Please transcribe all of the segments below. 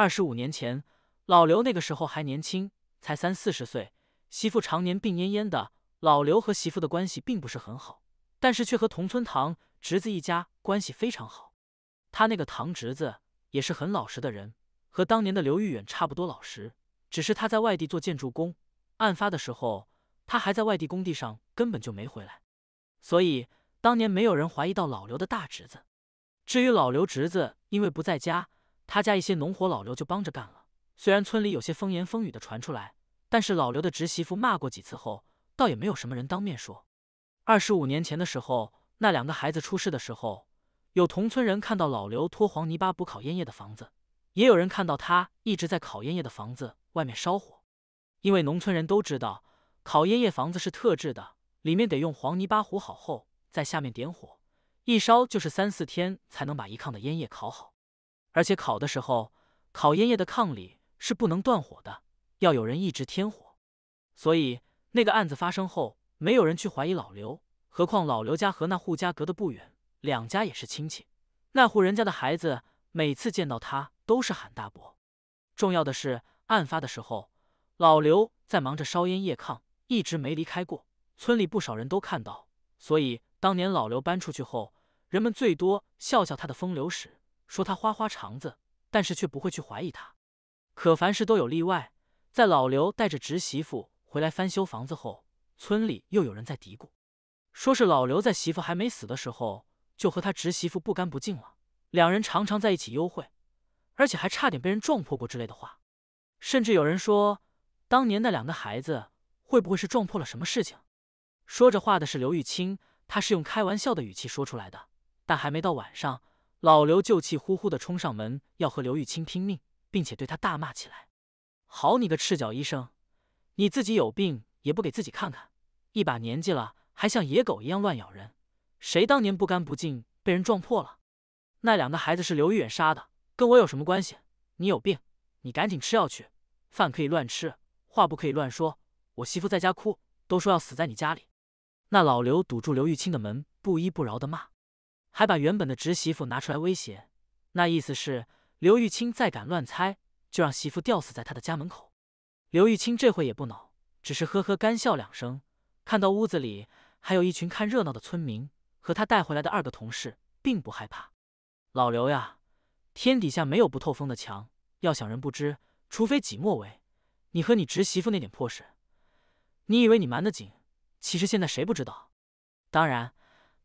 二十五年前，老刘那个时候还年轻，才三四十岁，媳妇常年病恹恹的。老刘和媳妇的关系并不是很好，但是却和同村堂侄子一家关系非常好。他那个堂侄子也是很老实的人，和当年的刘玉远差不多老实。只是他在外地做建筑工，案发的时候他还在外地工地上，根本就没回来。所以当年没有人怀疑到老刘的大侄子。至于老刘侄子，因为不在家。他家一些农活，老刘就帮着干了。虽然村里有些风言风语的传出来，但是老刘的侄媳妇骂过几次后，倒也没有什么人当面说。二十五年前的时候，那两个孩子出事的时候，有同村人看到老刘拖黄泥巴补烤烟叶的房子，也有人看到他一直在烤烟叶的房子外面烧火。因为农村人都知道，烤烟叶房子是特制的，里面得用黄泥巴糊好后，在下面点火，一烧就是三四天才能把一炕的烟叶烤好。而且烤的时候，烤烟叶的炕里是不能断火的，要有人一直添火。所以那个案子发生后，没有人去怀疑老刘。何况老刘家和那户家隔得不远，两家也是亲戚。那户人家的孩子每次见到他都是喊大伯。重要的是，案发的时候，老刘在忙着烧烟叶炕，一直没离开过。村里不少人都看到。所以当年老刘搬出去后，人们最多笑笑他的风流史。说他花花肠子，但是却不会去怀疑他。可凡事都有例外，在老刘带着侄媳妇回来翻修房子后，村里又有人在嘀咕，说是老刘在媳妇还没死的时候就和他侄媳妇不干不净了，两人常常在一起幽会，而且还差点被人撞破过之类的话。甚至有人说，当年那两个孩子会不会是撞破了什么事情？说着话的是刘玉清，他是用开玩笑的语气说出来的，但还没到晚上。老刘就气呼呼的冲上门，要和刘玉清拼命，并且对他大骂起来：“好你个赤脚医生，你自己有病也不给自己看看，一把年纪了还像野狗一样乱咬人，谁当年不干不净被人撞破了？那两个孩子是刘玉远杀的，跟我有什么关系？你有病，你赶紧吃药去，饭可以乱吃，话不可以乱说。我媳妇在家哭，都说要死在你家里。”那老刘堵住刘玉清的门，不依不饶的骂。还把原本的侄媳妇拿出来威胁，那意思是刘玉清再敢乱猜，就让媳妇吊死在他的家门口。刘玉清这回也不恼，只是呵呵干笑两声。看到屋子里还有一群看热闹的村民和他带回来的二个同事，并不害怕。老刘呀，天底下没有不透风的墙，要想人不知，除非己莫为。你和你侄媳妇那点破事，你以为你瞒得紧？其实现在谁不知道？当然。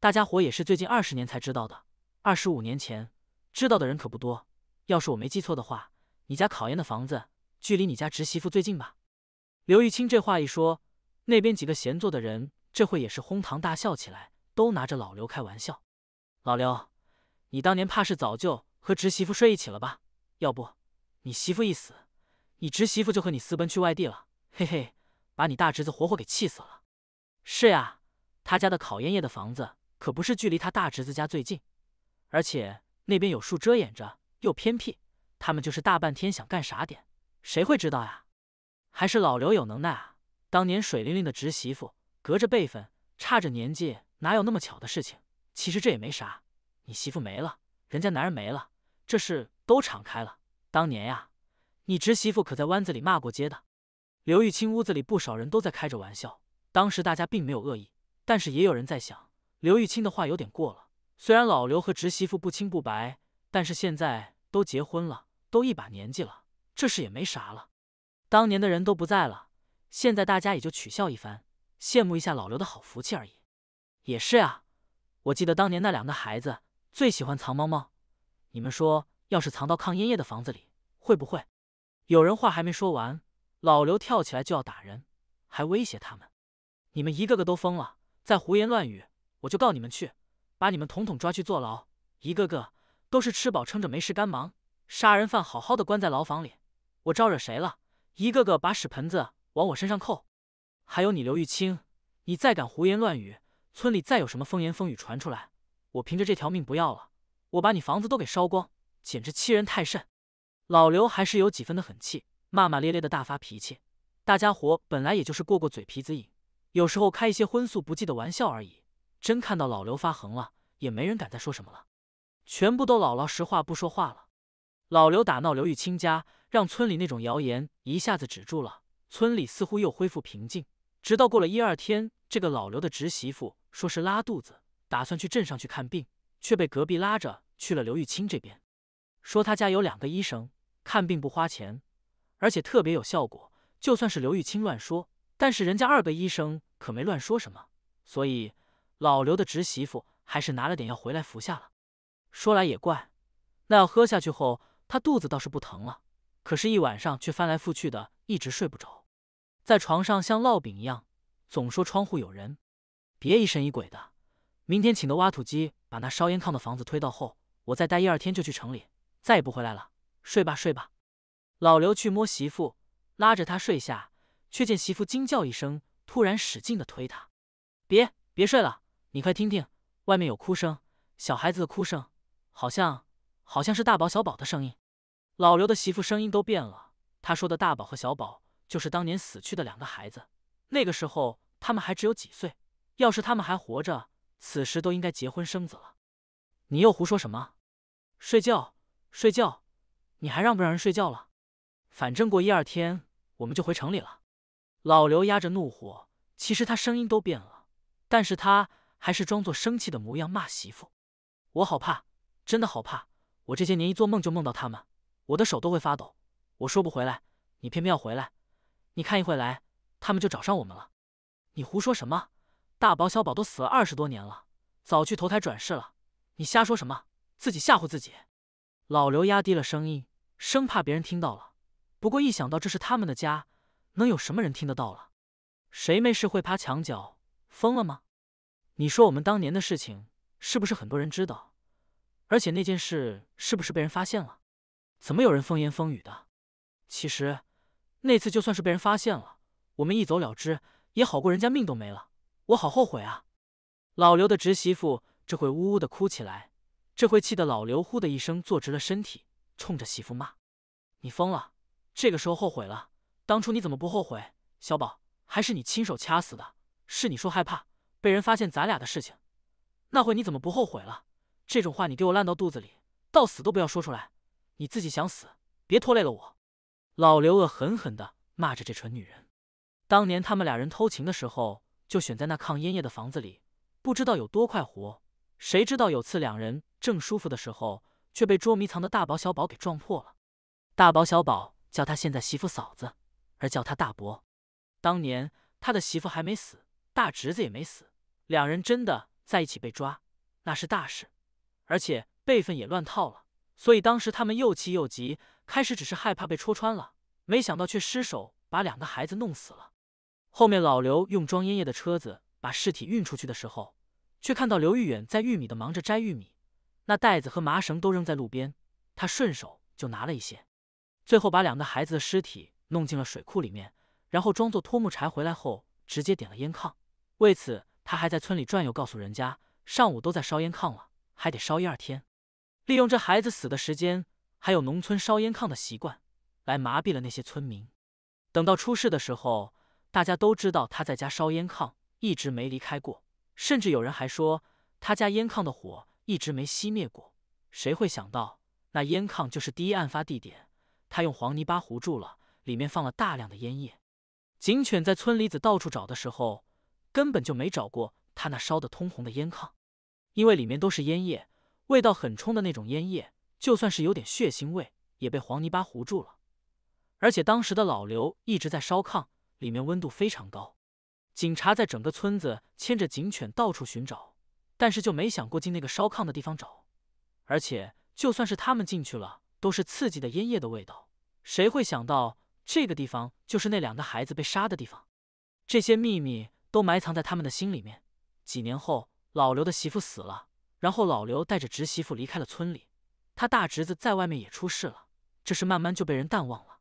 大家伙也是最近二十年才知道的。二十五年前，知道的人可不多。要是我没记错的话，你家考研的房子距离你家侄媳妇最近吧？刘玉清这话一说，那边几个闲坐的人这会也是哄堂大笑起来，都拿着老刘开玩笑。老刘，你当年怕是早就和侄媳妇睡一起了吧？要不，你媳妇一死，你侄媳妇就和你私奔去外地了，嘿嘿，把你大侄子活活给气死了。是呀，他家的烤烟叶的房子。可不是，距离他大侄子家最近，而且那边有树遮掩着，又偏僻，他们就是大半天想干啥点，谁会知道呀？还是老刘有能耐啊！当年水灵灵的侄媳妇，隔着辈分，差着年纪，哪有那么巧的事情？其实这也没啥，你媳妇没了，人家男人没了，这事都敞开了。当年呀，你侄媳妇可在湾子里骂过街的。刘玉清屋子里不少人都在开着玩笑，当时大家并没有恶意，但是也有人在想。刘玉清的话有点过了。虽然老刘和侄媳妇不清不白，但是现在都结婚了，都一把年纪了，这事也没啥了。当年的人都不在了，现在大家也就取笑一番，羡慕一下老刘的好福气而已。也是啊，我记得当年那两个孩子最喜欢藏猫猫，你们说要是藏到抗烟叶的房子里，会不会？有人话还没说完，老刘跳起来就要打人，还威胁他们：“你们一个个都疯了，在胡言乱语。”我就告你们去，把你们统统抓去坐牢，一个个都是吃饱撑着没事干忙，杀人犯好好的关在牢房里，我招惹谁了？一个个把屎盆子往我身上扣。还有你刘玉清，你再敢胡言乱语，村里再有什么风言风语传出来，我凭着这条命不要了，我把你房子都给烧光，简直欺人太甚。老刘还是有几分的狠气，骂骂咧咧的大发脾气。大家伙本来也就是过过嘴皮子瘾，有时候开一些荤素不忌的玩笑而已。真看到老刘发横了，也没人敢再说什么了，全部都老老实话不说话了。老刘打闹刘玉清家，让村里那种谣言一下子止住了，村里似乎又恢复平静。直到过了一二天，这个老刘的侄媳妇说是拉肚子，打算去镇上去看病，却被隔壁拉着去了刘玉清这边，说他家有两个医生看病不花钱，而且特别有效果。就算是刘玉清乱说，但是人家二个医生可没乱说什么，所以。老刘的侄媳妇还是拿了点药回来服下了。说来也怪，那药喝下去后，她肚子倒是不疼了，可是，一晚上却翻来覆去的，一直睡不着，在床上像烙饼一样，总说窗户有人，别疑神疑鬼的。明天请个挖土机把那烧烟炕的房子推到后，我再待一二天就去城里，再也不回来了。睡吧，睡吧。老刘去摸媳妇，拉着她睡下，却见媳妇惊叫一声，突然使劲的推他，别，别睡了。你快听听，外面有哭声，小孩子的哭声，好像好像是大宝小宝的声音。老刘的媳妇声音都变了，他说的大宝和小宝就是当年死去的两个孩子，那个时候他们还只有几岁，要是他们还活着，此时都应该结婚生子了。你又胡说什么？睡觉睡觉，你还让不让人睡觉了？反正过一二天我们就回城里了。老刘压着怒火，其实他声音都变了，但是他。还是装作生气的模样骂媳妇，我好怕，真的好怕。我这些年一做梦就梦到他们，我的手都会发抖。我说不回来，你偏偏要回来。你看，一会来他们就找上我们了。你胡说什么？大宝小宝都死了二十多年了，早去投胎转世了。你瞎说什么？自己吓唬自己。老刘压低了声音，生怕别人听到了。不过一想到这是他们的家，能有什么人听得到了？谁没事会趴墙角？疯了吗？你说我们当年的事情是不是很多人知道？而且那件事是不是被人发现了？怎么有人风言风语的？其实那次就算是被人发现了，我们一走了之也好过人家命都没了。我好后悔啊！老刘的侄媳妇这会呜呜的哭起来，这会气得老刘呼的一声坐直了身体，冲着媳妇骂：“你疯了！这个时候后悔了，当初你怎么不后悔？小宝还是你亲手掐死的，是你说害怕。”被人发现咱俩的事情，那会你怎么不后悔了？这种话你给我烂到肚子里，到死都不要说出来。你自己想死，别拖累了我。老刘恶狠狠的骂着这蠢女人。当年他们俩人偷情的时候，就选在那炕烟叶的房子里，不知道有多快活。谁知道有次两人正舒服的时候，却被捉迷藏的大宝小宝给撞破了。大宝小宝叫他现在媳妇嫂子，而叫他大伯。当年他的媳妇还没死，大侄子也没死。两人真的在一起被抓，那是大事，而且辈分也乱套了，所以当时他们又气又急，开始只是害怕被戳穿了，没想到却失手把两个孩子弄死了。后面老刘用装烟叶的车子把尸体运出去的时候，却看到刘玉远在玉米的忙着摘玉米，那袋子和麻绳都扔在路边，他顺手就拿了一些，最后把两个孩子的尸体弄进了水库里面，然后装作拖木柴回来后，直接点了烟炕，为此。他还在村里转悠，告诉人家上午都在烧烟炕了，还得烧一二天。利用这孩子死的时间，还有农村烧烟炕的习惯，来麻痹了那些村民。等到出事的时候，大家都知道他在家烧烟炕，一直没离开过，甚至有人还说他家烟炕的火一直没熄灭过。谁会想到那烟炕就是第一案发地点？他用黄泥巴糊住了，里面放了大量的烟叶。警犬在村里子到处找的时候。根本就没找过他那烧得通红的烟炕，因为里面都是烟叶，味道很冲的那种烟叶，就算是有点血腥味，也被黄泥巴糊住了。而且当时的老刘一直在烧炕，里面温度非常高。警察在整个村子牵着警犬到处寻找，但是就没想过进那个烧炕的地方找。而且就算是他们进去了，都是刺激的烟叶的味道，谁会想到这个地方就是那两个孩子被杀的地方？这些秘密。都埋藏在他们的心里面。几年后，老刘的媳妇死了，然后老刘带着侄媳妇离开了村里。他大侄子在外面也出事了，这事慢慢就被人淡忘了。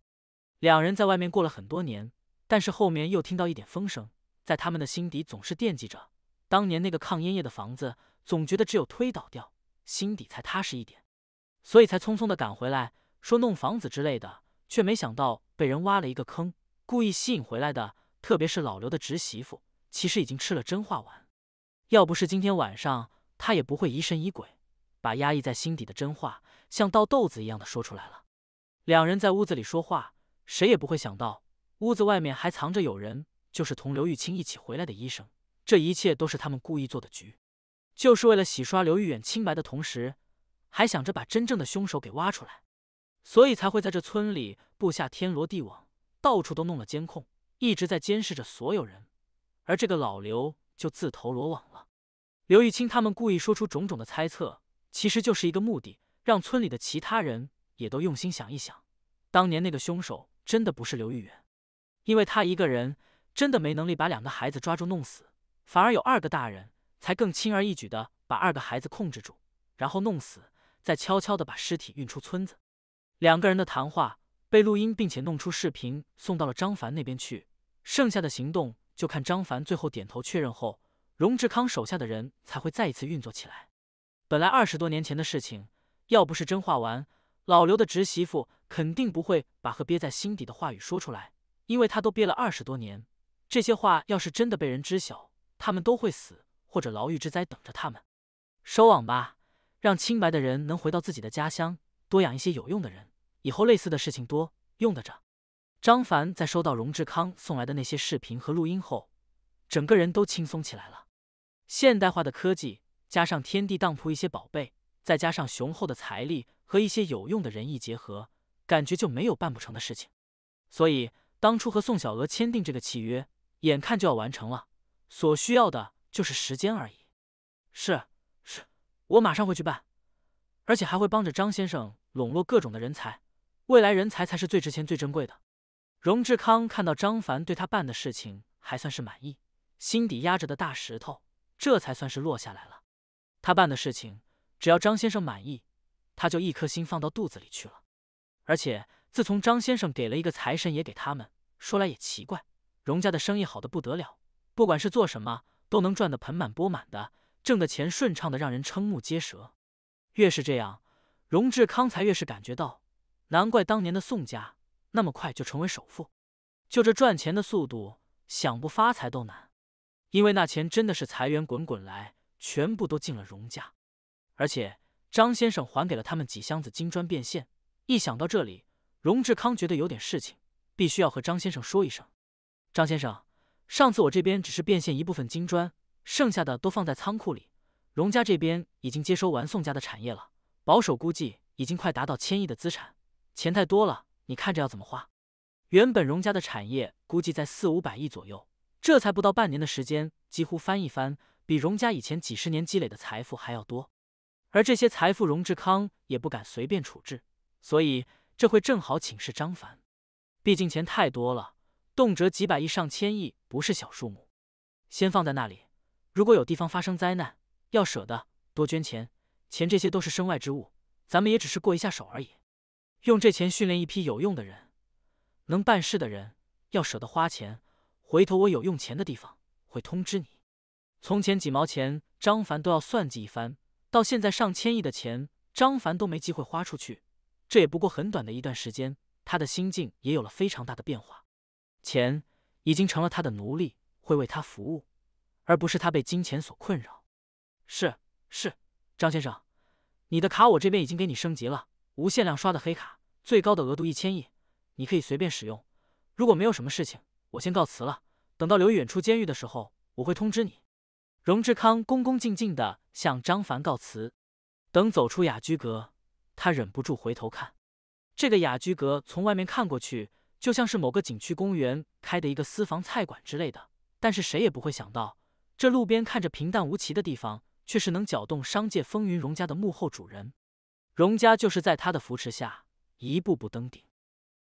两人在外面过了很多年，但是后面又听到一点风声，在他们的心底总是惦记着当年那个抗烟叶的房子，总觉得只有推倒掉，心底才踏实一点，所以才匆匆的赶回来，说弄房子之类的，却没想到被人挖了一个坑，故意吸引回来的。特别是老刘的侄媳妇。其实已经吃了真话丸，要不是今天晚上，他也不会疑神疑鬼，把压抑在心底的真话像倒豆子一样的说出来了。两人在屋子里说话，谁也不会想到屋子外面还藏着有人，就是同刘玉清一起回来的医生。这一切都是他们故意做的局，就是为了洗刷刘玉远清白的同时，还想着把真正的凶手给挖出来，所以才会在这村里布下天罗地网，到处都弄了监控，一直在监视着所有人。而这个老刘就自投罗网了。刘玉清他们故意说出种种的猜测，其实就是一个目的，让村里的其他人也都用心想一想，当年那个凶手真的不是刘玉远，因为他一个人真的没能力把两个孩子抓住弄死，反而有二个大人，才更轻而易举的把二个孩子控制住，然后弄死，再悄悄的把尸体运出村子。两个人的谈话被录音，并且弄出视频送到了张凡那边去，剩下的行动。就看张凡最后点头确认后，荣志康手下的人才会再一次运作起来。本来二十多年前的事情，要不是真话完，老刘的侄媳妇肯定不会把和憋在心底的话语说出来，因为他都憋了二十多年。这些话要是真的被人知晓，他们都会死或者牢狱之灾等着他们。收网吧，让清白的人能回到自己的家乡，多养一些有用的人，以后类似的事情多，用得着。张凡在收到荣志康送来的那些视频和录音后，整个人都轻松起来了。现代化的科技，加上天地当铺一些宝贝，再加上雄厚的财力和一些有用的人一结合，感觉就没有办不成的事情。所以当初和宋小娥签订这个契约，眼看就要完成了，所需要的就是时间而已。是，是我马上会去办，而且还会帮着张先生笼络各种的人才。未来人才才是最值钱、最珍贵的。荣志康看到张凡对他办的事情还算是满意，心底压着的大石头这才算是落下来了。他办的事情，只要张先生满意，他就一颗心放到肚子里去了。而且自从张先生给了一个财神爷给他们，说来也奇怪，荣家的生意好的不得了，不管是做什么都能赚得盆满钵满的，挣的钱顺畅的让人瞠目结舌。越是这样，荣志康才越是感觉到，难怪当年的宋家。那么快就成为首富，就这赚钱的速度，想不发财都难。因为那钱真的是财源滚滚来，全部都进了荣家，而且张先生还给了他们几箱子金砖变现。一想到这里，荣志康觉得有点事情，必须要和张先生说一声。张先生，上次我这边只是变现一部分金砖，剩下的都放在仓库里。荣家这边已经接收完宋家的产业了，保守估计已经快达到千亿的资产，钱太多了。你看着要怎么花？原本荣家的产业估计在四五百亿左右，这才不到半年的时间，几乎翻一翻，比荣家以前几十年积累的财富还要多。而这些财富，荣志康也不敢随便处置，所以这会正好请示张凡。毕竟钱太多了，动辄几百亿、上千亿，不是小数目。先放在那里，如果有地方发生灾难，要舍得多捐钱。钱这些都是身外之物，咱们也只是过一下手而已。用这钱训练一批有用的人，能办事的人要舍得花钱。回头我有用钱的地方会通知你。从前几毛钱，张凡都要算计一番；到现在上千亿的钱，张凡都没机会花出去。这也不过很短的一段时间，他的心境也有了非常大的变化。钱已经成了他的奴隶，会为他服务，而不是他被金钱所困扰。是是，张先生，你的卡我这边已经给你升级了。无限量刷的黑卡，最高的额度一千亿，你可以随便使用。如果没有什么事情，我先告辞了。等到刘远出监狱的时候，我会通知你。荣志康恭恭敬敬的向张凡告辞。等走出雅居阁，他忍不住回头看。这个雅居阁从外面看过去，就像是某个景区公园开的一个私房菜馆之类的。但是谁也不会想到，这路边看着平淡无奇的地方，却是能搅动商界风云荣家的幕后主人。荣家就是在他的扶持下一步步登顶，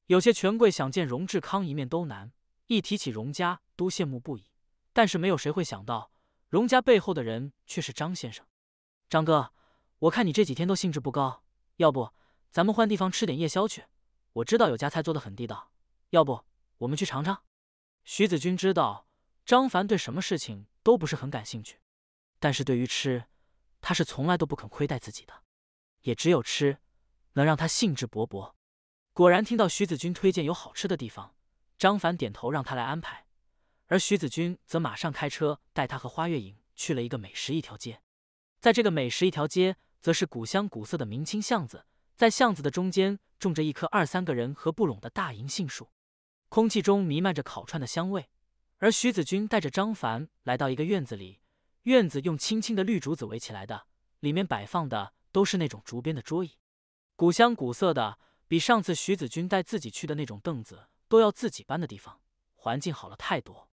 有些权贵想见荣志康一面都难，一提起荣家都羡慕不已。但是没有谁会想到，荣家背后的人却是张先生。张哥，我看你这几天都兴致不高，要不咱们换地方吃点夜宵去？我知道有家菜做的很地道，要不我们去尝尝？徐子君知道张凡对什么事情都不是很感兴趣，但是对于吃，他是从来都不肯亏待自己的。也只有吃能让他兴致勃勃。果然，听到徐子君推荐有好吃的地方，张凡点头让他来安排，而徐子君则马上开车带他和花月影去了一个美食一条街。在这个美食一条街，则是古香古色的明清巷子，在巷子的中间种着一棵二三个人合不拢的大银杏树，空气中弥漫着烤串的香味。而徐子君带着张凡来到一个院子里，院子用青青的绿竹子围起来的，里面摆放的。都是那种竹编的桌椅，古香古色的，比上次徐子君带自己去的那种凳子都要自己搬。的地方环境好了太多。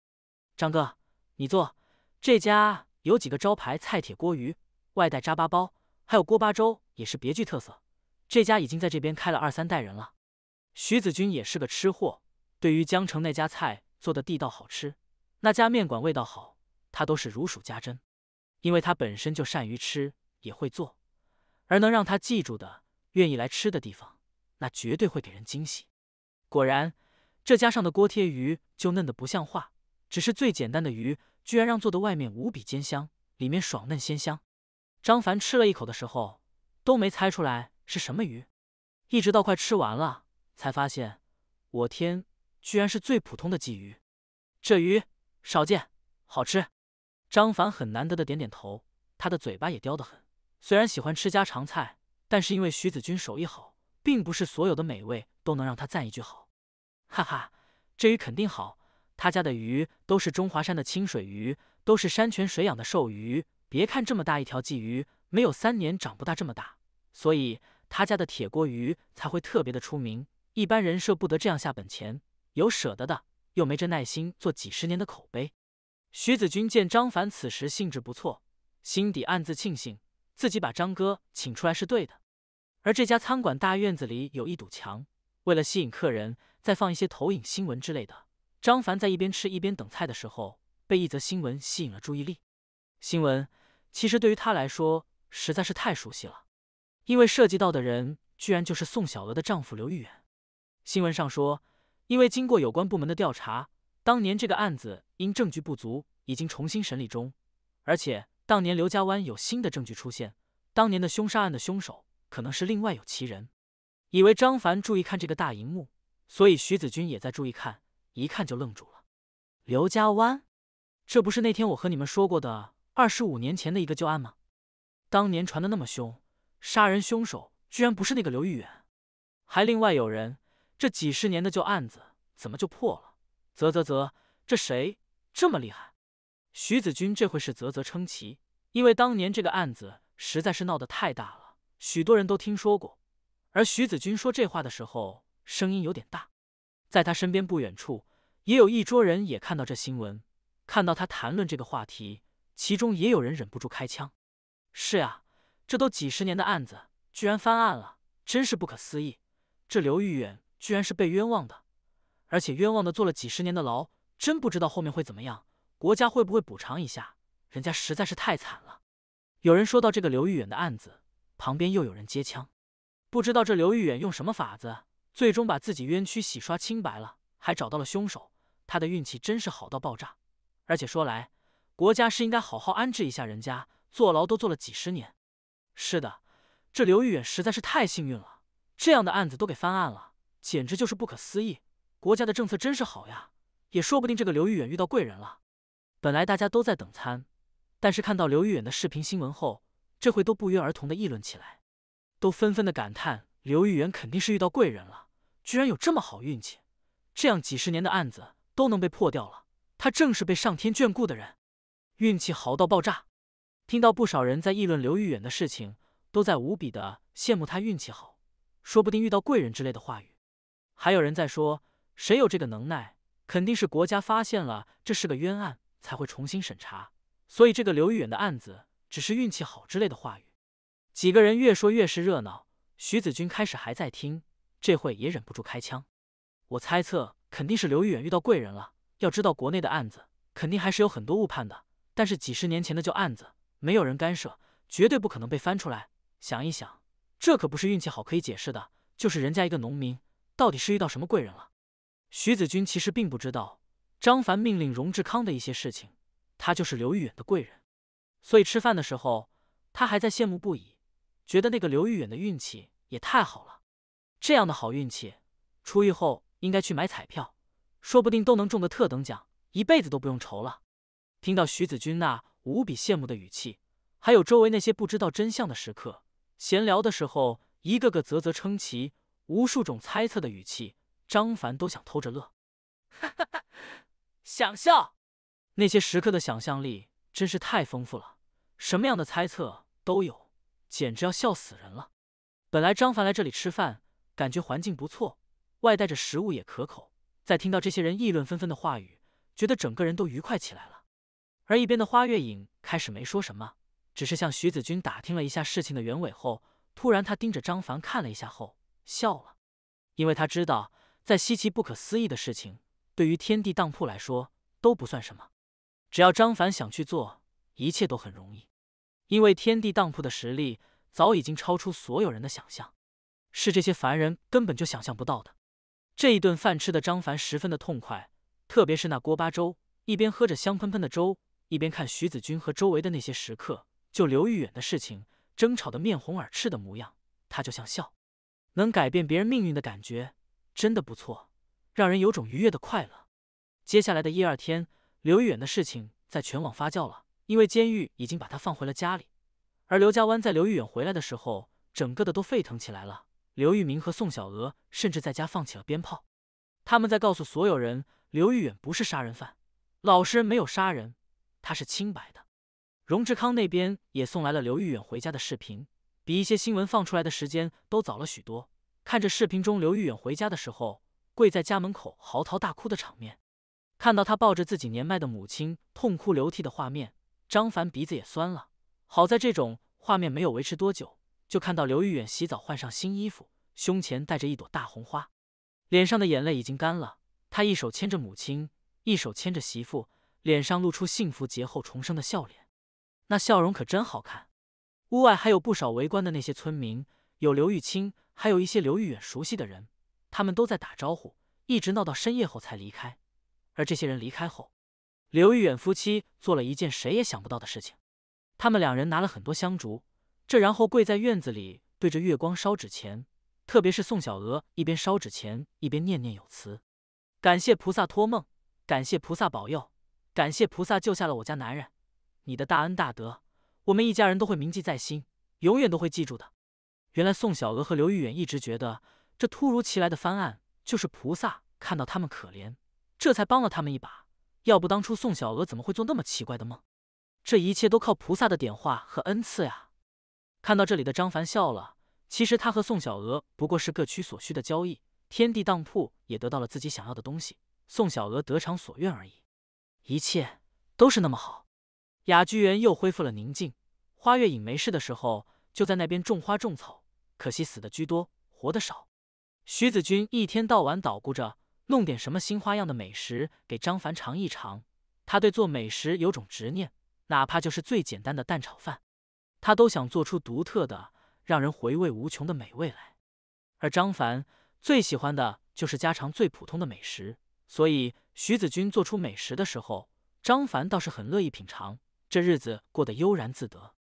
张哥，你坐。这家有几个招牌菜：铁锅鱼、外带扎巴包，还有锅巴粥，也是别具特色。这家已经在这边开了二三代人了。徐子君也是个吃货，对于江城那家菜做的地道好吃，那家面馆味道好，他都是如数家珍，因为他本身就善于吃，也会做。而能让他记住的、愿意来吃的地方，那绝对会给人惊喜。果然，这家上的锅贴鱼就嫩得不像话，只是最简单的鱼，居然让做的外面无比煎香，里面爽嫩鲜香。张凡吃了一口的时候都没猜出来是什么鱼，一直到快吃完了才发现，我天，居然是最普通的鲫鱼！这鱼少见，好吃。张凡很难得的点点头，他的嘴巴也刁得很。虽然喜欢吃家常菜，但是因为徐子君手艺好，并不是所有的美味都能让他赞一句好。哈哈，这鱼肯定好，他家的鱼都是中华山的清水鱼，都是山泉水养的瘦鱼。别看这么大一条鲫鱼，没有三年长不大这么大，所以他家的铁锅鱼才会特别的出名。一般人舍不得这样下本钱，有舍得的又没这耐心做几十年的口碑。徐子君见张凡此时兴致不错，心底暗自庆幸。自己把张哥请出来是对的，而这家餐馆大院子里有一堵墙，为了吸引客人，再放一些投影新闻之类的。张凡在一边吃一边等菜的时候，被一则新闻吸引了注意力。新闻其实对于他来说实在是太熟悉了，因为涉及到的人居然就是宋小娥的丈夫刘玉远。新闻上说，因为经过有关部门的调查，当年这个案子因证据不足，已经重新审理中，而且。当年刘家湾有新的证据出现，当年的凶杀案的凶手可能是另外有其人。以为张凡注意看这个大荧幕，所以徐子君也在注意看，一看就愣住了。刘家湾，这不是那天我和你们说过的二十五年前的一个旧案吗？当年传的那么凶，杀人凶手居然不是那个刘玉远，还另外有人。这几十年的旧案子怎么就破了？啧啧啧，这谁这么厉害？徐子君这回是啧啧称奇，因为当年这个案子实在是闹得太大了，许多人都听说过。而徐子君说这话的时候，声音有点大。在他身边不远处，也有一桌人也看到这新闻，看到他谈论这个话题，其中也有人忍不住开枪。是呀，这都几十年的案子，居然翻案了，真是不可思议。这刘玉远居然是被冤枉的，而且冤枉的坐了几十年的牢，真不知道后面会怎么样。国家会不会补偿一下？人家实在是太惨了。有人说到这个刘玉远的案子，旁边又有人接枪。不知道这刘玉远用什么法子，最终把自己冤屈洗刷清白了，还找到了凶手。他的运气真是好到爆炸。而且说来，国家是应该好好安置一下人家，坐牢都坐了几十年。是的，这刘玉远实在是太幸运了。这样的案子都给翻案了，简直就是不可思议。国家的政策真是好呀。也说不定这个刘玉远遇到贵人了。本来大家都在等餐，但是看到刘玉远的视频新闻后，这会都不约而同的议论起来，都纷纷的感叹刘玉远肯定是遇到贵人了，居然有这么好运气，这样几十年的案子都能被破掉了，他正是被上天眷顾的人，运气好到爆炸。听到不少人在议论刘玉远的事情，都在无比的羡慕他运气好，说不定遇到贵人之类的话语，还有人在说谁有这个能耐，肯定是国家发现了这是个冤案。才会重新审查，所以这个刘玉远的案子只是运气好之类的话语。几个人越说越是热闹，徐子君开始还在听，这会也忍不住开枪。我猜测肯定是刘玉远遇到贵人了。要知道国内的案子肯定还是有很多误判的，但是几十年前的旧案子没有人干涉，绝对不可能被翻出来。想一想，这可不是运气好可以解释的，就是人家一个农民到底是遇到什么贵人了。徐子君其实并不知道。张凡命令荣志康的一些事情，他就是刘玉远的贵人，所以吃饭的时候他还在羡慕不已，觉得那个刘玉远的运气也太好了。这样的好运气，出狱后应该去买彩票，说不定都能中个特等奖，一辈子都不用愁了。听到徐子君那无比羡慕的语气，还有周围那些不知道真相的食客闲聊的时候，一个个啧啧称奇，无数种猜测的语气，张凡都想偷着乐，哈哈哈。想笑，那些食客的想象力真是太丰富了，什么样的猜测都有，简直要笑死人了。本来张凡来这里吃饭，感觉环境不错，外带着食物也可口。在听到这些人议论纷纷的话语，觉得整个人都愉快起来了。而一边的花月影开始没说什么，只是向徐子君打听了一下事情的原委后，突然他盯着张凡看了一下后笑了，因为他知道在稀奇不可思议的事情。对于天地当铺来说都不算什么，只要张凡想去做，一切都很容易。因为天地当铺的实力早已经超出所有人的想象，是这些凡人根本就想象不到的。这一顿饭吃的张凡十分的痛快，特别是那锅巴粥，一边喝着香喷喷的粥，一边看徐子君和周围的那些食客就刘玉远的事情争吵的面红耳赤的模样，他就像笑。能改变别人命运的感觉真的不错。让人有种愉悦的快乐。接下来的一二天，刘玉远的事情在全网发酵了，因为监狱已经把他放回了家里。而刘家湾在刘玉远回来的时候，整个的都沸腾起来了。刘玉明和宋小娥甚至在家放起了鞭炮，他们在告诉所有人：刘玉远不是杀人犯，老实人没有杀人，他是清白的。荣志康那边也送来了刘玉远回家的视频，比一些新闻放出来的时间都早了许多。看着视频中刘玉远回家的时候。跪在家门口嚎啕大哭的场面，看到他抱着自己年迈的母亲痛哭流涕的画面，张凡鼻子也酸了。好在这种画面没有维持多久，就看到刘玉远洗澡换上新衣服，胸前戴着一朵大红花，脸上的眼泪已经干了。他一手牵着母亲，一手牵着媳妇，脸上露出幸福劫后重生的笑脸，那笑容可真好看。屋外还有不少围观的那些村民，有刘玉清，还有一些刘玉远熟悉的人。他们都在打招呼，一直闹到深夜后才离开。而这些人离开后，刘玉远夫妻做了一件谁也想不到的事情。他们两人拿了很多香烛，这然后跪在院子里，对着月光烧纸钱。特别是宋小娥，一边烧纸钱，一边念念有词：“感谢菩萨托梦，感谢菩萨保佑，感谢菩萨救下了我家男人。你的大恩大德，我们一家人都会铭记在心，永远都会记住的。”原来，宋小娥和刘玉远一直觉得。这突如其来的翻案，就是菩萨看到他们可怜，这才帮了他们一把。要不当初宋小娥怎么会做那么奇怪的梦？这一切都靠菩萨的点化和恩赐呀！看到这里的张凡笑了。其实他和宋小娥不过是各取所需的交易，天地当铺也得到了自己想要的东西，宋小娥得偿所愿而已。一切都是那么好。雅居园又恢复了宁静，花月影没事的时候就在那边种花种草，可惜死的居多，活的少。徐子君一天到晚捣鼓着弄点什么新花样的美食给张凡尝一尝，他对做美食有种执念，哪怕就是最简单的蛋炒饭，他都想做出独特的、让人回味无穷的美味来。而张凡最喜欢的就是家常最普通的美食，所以徐子君做出美食的时候，张凡倒是很乐意品尝。这日子过得悠然自得，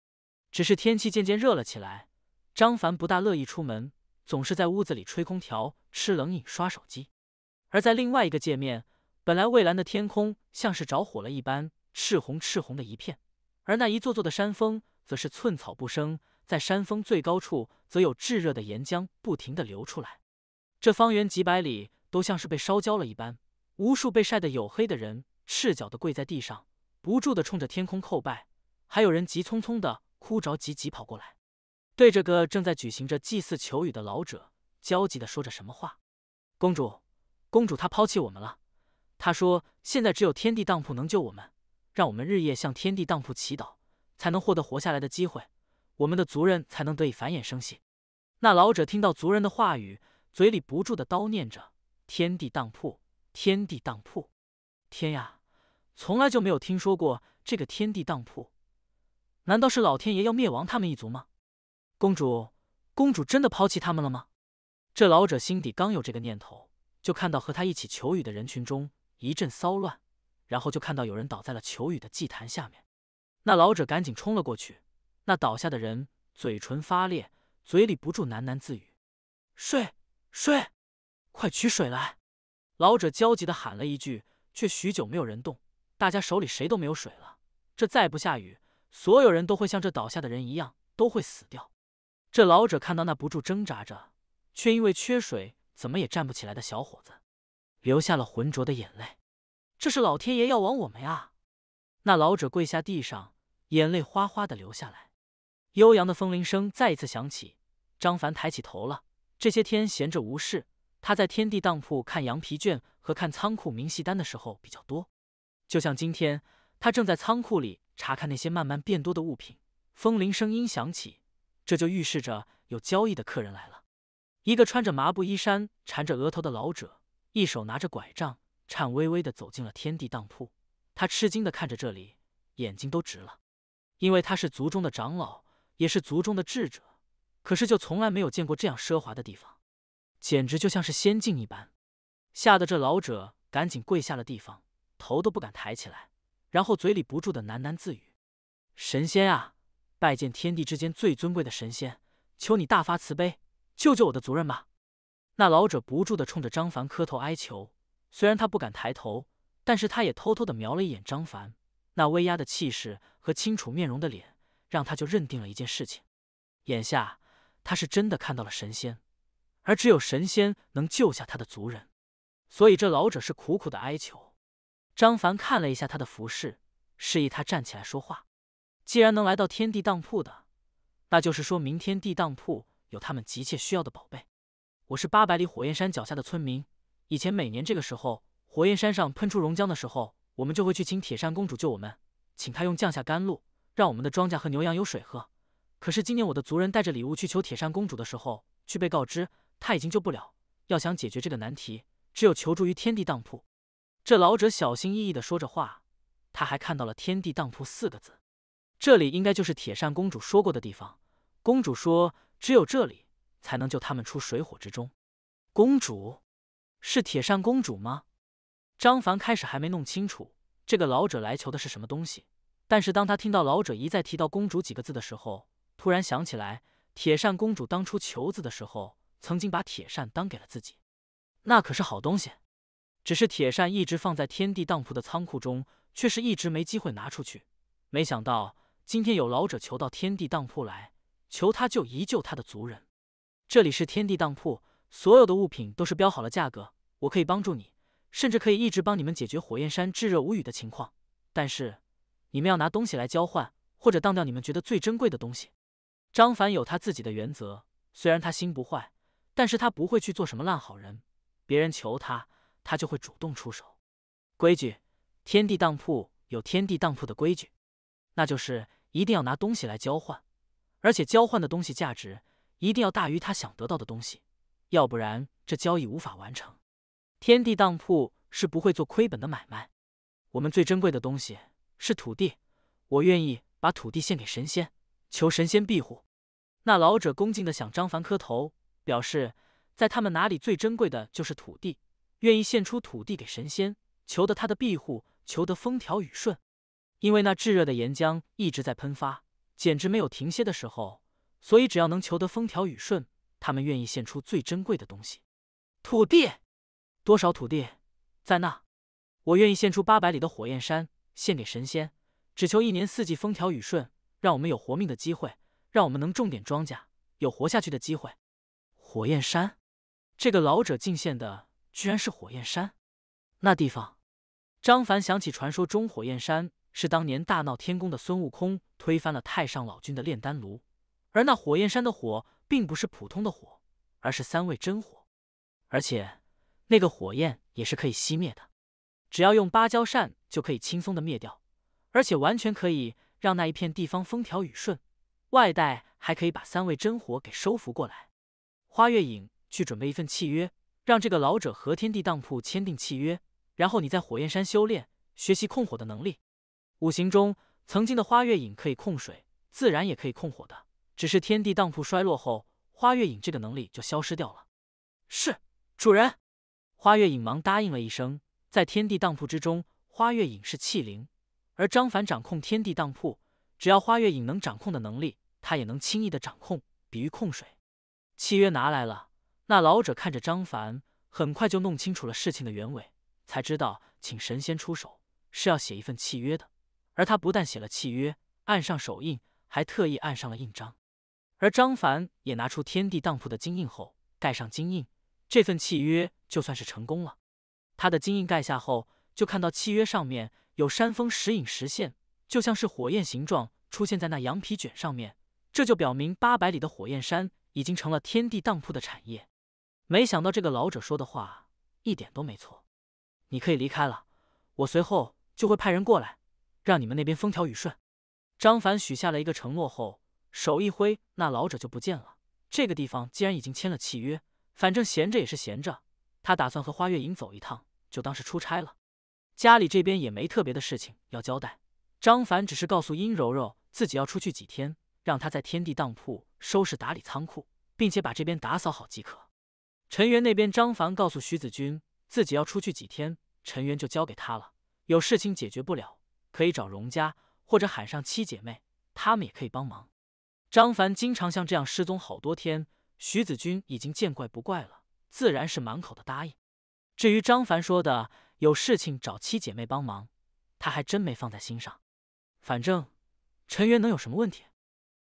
只是天气渐渐热了起来，张凡不大乐意出门。总是在屋子里吹空调、吃冷饮、刷手机，而在另外一个界面，本来蔚蓝的天空像是着火了一般，赤红赤红的一片，而那一座座的山峰则是寸草不生，在山峰最高处，则有炙热的岩浆不停的流出来，这方圆几百里都像是被烧焦了一般，无数被晒得黝黑的人赤脚的跪在地上，不住的冲着天空叩拜，还有人急匆匆的哭着急急跑过来。对着个正在举行着祭祀求雨的老者焦急的说着什么话。公主，公主，她抛弃我们了。她说，现在只有天地当铺能救我们，让我们日夜向天地当铺祈祷，才能获得活下来的机会，我们的族人才能得以繁衍生息。那老者听到族人的话语，嘴里不住的叨念着：“天地当铺，天地当铺。”天呀，从来就没有听说过这个天地当铺，难道是老天爷要灭亡他们一族吗？公主，公主真的抛弃他们了吗？这老者心底刚有这个念头，就看到和他一起求雨的人群中一阵骚乱，然后就看到有人倒在了求雨的祭坛下面。那老者赶紧冲了过去，那倒下的人嘴唇发裂，嘴里不住喃喃自语：“睡睡，快取水来！”老者焦急的喊了一句，却许久没有人动。大家手里谁都没有水了，这再不下雨，所有人都会像这倒下的人一样，都会死掉。这老者看到那不住挣扎着，却因为缺水怎么也站不起来的小伙子，流下了浑浊的眼泪。这是老天爷要亡我们呀！那老者跪下地上，眼泪哗哗的流下来。悠扬的风铃声再一次响起。张凡抬起头了。这些天闲着无事，他在天地当铺看羊皮卷和看仓库明细单的时候比较多。就像今天，他正在仓库里查看那些慢慢变多的物品。风铃声音响起。这就预示着有交易的客人来了。一个穿着麻布衣衫、缠着额头的老者，一手拿着拐杖，颤巍巍地走进了天地当铺。他吃惊地看着这里，眼睛都直了。因为他是族中的长老，也是族中的智者，可是就从来没有见过这样奢华的地方，简直就像是仙境一般。吓得这老者赶紧跪下了地方，头都不敢抬起来，然后嘴里不住地喃喃自语：“神仙啊！”拜见天地之间最尊贵的神仙，求你大发慈悲，救救我的族人吧！那老者不住的冲着张凡磕头哀求，虽然他不敢抬头，但是他也偷偷的瞄了一眼张凡那威压的气势和清楚面容的脸，让他就认定了一件事情：眼下他是真的看到了神仙，而只有神仙能救下他的族人，所以这老者是苦苦的哀求。张凡看了一下他的服饰，示意他站起来说话。既然能来到天地当铺的，那就是说明天地当铺有他们急切需要的宝贝。我是八百里火焰山脚下的村民，以前每年这个时候，火焰山上喷出熔浆的时候，我们就会去请铁扇公主救我们，请她用降下甘露，让我们的庄稼和牛羊有水喝。可是今年我的族人带着礼物去求铁扇公主的时候，却被告知她已经救不了。要想解决这个难题，只有求助于天地当铺。这老者小心翼翼的说着话，他还看到了“天地当铺”四个字。这里应该就是铁扇公主说过的地方。公主说：“只有这里才能救他们出水火之中。”公主是铁扇公主吗？张凡开始还没弄清楚这个老者来求的是什么东西，但是当他听到老者一再提到“公主”几个字的时候，突然想起来，铁扇公主当初求子的时候曾经把铁扇当给了自己，那可是好东西。只是铁扇一直放在天地当铺的仓库中，却是一直没机会拿出去。没想到。今天有老者求到天地当铺来，求他救一救他的族人。这里是天地当铺，所有的物品都是标好了价格。我可以帮助你，甚至可以一直帮你们解决火焰山炙热无雨的情况。但是你们要拿东西来交换，或者当掉你们觉得最珍贵的东西。张凡有他自己的原则，虽然他心不坏，但是他不会去做什么烂好人。别人求他，他就会主动出手。规矩，天地当铺有天地当铺的规矩，那就是。一定要拿东西来交换，而且交换的东西价值一定要大于他想得到的东西，要不然这交易无法完成。天地当铺是不会做亏本的买卖。我们最珍贵的东西是土地，我愿意把土地献给神仙，求神仙庇护。那老者恭敬地向张凡磕头，表示在他们哪里最珍贵的就是土地，愿意献出土地给神仙，求得他的庇护，求得风调雨顺。因为那炙热的岩浆一直在喷发，简直没有停歇的时候，所以只要能求得风调雨顺，他们愿意献出最珍贵的东西——土地。多少土地在那？我愿意献出八百里的火焰山，献给神仙，只求一年四季风调雨顺，让我们有活命的机会，让我们能种点庄稼，有活下去的机会。火焰山，这个老者敬献的居然是火焰山？那地方？张凡想起传说中火焰山。是当年大闹天宫的孙悟空推翻了太上老君的炼丹炉，而那火焰山的火并不是普通的火，而是三味真火，而且那个火焰也是可以熄灭的，只要用芭蕉扇就可以轻松的灭掉，而且完全可以让那一片地方风调雨顺，外带还可以把三味真火给收服过来。花月影去准备一份契约，让这个老者和天地当铺签订契约，然后你在火焰山修炼，学习控火的能力。五行中，曾经的花月影可以控水，自然也可以控火的。只是天地当铺衰落后，花月影这个能力就消失掉了。是主人，花月影忙答应了一声。在天地当铺之中，花月影是器灵，而张凡掌控天地当铺，只要花月影能掌控的能力，他也能轻易的掌控。比喻控水，契约拿来了。那老者看着张凡，很快就弄清楚了事情的原委，才知道请神仙出手是要写一份契约的。而他不但写了契约，按上手印，还特意按上了印章。而张凡也拿出天地当铺的金印后，盖上金印，这份契约就算是成功了。他的金印盖下后，就看到契约上面有山峰时隐时现，就像是火焰形状出现在那羊皮卷上面，这就表明八百里的火焰山已经成了天地当铺的产业。没想到这个老者说的话一点都没错。你可以离开了，我随后就会派人过来。让你们那边风调雨顺。张凡许下了一个承诺后，手一挥，那老者就不见了。这个地方既然已经签了契约，反正闲着也是闲着，他打算和花月影走一趟，就当是出差了。家里这边也没特别的事情要交代，张凡只是告诉殷柔柔自己要出去几天，让她在天地当铺收拾打理仓库，并且把这边打扫好即可。陈元那边，张凡告诉徐子君自己要出去几天，陈元就交给他了，有事情解决不了。可以找荣家，或者喊上七姐妹，她们也可以帮忙。张凡经常像这样失踪好多天，徐子君已经见怪不怪了，自然是满口的答应。至于张凡说的有事情找七姐妹帮忙，他还真没放在心上。反正陈元能有什么问题？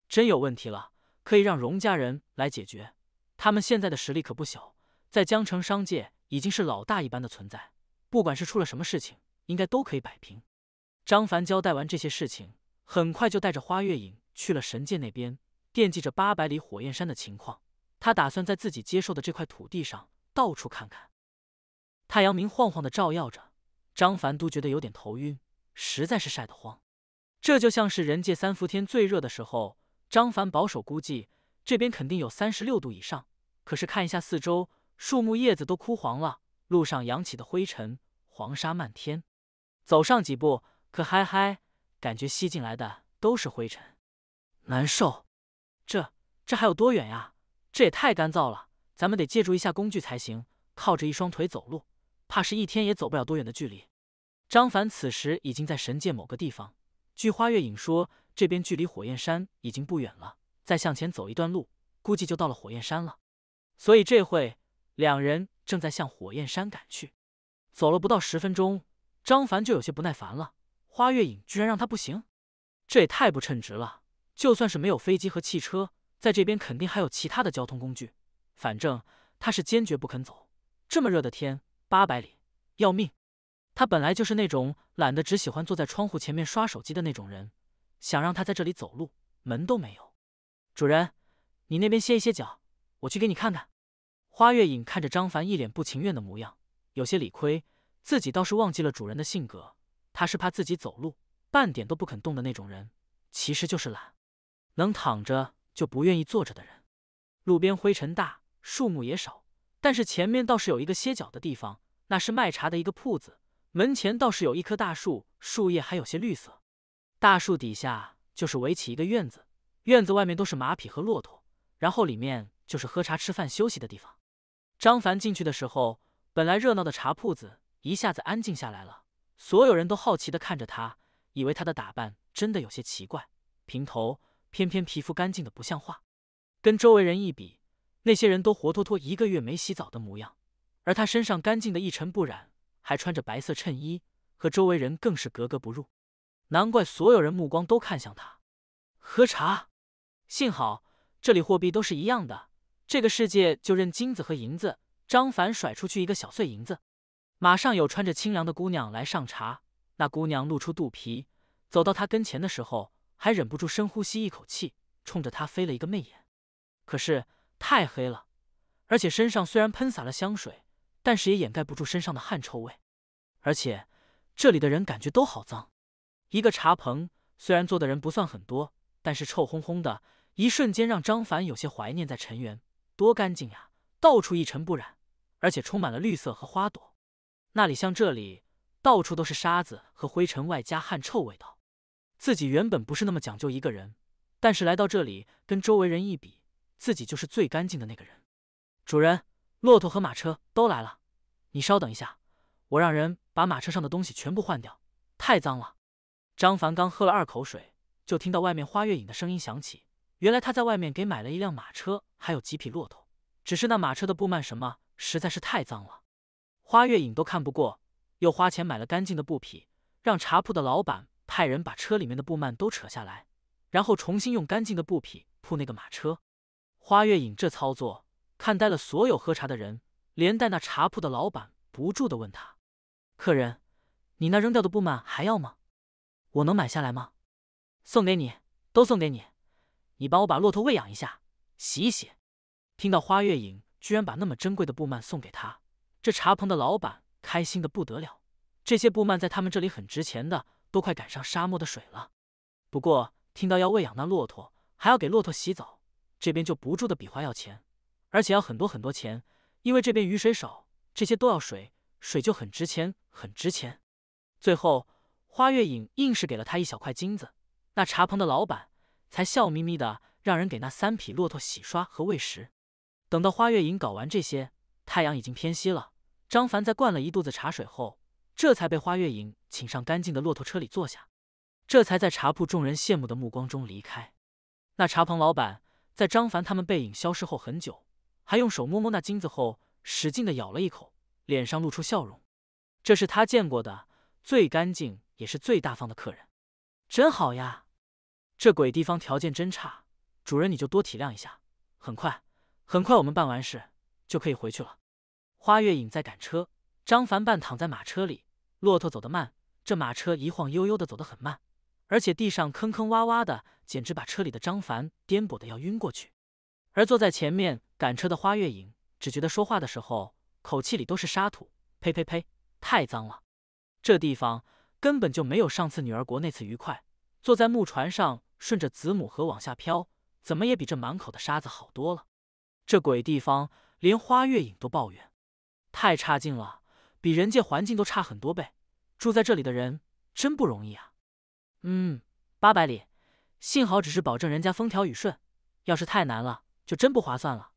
真有问题了，可以让荣家人来解决。他们现在的实力可不小，在江城商界已经是老大一般的存在。不管是出了什么事情，应该都可以摆平。张凡交代完这些事情，很快就带着花月影去了神界那边，惦记着八百里火焰山的情况。他打算在自己接受的这块土地上到处看看。太阳明晃晃的照耀着，张凡都觉得有点头晕，实在是晒得慌。这就像是人界三伏天最热的时候。张凡保守估计，这边肯定有三十六度以上。可是看一下四周，树木叶子都枯黄了，路上扬起的灰尘，黄沙漫天，走上几步。可嗨嗨，感觉吸进来的都是灰尘，难受。这这还有多远呀？这也太干燥了，咱们得借助一下工具才行。靠着一双腿走路，怕是一天也走不了多远的距离。张凡此时已经在神界某个地方，据花月影说，这边距离火焰山已经不远了，再向前走一段路，估计就到了火焰山了。所以这会，两人正在向火焰山赶去。走了不到十分钟，张凡就有些不耐烦了。花月影居然让他不行，这也太不称职了。就算是没有飞机和汽车，在这边肯定还有其他的交通工具。反正他是坚决不肯走。这么热的天，八百里要命。他本来就是那种懒得只喜欢坐在窗户前面刷手机的那种人，想让他在这里走路门都没有。主人，你那边歇一歇脚，我去给你看看。花月影看着张凡一脸不情愿的模样，有些理亏，自己倒是忘记了主人的性格。他是怕自己走路半点都不肯动的那种人，其实就是懒，能躺着就不愿意坐着的人。路边灰尘大，树木也少，但是前面倒是有一个歇脚的地方，那是卖茶的一个铺子，门前倒是有一棵大树，树叶还有些绿色。大树底下就是围起一个院子，院子外面都是马匹和骆驼，然后里面就是喝茶、吃饭、休息的地方。张凡进去的时候，本来热闹的茶铺子一下子安静下来了。所有人都好奇的看着他，以为他的打扮真的有些奇怪，平头，偏偏皮肤干净的不像话，跟周围人一比，那些人都活脱脱一个月没洗澡的模样，而他身上干净的一尘不染，还穿着白色衬衣，和周围人更是格格不入，难怪所有人目光都看向他。喝茶，幸好这里货币都是一样的，这个世界就认金子和银子，张凡甩出去一个小碎银子。马上有穿着清凉的姑娘来上茶，那姑娘露出肚皮，走到他跟前的时候，还忍不住深呼吸一口气，冲着他飞了一个媚眼。可是太黑了，而且身上虽然喷洒了香水，但是也掩盖不住身上的汗臭味。而且这里的人感觉都好脏。一个茶棚虽然坐的人不算很多，但是臭烘烘的，一瞬间让张凡有些怀念在尘缘多干净呀，到处一尘不染，而且充满了绿色和花朵。那里像这里，到处都是沙子和灰尘，外加汗臭味道。自己原本不是那么讲究一个人，但是来到这里，跟周围人一比，自己就是最干净的那个人。主人，骆驼和马车都来了，你稍等一下，我让人把马车上的东西全部换掉，太脏了。张凡刚喝了二口水，就听到外面花月影的声音响起。原来他在外面给买了一辆马车，还有几匹骆驼，只是那马车的布幔什么实在是太脏了。花月影都看不过，又花钱买了干净的布匹，让茶铺的老板派人把车里面的布幔都扯下来，然后重新用干净的布匹铺那个马车。花月影这操作看呆了所有喝茶的人，连带那茶铺的老板不住的问他：“客人，你那扔掉的布幔还要吗？我能买下来吗？送给你，都送给你。你帮我把骆驼喂养一下，洗一洗。”听到花月影居然把那么珍贵的布幔送给他。这茶棚的老板开心的不得了，这些布幔在他们这里很值钱的，都快赶上沙漠的水了。不过听到要喂养那骆驼，还要给骆驼洗澡，这边就不住的比划要钱，而且要很多很多钱，因为这边雨水少，这些都要水，水就很值钱，很值钱。最后，花月影硬是给了他一小块金子，那茶棚的老板才笑眯眯的让人给那三匹骆驼洗刷和喂食。等到花月影搞完这些，太阳已经偏西了。张凡在灌了一肚子茶水后，这才被花月影请上干净的骆驼车里坐下，这才在茶铺众人羡慕的目光中离开。那茶棚老板在张凡他们背影消失后很久，还用手摸摸那金子后，使劲的咬了一口，脸上露出笑容。这是他见过的最干净也是最大方的客人，真好呀！这鬼地方条件真差，主人你就多体谅一下。很快，很快我们办完事就可以回去了。花月影在赶车，张凡半躺在马车里。骆驼走得慢，这马车一晃悠悠的走得很慢，而且地上坑坑洼洼的，简直把车里的张凡颠簸的要晕过去。而坐在前面赶车的花月影，只觉得说话的时候，口气里都是沙土，呸呸呸，太脏了。这地方根本就没有上次女儿国那次愉快，坐在木船上顺着子母河往下漂，怎么也比这满口的沙子好多了。这鬼地方，连花月影都抱怨。太差劲了，比人界环境都差很多倍，住在这里的人真不容易啊。嗯，八百里，幸好只是保证人家风调雨顺，要是太难了，就真不划算了。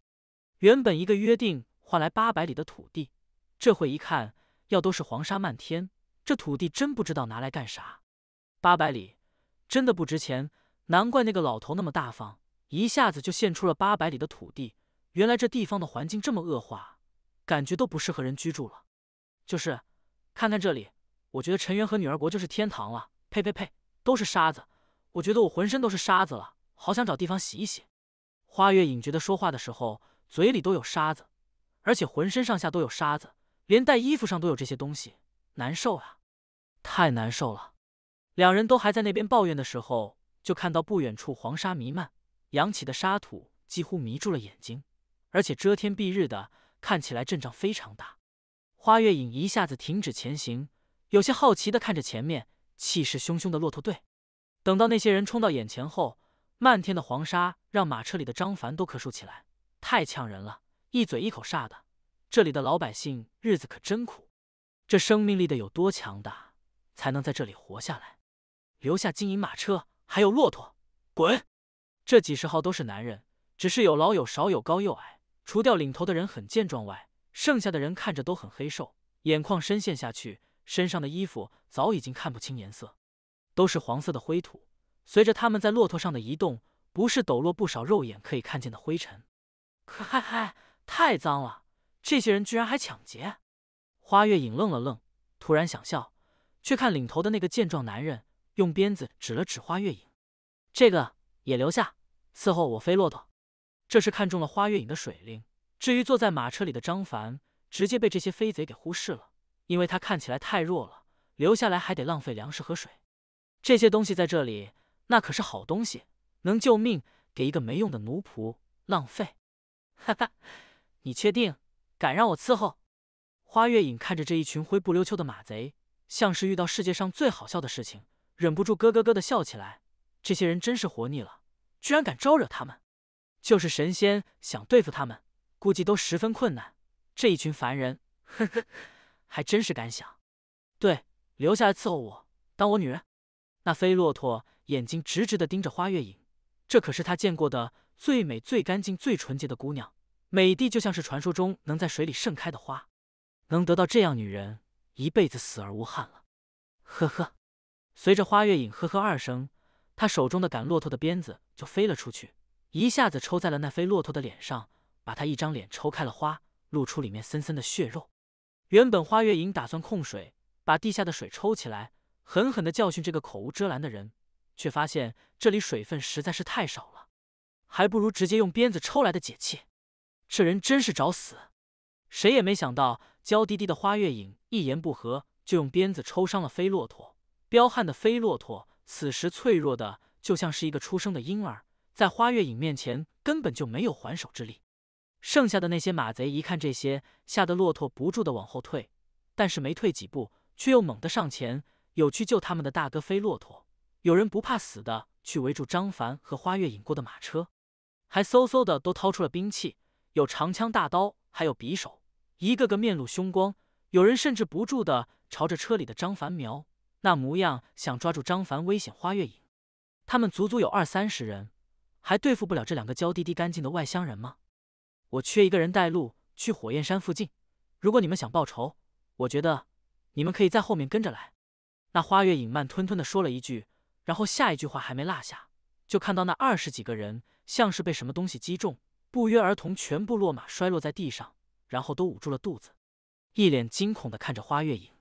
原本一个约定换来八百里的土地，这会一看，要都是黄沙漫天，这土地真不知道拿来干啥。八百里真的不值钱，难怪那个老头那么大方，一下子就献出了八百里的土地。原来这地方的环境这么恶化。感觉都不适合人居住了，就是看看这里，我觉得陈元和女儿国就是天堂了。呸呸呸，都是沙子，我觉得我浑身都是沙子了，好想找地方洗一洗。花月影觉得说话的时候嘴里都有沙子，而且浑身上下都有沙子，连带衣服上都有这些东西，难受啊，太难受了。两人都还在那边抱怨的时候，就看到不远处黄沙弥漫，扬起的沙土几乎迷住了眼睛，而且遮天蔽日的。看起来阵仗非常大，花月影一下子停止前行，有些好奇的看着前面气势汹汹的骆驼队。等到那些人冲到眼前后，漫天的黄沙让马车里的张凡都咳嗽起来，太呛人了，一嘴一口煞的。这里的老百姓日子可真苦，这生命力得有多强大才能在这里活下来？留下金银马车还有骆驼，滚！这几十号都是男人，只是有老有少，有高有矮。除掉领头的人很健壮外，剩下的人看着都很黑瘦，眼眶深陷下去，身上的衣服早已经看不清颜色，都是黄色的灰土。随着他们在骆驼上的移动，不是抖落不少肉眼可以看见的灰尘。可嗨嗨，太脏了！这些人居然还抢劫！花月影愣了愣，突然想笑，却看领头的那个健壮男人用鞭子指了指花月影：“这个也留下，伺候我飞骆驼。”这是看中了花月影的水灵。至于坐在马车里的张凡，直接被这些飞贼给忽视了，因为他看起来太弱了，留下来还得浪费粮食和水。这些东西在这里，那可是好东西，能救命，给一个没用的奴仆浪费？哈哈，你确定敢让我伺候？花月影看着这一群灰不溜秋的马贼，像是遇到世界上最好笑的事情，忍不住咯咯咯的笑起来。这些人真是活腻了，居然敢招惹他们！就是神仙想对付他们，估计都十分困难。这一群凡人，呵呵，还真是敢想。对，留下来伺候我，当我女人。那飞骆驼眼睛直直的盯着花月影，这可是他见过的最美、最干净、最纯洁的姑娘，美的就像是传说中能在水里盛开的花。能得到这样女人，一辈子死而无憾了。呵呵。随着花月影呵呵二声，他手中的赶骆驼的鞭子就飞了出去。一下子抽在了那飞骆驼的脸上，把他一张脸抽开了花，露出里面森森的血肉。原本花月影打算控水，把地下的水抽起来，狠狠地教训这个口无遮拦的人，却发现这里水分实在是太少了，还不如直接用鞭子抽来的解气。这人真是找死！谁也没想到，娇滴滴的花月影一言不合就用鞭子抽伤了飞骆驼。彪悍的飞骆驼此时脆弱的就像是一个出生的婴儿。在花月影面前根本就没有还手之力，剩下的那些马贼一看这些，吓得骆驼不住的往后退，但是没退几步，却又猛地上前。有去救他们的大哥飞骆驼，有人不怕死的去围住张凡和花月影过的马车，还嗖嗖的都掏出了兵器，有长枪、大刀，还有匕首，一个个面露凶光。有人甚至不住的朝着车里的张凡瞄，那模样想抓住张凡，危险花月影。他们足足有二三十人。还对付不了这两个娇滴滴、干净的外乡人吗？我缺一个人带路去火焰山附近。如果你们想报仇，我觉得你们可以在后面跟着来。那花月影慢吞吞地说了一句，然后下一句话还没落下，就看到那二十几个人像是被什么东西击中，不约而同全部落马摔落在地上，然后都捂住了肚子，一脸惊恐地看着花月影。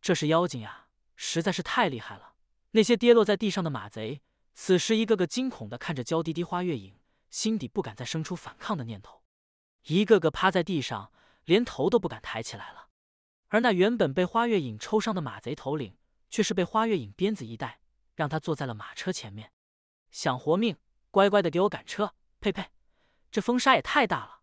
这是妖精呀，实在是太厉害了！那些跌落在地上的马贼。此时，一个个惊恐的看着娇滴滴花月影，心底不敢再生出反抗的念头，一个个趴在地上，连头都不敢抬起来了。而那原本被花月影抽伤的马贼头领，却是被花月影鞭子一带，让他坐在了马车前面。想活命，乖乖的给我赶车。呸呸，这风沙也太大了。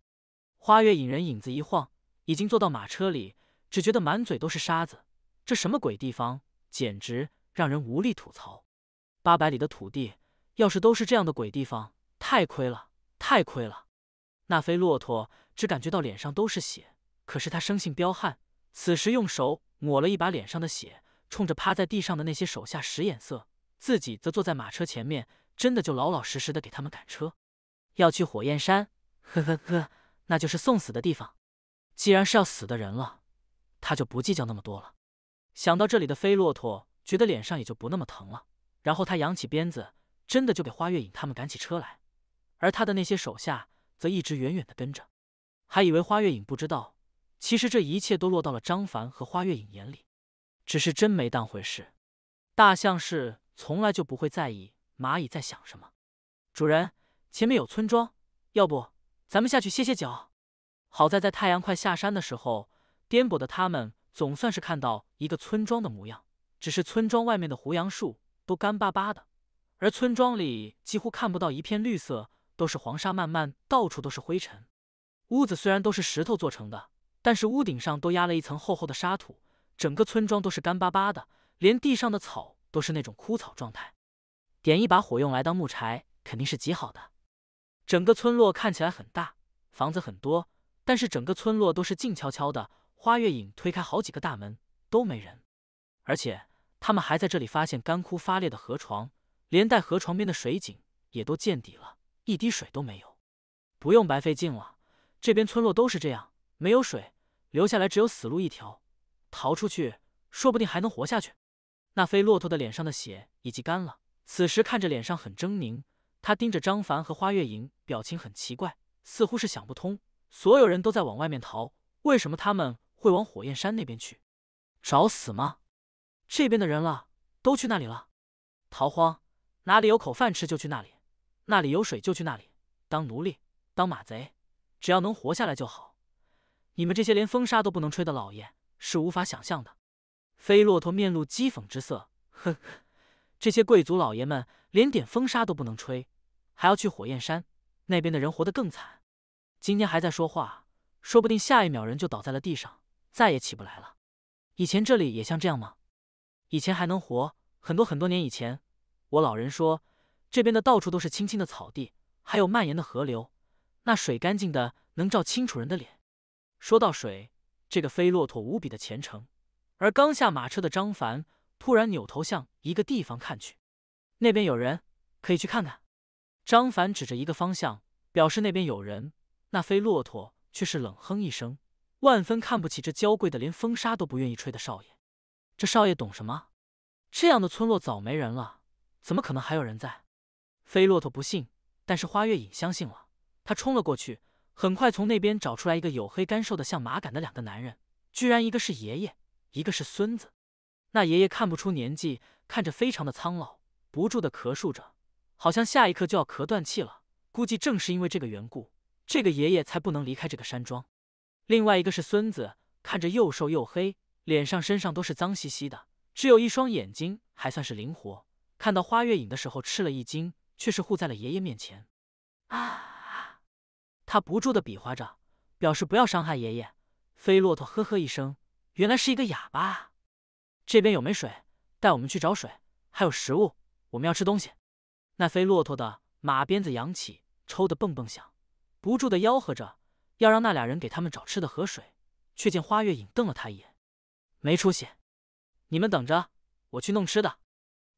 花月影人影子一晃，已经坐到马车里，只觉得满嘴都是沙子。这什么鬼地方，简直让人无力吐槽。八百里的土地，要是都是这样的鬼地方，太亏了，太亏了。那飞骆驼只感觉到脸上都是血，可是他生性彪悍，此时用手抹了一把脸上的血，冲着趴在地上的那些手下使眼色，自己则坐在马车前面，真的就老老实实的给他们赶车。要去火焰山，呵呵呵，那就是送死的地方。既然是要死的人了，他就不计较那么多了。想到这里的飞骆驼，觉得脸上也就不那么疼了。然后他扬起鞭子，真的就给花月影他们赶起车来，而他的那些手下则一直远远的跟着，还以为花月影不知道，其实这一切都落到了张凡和花月影眼里，只是真没当回事。大象是从来就不会在意蚂蚁在想什么。主人，前面有村庄，要不咱们下去歇歇脚？好在在太阳快下山的时候，颠簸的他们总算是看到一个村庄的模样，只是村庄外面的胡杨树。都干巴巴的，而村庄里几乎看不到一片绿色，都是黄沙漫漫，到处都是灰尘。屋子虽然都是石头做成的，但是屋顶上都压了一层厚厚的沙土，整个村庄都是干巴巴的，连地上的草都是那种枯草状态。点一把火用来当木柴肯定是极好的。整个村落看起来很大，房子很多，但是整个村落都是静悄悄的。花月影推开好几个大门，都没人，而且。他们还在这里发现干枯发裂的河床，连带河床边的水井也都见底了，一滴水都没有。不用白费劲了，这边村落都是这样，没有水，留下来只有死路一条，逃出去说不定还能活下去。那飞骆驼的脸上的血已经干了，此时看着脸上很狰狞，他盯着张凡和花月影，表情很奇怪，似乎是想不通。所有人都在往外面逃，为什么他们会往火焰山那边去？找死吗？这边的人了都去那里了，逃荒，哪里有口饭吃就去那里，那里有水就去那里，当奴隶，当马贼，只要能活下来就好。你们这些连风沙都不能吹的老爷是无法想象的。飞骆驼面露讥讽之色，呵呵，这些贵族老爷们连点风沙都不能吹，还要去火焰山那边的人活得更惨。今天还在说话，说不定下一秒人就倒在了地上，再也起不来了。以前这里也像这样吗？以前还能活很多很多年以前，我老人说，这边的到处都是青青的草地，还有蔓延的河流，那水干净的能照清楚人的脸。说到水，这个飞骆驼无比的虔诚，而刚下马车的张凡突然扭头向一个地方看去，那边有人，可以去看看。张凡指着一个方向，表示那边有人，那飞骆驼却是冷哼一声，万分看不起这娇贵的连风沙都不愿意吹的少爷。这少爷懂什么？这样的村落早没人了，怎么可能还有人在？飞骆驼不信，但是花月影相信了。他冲了过去，很快从那边找出来一个黝黑干瘦的像马杆的两个男人，居然一个是爷爷，一个是孙子。那爷爷看不出年纪，看着非常的苍老，不住的咳嗽着，好像下一刻就要咳断气了。估计正是因为这个缘故，这个爷爷才不能离开这个山庄。另外一个是孙子，看着又瘦又黑。脸上、身上都是脏兮兮的，只有一双眼睛还算是灵活。看到花月影的时候吃了一惊，却是护在了爷爷面前。啊！他不住的比划着，表示不要伤害爷爷。飞骆驼呵呵一声，原来是一个哑巴。这边有没水？带我们去找水，还有食物，我们要吃东西。那飞骆驼的马鞭子扬起，抽得蹦蹦响，不住的吆喝着，要让那俩人给他们找吃的和水。却见花月影瞪了他一眼。没出息！你们等着，我去弄吃的。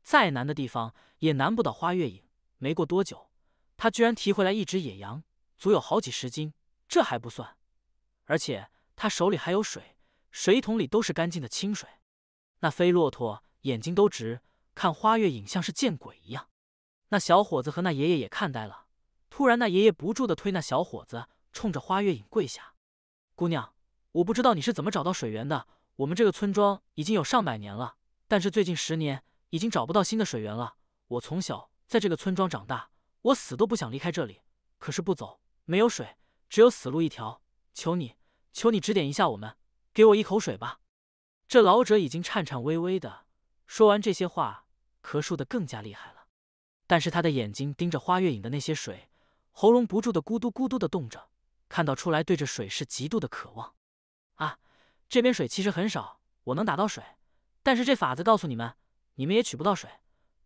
再难的地方也难不倒花月影。没过多久，他居然提回来一只野羊，足有好几十斤。这还不算，而且他手里还有水，水桶里都是干净的清水。那飞骆驼眼睛都直，看花月影像是见鬼一样。那小伙子和那爷爷也看呆了。突然，那爷爷不住的推那小伙子，冲着花月影跪下：“姑娘，我不知道你是怎么找到水源的。”我们这个村庄已经有上百年了，但是最近十年已经找不到新的水源了。我从小在这个村庄长大，我死都不想离开这里。可是不走，没有水，只有死路一条。求你，求你指点一下我们，给我一口水吧。这老者已经颤颤巍巍的说完这些话，咳嗽的更加厉害了。但是他的眼睛盯着花月影的那些水，喉咙不住的咕嘟咕嘟的动着，看到出来对着水是极度的渴望。啊！这边水其实很少，我能打到水，但是这法子告诉你们，你们也取不到水。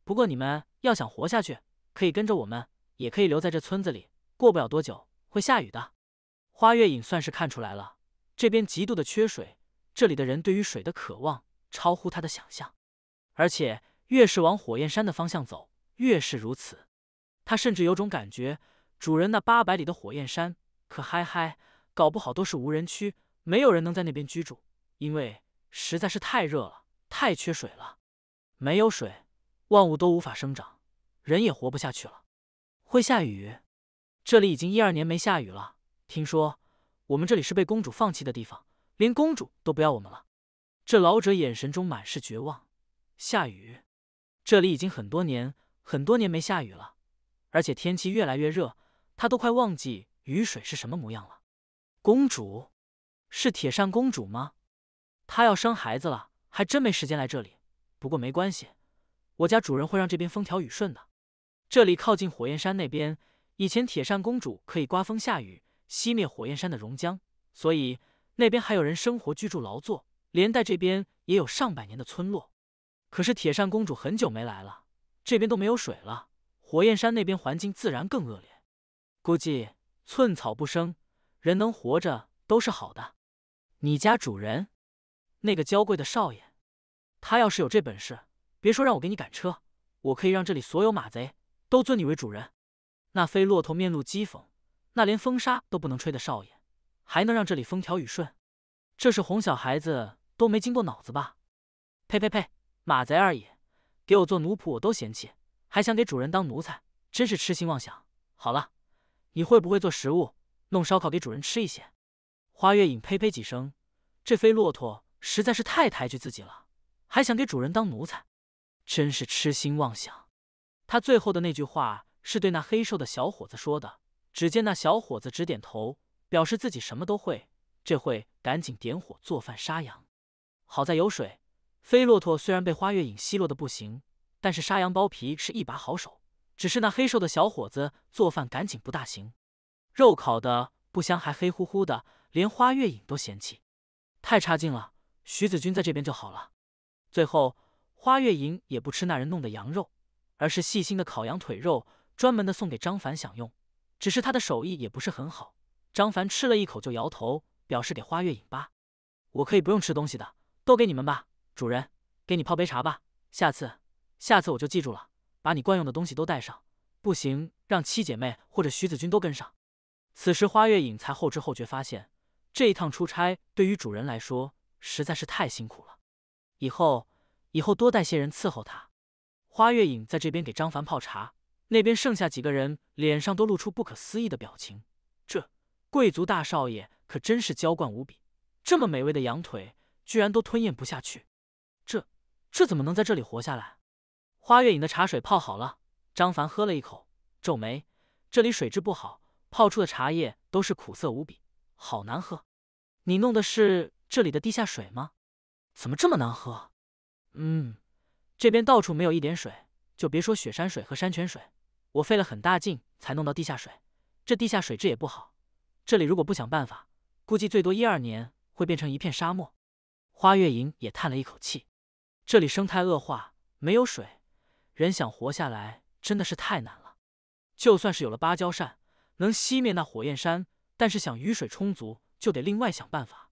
不过你们要想活下去，可以跟着我们，也可以留在这村子里。过不了多久会下雨的。花月影算是看出来了，这边极度的缺水，这里的人对于水的渴望超乎他的想象，而且越是往火焰山的方向走，越是如此。他甚至有种感觉，主人那八百里的火焰山，可嗨嗨，搞不好都是无人区。没有人能在那边居住，因为实在是太热了，太缺水了。没有水，万物都无法生长，人也活不下去了。会下雨？这里已经一二年没下雨了。听说我们这里是被公主放弃的地方，连公主都不要我们了。这老者眼神中满是绝望。下雨？这里已经很多年、很多年没下雨了，而且天气越来越热，他都快忘记雨水是什么模样了。公主？是铁扇公主吗？她要生孩子了，还真没时间来这里。不过没关系，我家主人会让这边风调雨顺的。这里靠近火焰山那边，以前铁扇公主可以刮风下雨，熄灭火焰山的熔浆，所以那边还有人生活居住劳作，连带这边也有上百年的村落。可是铁扇公主很久没来了，这边都没有水了，火焰山那边环境自然更恶劣，估计寸草不生，人能活着都是好的。你家主人，那个娇贵的少爷，他要是有这本事，别说让我给你赶车，我可以让这里所有马贼都尊你为主人。那飞骆驼面露讥讽，那连风沙都不能吹的少爷，还能让这里风调雨顺？这是哄小孩子都没经过脑子吧？呸呸呸，马贼而已，给我做奴仆我都嫌弃，还想给主人当奴才，真是痴心妄想。好了，你会不会做食物，弄烧烤给主人吃一些？花月影呸呸几声，这飞骆驼实在是太抬举自己了，还想给主人当奴才，真是痴心妄想。他最后的那句话是对那黑瘦的小伙子说的。只见那小伙子直点头，表示自己什么都会。这会赶紧点火做饭杀羊，好在有水。飞骆驼虽然被花月影奚落的不行，但是杀羊剥皮是一把好手。只是那黑瘦的小伙子做饭赶紧不大行，肉烤的不香还黑乎乎的。连花月影都嫌弃，太差劲了。徐子君在这边就好了。最后，花月影也不吃那人弄的羊肉，而是细心的烤羊腿肉，专门的送给张凡享用。只是他的手艺也不是很好。张凡吃了一口就摇头，表示给花月影吧，我可以不用吃东西的，都给你们吧。主人，给你泡杯茶吧。下次，下次我就记住了，把你惯用的东西都带上。不行，让七姐妹或者徐子君都跟上。此时，花月影才后知后觉发现。这一趟出差对于主人来说实在是太辛苦了，以后以后多带些人伺候他。花月影在这边给张凡泡茶，那边剩下几个人脸上都露出不可思议的表情。这贵族大少爷可真是娇惯无比，这么美味的羊腿居然都吞咽不下去，这这怎么能在这里活下来？花月影的茶水泡好了，张凡喝了一口，皱眉，这里水质不好，泡出的茶叶都是苦涩无比。好难喝，你弄的是这里的地下水吗？怎么这么难喝？嗯，这边到处没有一点水，就别说雪山水和山泉水。我费了很大劲才弄到地下水，这地下水质也不好。这里如果不想办法，估计最多一二年会变成一片沙漠。花月影也叹了一口气，这里生态恶化，没有水，人想活下来真的是太难了。就算是有了芭蕉扇，能熄灭那火焰山。但是想雨水充足，就得另外想办法。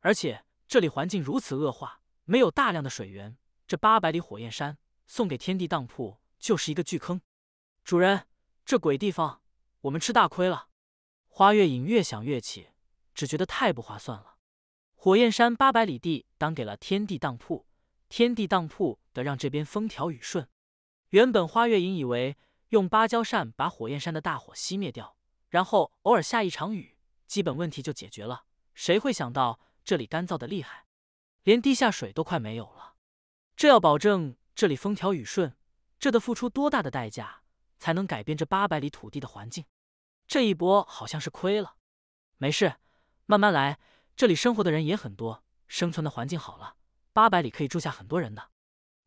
而且这里环境如此恶化，没有大量的水源，这八百里火焰山送给天地当铺就是一个巨坑。主人，这鬼地方，我们吃大亏了。花月影越想越气，只觉得太不划算了。火焰山八百里地当给了天地当铺，天地当铺得让这边风调雨顺。原本花月影以为用芭蕉扇把火焰山的大火熄灭掉。然后偶尔下一场雨，基本问题就解决了。谁会想到这里干燥的厉害，连地下水都快没有了？这要保证这里风调雨顺，这得付出多大的代价才能改变这八百里土地的环境？这一波好像是亏了。没事，慢慢来。这里生活的人也很多，生存的环境好了，八百里可以住下很多人呢。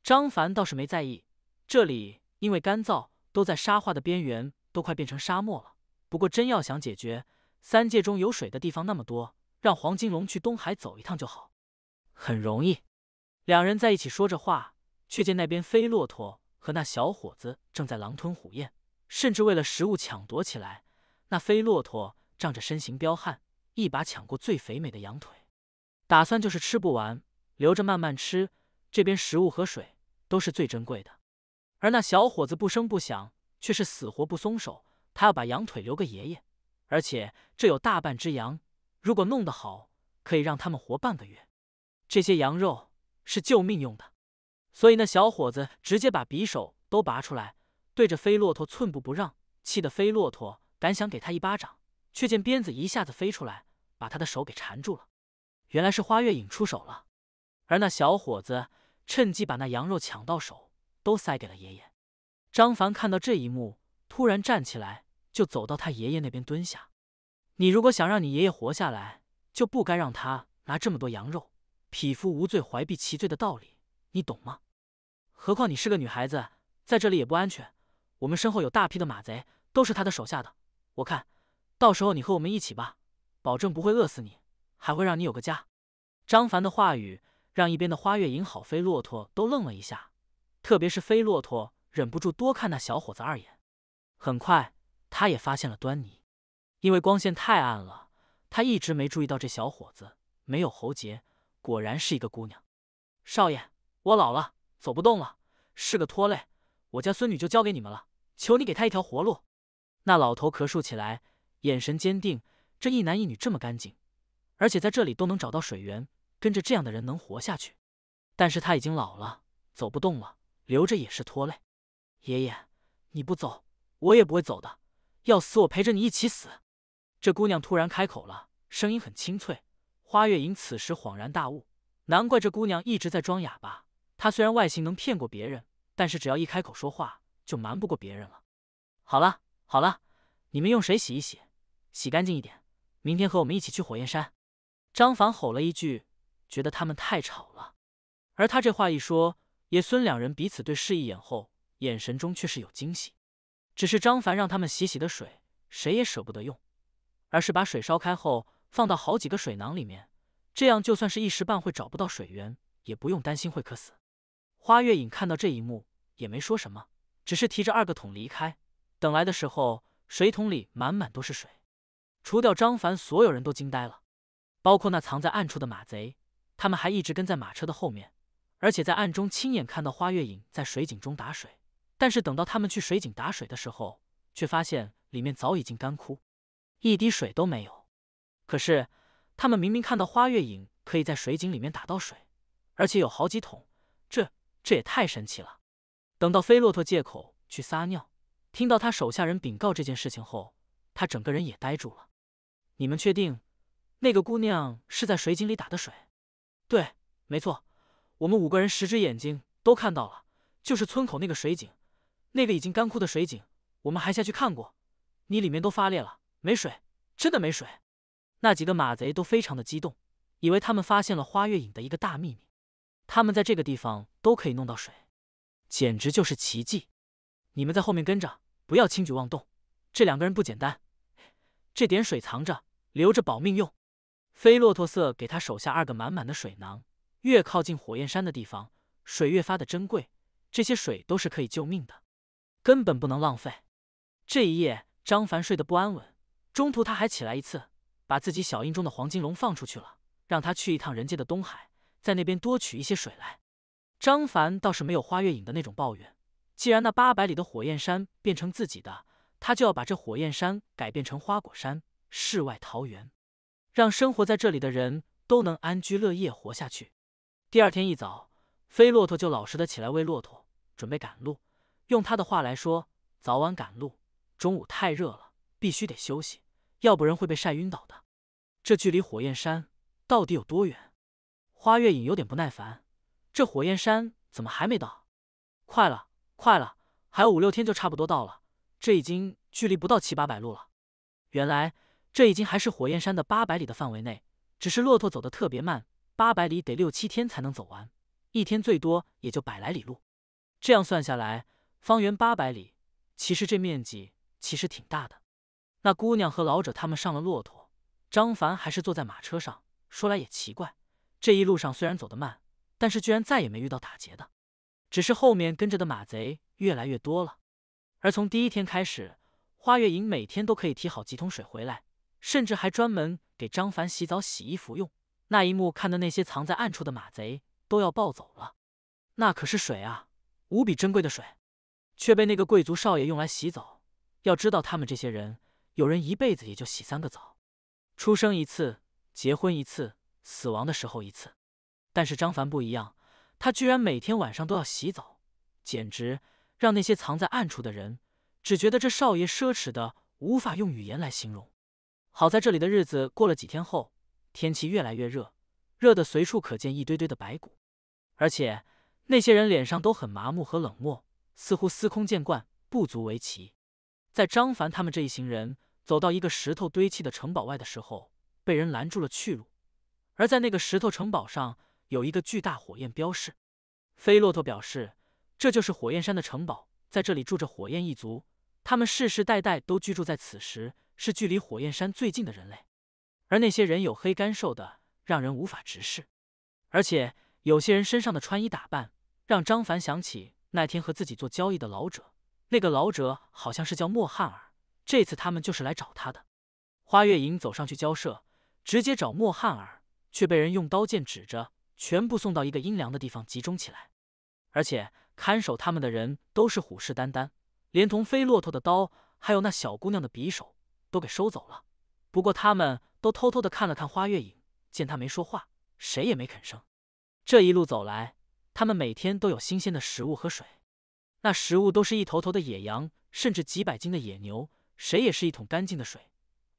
张凡倒是没在意，这里因为干燥，都在沙化的边缘，都快变成沙漠了。不过，真要想解决三界中有水的地方那么多，让黄金龙去东海走一趟就好，很容易。两人在一起说着话，却见那边飞骆驼和那小伙子正在狼吞虎咽，甚至为了食物抢夺起来。那飞骆驼仗着身形彪悍，一把抢过最肥美的羊腿，打算就是吃不完，留着慢慢吃。这边食物和水都是最珍贵的，而那小伙子不声不响，却是死活不松手。他要把羊腿留给爷爷，而且这有大半只羊，如果弄得好，可以让他们活半个月。这些羊肉是救命用的，所以那小伙子直接把匕首都拔出来，对着飞骆驼寸步不让，气得飞骆驼敢想给他一巴掌，却见鞭子一下子飞出来，把他的手给缠住了。原来是花月影出手了，而那小伙子趁机把那羊肉抢到手，都塞给了爷爷。张凡看到这一幕。突然站起来，就走到他爷爷那边蹲下。你如果想让你爷爷活下来，就不该让他拿这么多羊肉。匹夫无罪，怀璧其罪的道理，你懂吗？何况你是个女孩子，在这里也不安全。我们身后有大批的马贼，都是他的手下的。我看，到时候你和我们一起吧，保证不会饿死你，还会让你有个家。张凡的话语让一边的花月影好飞骆驼都愣了一下，特别是飞骆驼，忍不住多看那小伙子二眼。很快，他也发现了端倪，因为光线太暗了，他一直没注意到这小伙子没有喉结，果然是一个姑娘。少爷，我老了，走不动了，是个拖累，我家孙女就交给你们了，求你给她一条活路。那老头咳嗽起来，眼神坚定。这一男一女这么干净，而且在这里都能找到水源，跟着这样的人能活下去。但是他已经老了，走不动了，留着也是拖累。爷爷，你不走。我也不会走的，要死我陪着你一起死。这姑娘突然开口了，声音很清脆。花月影此时恍然大悟，难怪这姑娘一直在装哑巴。她虽然外形能骗过别人，但是只要一开口说话，就瞒不过别人了。好了好了，你们用水洗一洗，洗干净一点，明天和我们一起去火焰山。张凡吼了一句，觉得他们太吵了。而他这话一说，爷孙两人彼此对视一眼后，眼神中却是有惊喜。只是张凡让他们洗洗的水，谁也舍不得用，而是把水烧开后放到好几个水囊里面，这样就算是一时半会找不到水源，也不用担心会渴死。花月影看到这一幕也没说什么，只是提着二个桶离开。等来的时候，水桶里满满都是水。除掉张凡，所有人都惊呆了，包括那藏在暗处的马贼，他们还一直跟在马车的后面，而且在暗中亲眼看到花月影在水井中打水。但是等到他们去水井打水的时候，却发现里面早已经干枯，一滴水都没有。可是他们明明看到花月影可以在水井里面打到水，而且有好几桶，这这也太神奇了。等到飞骆驼借口去撒尿，听到他手下人禀告这件事情后，他整个人也呆住了。你们确定那个姑娘是在水井里打的水？对，没错，我们五个人十只眼睛都看到了，就是村口那个水井。那个已经干枯的水井，我们还下去看过，你里面都发裂了，没水，真的没水。那几个马贼都非常的激动，以为他们发现了花月影的一个大秘密，他们在这个地方都可以弄到水，简直就是奇迹。你们在后面跟着，不要轻举妄动，这两个人不简单，这点水藏着，留着保命用。飞骆驼色给他手下二个满满的水囊，越靠近火焰山的地方，水越发的珍贵，这些水都是可以救命的。根本不能浪费。这一夜，张凡睡得不安稳，中途他还起来一次，把自己小印中的黄金龙放出去了，让他去一趟人界的东海，在那边多取一些水来。张凡倒是没有花月影的那种抱怨，既然那八百里的火焰山变成自己的，他就要把这火焰山改变成花果山、世外桃源，让生活在这里的人都能安居乐业活下去。第二天一早，飞骆驼就老实的起来喂骆驼，准备赶路。用他的话来说：“早晚赶路，中午太热了，必须得休息，要不然会被晒晕倒的。”这距离火焰山到底有多远？花月影有点不耐烦：“这火焰山怎么还没到？快了，快了，还有五六天就差不多到了。这已经距离不到七八百路了。原来这已经还是火焰山的八百里的范围内，只是骆驼走得特别慢，八百里得六七天才能走完，一天最多也就百来里路。这样算下来。”方圆八百里，其实这面积其实挺大的。那姑娘和老者他们上了骆驼，张凡还是坐在马车上。说来也奇怪，这一路上虽然走得慢，但是居然再也没遇到打劫的，只是后面跟着的马贼越来越多了。而从第一天开始，花月影每天都可以提好几桶水回来，甚至还专门给张凡洗澡、洗衣、服用。那一幕看的那些藏在暗处的马贼都要暴走了，那可是水啊，无比珍贵的水。却被那个贵族少爷用来洗澡。要知道，他们这些人，有人一辈子也就洗三个澡：出生一次，结婚一次，死亡的时候一次。但是张凡不一样，他居然每天晚上都要洗澡，简直让那些藏在暗处的人只觉得这少爷奢侈的无法用语言来形容。好在这里的日子过了几天后，天气越来越热，热得随处可见一堆堆的白骨，而且那些人脸上都很麻木和冷漠。似乎司空见惯，不足为奇。在张凡他们这一行人走到一个石头堆砌的城堡外的时候，被人拦住了去路。而在那个石头城堡上，有一个巨大火焰标示。飞骆驼表示，这就是火焰山的城堡，在这里住着火焰一族，他们世世代代都居住在此，时是距离火焰山最近的人类。而那些人有黑干瘦的，让人无法直视，而且有些人身上的穿衣打扮让张凡想起。那天和自己做交易的老者，那个老者好像是叫莫汉尔。这次他们就是来找他的。花月影走上去交涉，直接找莫汉尔，却被人用刀剑指着，全部送到一个阴凉的地方集中起来。而且看守他们的人都是虎视眈眈，连同飞骆驼的刀，还有那小姑娘的匕首都给收走了。不过他们都偷偷的看了看花月影，见他没说话，谁也没吭声。这一路走来。他们每天都有新鲜的食物和水，那食物都是一头头的野羊，甚至几百斤的野牛，谁也是一桶干净的水，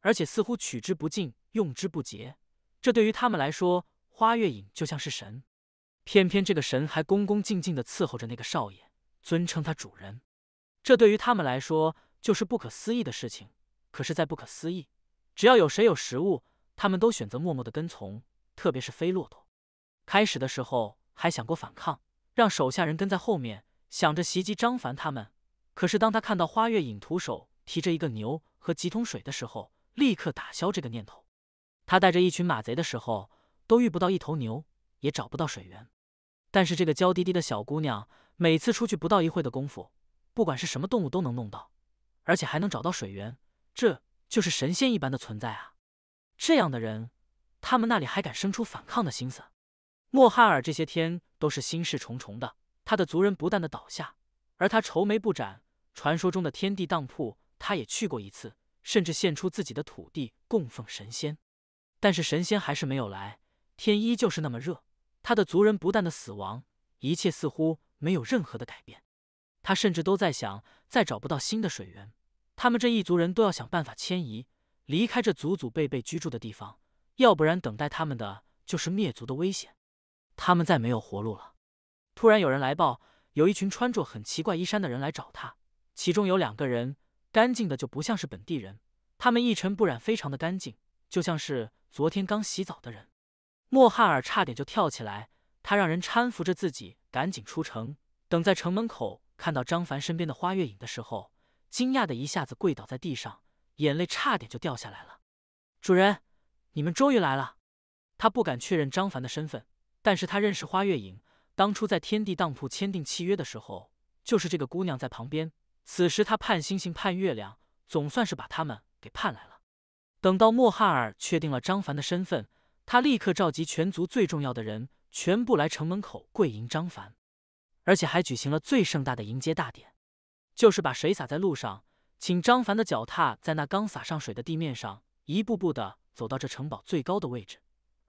而且似乎取之不尽，用之不竭。这对于他们来说，花月影就像是神，偏偏这个神还恭恭敬敬的伺候着那个少爷，尊称他主人。这对于他们来说就是不可思议的事情。可是再不可思议，只要有谁有食物，他们都选择默默的跟从，特别是飞骆驼。开始的时候。还想过反抗，让手下人跟在后面，想着袭击张凡他们。可是当他看到花月影徒手提着一个牛和几桶水的时候，立刻打消这个念头。他带着一群马贼的时候，都遇不到一头牛，也找不到水源。但是这个娇滴滴的小姑娘，每次出去不到一会的功夫，不管是什么动物都能弄到，而且还能找到水源，这就是神仙一般的存在啊！这样的人，他们那里还敢生出反抗的心思？莫哈尔这些天都是心事重重的，他的族人不断的倒下，而他愁眉不展。传说中的天地当铺他也去过一次，甚至献出自己的土地供奉神仙，但是神仙还是没有来，天依旧是那么热。他的族人不断的死亡，一切似乎没有任何的改变。他甚至都在想，再找不到新的水源，他们这一族人都要想办法迁移，离开这祖祖辈辈居住的地方，要不然等待他们的就是灭族的危险。他们再没有活路了。突然有人来报，有一群穿着很奇怪衣衫的人来找他，其中有两个人干净的就不像是本地人，他们一尘不染，非常的干净，就像是昨天刚洗澡的人。莫哈尔差点就跳起来，他让人搀扶着自己赶紧出城。等在城门口看到张凡身边的花月影的时候，惊讶的一下子跪倒在地上，眼泪差点就掉下来了。主人，你们终于来了。他不敢确认张凡的身份。但是他认识花月影，当初在天地当铺签订契约的时候，就是这个姑娘在旁边。此时他盼星星盼月亮，总算是把他们给盼来了。等到莫哈尔确定了张凡的身份，他立刻召集全族最重要的人，全部来城门口跪迎张凡，而且还举行了最盛大的迎接大典，就是把水洒在路上，请张凡的脚踏在那刚洒上水的地面上，一步步的走到这城堡最高的位置。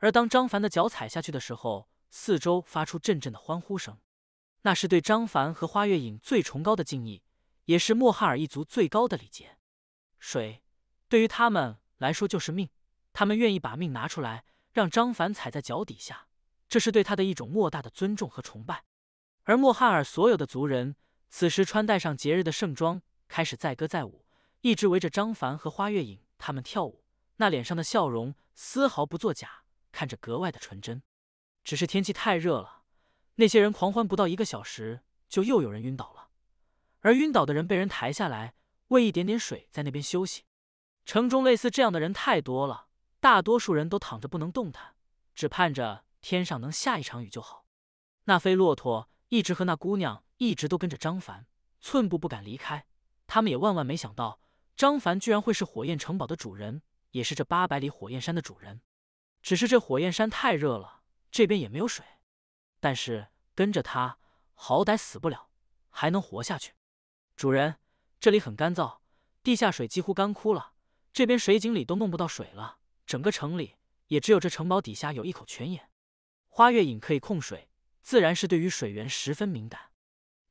而当张凡的脚踩下去的时候，四周发出阵阵的欢呼声，那是对张凡和花月影最崇高的敬意，也是莫哈尔一族最高的礼节。水对于他们来说就是命，他们愿意把命拿出来让张凡踩在脚底下，这是对他的一种莫大的尊重和崇拜。而莫哈尔所有的族人此时穿戴上节日的盛装，开始载歌载舞，一直围着张凡和花月影他们跳舞，那脸上的笑容丝毫不作假。看着格外的纯真，只是天气太热了，那些人狂欢不到一个小时，就又有人晕倒了。而晕倒的人被人抬下来，喂一点点水，在那边休息。城中类似这样的人太多了，大多数人都躺着不能动弹，只盼着天上能下一场雨就好。那飞骆驼一直和那姑娘一直都跟着张凡，寸步不敢离开。他们也万万没想到，张凡居然会是火焰城堡的主人，也是这八百里火焰山的主人。只是这火焰山太热了，这边也没有水。但是跟着他，好歹死不了，还能活下去。主人，这里很干燥，地下水几乎干枯了，这边水井里都弄不到水了。整个城里也只有这城堡底下有一口泉眼。花月影可以控水，自然是对于水源十分敏感。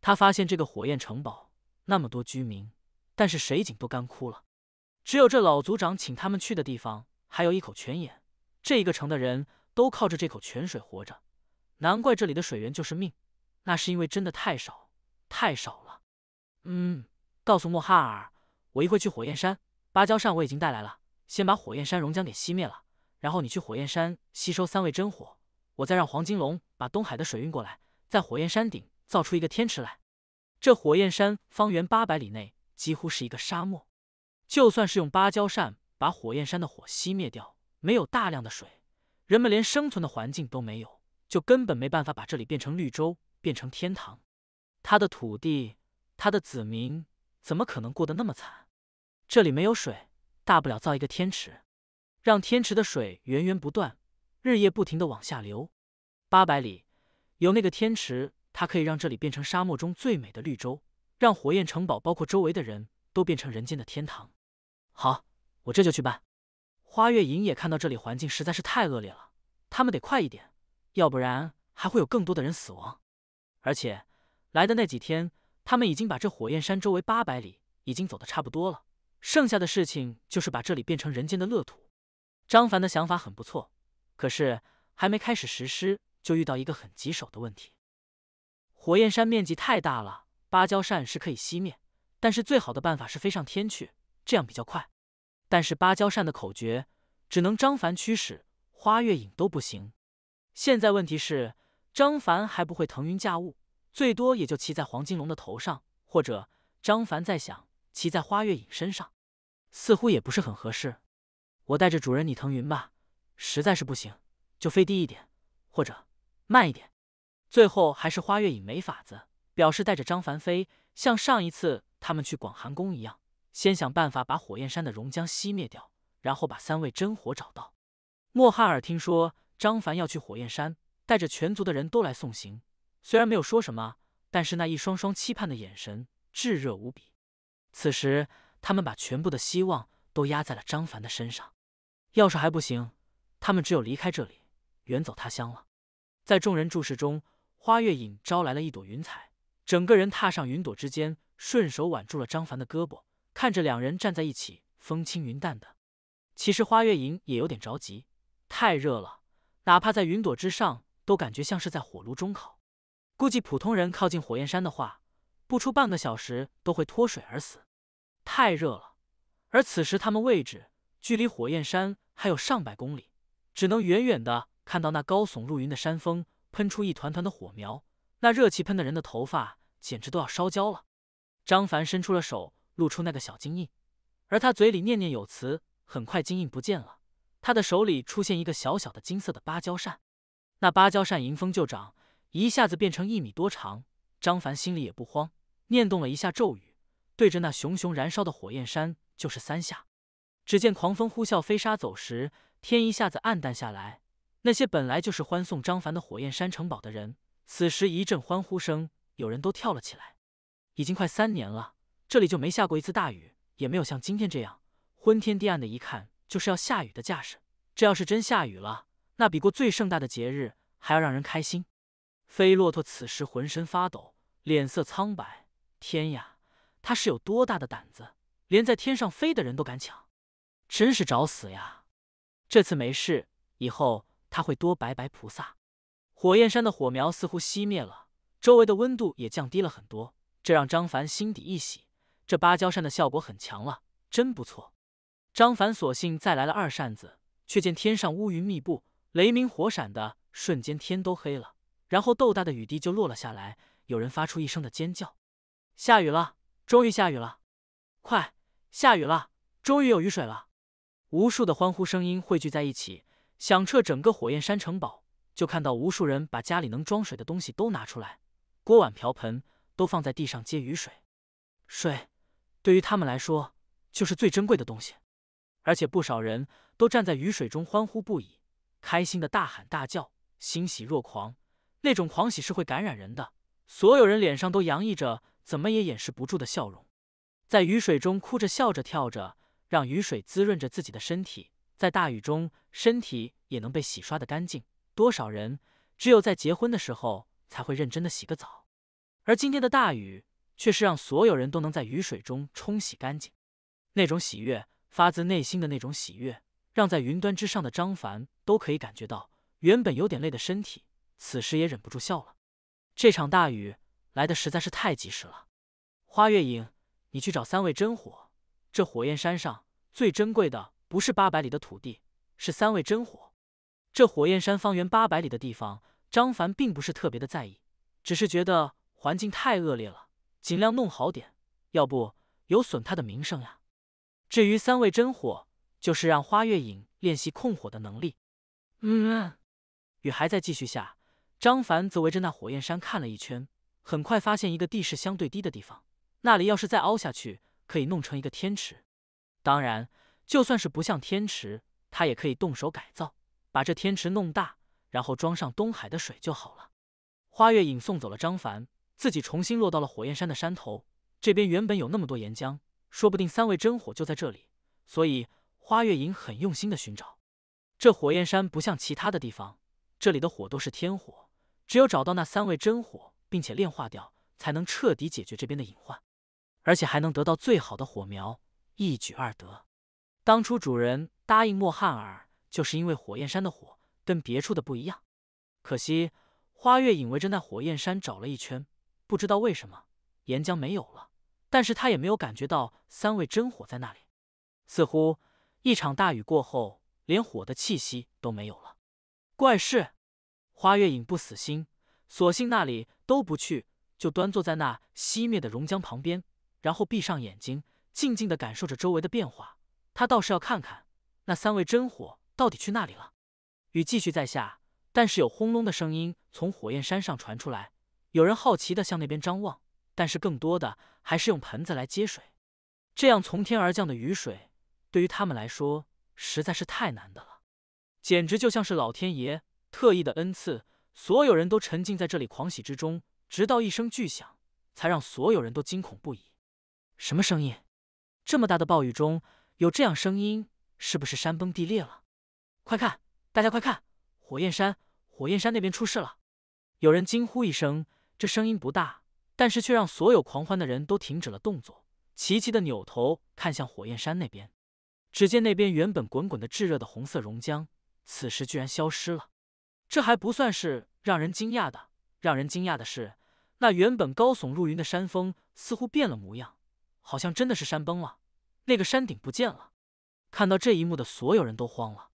他发现这个火焰城堡那么多居民，但是水井都干枯了，只有这老族长请他们去的地方还有一口泉眼。这一个城的人都靠着这口泉水活着，难怪这里的水源就是命。那是因为真的太少，太少了。嗯，告诉莫哈尔，我一会去火焰山，芭蕉扇我已经带来了，先把火焰山熔浆给熄灭了，然后你去火焰山吸收三味真火，我再让黄金龙把东海的水运过来，在火焰山顶造出一个天池来。这火焰山方圆八百里内几乎是一个沙漠，就算是用芭蕉扇把火焰山的火熄灭掉。没有大量的水，人们连生存的环境都没有，就根本没办法把这里变成绿洲，变成天堂。他的土地，他的子民，怎么可能过得那么惨？这里没有水，大不了造一个天池，让天池的水源源不断，日夜不停的往下流。八百里有那个天池，它可以让这里变成沙漠中最美的绿洲，让火焰城堡包括周围的人都变成人间的天堂。好，我这就去办。花月影也看到这里环境实在是太恶劣了，他们得快一点，要不然还会有更多的人死亡。而且来的那几天，他们已经把这火焰山周围八百里已经走得差不多了，剩下的事情就是把这里变成人间的乐土。张凡的想法很不错，可是还没开始实施，就遇到一个很棘手的问题：火焰山面积太大了，芭蕉扇是可以熄灭，但是最好的办法是飞上天去，这样比较快。但是芭蕉扇的口诀只能张凡驱使，花月影都不行。现在问题是，张凡还不会腾云驾雾，最多也就骑在黄金龙的头上，或者张凡在想骑在花月影身上，似乎也不是很合适。我带着主人你腾云吧，实在是不行，就飞低一点，或者慢一点。最后还是花月影没法子，表示带着张凡飞，像上一次他们去广寒宫一样。先想办法把火焰山的熔浆熄灭掉，然后把三位真火找到。莫哈尔听说张凡要去火焰山，带着全族的人都来送行。虽然没有说什么，但是那一双双期盼的眼神炙热无比。此时，他们把全部的希望都压在了张凡的身上。要是还不行，他们只有离开这里，远走他乡了。在众人注视中，花月影招来了一朵云彩，整个人踏上云朵之间，顺手挽住了张凡的胳膊。看着两人站在一起，风轻云淡的。其实花月影也有点着急，太热了，哪怕在云朵之上，都感觉像是在火炉中烤。估计普通人靠近火焰山的话，不出半个小时都会脱水而死。太热了，而此时他们位置距离火焰山还有上百公里，只能远远的看到那高耸入云的山峰喷出一团团的火苗，那热气喷的人的头发简直都要烧焦了。张凡伸出了手。露出那个小金印，而他嘴里念念有词，很快金印不见了。他的手里出现一个小小的金色的芭蕉扇，那芭蕉扇迎风就长，一下子变成一米多长。张凡心里也不慌，念动了一下咒语，对着那熊熊燃烧的火焰山就是三下。只见狂风呼啸，飞沙走石，天一下子暗淡下来。那些本来就是欢送张凡的火焰山城堡的人，此时一阵欢呼声，有人都跳了起来。已经快三年了。这里就没下过一次大雨，也没有像今天这样昏天地暗的，一看就是要下雨的架势。这要是真下雨了，那比过最盛大的节日还要让人开心。飞骆驼此时浑身发抖，脸色苍白。天呀，他是有多大的胆子，连在天上飞的人都敢抢，真是找死呀！这次没事，以后他会多拜拜菩萨。火焰山的火苗似乎熄灭了，周围的温度也降低了很多，这让张凡心底一喜。这芭蕉扇的效果很强了，真不错。张凡索性再来了二扇子，却见天上乌云密布，雷鸣火闪的瞬间，天都黑了。然后豆大的雨滴就落了下来，有人发出一声的尖叫：“下雨了！终于下雨了！快下雨了！终于有雨水了！”无数的欢呼声音汇聚在一起，响彻整个火焰山城堡。就看到无数人把家里能装水的东西都拿出来，锅碗瓢盆都放在地上接雨水，水。对于他们来说，就是最珍贵的东西，而且不少人都站在雨水中欢呼不已，开心的大喊大叫，欣喜若狂。那种狂喜是会感染人的，所有人脸上都洋溢着怎么也掩饰不住的笑容，在雨水中哭着笑着跳着，让雨水滋润着自己的身体，在大雨中身体也能被洗刷的干净。多少人只有在结婚的时候才会认真的洗个澡，而今天的大雨。却是让所有人都能在雨水中冲洗干净，那种喜悦，发自内心的那种喜悦，让在云端之上的张凡都可以感觉到。原本有点累的身体，此时也忍不住笑了。这场大雨来的实在是太及时了。花月影，你去找三味真火。这火焰山上最珍贵的不是八百里的土地，是三味真火。这火焰山方圆八百里的地方，张凡并不是特别的在意，只是觉得环境太恶劣了。尽量弄好点，要不有损他的名声呀。至于三味真火，就是让花月影练习控火的能力。嗯，雨还在继续下，张凡则围着那火焰山看了一圈，很快发现一个地势相对低的地方，那里要是再凹下去，可以弄成一个天池。当然，就算是不像天池，他也可以动手改造，把这天池弄大，然后装上东海的水就好了。花月影送走了张凡。自己重新落到了火焰山的山头，这边原本有那么多岩浆，说不定三味真火就在这里。所以花月影很用心的寻找。这火焰山不像其他的地方，这里的火都是天火，只有找到那三味真火，并且炼化掉，才能彻底解决这边的隐患，而且还能得到最好的火苗，一举二得。当初主人答应莫汉尔，就是因为火焰山的火跟别处的不一样。可惜花月影围着那火焰山找了一圈。不知道为什么岩浆没有了，但是他也没有感觉到三味真火在那里，似乎一场大雨过后，连火的气息都没有了。怪事！花月影不死心，索性那里都不去，就端坐在那熄灭的熔浆旁边，然后闭上眼睛，静静的感受着周围的变化。他倒是要看看那三味真火到底去哪里了。雨继续在下，但是有轰隆的声音从火焰山上传出来。有人好奇的向那边张望，但是更多的还是用盆子来接水。这样从天而降的雨水，对于他们来说实在是太难的了，简直就像是老天爷特意的恩赐。所有人都沉浸在这里狂喜之中，直到一声巨响，才让所有人都惊恐不已。什么声音？这么大的暴雨中有这样声音，是不是山崩地裂了？快看，大家快看，火焰山，火焰山那边出事了！有人惊呼一声。这声音不大，但是却让所有狂欢的人都停止了动作。齐齐的扭头看向火焰山那边，只见那边原本滚滚的炙热的红色熔浆，此时居然消失了。这还不算是让人惊讶的，让人惊讶的是，那原本高耸入云的山峰似乎变了模样，好像真的是山崩了，那个山顶不见了。看到这一幕的所有人都慌了。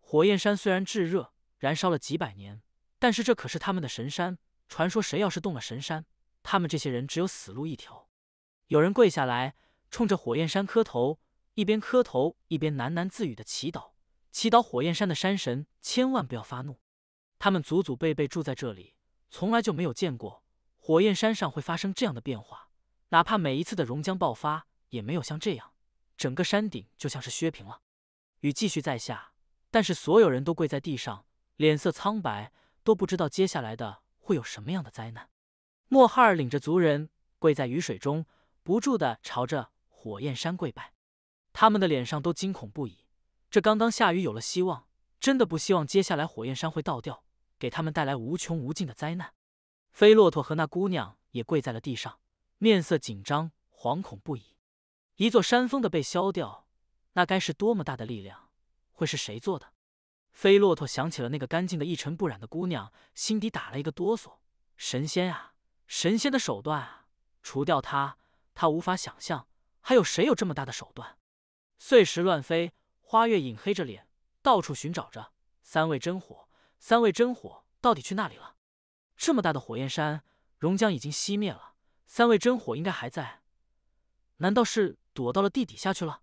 火焰山虽然炙热，燃烧了几百年，但是这可是他们的神山。传说谁要是动了神山，他们这些人只有死路一条。有人跪下来，冲着火焰山磕头，一边磕头一边喃喃自语的祈祷，祈祷火焰山的山神千万不要发怒。他们祖祖辈辈住在这里，从来就没有见过火焰山上会发生这样的变化，哪怕每一次的熔浆爆发也没有像这样，整个山顶就像是削平了。雨继续在下，但是所有人都跪在地上，脸色苍白，都不知道接下来的。会有什么样的灾难？莫哈尔领着族人跪在雨水中，不住的朝着火焰山跪拜，他们的脸上都惊恐不已。这刚刚下雨有了希望，真的不希望接下来火焰山会倒掉，给他们带来无穷无尽的灾难。飞骆驼和那姑娘也跪在了地上，面色紧张，惶恐不已。一座山峰的被削掉，那该是多么大的力量？会是谁做的？飞骆驼想起了那个干净的一尘不染的姑娘，心底打了一个哆嗦。神仙啊，神仙的手段啊！除掉他，他无法想象还有谁有这么大的手段。碎石乱飞，花月影黑着脸到处寻找着三味真火。三味真火到底去哪里了？这么大的火焰山，熔浆已经熄灭了，三味真火应该还在。难道是躲到了地底下去了？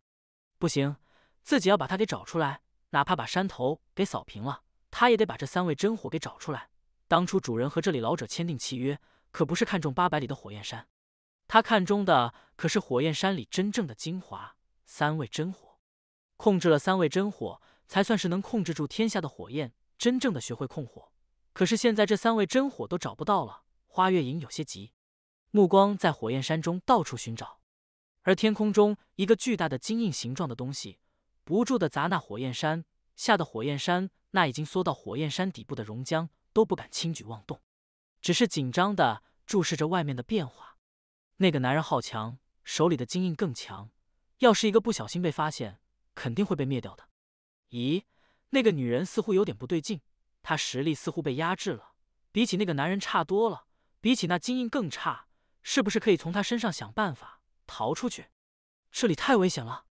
不行，自己要把他给找出来。哪怕把山头给扫平了，他也得把这三位真火给找出来。当初主人和这里老者签订契约，可不是看中八百里的火焰山，他看中的可是火焰山里真正的精华——三位真火。控制了三位真火，才算是能控制住天下的火焰，真正的学会控火。可是现在这三位真火都找不到了，花月影有些急，目光在火焰山中到处寻找。而天空中一个巨大的金印形状的东西。不住的砸那火焰山，吓得火焰山那已经缩到火焰山底部的熔浆都不敢轻举妄动，只是紧张的注视着外面的变化。那个男人好强，手里的金印更强。要是一个不小心被发现，肯定会被灭掉的。咦，那个女人似乎有点不对劲，她实力似乎被压制了，比起那个男人差多了，比起那金印更差。是不是可以从她身上想办法逃出去？这里太危险了。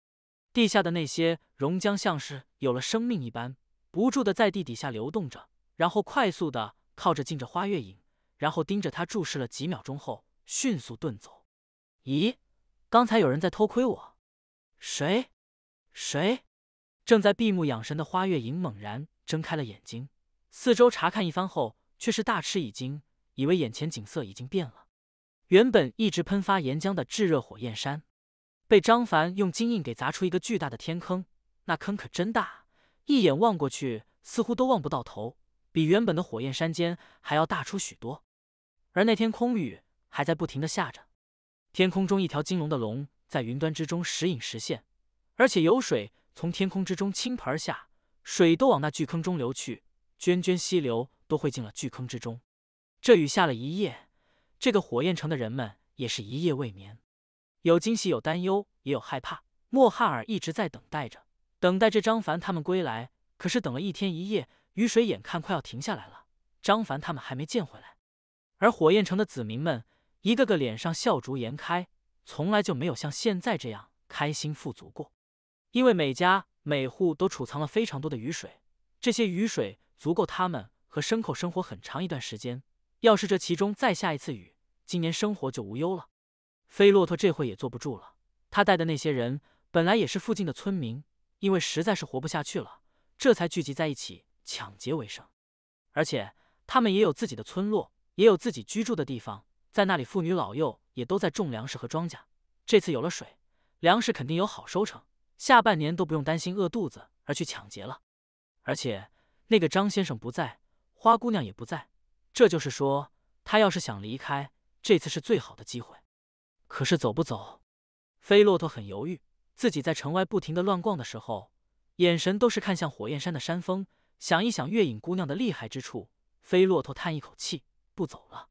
地下的那些熔浆像是有了生命一般，不住的在地底下流动着，然后快速的靠着近着花月影，然后盯着他注视了几秒钟后，迅速遁走。咦，刚才有人在偷窥我？谁？谁？正在闭目养神的花月影猛然睁开了眼睛，四周查看一番后，却是大吃一惊，以为眼前景色已经变了，原本一直喷发岩浆的炙热火焰山。被张凡用金印给砸出一个巨大的天坑，那坑可真大，一眼望过去似乎都望不到头，比原本的火焰山间还要大出许多。而那天空雨还在不停的下着，天空中一条金龙的龙在云端之中时隐时现，而且有水从天空之中倾盆而下，水都往那巨坑中流去，涓涓溪流都汇进了巨坑之中。这雨下了一夜，这个火焰城的人们也是一夜未眠。有惊喜，有担忧，也有害怕。莫哈尔一直在等待着，等待着张凡他们归来。可是等了一天一夜，雨水眼看快要停下来了，张凡他们还没见回来。而火焰城的子民们一个个脸上笑逐颜开，从来就没有像现在这样开心富足过。因为每家每户都储藏了非常多的雨水，这些雨水足够他们和牲口生活很长一段时间。要是这其中再下一次雨，今年生活就无忧了。飞骆驼这回也坐不住了。他带的那些人本来也是附近的村民，因为实在是活不下去了，这才聚集在一起抢劫为生。而且他们也有自己的村落，也有自己居住的地方，在那里，妇女老幼也都在种粮食和庄稼。这次有了水，粮食肯定有好收成，下半年都不用担心饿肚子而去抢劫了。而且那个张先生不在，花姑娘也不在，这就是说，他要是想离开，这次是最好的机会。可是走不走？飞骆驼很犹豫。自己在城外不停的乱逛的时候，眼神都是看向火焰山的山峰，想一想月影姑娘的厉害之处。飞骆驼叹一口气，不走了。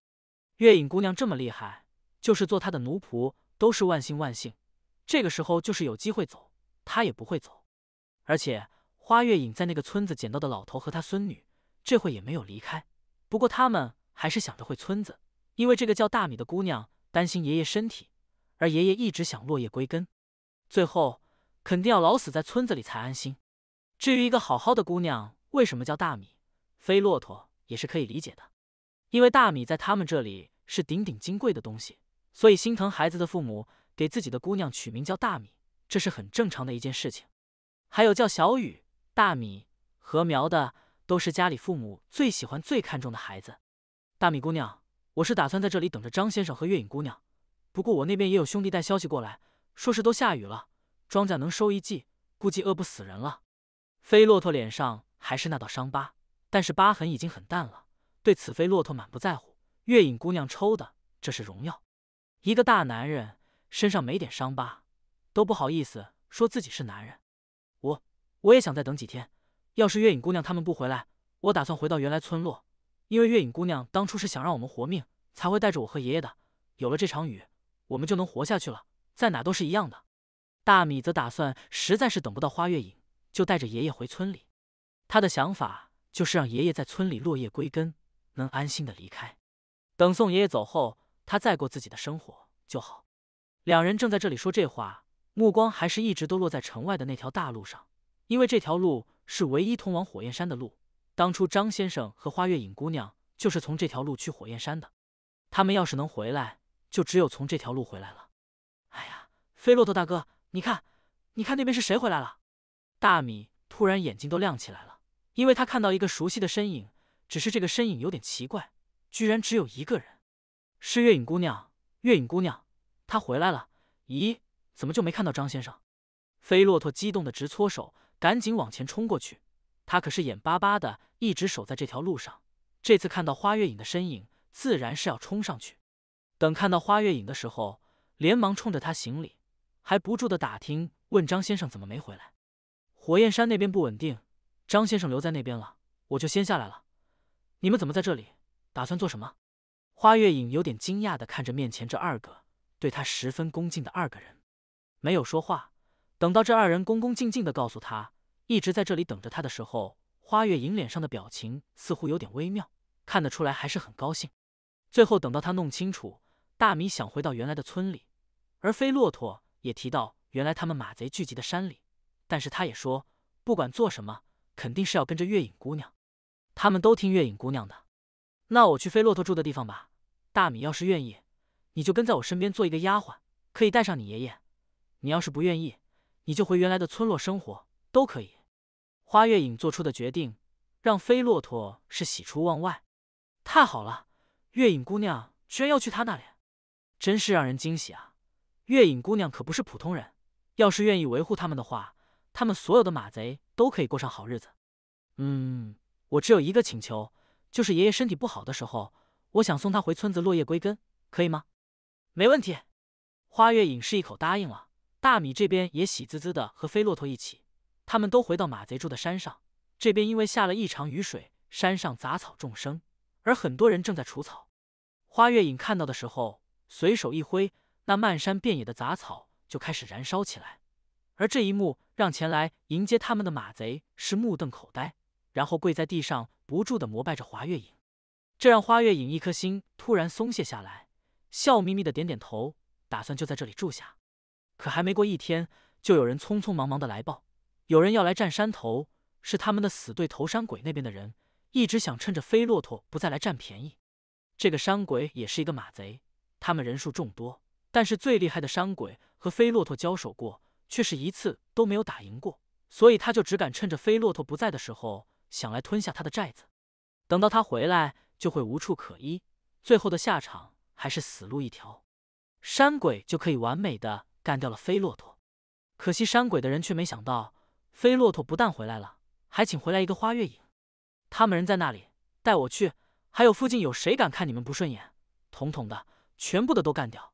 月影姑娘这么厉害，就是做她的奴仆都是万幸万幸。这个时候就是有机会走，她也不会走。而且花月影在那个村子捡到的老头和他孙女，这会也没有离开。不过他们还是想着回村子，因为这个叫大米的姑娘。担心爷爷身体，而爷爷一直想落叶归根，最后肯定要老死在村子里才安心。至于一个好好的姑娘为什么叫大米飞骆驼，也是可以理解的，因为大米在他们这里是顶顶金贵的东西，所以心疼孩子的父母给自己的姑娘取名叫大米，这是很正常的一件事情。还有叫小雨、大米、禾苗的，都是家里父母最喜欢、最看重的孩子。大米姑娘。我是打算在这里等着张先生和月影姑娘，不过我那边也有兄弟带消息过来，说是都下雨了，庄稼能收一季，估计饿不死人了。飞骆驼脸上还是那道伤疤，但是疤痕已经很淡了，对此飞骆驼满不在乎。月影姑娘抽的这是荣耀，一个大男人身上没点伤疤都不好意思说自己是男人。我我也想再等几天，要是月影姑娘他们不回来，我打算回到原来村落。因为月影姑娘当初是想让我们活命，才会带着我和爷爷的。有了这场雨，我们就能活下去了。在哪都是一样的。大米则打算，实在是等不到花月影，就带着爷爷回村里。他的想法就是让爷爷在村里落叶归根，能安心的离开。等送爷爷走后，他再过自己的生活就好。两人正在这里说这话，目光还是一直都落在城外的那条大路上，因为这条路是唯一通往火焰山的路。当初张先生和花月影姑娘就是从这条路去火焰山的，他们要是能回来，就只有从这条路回来了。哎呀，飞骆驼大哥，你看，你看那边是谁回来了？大米突然眼睛都亮起来了，因为他看到一个熟悉的身影，只是这个身影有点奇怪，居然只有一个人。是月影姑娘，月影姑娘，她回来了！咦，怎么就没看到张先生？飞骆驼激动的直搓手，赶紧往前冲过去。他可是眼巴巴的一直守在这条路上，这次看到花月影的身影，自然是要冲上去。等看到花月影的时候，连忙冲着他行礼，还不住的打听问张先生怎么没回来。火焰山那边不稳定，张先生留在那边了，我就先下来了。你们怎么在这里？打算做什么？花月影有点惊讶的看着面前这二个对他十分恭敬的二个人，没有说话。等到这二人恭恭敬敬的告诉他。一直在这里等着他的时候，花月影脸上的表情似乎有点微妙，看得出来还是很高兴。最后等到他弄清楚，大米想回到原来的村里，而飞骆驼也提到原来他们马贼聚集的山里，但是他也说不管做什么，肯定是要跟着月影姑娘，他们都听月影姑娘的。那我去飞骆驼住的地方吧，大米要是愿意，你就跟在我身边做一个丫鬟，可以带上你爷爷。你要是不愿意，你就回原来的村落生活都可以。花月影做出的决定，让飞骆驼是喜出望外。太好了，月影姑娘居然要去他那里，真是让人惊喜啊！月影姑娘可不是普通人，要是愿意维护他们的话，他们所有的马贼都可以过上好日子。嗯，我只有一个请求，就是爷爷身体不好的时候，我想送他回村子落叶归根，可以吗？没问题，花月影是一口答应了。大米这边也喜滋滋的和飞骆驼一起。他们都回到马贼住的山上，这边因为下了异常雨水，山上杂草丛生，而很多人正在除草。花月影看到的时候，随手一挥，那漫山遍野的杂草就开始燃烧起来。而这一幕让前来迎接他们的马贼是目瞪口呆，然后跪在地上不住的膜拜着花月影。这让花月影一颗心突然松懈下来，笑眯眯的点点头，打算就在这里住下。可还没过一天，就有人匆匆忙忙的来报。有人要来占山头，是他们的死对头山鬼那边的人，一直想趁着飞骆驼不再来占便宜。这个山鬼也是一个马贼，他们人数众多，但是最厉害的山鬼和飞骆驼交手过，却是一次都没有打赢过，所以他就只敢趁着飞骆驼不在的时候，想来吞下他的寨子。等到他回来，就会无处可依，最后的下场还是死路一条。山鬼就可以完美的干掉了飞骆驼，可惜山鬼的人却没想到。飞骆驼不但回来了，还请回来一个花月影。他们人在那里，带我去。还有附近有谁敢看你们不顺眼，统统的全部的都干掉。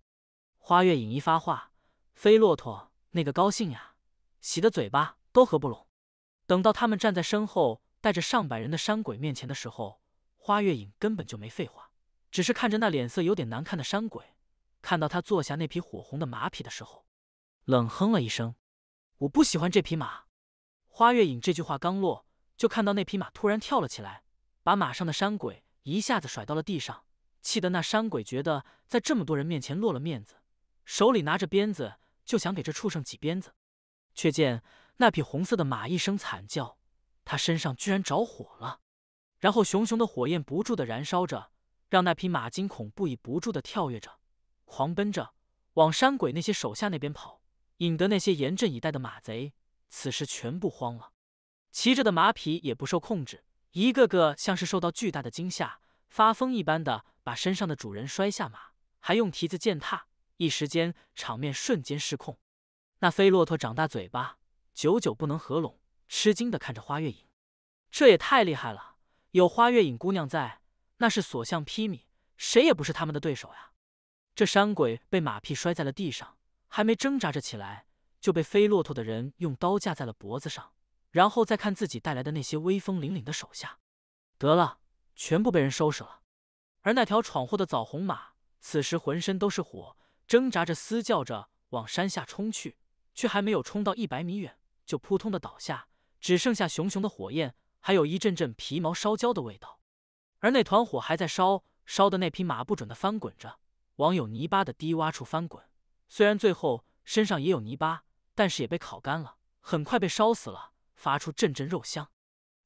花月影一发话，飞骆驼那个高兴呀，喜得嘴巴都合不拢。等到他们站在身后带着上百人的山鬼面前的时候，花月影根本就没废话，只是看着那脸色有点难看的山鬼，看到他坐下那匹火红的马匹的时候，冷哼了一声：“我不喜欢这匹马。”花月影这句话刚落，就看到那匹马突然跳了起来，把马上的山鬼一下子甩到了地上，气得那山鬼觉得在这么多人面前落了面子，手里拿着鞭子就想给这畜生几鞭子，却见那匹红色的马一声惨叫，它身上居然着火了，然后熊熊的火焰不住的燃烧着，让那匹马惊恐不已，不住的跳跃着，狂奔着往山鬼那些手下那边跑，引得那些严阵以待的马贼。此时全部慌了，骑着的马匹也不受控制，一个个像是受到巨大的惊吓，发疯一般的把身上的主人摔下马，还用蹄子践踏，一时间场面瞬间失控。那飞骆驼长大嘴巴，久久不能合拢，吃惊的看着花月影，这也太厉害了！有花月影姑娘在，那是所向披靡，谁也不是他们的对手呀！这山鬼被马匹摔在了地上，还没挣扎着起来。就被飞骆驼的人用刀架在了脖子上，然后再看自己带来的那些威风凛凛的手下，得了，全部被人收拾了。而那条闯祸的枣红马，此时浑身都是火，挣扎着嘶叫着往山下冲去，却还没有冲到一百米远，就扑通的倒下，只剩下熊熊的火焰，还有一阵阵皮毛烧焦的味道。而那团火还在烧，烧的那匹马不准的翻滚着，往有泥巴的低洼处翻滚，虽然最后身上也有泥巴。但是也被烤干了，很快被烧死了，发出阵阵肉香。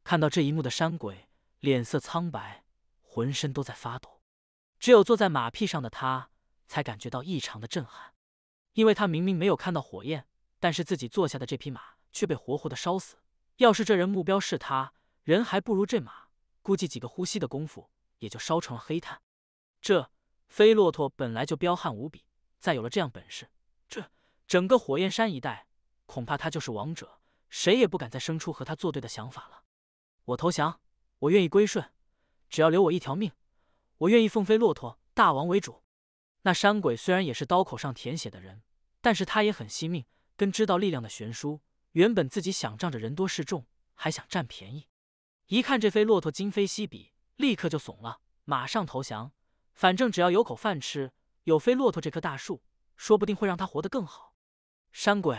看到这一幕的山鬼脸色苍白，浑身都在发抖。只有坐在马屁上的他才感觉到异常的震撼，因为他明明没有看到火焰，但是自己坐下的这匹马却被活活的烧死。要是这人目标是他，人还不如这马，估计几个呼吸的功夫也就烧成了黑炭。这飞骆驼本来就彪悍无比，再有了这样本事，这……整个火焰山一带，恐怕他就是王者，谁也不敢再生出和他作对的想法了。我投降，我愿意归顺，只要留我一条命，我愿意奉飞骆驼大王为主。那山鬼虽然也是刀口上舔血的人，但是他也很惜命，跟知道力量的悬殊。原本自己想仗着人多势众，还想占便宜，一看这飞骆驼今非昔比，立刻就怂了，马上投降。反正只要有口饭吃，有飞骆驼这棵大树，说不定会让他活得更好。山鬼，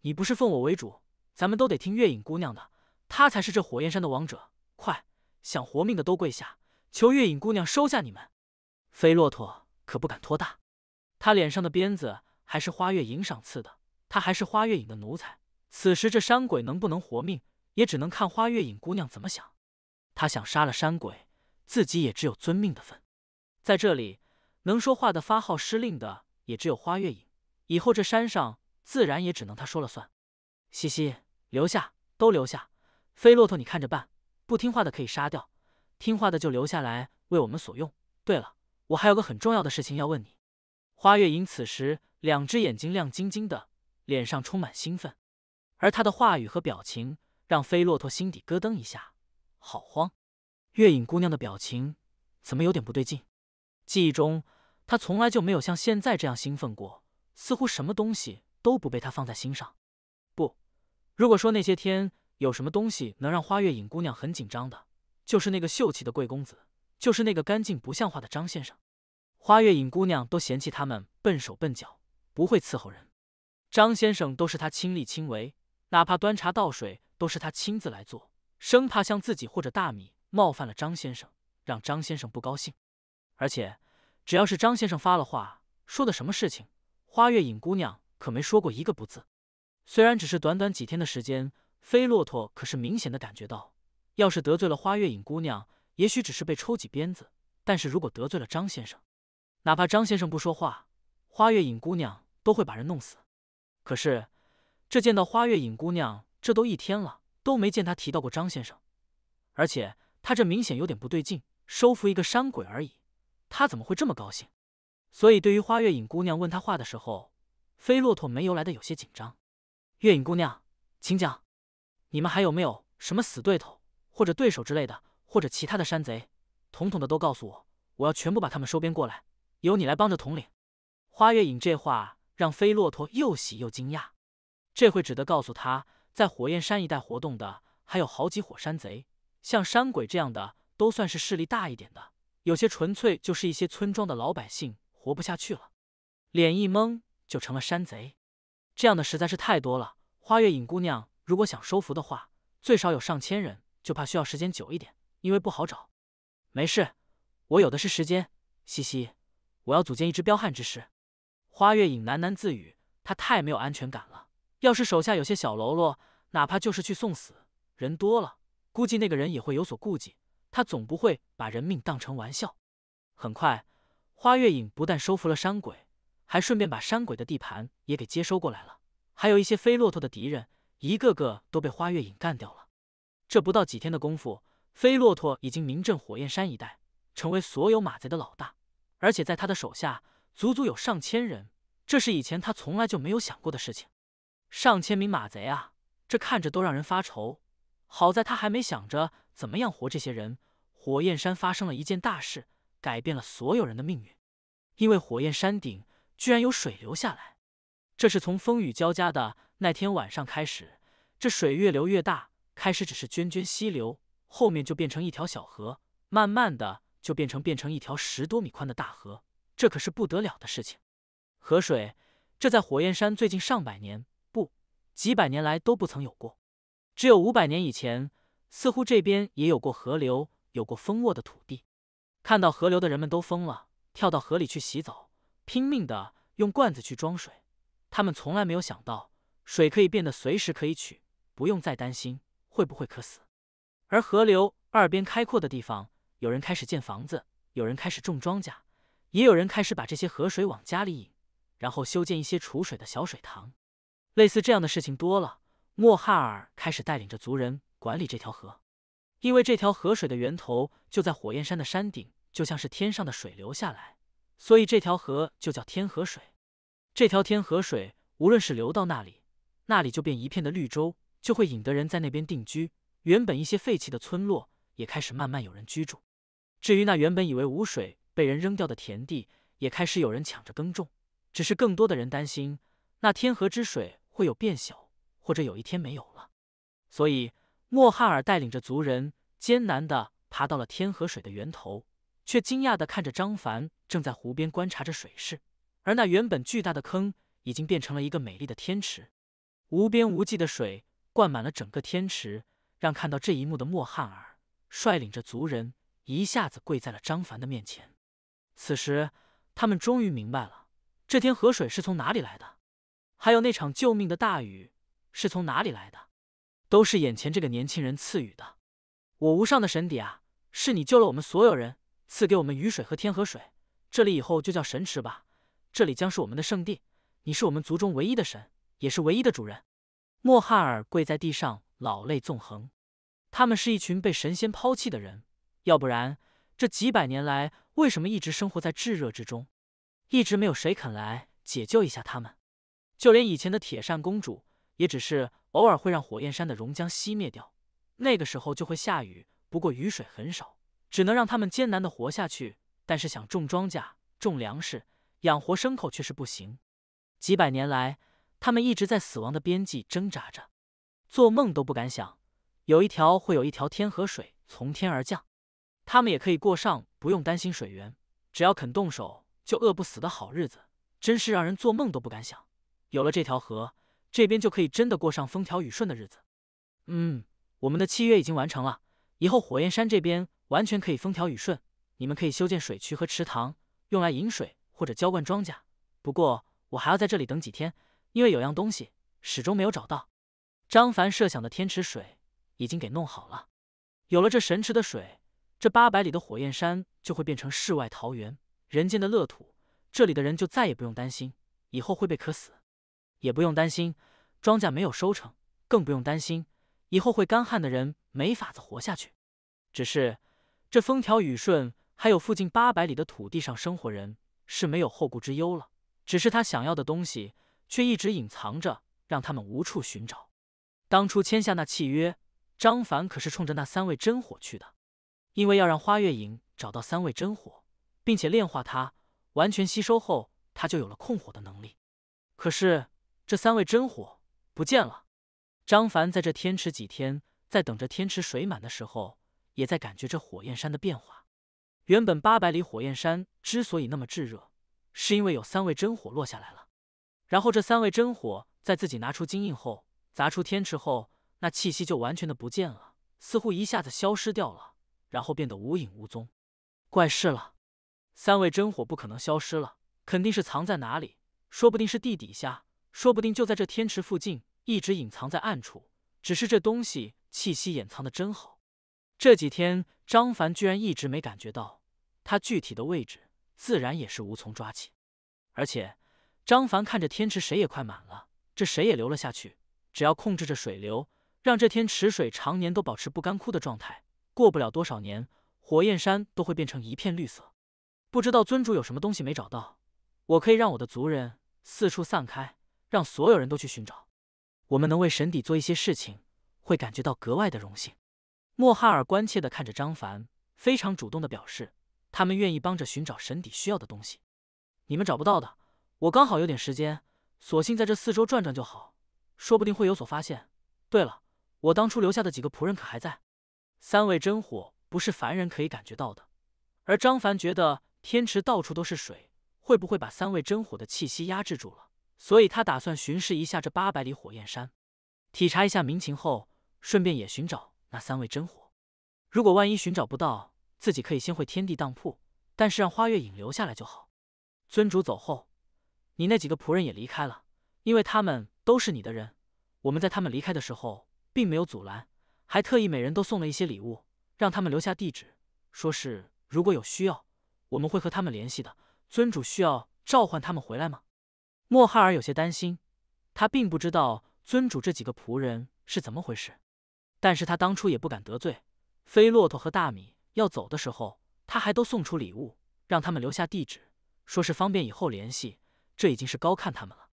你不是奉我为主，咱们都得听月影姑娘的，她才是这火焰山的王者。快，想活命的都跪下，求月影姑娘收下你们。飞骆驼可不敢托大，他脸上的鞭子还是花月影赏赐的，他还是花月影的奴才。此时这山鬼能不能活命，也只能看花月影姑娘怎么想。他想杀了山鬼，自己也只有遵命的份。在这里，能说话的发号施令的也只有花月影。以后这山上。自然也只能他说了算。西西留下，都留下。飞骆驼，你看着办。不听话的可以杀掉，听话的就留下来为我们所用。对了，我还有个很重要的事情要问你。花月影此时两只眼睛亮晶晶的，脸上充满兴奋，而她的话语和表情让飞骆驼心底咯噔一下，好慌。月影姑娘的表情怎么有点不对劲？记忆中她从来就没有像现在这样兴奋过，似乎什么东西。都不被他放在心上。不，如果说那些天有什么东西能让花月影姑娘很紧张的，就是那个秀气的贵公子，就是那个干净不像话的张先生。花月影姑娘都嫌弃他们笨手笨脚，不会伺候人。张先生都是他亲力亲为，哪怕端茶倒水都是他亲自来做，生怕像自己或者大米冒犯了张先生，让张先生不高兴。而且只要是张先生发了话，说的什么事情，花月影姑娘。可没说过一个不字。虽然只是短短几天的时间，飞骆驼可是明显的感觉到，要是得罪了花月影姑娘，也许只是被抽几鞭子；但是如果得罪了张先生，哪怕张先生不说话，花月影姑娘都会把人弄死。可是这见到花月影姑娘这都一天了，都没见她提到过张先生，而且她这明显有点不对劲，收服一个山鬼而已，她怎么会这么高兴？所以对于花月影姑娘问他话的时候。飞骆驼没由来的有些紧张。月影姑娘，请讲，你们还有没有什么死对头或者对手之类的，或者其他的山贼，统统的都告诉我，我要全部把他们收编过来，由你来帮着统领。花月影这话让飞骆驼又喜又惊讶，这会只得告诉他，在火焰山一带活动的还有好几伙山贼，像山鬼这样的都算是势力大一点的，有些纯粹就是一些村庄的老百姓活不下去了，脸一懵。就成了山贼，这样的实在是太多了。花月影姑娘如果想收服的话，最少有上千人，就怕需要时间久一点，因为不好找。没事，我有的是时间。嘻嘻，我要组建一支彪悍之师。花月影喃喃自语，他太没有安全感了。要是手下有些小喽啰，哪怕就是去送死，人多了，估计那个人也会有所顾忌。他总不会把人命当成玩笑。很快，花月影不但收服了山鬼。还顺便把山鬼的地盘也给接收过来了，还有一些飞骆驼的敌人，一个个都被花月影干掉了。这不到几天的功夫，飞骆驼已经名震火焰山一带，成为所有马贼的老大，而且在他的手下，足足有上千人。这是以前他从来就没有想过的事情。上千名马贼啊，这看着都让人发愁。好在他还没想着怎么样活这些人。火焰山发生了一件大事，改变了所有人的命运，因为火焰山顶。居然有水流下来，这是从风雨交加的那天晚上开始，这水越流越大，开始只是涓涓溪流，后面就变成一条小河，慢慢的就变成变成一条十多米宽的大河，这可是不得了的事情。河水这在火焰山最近上百年不几百年来都不曾有过，只有五百年以前，似乎这边也有过河流，有过丰沃的土地。看到河流的人们都疯了，跳到河里去洗澡。拼命的用罐子去装水，他们从来没有想到水可以变得随时可以取，不用再担心会不会渴死。而河流二边开阔的地方，有人开始建房子，有人开始种庄稼，也有人开始把这些河水往家里引，然后修建一些储水的小水塘。类似这样的事情多了，莫哈尔开始带领着族人管理这条河，因为这条河水的源头就在火焰山的山顶，就像是天上的水流下来。所以这条河就叫天河水，这条天河水无论是流到那里，那里就变一片的绿洲，就会引得人在那边定居。原本一些废弃的村落也开始慢慢有人居住。至于那原本以为无水被人扔掉的田地，也开始有人抢着耕种。只是更多的人担心那天河之水会有变小，或者有一天没有了。所以莫哈尔带领着族人艰难的爬到了天河水的源头。却惊讶地看着张凡，正在湖边观察着水势，而那原本巨大的坑已经变成了一个美丽的天池，无边无际的水灌满了整个天池，让看到这一幕的莫汉尔率领着族人一下子跪在了张凡的面前。此时，他们终于明白了，这天河水是从哪里来的，还有那场救命的大雨是从哪里来的，都是眼前这个年轻人赐予的。我无上的神底啊，是你救了我们所有人。赐给我们雨水和天河水，这里以后就叫神池吧。这里将是我们的圣地。你是我们族中唯一的神，也是唯一的主人。莫哈尔跪在地上，老泪纵横。他们是一群被神仙抛弃的人，要不然这几百年来，为什么一直生活在炙热之中？一直没有谁肯来解救一下他们。就连以前的铁扇公主，也只是偶尔会让火焰山的熔浆熄灭掉，那个时候就会下雨，不过雨水很少。只能让他们艰难的活下去，但是想种庄稼、种粮食、养活牲口却是不行。几百年来，他们一直在死亡的边际挣扎着，做梦都不敢想，有一条会有一条天河水从天而降，他们也可以过上不用担心水源，只要肯动手就饿不死的好日子，真是让人做梦都不敢想。有了这条河，这边就可以真的过上风调雨顺的日子。嗯，我们的契约已经完成了，以后火焰山这边。完全可以风调雨顺，你们可以修建水渠和池塘，用来饮水或者浇灌庄稼。不过我还要在这里等几天，因为有样东西始终没有找到。张凡设想的天池水已经给弄好了，有了这神池的水，这八百里的火焰山就会变成世外桃源、人间的乐土。这里的人就再也不用担心以后会被渴死，也不用担心庄稼没有收成，更不用担心以后会干旱的人没法子活下去。只是。这风调雨顺，还有附近八百里的土地上生活人是没有后顾之忧了。只是他想要的东西却一直隐藏着，让他们无处寻找。当初签下那契约，张凡可是冲着那三位真火去的，因为要让花月影找到三位真火，并且炼化它，完全吸收后，他就有了控火的能力。可是这三位真火不见了。张凡在这天池几天，在等着天池水满的时候。也在感觉这火焰山的变化。原本八百里火焰山之所以那么炙热，是因为有三味真火落下来了。然后这三味真火在自己拿出金印后，砸出天池后，那气息就完全的不见了，似乎一下子消失掉了，然后变得无影无踪。怪事了，三味真火不可能消失了，肯定是藏在哪里。说不定是地底下，说不定就在这天池附近，一直隐藏在暗处。只是这东西气息掩藏的真好。这几天，张凡居然一直没感觉到他具体的位置，自然也是无从抓起。而且，张凡看着天池，水也快满了，这水也流了下去。只要控制着水流，让这天池水常年都保持不干枯的状态，过不了多少年，火焰山都会变成一片绿色。不知道尊主有什么东西没找到，我可以让我的族人四处散开，让所有人都去寻找。我们能为神邸做一些事情，会感觉到格外的荣幸。莫哈尔关切的看着张凡，非常主动的表示，他们愿意帮着寻找神邸需要的东西。你们找不到的，我刚好有点时间，索性在这四周转转就好，说不定会有所发现。对了，我当初留下的几个仆人可还在？三味真火不是凡人可以感觉到的，而张凡觉得天池到处都是水，会不会把三味真火的气息压制住了？所以他打算巡视一下这八百里火焰山，体察一下民情后，顺便也寻找。那三位真火，如果万一寻找不到，自己可以先回天地当铺，但是让花月影留下来就好。尊主走后，你那几个仆人也离开了，因为他们都是你的人。我们在他们离开的时候，并没有阻拦，还特意每人都送了一些礼物，让他们留下地址，说是如果有需要，我们会和他们联系的。尊主需要召唤他们回来吗？莫哈尔有些担心，他并不知道尊主这几个仆人是怎么回事。但是他当初也不敢得罪飞骆驼和大米，要走的时候他还都送出礼物，让他们留下地址，说是方便以后联系。这已经是高看他们了，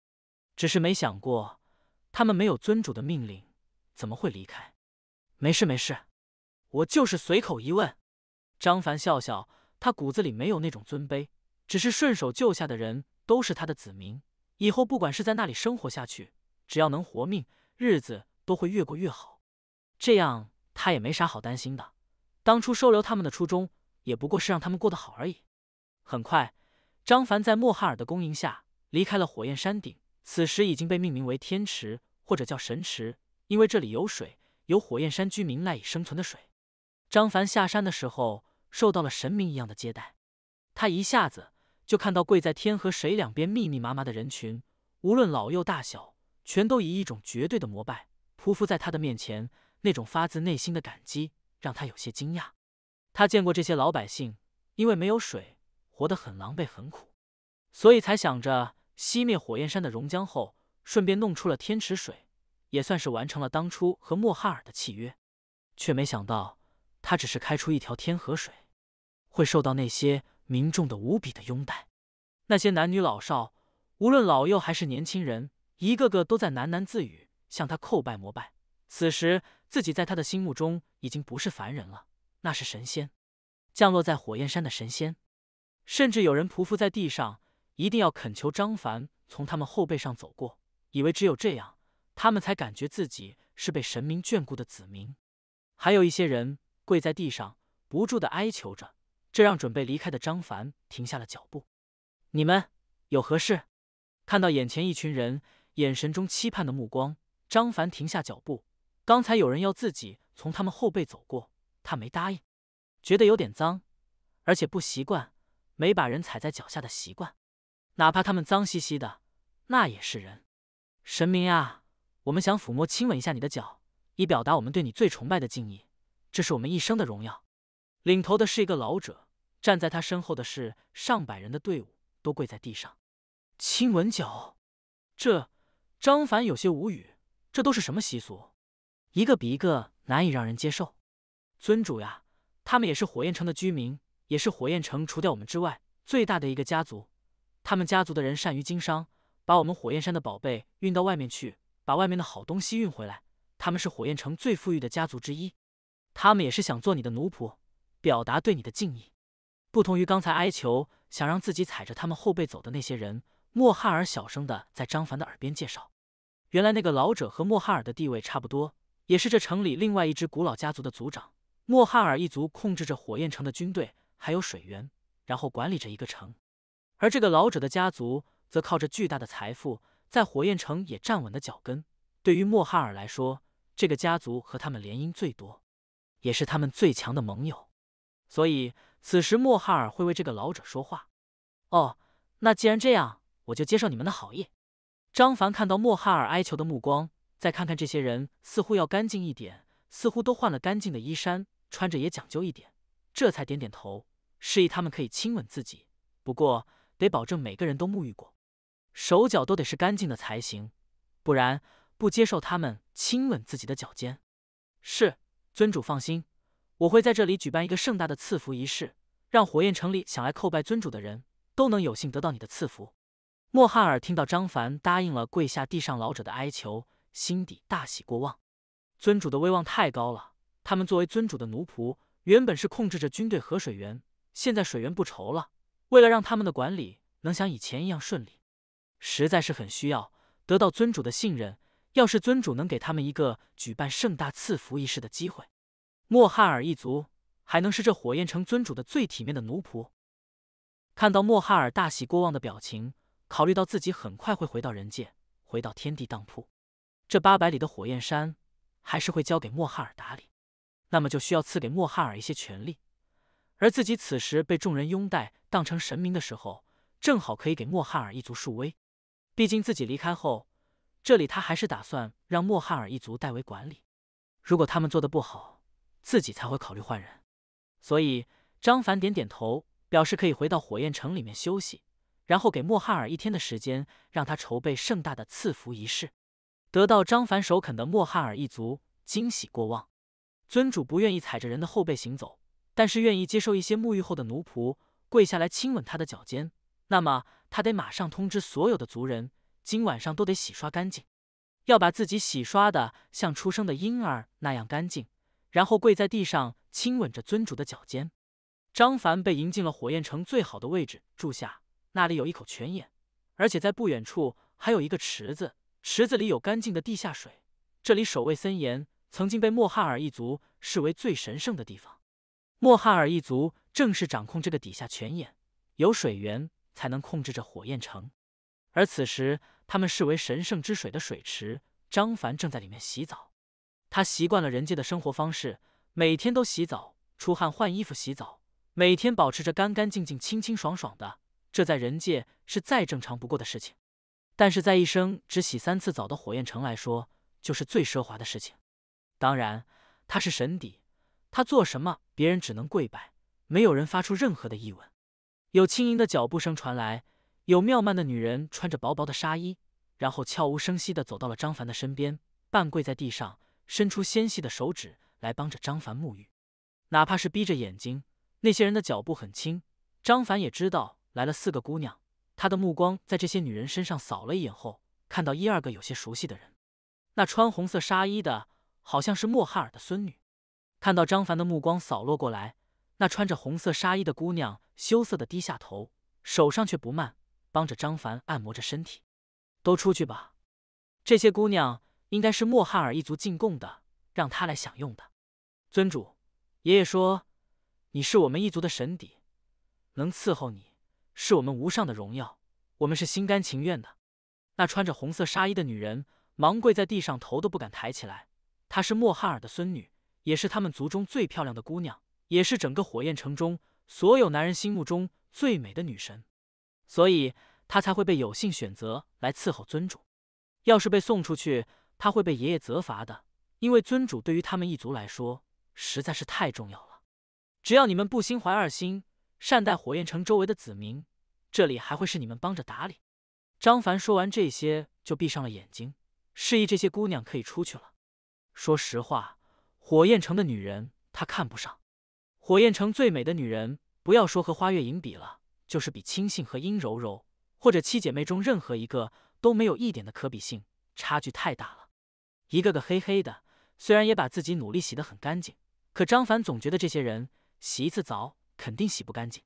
只是没想过他们没有尊主的命令怎么会离开。没事没事，我就是随口一问。张凡笑笑，他骨子里没有那种尊卑，只是顺手救下的人都是他的子民，以后不管是在那里生活下去，只要能活命，日子都会越过越好。这样他也没啥好担心的，当初收留他们的初衷也不过是让他们过得好而已。很快，张凡在莫哈尔的恭迎下离开了火焰山顶，此时已经被命名为天池或者叫神池，因为这里有水，有火焰山居民赖以生存的水。张凡下山的时候受到了神明一样的接待，他一下子就看到跪在天和水两边密密麻麻的人群，无论老幼大小，全都以一种绝对的膜拜匍匐在他的面前。那种发自内心的感激让他有些惊讶。他见过这些老百姓因为没有水活得很狼狈、很苦，所以才想着熄灭火焰山的熔浆后，顺便弄出了天池水，也算是完成了当初和莫哈尔的契约。却没想到，他只是开出一条天河水，会受到那些民众的无比的拥戴。那些男女老少，无论老幼还是年轻人，一个个都在喃喃自语，向他叩拜膜拜。此时。自己在他的心目中已经不是凡人了，那是神仙，降落在火焰山的神仙。甚至有人匍匐在地上，一定要恳求张凡从他们后背上走过，以为只有这样，他们才感觉自己是被神明眷顾的子民。还有一些人跪在地上，不住的哀求着，这让准备离开的张凡停下了脚步。你们有何事？看到眼前一群人眼神中期盼的目光，张凡停下脚步。刚才有人要自己从他们后背走过，他没答应，觉得有点脏，而且不习惯没把人踩在脚下的习惯，哪怕他们脏兮兮的，那也是人。神明啊，我们想抚摸、亲吻一下你的脚，以表达我们对你最崇拜的敬意，这是我们一生的荣耀。领头的是一个老者，站在他身后的是上百人的队伍，都跪在地上亲吻脚。这张凡有些无语，这都是什么习俗？一个比一个难以让人接受，尊主呀，他们也是火焰城的居民，也是火焰城除掉我们之外最大的一个家族。他们家族的人善于经商，把我们火焰山的宝贝运到外面去，把外面的好东西运回来。他们是火焰城最富裕的家族之一，他们也是想做你的奴仆，表达对你的敬意。不同于刚才哀求想让自己踩着他们后背走的那些人，莫哈尔小声的在张凡的耳边介绍，原来那个老者和莫哈尔的地位差不多。也是这城里另外一支古老家族的族长，莫哈尔一族控制着火焰城的军队，还有水源，然后管理着一个城。而这个老者的家族则靠着巨大的财富，在火焰城也站稳了脚跟。对于莫哈尔来说，这个家族和他们联姻最多，也是他们最强的盟友。所以此时莫哈尔会为这个老者说话。哦，那既然这样，我就接受你们的好意。张凡看到莫哈尔哀求的目光。再看看这些人，似乎要干净一点，似乎都换了干净的衣衫，穿着也讲究一点。这才点点头，示意他们可以亲吻自己，不过得保证每个人都沐浴过，手脚都得是干净的才行，不然不接受他们亲吻自己的脚尖。是尊主放心，我会在这里举办一个盛大的赐福仪式，让火焰城里想来叩拜尊主的人都能有幸得到你的赐福。莫哈尔听到张凡答应了跪下地上老者的哀求。心底大喜过望，尊主的威望太高了。他们作为尊主的奴仆，原本是控制着军队和水源，现在水源不愁了。为了让他们的管理能像以前一样顺利，实在是很需要得到尊主的信任。要是尊主能给他们一个举办盛大赐福仪式的机会，莫哈尔一族还能是这火焰城尊主的最体面的奴仆。看到莫哈尔大喜过望的表情，考虑到自己很快会回到人界，回到天地当铺。这八百里的火焰山还是会交给莫哈尔打理，那么就需要赐给莫哈尔一些权力。而自己此时被众人拥戴当成神明的时候，正好可以给莫哈尔一族树威。毕竟自己离开后，这里他还是打算让莫哈尔一族代为管理。如果他们做的不好，自己才会考虑换人。所以张凡点点头，表示可以回到火焰城里面休息，然后给莫哈尔一天的时间，让他筹备盛大的赐福仪式。得到张凡首肯的莫汉尔一族惊喜过望，尊主不愿意踩着人的后背行走，但是愿意接受一些沐浴后的奴仆跪下来亲吻他的脚尖。那么他得马上通知所有的族人，今晚上都得洗刷干净，要把自己洗刷的像出生的婴儿那样干净，然后跪在地上亲吻着尊主的脚尖。张凡被迎进了火焰城最好的位置住下，那里有一口泉眼，而且在不远处还有一个池子。池子里有干净的地下水，这里守卫森严，曾经被莫哈尔一族视为最神圣的地方。莫哈尔一族正是掌控这个底下泉眼，有水源才能控制着火焰城。而此时，他们视为神圣之水的水池，张凡正在里面洗澡。他习惯了人界的生活方式，每天都洗澡、出汗、换衣服、洗澡，每天保持着干干净净、清清爽爽的。这在人界是再正常不过的事情。但是在一生只洗三次澡的火焰城来说，就是最奢华的事情。当然，他是神邸，他做什么，别人只能跪拜，没有人发出任何的疑问。有轻盈的脚步声传来，有妙曼的女人穿着薄薄的纱衣，然后悄无声息的走到了张凡的身边，半跪在地上，伸出纤细的手指来帮着张凡沐浴。哪怕是闭着眼睛，那些人的脚步很轻，张凡也知道来了四个姑娘。他的目光在这些女人身上扫了一眼后，看到一二个有些熟悉的人。那穿红色纱衣的，好像是莫哈尔的孙女。看到张凡的目光扫落过来，那穿着红色纱衣的姑娘羞涩的低下头，手上却不慢，帮着张凡按摩着身体。都出去吧，这些姑娘应该是莫哈尔一族进贡的，让他来享用的。尊主，爷爷说，你是我们一族的神邸，能伺候你。是我们无上的荣耀，我们是心甘情愿的。那穿着红色纱衣的女人忙跪在地上，头都不敢抬起来。她是莫哈尔的孙女，也是他们族中最漂亮的姑娘，也是整个火焰城中所有男人心目中最美的女神，所以她才会被有幸选择来伺候尊主。要是被送出去，她会被爷爷责罚的，因为尊主对于他们一族来说实在是太重要了。只要你们不心怀二心。善待火焰城周围的子民，这里还会是你们帮着打理。张凡说完这些，就闭上了眼睛，示意这些姑娘可以出去了。说实话，火焰城的女人他看不上。火焰城最美的女人，不要说和花月影比了，就是比青杏和殷柔柔，或者七姐妹中任何一个，都没有一点的可比性，差距太大了。一个个黑黑的，虽然也把自己努力洗得很干净，可张凡总觉得这些人洗一次澡。肯定洗不干净，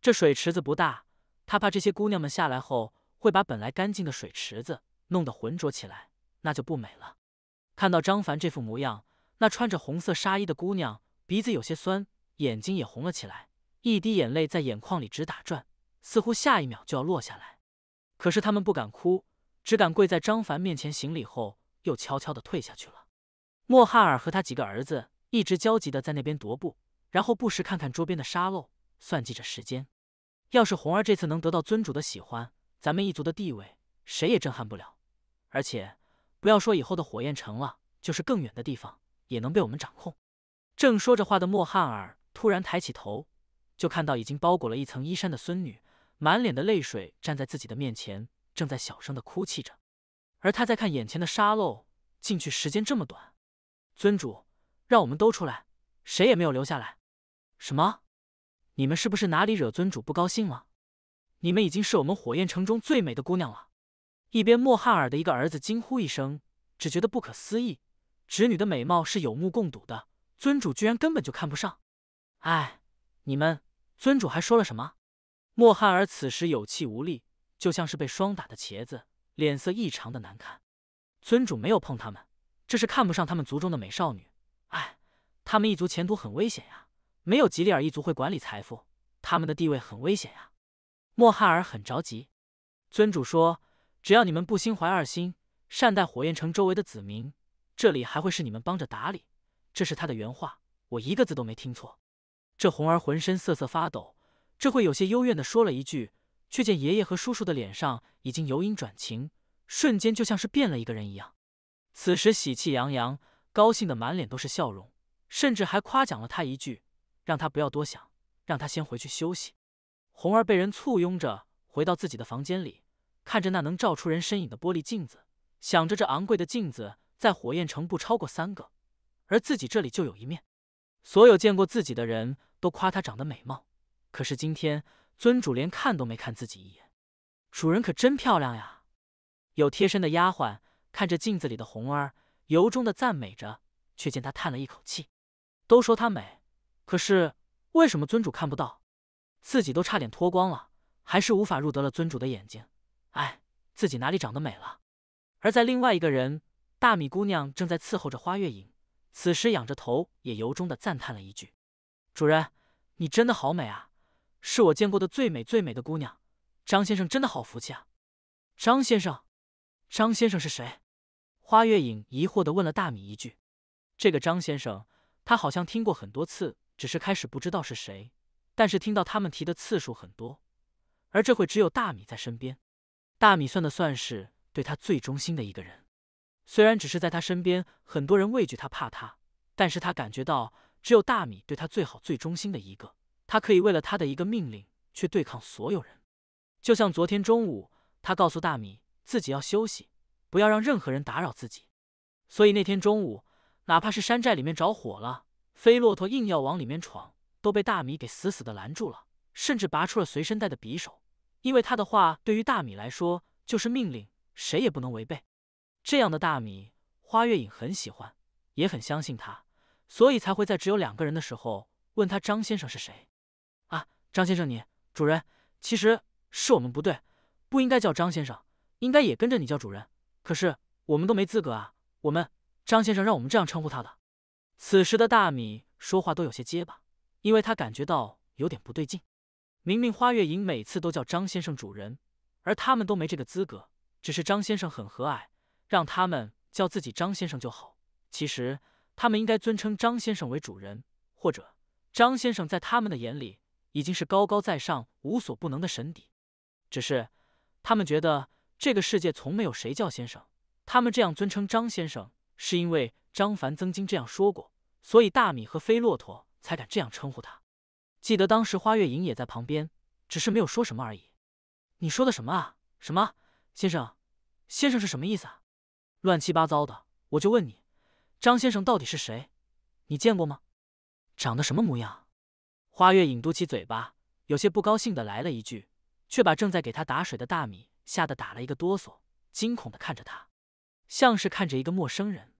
这水池子不大，他怕这些姑娘们下来后会把本来干净的水池子弄得浑浊起来，那就不美了。看到张凡这副模样，那穿着红色纱衣的姑娘鼻子有些酸，眼睛也红了起来，一滴眼泪在眼眶里直打转，似乎下一秒就要落下来。可是他们不敢哭，只敢跪在张凡面前行礼后，又悄悄的退下去了。莫哈尔和他几个儿子一直焦急的在那边踱步。然后不时看看桌边的沙漏，算计着时间。要是红儿这次能得到尊主的喜欢，咱们一族的地位谁也震撼不了。而且，不要说以后的火焰城了，就是更远的地方也能被我们掌控。正说着话的莫汉尔突然抬起头，就看到已经包裹了一层衣衫的孙女，满脸的泪水站在自己的面前，正在小声的哭泣着。而他在看眼前的沙漏，进去时间这么短。尊主，让我们都出来，谁也没有留下来。什么？你们是不是哪里惹尊主不高兴了？你们已经是我们火焰城中最美的姑娘了。一边，莫汉尔的一个儿子惊呼一声，只觉得不可思议。侄女的美貌是有目共睹的，尊主居然根本就看不上。哎，你们，尊主还说了什么？莫汉尔此时有气无力，就像是被霜打的茄子，脸色异常的难看。尊主没有碰他们，这是看不上他们族中的美少女。哎，他们一族前途很危险呀。没有吉利尔一族会管理财富，他们的地位很危险呀。莫哈尔很着急。尊主说：“只要你们不心怀二心，善待火焰城周围的子民，这里还会是你们帮着打理。”这是他的原话，我一个字都没听错。这红儿浑身瑟瑟发抖，这会有些幽怨的说了一句，却见爷爷和叔叔的脸上已经由阴转晴，瞬间就像是变了一个人一样。此时喜气洋洋，高兴的满脸都是笑容，甚至还夸奖了他一句。让他不要多想，让他先回去休息。红儿被人簇拥着回到自己的房间里，看着那能照出人身影的玻璃镜子，想着这昂贵的镜子在火焰城不超过三个，而自己这里就有一面。所有见过自己的人都夸她长得美貌，可是今天尊主连看都没看自己一眼。主人可真漂亮呀！有贴身的丫鬟看着镜子里的红儿，由衷的赞美着，却见她叹了一口气：“都说她美。”可是为什么尊主看不到？自己都差点脱光了，还是无法入得了尊主的眼睛。哎，自己哪里长得美了？而在另外一个人，大米姑娘正在伺候着花月影，此时仰着头，也由衷的赞叹了一句：“主人，你真的好美啊，是我见过的最美最美的姑娘。张先生真的好福气啊。”张先生，张先生是谁？花月影疑惑的问了大米一句：“这个张先生，他好像听过很多次。”只是开始不知道是谁，但是听到他们提的次数很多，而这会只有大米在身边。大米算的算是对他最忠心的一个人，虽然只是在他身边，很多人畏惧他怕他，但是他感觉到只有大米对他最好最忠心的一个，他可以为了他的一个命令去对抗所有人。就像昨天中午，他告诉大米自己要休息，不要让任何人打扰自己，所以那天中午，哪怕是山寨里面着火了。飞骆驼硬要往里面闯，都被大米给死死的拦住了，甚至拔出了随身带的匕首，因为他的话对于大米来说就是命令，谁也不能违背。这样的大米，花月影很喜欢，也很相信他，所以才会在只有两个人的时候问他张先生是谁。啊，张先生，你主人，其实是我们不对，不应该叫张先生，应该也跟着你叫主人。可是我们都没资格啊，我们张先生让我们这样称呼他的。此时的大米说话都有些结巴，因为他感觉到有点不对劲。明明花月影每次都叫张先生主人，而他们都没这个资格。只是张先生很和蔼，让他们叫自己张先生就好。其实他们应该尊称张先生为主人，或者张先生在他们的眼里已经是高高在上、无所不能的神邸。只是他们觉得这个世界从没有谁叫先生，他们这样尊称张先生，是因为张凡曾经这样说过。所以大米和飞骆驼才敢这样称呼他。记得当时花月影也在旁边，只是没有说什么而已。你说的什么啊？什么先生？先生是什么意思啊？乱七八糟的，我就问你，张先生到底是谁？你见过吗？长得什么模样？花月影嘟起嘴巴，有些不高兴的来了一句，却把正在给他打水的大米吓得打了一个哆嗦，惊恐的看着他，像是看着一个陌生人。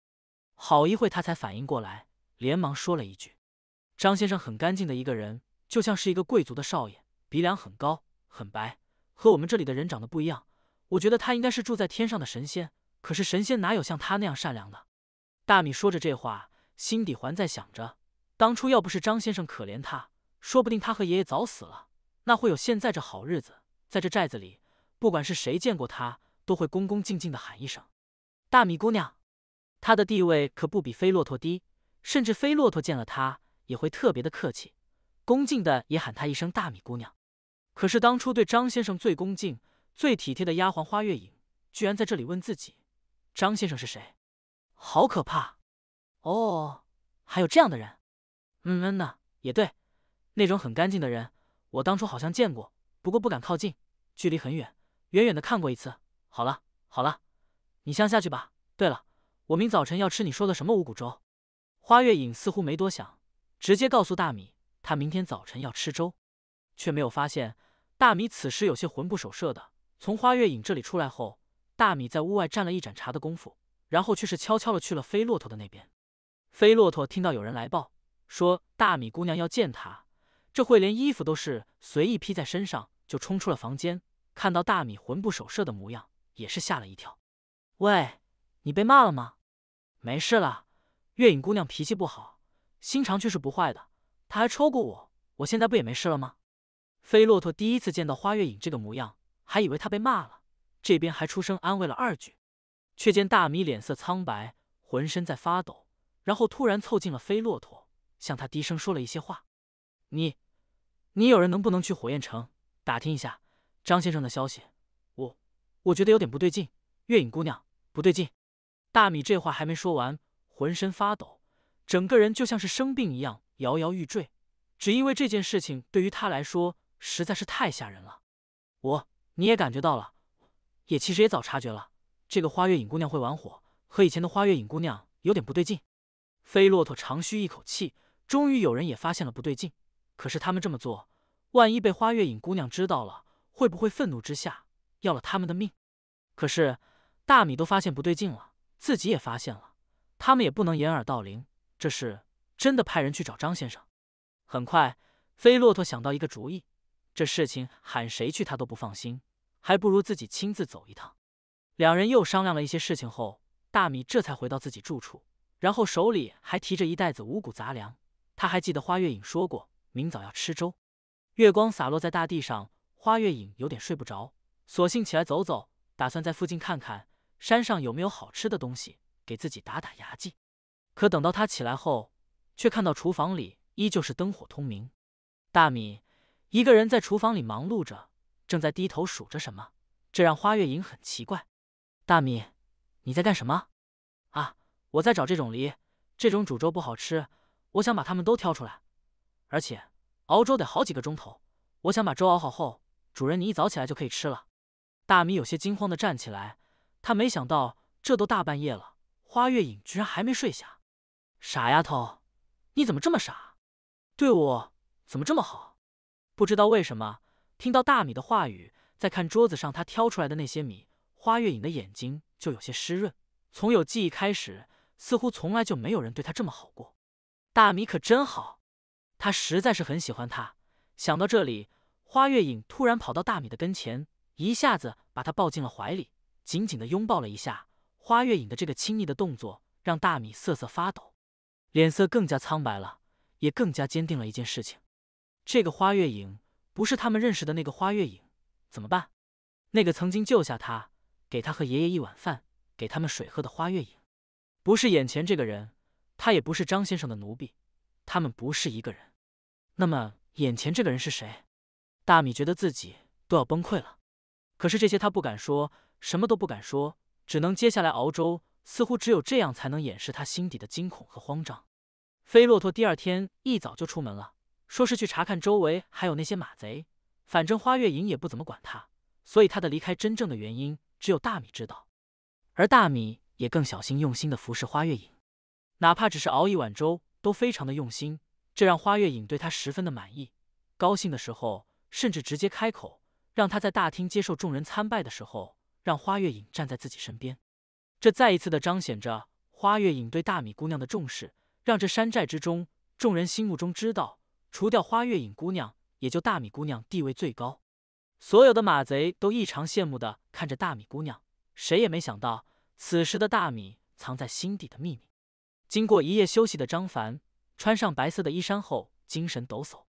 好一会，他才反应过来。连忙说了一句：“张先生很干净的一个人，就像是一个贵族的少爷，鼻梁很高，很白，和我们这里的人长得不一样。我觉得他应该是住在天上的神仙。可是神仙哪有像他那样善良的？”大米说着这话，心底还在想着：当初要不是张先生可怜他，说不定他和爷爷早死了，那会有现在这好日子？在这寨子里，不管是谁见过他，都会恭恭敬敬的喊一声“大米姑娘”，他的地位可不比飞骆驼低。甚至飞骆驼见了他也会特别的客气，恭敬的也喊他一声“大米姑娘”。可是当初对张先生最恭敬、最体贴的丫鬟花月影，居然在这里问自己：“张先生是谁？”好可怕！哦，还有这样的人？嗯嗯呢，也对，那种很干净的人，我当初好像见过，不过不敢靠近，距离很远，远远的看过一次。好了好了，你先下去吧。对了，我明早晨要吃你说的什么五谷粥。花月影似乎没多想，直接告诉大米，他明天早晨要吃粥，却没有发现大米此时有些魂不守舍的。从花月影这里出来后，大米在屋外站了一盏茶的功夫，然后却是悄悄的去了飞骆驼的那边。飞骆驼听到有人来报说大米姑娘要见他，这会连衣服都是随意披在身上，就冲出了房间。看到大米魂不守舍的模样，也是吓了一跳。喂，你被骂了吗？没事了。月影姑娘脾气不好，心肠却是不坏的。她还抽过我，我现在不也没事了吗？飞骆驼第一次见到花月影这个模样，还以为她被骂了，这边还出声安慰了二句，却见大米脸色苍白，浑身在发抖，然后突然凑近了飞骆驼，向他低声说了一些话：“你、你有人能不能去火焰城打听一下张先生的消息？我、我觉得有点不对劲，月影姑娘不对劲。”大米这话还没说完。浑身发抖，整个人就像是生病一样摇摇欲坠，只因为这件事情对于他来说实在是太吓人了。我你也感觉到了，也其实也早察觉了，这个花月影姑娘会玩火，和以前的花月影姑娘有点不对劲。飞骆驼长吁一口气，终于有人也发现了不对劲。可是他们这么做，万一被花月影姑娘知道了，会不会愤怒之下要了他们的命？可是大米都发现不对劲了，自己也发现了。他们也不能掩耳盗铃，这事真的派人去找张先生。很快，飞骆驼想到一个主意，这事情喊谁去他都不放心，还不如自己亲自走一趟。两人又商量了一些事情后，大米这才回到自己住处，然后手里还提着一袋子五谷杂粮。他还记得花月影说过，明早要吃粥。月光洒落在大地上，花月影有点睡不着，索性起来走走，打算在附近看看山上有没有好吃的东西。给自己打打牙祭，可等到他起来后，却看到厨房里依旧是灯火通明。大米一个人在厨房里忙碌着，正在低头数着什么，这让花月影很奇怪。大米，你在干什么？啊，我在找这种梨，这种煮粥不好吃，我想把它们都挑出来。而且熬粥得好几个钟头，我想把粥熬好后，主人你一早起来就可以吃了。大米有些惊慌的站起来，他没想到这都大半夜了。花月影居然还没睡下，傻丫头，你怎么这么傻？对我怎么这么好？不知道为什么，听到大米的话语，再看桌子上他挑出来的那些米，花月影的眼睛就有些湿润。从有记忆开始，似乎从来就没有人对她这么好过。大米可真好，她实在是很喜欢他。想到这里，花月影突然跑到大米的跟前，一下子把他抱进了怀里，紧紧的拥抱了一下。花月影的这个亲昵的动作，让大米瑟瑟发抖，脸色更加苍白了，也更加坚定了一件事情：这个花月影不是他们认识的那个花月影，怎么办？那个曾经救下他，给他和爷爷一碗饭，给他们水喝的花月影，不是眼前这个人，他也不是张先生的奴婢，他们不是一个人。那么眼前这个人是谁？大米觉得自己都要崩溃了，可是这些他不敢说，什么都不敢说。只能接下来熬粥，似乎只有这样才能掩饰他心底的惊恐和慌张。飞骆驼第二天一早就出门了，说是去查看周围还有那些马贼。反正花月影也不怎么管他，所以他的离开真正的原因只有大米知道。而大米也更小心用心的服侍花月影，哪怕只是熬一碗粥，都非常的用心，这让花月影对他十分的满意。高兴的时候，甚至直接开口让他在大厅接受众人参拜的时候。让花月影站在自己身边，这再一次的彰显着花月影对大米姑娘的重视，让这山寨之中众人心目中知道，除掉花月影姑娘，也就大米姑娘地位最高。所有的马贼都异常羡慕的看着大米姑娘，谁也没想到，此时的大米藏在心底的秘密。经过一夜休息的张凡，穿上白色的衣衫后，精神抖擞。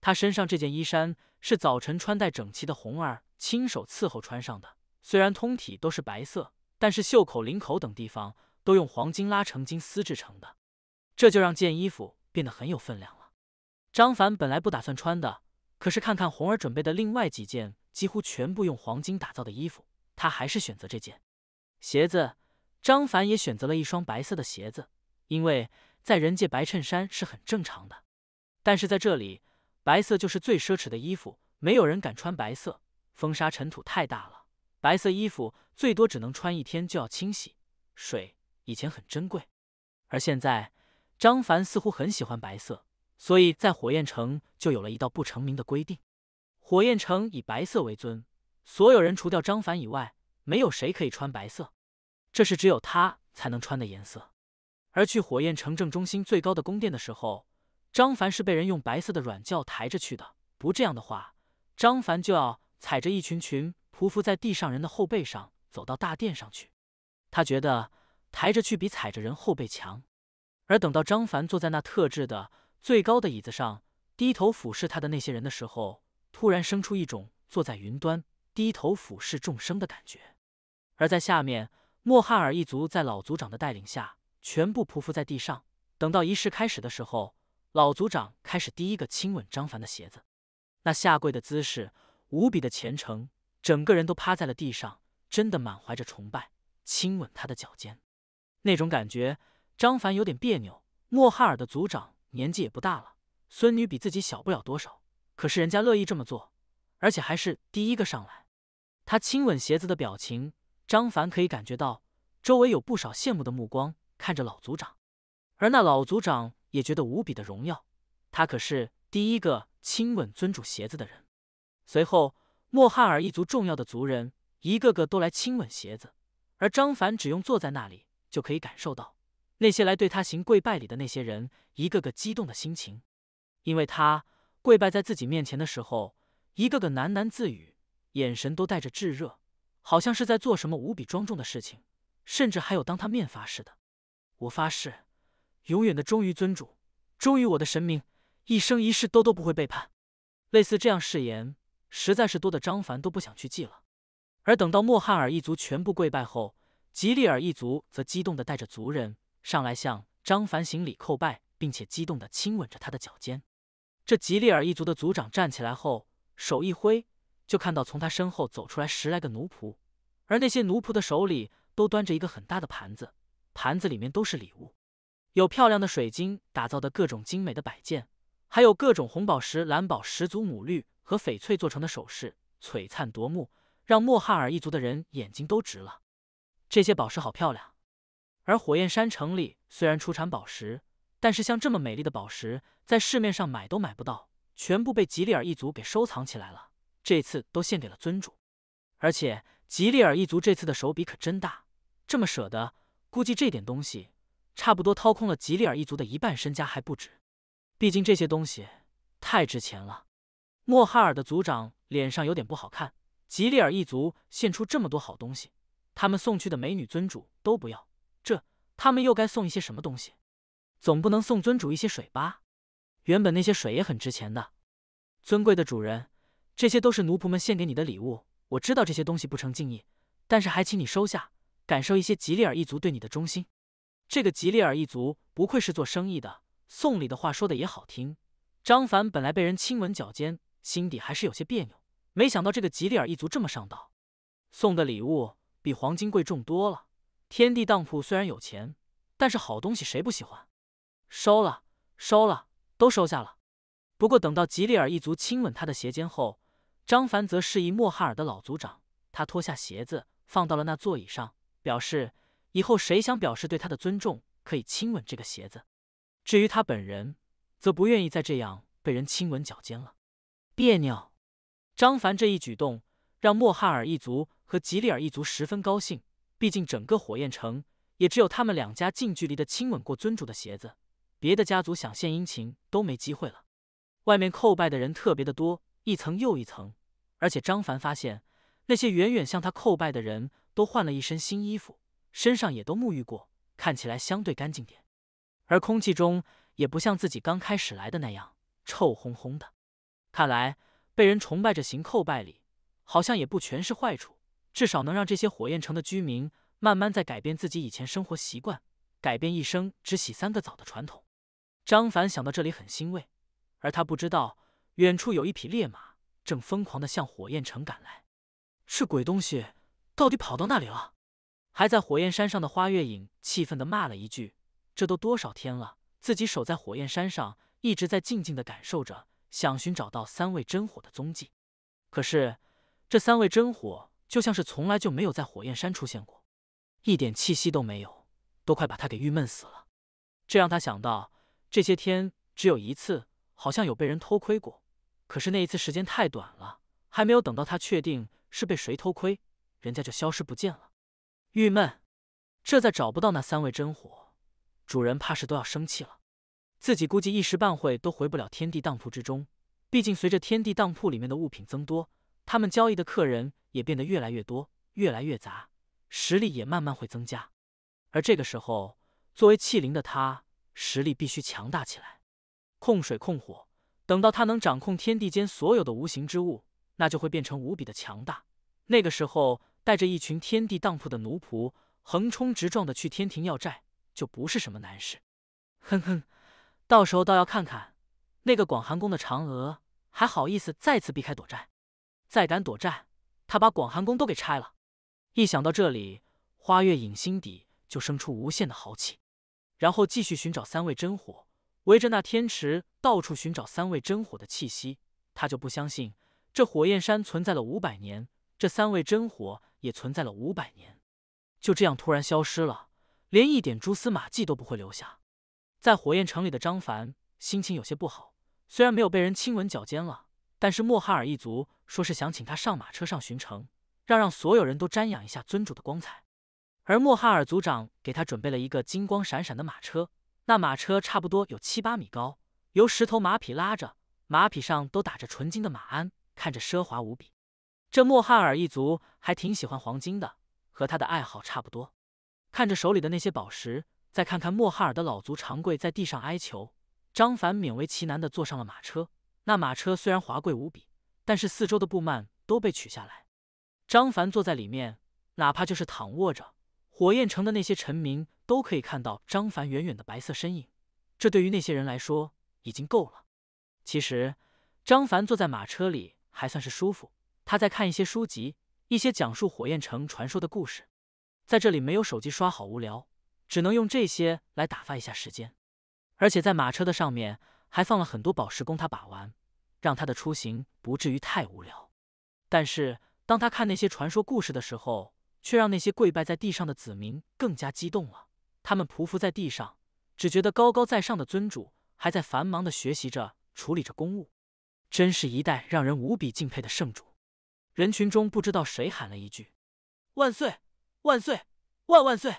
他身上这件衣衫是早晨穿戴整齐的红儿亲手伺候穿上的。虽然通体都是白色，但是袖口、领口等地方都用黄金拉成金丝制成的，这就让件衣服变得很有分量了。张凡本来不打算穿的，可是看看红儿准备的另外几件几乎全部用黄金打造的衣服，他还是选择这件。鞋子，张凡也选择了一双白色的鞋子，因为在人界白衬衫是很正常的，但是在这里，白色就是最奢侈的衣服，没有人敢穿白色，风沙尘土太大了。白色衣服最多只能穿一天，就要清洗。水以前很珍贵，而现在张凡似乎很喜欢白色，所以在火焰城就有了一道不成名的规定：火焰城以白色为尊，所有人除掉张凡以外，没有谁可以穿白色。这是只有他才能穿的颜色。而去火焰城正中心最高的宫殿的时候，张凡是被人用白色的软轿抬着去的。不这样的话，张凡就要踩着一群群。匍匐在地上人的后背上，走到大殿上去。他觉得抬着去比踩着人后背强。而等到张凡坐在那特制的最高的椅子上，低头俯视他的那些人的时候，突然生出一种坐在云端、低头俯视众生的感觉。而在下面，莫哈尔一族在老族长的带领下，全部匍匐在地上。等到仪式开始的时候，老族长开始第一个亲吻张凡的鞋子。那下跪的姿势无比的虔诚。整个人都趴在了地上，真的满怀着崇拜，亲吻他的脚尖，那种感觉张凡有点别扭。莫哈尔的族长年纪也不大了，孙女比自己小不了多少，可是人家乐意这么做，而且还是第一个上来。他亲吻鞋子的表情，张凡可以感觉到周围有不少羡慕的目光看着老族长，而那老族长也觉得无比的荣耀，他可是第一个亲吻尊主鞋子的人。随后。莫哈尔一族重要的族人一个个都来亲吻鞋子，而张凡只用坐在那里就可以感受到那些来对他行跪拜礼的那些人一个个激动的心情，因为他跪拜在自己面前的时候，一个个喃喃自语，眼神都带着炙热，好像是在做什么无比庄重的事情，甚至还有当他面发誓的：“我发誓，永远的忠于尊主，忠于我的神明，一生一世都都不会背叛。”类似这样誓言。实在是多的张凡都不想去记了，而等到莫汉尔一族全部跪拜后，吉利尔一族则激动的带着族人上来向张凡行礼叩拜，并且激动的亲吻着他的脚尖。这吉利尔一族的族长站起来后，手一挥，就看到从他身后走出来十来个奴仆，而那些奴仆的手里都端着一个很大的盘子，盘子里面都是礼物，有漂亮的水晶打造的各种精美的摆件，还有各种红宝石、蓝宝石、祖母绿。和翡翠做成的首饰，璀璨夺目，让莫哈尔一族的人眼睛都直了。这些宝石好漂亮。而火焰山城里虽然出产宝石，但是像这么美丽的宝石，在市面上买都买不到，全部被吉利尔一族给收藏起来了。这次都献给了尊主。而且吉利尔一族这次的手笔可真大，这么舍得，估计这点东西差不多掏空了吉利尔一族的一半身家还不止。毕竟这些东西太值钱了。莫哈尔的族长脸上有点不好看。吉利尔一族献出这么多好东西，他们送去的美女尊主都不要，这他们又该送一些什么东西？总不能送尊主一些水吧？原本那些水也很值钱的。尊贵的主人，这些都是奴仆们献给你的礼物。我知道这些东西不成敬意，但是还请你收下，感受一些吉利尔一族对你的忠心。这个吉利尔一族不愧是做生意的，送礼的话说的也好听。张凡本来被人亲吻脚尖。心底还是有些别扭，没想到这个吉利尔一族这么上道，送的礼物比黄金贵重多了。天地当铺虽然有钱，但是好东西谁不喜欢？收了，收了，都收下了。不过等到吉利尔一族亲吻他的鞋尖后，张凡则示意莫哈尔的老族长，他脱下鞋子放到了那座椅上，表示以后谁想表示对他的尊重，可以亲吻这个鞋子。至于他本人，则不愿意再这样被人亲吻脚尖了。别扭，张凡这一举动让莫哈尔一族和吉利尔一族十分高兴。毕竟整个火焰城也只有他们两家近距离的亲吻过尊主的鞋子，别的家族想献殷勤都没机会了。外面叩拜的人特别的多，一层又一层。而且张凡发现，那些远远向他叩拜的人都换了一身新衣服，身上也都沐浴过，看起来相对干净点。而空气中也不像自己刚开始来的那样臭烘烘的。看来被人崇拜着行叩拜礼，好像也不全是坏处，至少能让这些火焰城的居民慢慢在改变自己以前生活习惯，改变一生只洗三个澡的传统。张凡想到这里很欣慰，而他不知道远处有一匹烈马正疯狂地向火焰城赶来。这鬼东西到底跑到那里了？还在火焰山上的花月影气愤地骂了一句：“这都多少天了，自己守在火焰山上，一直在静静的感受着。”想寻找到三味真火的踪迹，可是这三味真火就像是从来就没有在火焰山出现过，一点气息都没有，都快把他给郁闷死了。这让他想到，这些天只有一次，好像有被人偷窥过，可是那一次时间太短了，还没有等到他确定是被谁偷窥，人家就消失不见了。郁闷，这再找不到那三味真火，主人怕是都要生气了。自己估计一时半会都回不了天地当铺之中，毕竟随着天地当铺里面的物品增多，他们交易的客人也变得越来越多，越来越杂，实力也慢慢会增加。而这个时候，作为器灵的他，实力必须强大起来，控水控火。等到他能掌控天地间所有的无形之物，那就会变成无比的强大。那个时候，带着一群天地当铺的奴仆，横冲直撞的去天庭要债，就不是什么难事。哼哼。到时候倒要看看，那个广寒宫的嫦娥还好意思再次避开躲债，再敢躲债，他把广寒宫都给拆了。一想到这里，花月影心底就生出无限的豪气，然后继续寻找三味真火，围着那天池到处寻找三味真火的气息。他就不相信，这火焰山存在了五百年，这三味真火也存在了五百年，就这样突然消失了，连一点蛛丝马迹都不会留下。在火焰城里的张凡心情有些不好，虽然没有被人亲吻脚尖了，但是莫哈尔一族说是想请他上马车上巡城，让让所有人都瞻仰一下尊主的光彩。而莫哈尔族长给他准备了一个金光闪闪的马车，那马车差不多有七八米高，由十头马匹拉着，马匹上都打着纯金的马鞍，看着奢华无比。这莫哈尔一族还挺喜欢黄金的，和他的爱好差不多。看着手里的那些宝石。再看看莫哈尔的老族长跪在地上哀求，张凡勉为其难的坐上了马车。那马车虽然华贵无比，但是四周的布幔都被取下来。张凡坐在里面，哪怕就是躺卧着，火焰城的那些臣民都可以看到张凡远远的白色身影。这对于那些人来说已经够了。其实张凡坐在马车里还算是舒服，他在看一些书籍，一些讲述火焰城传说的故事。在这里没有手机刷，好无聊。只能用这些来打发一下时间，而且在马车的上面还放了很多宝石供他把玩，让他的出行不至于太无聊。但是当他看那些传说故事的时候，却让那些跪拜在地上的子民更加激动了。他们匍匐在地上，只觉得高高在上的尊主还在繁忙的学习着、处理着公务，真是一代让人无比敬佩的圣主。人群中不知道谁喊了一句：“万岁！万岁！万万岁！”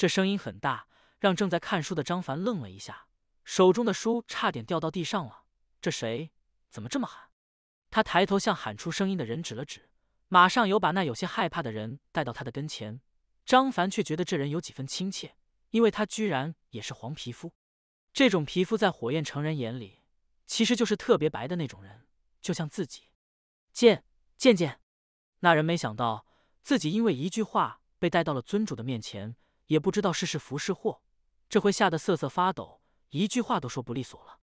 这声音很大，让正在看书的张凡愣了一下，手中的书差点掉到地上了。这谁？怎么这么喊？他抬头向喊出声音的人指了指，马上有把那有些害怕的人带到他的跟前。张凡却觉得这人有几分亲切，因为他居然也是黄皮肤，这种皮肤在火焰成人眼里其实就是特别白的那种人，就像自己。见见见！那人没想到自己因为一句话被带到了尊主的面前。也不知道是是福是祸，这回吓得瑟瑟发抖，一句话都说不利索了。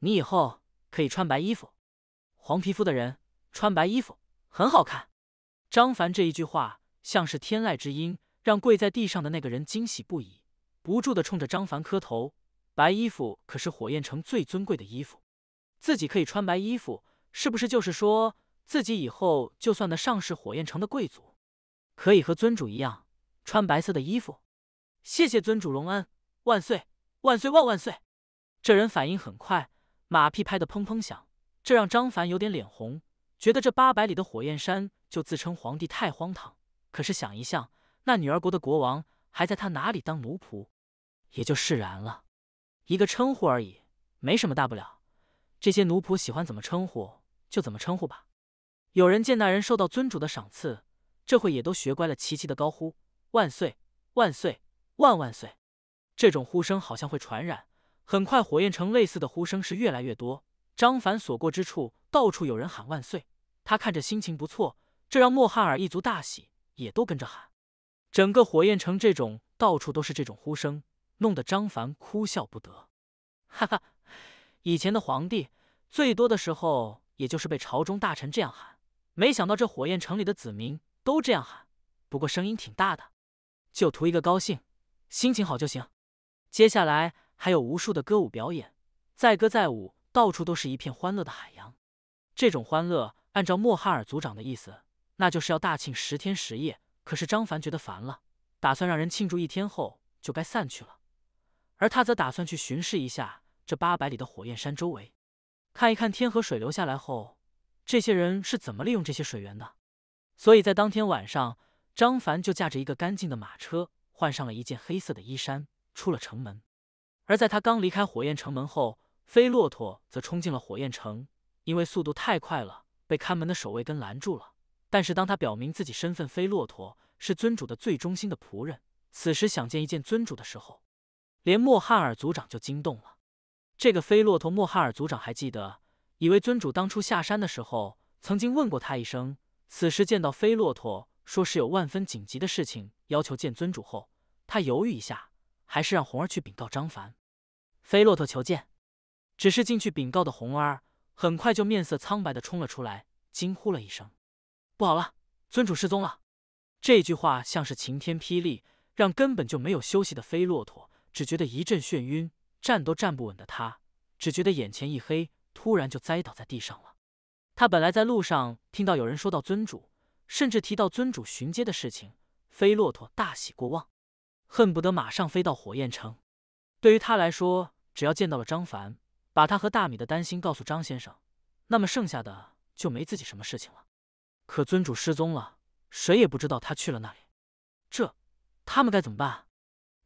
你以后可以穿白衣服，黄皮肤的人穿白衣服很好看。张凡这一句话像是天籁之音，让跪在地上的那个人惊喜不已，不住的冲着张凡磕头。白衣服可是火焰城最尊贵的衣服，自己可以穿白衣服，是不是就是说自己以后就算得上是火焰城的贵族，可以和尊主一样穿白色的衣服？谢谢尊主隆恩，万岁万岁万万岁！这人反应很快，马屁拍得砰砰响，这让张凡有点脸红，觉得这八百里的火焰山就自称皇帝太荒唐。可是想一想，那女儿国的国王还在他哪里当奴仆，也就释然了。一个称呼而已，没什么大不了。这些奴仆喜欢怎么称呼就怎么称呼吧。有人见那人受到尊主的赏赐，这会也都学乖了，齐齐的高呼万岁万岁。万万岁！这种呼声好像会传染，很快火焰城类似的呼声是越来越多。张凡所过之处，到处有人喊万岁，他看着心情不错，这让莫哈尔一族大喜，也都跟着喊。整个火焰城这种到处都是这种呼声，弄得张凡哭笑不得。哈哈，以前的皇帝最多的时候，也就是被朝中大臣这样喊，没想到这火焰城里的子民都这样喊，不过声音挺大的，就图一个高兴。心情好就行，接下来还有无数的歌舞表演，载歌载舞，到处都是一片欢乐的海洋。这种欢乐，按照莫哈尔族长的意思，那就是要大庆十天十夜。可是张凡觉得烦了，打算让人庆祝一天后就该散去了，而他则打算去巡视一下这八百里的火焰山周围，看一看天河水流下来后，这些人是怎么利用这些水源的。所以在当天晚上，张凡就驾着一个干净的马车。换上了一件黑色的衣衫，出了城门。而在他刚离开火焰城门后，飞骆驼则冲进了火焰城，因为速度太快了，被看门的守卫跟拦住了。但是当他表明自己身份，飞骆驼是尊主的最忠心的仆人，此时想见一见尊主的时候，连莫哈尔族长就惊动了。这个飞骆驼莫哈尔族长还记得，以为尊主当初下山的时候曾经问过他一声。此时见到飞骆驼。说是有万分紧急的事情，要求见尊主。后他犹豫一下，还是让红儿去禀告张凡。飞骆驼求见，只是进去禀告的红儿，很快就面色苍白的冲了出来，惊呼了一声：“不好了，尊主失踪了！”这句话像是晴天霹雳，让根本就没有休息的飞骆驼只觉得一阵眩晕，站都站不稳的他，只觉得眼前一黑，突然就栽倒在地上了。他本来在路上听到有人说到尊主。甚至提到尊主巡街的事情，飞骆驼大喜过望，恨不得马上飞到火焰城。对于他来说，只要见到了张凡，把他和大米的担心告诉张先生，那么剩下的就没自己什么事情了。可尊主失踪了，谁也不知道他去了那里，这他们该怎么办？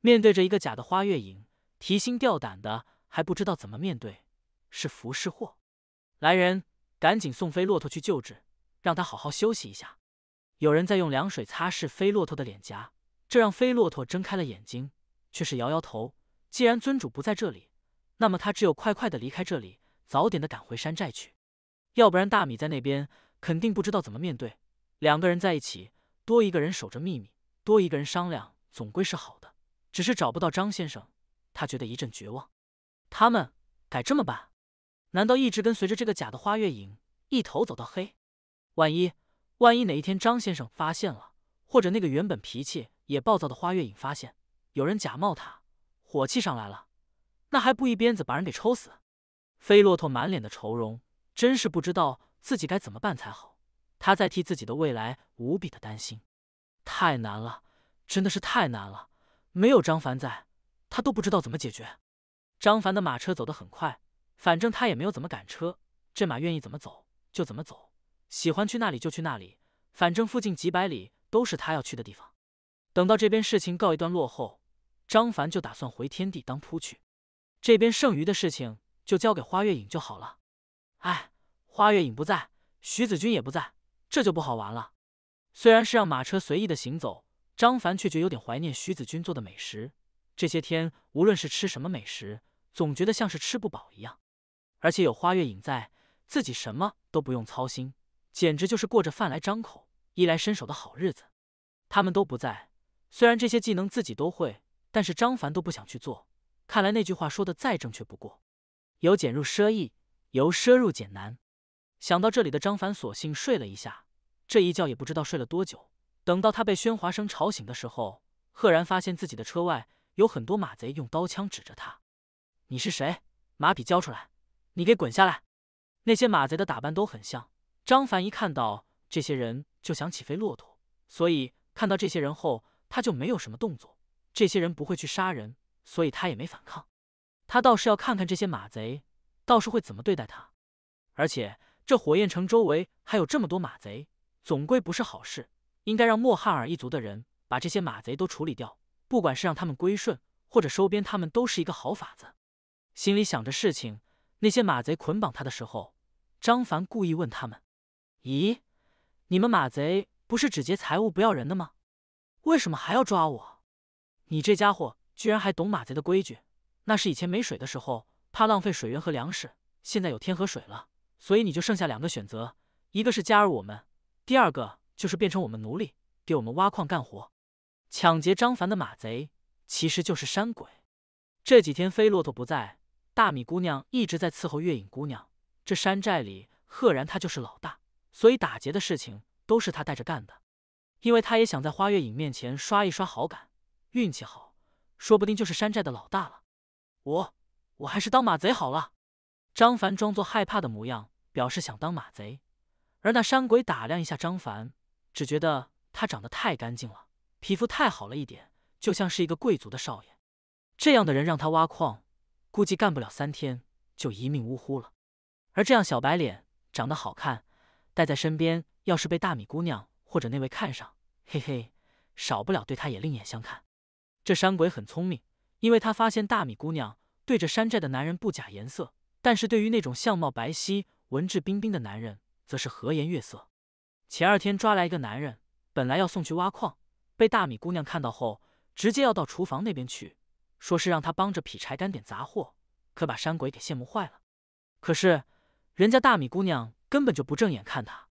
面对着一个假的花月影，提心吊胆的，还不知道怎么面对，是福是祸？来人，赶紧送飞骆驼去救治，让他好好休息一下。有人在用凉水擦拭飞骆驼的脸颊，这让飞骆驼睁开了眼睛，却是摇摇头。既然尊主不在这里，那么他只有快快的离开这里，早点的赶回山寨去。要不然，大米在那边肯定不知道怎么面对。两个人在一起，多一个人守着秘密，多一个人商量，总归是好的。只是找不到张先生，他觉得一阵绝望。他们改这么办？难道一直跟随着这个假的花月影，一头走到黑？万一……万一哪一天张先生发现了，或者那个原本脾气也暴躁的花月影发现有人假冒他，火气上来了，那还不一鞭子把人给抽死？飞骆驼满脸的愁容，真是不知道自己该怎么办才好。他在替自己的未来无比的担心，太难了，真的是太难了。没有张凡在，他都不知道怎么解决。张凡的马车走得很快，反正他也没有怎么赶车，这马愿意怎么走就怎么走。喜欢去那里就去那里，反正附近几百里都是他要去的地方。等到这边事情告一段落后，张凡就打算回天地当铺去，这边剩余的事情就交给花月影就好了。哎，花月影不在，徐子君也不在，这就不好玩了。虽然是让马车随意的行走，张凡却觉有点怀念徐子君做的美食。这些天无论是吃什么美食，总觉得像是吃不饱一样。而且有花月影在，自己什么都不用操心。简直就是过着饭来张口、衣来伸手的好日子。他们都不在，虽然这些技能自己都会，但是张凡都不想去做。看来那句话说的再正确不过：由俭入奢易，由奢入俭难。想到这里的张凡，索性睡了一下。这一觉也不知道睡了多久，等到他被喧哗声吵醒的时候，赫然发现自己的车外有很多马贼，用刀枪指着他：“你是谁？马匹交出来！你给滚下来！”那些马贼的打扮都很像。张凡一看到这些人就想起飞骆驼，所以看到这些人后他就没有什么动作。这些人不会去杀人，所以他也没反抗。他倒是要看看这些马贼倒是会怎么对待他。而且这火焰城周围还有这么多马贼，总归不是好事。应该让莫汉尔一族的人把这些马贼都处理掉，不管是让他们归顺或者收编，他们都是一个好法子。心里想着事情，那些马贼捆绑他的时候，张凡故意问他们。咦，你们马贼不是只劫财物不要人的吗？为什么还要抓我？你这家伙居然还懂马贼的规矩，那是以前没水的时候，怕浪费水源和粮食，现在有天河水了，所以你就剩下两个选择，一个是加入我们，第二个就是变成我们奴隶，给我们挖矿干活。抢劫张凡的马贼其实就是山鬼。这几天飞骆驼不在，大米姑娘一直在伺候月影姑娘，这山寨里赫然她就是老大。所以打劫的事情都是他带着干的，因为他也想在花月影面前刷一刷好感。运气好，说不定就是山寨的老大了。我，我还是当马贼好了。张凡装作害怕的模样，表示想当马贼。而那山鬼打量一下张凡，只觉得他长得太干净了，皮肤太好了一点，就像是一个贵族的少爷。这样的人让他挖矿，估计干不了三天就一命呜呼了。而这样小白脸长得好看。带在身边，要是被大米姑娘或者那位看上，嘿嘿，少不了对他也另眼相看。这山鬼很聪明，因为他发现大米姑娘对着山寨的男人不假颜色，但是对于那种相貌白皙、文质彬彬的男人，则是和颜悦色。前二天抓来一个男人，本来要送去挖矿，被大米姑娘看到后，直接要到厨房那边去，说是让他帮着劈柴、干点杂货，可把山鬼给羡慕坏了。可是人家大米姑娘。根本就不正眼看他，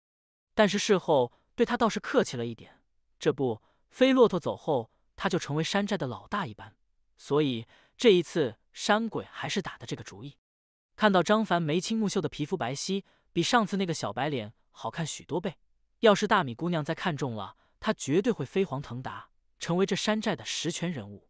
但是事后对他倒是客气了一点。这不，飞骆驼走后，他就成为山寨的老大一般。所以这一次，山鬼还是打的这个主意。看到张凡眉清目秀的，皮肤白皙，比上次那个小白脸好看许多倍。要是大米姑娘再看中了他，绝对会飞黄腾达，成为这山寨的实权人物。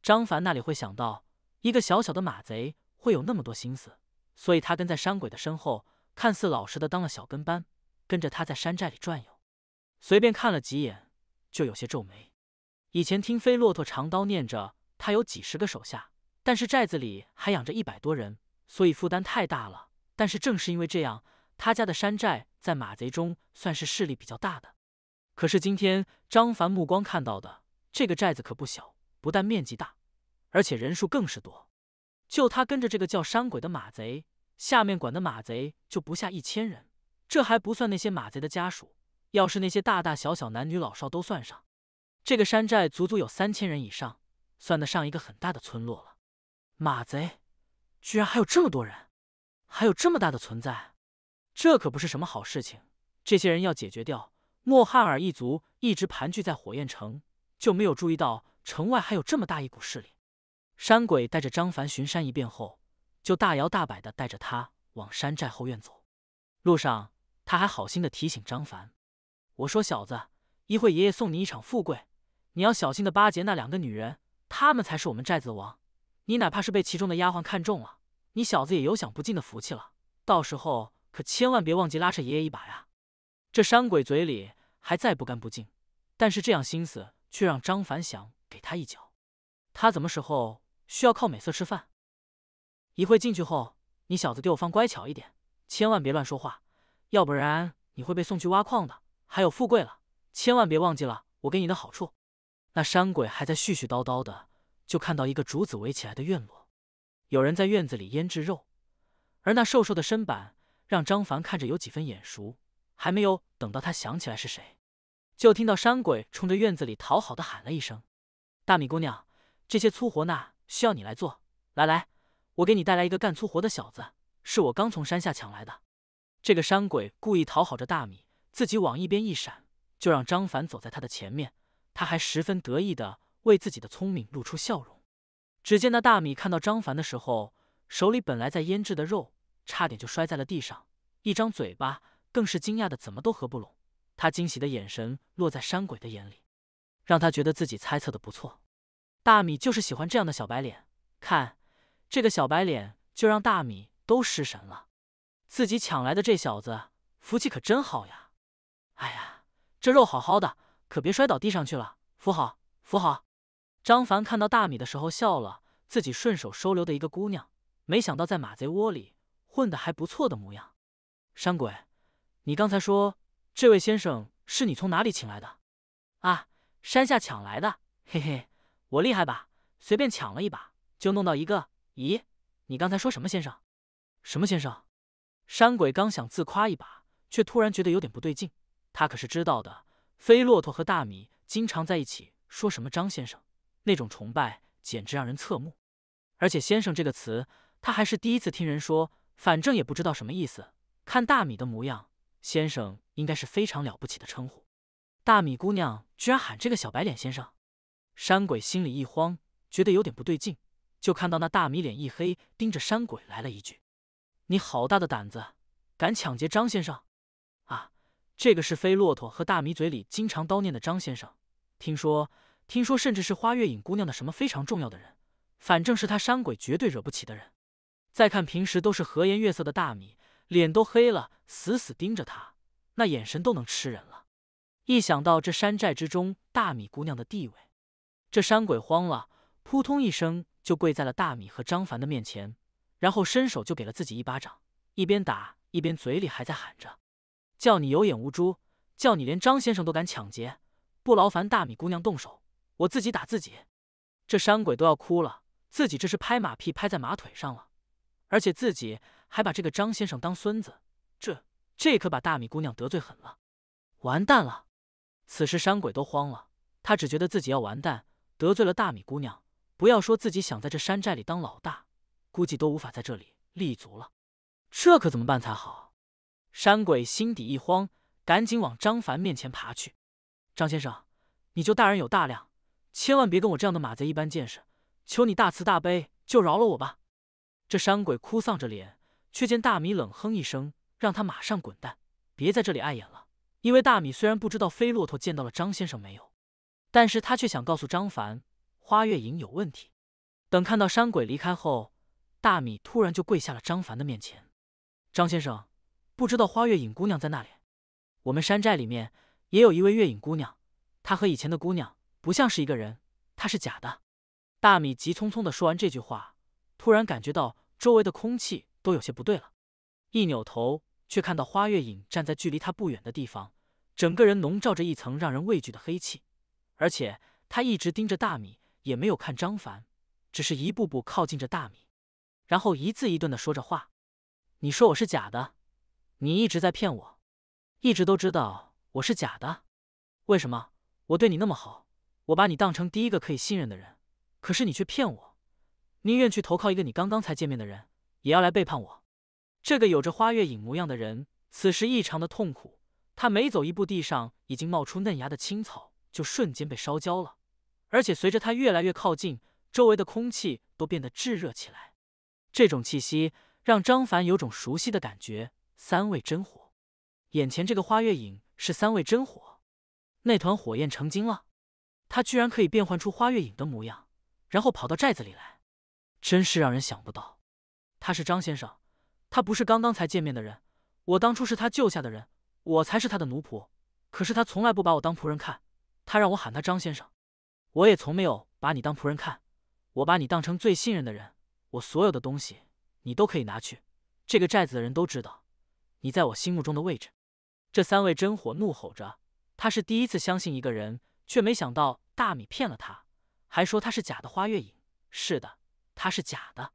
张凡那里会想到，一个小小的马贼会有那么多心思，所以他跟在山鬼的身后。看似老实的当了小跟班，跟着他在山寨里转悠，随便看了几眼就有些皱眉。以前听飞骆驼长刀念着他有几十个手下，但是寨子里还养着一百多人，所以负担太大了。但是正是因为这样，他家的山寨在马贼中算是势力比较大的。可是今天张凡目光看到的这个寨子可不小，不但面积大，而且人数更是多。就他跟着这个叫山鬼的马贼。下面管的马贼就不下一千人，这还不算那些马贼的家属。要是那些大大小小男女老少都算上，这个山寨足足有三千人以上，算得上一个很大的村落了。马贼居然还有这么多人，还有这么大的存在，这可不是什么好事情。这些人要解决掉。莫哈尔一族一直盘踞在火焰城，就没有注意到城外还有这么大一股势力。山鬼带着张凡巡山一遍后。就大摇大摆的带着他往山寨后院走，路上他还好心的提醒张凡：“我说小子，一会爷爷送你一场富贵，你要小心的巴结那两个女人，她们才是我们寨子的王。你哪怕是被其中的丫鬟看中了，你小子也有享不尽的福气了。到时候可千万别忘记拉扯爷爷一把呀。”这山鬼嘴里还再不干不净，但是这样心思却让张凡想给他一脚。他怎么时候需要靠美色吃饭？一会进去后，你小子给我放乖巧一点，千万别乱说话，要不然你会被送去挖矿的。还有富贵了，千万别忘记了我给你的好处。那山鬼还在絮絮叨叨的，就看到一个竹子围起来的院落，有人在院子里腌制肉，而那瘦瘦的身板让张凡看着有几分眼熟。还没有等到他想起来是谁，就听到山鬼冲着院子里讨好的喊了一声：“大米姑娘，这些粗活呢需要你来做，来来。”我给你带来一个干粗活的小子，是我刚从山下抢来的。这个山鬼故意讨好着大米，自己往一边一闪，就让张凡走在他的前面。他还十分得意的为自己的聪明露出笑容。只见那大米看到张凡的时候，手里本来在腌制的肉差点就摔在了地上，一张嘴巴更是惊讶的怎么都合不拢。他惊喜的眼神落在山鬼的眼里，让他觉得自己猜测的不错。大米就是喜欢这样的小白脸，看。这个小白脸就让大米都失神了，自己抢来的这小子福气可真好呀！哎呀，这肉好好的，可别摔倒地上去了，扶好扶好！张凡看到大米的时候笑了，自己顺手收留的一个姑娘，没想到在马贼窝里混的还不错的模样。山鬼，你刚才说这位先生是你从哪里请来的？啊，山下抢来的，嘿嘿，我厉害吧？随便抢了一把就弄到一个。咦，你刚才说什么，先生？什么先生？山鬼刚想自夸一把，却突然觉得有点不对劲。他可是知道的，飞骆驼和大米经常在一起，说什么张先生，那种崇拜简直让人侧目。而且“先生”这个词，他还是第一次听人说，反正也不知道什么意思。看大米的模样，先生应该是非常了不起的称呼。大米姑娘居然喊这个小白脸先生，山鬼心里一慌，觉得有点不对劲。就看到那大米脸一黑，盯着山鬼来了一句：“你好大的胆子，敢抢劫张先生？”啊，这个是飞骆驼和大米嘴里经常叨念的张先生，听说，听说，甚至是花月影姑娘的什么非常重要的人，反正是他山鬼绝对惹不起的人。再看平时都是和颜悦色的大米，脸都黑了，死死盯着他，那眼神都能吃人了。一想到这山寨之中大米姑娘的地位，这山鬼慌了，扑通一声。就跪在了大米和张凡的面前，然后伸手就给了自己一巴掌，一边打一边嘴里还在喊着：“叫你有眼无珠，叫你连张先生都敢抢劫！不劳烦大米姑娘动手，我自己打自己。”这山鬼都要哭了，自己这是拍马屁拍在马腿上了，而且自己还把这个张先生当孙子，这这可把大米姑娘得罪狠了，完蛋了！此时山鬼都慌了，他只觉得自己要完蛋，得罪了大米姑娘。不要说自己想在这山寨里当老大，估计都无法在这里立足了。这可怎么办才好？山鬼心底一慌，赶紧往张凡面前爬去。张先生，你就大人有大量，千万别跟我这样的马贼一般见识，求你大慈大悲，就饶了我吧。这山鬼哭丧着脸，却见大米冷哼一声，让他马上滚蛋，别在这里碍眼了。因为大米虽然不知道飞骆驼见到了张先生没有，但是他却想告诉张凡。花月影有问题。等看到山鬼离开后，大米突然就跪下了张凡的面前。张先生，不知道花月影姑娘在哪里？我们山寨里面也有一位月影姑娘，她和以前的姑娘不像是一个人，她是假的。大米急匆匆的说完这句话，突然感觉到周围的空气都有些不对了。一扭头，却看到花月影站在距离他不远的地方，整个人笼罩着一层让人畏惧的黑气，而且他一直盯着大米。也没有看张凡，只是一步步靠近着大米，然后一字一顿的说着话：“你说我是假的，你一直在骗我，一直都知道我是假的，为什么我对你那么好，我把你当成第一个可以信任的人，可是你却骗我，宁愿去投靠一个你刚刚才见面的人，也要来背叛我。”这个有着花月影模样的人，此时异常的痛苦，他每走一步，地上已经冒出嫩芽的青草就瞬间被烧焦了。而且随着他越来越靠近，周围的空气都变得炙热起来。这种气息让张凡有种熟悉的感觉。三味真火，眼前这个花月影是三味真火，那团火焰成精了，他居然可以变换出花月影的模样，然后跑到寨子里来，真是让人想不到。他是张先生，他不是刚刚才见面的人。我当初是他救下的人，我才是他的奴仆。可是他从来不把我当仆人看，他让我喊他张先生。我也从没有把你当仆人看，我把你当成最信任的人，我所有的东西你都可以拿去。这个寨子的人都知道，你在我心目中的位置。这三位真火怒吼着，他是第一次相信一个人，却没想到大米骗了他，还说他是假的。花月影，是的，他是假的。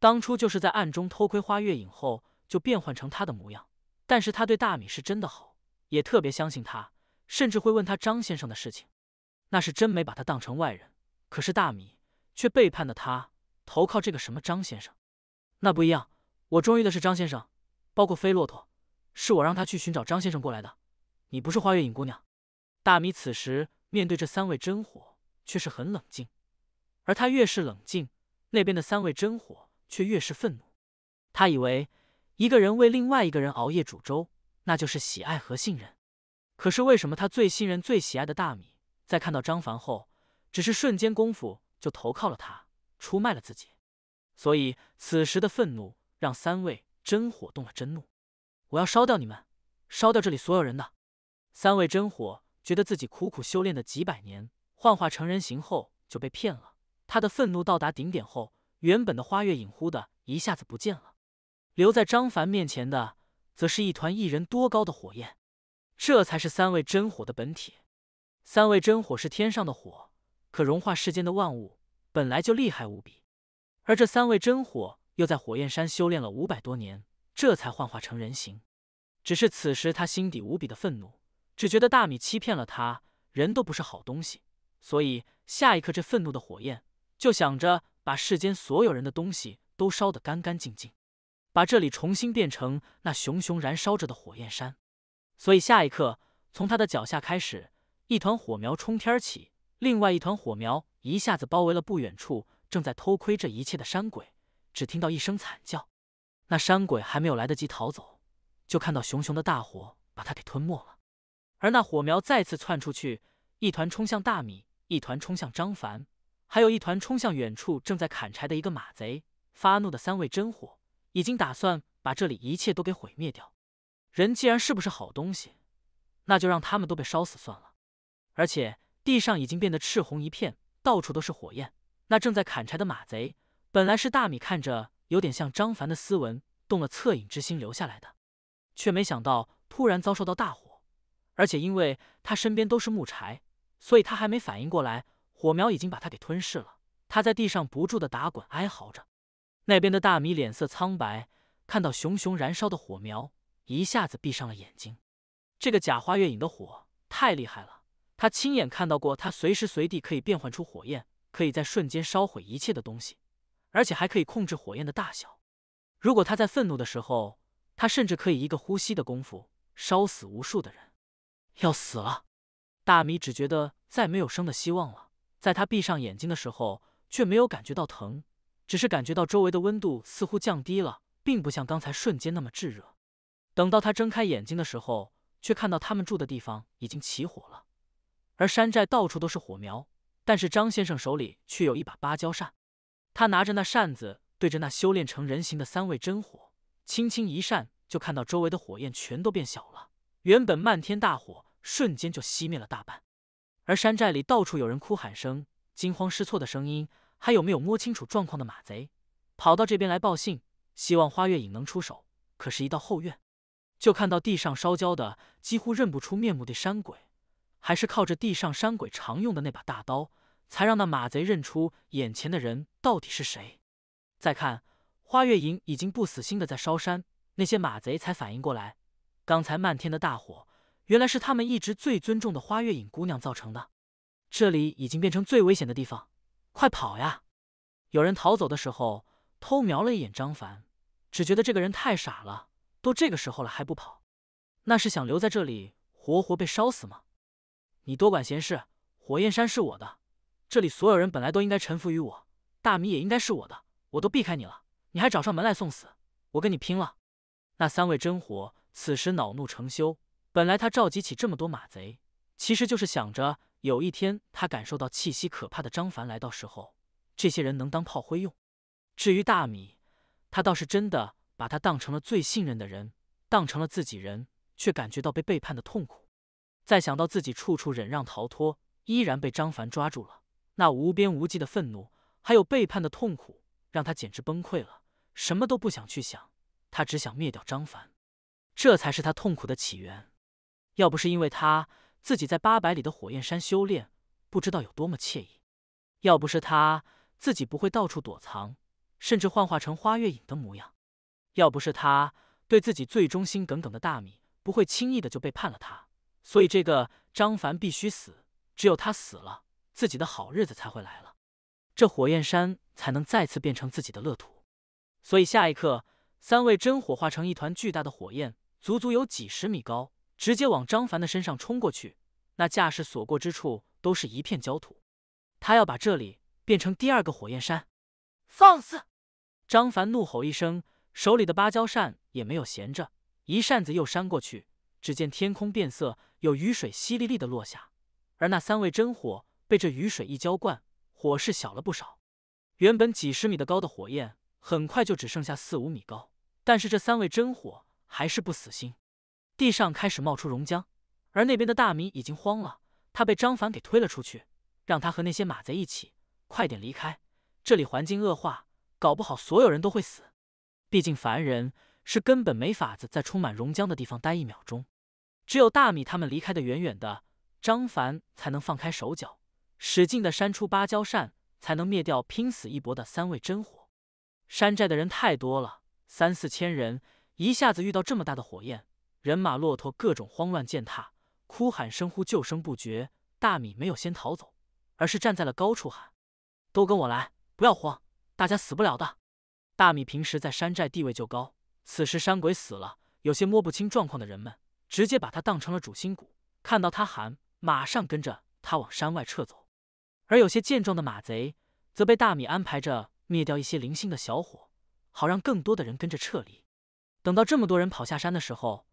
当初就是在暗中偷窥花月影后，就变换成他的模样。但是他对大米是真的好，也特别相信他，甚至会问他张先生的事情。那是真没把他当成外人，可是大米却背叛了他，投靠这个什么张先生。那不一样，我忠于的是张先生，包括飞骆驼，是我让他去寻找张先生过来的。你不是花月影姑娘。大米此时面对这三位真火，却是很冷静，而他越是冷静，那边的三位真火却越是愤怒。他以为一个人为另外一个人熬夜煮粥，那就是喜爱和信任。可是为什么他最信任、最喜爱的大米？在看到张凡后，只是瞬间功夫就投靠了他，出卖了自己。所以此时的愤怒让三位真火动了真怒，我要烧掉你们，烧掉这里所有人的！三位真火觉得自己苦苦修炼的几百年，幻化成人形后就被骗了，他的愤怒到达顶点后，原本的花月影忽的一下子不见了，留在张凡面前的则是一团一人多高的火焰，这才是三位真火的本体。三味真火是天上的火，可融化世间的万物，本来就厉害无比。而这三味真火又在火焰山修炼了五百多年，这才幻化成人形。只是此时他心底无比的愤怒，只觉得大米欺骗了他，人都不是好东西。所以下一刻，这愤怒的火焰就想着把世间所有人的东西都烧得干干净净，把这里重新变成那熊熊燃烧着的火焰山。所以下一刻，从他的脚下开始。一团火苗冲天起，另外一团火苗一下子包围了不远处正在偷窥这一切的山鬼。只听到一声惨叫，那山鬼还没有来得及逃走，就看到熊熊的大火把他给吞没了。而那火苗再次窜出去，一团冲向大米，一团冲向张凡，还有一团冲向远处正在砍柴的一个马贼。发怒的三位真火已经打算把这里一切都给毁灭掉。人既然是不是好东西，那就让他们都被烧死算了。而且地上已经变得赤红一片，到处都是火焰。那正在砍柴的马贼本来是大米看着有点像张凡的斯文，动了恻隐之心留下来的，却没想到突然遭受到大火。而且因为他身边都是木柴，所以他还没反应过来，火苗已经把他给吞噬了。他在地上不住的打滚，哀嚎着。那边的大米脸色苍白，看到熊熊燃烧的火苗，一下子闭上了眼睛。这个假花月影的火太厉害了。他亲眼看到过，他随时随地可以变换出火焰，可以在瞬间烧毁一切的东西，而且还可以控制火焰的大小。如果他在愤怒的时候，他甚至可以一个呼吸的功夫烧死无数的人。要死了，大米只觉得再没有生的希望了。在他闭上眼睛的时候，却没有感觉到疼，只是感觉到周围的温度似乎降低了，并不像刚才瞬间那么炙热。等到他睁开眼睛的时候，却看到他们住的地方已经起火了。而山寨到处都是火苗，但是张先生手里却有一把芭蕉扇，他拿着那扇子对着那修炼成人形的三味真火，轻轻一扇，就看到周围的火焰全都变小了。原本漫天大火瞬间就熄灭了大半。而山寨里到处有人哭喊声、惊慌失措的声音，还有没有摸清楚状况的马贼，跑到这边来报信，希望花月影能出手。可是，一到后院，就看到地上烧焦的几乎认不出面目的山鬼。还是靠着地上山鬼常用的那把大刀，才让那马贼认出眼前的人到底是谁。再看花月影已经不死心的在烧山，那些马贼才反应过来，刚才漫天的大火原来是他们一直最尊重的花月影姑娘造成的。这里已经变成最危险的地方，快跑呀！有人逃走的时候偷瞄了一眼张凡，只觉得这个人太傻了，都这个时候了还不跑，那是想留在这里活活被烧死吗？你多管闲事！火焰山是我的，这里所有人本来都应该臣服于我，大米也应该是我的。我都避开你了，你还找上门来送死，我跟你拼了！那三位真火此时恼怒成羞，本来他召集起这么多马贼，其实就是想着有一天他感受到气息可怕的张凡来到时候，这些人能当炮灰用。至于大米，他倒是真的把他当成了最信任的人，当成了自己人，却感觉到被背叛的痛苦。再想到自己处处忍让逃脱，依然被张凡抓住了，那无边无际的愤怒，还有背叛的痛苦，让他简直崩溃了，什么都不想去想，他只想灭掉张凡，这才是他痛苦的起源。要不是因为他自己在八百里的火焰山修炼，不知道有多么惬意；要不是他自己不会到处躲藏，甚至幻化成花月影的模样；要不是他对自己最忠心耿耿的大米不会轻易的就背叛了他。所以这个张凡必须死，只有他死了，自己的好日子才会来了，这火焰山才能再次变成自己的乐土。所以下一刻，三位真火化成一团巨大的火焰，足足有几十米高，直接往张凡的身上冲过去。那架势，所过之处都是一片焦土。他要把这里变成第二个火焰山！放肆！张凡怒吼一声，手里的芭蕉扇也没有闲着，一扇子又扇过去。只见天空变色，有雨水淅沥沥的落下，而那三位真火被这雨水一浇灌，火势小了不少。原本几十米的高的火焰，很快就只剩下四五米高。但是这三位真火还是不死心，地上开始冒出熔浆，而那边的大米已经慌了，他被张凡给推了出去，让他和那些马贼一起快点离开，这里环境恶化，搞不好所有人都会死。毕竟凡人是根本没法子在充满熔浆的地方待一秒钟。只有大米他们离开的远远的，张凡才能放开手脚，使劲的扇出芭蕉扇，才能灭掉拼死一搏的三位真火。山寨的人太多了，三四千人，一下子遇到这么大的火焰，人马骆驼各种慌乱践踏，哭喊声呼救声不绝。大米没有先逃走，而是站在了高处喊：“都跟我来，不要慌，大家死不了的。”大米平时在山寨地位就高，此时山鬼死了，有些摸不清状况的人们。直接把他当成了主心骨，看到他喊，马上跟着他往山外撤走。而有些健壮的马贼，则被大米安排着灭掉一些零星的小伙，好让更多的人跟着撤离。等到这么多人跑下山的时候，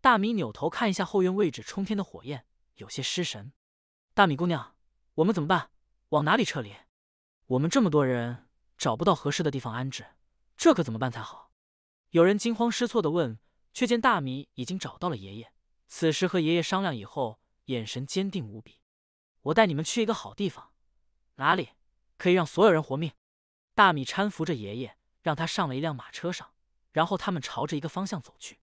大米扭头看一下后院位置冲天的火焰，有些失神。大米姑娘，我们怎么办？往哪里撤离？我们这么多人找不到合适的地方安置，这可怎么办才好？有人惊慌失措地问。却见大米已经找到了爷爷，此时和爷爷商量以后，眼神坚定无比。我带你们去一个好地方，哪里可以让所有人活命？大米搀扶着爷爷，让他上了一辆马车上，然后他们朝着一个方向走去。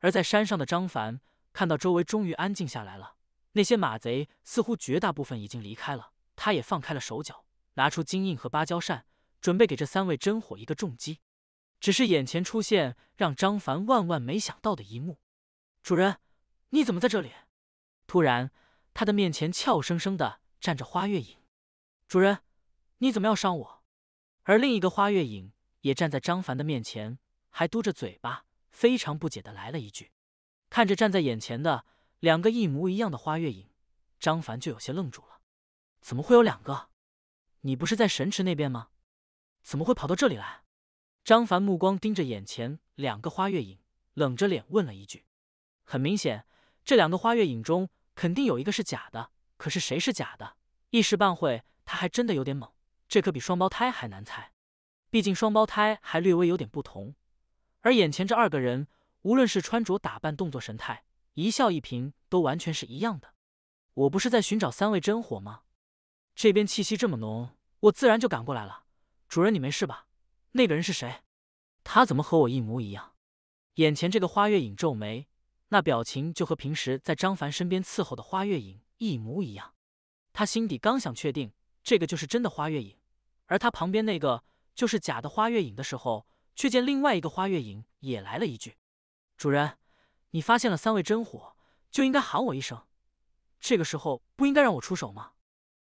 而在山上的张凡看到周围终于安静下来了，那些马贼似乎绝大部分已经离开了，他也放开了手脚，拿出金印和芭蕉扇，准备给这三位真火一个重击。只是眼前出现让张凡万万没想到的一幕，主人，你怎么在这里？突然，他的面前俏生生的站着花月影，主人，你怎么要伤我？而另一个花月影也站在张凡的面前，还嘟着嘴巴，非常不解的来了一句。看着站在眼前的两个一模一样的花月影，张凡就有些愣住了，怎么会有两个？你不是在神池那边吗？怎么会跑到这里来？张凡目光盯着眼前两个花月影，冷着脸问了一句：“很明显，这两个花月影中肯定有一个是假的。可是谁是假的？一时半会，他还真的有点懵。这可比双胞胎还难猜，毕竟双胞胎还略微有点不同。而眼前这二个人，无论是穿着、打扮、动作、神态，一笑一颦都完全是一样的。我不是在寻找三味真火吗？这边气息这么浓，我自然就赶过来了。主人，你没事吧？”那个人是谁？他怎么和我一模一样？眼前这个花月影皱眉，那表情就和平时在张凡身边伺候的花月影一模一样。他心底刚想确定这个就是真的花月影，而他旁边那个就是假的花月影的时候，却见另外一个花月影也来了一句：“主人，你发现了三位真火，就应该喊我一声。这个时候不应该让我出手吗？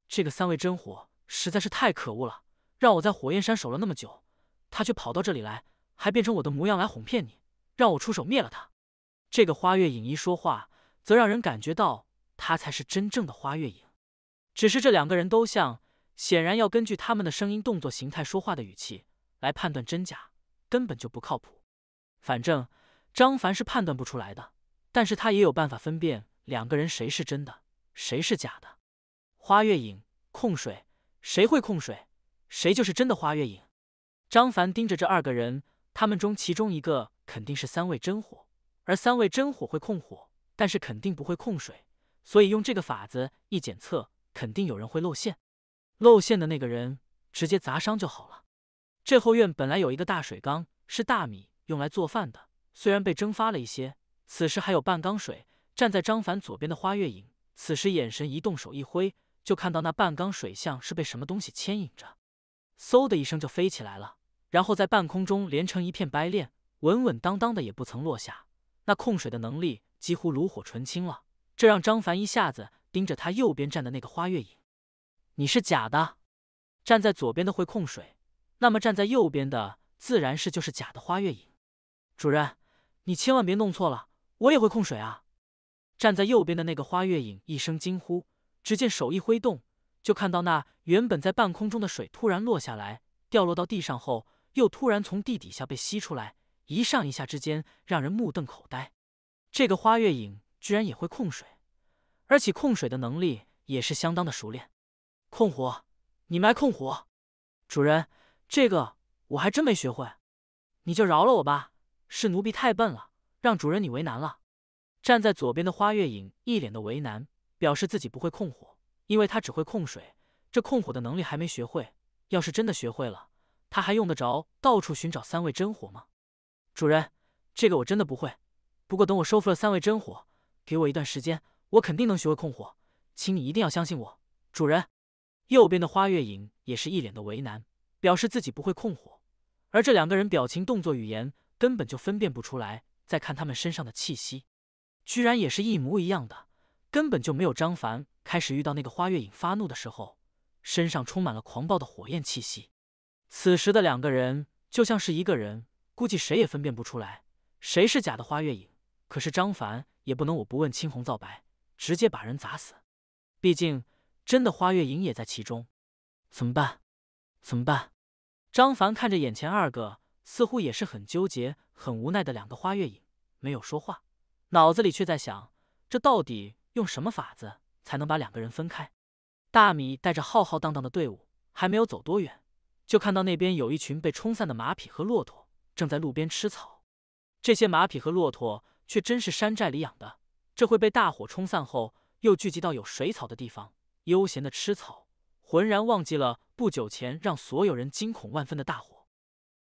这个三位真火实在是太可恶了，让我在火焰山守了那么久。”他却跑到这里来，还变成我的模样来哄骗你，让我出手灭了他。这个花月影一说话，则让人感觉到他才是真正的花月影。只是这两个人都像，显然要根据他们的声音、动作、形态、说话的语气来判断真假，根本就不靠谱。反正张凡是判断不出来的，但是他也有办法分辨两个人谁是真的，谁是假的。花月影控水，谁会控水，谁就是真的花月影。张凡盯着这二个人，他们中其中一个肯定是三味真火，而三味真火会控火，但是肯定不会控水，所以用这个法子一检测，肯定有人会露馅。露馅的那个人直接砸伤就好了。这后院本来有一个大水缸，是大米用来做饭的，虽然被蒸发了一些，此时还有半缸水。站在张凡左边的花月影，此时眼神一动，手一挥，就看到那半缸水像是被什么东西牵引着，嗖的一声就飞起来了。然后在半空中连成一片白练，稳稳当当的也不曾落下。那控水的能力几乎炉火纯青了，这让张凡一下子盯着他右边站的那个花月影：“你是假的！站在左边的会控水，那么站在右边的自然是就是假的花月影。”“主任，你千万别弄错了，我也会控水啊！”站在右边的那个花月影一声惊呼，只见手一挥动，就看到那原本在半空中的水突然落下来，掉落到地上后。又突然从地底下被吸出来，一上一下之间让人目瞪口呆。这个花月影居然也会控水，而且控水的能力也是相当的熟练。控火，你们来控火。主人，这个我还真没学会，你就饶了我吧。是奴婢太笨了，让主人你为难了。站在左边的花月影一脸的为难，表示自己不会控火，因为他只会控水，这控火的能力还没学会。要是真的学会了。他还用得着到处寻找三味真火吗？主人，这个我真的不会。不过等我收服了三味真火，给我一段时间，我肯定能学会控火。请你一定要相信我，主人。右边的花月影也是一脸的为难，表示自己不会控火。而这两个人表情、动作、语言根本就分辨不出来。再看他们身上的气息，居然也是一模一样的，根本就没有张凡开始遇到那个花月影发怒的时候，身上充满了狂暴的火焰气息。此时的两个人就像是一个人，估计谁也分辨不出来谁是假的花月影。可是张凡也不能我不问青红皂白直接把人砸死，毕竟真的花月影也在其中。怎么办？怎么办？张凡看着眼前二个似乎也是很纠结、很无奈的两个花月影，没有说话，脑子里却在想：这到底用什么法子才能把两个人分开？大米带着浩浩荡荡的队伍还没有走多远。就看到那边有一群被冲散的马匹和骆驼，正在路边吃草。这些马匹和骆驼却真是山寨里养的，这会被大火冲散后，又聚集到有水草的地方，悠闲的吃草，浑然忘记了不久前让所有人惊恐万分的大火。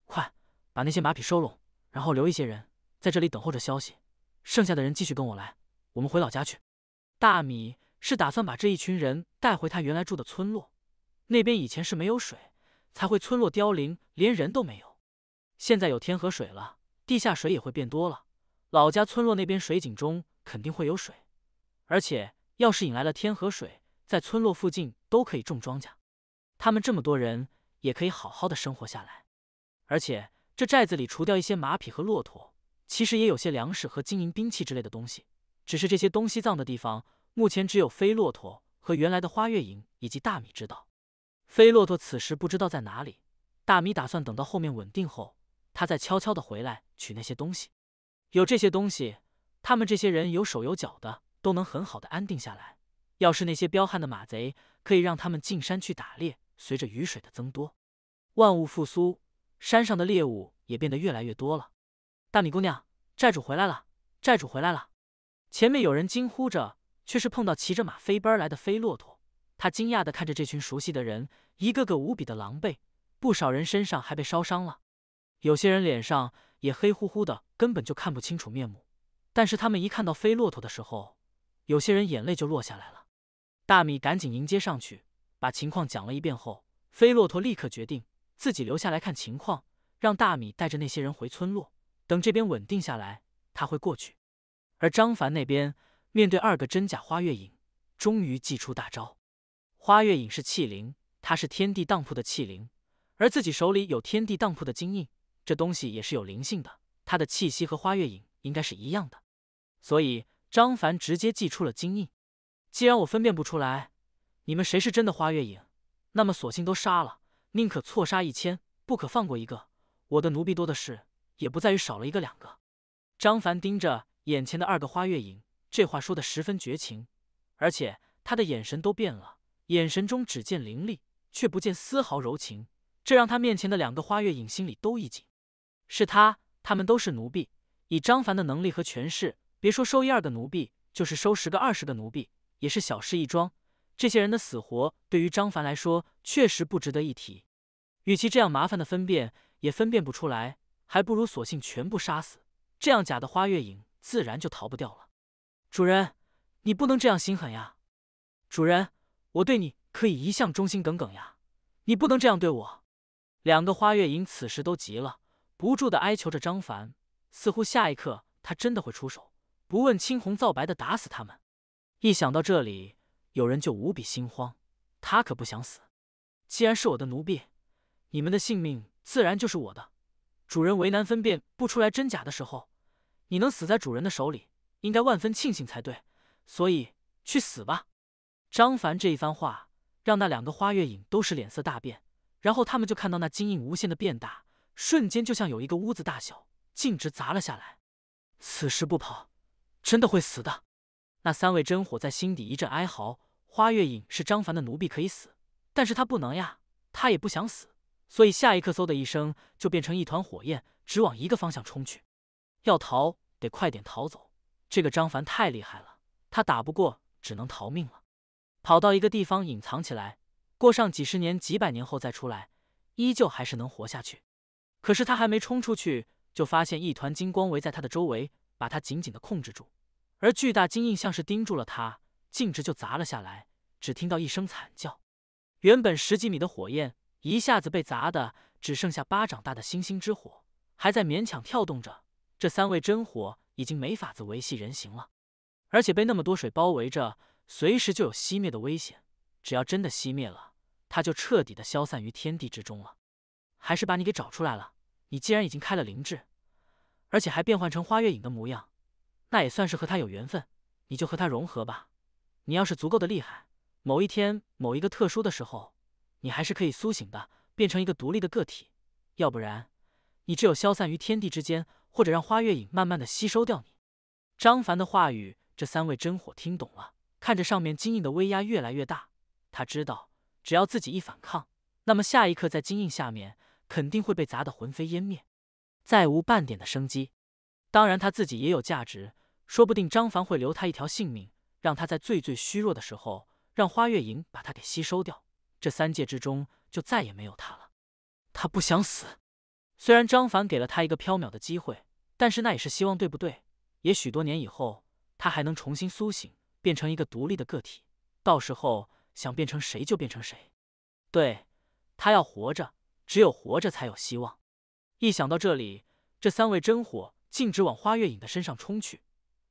快把那些马匹收拢，然后留一些人在这里等候着消息，剩下的人继续跟我来，我们回老家去。大米是打算把这一群人带回他原来住的村落，那边以前是没有水。才会村落凋零，连人都没有。现在有天河水了，地下水也会变多了。老家村落那边水井中肯定会有水，而且要是引来了天河水，在村落附近都可以种庄稼。他们这么多人也可以好好的生活下来。而且这寨子里除掉一些马匹和骆驼，其实也有些粮食和金银、兵器之类的东西。只是这些东西藏的地方，目前只有飞骆驼和原来的花月影以及大米知道。飞骆驼此时不知道在哪里，大米打算等到后面稳定后，他再悄悄的回来取那些东西。有这些东西，他们这些人有手有脚的，都能很好的安定下来。要是那些彪悍的马贼，可以让他们进山去打猎。随着雨水的增多，万物复苏，山上的猎物也变得越来越多了。大米姑娘，寨主回来了！寨主回来了！前面有人惊呼着，却是碰到骑着马飞奔来的飞骆驼。他惊讶的看着这群熟悉的人，一个个无比的狼狈，不少人身上还被烧伤了，有些人脸上也黑乎乎的，根本就看不清楚面目。但是他们一看到飞骆驼的时候，有些人眼泪就落下来了。大米赶紧迎接上去，把情况讲了一遍后，飞骆驼立刻决定自己留下来看情况，让大米带着那些人回村落，等这边稳定下来，他会过去。而张凡那边，面对二个真假花月影，终于祭出大招。花月影是器灵，它是天地当铺的器灵，而自己手里有天地当铺的金印，这东西也是有灵性的，它的气息和花月影应该是一样的，所以张凡直接祭出了金印。既然我分辨不出来你们谁是真的花月影，那么索性都杀了，宁可错杀一千，不可放过一个。我的奴婢多的是，也不在于少了一个两个。张凡盯着眼前的二个花月影，这话说的十分绝情，而且他的眼神都变了。眼神中只见凌厉，却不见丝毫柔情，这让他面前的两个花月影心里都一紧。是他，他们都是奴婢。以张凡的能力和权势，别说收一二个奴婢，就是收十个、二十个奴婢，也是小事一桩。这些人的死活对于张凡来说，确实不值得一提。与其这样麻烦的分辨，也分辨不出来，还不如索性全部杀死，这样假的花月影自然就逃不掉了。主人，你不能这样心狠呀！主人。我对你可以一向忠心耿耿呀，你不能这样对我！两个花月影此时都急了，不住的哀求着张凡，似乎下一刻他真的会出手，不问青红皂白的打死他们。一想到这里，有人就无比心慌，他可不想死。既然是我的奴婢，你们的性命自然就是我的。主人为难分辨不出来真假的时候，你能死在主人的手里，应该万分庆幸才对。所以，去死吧！张凡这一番话，让那两个花月影都是脸色大变，然后他们就看到那金印无限的变大，瞬间就像有一个屋子大小，径直砸了下来。此时不跑，真的会死的。那三位真火在心底一阵哀嚎。花月影是张凡的奴婢，可以死，但是他不能呀，他也不想死，所以下一刻嗖的一声就变成一团火焰，直往一个方向冲去。要逃，得快点逃走。这个张凡太厉害了，他打不过，只能逃命了。跑到一个地方隐藏起来，过上几十年、几百年后再出来，依旧还是能活下去。可是他还没冲出去，就发现一团金光围在他的周围，把他紧紧的控制住。而巨大金印像是盯住了他，径直就砸了下来。只听到一声惨叫，原本十几米的火焰一下子被砸的只剩下巴掌大的星星之火，还在勉强跳动着。这三位真火已经没法子维系人形了，而且被那么多水包围着。随时就有熄灭的危险，只要真的熄灭了，它就彻底的消散于天地之中了。还是把你给找出来了。你既然已经开了灵智，而且还变换成花月影的模样，那也算是和他有缘分。你就和他融合吧。你要是足够的厉害，某一天某一个特殊的时候，你还是可以苏醒的，变成一个独立的个体。要不然，你只有消散于天地之间，或者让花月影慢慢的吸收掉你。张凡的话语，这三位真火听懂了。看着上面金印的威压越来越大，他知道，只要自己一反抗，那么下一刻在金印下面肯定会被砸得魂飞烟灭，再无半点的生机。当然，他自己也有价值，说不定张凡会留他一条性命，让他在最最虚弱的时候，让花月影把他给吸收掉，这三界之中就再也没有他了。他不想死。虽然张凡给了他一个飘渺的机会，但是那也是希望，对不对？也许多年以后，他还能重新苏醒。变成一个独立的个体，到时候想变成谁就变成谁。对他要活着，只有活着才有希望。一想到这里，这三位真火径直往花月影的身上冲去，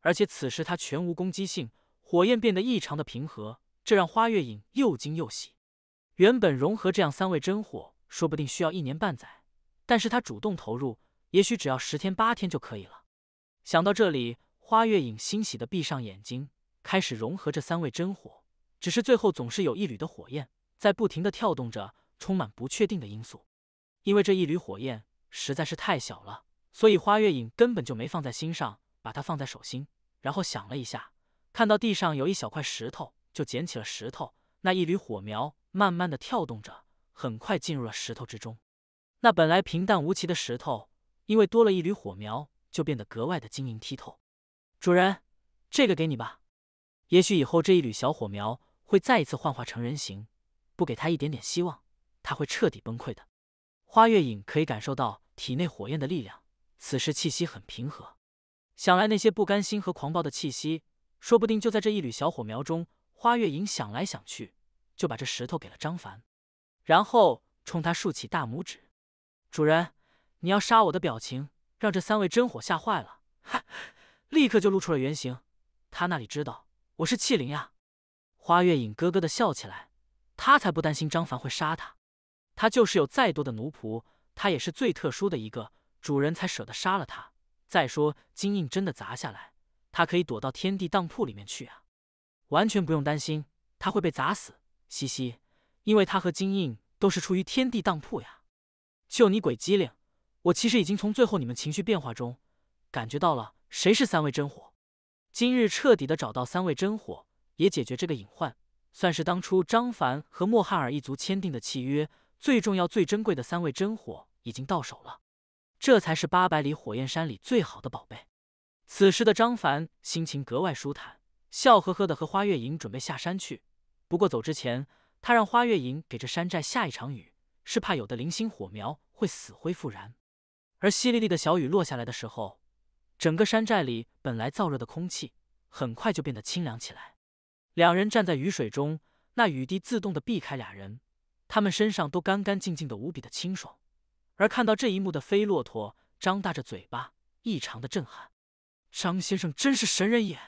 而且此时他全无攻击性，火焰变得异常的平和，这让花月影又惊又喜。原本融合这样三位真火，说不定需要一年半载，但是他主动投入，也许只要十天八天就可以了。想到这里，花月影欣喜地闭上眼睛。开始融合这三位真火，只是最后总是有一缕的火焰在不停的跳动着，充满不确定的因素。因为这一缕火焰实在是太小了，所以花月影根本就没放在心上，把它放在手心，然后想了一下，看到地上有一小块石头，就捡起了石头。那一缕火苗慢慢的跳动着，很快进入了石头之中。那本来平淡无奇的石头，因为多了一缕火苗，就变得格外的晶莹剔透。主人，这个给你吧。也许以后这一缕小火苗会再一次幻化成人形，不给他一点点希望，他会彻底崩溃的。花月影可以感受到体内火焰的力量，此时气息很平和。想来那些不甘心和狂暴的气息，说不定就在这一缕小火苗中。花月影想来想去，就把这石头给了张凡，然后冲他竖起大拇指。主人，你要杀我的表情，让这三位真火吓坏了，哈，立刻就露出了原形。他那里知道？我是器灵呀，花月影咯咯的笑起来，他才不担心张凡会杀他，他就是有再多的奴仆，他也是最特殊的一个，主人才舍得杀了他。再说金印真的砸下来，他可以躲到天地当铺里面去啊，完全不用担心他会被砸死，嘻嘻，因为他和金印都是出于天地当铺呀。就你鬼机灵，我其实已经从最后你们情绪变化中，感觉到了谁是三味真火。今日彻底的找到三位真火，也解决这个隐患，算是当初张凡和莫汉尔一族签订的契约最重要、最珍贵的三位真火已经到手了，这才是八百里火焰山里最好的宝贝。此时的张凡心情格外舒坦，笑呵呵的和花月影准备下山去。不过走之前，他让花月影给这山寨下一场雨，是怕有的零星火苗会死灰复燃。而淅沥沥的小雨落下来的时候。整个山寨里本来燥热的空气很快就变得清凉起来。两人站在雨水中，那雨滴自动的避开俩人，他们身上都干干净净的，无比的清爽。而看到这一幕的飞骆驼张大着嘴巴，异常的震撼。张先生真是神人也！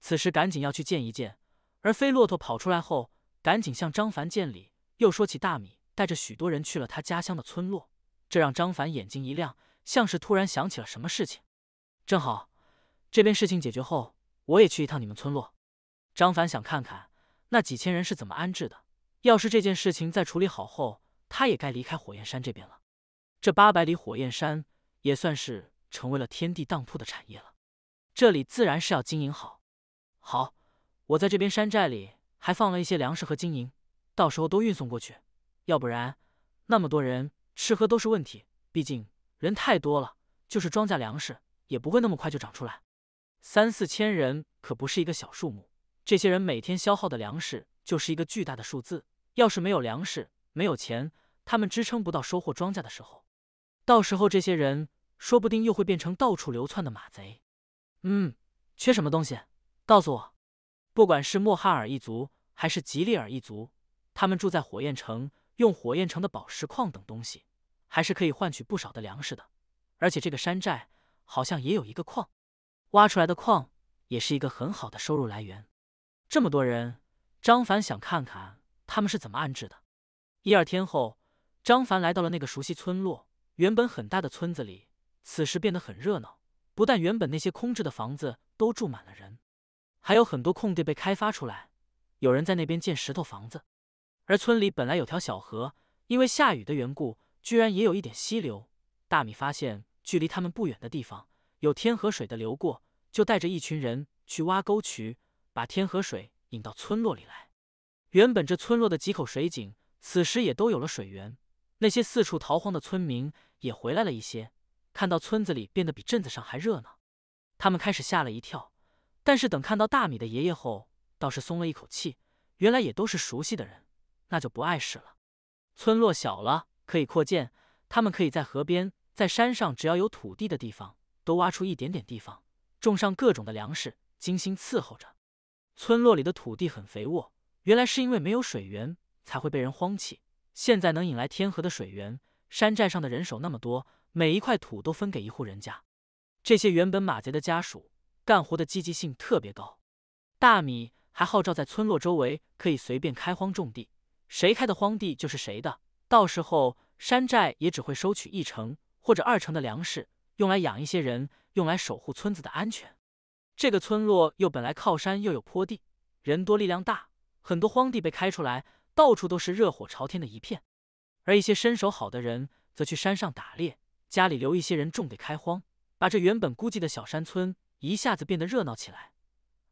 此时赶紧要去见一见。而飞骆驼跑出来后，赶紧向张凡见礼，又说起大米带着许多人去了他家乡的村落，这让张凡眼睛一亮，像是突然想起了什么事情。正好，这边事情解决后，我也去一趟你们村落。张凡想看看那几千人是怎么安置的。要是这件事情在处理好后，他也该离开火焰山这边了。这八百里火焰山也算是成为了天地当铺的产业了，这里自然是要经营好。好，我在这边山寨里还放了一些粮食和金银，到时候都运送过去。要不然，那么多人吃喝都是问题，毕竟人太多了，就是庄稼粮食。也不会那么快就长出来。三四千人可不是一个小数目，这些人每天消耗的粮食就是一个巨大的数字。要是没有粮食，没有钱，他们支撑不到收获庄稼的时候，到时候这些人说不定又会变成到处流窜的马贼。嗯，缺什么东西？告诉我。不管是莫哈尔一族还是吉利尔一族，他们住在火焰城，用火焰城的宝石矿等东西，还是可以换取不少的粮食的。而且这个山寨。好像也有一个矿，挖出来的矿也是一个很好的收入来源。这么多人，张凡想看看他们是怎么安置的。一二天后，张凡来到了那个熟悉村落。原本很大的村子里，此时变得很热闹。不但原本那些空置的房子都住满了人，还有很多空地被开发出来，有人在那边建石头房子。而村里本来有条小河，因为下雨的缘故，居然也有一点溪流。大米发现。距离他们不远的地方有天河水的流过，就带着一群人去挖沟渠，把天河水引到村落里来。原本这村落的几口水井，此时也都有了水源。那些四处逃荒的村民也回来了一些，看到村子里变得比镇子上还热闹，他们开始吓了一跳。但是等看到大米的爷爷后，倒是松了一口气。原来也都是熟悉的人，那就不碍事了。村落小了，可以扩建，他们可以在河边。在山上，只要有土地的地方，都挖出一点点地方，种上各种的粮食，精心伺候着。村落里的土地很肥沃，原来是因为没有水源才会被人荒弃。现在能引来天河的水源，山寨上的人手那么多，每一块土都分给一户人家。这些原本马贼的家属，干活的积极性特别高。大米还号召在村落周围可以随便开荒种地，谁开的荒地就是谁的，到时候山寨也只会收取一成。或者二成的粮食用来养一些人，用来守护村子的安全。这个村落又本来靠山又有坡地，人多力量大，很多荒地被开出来，到处都是热火朝天的一片。而一些身手好的人则去山上打猎，家里留一些人种地开荒，把这原本孤寂的小山村一下子变得热闹起来。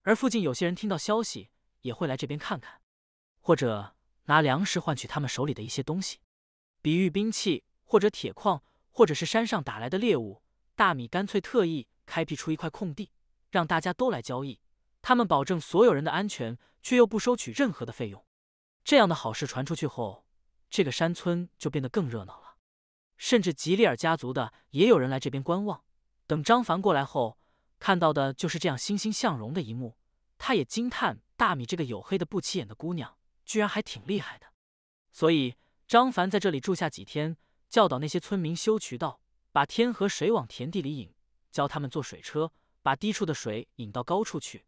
而附近有些人听到消息也会来这边看看，或者拿粮食换取他们手里的一些东西，比喻兵器或者铁矿。或者是山上打来的猎物，大米干脆特意开辟出一块空地，让大家都来交易。他们保证所有人的安全，却又不收取任何的费用。这样的好事传出去后，这个山村就变得更热闹了。甚至吉里尔家族的也有人来这边观望。等张凡过来后，看到的就是这样欣欣向荣的一幕。他也惊叹：大米这个黝黑的不起眼的姑娘，居然还挺厉害的。所以张凡在这里住下几天。教导那些村民修渠道，把天河水往田地里引；教他们坐水车，把低处的水引到高处去；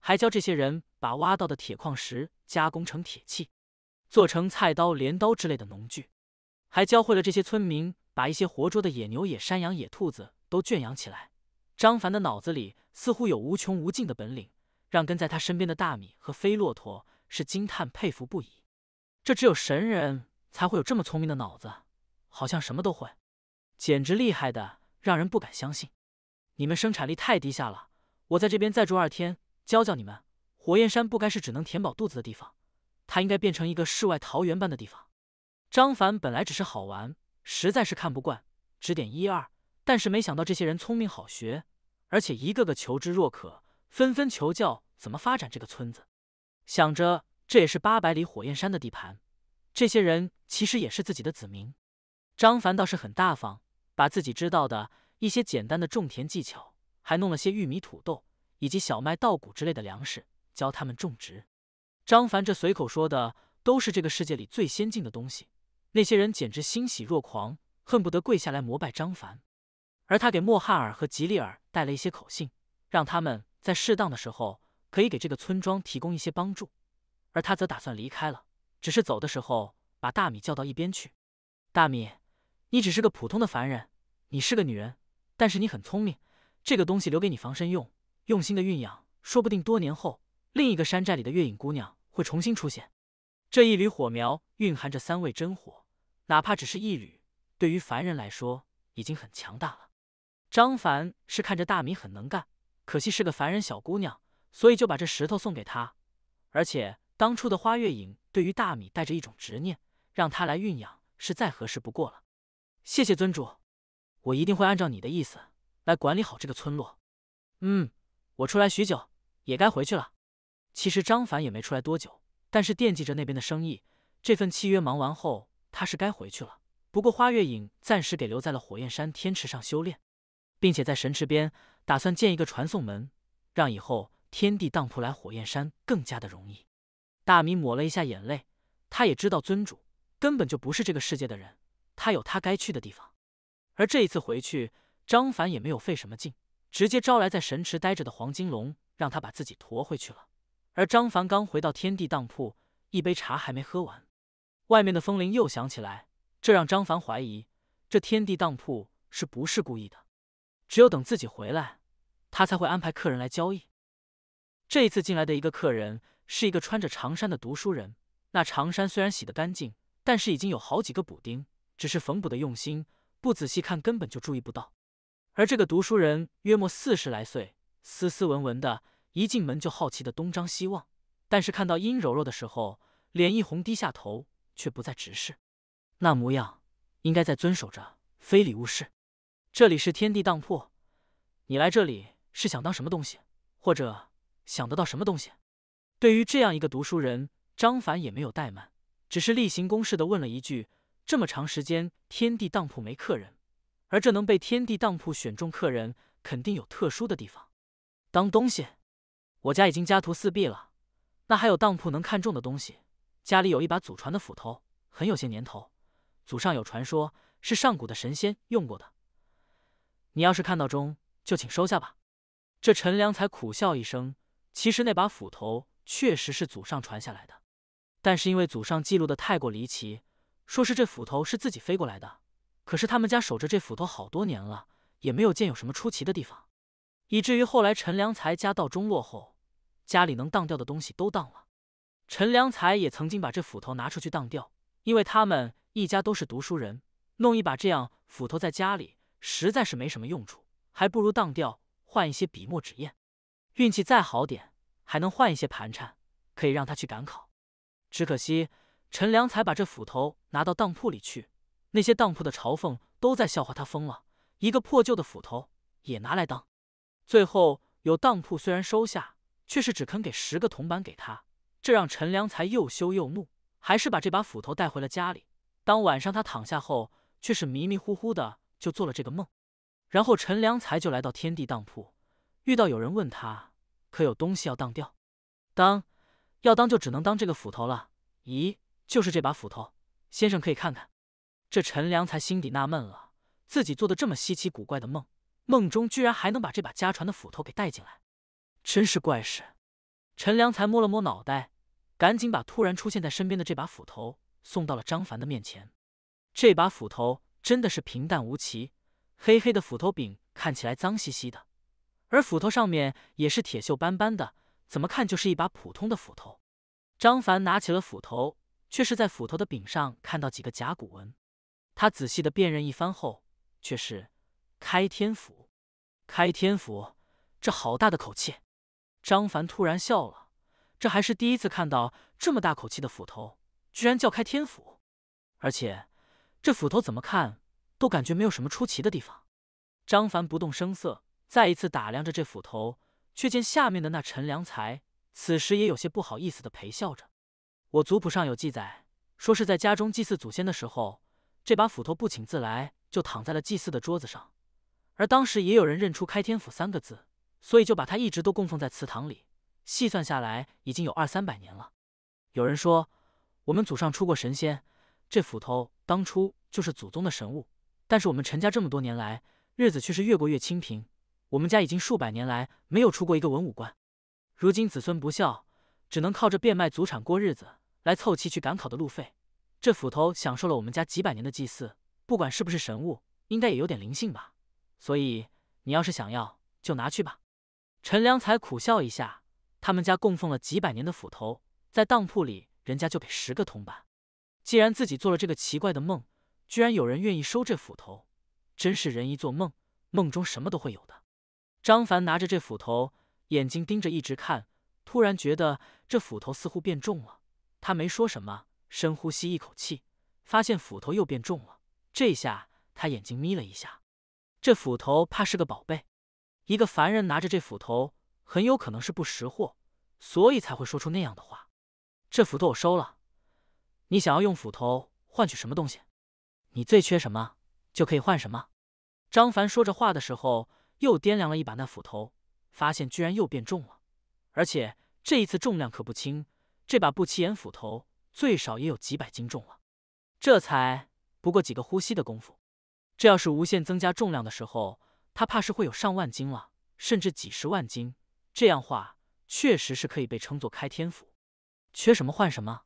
还教这些人把挖到的铁矿石加工成铁器，做成菜刀、镰刀之类的农具；还教会了这些村民把一些活捉的野牛、野山羊、野兔子都圈养起来。张凡的脑子里似乎有无穷无尽的本领，让跟在他身边的大米和飞骆驼是惊叹佩服不已。这只有神人才会有这么聪明的脑子。好像什么都会，简直厉害的让人不敢相信。你们生产力太低下了，我在这边再住二天，教教你们。火焰山不该是只能填饱肚子的地方，它应该变成一个世外桃源般的地方。张凡本来只是好玩，实在是看不惯，指点一二。但是没想到这些人聪明好学，而且一个个求知若渴，纷纷求教怎么发展这个村子。想着这也是八百里火焰山的地盘，这些人其实也是自己的子民。张凡倒是很大方，把自己知道的一些简单的种田技巧，还弄了些玉米、土豆以及小麦、稻谷之类的粮食，教他们种植。张凡这随口说的都是这个世界里最先进的东西，那些人简直欣喜若狂，恨不得跪下来膜拜张凡。而他给莫汉尔和吉利尔带了一些口信，让他们在适当的时候可以给这个村庄提供一些帮助。而他则打算离开了，只是走的时候把大米叫到一边去，大米。你只是个普通的凡人，你是个女人，但是你很聪明。这个东西留给你防身用，用心的酝养，说不定多年后，另一个山寨里的月影姑娘会重新出现。这一缕火苗蕴含着三味真火，哪怕只是一缕，对于凡人来说已经很强大了。张凡是看着大米很能干，可惜是个凡人小姑娘，所以就把这石头送给她。而且当初的花月影对于大米带着一种执念，让他来蕴养是再合适不过了。谢谢尊主，我一定会按照你的意思来管理好这个村落。嗯，我出来许久，也该回去了。其实张凡也没出来多久，但是惦记着那边的生意。这份契约忙完后，他是该回去了。不过花月影暂时给留在了火焰山天池上修炼，并且在神池边打算建一个传送门，让以后天地当铺来火焰山更加的容易。大米抹了一下眼泪，他也知道尊主根本就不是这个世界的人。他有他该去的地方，而这一次回去，张凡也没有费什么劲，直接招来在神池待着的黄金龙，让他把自己驮回去了。而张凡刚回到天地当铺，一杯茶还没喝完，外面的风铃又响起来，这让张凡怀疑这天地当铺是不是故意的。只有等自己回来，他才会安排客人来交易。这一次进来的一个客人是一个穿着长衫的读书人，那长衫虽然洗得干净，但是已经有好几个补丁。只是缝补的用心，不仔细看根本就注意不到。而这个读书人约莫四十来岁，斯斯文文的，一进门就好奇的东张西望。但是看到殷柔柔的时候，脸一红，低下头，却不再直视。那模样应该在遵守着非礼勿视。这里是天地当铺，你来这里是想当什么东西，或者想得到什么东西？对于这样一个读书人，张凡也没有怠慢，只是例行公事的问了一句。这么长时间，天地当铺没客人，而这能被天地当铺选中客人，肯定有特殊的地方。当东西，我家已经家徒四壁了，那还有当铺能看中的东西？家里有一把祖传的斧头，很有些年头，祖上有传说，是上古的神仙用过的。你要是看到中，就请收下吧。这陈良才苦笑一声，其实那把斧头确实是祖上传下来的，但是因为祖上记录的太过离奇。说是这斧头是自己飞过来的，可是他们家守着这斧头好多年了，也没有见有什么出奇的地方，以至于后来陈良才家道中落后，家里能当掉的东西都当了。陈良才也曾经把这斧头拿出去当掉，因为他们一家都是读书人，弄一把这样斧头在家里实在是没什么用处，还不如当掉换一些笔墨纸砚，运气再好点还能换一些盘缠，可以让他去赶考。只可惜。陈良才把这斧头拿到当铺里去，那些当铺的嘲讽都在笑话他疯了，一个破旧的斧头也拿来当。最后有当铺虽然收下，却是只肯给十个铜板给他，这让陈良才又羞又怒，还是把这把斧头带回了家里。当晚上他躺下后，却是迷迷糊糊的就做了这个梦。然后陈良才就来到天地当铺，遇到有人问他可有东西要当掉，当要当就只能当这个斧头了。咦？就是这把斧头，先生可以看看。这陈良才心底纳闷了，自己做的这么稀奇古怪的梦，梦中居然还能把这把家传的斧头给带进来，真是怪事。陈良才摸了摸脑袋，赶紧把突然出现在身边的这把斧头送到了张凡的面前。这把斧头真的是平淡无奇，黑黑的斧头柄看起来脏兮兮的，而斧头上面也是铁锈斑斑的，怎么看就是一把普通的斧头。张凡拿起了斧头。却是在斧头的柄上看到几个甲骨文，他仔细的辨认一番后，却是“开天斧”。开天斧，这好大的口气！张凡突然笑了，这还是第一次看到这么大口气的斧头，居然叫开天斧，而且这斧头怎么看都感觉没有什么出奇的地方。张凡不动声色，再一次打量着这斧头，却见下面的那陈良才此时也有些不好意思的陪笑着。我族谱上有记载，说是在家中祭祀祖先的时候，这把斧头不请自来，就躺在了祭祀的桌子上。而当时也有人认出“开天斧”三个字，所以就把它一直都供奉在祠堂里。细算下来，已经有二三百年了。有人说，我们祖上出过神仙，这斧头当初就是祖宗的神物。但是我们陈家这么多年来，日子却是越过越清贫。我们家已经数百年来没有出过一个文武官，如今子孙不孝，只能靠着变卖祖产过日子。来凑齐去赶考的路费，这斧头享受了我们家几百年的祭祀，不管是不是神物，应该也有点灵性吧。所以你要是想要，就拿去吧。陈良才苦笑一下，他们家供奉了几百年的斧头，在当铺里人家就给十个铜板。既然自己做了这个奇怪的梦，居然有人愿意收这斧头，真是人一做梦，梦中什么都会有的。张凡拿着这斧头，眼睛盯着一直看，突然觉得这斧头似乎变重了。他没说什么，深呼吸一口气，发现斧头又变重了。这下他眼睛眯了一下，这斧头怕是个宝贝。一个凡人拿着这斧头，很有可能是不识货，所以才会说出那样的话。这斧头我收了，你想要用斧头换取什么东西？你最缺什么，就可以换什么。张凡说着话的时候，又掂量了一把那斧头，发现居然又变重了，而且这一次重量可不轻。这把不起眼斧头最少也有几百斤重了，这才不过几个呼吸的功夫。这要是无限增加重量的时候，他怕是会有上万斤了，甚至几十万斤。这样话，确实是可以被称作开天斧。缺什么换什么。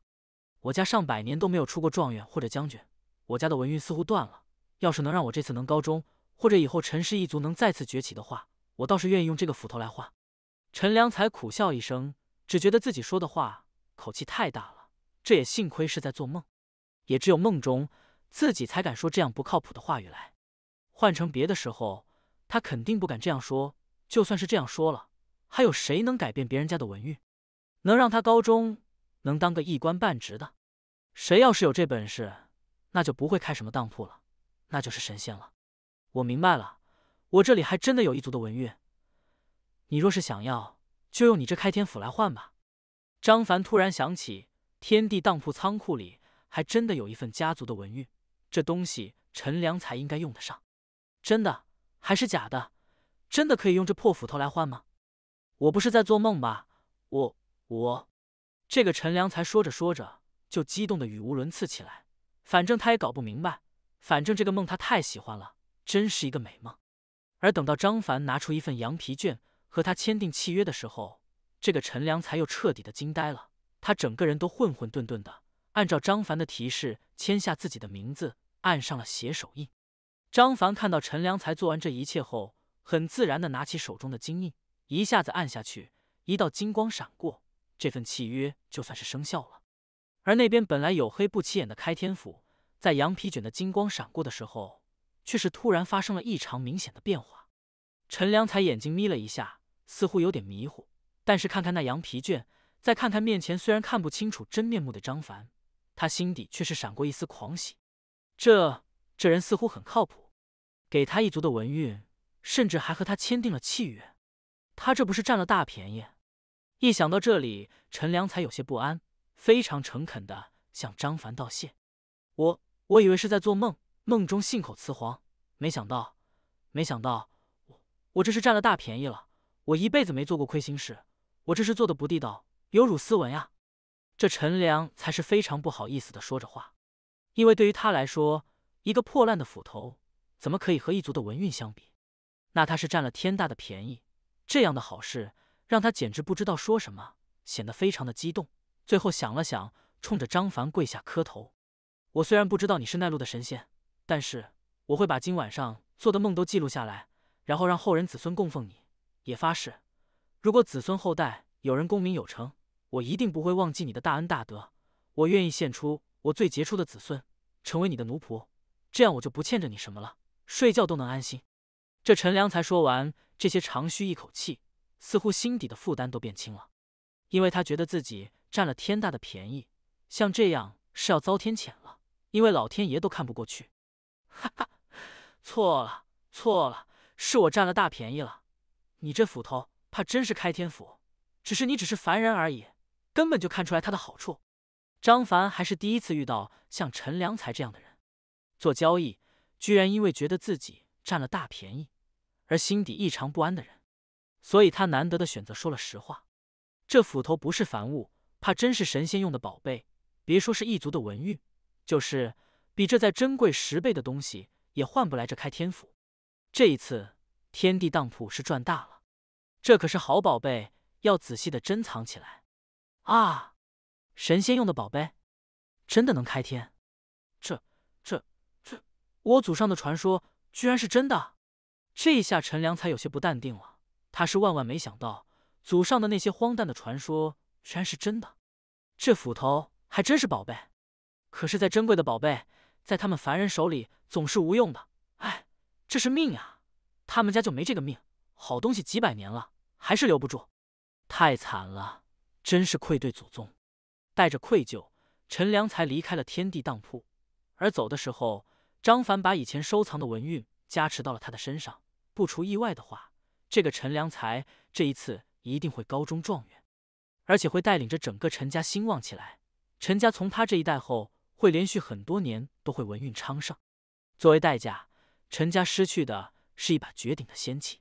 我家上百年都没有出过状元或者将军，我家的文运似乎断了。要是能让我这次能高中，或者以后陈氏一族能再次崛起的话，我倒是愿意用这个斧头来换。陈良才苦笑一声，只觉得自己说的话。口气太大了，这也幸亏是在做梦，也只有梦中自己才敢说这样不靠谱的话语来。换成别的时候，他肯定不敢这样说。就算是这样说了，还有谁能改变别人家的文运？能让他高中能当个一官半职的？谁要是有这本事，那就不会开什么当铺了，那就是神仙了。我明白了，我这里还真的有一族的文运，你若是想要，就用你这开天府来换吧。张凡突然想起，天地当铺仓库里还真的有一份家族的文玉，这东西陈良才应该用得上。真的还是假的？真的可以用这破斧头来换吗？我不是在做梦吧？我我……这个陈良才说着说着就激动的语无伦次起来。反正他也搞不明白，反正这个梦他太喜欢了，真是一个美梦。而等到张凡拿出一份羊皮卷和他签订契约的时候。这个陈良才又彻底的惊呆了，他整个人都混混沌沌的。按照张凡的提示签下自己的名字，按上了血手印。张凡看到陈良才做完这一切后，很自然的拿起手中的金印，一下子按下去，一道金光闪过，这份契约就算是生效了。而那边本来黝黑不起眼的开天府，在羊皮卷的金光闪过的时候，却是突然发生了异常明显的变化。陈良才眼睛眯了一下，似乎有点迷糊。但是看看那羊皮卷，再看看面前虽然看不清楚真面目的张凡，他心底却是闪过一丝狂喜。这这人似乎很靠谱，给他一族的文运，甚至还和他签订了契约。他这不是占了大便宜？一想到这里，陈良才有些不安，非常诚恳的向张凡道谢。我我以为是在做梦，梦中信口雌黄，没想到没想到我我这是占了大便宜了。我一辈子没做过亏心事。我这是做的不地道，有辱斯文呀！这陈良才是非常不好意思的说着话，因为对于他来说，一个破烂的斧头怎么可以和一族的文运相比？那他是占了天大的便宜，这样的好事让他简直不知道说什么，显得非常的激动。最后想了想，冲着张凡跪下磕头。我虽然不知道你是奈路的神仙，但是我会把今晚上做的梦都记录下来，然后让后人子孙供奉你。也发誓。如果子孙后代有人功名有成，我一定不会忘记你的大恩大德。我愿意献出我最杰出的子孙，成为你的奴仆，这样我就不欠着你什么了，睡觉都能安心。这陈良才说完这些，长吁一口气，似乎心底的负担都变轻了，因为他觉得自己占了天大的便宜，像这样是要遭天谴了，因为老天爷都看不过去。哈哈，错了，错了，是我占了大便宜了，你这斧头。怕真是开天斧，只是你只是凡人而已，根本就看出来他的好处。张凡还是第一次遇到像陈良才这样的人，做交易居然因为觉得自己占了大便宜而心底异常不安的人，所以他难得的选择说了实话。这斧头不是凡物，怕真是神仙用的宝贝。别说是一族的文玉，就是比这再珍贵十倍的东西，也换不来这开天斧。这一次，天地当铺是赚大了。这可是好宝贝，要仔细的珍藏起来啊！神仙用的宝贝，真的能开天？这、这、这，我祖上的传说居然是真的？这一下陈良才有些不淡定了。他是万万没想到，祖上的那些荒诞的传说居然是真的。这斧头还真是宝贝，可是再珍贵的宝贝，在他们凡人手里总是无用的。哎，这是命啊！他们家就没这个命。好东西几百年了，还是留不住，太惨了，真是愧对祖宗。带着愧疚，陈良才离开了天地当铺。而走的时候，张凡把以前收藏的文运加持到了他的身上。不出意外的话，这个陈良才这一次一定会高中状元，而且会带领着整个陈家兴旺起来。陈家从他这一代后，会连续很多年都会文运昌盛。作为代价，陈家失去的是一把绝顶的仙器。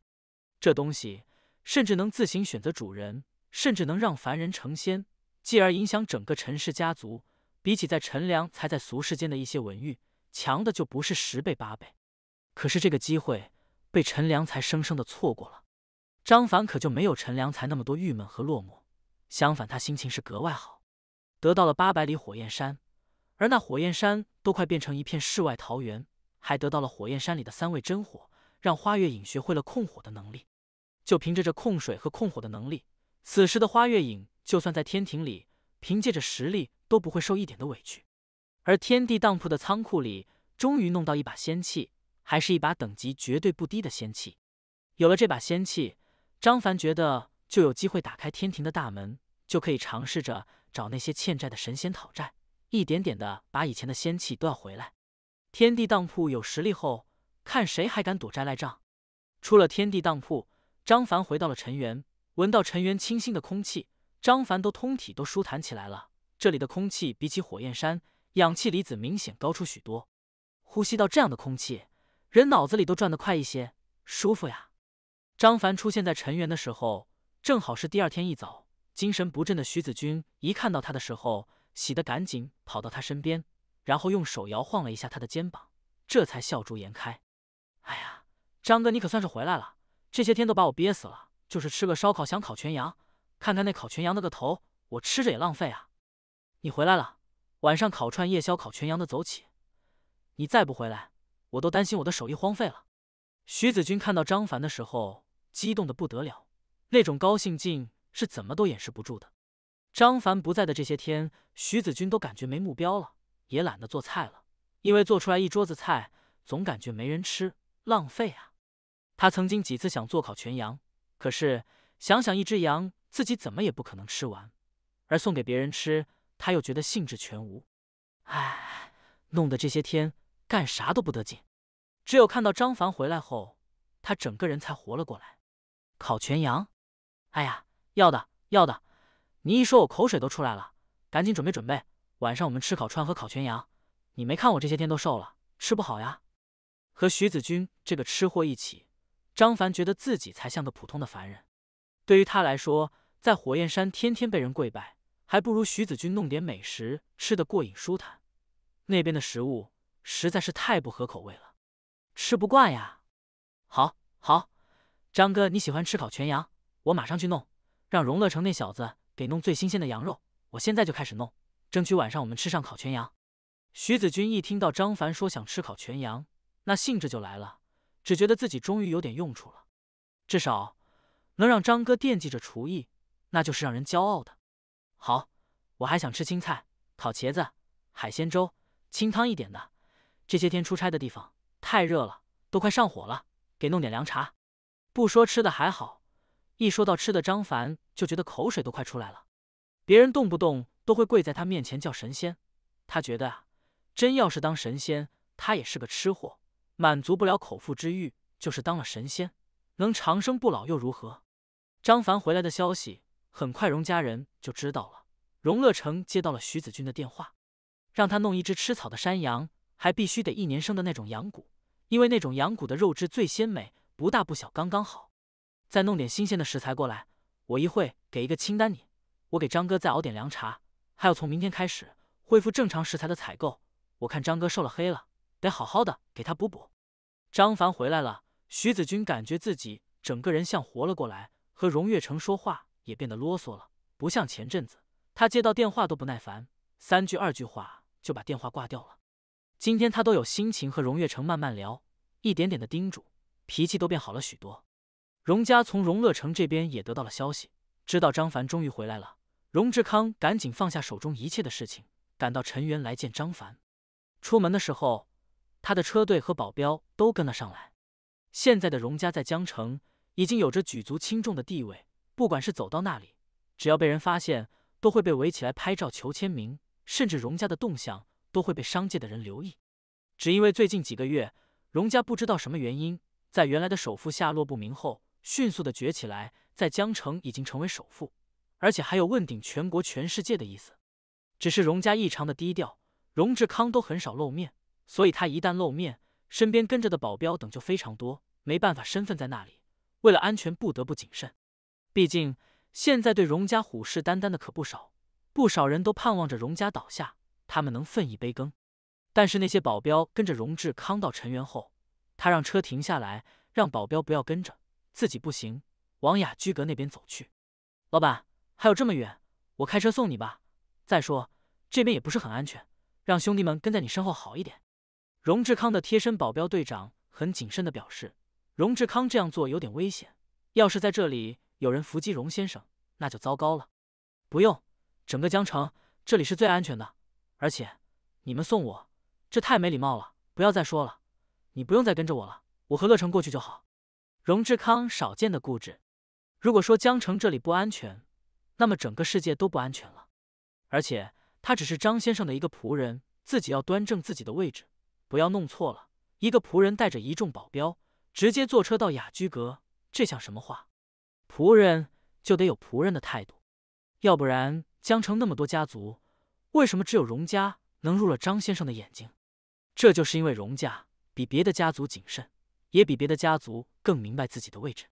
这东西甚至能自行选择主人，甚至能让凡人成仙，继而影响整个陈氏家族。比起在陈良才在俗世间的一些文玉，强的就不是十倍八倍。可是这个机会被陈良才生生的错过了。张凡可就没有陈良才那么多郁闷和落寞，相反，他心情是格外好。得到了八百里火焰山，而那火焰山都快变成一片世外桃源，还得到了火焰山里的三味真火，让花月影学会了控火的能力。就凭着这控水和控火的能力，此时的花月影就算在天庭里，凭借着实力都不会受一点的委屈。而天地当铺的仓库里，终于弄到一把仙器，还是一把等级绝对不低的仙器。有了这把仙器，张凡觉得就有机会打开天庭的大门，就可以尝试着找那些欠债的神仙讨债，一点点的把以前的仙器都要回来。天地当铺有实力后，看谁还敢躲债赖账。出了天地当铺。张凡回到了尘缘，闻到尘缘清新的空气，张凡都通体都舒坦起来了。这里的空气比起火焰山，氧气离子明显高出许多，呼吸到这样的空气，人脑子里都转得快一些，舒服呀。张凡出现在尘缘的时候，正好是第二天一早，精神不振的徐子君一看到他的时候，喜得赶紧跑到他身边，然后用手摇晃了一下他的肩膀，这才笑逐颜开。哎呀，张哥，你可算是回来了。这些天都把我憋死了，就是吃个烧烤，想烤全羊，看看那烤全羊的那个头，我吃着也浪费啊。你回来了，晚上烤串、夜宵、烤全羊的走起。你再不回来，我都担心我的手艺荒废了。徐子君看到张凡的时候，激动的不得了，那种高兴劲是怎么都掩饰不住的。张凡不在的这些天，徐子君都感觉没目标了，也懒得做菜了，因为做出来一桌子菜，总感觉没人吃，浪费啊。他曾经几次想做烤全羊，可是想想一只羊，自己怎么也不可能吃完，而送给别人吃，他又觉得兴致全无。哎，弄得这些天干啥都不得劲。只有看到张凡回来后，他整个人才活了过来。烤全羊？哎呀，要的，要的！你一说，我口水都出来了。赶紧准备准备，晚上我们吃烤串和烤全羊。你没看我这些天都瘦了，吃不好呀。和徐子君这个吃货一起。张凡觉得自己才像个普通的凡人，对于他来说，在火焰山天天被人跪拜，还不如徐子君弄点美食吃得过瘾舒坦。那边的食物实在是太不合口味了，吃不惯呀。好，好，张哥你喜欢吃烤全羊，我马上去弄，让荣乐城那小子给弄最新鲜的羊肉，我现在就开始弄，争取晚上我们吃上烤全羊。徐子君一听到张凡说想吃烤全羊，那兴致就来了。只觉得自己终于有点用处了，至少能让张哥惦记着厨艺，那就是让人骄傲的。好，我还想吃青菜、烤茄子、海鲜粥、清汤一点的。这些天出差的地方太热了，都快上火了，给弄点凉茶。不说吃的还好，一说到吃的，张凡就觉得口水都快出来了。别人动不动都会跪在他面前叫神仙，他觉得真要是当神仙，他也是个吃货。满足不了口腹之欲，就是当了神仙，能长生不老又如何？张凡回来的消息很快，荣家人就知道了。荣乐成接到了徐子君的电话，让他弄一只吃草的山羊，还必须得一年生的那种羊骨，因为那种羊骨的肉质最鲜美，不大不小，刚刚好。再弄点新鲜的食材过来，我一会给一个清单你。我给张哥再熬点凉茶，还有从明天开始恢复正常食材的采购。我看张哥瘦了黑了，得好好的给他补补。张凡回来了，徐子君感觉自己整个人像活了过来，和荣月成说话也变得啰嗦了，不像前阵子，他接到电话都不耐烦，三句二句话就把电话挂掉了。今天他都有心情和荣月成慢慢聊，一点点的叮嘱，脾气都变好了许多。荣家从荣乐城这边也得到了消息，知道张凡终于回来了，荣志康赶紧放下手中一切的事情，赶到陈媛来见张凡。出门的时候。他的车队和保镖都跟了上来。现在的荣家在江城已经有着举足轻重的地位，不管是走到哪里，只要被人发现，都会被围起来拍照求签名，甚至荣家的动向都会被商界的人留意。只因为最近几个月，荣家不知道什么原因，在原来的首富下落不明后，迅速的崛起来，在江城已经成为首富，而且还有问鼎全国、全世界的意思。只是荣家异常的低调，荣志康都很少露面。所以他一旦露面，身边跟着的保镖等就非常多，没办法，身份在那里，为了安全不得不谨慎。毕竟现在对荣家虎视眈眈的可不少，不少人都盼望着荣家倒下，他们能分一杯羹。但是那些保镖跟着荣志康到陈源后，他让车停下来，让保镖不要跟着，自己不行，往雅居阁那边走去。老板，还有这么远，我开车送你吧。再说这边也不是很安全，让兄弟们跟在你身后好一点。荣志康的贴身保镖队长很谨慎地表示：“荣志康这样做有点危险，要是在这里有人伏击荣先生，那就糟糕了。”“不用，整个江城这里是最安全的，而且你们送我，这太没礼貌了。不要再说了，你不用再跟着我了，我和乐成过去就好。”荣志康少见的固执。如果说江城这里不安全，那么整个世界都不安全了。而且他只是张先生的一个仆人，自己要端正自己的位置。不要弄错了，一个仆人带着一众保镖直接坐车到雅居阁，这像什么话？仆人就得有仆人的态度，要不然江城那么多家族，为什么只有荣家能入了张先生的眼睛？这就是因为荣家比别的家族谨慎，也比别的家族更明白自己的位置。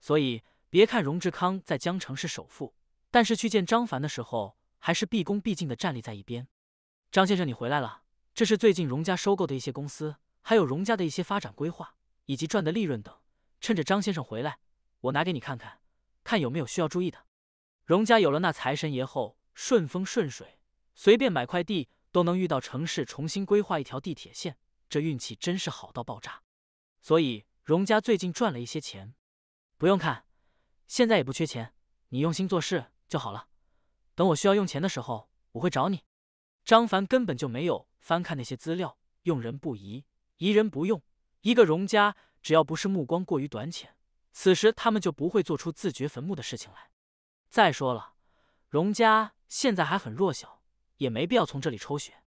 所以，别看荣志康在江城是首富，但是去见张凡的时候，还是毕恭毕敬的站立在一边。张先生，你回来了。这是最近荣家收购的一些公司，还有荣家的一些发展规划以及赚的利润等。趁着张先生回来，我拿给你看看，看有没有需要注意的。荣家有了那财神爷后，顺风顺水，随便买块地都能遇到城市重新规划一条地铁线，这运气真是好到爆炸。所以荣家最近赚了一些钱，不用看，现在也不缺钱，你用心做事就好了。等我需要用钱的时候，我会找你。张凡根本就没有。翻看那些资料，用人不疑，疑人不用。一个荣家，只要不是目光过于短浅，此时他们就不会做出自掘坟墓的事情来。再说了，荣家现在还很弱小，也没必要从这里抽血。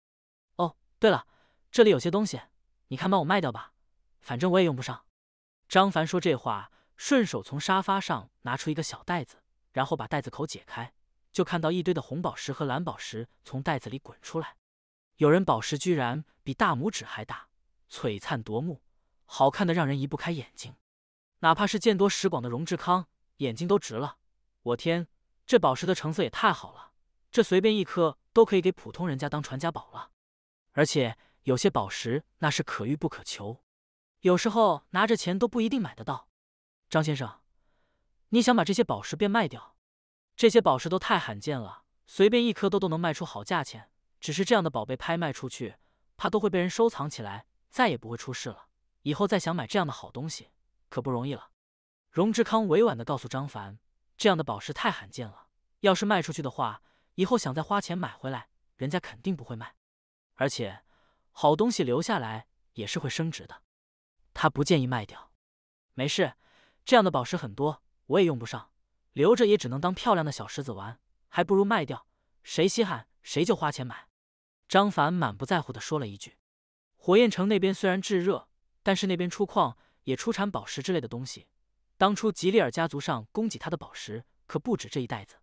哦，对了，这里有些东西，你看帮我卖掉吧，反正我也用不上。张凡说这话，顺手从沙发上拿出一个小袋子，然后把袋子口解开，就看到一堆的红宝石和蓝宝石从袋子里滚出来。有人宝石居然比大拇指还大，璀璨夺目，好看的让人移不开眼睛。哪怕是见多识广的荣志康，眼睛都直了。我天，这宝石的成色也太好了，这随便一颗都可以给普通人家当传家宝了。而且有些宝石那是可遇不可求，有时候拿着钱都不一定买得到。张先生，你想把这些宝石变卖掉？这些宝石都太罕见了，随便一颗都都能卖出好价钱。只是这样的宝贝拍卖出去，怕都会被人收藏起来，再也不会出事了。以后再想买这样的好东西，可不容易了。荣志康委婉的告诉张凡，这样的宝石太罕见了，要是卖出去的话，以后想再花钱买回来，人家肯定不会卖。而且好东西留下来也是会升值的，他不建议卖掉。没事，这样的宝石很多，我也用不上，留着也只能当漂亮的小石子玩，还不如卖掉，谁稀罕谁就花钱买。张凡满不在乎地说了一句：“火焰城那边虽然炙热，但是那边出矿也出产宝石之类的东西。当初吉利尔家族上供给他的宝石可不止这一袋子，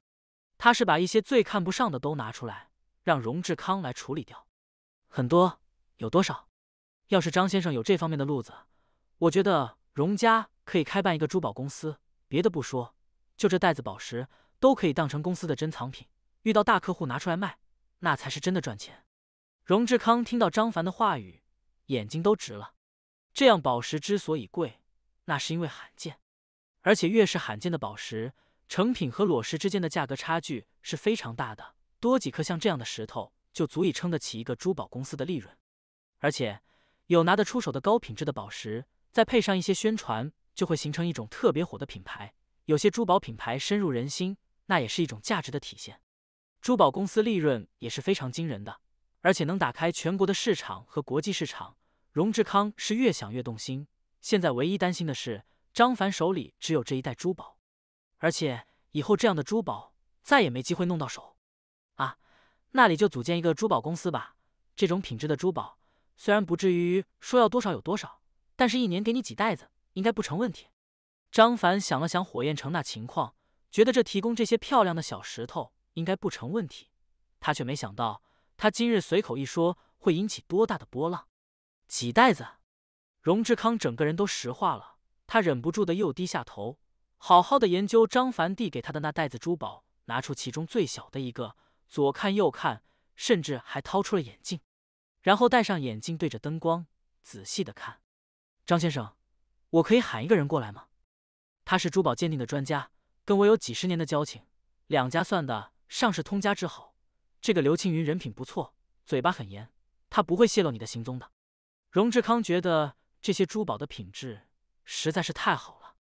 他是把一些最看不上的都拿出来，让荣志康来处理掉。很多，有多少？要是张先生有这方面的路子，我觉得荣家可以开办一个珠宝公司。别的不说，就这袋子宝石都可以当成公司的珍藏品，遇到大客户拿出来卖，那才是真的赚钱。”荣志康听到张凡的话语，眼睛都直了。这样宝石之所以贵，那是因为罕见，而且越是罕见的宝石，成品和裸石之间的价格差距是非常大的。多几颗像这样的石头，就足以撑得起一个珠宝公司的利润。而且有拿得出手的高品质的宝石，再配上一些宣传，就会形成一种特别火的品牌。有些珠宝品牌深入人心，那也是一种价值的体现。珠宝公司利润也是非常惊人的。而且能打开全国的市场和国际市场，荣志康是越想越动心。现在唯一担心的是，张凡手里只有这一袋珠宝，而且以后这样的珠宝再也没机会弄到手。啊，那里就组建一个珠宝公司吧。这种品质的珠宝，虽然不至于说要多少有多少，但是一年给你几袋子，应该不成问题。张凡想了想火焰城那情况，觉得这提供这些漂亮的小石头应该不成问题。他却没想到。他今日随口一说，会引起多大的波浪？几袋子？荣志康整个人都石化了，他忍不住的又低下头，好好的研究张凡递给他的那袋子珠宝，拿出其中最小的一个，左看右看，甚至还掏出了眼镜，然后戴上眼镜，对着灯光仔细的看。张先生，我可以喊一个人过来吗？他是珠宝鉴定的专家，跟我有几十年的交情，两家算的上是通家之好。这个刘青云人品不错，嘴巴很严，他不会泄露你的行踪的。荣志康觉得这些珠宝的品质实在是太好了，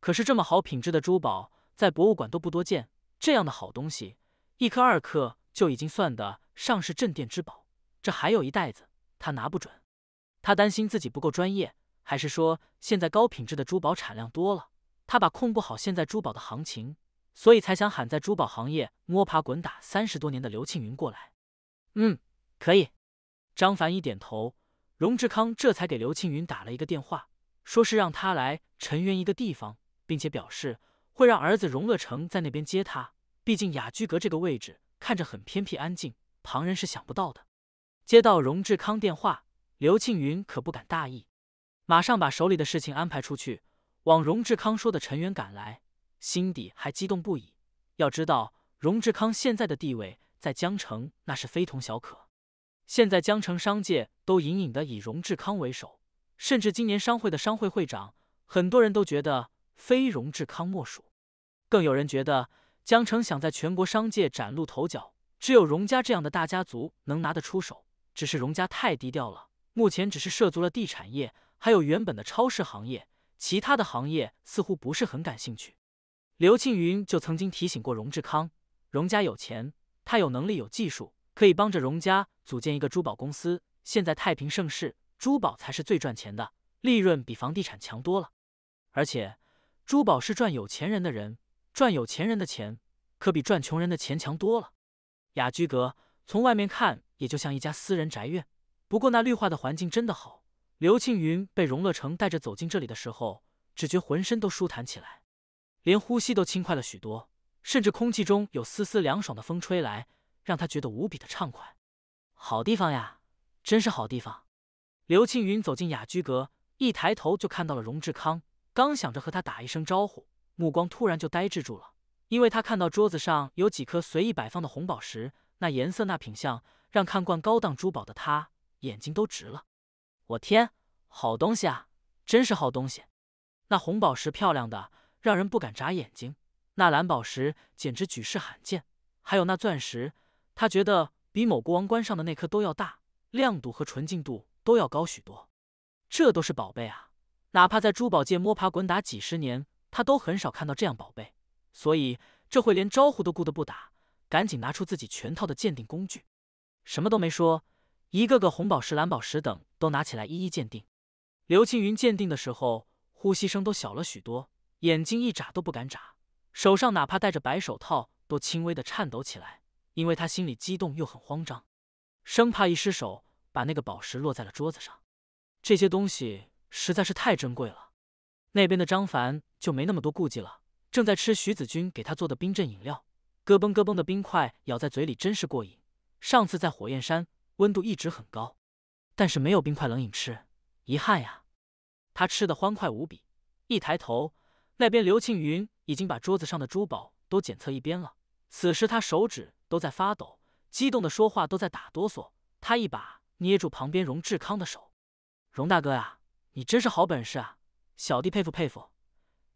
可是这么好品质的珠宝在博物馆都不多见，这样的好东西，一颗二克就已经算得上是镇店之宝，这还有一袋子，他拿不准。他担心自己不够专业，还是说现在高品质的珠宝产量多了，他把控不好现在珠宝的行情。所以才想喊在珠宝行业摸爬滚打三十多年的刘庆云过来。嗯，可以。张凡一点头，荣志康这才给刘庆云打了一个电话，说是让他来陈源一个地方，并且表示会让儿子荣乐成在那边接他。毕竟雅居阁这个位置看着很偏僻安静，旁人是想不到的。接到荣志康电话，刘庆云可不敢大意，马上把手里的事情安排出去，往荣志康说的陈渊赶来。心底还激动不已。要知道，荣志康现在的地位在江城那是非同小可。现在江城商界都隐隐的以荣志康为首，甚至今年商会的商会会长，很多人都觉得非荣志康莫属。更有人觉得，江城想在全国商界崭露头角，只有荣家这样的大家族能拿得出手。只是荣家太低调了，目前只是涉足了地产业，还有原本的超市行业，其他的行业似乎不是很感兴趣。刘庆云就曾经提醒过荣志康，荣家有钱，他有能力有技术，可以帮着荣家组建一个珠宝公司。现在太平盛世，珠宝才是最赚钱的，利润比房地产强多了。而且，珠宝是赚有钱人的人，赚有钱人的钱，可比赚穷人的钱强多了。雅居阁从外面看也就像一家私人宅院，不过那绿化的环境真的好。刘庆云被荣乐成带着走进这里的时候，只觉浑身都舒坦起来。连呼吸都轻快了许多，甚至空气中有丝丝凉爽的风吹来，让他觉得无比的畅快。好地方呀，真是好地方！刘青云走进雅居阁，一抬头就看到了荣志康，刚想着和他打一声招呼，目光突然就呆滞住了，因为他看到桌子上有几颗随意摆放的红宝石，那颜色那品相，让看惯高档珠宝的他眼睛都直了。我天，好东西啊，真是好东西！那红宝石漂亮的。让人不敢眨眼睛，那蓝宝石简直举世罕见。还有那钻石，他觉得比某国王冠上的那颗都要大，亮度和纯净度都要高许多。这都是宝贝啊！哪怕在珠宝界摸爬滚打几十年，他都很少看到这样宝贝。所以这会连招呼都顾得不打，赶紧拿出自己全套的鉴定工具，什么都没说，一个个红宝石、蓝宝石等都拿起来一一鉴定。刘青云鉴定的时候，呼吸声都小了许多。眼睛一眨都不敢眨，手上哪怕戴着白手套都轻微的颤抖起来，因为他心里激动又很慌张，生怕一失手把那个宝石落在了桌子上。这些东西实在是太珍贵了。那边的张凡就没那么多顾忌了，正在吃徐子君给他做的冰镇饮料，咯嘣咯嘣的冰块咬在嘴里真是过瘾。上次在火焰山，温度一直很高，但是没有冰块冷饮吃，遗憾呀。他吃的欢快无比，一抬头。那边刘庆云已经把桌子上的珠宝都检测一边了，此时他手指都在发抖，激动的说话都在打哆嗦。他一把捏住旁边荣志康的手：“荣大哥啊，你真是好本事啊，小弟佩服佩服。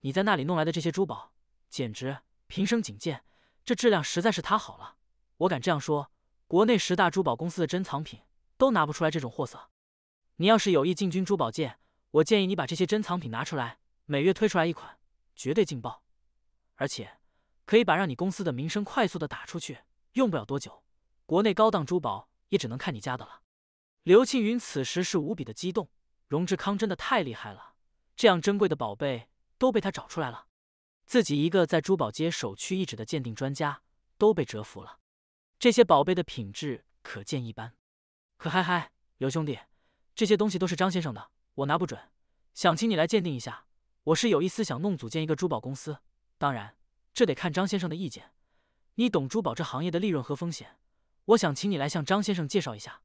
你在那里弄来的这些珠宝，简直平生仅见，这质量实在是太好了。我敢这样说，国内十大珠宝公司的珍藏品都拿不出来这种货色。你要是有意进军珠宝界，我建议你把这些珍藏品拿出来，每月推出来一款。”绝对劲爆，而且可以把让你公司的名声快速的打出去，用不了多久，国内高档珠宝也只能看你家的了。刘庆云此时是无比的激动，荣志康真的太厉害了，这样珍贵的宝贝都被他找出来了，自己一个在珠宝界首屈一指的鉴定专家都被折服了，这些宝贝的品质可见一斑。可嗨嗨，刘兄弟，这些东西都是张先生的，我拿不准，想请你来鉴定一下。我是有意思想弄组建一个珠宝公司，当然这得看张先生的意见。你懂珠宝这行业的利润和风险，我想请你来向张先生介绍一下。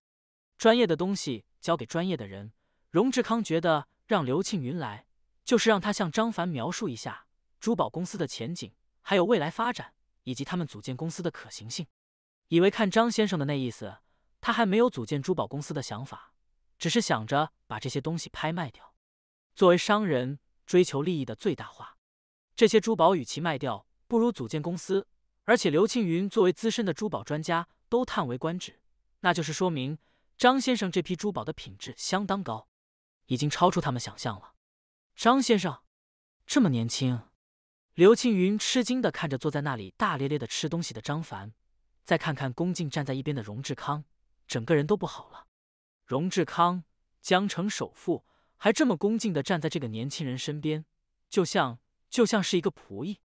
专业的东西交给专业的人。荣志康觉得让刘庆云来，就是让他向张凡描述一下珠宝公司的前景，还有未来发展，以及他们组建公司的可行性。以为看张先生的那意思，他还没有组建珠宝公司的想法，只是想着把这些东西拍卖掉。作为商人。追求利益的最大化，这些珠宝与其卖掉，不如组建公司。而且刘庆云作为资深的珠宝专家，都叹为观止，那就是说明张先生这批珠宝的品质相当高，已经超出他们想象了。张先生这么年轻，刘庆云吃惊地看着坐在那里大咧咧的吃东西的张凡，再看看恭敬站在一边的荣志康，整个人都不好了。荣志康，江城首富。还这么恭敬的站在这个年轻人身边，就像就像是一个仆役，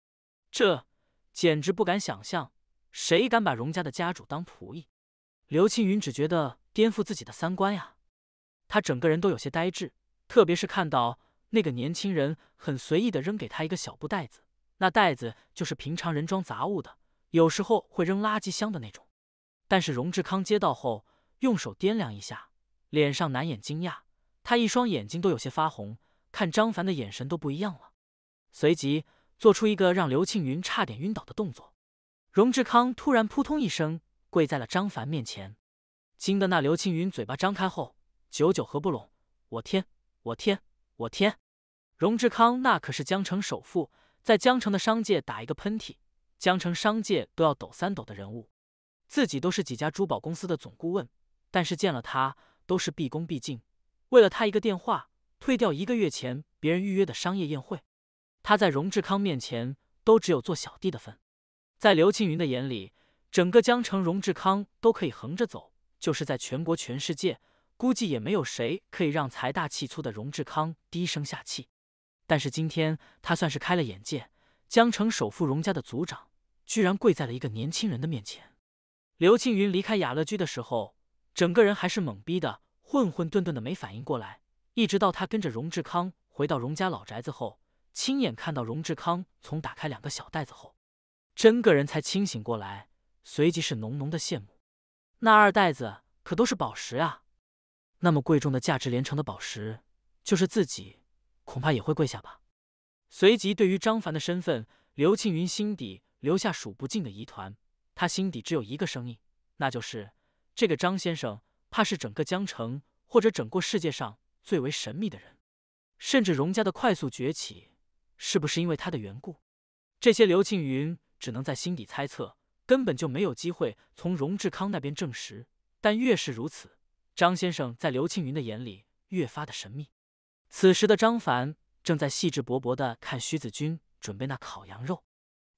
这简直不敢想象，谁敢把荣家的家主当仆役？刘青云只觉得颠覆自己的三观呀，他整个人都有些呆滞，特别是看到那个年轻人很随意的扔给他一个小布袋子，那袋子就是平常人装杂物的，有时候会扔垃圾箱的那种。但是荣志康接到后，用手掂量一下，脸上难掩惊讶。他一双眼睛都有些发红，看张凡的眼神都不一样了。随即做出一个让刘庆云差点晕倒的动作，荣志康突然扑通一声跪在了张凡面前，惊得那刘庆云嘴巴张开后久久合不拢。我天！我天！我天！荣志康那可是江城首富，在江城的商界打一个喷嚏，江城商界都要抖三抖的人物。自己都是几家珠宝公司的总顾问，但是见了他都是毕恭毕敬。为了他一个电话，退掉一个月前别人预约的商业宴会，他在荣志康面前都只有做小弟的份。在刘青云的眼里，整个江城荣志康都可以横着走，就是在全国全世界，估计也没有谁可以让财大气粗的荣志康低声下气。但是今天他算是开了眼界，江城首富荣家的族长居然跪在了一个年轻人的面前。刘青云离开雅乐居的时候，整个人还是懵逼的。混混沌沌的没反应过来，一直到他跟着荣志康回到荣家老宅子后，亲眼看到荣志康从打开两个小袋子后，真个人才清醒过来，随即是浓浓的羡慕。那二袋子可都是宝石啊，那么贵重的、价值连城的宝石，就是自己恐怕也会跪下吧。随即，对于张凡的身份，刘庆云心底留下数不尽的疑团，他心底只有一个声音，那就是这个张先生。怕是整个江城或者整个世界上最为神秘的人，甚至荣家的快速崛起是不是因为他的缘故？这些刘庆云只能在心底猜测，根本就没有机会从荣志康那边证实。但越是如此，张先生在刘庆云的眼里越发的神秘。此时的张凡正在兴致勃勃的看徐子君准备那烤羊肉，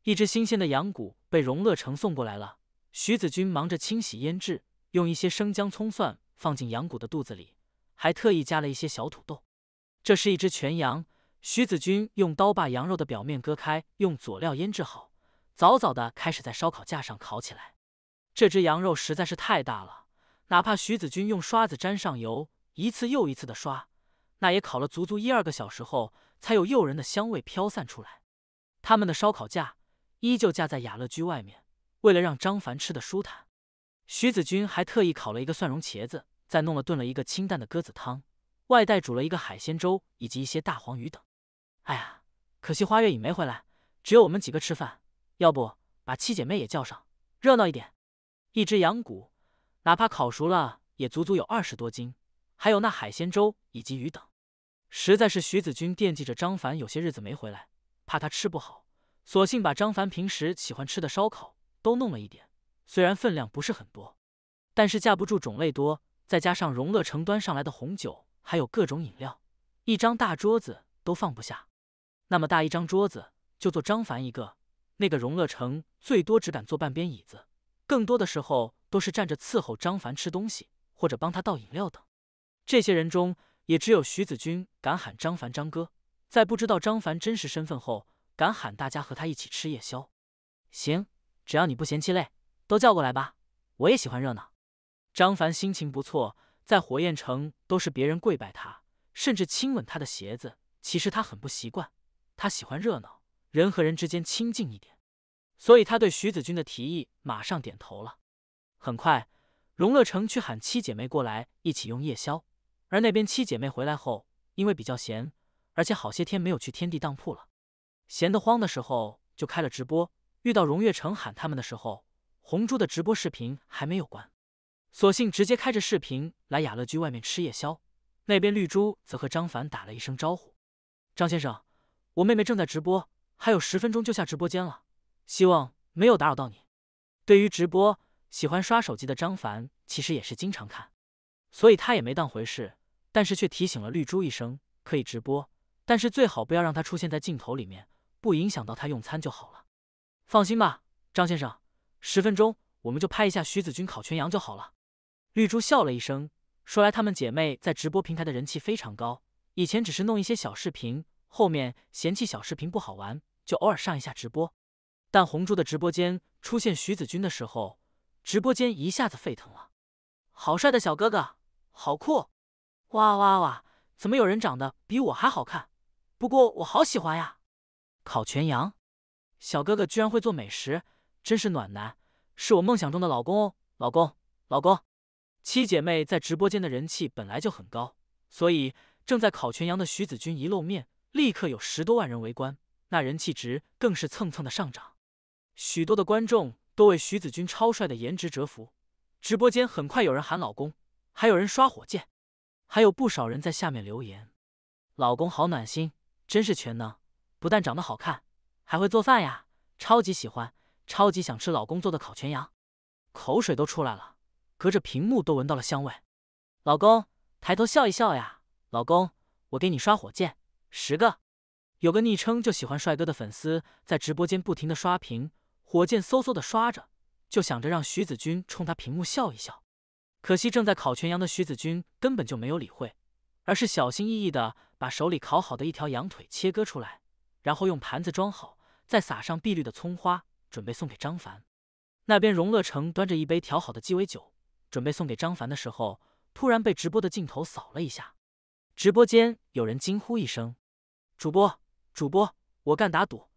一只新鲜的羊骨被荣乐成送过来了，徐子君忙着清洗腌制。用一些生姜、葱、蒜放进羊骨的肚子里，还特意加了一些小土豆。这是一只全羊，徐子君用刀把羊肉的表面割开，用佐料腌制好，早早的开始在烧烤架上烤起来。这只羊肉实在是太大了，哪怕徐子君用刷子沾上油，一次又一次的刷，那也烤了足足一二个小时后，才有诱人的香味飘散出来。他们的烧烤架依旧架在雅乐居外面，为了让张凡吃得舒坦。徐子君还特意烤了一个蒜蓉茄子，再弄了炖了一个清淡的鸽子汤，外带煮了一个海鲜粥，以及一些大黄鱼等。哎呀，可惜花月影没回来，只有我们几个吃饭。要不把七姐妹也叫上，热闹一点。一只羊骨，哪怕烤熟了，也足足有二十多斤。还有那海鲜粥以及鱼等，实在是徐子君惦记着张凡，有些日子没回来，怕他吃不好，索性把张凡平时喜欢吃的烧烤都弄了一点。虽然分量不是很多，但是架不住种类多，再加上荣乐城端上来的红酒还有各种饮料，一张大桌子都放不下。那么大一张桌子就坐张凡一个，那个荣乐城最多只敢坐半边椅子，更多的时候都是站着伺候张凡吃东西或者帮他倒饮料等。这些人中也只有徐子君敢喊张凡张哥，在不知道张凡真实身份后敢喊大家和他一起吃夜宵。行，只要你不嫌弃累。都叫过来吧，我也喜欢热闹。张凡心情不错，在火焰城都是别人跪拜他，甚至亲吻他的鞋子，其实他很不习惯。他喜欢热闹，人和人之间亲近一点，所以他对徐子君的提议马上点头了。很快，荣乐城去喊七姐妹过来一起用夜宵，而那边七姐妹回来后，因为比较闲，而且好些天没有去天地当铺了，闲得慌的时候就开了直播。遇到荣乐城喊他们的时候。红珠的直播视频还没有关，索性直接开着视频来雅乐居外面吃夜宵。那边绿珠则和张凡打了一声招呼：“张先生，我妹妹正在直播，还有十分钟就下直播间了，希望没有打扰到你。”对于直播，喜欢刷手机的张凡其实也是经常看，所以他也没当回事，但是却提醒了绿珠一声：“可以直播，但是最好不要让她出现在镜头里面，不影响到他用餐就好了。”放心吧，张先生。十分钟，我们就拍一下徐子君烤全羊就好了。绿珠笑了一声，说：“来，她们姐妹在直播平台的人气非常高。以前只是弄一些小视频，后面嫌弃小视频不好玩，就偶尔上一下直播。但红珠的直播间出现徐子君的时候，直播间一下子沸腾了。好帅的小哥哥，好酷！哇哇哇！怎么有人长得比我还好看？不过我好喜欢呀！烤全羊，小哥哥居然会做美食。”真是暖男，是我梦想中的老公哦！老公，老公！七姐妹在直播间的人气本来就很高，所以正在烤全羊的徐子君一露面，立刻有十多万人围观，那人气值更是蹭蹭的上涨。许多的观众都为徐子君超帅的颜值折服，直播间很快有人喊老公，还有人刷火箭，还有不少人在下面留言：“老公好暖心，真是全能，不但长得好看，还会做饭呀，超级喜欢。”超级想吃老公做的烤全羊，口水都出来了，隔着屏幕都闻到了香味。老公，抬头笑一笑呀！老公，我给你刷火箭十个。有个昵称就喜欢帅哥的粉丝在直播间不停的刷屏，火箭嗖嗖的刷着，就想着让徐子君冲他屏幕笑一笑。可惜正在烤全羊的徐子君根本就没有理会，而是小心翼翼的把手里烤好的一条羊腿切割出来，然后用盘子装好，再撒上碧绿的葱花。准备送给张凡。那边，荣乐城端着一杯调好的鸡尾酒，准备送给张凡的时候，突然被直播的镜头扫了一下。直播间有人惊呼一声：“主播，主播，我干打赌，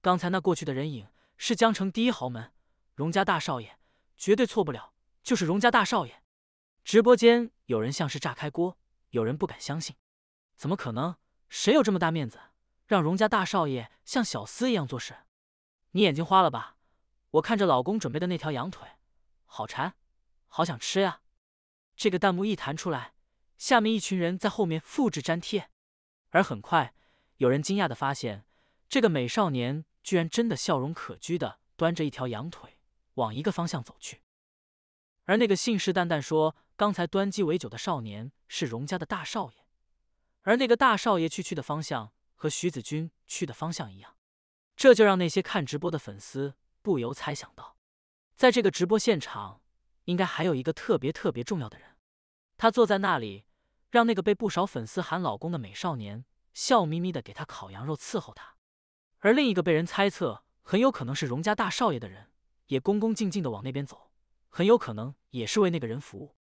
刚才那过去的人影是江城第一豪门荣家大少爷，绝对错不了，就是荣家大少爷！”直播间有人像是炸开锅，有人不敢相信：“怎么可能？谁有这么大面子，让荣家大少爷像小厮一样做事？”你眼睛花了吧？我看着老公准备的那条羊腿，好馋，好想吃呀！这个弹幕一弹出来，下面一群人在后面复制粘贴，而很快有人惊讶的发现，这个美少年居然真的笑容可掬的端着一条羊腿往一个方向走去，而那个信誓旦旦说刚才端鸡尾酒的少年是荣家的大少爷，而那个大少爷去去的方向和徐子君去的方向一样。这就让那些看直播的粉丝不由猜想到，在这个直播现场，应该还有一个特别特别重要的人，他坐在那里，让那个被不少粉丝喊老公的美少年笑眯眯的给他烤羊肉伺候他，而另一个被人猜测很有可能是荣家大少爷的人，也恭恭敬敬的往那边走，很有可能也是为那个人服务。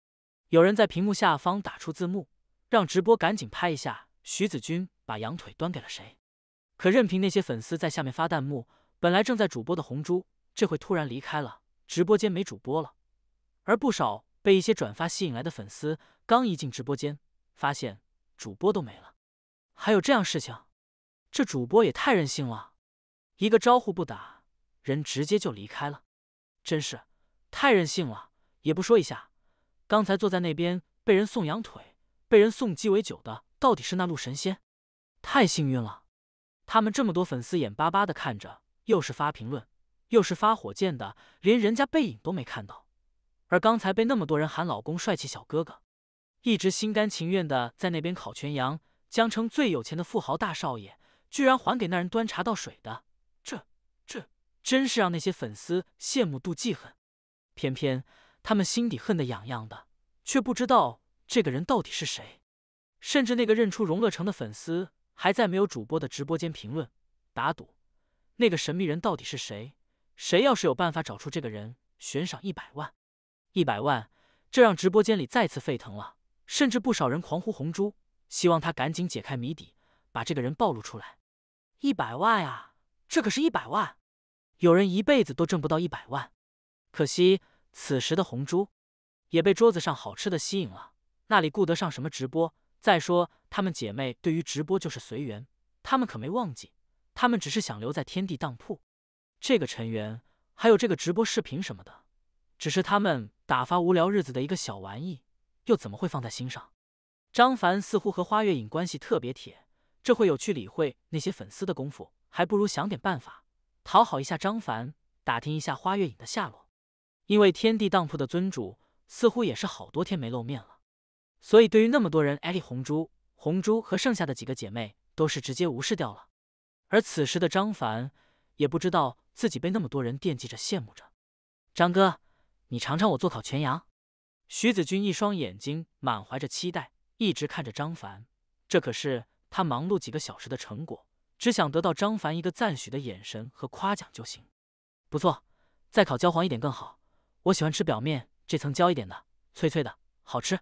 有人在屏幕下方打出字幕，让直播赶紧拍一下徐子君把羊腿端给了谁。可任凭那些粉丝在下面发弹幕，本来正在主播的红珠，这会突然离开了直播间，没主播了。而不少被一些转发吸引来的粉丝，刚一进直播间，发现主播都没了，还有这样事情？这主播也太任性了，一个招呼不打，人直接就离开了，真是太任性了，也不说一下。刚才坐在那边被人送羊腿、被人送鸡尾酒的，到底是那路神仙？太幸运了。他们这么多粉丝眼巴巴的看着，又是发评论，又是发火箭的，连人家背影都没看到。而刚才被那么多人喊老公、帅气小哥哥，一直心甘情愿的在那边烤全羊，江城最有钱的富豪大少爷，居然还给那人端茶倒水的，这这真是让那些粉丝羡慕妒忌恨。偏偏他们心底恨得痒痒的，却不知道这个人到底是谁，甚至那个认出荣乐城的粉丝。还在没有主播的直播间评论打赌，那个神秘人到底是谁？谁要是有办法找出这个人，悬赏一百万！一百万！这让直播间里再次沸腾了，甚至不少人狂呼红珠，希望他赶紧解开谜底，把这个人暴露出来。一百万啊！这可是一百万，有人一辈子都挣不到一百万。可惜此时的红珠也被桌子上好吃的吸引了，那里顾得上什么直播？再说。她们姐妹对于直播就是随缘，她们可没忘记，她们只是想留在天地当铺。这个陈元，还有这个直播视频什么的，只是他们打发无聊日子的一个小玩意，又怎么会放在心上？张凡似乎和花月影关系特别铁，这会有去理会那些粉丝的功夫，还不如想点办法讨好一下张凡，打听一下花月影的下落。因为天地当铺的尊主似乎也是好多天没露面了，所以对于那么多人艾丽红珠。红珠和剩下的几个姐妹都是直接无视掉了，而此时的张凡也不知道自己被那么多人惦记着、羡慕着。张哥，你尝尝我做烤全羊。徐子君一双眼睛满怀着期待，一直看着张凡。这可是他忙碌几个小时的成果，只想得到张凡一个赞许的眼神和夸奖就行。不错，再烤焦黄一点更好。我喜欢吃表面这层焦一点的，脆脆的，好吃。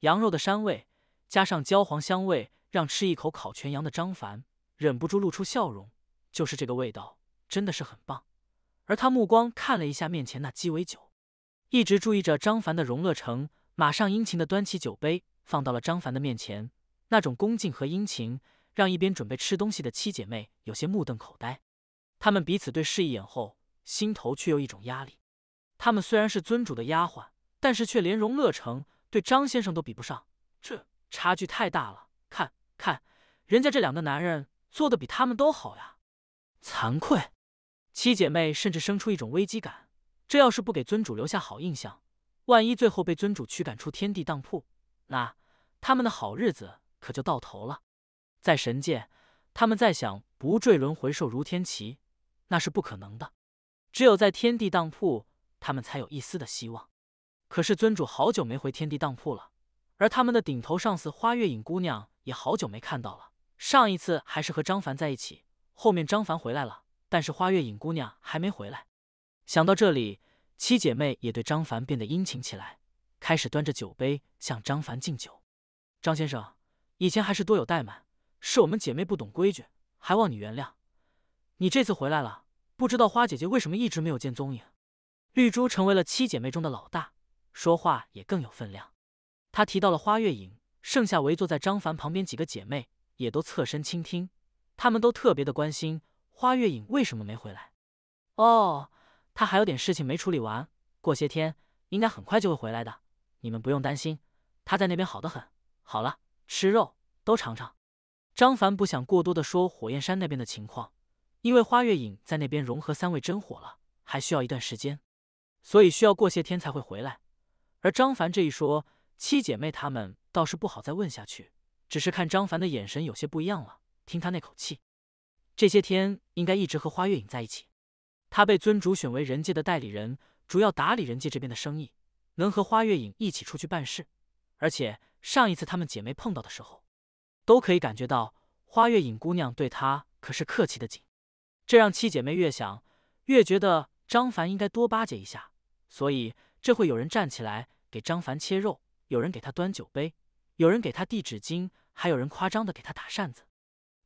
羊肉的膻味。加上焦黄香味，让吃一口烤全羊的张凡忍不住露出笑容。就是这个味道，真的是很棒。而他目光看了一下面前那鸡尾酒，一直注意着张凡的荣乐成，马上殷勤的端起酒杯放到了张凡的面前。那种恭敬和殷勤，让一边准备吃东西的七姐妹有些目瞪口呆。她们彼此对视一眼后，心头却又一种压力。她们虽然是尊主的丫鬟，但是却连荣乐成对张先生都比不上。这。差距太大了，看，看人家这两个男人做的比他们都好呀！惭愧，七姐妹甚至生出一种危机感。这要是不给尊主留下好印象，万一最后被尊主驱赶出天地当铺，那他们的好日子可就到头了。在神界，他们再想不坠轮回兽如天齐，那是不可能的。只有在天地当铺，他们才有一丝的希望。可是尊主好久没回天地当铺了。而他们的顶头上司花月影姑娘也好久没看到了，上一次还是和张凡在一起，后面张凡回来了，但是花月影姑娘还没回来。想到这里，七姐妹也对张凡变得殷勤起来，开始端着酒杯向张凡敬酒：“张先生，以前还是多有怠慢，是我们姐妹不懂规矩，还望你原谅。你这次回来了，不知道花姐姐为什么一直没有见踪影？”绿珠成为了七姐妹中的老大，说话也更有分量。他提到了花月影，剩下围坐在张凡旁边几个姐妹也都侧身倾听，他们都特别的关心花月影为什么没回来。哦，他还有点事情没处理完，过些天应该很快就会回来的，你们不用担心，他在那边好得很。好了，吃肉都尝尝。张凡不想过多的说火焰山那边的情况，因为花月影在那边融合三味真火了，还需要一段时间，所以需要过些天才会回来。而张凡这一说。七姐妹她们倒是不好再问下去，只是看张凡的眼神有些不一样了。听他那口气，这些天应该一直和花月影在一起。他被尊主选为人界的代理人，主要打理人界这边的生意，能和花月影一起出去办事。而且上一次她们姐妹碰到的时候，都可以感觉到花月影姑娘对他可是客气的紧。这让七姐妹越想越觉得张凡应该多巴结一下。所以这会有人站起来给张凡切肉。有人给他端酒杯，有人给他递纸巾，还有人夸张的给他打扇子。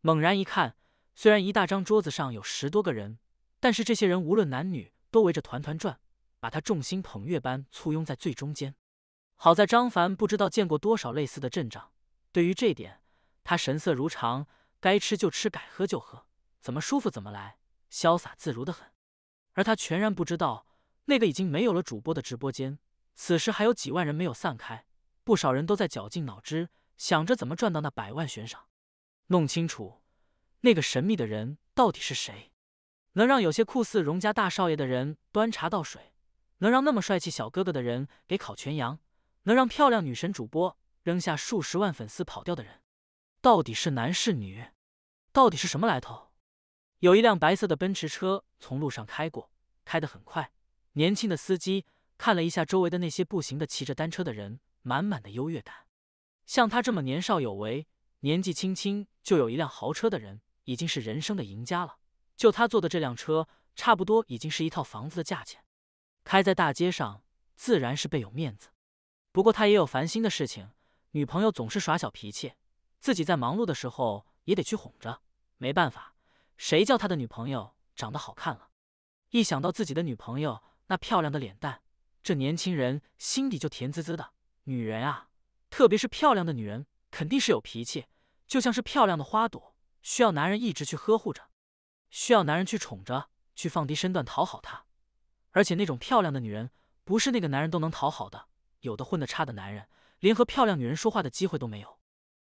猛然一看，虽然一大张桌子上有十多个人，但是这些人无论男女都围着团团转，把他众星捧月般簇拥在最中间。好在张凡不知道见过多少类似的阵仗，对于这点，他神色如常，该吃就吃，该喝就喝，怎么舒服怎么来，潇洒自如的很。而他全然不知道，那个已经没有了主播的直播间，此时还有几万人没有散开。不少人都在绞尽脑汁想着怎么赚到那百万悬赏，弄清楚那个神秘的人到底是谁，能让有些酷似荣家大少爷的人端茶倒水，能让那么帅气小哥哥的人给烤全羊，能让漂亮女神主播扔下数十万粉丝跑掉的人，到底是男是女，到底是什么来头？有一辆白色的奔驰车从路上开过，开得很快。年轻的司机看了一下周围的那些步行的、骑着单车的人。满满的优越感。像他这么年少有为，年纪轻轻就有一辆豪车的人，已经是人生的赢家了。就他坐的这辆车，差不多已经是一套房子的价钱。开在大街上，自然是倍有面子。不过他也有烦心的事情，女朋友总是耍小脾气，自己在忙碌的时候也得去哄着。没办法，谁叫他的女朋友长得好看了？一想到自己的女朋友那漂亮的脸蛋，这年轻人心底就甜滋滋的。女人啊，特别是漂亮的女人，肯定是有脾气，就像是漂亮的花朵，需要男人一直去呵护着，需要男人去宠着，去放低身段讨好她。而且那种漂亮的女人，不是那个男人都能讨好的，有的混得差的男人，连和漂亮女人说话的机会都没有。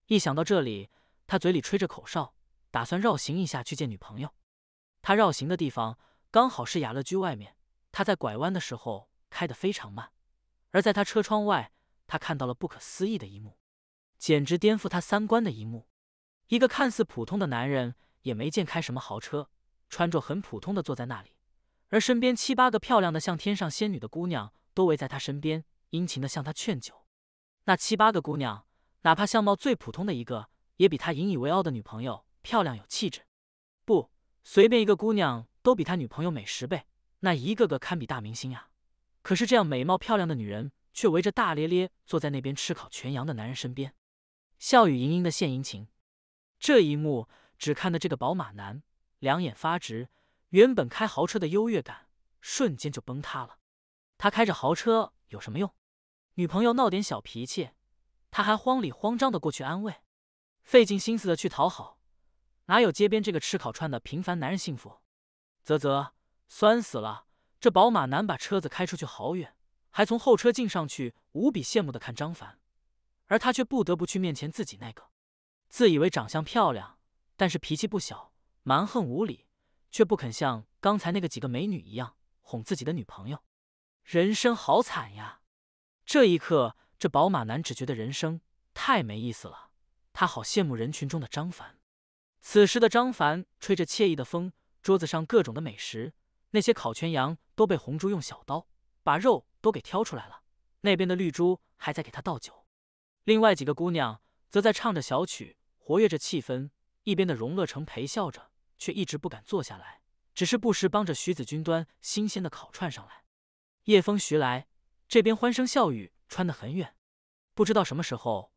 一想到这里，他嘴里吹着口哨，打算绕行一下去见女朋友。他绕行的地方刚好是雅乐居外面，他在拐弯的时候开得非常慢，而在他车窗外。他看到了不可思议的一幕，简直颠覆他三观的一幕。一个看似普通的男人，也没见开什么豪车，穿着很普通的坐在那里，而身边七八个漂亮的像天上仙女的姑娘都围在他身边，殷勤的向他劝酒。那七八个姑娘，哪怕相貌最普通的一个，也比他引以为傲的女朋友漂亮有气质。不，随便一个姑娘都比他女朋友美十倍，那一个个堪比大明星呀。可是这样美貌漂亮的女人。却围着大咧咧坐在那边吃烤全羊的男人身边，笑语盈盈的献殷勤。这一幕只看得这个宝马男两眼发直，原本开豪车的优越感瞬间就崩塌了。他开着豪车有什么用？女朋友闹点小脾气，他还慌里慌张的过去安慰，费尽心思的去讨好，哪有街边这个吃烤串的平凡男人幸福？啧啧，酸死了！这宝马男把车子开出去好远。还从后车镜上去无比羡慕的看张凡，而他却不得不去面前自己那个，自以为长相漂亮，但是脾气不小，蛮横无理，却不肯像刚才那个几个美女一样哄自己的女朋友。人生好惨呀！这一刻，这宝马男只觉得人生太没意思了，他好羡慕人群中的张凡。此时的张凡吹着惬意的风，桌子上各种的美食，那些烤全羊都被红珠用小刀。把肉都给挑出来了，那边的绿珠还在给他倒酒，另外几个姑娘则在唱着小曲，活跃着气氛。一边的荣乐成陪笑着，却一直不敢坐下来，只是不时帮着徐子君端新鲜的烤串上来。夜风徐来，这边欢声笑语传得很远。不知道什么时候，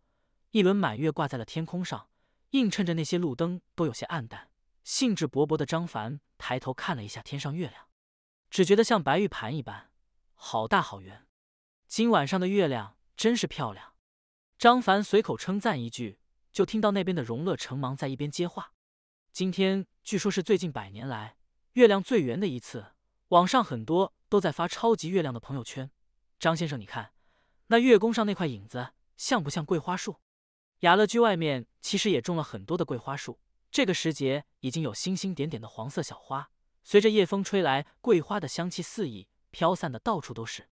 一轮满月挂在了天空上，映衬着那些路灯都有些暗淡。兴致勃勃的张凡抬头看了一下天上月亮，只觉得像白玉盘一般。好大，好圆！今晚上的月亮真是漂亮。张凡随口称赞一句，就听到那边的荣乐成忙在一边接话：“今天据说是最近百年来月亮最圆的一次，网上很多都在发‘超级月亮’的朋友圈。张先生，你看那月宫上那块影子，像不像桂花树？雅乐居外面其实也种了很多的桂花树，这个时节已经有星星点点的黄色小花，随着夜风吹来，桂花的香气四溢。”飘散的到处都是，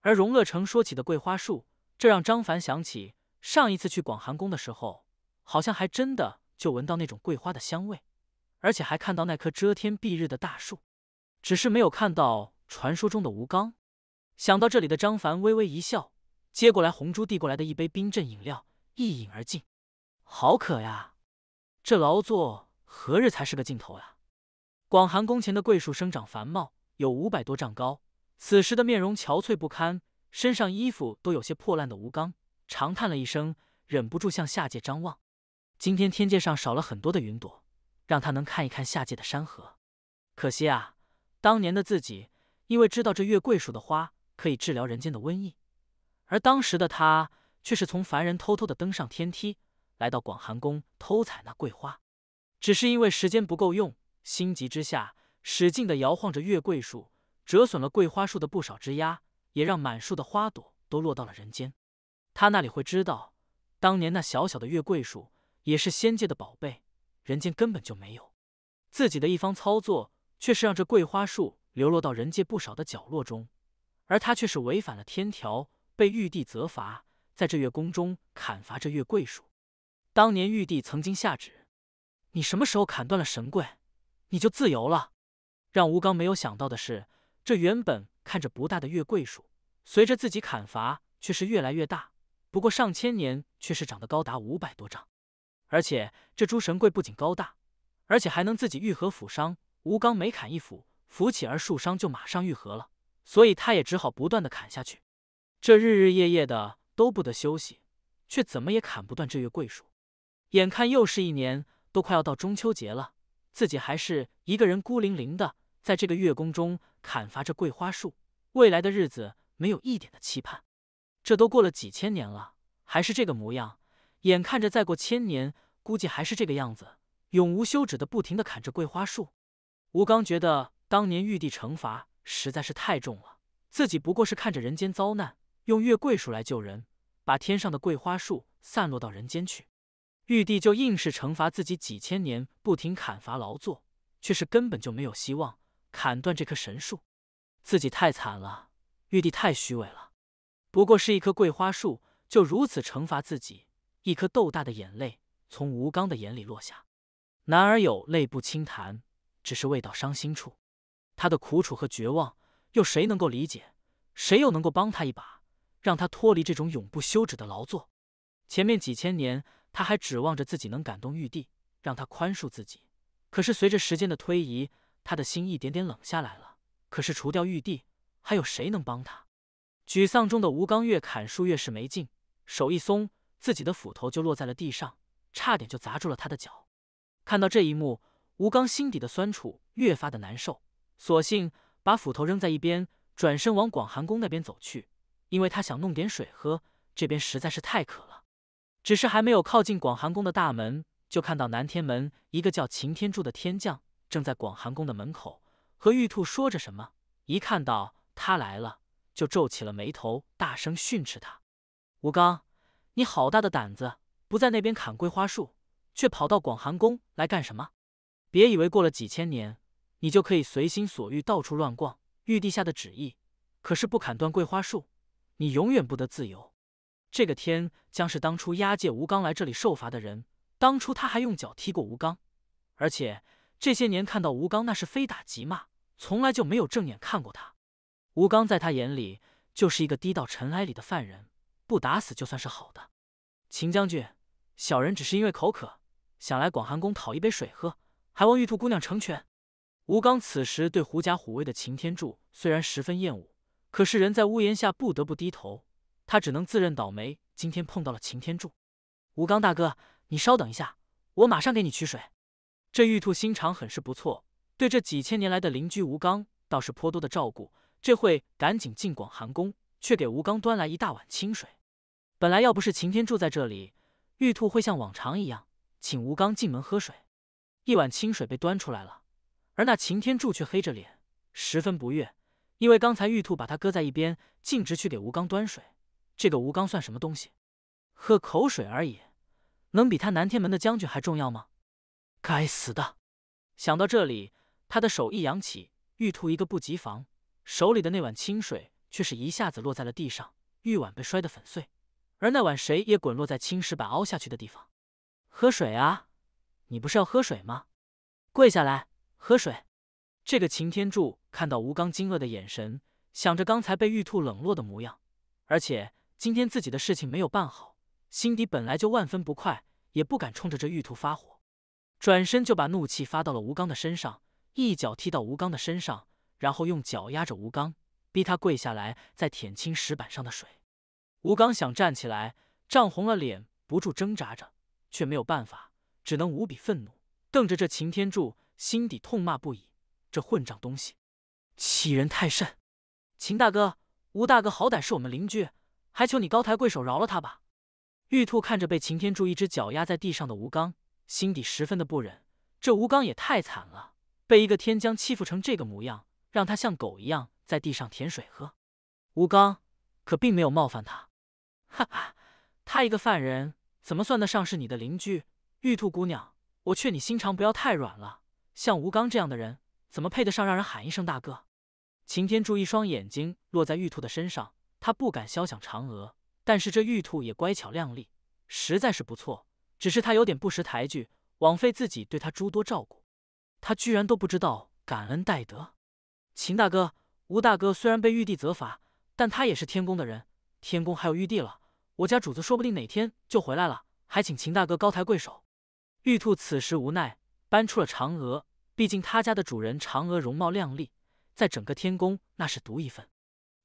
而荣乐成说起的桂花树，这让张凡想起上一次去广寒宫的时候，好像还真的就闻到那种桂花的香味，而且还看到那棵遮天蔽日的大树，只是没有看到传说中的吴刚。想到这里的张凡微微一笑，接过来红珠递过来的一杯冰镇饮料，一饮而尽。好渴呀！这劳作何日才是个尽头呀？广寒宫前的桂树生长繁茂，有五百多丈高。此时的面容憔悴不堪，身上衣服都有些破烂的吴刚，长叹了一声，忍不住向下界张望。今天天界上少了很多的云朵，让他能看一看下界的山河。可惜啊，当年的自己因为知道这月桂树的花可以治疗人间的瘟疫，而当时的他却是从凡人偷偷的登上天梯，来到广寒宫偷采那桂花。只是因为时间不够用，心急之下使劲的摇晃着月桂树。折损了桂花树的不少枝丫，也让满树的花朵都落到了人间。他那里会知道，当年那小小的月桂树也是仙界的宝贝，人间根本就没有。自己的一方操作，却是让这桂花树流落到人界不少的角落中，而他却是违反了天条，被玉帝责罚，在这月宫中砍伐这月桂树。当年玉帝曾经下旨：“你什么时候砍断了神棍，你就自由了。”让吴刚没有想到的是。这原本看着不大的月桂树，随着自己砍伐，却是越来越大。不过上千年却是长得高达五百多丈。而且这诸神桂不仅高大，而且还能自己愈合斧伤。吴刚每砍一斧，斧起而树伤就马上愈合了，所以他也只好不断的砍下去。这日日夜夜的都不得休息，却怎么也砍不断这月桂树。眼看又是一年，都快要到中秋节了，自己还是一个人孤零零的。在这个月宫中砍伐着桂花树，未来的日子没有一点的期盼。这都过了几千年了，还是这个模样。眼看着再过千年，估计还是这个样子，永无休止的不停的砍着桂花树。吴刚觉得当年玉帝惩罚实在是太重了，自己不过是看着人间遭难，用月桂树来救人，把天上的桂花树散落到人间去，玉帝就硬是惩罚自己几千年不停砍伐劳作，却是根本就没有希望。砍断这棵神树，自己太惨了，玉帝太虚伪了。不过是一棵桂花树，就如此惩罚自己。一颗豆大的眼泪从吴刚的眼里落下。男儿有泪不轻弹，只是未到伤心处。他的苦楚和绝望，又谁能够理解？谁又能够帮他一把，让他脱离这种永不休止的劳作？前面几千年，他还指望着自己能感动玉帝，让他宽恕自己。可是随着时间的推移，他的心一点点冷下来了，可是除掉玉帝，还有谁能帮他？沮丧中的吴刚越砍树越是没劲，手一松，自己的斧头就落在了地上，差点就砸住了他的脚。看到这一幕，吴刚心底的酸楚越发的难受，索性把斧头扔在一边，转身往广寒宫那边走去，因为他想弄点水喝，这边实在是太渴了。只是还没有靠近广寒宫的大门，就看到南天门一个叫擎天柱的天将。正在广寒宫的门口和玉兔说着什么，一看到他来了，就皱起了眉头，大声训斥他：“吴刚，你好大的胆子！不在那边砍桂花树，却跑到广寒宫来干什么？别以为过了几千年，你就可以随心所欲到处乱逛。玉帝下的旨意，可是不砍断桂花树，你永远不得自由。这个天将是当初押解吴刚来这里受罚的人，当初他还用脚踢过吴刚，而且。”这些年看到吴刚，那是非打即骂，从来就没有正眼看过他。吴刚在他眼里就是一个低到尘埃里的犯人，不打死就算是好的。秦将军，小人只是因为口渴，想来广寒宫讨一杯水喝，还望玉兔姑娘成全。吴刚此时对狐假虎威的擎天柱虽然十分厌恶，可是人在屋檐下不得不低头，他只能自认倒霉，今天碰到了擎天柱。吴刚大哥，你稍等一下，我马上给你取水。这玉兔心肠很是不错，对这几千年来的邻居吴刚倒是颇多的照顾。这会赶紧进广寒宫，却给吴刚端来一大碗清水。本来要不是擎天柱在这里，玉兔会像往常一样请吴刚进门喝水。一碗清水被端出来了，而那擎天柱却黑着脸，十分不悦，因为刚才玉兔把他搁在一边，径直去给吴刚端水。这个吴刚算什么东西？喝口水而已，能比他南天门的将军还重要吗？该死的！想到这里，他的手一扬起，玉兔一个不及防，手里的那碗清水却是一下子落在了地上，玉碗被摔得粉碎，而那碗水也滚落在青石板凹下去的地方。喝水啊！你不是要喝水吗？跪下来喝水！这个擎天柱看到吴刚惊愕的眼神，想着刚才被玉兔冷落的模样，而且今天自己的事情没有办好，心底本来就万分不快，也不敢冲着这玉兔发火。转身就把怒气发到了吴刚的身上，一脚踢到吴刚的身上，然后用脚压着吴刚，逼他跪下来，再舔清石板上的水。吴刚想站起来，涨红了脸，不住挣扎着，却没有办法，只能无比愤怒，瞪着这擎天柱，心底痛骂不已：“这混账东西，欺人太甚！”秦大哥，吴大哥，好歹是我们邻居，还求你高抬贵手，饶了他吧。玉兔看着被擎天柱一只脚压在地上的吴刚。心底十分的不忍，这吴刚也太惨了，被一个天将欺负成这个模样，让他像狗一样在地上舔水喝。吴刚可并没有冒犯他，哈哈，他一个犯人怎么算得上是你的邻居？玉兔姑娘，我劝你心肠不要太软了，像吴刚这样的人，怎么配得上让人喊一声大哥？擎天柱一双眼睛落在玉兔的身上，他不敢肖想嫦娥，但是这玉兔也乖巧靓丽，实在是不错。只是他有点不识抬举，枉费自己对他诸多照顾，他居然都不知道感恩戴德。秦大哥、吴大哥虽然被玉帝责罚，但他也是天宫的人，天宫还有玉帝了。我家主子说不定哪天就回来了，还请秦大哥高抬贵手。玉兔此时无奈，搬出了嫦娥，毕竟他家的主人嫦娥容貌靓丽，在整个天宫那是独一份。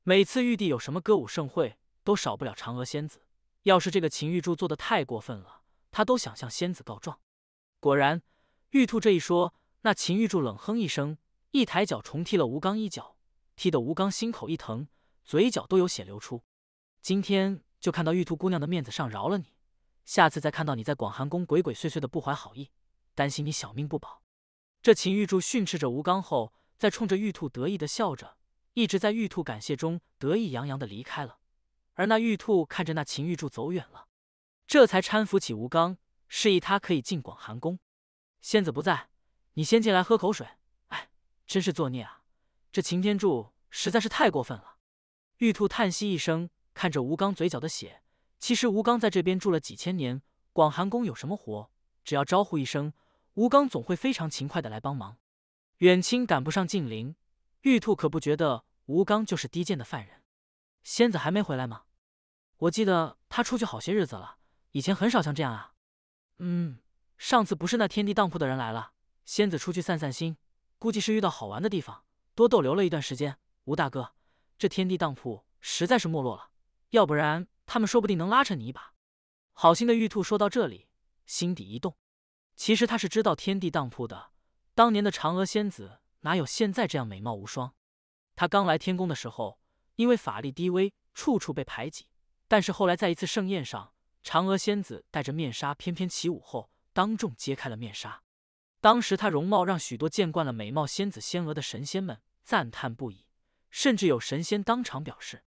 每次玉帝有什么歌舞盛会，都少不了嫦娥仙子。要是这个秦玉柱做的太过分了。他都想向仙子告状，果然玉兔这一说，那秦玉柱冷哼一声，一抬脚重踢了吴刚一脚，踢得吴刚心口一疼，嘴角都有血流出。今天就看到玉兔姑娘的面子上饶了你，下次再看到你在广寒宫鬼鬼祟祟的不怀好意，担心你小命不保。这秦玉柱训斥着吴刚后，再冲着玉兔得意的笑着，一直在玉兔感谢中得意洋洋的离开了。而那玉兔看着那秦玉柱走远了。这才搀扶起吴刚，示意他可以进广寒宫。仙子不在，你先进来喝口水。哎，真是作孽啊！这擎天柱实在是太过分了。玉兔叹息一声，看着吴刚嘴角的血。其实吴刚在这边住了几千年，广寒宫有什么活，只要招呼一声，吴刚总会非常勤快的来帮忙。远亲赶不上近邻，玉兔可不觉得吴刚就是低贱的犯人。仙子还没回来吗？我记得他出去好些日子了。以前很少像这样啊，嗯，上次不是那天地当铺的人来了，仙子出去散散心，估计是遇到好玩的地方，多逗留了一段时间。吴大哥，这天地当铺实在是没落了，要不然他们说不定能拉扯你一把。好心的玉兔说到这里，心底一动，其实他是知道天地当铺的，当年的嫦娥仙子哪有现在这样美貌无双？他刚来天宫的时候，因为法力低微，处处被排挤，但是后来在一次盛宴上。嫦娥仙子带着面纱翩翩起舞后，当众揭开了面纱。当时她容貌让许多见惯了美貌仙子仙娥的神仙们赞叹不已，甚至有神仙当场表示，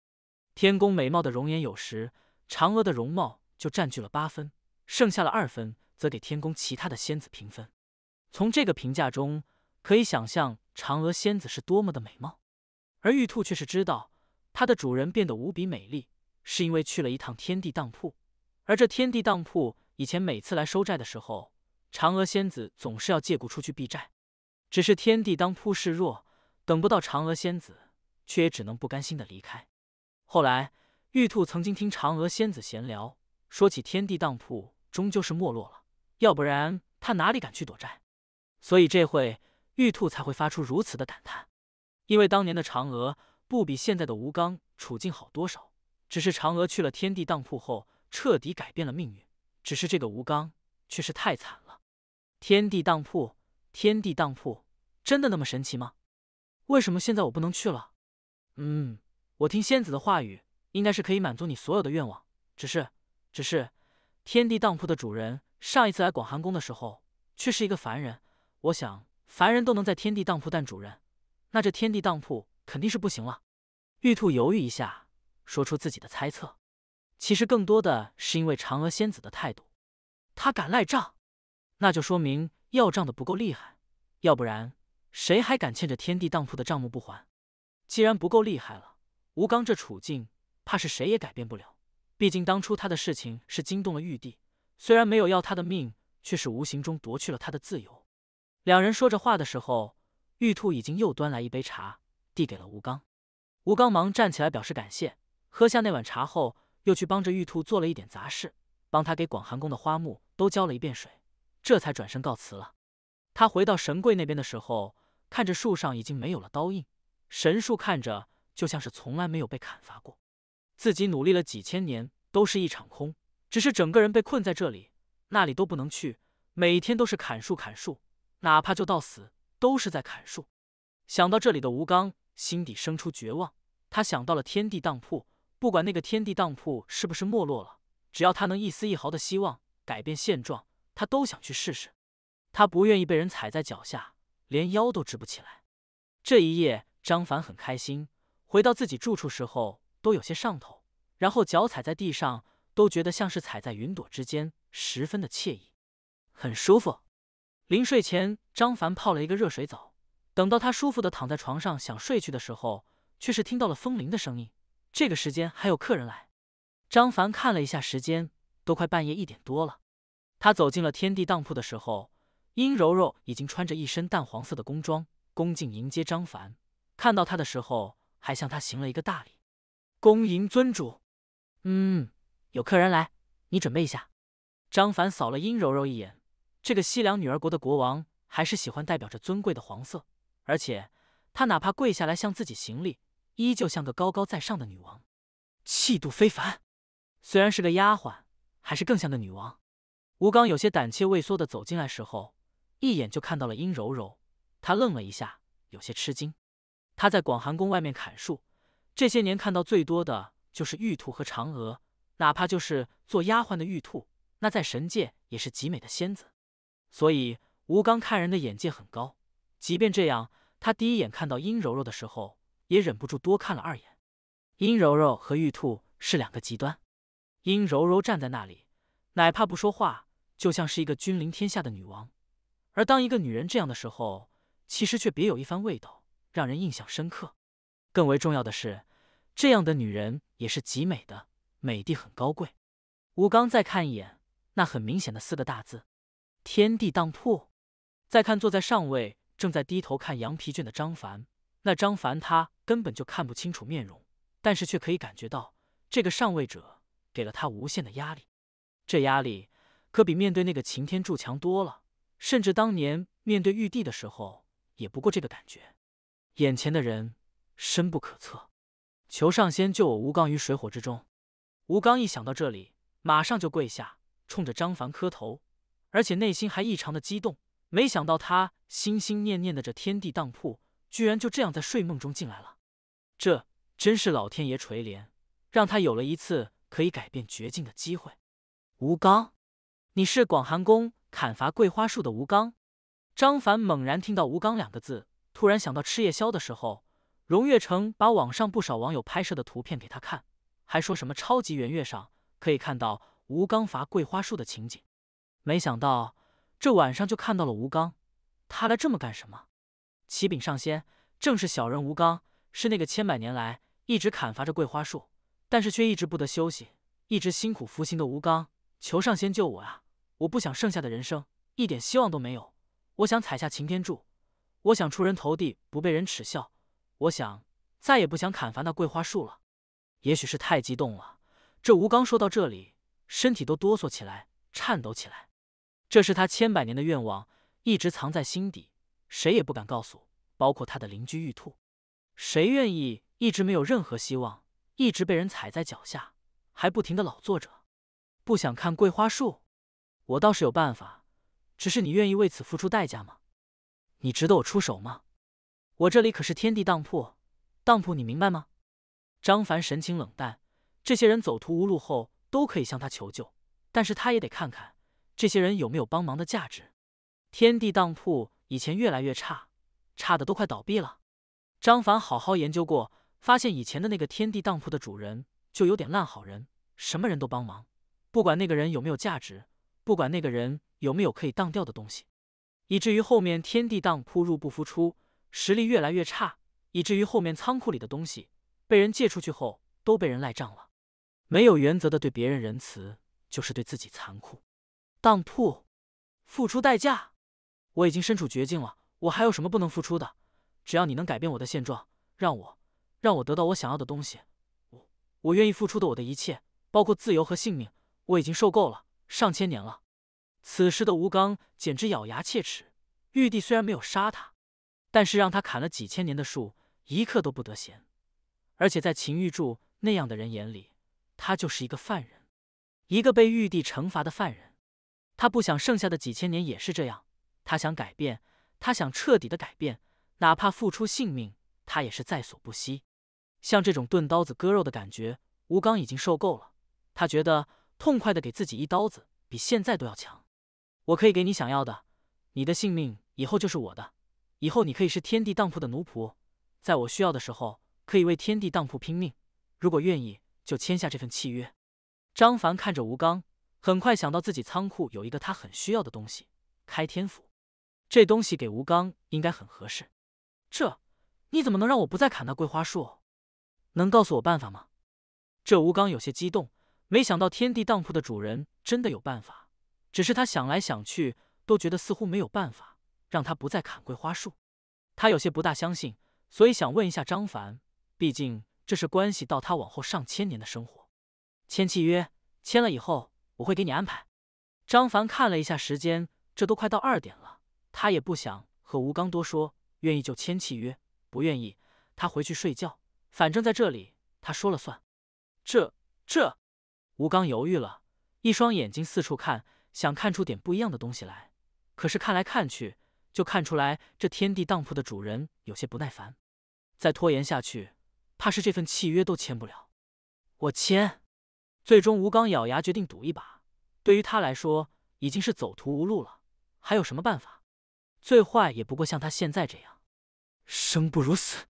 天宫美貌的容颜有时，嫦娥的容貌就占据了八分，剩下了二分则给天宫其他的仙子评分。从这个评价中可以想象，嫦娥仙子是多么的美貌。而玉兔却是知道，它的主人变得无比美丽，是因为去了一趟天地当铺。而这天地当铺以前每次来收债的时候，嫦娥仙子总是要借故出去避债。只是天地当铺势弱，等不到嫦娥仙子，却也只能不甘心的离开。后来，玉兔曾经听嫦娥仙子闲聊，说起天地当铺终究是没落了，要不然他哪里敢去躲债？所以这回玉兔才会发出如此的感叹。因为当年的嫦娥不比现在的吴刚处境好多少，只是嫦娥去了天地当铺后。彻底改变了命运，只是这个吴刚却是太惨了。天地当铺，天地当铺，真的那么神奇吗？为什么现在我不能去了？嗯，我听仙子的话语，应该是可以满足你所有的愿望。只是，只是，天地当铺的主人上一次来广寒宫的时候，却是一个凡人。我想，凡人都能在天地当铺，但主人，那这天地当铺肯定是不行了。玉兔犹豫一下，说出自己的猜测。其实更多的是因为嫦娥仙子的态度，他敢赖账，那就说明要账的不够厉害，要不然谁还敢欠着天地当铺的账目不还？既然不够厉害了，吴刚这处境怕是谁也改变不了。毕竟当初他的事情是惊动了玉帝，虽然没有要他的命，却是无形中夺去了他的自由。两人说着话的时候，玉兔已经又端来一杯茶，递给了吴刚。吴刚忙站起来表示感谢，喝下那碗茶后。又去帮着玉兔做了一点杂事，帮他给广寒宫的花木都浇了一遍水，这才转身告辞了。他回到神柜那边的时候，看着树上已经没有了刀印，神树看着就像是从来没有被砍伐过。自己努力了几千年，都是一场空，只是整个人被困在这里，那里都不能去，每天都是砍树砍树，哪怕就到死都是在砍树。想到这里的吴刚，心底生出绝望，他想到了天地当铺。不管那个天地当铺是不是没落了，只要他能一丝一毫的希望改变现状，他都想去试试。他不愿意被人踩在脚下，连腰都直不起来。这一夜，张凡很开心。回到自己住处时候，都有些上头，然后脚踩在地上，都觉得像是踩在云朵之间，十分的惬意，很舒服。临睡前，张凡泡了一个热水澡。等到他舒服的躺在床上想睡去的时候，却是听到了风铃的声音。这个时间还有客人来，张凡看了一下时间，都快半夜一点多了。他走进了天地当铺的时候，殷柔柔已经穿着一身淡黄色的宫装，恭敬迎接张凡。看到他的时候，还向他行了一个大礼，恭迎尊主。嗯，有客人来，你准备一下。张凡扫了殷柔柔一眼，这个西凉女儿国的国王还是喜欢代表着尊贵的黄色，而且他哪怕跪下来向自己行礼。依旧像个高高在上的女王，气度非凡。虽然是个丫鬟，还是更像个女王。吴刚有些胆怯畏缩的走进来时候，一眼就看到了殷柔柔，他愣了一下，有些吃惊。他在广寒宫外面砍树，这些年看到最多的就是玉兔和嫦娥，哪怕就是做丫鬟的玉兔，那在神界也是极美的仙子。所以吴刚看人的眼界很高，即便这样，他第一眼看到殷柔柔的时候。也忍不住多看了二眼。殷柔柔和玉兔是两个极端。殷柔柔站在那里，哪怕不说话，就像是一个君临天下的女王。而当一个女人这样的时候，其实却别有一番味道，让人印象深刻。更为重要的是，这样的女人也是极美的，美的很高贵。吴刚再看一眼那很明显的四个大字“天地当铺”，再看坐在上位正在低头看羊皮卷的张凡。那张凡他根本就看不清楚面容，但是却可以感觉到这个上位者给了他无限的压力。这压力可比面对那个擎天柱强多了，甚至当年面对玉帝的时候也不过这个感觉。眼前的人深不可测，求上仙救我吴刚于水火之中。吴刚一想到这里，马上就跪下，冲着张凡磕头，而且内心还异常的激动。没想到他心心念念的这天地当铺。居然就这样在睡梦中进来了，这真是老天爷垂怜，让他有了一次可以改变绝境的机会。吴刚，你是广寒宫砍伐桂花树的吴刚？张凡猛然听到“吴刚”两个字，突然想到吃夜宵的时候，荣月城把网上不少网友拍摄的图片给他看，还说什么超级圆月上可以看到吴刚伐桂花树的情景。没想到这晚上就看到了吴刚，他来这么干什么？启禀上仙，正是小人吴刚，是那个千百年来一直砍伐着桂花树，但是却一直不得休息，一直辛苦服刑的吴刚，求上仙救我啊！我不想剩下的人生一点希望都没有，我想踩下擎天柱，我想出人头地，不被人耻笑，我想再也不想砍伐那桂花树了。也许是太激动了，这吴刚说到这里，身体都哆嗦起来，颤抖起来。这是他千百年的愿望，一直藏在心底。谁也不敢告诉，包括他的邻居玉兔。谁愿意一直没有任何希望，一直被人踩在脚下，还不停的老坐着？不想看桂花树？我倒是有办法，只是你愿意为此付出代价吗？你值得我出手吗？我这里可是天地当铺，当铺你明白吗？张凡神情冷淡，这些人走投无路后都可以向他求救，但是他也得看看这些人有没有帮忙的价值。天地当铺。以前越来越差，差的都快倒闭了。张凡好好研究过，发现以前的那个天地当铺的主人就有点烂好人，什么人都帮忙，不管那个人有没有价值，不管那个人有没有可以当掉的东西，以至于后面天地当铺入不敷出，实力越来越差，以至于后面仓库里的东西被人借出去后都被人赖账了。没有原则的对别人仁慈，就是对自己残酷。当铺，付出代价。我已经身处绝境了，我还有什么不能付出的？只要你能改变我的现状，让我让我得到我想要的东西，我我愿意付出的我的一切，包括自由和性命。我已经受够了上千年了。此时的吴刚简直咬牙切齿。玉帝虽然没有杀他，但是让他砍了几千年的树，一刻都不得闲。而且在秦玉柱那样的人眼里，他就是一个犯人，一个被玉帝惩罚的犯人。他不想剩下的几千年也是这样。他想改变，他想彻底的改变，哪怕付出性命，他也是在所不惜。像这种钝刀子割肉的感觉，吴刚已经受够了。他觉得痛快的给自己一刀子，比现在都要强。我可以给你想要的，你的性命以后就是我的，以后你可以是天地当铺的奴仆，在我需要的时候，可以为天地当铺拼命。如果愿意，就签下这份契约。张凡看着吴刚，很快想到自己仓库有一个他很需要的东西——开天斧。这东西给吴刚应该很合适。这你怎么能让我不再砍那桂花树？能告诉我办法吗？这吴刚有些激动，没想到天地当铺的主人真的有办法。只是他想来想去，都觉得似乎没有办法让他不再砍桂花树。他有些不大相信，所以想问一下张凡，毕竟这是关系到他往后上千年的生活。签契约，签了以后我会给你安排。张凡看了一下时间，这都快到二点了。他也不想和吴刚多说，愿意就签契约，不愿意他回去睡觉。反正在这里，他说了算。这这……吴刚犹豫了，一双眼睛四处看，想看出点不一样的东西来。可是看来看去，就看出来这天地当铺的主人有些不耐烦。再拖延下去，怕是这份契约都签不了。我签。最终，吴刚咬牙决定赌一把。对于他来说，已经是走投无路了，还有什么办法？最坏也不过像他现在这样，生不如死。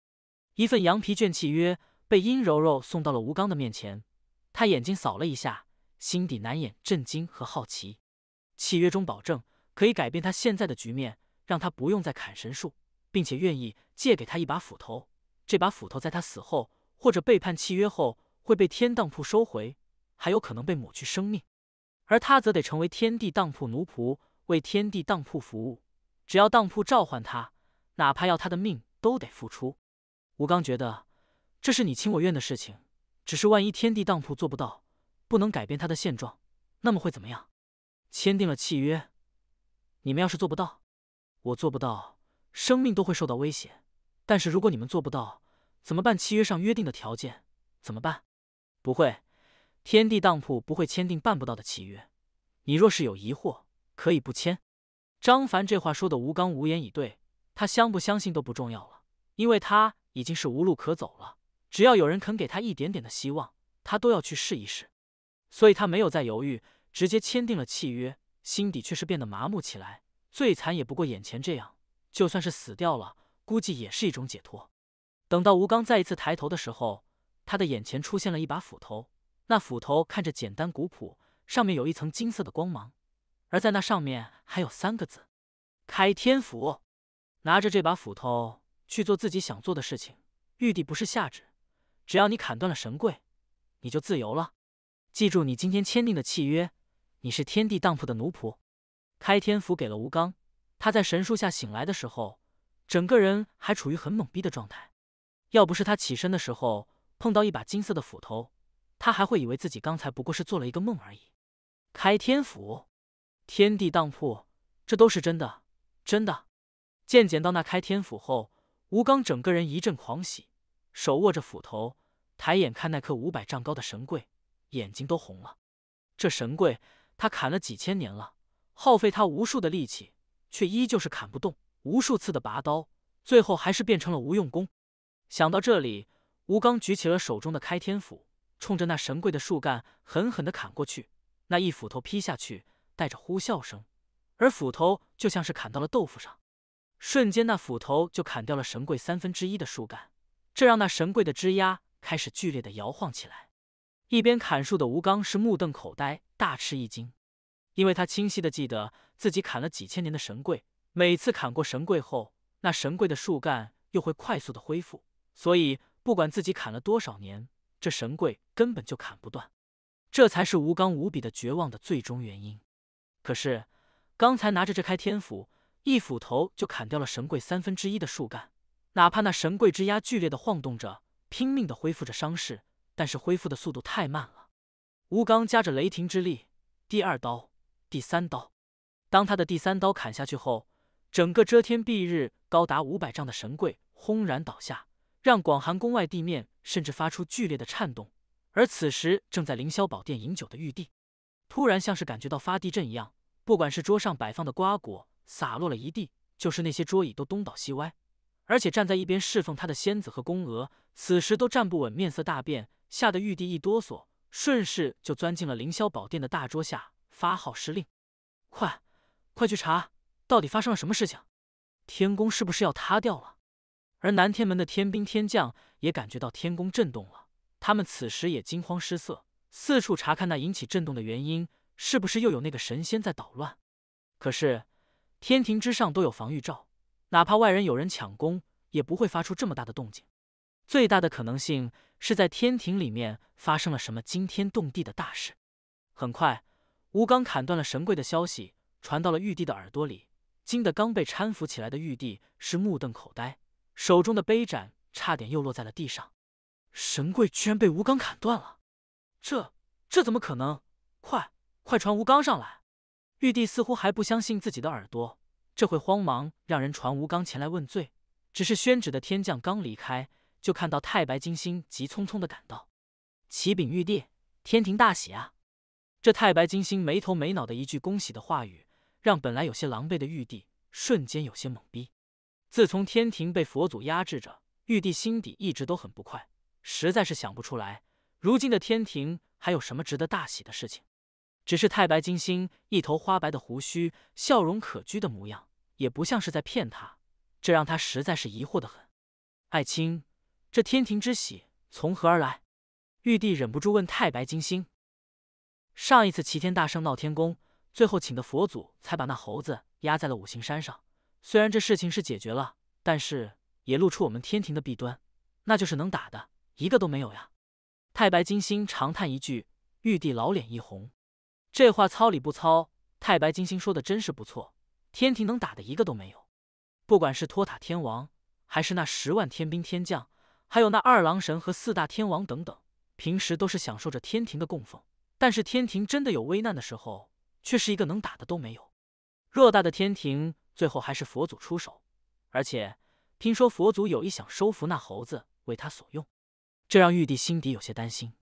一份羊皮卷契约被殷柔柔送到了吴刚的面前，他眼睛扫了一下，心底难掩震惊和好奇。契约中保证可以改变他现在的局面，让他不用再砍神树，并且愿意借给他一把斧头。这把斧头在他死后或者背叛契约后会被天当铺收回，还有可能被抹去生命，而他则得成为天地当铺奴仆，为天地当铺服务。只要当铺召唤他，哪怕要他的命都得付出。吴刚觉得这是你情我愿的事情，只是万一天地当铺做不到，不能改变他的现状，那么会怎么样？签订了契约，你们要是做不到，我做不到，生命都会受到威胁。但是如果你们做不到，怎么办？契约上约定的条件怎么办？不会，天地当铺不会签订办不到的契约。你若是有疑惑，可以不签。张凡这话说的吴刚无言以对，他相不相信都不重要了，因为他已经是无路可走了。只要有人肯给他一点点的希望，他都要去试一试。所以他没有再犹豫，直接签订了契约，心底却是变得麻木起来。最惨也不过眼前这样，就算是死掉了，估计也是一种解脱。等到吴刚再一次抬头的时候，他的眼前出现了一把斧头，那斧头看着简单古朴，上面有一层金色的光芒。而在那上面还有三个字：开天斧。拿着这把斧头去做自己想做的事情。玉帝不是下旨，只要你砍断了神柜，你就自由了。记住，你今天签订的契约，你是天地当铺的奴仆。开天斧给了吴刚，他在神树下醒来的时候，整个人还处于很懵逼的状态。要不是他起身的时候碰到一把金色的斧头，他还会以为自己刚才不过是做了一个梦而已。开天斧。天地当铺，这都是真的，真的！见捡到那开天斧后，吴刚整个人一阵狂喜，手握着斧头，抬眼看那棵五百丈高的神桂，眼睛都红了。这神桂他砍了几千年了，耗费他无数的力气，却依旧是砍不动。无数次的拔刀，最后还是变成了无用功。想到这里，吴刚举起了手中的开天斧，冲着那神桂的树干狠狠地砍过去。那一斧头劈下去。带着呼啸声，而斧头就像是砍到了豆腐上，瞬间那斧头就砍掉了神柜三分之一的树干，这让那神柜的枝丫开始剧烈的摇晃起来。一边砍树的吴刚是目瞪口呆，大吃一惊，因为他清晰的记得自己砍了几千年的神柜，每次砍过神柜后，那神柜的树干又会快速的恢复，所以不管自己砍了多少年，这神柜根本就砍不断，这才是吴刚无比的绝望的最终原因。可是，刚才拿着这开天斧，一斧头就砍掉了神柜三分之一的树干。哪怕那神柜之压剧烈的晃动着，拼命的恢复着伤势，但是恢复的速度太慢了。吴刚夹着雷霆之力，第二刀，第三刀。当他的第三刀砍下去后，整个遮天蔽日、高达五百丈的神柜轰然倒下，让广寒宫外地面甚至发出剧烈的颤动。而此时，正在凌霄宝殿饮酒的玉帝，突然像是感觉到发地震一样。不管是桌上摆放的瓜果洒落了一地，就是那些桌椅都东倒西歪，而且站在一边侍奉他的仙子和宫娥，此时都站不稳，面色大变，吓得玉帝一哆嗦，顺势就钻进了凌霄宝殿的大桌下发号施令：“快，快去查，到底发生了什么事情？天宫是不是要塌掉了？”而南天门的天兵天将也感觉到天宫震动了，他们此时也惊慌失色，四处查看那引起震动的原因。是不是又有那个神仙在捣乱？可是天庭之上都有防御罩，哪怕外人有人抢攻，也不会发出这么大的动静。最大的可能性是在天庭里面发生了什么惊天动地的大事。很快，吴刚砍断了神柜的消息传到了玉帝的耳朵里，惊得刚被搀扶起来的玉帝是目瞪口呆，手中的杯盏差点又落在了地上。神柜居然被吴刚砍断了，这这怎么可能？快！快传吴刚上来！玉帝似乎还不相信自己的耳朵，这会慌忙让人传吴刚前来问罪。只是宣旨的天将刚离开，就看到太白金星急匆匆的赶到。启禀玉帝，天庭大喜啊！这太白金星没头没脑的一句恭喜的话语，让本来有些狼狈的玉帝瞬间有些懵逼。自从天庭被佛祖压制着，玉帝心底一直都很不快，实在是想不出来，如今的天庭还有什么值得大喜的事情。只是太白金星一头花白的胡须，笑容可掬的模样，也不像是在骗他，这让他实在是疑惑的很。爱卿，这天庭之喜从何而来？玉帝忍不住问太白金星。上一次齐天大圣闹天宫，最后请的佛祖才把那猴子压在了五行山上。虽然这事情是解决了，但是也露出我们天庭的弊端，那就是能打的一个都没有呀。太白金星长叹一句，玉帝老脸一红。这话糙理不糙，太白金星说的真是不错。天庭能打的一个都没有，不管是托塔天王，还是那十万天兵天将，还有那二郎神和四大天王等等，平时都是享受着天庭的供奉，但是天庭真的有危难的时候，却是一个能打的都没有。偌大的天庭，最后还是佛祖出手，而且听说佛祖有意想收服那猴子为他所用，这让玉帝心底有些担心。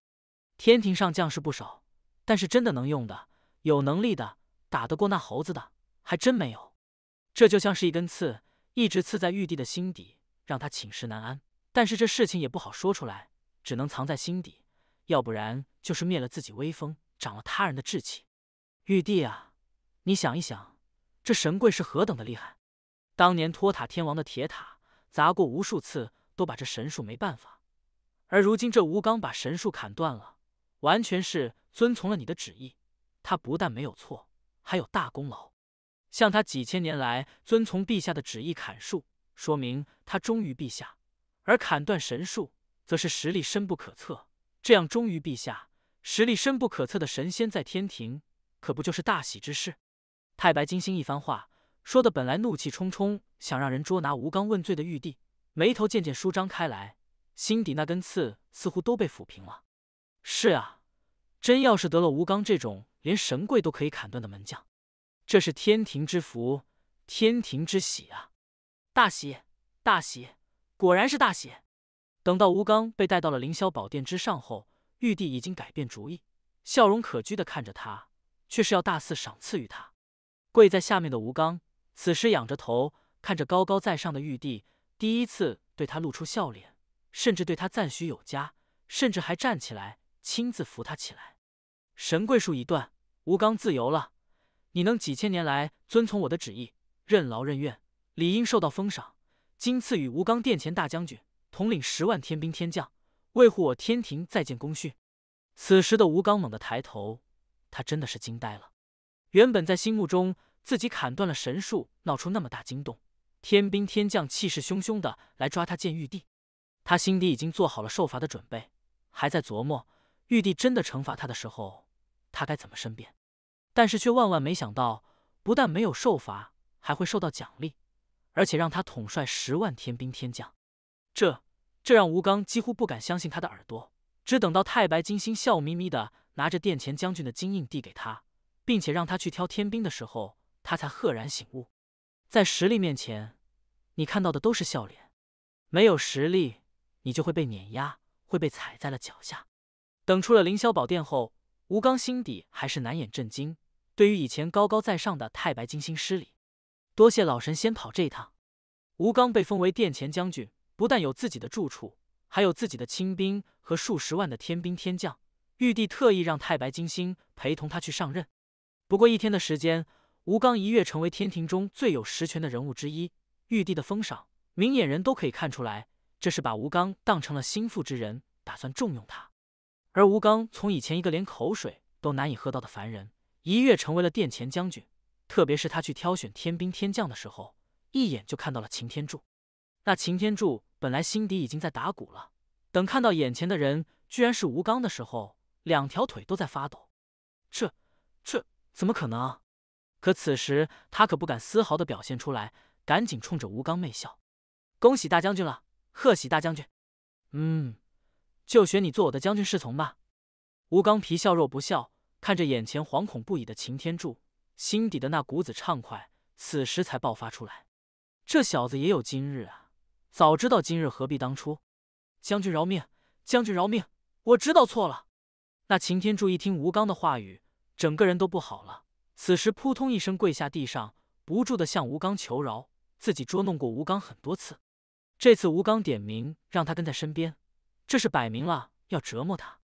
天庭上将士不少。但是真的能用的、有能力的、打得过那猴子的，还真没有。这就像是一根刺，一直刺在玉帝的心底，让他寝食难安。但是这事情也不好说出来，只能藏在心底，要不然就是灭了自己威风，长了他人的志气。玉帝啊，你想一想，这神棍是何等的厉害！当年托塔天王的铁塔砸过无数次，都把这神树没办法。而如今这吴刚把神树砍断了。完全是遵从了你的旨意，他不但没有错，还有大功劳。像他几千年来遵从陛下的旨意砍树，说明他忠于陛下；而砍断神树，则是实力深不可测。这样忠于陛下、实力深不可测的神仙，在天庭可不就是大喜之事？太白金星一番话说的，本来怒气冲冲，想让人捉拿吴刚问罪的玉帝，眉头渐渐舒张开来，心底那根刺似乎都被抚平了。是啊，真要是得了吴刚这种连神柜都可以砍断的门将，这是天庭之福，天庭之喜啊！大喜大喜，果然是大喜！等到吴刚被带到了凌霄宝殿之上后，玉帝已经改变主意，笑容可掬的看着他，却是要大肆赏赐于他。跪在下面的吴刚此时仰着头看着高高在上的玉帝，第一次对他露出笑脸，甚至对他赞许有加，甚至还站起来。亲自扶他起来，神桂树已断，吴刚自由了。你能几千年来遵从我的旨意，任劳任怨，理应受到封赏。今赐予吴刚殿前大将军，统领十万天兵天将，为护我天庭。再见，功勋。此时的吴刚猛地抬头，他真的是惊呆了。原本在心目中，自己砍断了神树，闹出那么大惊动，天兵天将气势汹汹的来抓他见玉帝，他心底已经做好了受罚的准备，还在琢磨。玉帝真的惩罚他的时候，他该怎么申辩？但是却万万没想到，不但没有受罚，还会受到奖励，而且让他统帅十万天兵天将。这这让吴刚几乎不敢相信他的耳朵。只等到太白金星笑眯眯的拿着殿前将军的金印递给他，并且让他去挑天兵的时候，他才赫然醒悟：在实力面前，你看到的都是笑脸；没有实力，你就会被碾压，会被踩在了脚下。等出了凌霄宝殿后，吴刚心底还是难掩震惊。对于以前高高在上的太白金星失礼，多谢老神仙跑这一趟。吴刚被封为殿前将军，不但有自己的住处，还有自己的亲兵和数十万的天兵天将。玉帝特意让太白金星陪同他去上任。不过一天的时间，吴刚一跃成为天庭中最有实权的人物之一。玉帝的封赏，明眼人都可以看出来，这是把吴刚当成了心腹之人，打算重用他。而吴刚从以前一个连口水都难以喝到的凡人，一跃成为了殿前将军。特别是他去挑选天兵天将的时候，一眼就看到了擎天柱。那擎天柱本来心底已经在打鼓了，等看到眼前的人居然是吴刚的时候，两条腿都在发抖。这、这怎么可能？可此时他可不敢丝毫的表现出来，赶紧冲着吴刚媚笑：“恭喜大将军了，贺喜大将军！”嗯。就选你做我的将军侍从吧。吴刚皮笑肉不笑，看着眼前惶恐不已的擎天柱，心底的那股子畅快，此时才爆发出来。这小子也有今日啊！早知道今日何必当初？将军饶命！将军饶命！我知道错了。那擎天柱一听吴刚的话语，整个人都不好了，此时扑通一声跪下地上，不住的向吴刚求饶。自己捉弄过吴刚很多次，这次吴刚点名让他跟在身边。这是摆明了要折磨他，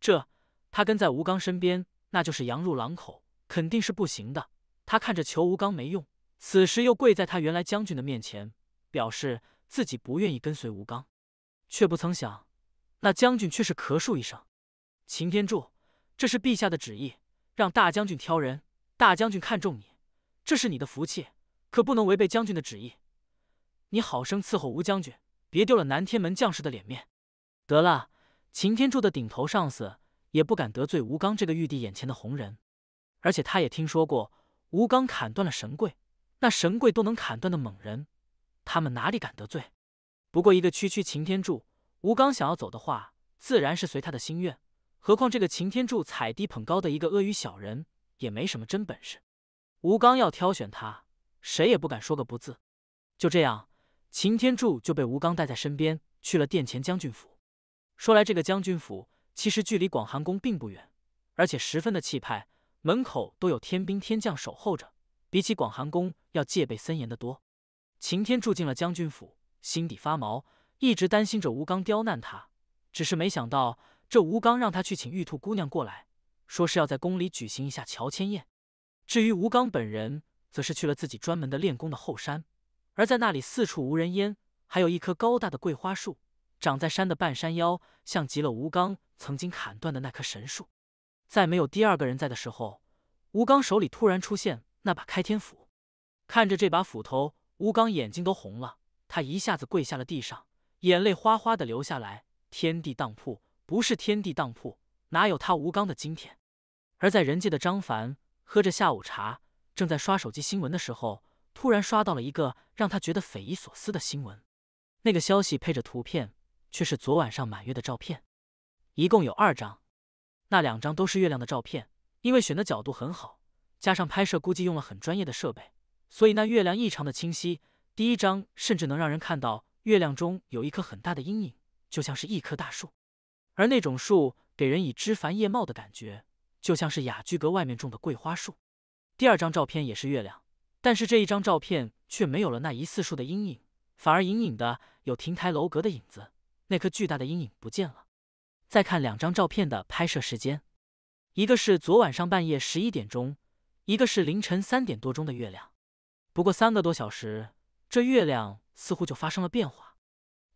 这他跟在吴刚身边，那就是羊入狼口，肯定是不行的。他看着求吴刚没用，此时又跪在他原来将军的面前，表示自己不愿意跟随吴刚，却不曾想，那将军却是咳嗽一声：“擎天柱，这是陛下的旨意，让大将军挑人，大将军看中你，这是你的福气，可不能违背将军的旨意。你好生伺候吴将军，别丢了南天门将士的脸面。”得了，擎天柱的顶头上司也不敢得罪吴刚这个玉帝眼前的红人，而且他也听说过吴刚砍断了神棍，那神棍都能砍断的猛人，他们哪里敢得罪？不过一个区区擎天柱，吴刚想要走的话，自然是随他的心愿。何况这个擎天柱踩低捧高的一个鳄鱼小人，也没什么真本事，吴刚要挑选他，谁也不敢说个不字。就这样，擎天柱就被吴刚带在身边，去了殿前将军府。说来，这个将军府其实距离广寒宫并不远，而且十分的气派，门口都有天兵天将守候着，比起广寒宫要戒备森严的多。晴天住进了将军府，心底发毛，一直担心着吴刚刁难他，只是没想到这吴刚让他去请玉兔姑娘过来，说是要在宫里举行一下乔迁宴。至于吴刚本人，则是去了自己专门的练功的后山，而在那里四处无人烟，还有一棵高大的桂花树。长在山的半山腰，像极了吴刚曾经砍断的那棵神树。在没有第二个人在的时候，吴刚手里突然出现那把开天斧。看着这把斧头，吴刚眼睛都红了，他一下子跪下了地上，眼泪哗哗的流下来。天地当铺不是天地当铺，哪有他吴刚的今天？而在人界的张凡喝着下午茶，正在刷手机新闻的时候，突然刷到了一个让他觉得匪夷所思的新闻。那个消息配着图片。却是昨晚上满月的照片，一共有二张，那两张都是月亮的照片。因为选的角度很好，加上拍摄估计用了很专业的设备，所以那月亮异常的清晰。第一张甚至能让人看到月亮中有一棵很大的阴影，就像是一棵大树，而那种树给人以枝繁叶茂的感觉，就像是雅居阁外面种的桂花树。第二张照片也是月亮，但是这一张照片却没有了那一似树的阴影，反而隐隐的有亭台楼阁的影子。那颗巨大的阴影不见了。再看两张照片的拍摄时间，一个是昨晚上半夜十一点钟，一个是凌晨三点多钟的月亮。不过三个多小时，这月亮似乎就发生了变化。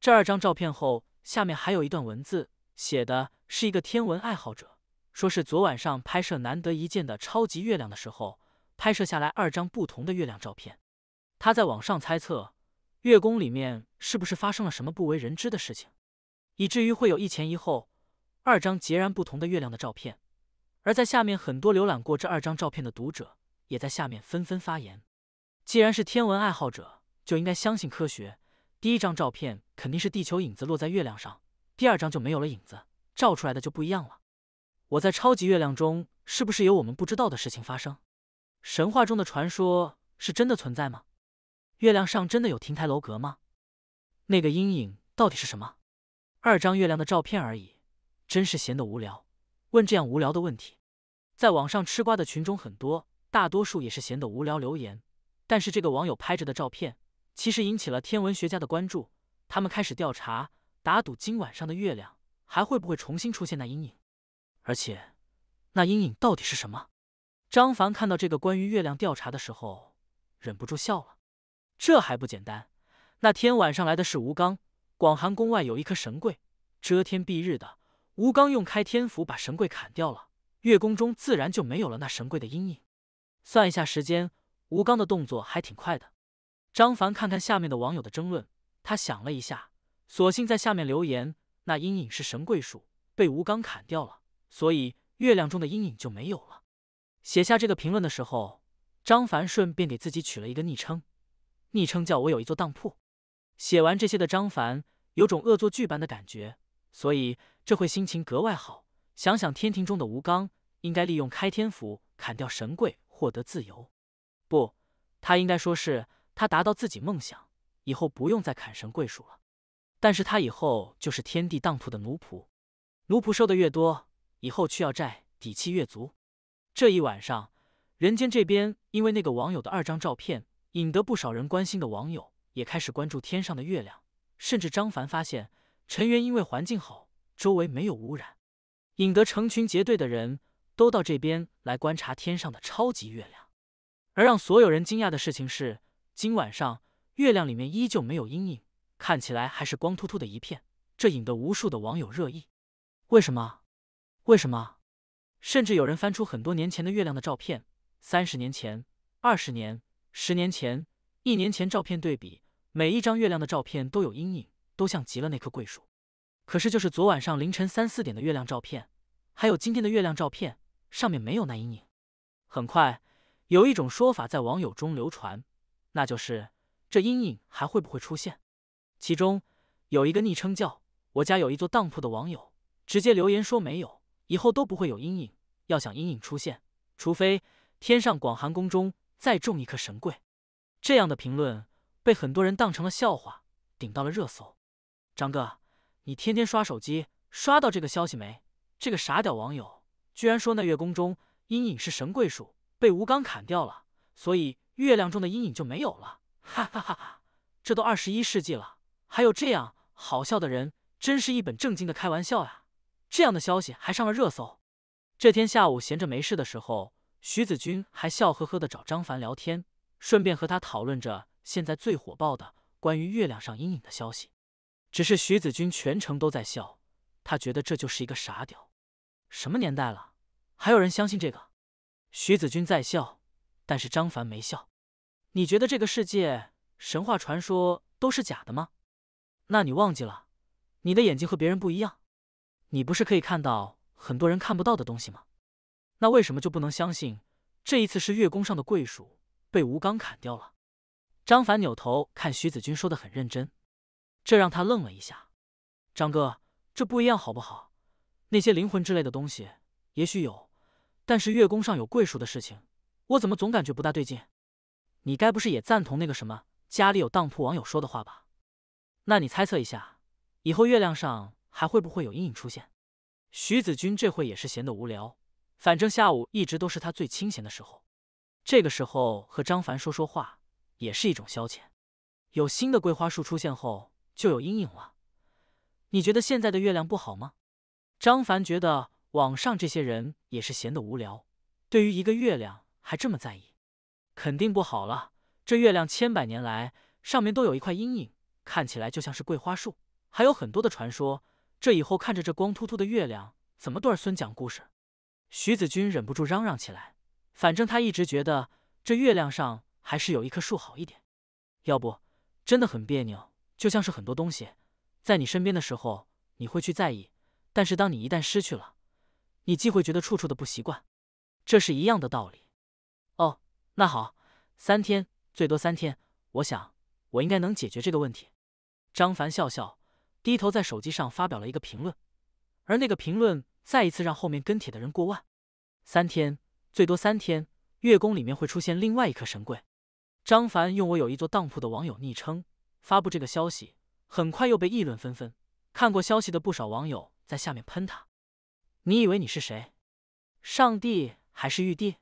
这二张照片后，下面还有一段文字，写的是一个天文爱好者，说是昨晚上拍摄难得一见的超级月亮的时候，拍摄下来二张不同的月亮照片。他在网上猜测，月宫里面是不是发生了什么不为人知的事情？以至于会有一前一后，二张截然不同的月亮的照片。而在下面，很多浏览过这二张照片的读者，也在下面纷纷发言。既然是天文爱好者，就应该相信科学。第一张照片肯定是地球影子落在月亮上，第二张就没有了影子，照出来的就不一样了。我在超级月亮中，是不是有我们不知道的事情发生？神话中的传说是真的存在吗？月亮上真的有亭台楼阁吗？那个阴影到底是什么？二张月亮的照片而已，真是闲得无聊，问这样无聊的问题。在网上吃瓜的群众很多，大多数也是闲得无聊留言。但是这个网友拍着的照片，其实引起了天文学家的关注，他们开始调查，打赌今晚上的月亮还会不会重新出现那阴影，而且那阴影到底是什么？张凡看到这个关于月亮调查的时候，忍不住笑了。这还不简单，那天晚上来的是吴刚。广寒宫外有一棵神桂，遮天蔽日的。吴刚用开天斧把神桂砍掉了，月宫中自然就没有了那神桂的阴影。算一下时间，吴刚的动作还挺快的。张凡看看下面的网友的争论，他想了一下，索性在下面留言：“那阴影是神桂树被吴刚砍掉了，所以月亮中的阴影就没有了。”写下这个评论的时候，张凡顺便给自己取了一个昵称，昵称叫我有一座当铺。写完这些的张凡有种恶作剧般的感觉，所以这会心情格外好。想想天庭中的吴刚，应该利用开天斧砍掉神柜，获得自由，不，他应该说是他达到自己梦想，以后不用再砍神桂树了。但是他以后就是天地当铺的奴仆，奴仆收的越多，以后去要债底气越足。这一晚上，人间这边因为那个网友的二张照片，引得不少人关心的网友。也开始关注天上的月亮，甚至张凡发现，陈缘因为环境好，周围没有污染，引得成群结队的人都到这边来观察天上的超级月亮。而让所有人惊讶的事情是，今晚上月亮里面依旧没有阴影，看起来还是光秃秃的一片，这引得无数的网友热议：为什么？为什么？甚至有人翻出很多年前的月亮的照片，三十年前、二十年、十年前。一年前照片对比，每一张月亮的照片都有阴影，都像极了那棵桂树。可是就是昨晚上凌晨三四点的月亮照片，还有今天的月亮照片，上面没有那阴影。很快有一种说法在网友中流传，那就是这阴影还会不会出现？其中有一个昵称叫“我家有一座当铺”的网友直接留言说：“没有，以后都不会有阴影。要想阴影出现，除非天上广寒宫中再种一棵神桂。”这样的评论被很多人当成了笑话，顶到了热搜。张哥，你天天刷手机，刷到这个消息没？这个傻屌网友居然说那月宫中阴影是神桂树被吴刚砍掉了，所以月亮中的阴影就没有了。哈哈哈！哈这都二十一世纪了，还有这样好笑的人，真是一本正经的开玩笑呀！这样的消息还上了热搜。这天下午闲着没事的时候，徐子君还笑呵呵的找张凡聊天。顺便和他讨论着现在最火爆的关于月亮上阴影的消息，只是徐子君全程都在笑，他觉得这就是一个傻屌，什么年代了还有人相信这个？徐子君在笑，但是张凡没笑。你觉得这个世界神话传说都是假的吗？那你忘记了，你的眼睛和别人不一样，你不是可以看到很多人看不到的东西吗？那为什么就不能相信这一次是月宫上的桂树？被吴刚砍掉了。张凡扭头看徐子君，说的很认真，这让他愣了一下。张哥，这不一样好不好？那些灵魂之类的东西也许有，但是月宫上有桂树的事情，我怎么总感觉不大对劲？你该不是也赞同那个什么家里有当铺网友说的话吧？那你猜测一下，以后月亮上还会不会有阴影出现？徐子君这会也是闲得无聊，反正下午一直都是他最清闲的时候。这个时候和张凡说说话也是一种消遣。有新的桂花树出现后，就有阴影了。你觉得现在的月亮不好吗？张凡觉得网上这些人也是闲得无聊，对于一个月亮还这么在意，肯定不好了。这月亮千百年来上面都有一块阴影，看起来就像是桂花树，还有很多的传说。这以后看着这光秃秃的月亮，怎么对儿孙讲故事？徐子君忍不住嚷嚷起来。反正他一直觉得这月亮上还是有一棵树好一点，要不真的很别扭，就像是很多东西在你身边的时候你会去在意，但是当你一旦失去了，你既会觉得处处的不习惯，这是一样的道理。哦，那好，三天，最多三天，我想我应该能解决这个问题。张凡笑笑，低头在手机上发表了一个评论，而那个评论再一次让后面跟帖的人过万。三天。最多三天，月宫里面会出现另外一颗神棍。张凡用“我有一座当铺”的网友昵称发布这个消息，很快又被议论纷纷。看过消息的不少网友在下面喷他：“你以为你是谁？上帝还是玉帝？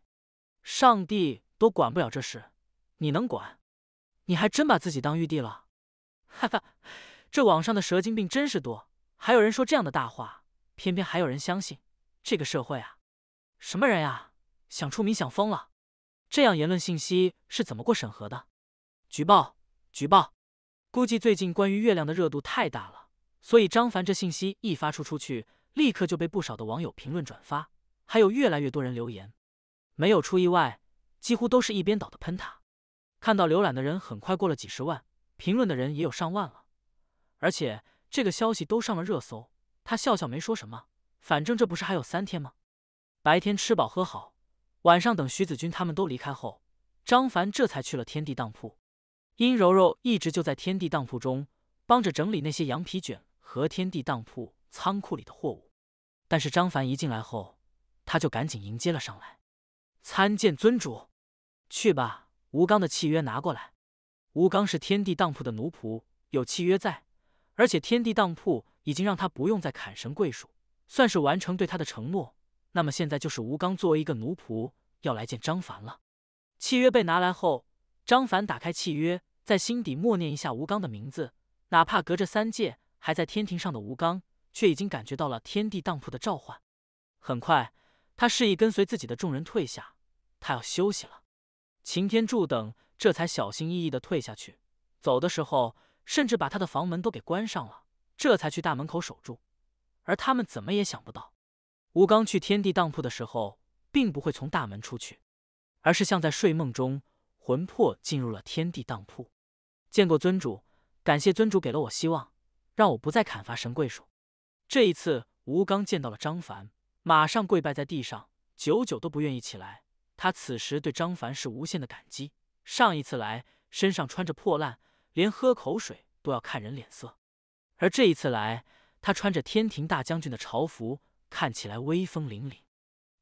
上帝都管不了这事，你能管？你还真把自己当玉帝了？”哈哈，这网上的蛇精病真是多，还有人说这样的大话，偏偏还有人相信。这个社会啊，什么人呀？想出名想疯了，这样言论信息是怎么过审核的？举报举报！估计最近关于月亮的热度太大了，所以张凡这信息一发出出去，立刻就被不少的网友评论转发，还有越来越多人留言。没有出意外，几乎都是一边倒的喷他。看到浏览的人很快过了几十万，评论的人也有上万了，而且这个消息都上了热搜。他笑笑没说什么，反正这不是还有三天吗？白天吃饱喝好。晚上等徐子君他们都离开后，张凡这才去了天地当铺。殷柔柔一直就在天地当铺中帮着整理那些羊皮卷和天地当铺仓库里的货物。但是张凡一进来后，他就赶紧迎接了上来：“参见尊主，去吧，吴刚的契约拿过来。”吴刚是天地当铺的奴仆，有契约在，而且天地当铺已经让他不用再砍神桂树，算是完成对他的承诺。那么现在就是吴刚作为一个奴仆要来见张凡了。契约被拿来后，张凡打开契约，在心底默念一下吴刚的名字。哪怕隔着三界，还在天庭上的吴刚，却已经感觉到了天地当铺的召唤。很快，他示意跟随自己的众人退下，他要休息了。擎天柱等这才小心翼翼的退下去，走的时候甚至把他的房门都给关上了，这才去大门口守住。而他们怎么也想不到。吴刚去天地当铺的时候，并不会从大门出去，而是像在睡梦中，魂魄进入了天地当铺。见过尊主，感谢尊主给了我希望，让我不再砍伐神桂树。这一次，吴刚见到了张凡，马上跪拜在地上，久久都不愿意起来。他此时对张凡是无限的感激。上一次来，身上穿着破烂，连喝口水都要看人脸色；而这一次来，他穿着天庭大将军的朝服。看起来威风凛凛，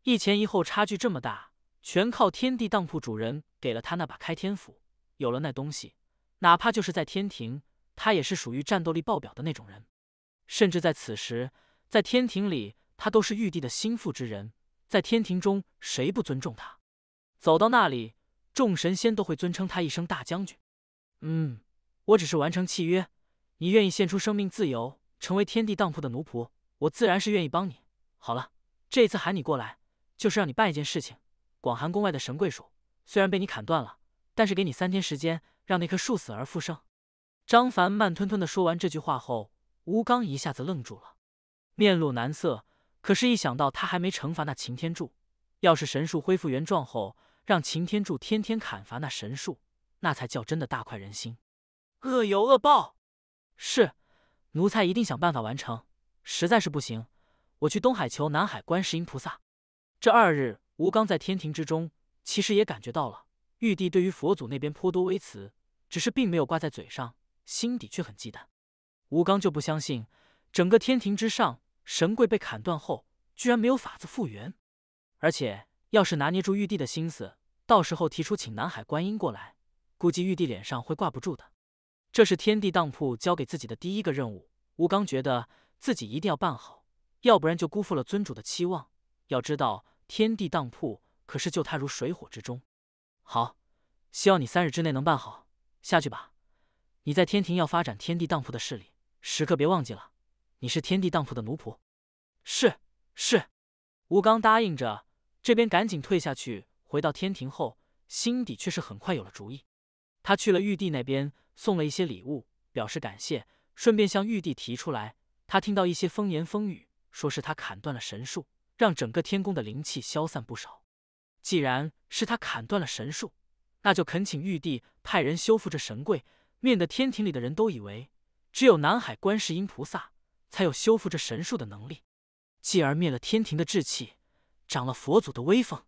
一前一后差距这么大，全靠天地当铺主人给了他那把开天斧，有了那东西，哪怕就是在天庭，他也是属于战斗力爆表的那种人。甚至在此时，在天庭里，他都是玉帝的心腹之人，在天庭中谁不尊重他？走到那里，众神仙都会尊称他一声大将军。嗯，我只是完成契约，你愿意献出生命自由，成为天地当铺的奴仆，我自然是愿意帮你。好了，这次喊你过来，就是让你办一件事情。广寒宫外的神桂树虽然被你砍断了，但是给你三天时间，让那棵树死而复生。张凡慢吞吞的说完这句话后，吴刚一下子愣住了，面露难色。可是，一想到他还没惩罚那擎天柱，要是神树恢复原状后，让擎天柱天天砍伐那神树，那才叫真的大快人心。恶有恶报，是奴才一定想办法完成。实在是不行。我去东海求南海观世音菩萨。这二日，吴刚在天庭之中，其实也感觉到了玉帝对于佛祖那边颇多微词，只是并没有挂在嘴上，心底却很忌惮。吴刚就不相信，整个天庭之上神棍被砍断后，居然没有法子复原。而且，要是拿捏住玉帝的心思，到时候提出请南海观音过来，估计玉帝脸上会挂不住的。这是天帝当铺交给自己的第一个任务，吴刚觉得自己一定要办好。要不然就辜负了尊主的期望。要知道，天地当铺可是救他如水火之中。好，希望你三日之内能办好。下去吧。你在天庭要发展天地当铺的势力，时刻别忘记了，你是天地当铺的奴仆。是是。吴刚答应着，这边赶紧退下去。回到天庭后，心底却是很快有了主意。他去了玉帝那边，送了一些礼物表示感谢，顺便向玉帝提出来，他听到一些风言风语。说是他砍断了神树，让整个天宫的灵气消散不少。既然是他砍断了神树，那就恳请玉帝派人修复这神柜，免得天庭里的人都以为只有南海观世音菩萨才有修复这神树的能力，继而灭了天庭的志气，长了佛祖的威风。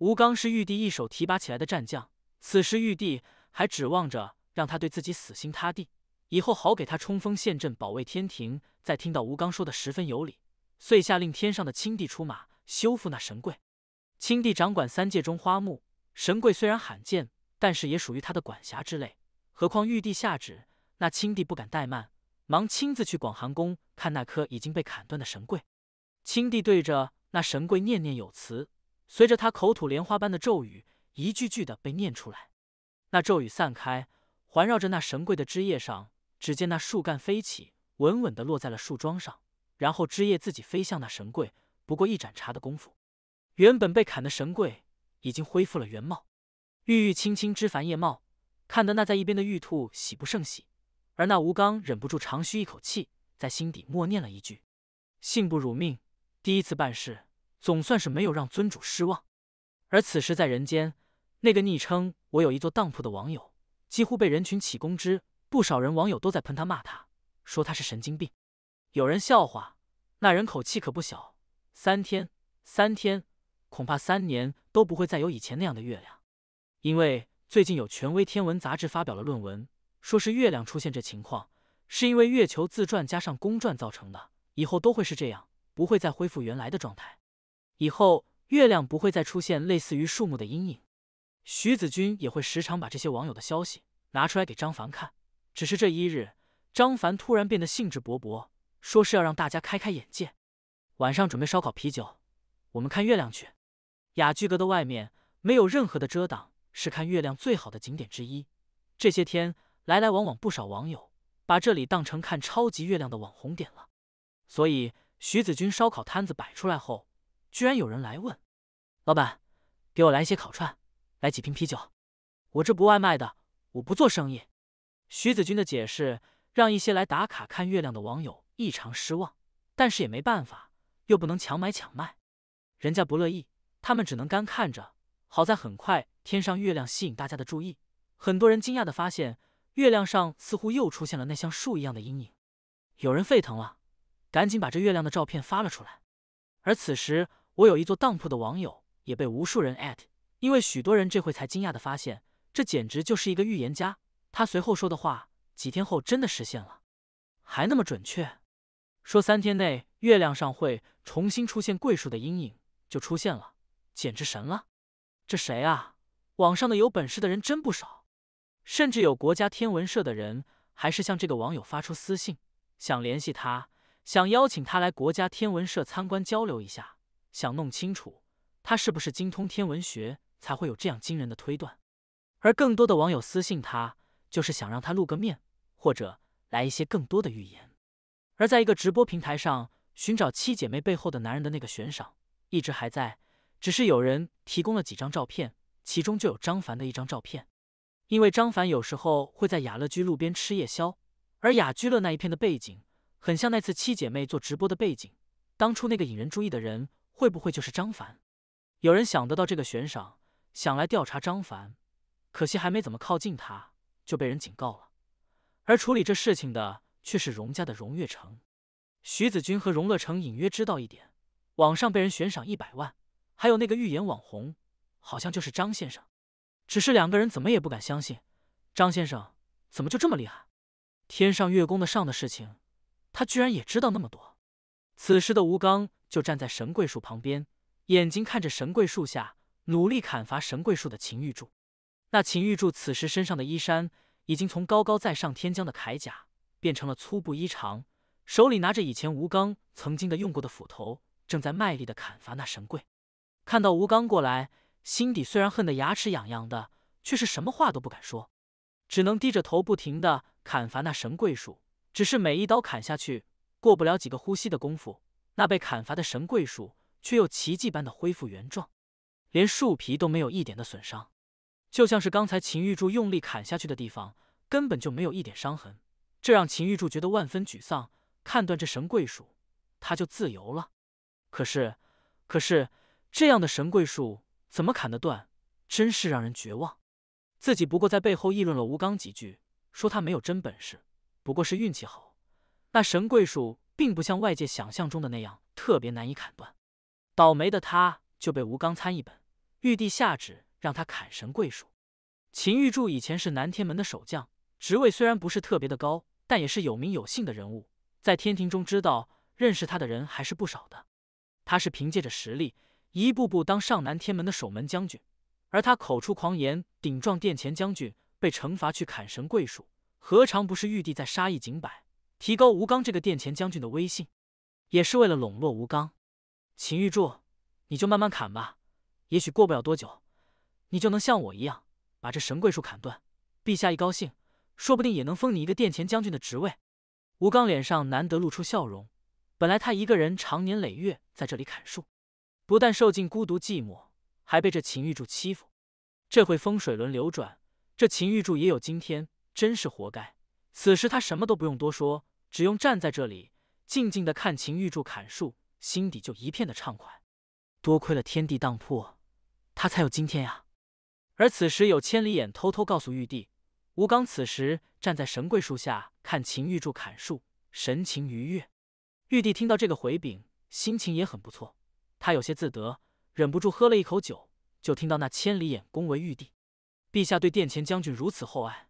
吴刚是玉帝一手提拔起来的战将，此时玉帝还指望着让他对自己死心塌地，以后好给他冲锋陷阵，保卫天庭。在听到吴刚说的十分有理。遂下令天上的青帝出马修复那神柜。青帝掌管三界中花木，神柜虽然罕见，但是也属于他的管辖之类。何况玉帝下旨，那青帝不敢怠慢，忙亲自去广寒宫看那棵已经被砍断的神桂。青帝对着那神桂念念有词，随着他口吐莲花般的咒语，一句句的被念出来。那咒语散开，环绕着那神桂的枝叶上，只见那树干飞起，稳稳地落在了树桩上。然后枝叶自己飞向那神柜。不过一盏茶的功夫，原本被砍的神柜已经恢复了原貌，郁郁青青，枝繁叶茂，看得那在一边的玉兔喜不胜喜，而那吴刚忍不住长吁一口气，在心底默念了一句：“幸不辱命，第一次办事总算是没有让尊主失望。”而此时在人间，那个昵称“我有一座当铺”的网友几乎被人群起攻之，不少人网友都在喷他骂他，说他是神经病。有人笑话，那人口气可不小。三天，三天，恐怕三年都不会再有以前那样的月亮。因为最近有权威天文杂志发表了论文，说是月亮出现这情况，是因为月球自转加上公转造成的，以后都会是这样，不会再恢复原来的状态。以后月亮不会再出现类似于树木的阴影。徐子君也会时常把这些网友的消息拿出来给张凡看。只是这一日，张凡突然变得兴致勃勃。说是要让大家开开眼界，晚上准备烧烤啤酒，我们看月亮去。雅居阁的外面没有任何的遮挡，是看月亮最好的景点之一。这些天来来往往不少网友，把这里当成看超级月亮的网红点了。所以徐子君烧烤摊子摆出来后，居然有人来问：“老板，给我来一些烤串，来几瓶啤酒。”我这不外卖的，我不做生意。徐子君的解释让一些来打卡看月亮的网友。异常失望，但是也没办法，又不能强买强卖，人家不乐意，他们只能干看着。好在很快天上月亮吸引大家的注意，很多人惊讶的发现，月亮上似乎又出现了那像树一样的阴影。有人沸腾了，赶紧把这月亮的照片发了出来。而此时，我有一座当铺的网友也被无数人艾特，因为许多人这会才惊讶的发现，这简直就是一个预言家。他随后说的话，几天后真的实现了，还那么准确。说三天内月亮上会重新出现桂树的阴影，就出现了，简直神了！这谁啊？网上的有本事的人真不少，甚至有国家天文社的人还是向这个网友发出私信，想联系他，想邀请他来国家天文社参观交流一下，想弄清楚他是不是精通天文学才会有这样惊人的推断。而更多的网友私信他，就是想让他露个面，或者来一些更多的预言。而在一个直播平台上寻找七姐妹背后的男人的那个悬赏一直还在，只是有人提供了几张照片，其中就有张凡的一张照片。因为张凡有时候会在雅乐居路边吃夜宵，而雅居乐那一片的背景很像那次七姐妹做直播的背景。当初那个引人注意的人会不会就是张凡？有人想得到这个悬赏，想来调查张凡，可惜还没怎么靠近他，就被人警告了。而处理这事情的。却是荣家的荣乐城，徐子君和荣乐城隐约知道一点，网上被人悬赏一百万，还有那个预言网红，好像就是张先生。只是两个人怎么也不敢相信，张先生怎么就这么厉害？天上月宫的上的事情，他居然也知道那么多。此时的吴刚就站在神桂树旁边，眼睛看着神桂树下努力砍伐神桂树的秦玉柱。那秦玉柱此时身上的衣衫已经从高高在上天将的铠甲。变成了粗布衣裳，手里拿着以前吴刚曾经的用过的斧头，正在卖力的砍伐那神棍。看到吴刚过来，心底虽然恨得牙齿痒痒的，却是什么话都不敢说，只能低着头不停的砍伐那神桂树。只是每一刀砍下去，过不了几个呼吸的功夫，那被砍伐的神桂树却又奇迹般的恢复原状，连树皮都没有一点的损伤，就像是刚才秦玉柱用力砍下去的地方，根本就没有一点伤痕。这让秦玉柱觉得万分沮丧。砍断这神桂树，他就自由了。可是，可是这样的神桂树怎么砍得断？真是让人绝望。自己不过在背后议论了吴刚几句，说他没有真本事，不过是运气好。那神桂树并不像外界想象中的那样特别难以砍断。倒霉的他就被吴刚参一本，玉帝下旨让他砍神桂树。秦玉柱以前是南天门的守将。职位虽然不是特别的高，但也是有名有姓的人物，在天庭中知道认识他的人还是不少的。他是凭借着实力一步步当上南天门的守门将军，而他口出狂言顶撞殿前将军，被惩罚去砍神桂树，何尝不是玉帝在杀一儆百，提高吴刚这个殿前将军的威信，也是为了笼络吴刚。秦玉柱，你就慢慢砍吧，也许过不了多久，你就能像我一样把这神桂树砍断。陛下一高兴。说不定也能封你一个殿前将军的职位。吴刚脸上难得露出笑容。本来他一个人常年累月在这里砍树，不但受尽孤独寂寞，还被这秦玉柱欺负。这回风水轮流转，这秦玉柱也有今天，真是活该。此时他什么都不用多说，只用站在这里，静静的看秦玉柱砍树，心底就一片的畅快。多亏了天地当铺，他才有今天呀。而此时有千里眼偷偷告诉玉帝。吴刚此时站在神桂树下看秦玉柱砍树，神情愉悦。玉帝听到这个回禀，心情也很不错。他有些自得，忍不住喝了一口酒，就听到那千里眼恭维玉帝：“陛下对殿前将军如此厚爱，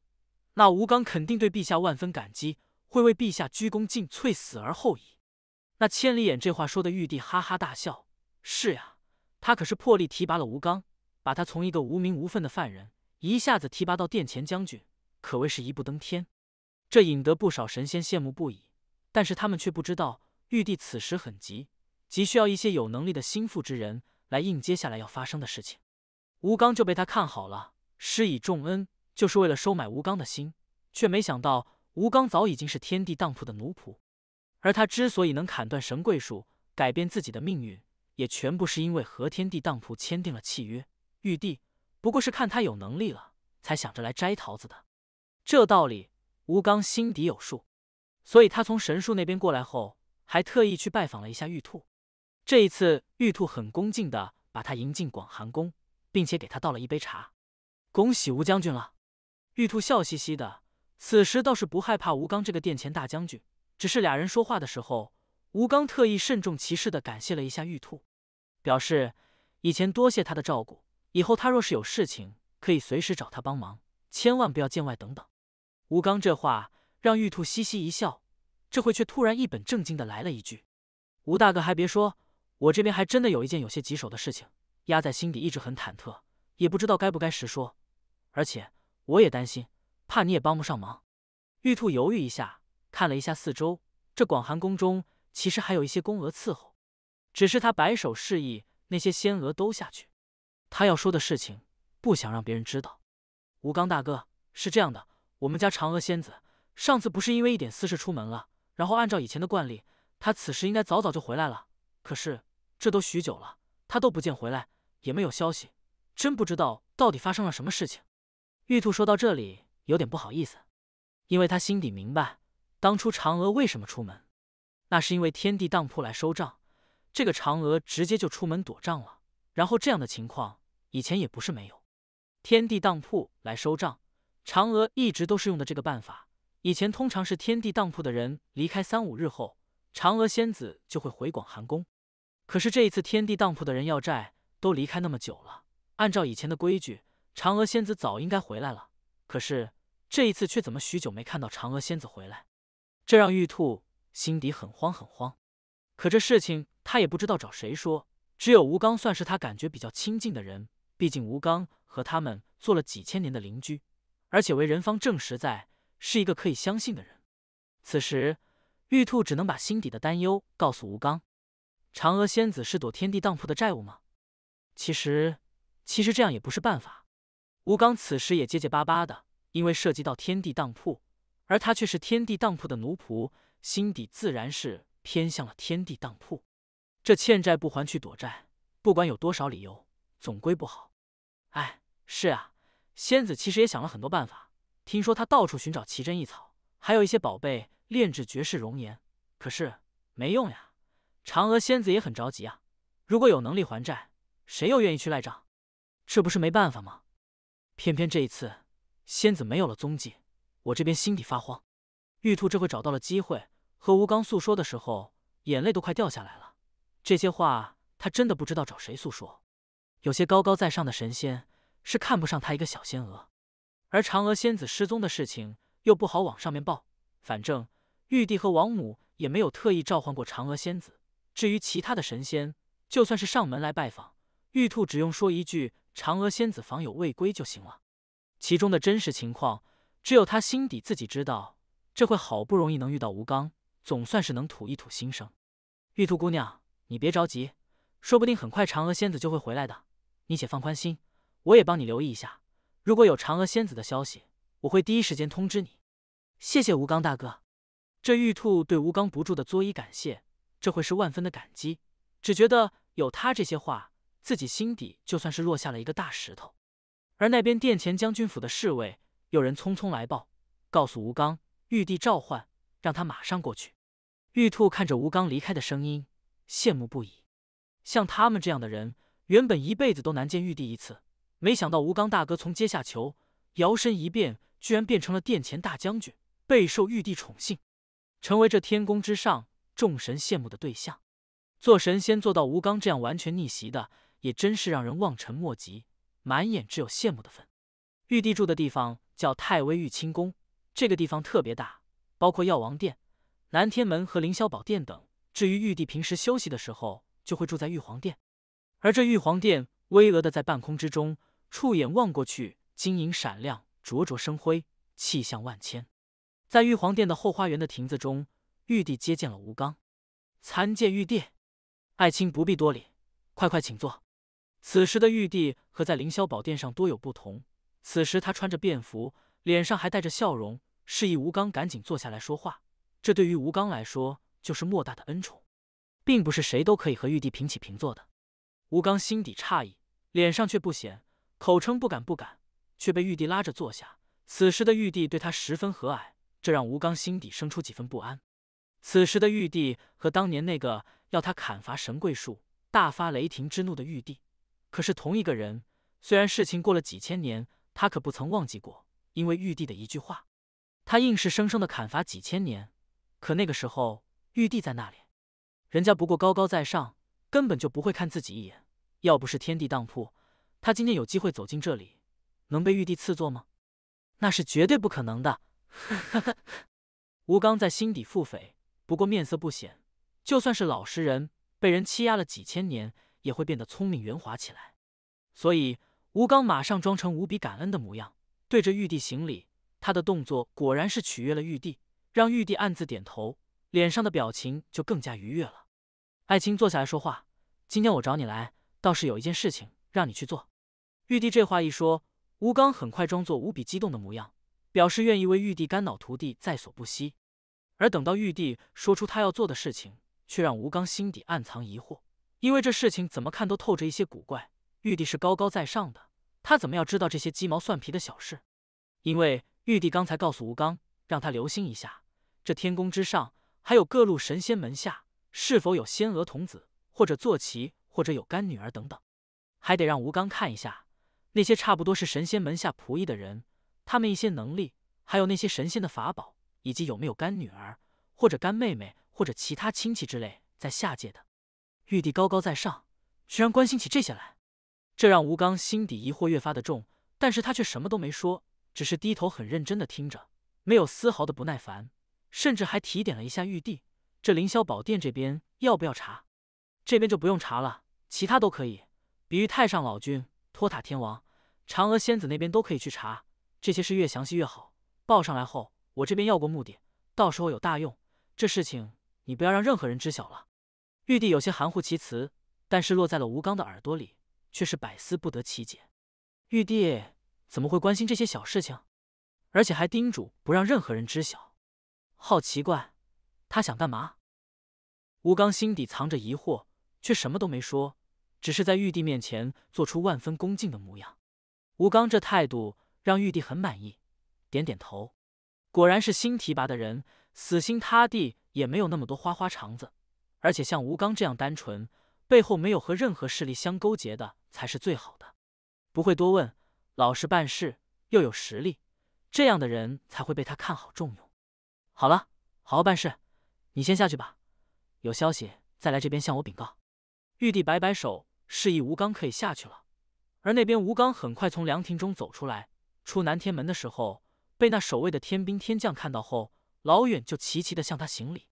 那吴刚肯定对陛下万分感激，会为陛下鞠躬尽瘁，死而后已。”那千里眼这话说的，玉帝哈哈大笑：“是呀，他可是破例提拔了吴刚，把他从一个无名无份的犯人，一下子提拔到殿前将军。”可谓是一步登天，这引得不少神仙羡慕不已。但是他们却不知道，玉帝此时很急，急需要一些有能力的心腹之人来应接下来要发生的事情。吴刚就被他看好了，施以重恩，就是为了收买吴刚的心。却没想到，吴刚早已经是天地当铺的奴仆，而他之所以能砍断神桂树，改变自己的命运，也全部是因为和天地当铺签订了契约。玉帝不过是看他有能力了，才想着来摘桃子的。这道理，吴刚心底有数，所以他从神树那边过来后，还特意去拜访了一下玉兔。这一次，玉兔很恭敬的把他迎进广寒宫，并且给他倒了一杯茶。恭喜吴将军了！玉兔笑嘻嘻的，此时倒是不害怕吴刚这个殿前大将军，只是俩人说话的时候，吴刚特意慎重其事的感谢了一下玉兔，表示以前多谢他的照顾，以后他若是有事情，可以随时找他帮忙，千万不要见外等等。吴刚这话让玉兔嘻嘻一笑，这回却突然一本正经的来了一句：“吴大哥，还别说，我这边还真的有一件有些棘手的事情，压在心底一直很忐忑，也不知道该不该实说，而且我也担心，怕你也帮不上忙。”玉兔犹豫一下，看了一下四周，这广寒宫中其实还有一些宫娥伺候，只是他摆手示意那些仙娥都下去，他要说的事情不想让别人知道。吴刚大哥，是这样的。我们家嫦娥仙子上次不是因为一点私事出门了，然后按照以前的惯例，她此时应该早早就回来了。可是这都许久了，她都不见回来，也没有消息，真不知道到底发生了什么事情。玉兔说到这里有点不好意思，因为他心底明白，当初嫦娥为什么出门，那是因为天地当铺来收账，这个嫦娥直接就出门躲账了。然后这样的情况以前也不是没有，天地当铺来收账。嫦娥一直都是用的这个办法，以前通常是天地当铺的人离开三五日后，嫦娥仙子就会回广寒宫。可是这一次，天地当铺的人要债都离开那么久了，按照以前的规矩，嫦娥仙子早应该回来了。可是这一次却怎么许久没看到嫦娥仙子回来，这让玉兔心底很慌很慌。可这事情他也不知道找谁说，只有吴刚算是他感觉比较亲近的人，毕竟吴刚和他们做了几千年的邻居。而且为人方正实在，是一个可以相信的人。此时，玉兔只能把心底的担忧告诉吴刚。嫦娥仙子是躲天地当铺的债务吗？其实，其实这样也不是办法。吴刚此时也结结巴巴的，因为涉及到天地当铺，而他却是天地当铺的奴仆，心底自然是偏向了天地当铺。这欠债不还去躲债，不管有多少理由，总归不好。哎，是啊。仙子其实也想了很多办法，听说她到处寻找奇珍异草，还有一些宝贝炼制绝世容颜，可是没用呀。嫦娥仙子也很着急啊。如果有能力还债，谁又愿意去赖账？这不是没办法吗？偏偏这一次仙子没有了踪迹，我这边心底发慌。玉兔这回找到了机会和吴刚诉说的时候，眼泪都快掉下来了。这些话他真的不知道找谁诉说，有些高高在上的神仙。是看不上她一个小仙娥，而嫦娥仙子失踪的事情又不好往上面报，反正玉帝和王母也没有特意召唤过嫦娥仙子。至于其他的神仙，就算是上门来拜访，玉兔只用说一句“嫦娥仙子访友未归”就行了。其中的真实情况，只有他心底自己知道。这会好不容易能遇到吴刚，总算是能吐一吐心声。玉兔姑娘，你别着急，说不定很快嫦娥仙子就会回来的，你且放宽心。我也帮你留意一下，如果有嫦娥仙子的消息，我会第一时间通知你。谢谢吴刚大哥，这玉兔对吴刚不住的作揖感谢，这会是万分的感激，只觉得有他这些话，自己心底就算是落下了一个大石头。而那边殿前将军府的侍卫，有人匆匆来报，告诉吴刚玉帝召唤，让他马上过去。玉兔看着吴刚离开的声音，羡慕不已。像他们这样的人，原本一辈子都难见玉帝一次。没想到吴刚大哥从阶下囚摇身一变，居然变成了殿前大将军，备受玉帝宠幸，成为这天宫之上众神羡慕的对象。做神仙做到吴刚这样完全逆袭的，也真是让人望尘莫及，满眼只有羡慕的份。玉帝住的地方叫太微玉清宫，这个地方特别大，包括药王殿、南天门和凌霄宝殿等。至于玉帝平时休息的时候，就会住在玉皇殿，而这玉皇殿巍峨的在半空之中。触眼望过去，晶莹闪亮，灼灼生辉，气象万千。在玉皇殿的后花园的亭子中，玉帝接见了吴刚。参见玉帝，爱卿不必多礼，快快请坐。此时的玉帝和在凌霄宝殿上多有不同，此时他穿着便服，脸上还带着笑容，示意吴刚赶紧坐下来说话。这对于吴刚来说就是莫大的恩宠，并不是谁都可以和玉帝平起平坐的。吴刚心底诧异，脸上却不显。口称不敢不敢，却被玉帝拉着坐下。此时的玉帝对他十分和蔼，这让吴刚心底生出几分不安。此时的玉帝和当年那个要他砍伐神桂树、大发雷霆之怒的玉帝可是同一个人。虽然事情过了几千年，他可不曾忘记过。因为玉帝的一句话，他硬是生生的砍伐几千年。可那个时候，玉帝在那里？人家不过高高在上，根本就不会看自己一眼。要不是天地当铺。他今天有机会走进这里，能被玉帝赐座吗？那是绝对不可能的。吴刚在心底腹诽，不过面色不显。就算是老实人，被人欺压了几千年，也会变得聪明圆滑起来。所以吴刚马上装成无比感恩的模样，对着玉帝行礼。他的动作果然是取悦了玉帝，让玉帝暗自点头，脸上的表情就更加愉悦了。爱卿坐下来说话。今天我找你来，倒是有一件事情。让你去做，玉帝这话一说，吴刚很快装作无比激动的模样，表示愿意为玉帝肝脑涂地，在所不惜。而等到玉帝说出他要做的事情，却让吴刚心底暗藏疑惑，因为这事情怎么看都透着一些古怪。玉帝是高高在上的，他怎么要知道这些鸡毛蒜皮的小事？因为玉帝刚才告诉吴刚，让他留心一下，这天宫之上还有各路神仙门下，是否有仙娥童子，或者坐骑，或者有干女儿等等。还得让吴刚看一下那些差不多是神仙门下仆役的人，他们一些能力，还有那些神仙的法宝，以及有没有干女儿或者干妹妹或者其他亲戚之类在下界的。玉帝高高在上，居然关心起这些来，这让吴刚心底疑惑越发的重。但是他却什么都没说，只是低头很认真的听着，没有丝毫的不耐烦，甚至还提点了一下玉帝：这凌霄宝殿这边要不要查？这边就不用查了，其他都可以。比喻太上老君、托塔天王、嫦娥仙子那边都可以去查，这些事越详细越好。报上来后，我这边要过目的，到时候有大用。这事情你不要让任何人知晓了。玉帝有些含糊其辞，但是落在了吴刚的耳朵里，却是百思不得其解。玉帝怎么会关心这些小事情？而且还叮嘱不让任何人知晓？好奇怪，他想干嘛？吴刚心底藏着疑惑，却什么都没说。只是在玉帝面前做出万分恭敬的模样，吴刚这态度让玉帝很满意，点点头。果然是新提拔的人，死心塌地也没有那么多花花肠子，而且像吴刚这样单纯，背后没有和任何势力相勾结的才是最好的，不会多问，老实办事又有实力，这样的人才会被他看好重用。好了，好好办事，你先下去吧，有消息再来这边向我禀告。玉帝摆摆手。示意吴刚可以下去了，而那边吴刚很快从凉亭中走出来，出南天门的时候，被那守卫的天兵天将看到后，老远就齐齐的向他行礼：“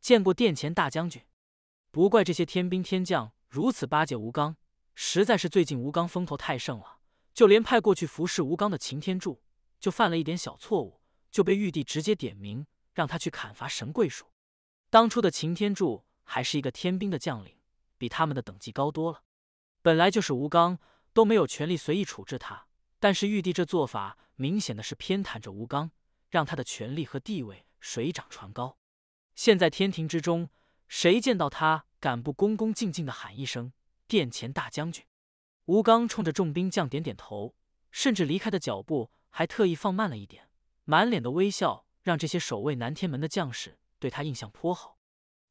见过殿前大将军。”不怪这些天兵天将如此巴结吴刚，实在是最近吴刚风头太盛了，就连派过去服侍吴刚的擎天柱，就犯了一点小错误，就被玉帝直接点名，让他去砍伐神桂树。当初的擎天柱还是一个天兵的将领，比他们的等级高多了。本来就是吴刚都没有权利随意处置他，但是玉帝这做法明显的是偏袒着吴刚，让他的权力和地位水涨船高。现在天庭之中，谁见到他敢不恭恭敬敬的喊一声“殿前大将军”？吴刚冲着重兵将点点头，甚至离开的脚步还特意放慢了一点，满脸的微笑让这些守卫南天门的将士对他印象颇好。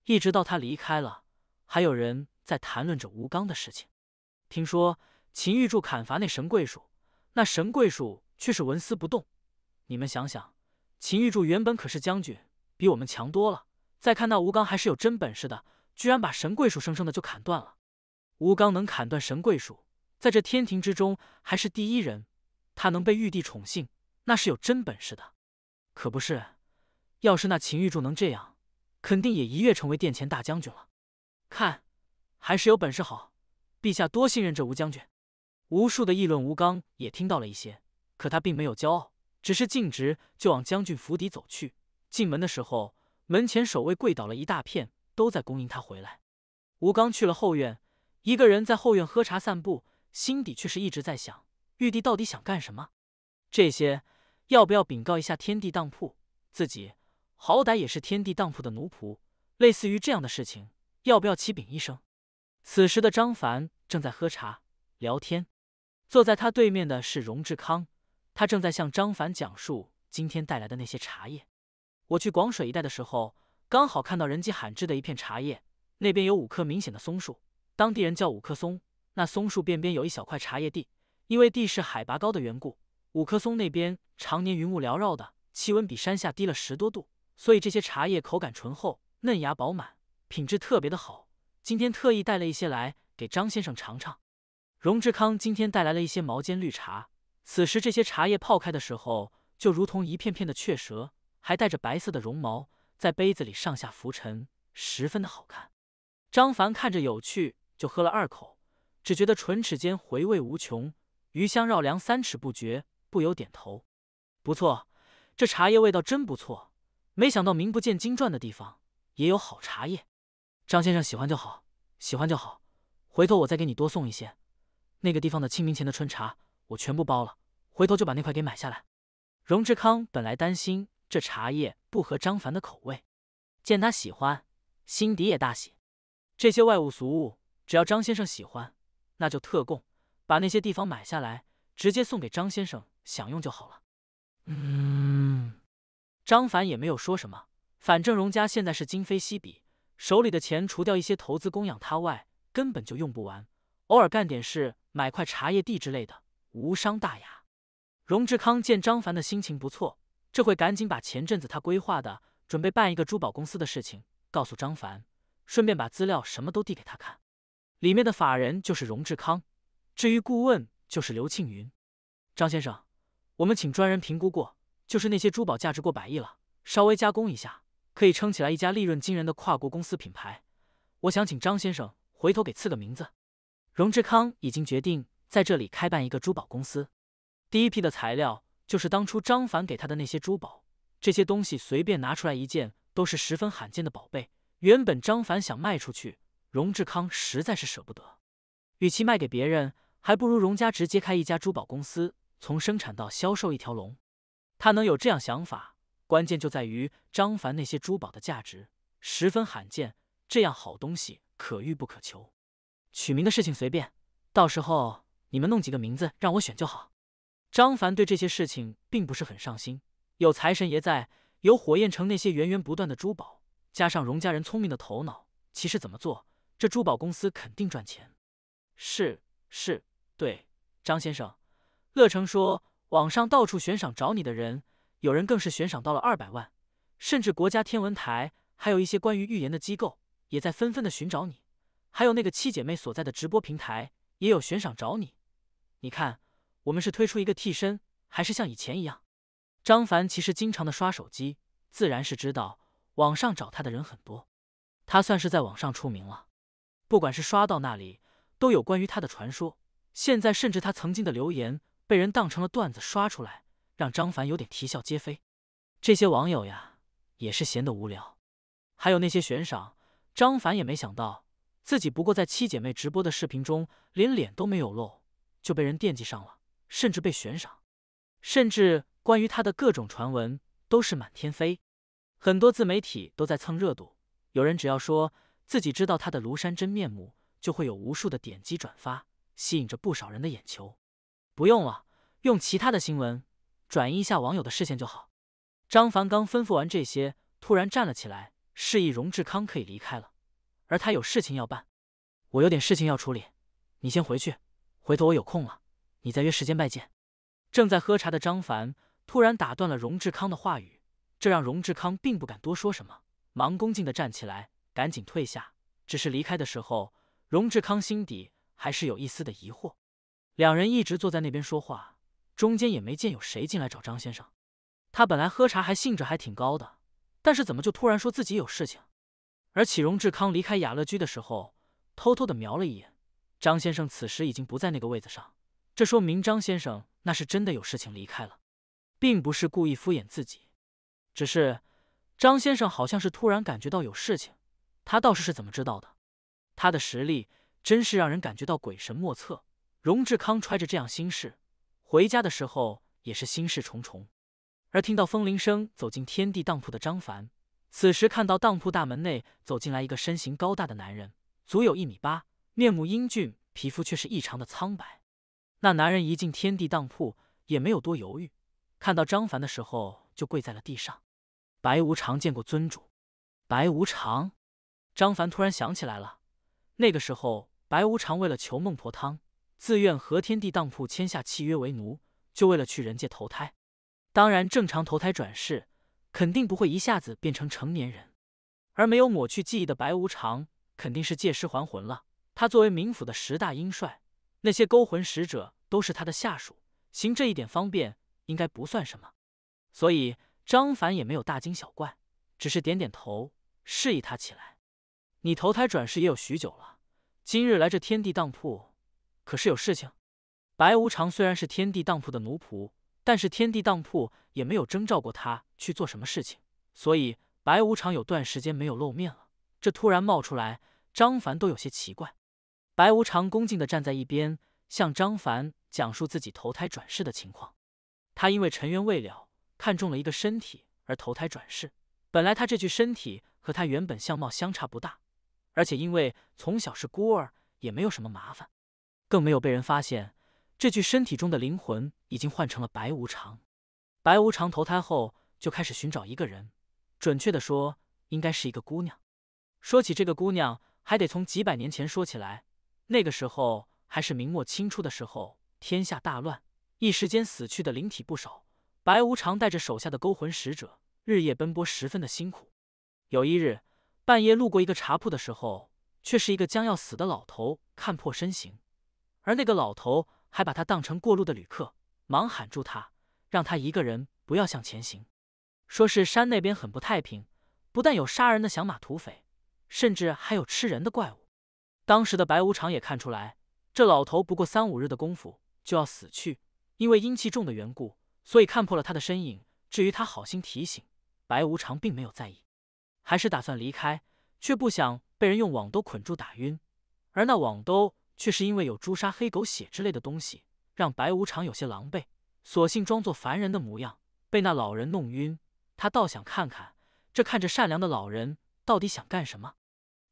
一直到他离开了，还有人在谈论着吴刚的事情。听说秦玉柱砍伐那神桂树，那神桂树却是纹丝不动。你们想想，秦玉柱原本可是将军，比我们强多了。再看那吴刚，还是有真本事的，居然把神桂树生生的就砍断了。吴刚能砍断神桂树，在这天庭之中还是第一人。他能被玉帝宠幸，那是有真本事的。可不是，要是那秦玉柱能这样，肯定也一跃成为殿前大将军了。看，还是有本事好。陛下多信任这吴将军，无数的议论，吴刚也听到了一些，可他并没有骄傲，只是径直就往将军府邸走去。进门的时候，门前守卫跪倒了一大片，都在恭迎他回来。吴刚去了后院，一个人在后院喝茶散步，心底却是一直在想：玉帝到底想干什么？这些要不要禀告一下天帝当铺？自己好歹也是天帝当铺的奴仆，类似于这样的事情，要不要启禀一声？此时的张凡正在喝茶聊天，坐在他对面的是荣志康，他正在向张凡讲述今天带来的那些茶叶。我去广水一带的时候，刚好看到人迹罕至的一片茶叶，那边有五棵明显的松树，当地人叫五棵松。那松树边边有一小块茶叶地，因为地势海拔高的缘故，五棵松那边常年云雾缭绕的，气温比山下低了十多度，所以这些茶叶口感醇厚，嫩芽饱满，品质特别的好。今天特意带了一些来给张先生尝尝。荣志康今天带来了一些毛尖绿茶，此时这些茶叶泡开的时候，就如同一片片的雀舌，还带着白色的绒毛，在杯子里上下浮沉，十分的好看。张凡看着有趣，就喝了二口，只觉得唇齿间回味无穷，余香绕梁三尺不绝，不由点头。不错，这茶叶味道真不错。没想到名不见经传的地方也有好茶叶。张先生喜欢就好，喜欢就好。回头我再给你多送一些。那个地方的清明前的春茶，我全部包了。回头就把那块给买下来。荣志康本来担心这茶叶不合张凡的口味，见他喜欢，心底也大喜。这些外物俗物，只要张先生喜欢，那就特供。把那些地方买下来，直接送给张先生享用就好了。嗯。张凡也没有说什么，反正荣家现在是今非昔比。手里的钱除掉一些投资供养他外，根本就用不完。偶尔干点事，买块茶叶地之类的，无伤大雅。荣志康见张凡的心情不错，这会赶紧把前阵子他规划的准备办一个珠宝公司的事情告诉张凡，顺便把资料什么都递给他看。里面的法人就是荣志康，至于顾问就是刘庆云。张先生，我们请专人评估过，就是那些珠宝价值过百亿了，稍微加工一下。可以撑起来一家利润惊人的跨国公司品牌，我想请张先生回头给赐个名字。荣志康已经决定在这里开办一个珠宝公司，第一批的材料就是当初张凡给他的那些珠宝。这些东西随便拿出来一件都是十分罕见的宝贝。原本张凡想卖出去，荣志康实在是舍不得，与其卖给别人，还不如荣家直接开一家珠宝公司，从生产到销售一条龙。他能有这样想法。关键就在于张凡那些珠宝的价值十分罕见，这样好东西可遇不可求。取名的事情随便，到时候你们弄几个名字让我选就好。张凡对这些事情并不是很上心，有财神爷在，有火焰城那些源源不断的珠宝，加上荣家人聪明的头脑，其实怎么做这珠宝公司肯定赚钱。是是，对，张先生，乐成说网上到处悬赏找你的人。有人更是悬赏到了二百万，甚至国家天文台还有一些关于预言的机构也在纷纷的寻找你。还有那个七姐妹所在的直播平台也有悬赏找你。你看，我们是推出一个替身，还是像以前一样？张凡其实经常的刷手机，自然是知道网上找他的人很多。他算是在网上出名了，不管是刷到那里，都有关于他的传说。现在甚至他曾经的留言被人当成了段子刷出来。让张凡有点啼笑皆非，这些网友呀也是闲得无聊，还有那些悬赏，张凡也没想到自己不过在七姐妹直播的视频中连脸都没有露，就被人惦记上了，甚至被悬赏，甚至关于他的各种传闻都是满天飞，很多自媒体都在蹭热度，有人只要说自己知道他的庐山真面目，就会有无数的点击转发，吸引着不少人的眼球。不用了，用其他的新闻。转移一下网友的视线就好。张凡刚吩咐完这些，突然站了起来，示意荣志康可以离开了，而他有事情要办。我有点事情要处理，你先回去，回头我有空了，你再约时间拜见。正在喝茶的张凡突然打断了荣志康的话语，这让荣志康并不敢多说什么，忙恭敬的站起来，赶紧退下。只是离开的时候，荣志康心底还是有一丝的疑惑。两人一直坐在那边说话。中间也没见有谁进来找张先生，他本来喝茶还兴致还挺高的，但是怎么就突然说自己有事情？而启荣志康离开雅乐居的时候，偷偷的瞄了一眼，张先生此时已经不在那个位子上，这说明张先生那是真的有事情离开了，并不是故意敷衍自己。只是张先生好像是突然感觉到有事情，他倒是是怎么知道的？他的实力真是让人感觉到鬼神莫测。荣志康揣着这样心事。回家的时候也是心事重重，而听到风铃声走进天地当铺的张凡，此时看到当铺大门内走进来一个身形高大的男人，足有一米八，面目英俊，皮肤却是异常的苍白。那男人一进天地当铺也没有多犹豫，看到张凡的时候就跪在了地上。白无常见过尊主，白无常。张凡突然想起来了，那个时候白无常为了求孟婆汤。自愿和天地当铺签下契约为奴，就为了去人界投胎。当然，正常投胎转世肯定不会一下子变成成年人，而没有抹去记忆的白无常肯定是借尸还魂了。他作为冥府的十大阴帅，那些勾魂使者都是他的下属，行这一点方便应该不算什么。所以张凡也没有大惊小怪，只是点点头，示意他起来。你投胎转世也有许久了，今日来这天地当铺。可是有事情。白无常虽然是天地当铺的奴仆，但是天地当铺也没有征召过他去做什么事情，所以白无常有段时间没有露面了。这突然冒出来，张凡都有些奇怪。白无常恭敬地站在一边，向张凡讲述自己投胎转世的情况。他因为尘缘未了，看中了一个身体而投胎转世。本来他这具身体和他原本相貌相差不大，而且因为从小是孤儿，也没有什么麻烦。更没有被人发现，这具身体中的灵魂已经换成了白无常。白无常投胎后就开始寻找一个人，准确的说，应该是一个姑娘。说起这个姑娘，还得从几百年前说起来。那个时候还是明末清初的时候，天下大乱，一时间死去的灵体不少。白无常带着手下的勾魂使者，日夜奔波，十分的辛苦。有一日半夜路过一个茶铺的时候，却是一个将要死的老头看破身形。而那个老头还把他当成过路的旅客，忙喊住他，让他一个人不要向前行，说是山那边很不太平，不但有杀人的响马土匪，甚至还有吃人的怪物。当时的白无常也看出来，这老头不过三五日的功夫就要死去，因为阴气重的缘故，所以看破了他的身影。至于他好心提醒，白无常并没有在意，还是打算离开，却不想被人用网兜捆住打晕，而那网兜。却是因为有朱砂、黑狗血之类的东西，让白无常有些狼狈，索性装作凡人的模样，被那老人弄晕。他倒想看看这看着善良的老人到底想干什么，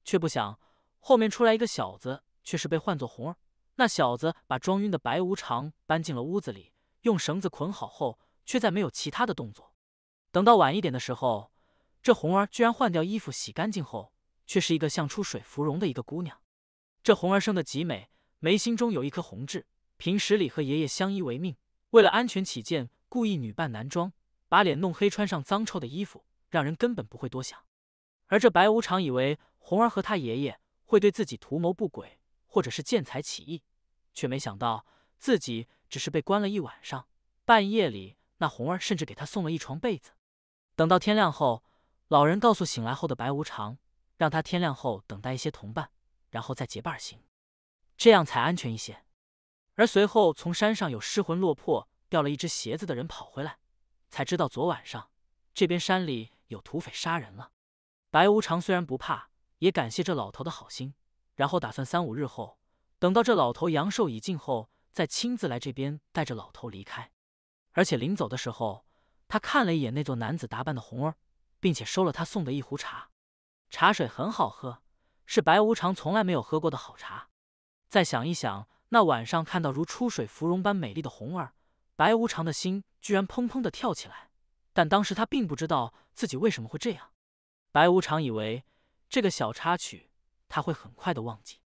却不想后面出来一个小子，却是被唤作红儿。那小子把装晕的白无常搬进了屋子里，用绳子捆好后，却再没有其他的动作。等到晚一点的时候，这红儿居然换掉衣服、洗干净后，却是一个像出水芙蓉的一个姑娘。这红儿生的极美，眉心中有一颗红痣。平时里和爷爷相依为命，为了安全起见，故意女扮男装，把脸弄黑，穿上脏臭的衣服，让人根本不会多想。而这白无常以为红儿和他爷爷会对自己图谋不轨，或者是见财起意，却没想到自己只是被关了一晚上。半夜里，那红儿甚至给他送了一床被子。等到天亮后，老人告诉醒来后的白无常，让他天亮后等待一些同伴。然后再结伴行，这样才安全一些。而随后从山上有失魂落魄掉了一只鞋子的人跑回来，才知道昨晚上这边山里有土匪杀人了。白无常虽然不怕，也感谢这老头的好心。然后打算三五日后，等到这老头阳寿已尽后，再亲自来这边带着老头离开。而且临走的时候，他看了一眼那座男子打扮的红儿，并且收了他送的一壶茶，茶水很好喝。是白无常从来没有喝过的好茶。再想一想，那晚上看到如出水芙蓉般美丽的红儿，白无常的心居然砰砰的跳起来。但当时他并不知道自己为什么会这样。白无常以为这个小插曲他会很快的忘记，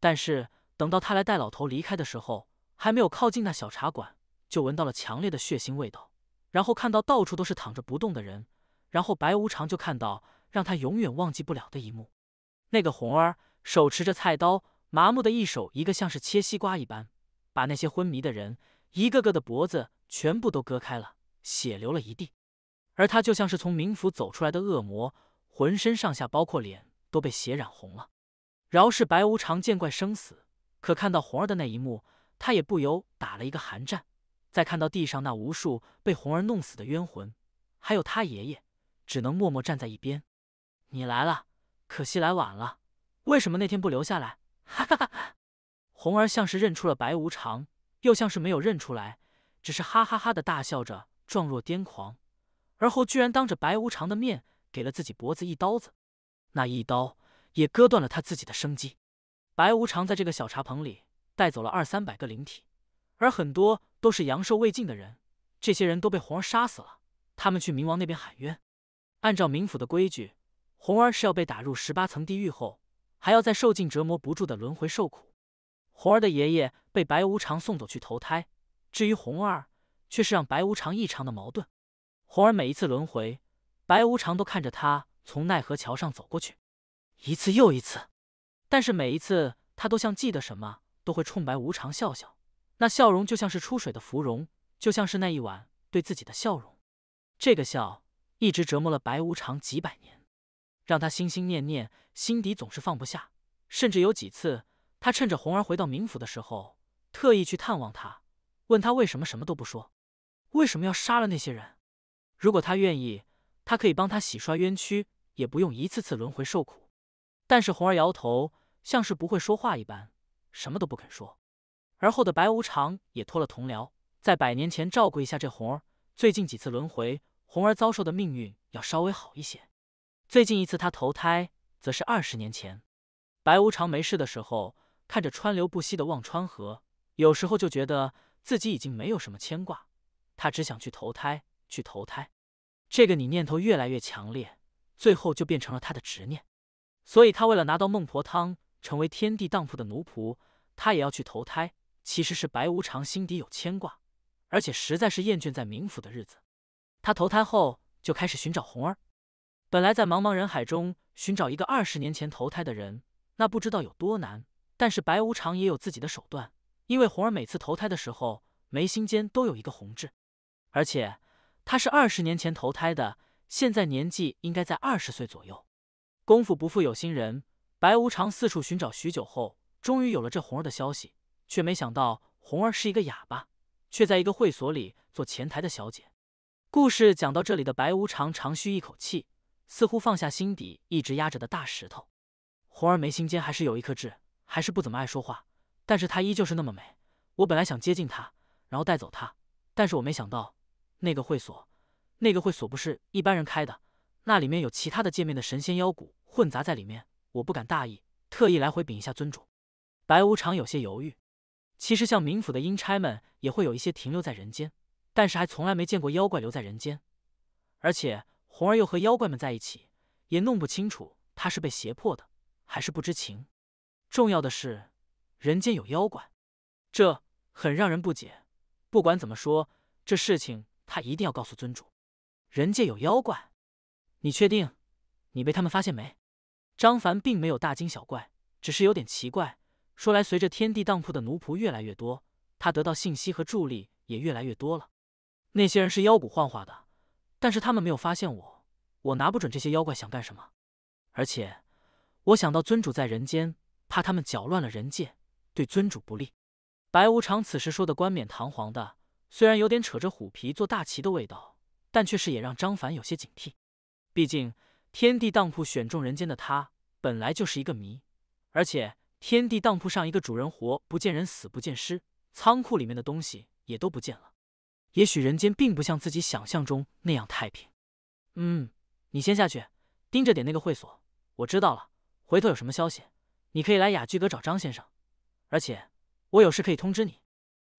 但是等到他来带老头离开的时候，还没有靠近那小茶馆，就闻到了强烈的血腥味道，然后看到到处都是躺着不动的人，然后白无常就看到让他永远忘记不了的一幕。那个红儿手持着菜刀，麻木的一手一个，像是切西瓜一般，把那些昏迷的人一个个的脖子全部都割开了，血流了一地。而他就像是从冥府走出来的恶魔，浑身上下，包括脸都被血染红了。饶是白无常见怪生死，可看到红儿的那一幕，他也不由打了一个寒战。再看到地上那无数被红儿弄死的冤魂，还有他爷爷，只能默默站在一边。你来了。可惜来晚了。为什么那天不留下来？哈哈哈！红儿像是认出了白无常，又像是没有认出来，只是哈哈哈的大笑着，状若癫狂。而后，居然当着白无常的面，给了自己脖子一刀子。那一刀也割断了他自己的生机。白无常在这个小茶棚里带走了二三百个灵体，而很多都是阳寿未尽的人。这些人都被红儿杀死了。他们去冥王那边喊冤。按照冥府的规矩。红儿是要被打入十八层地狱后，还要再受尽折磨不住的轮回受苦。红儿的爷爷被白无常送走去投胎，至于红儿，却是让白无常异常的矛盾。红儿每一次轮回，白无常都看着他从奈何桥上走过去，一次又一次。但是每一次，他都像记得什么，都会冲白无常笑笑，那笑容就像是出水的芙蓉，就像是那一晚对自己的笑容。这个笑一直折磨了白无常几百年。让他心心念念，心底总是放不下。甚至有几次，他趁着红儿回到冥府的时候，特意去探望他，问他为什么什么都不说，为什么要杀了那些人。如果他愿意，他可以帮他洗刷冤屈，也不用一次次轮回受苦。但是红儿摇头，像是不会说话一般，什么都不肯说。而后的白无常也托了同僚，在百年前照顾一下这红儿。最近几次轮回，红儿遭受的命运要稍微好一些。最近一次他投胎，则是二十年前。白无常没事的时候，看着川流不息的忘川河，有时候就觉得自己已经没有什么牵挂，他只想去投胎，去投胎。这个你念头越来越强烈，最后就变成了他的执念。所以他为了拿到孟婆汤，成为天地当铺的奴仆，他也要去投胎。其实是白无常心底有牵挂，而且实在是厌倦在冥府的日子。他投胎后就开始寻找红儿。本来在茫茫人海中寻找一个二十年前投胎的人，那不知道有多难。但是白无常也有自己的手段，因为红儿每次投胎的时候眉心间都有一个红痣，而且他是二十年前投胎的，现在年纪应该在二十岁左右。功夫不负有心人，白无常四处寻找许久后，终于有了这红儿的消息，却没想到红儿是一个哑巴，却在一个会所里做前台的小姐。故事讲到这里，的白无常长吁一口气。似乎放下心底一直压着的大石头，红儿眉心间还是有一颗痣，还是不怎么爱说话，但是她依旧是那么美。我本来想接近她，然后带走她，但是我没想到那个会所，那个会所不是一般人开的，那里面有其他的界面的神仙妖骨混杂在里面，我不敢大意，特意来回禀一下尊主。白无常有些犹豫，其实像冥府的阴差们也会有一些停留在人间，但是还从来没见过妖怪留在人间，而且。红儿又和妖怪们在一起，也弄不清楚他是被胁迫的还是不知情。重要的是，人间有妖怪，这很让人不解。不管怎么说，这事情他一定要告诉尊主。人界有妖怪？你确定？你被他们发现没？张凡并没有大惊小怪，只是有点奇怪。说来，随着天地当铺的奴仆越来越多，他得到信息和助力也越来越多了。那些人是妖骨幻化的。但是他们没有发现我，我拿不准这些妖怪想干什么。而且，我想到尊主在人间，怕他们搅乱了人界，对尊主不利。白无常此时说的冠冕堂皇的，虽然有点扯着虎皮做大旗的味道，但却是也让张凡有些警惕。毕竟，天地当铺选中人间的他，本来就是一个谜。而且，天地当铺上一个主人活不见人，死不见尸，仓库里面的东西也都不见了。也许人间并不像自己想象中那样太平。嗯，你先下去盯着点那个会所，我知道了。回头有什么消息，你可以来雅居阁找张先生。而且我有事可以通知你。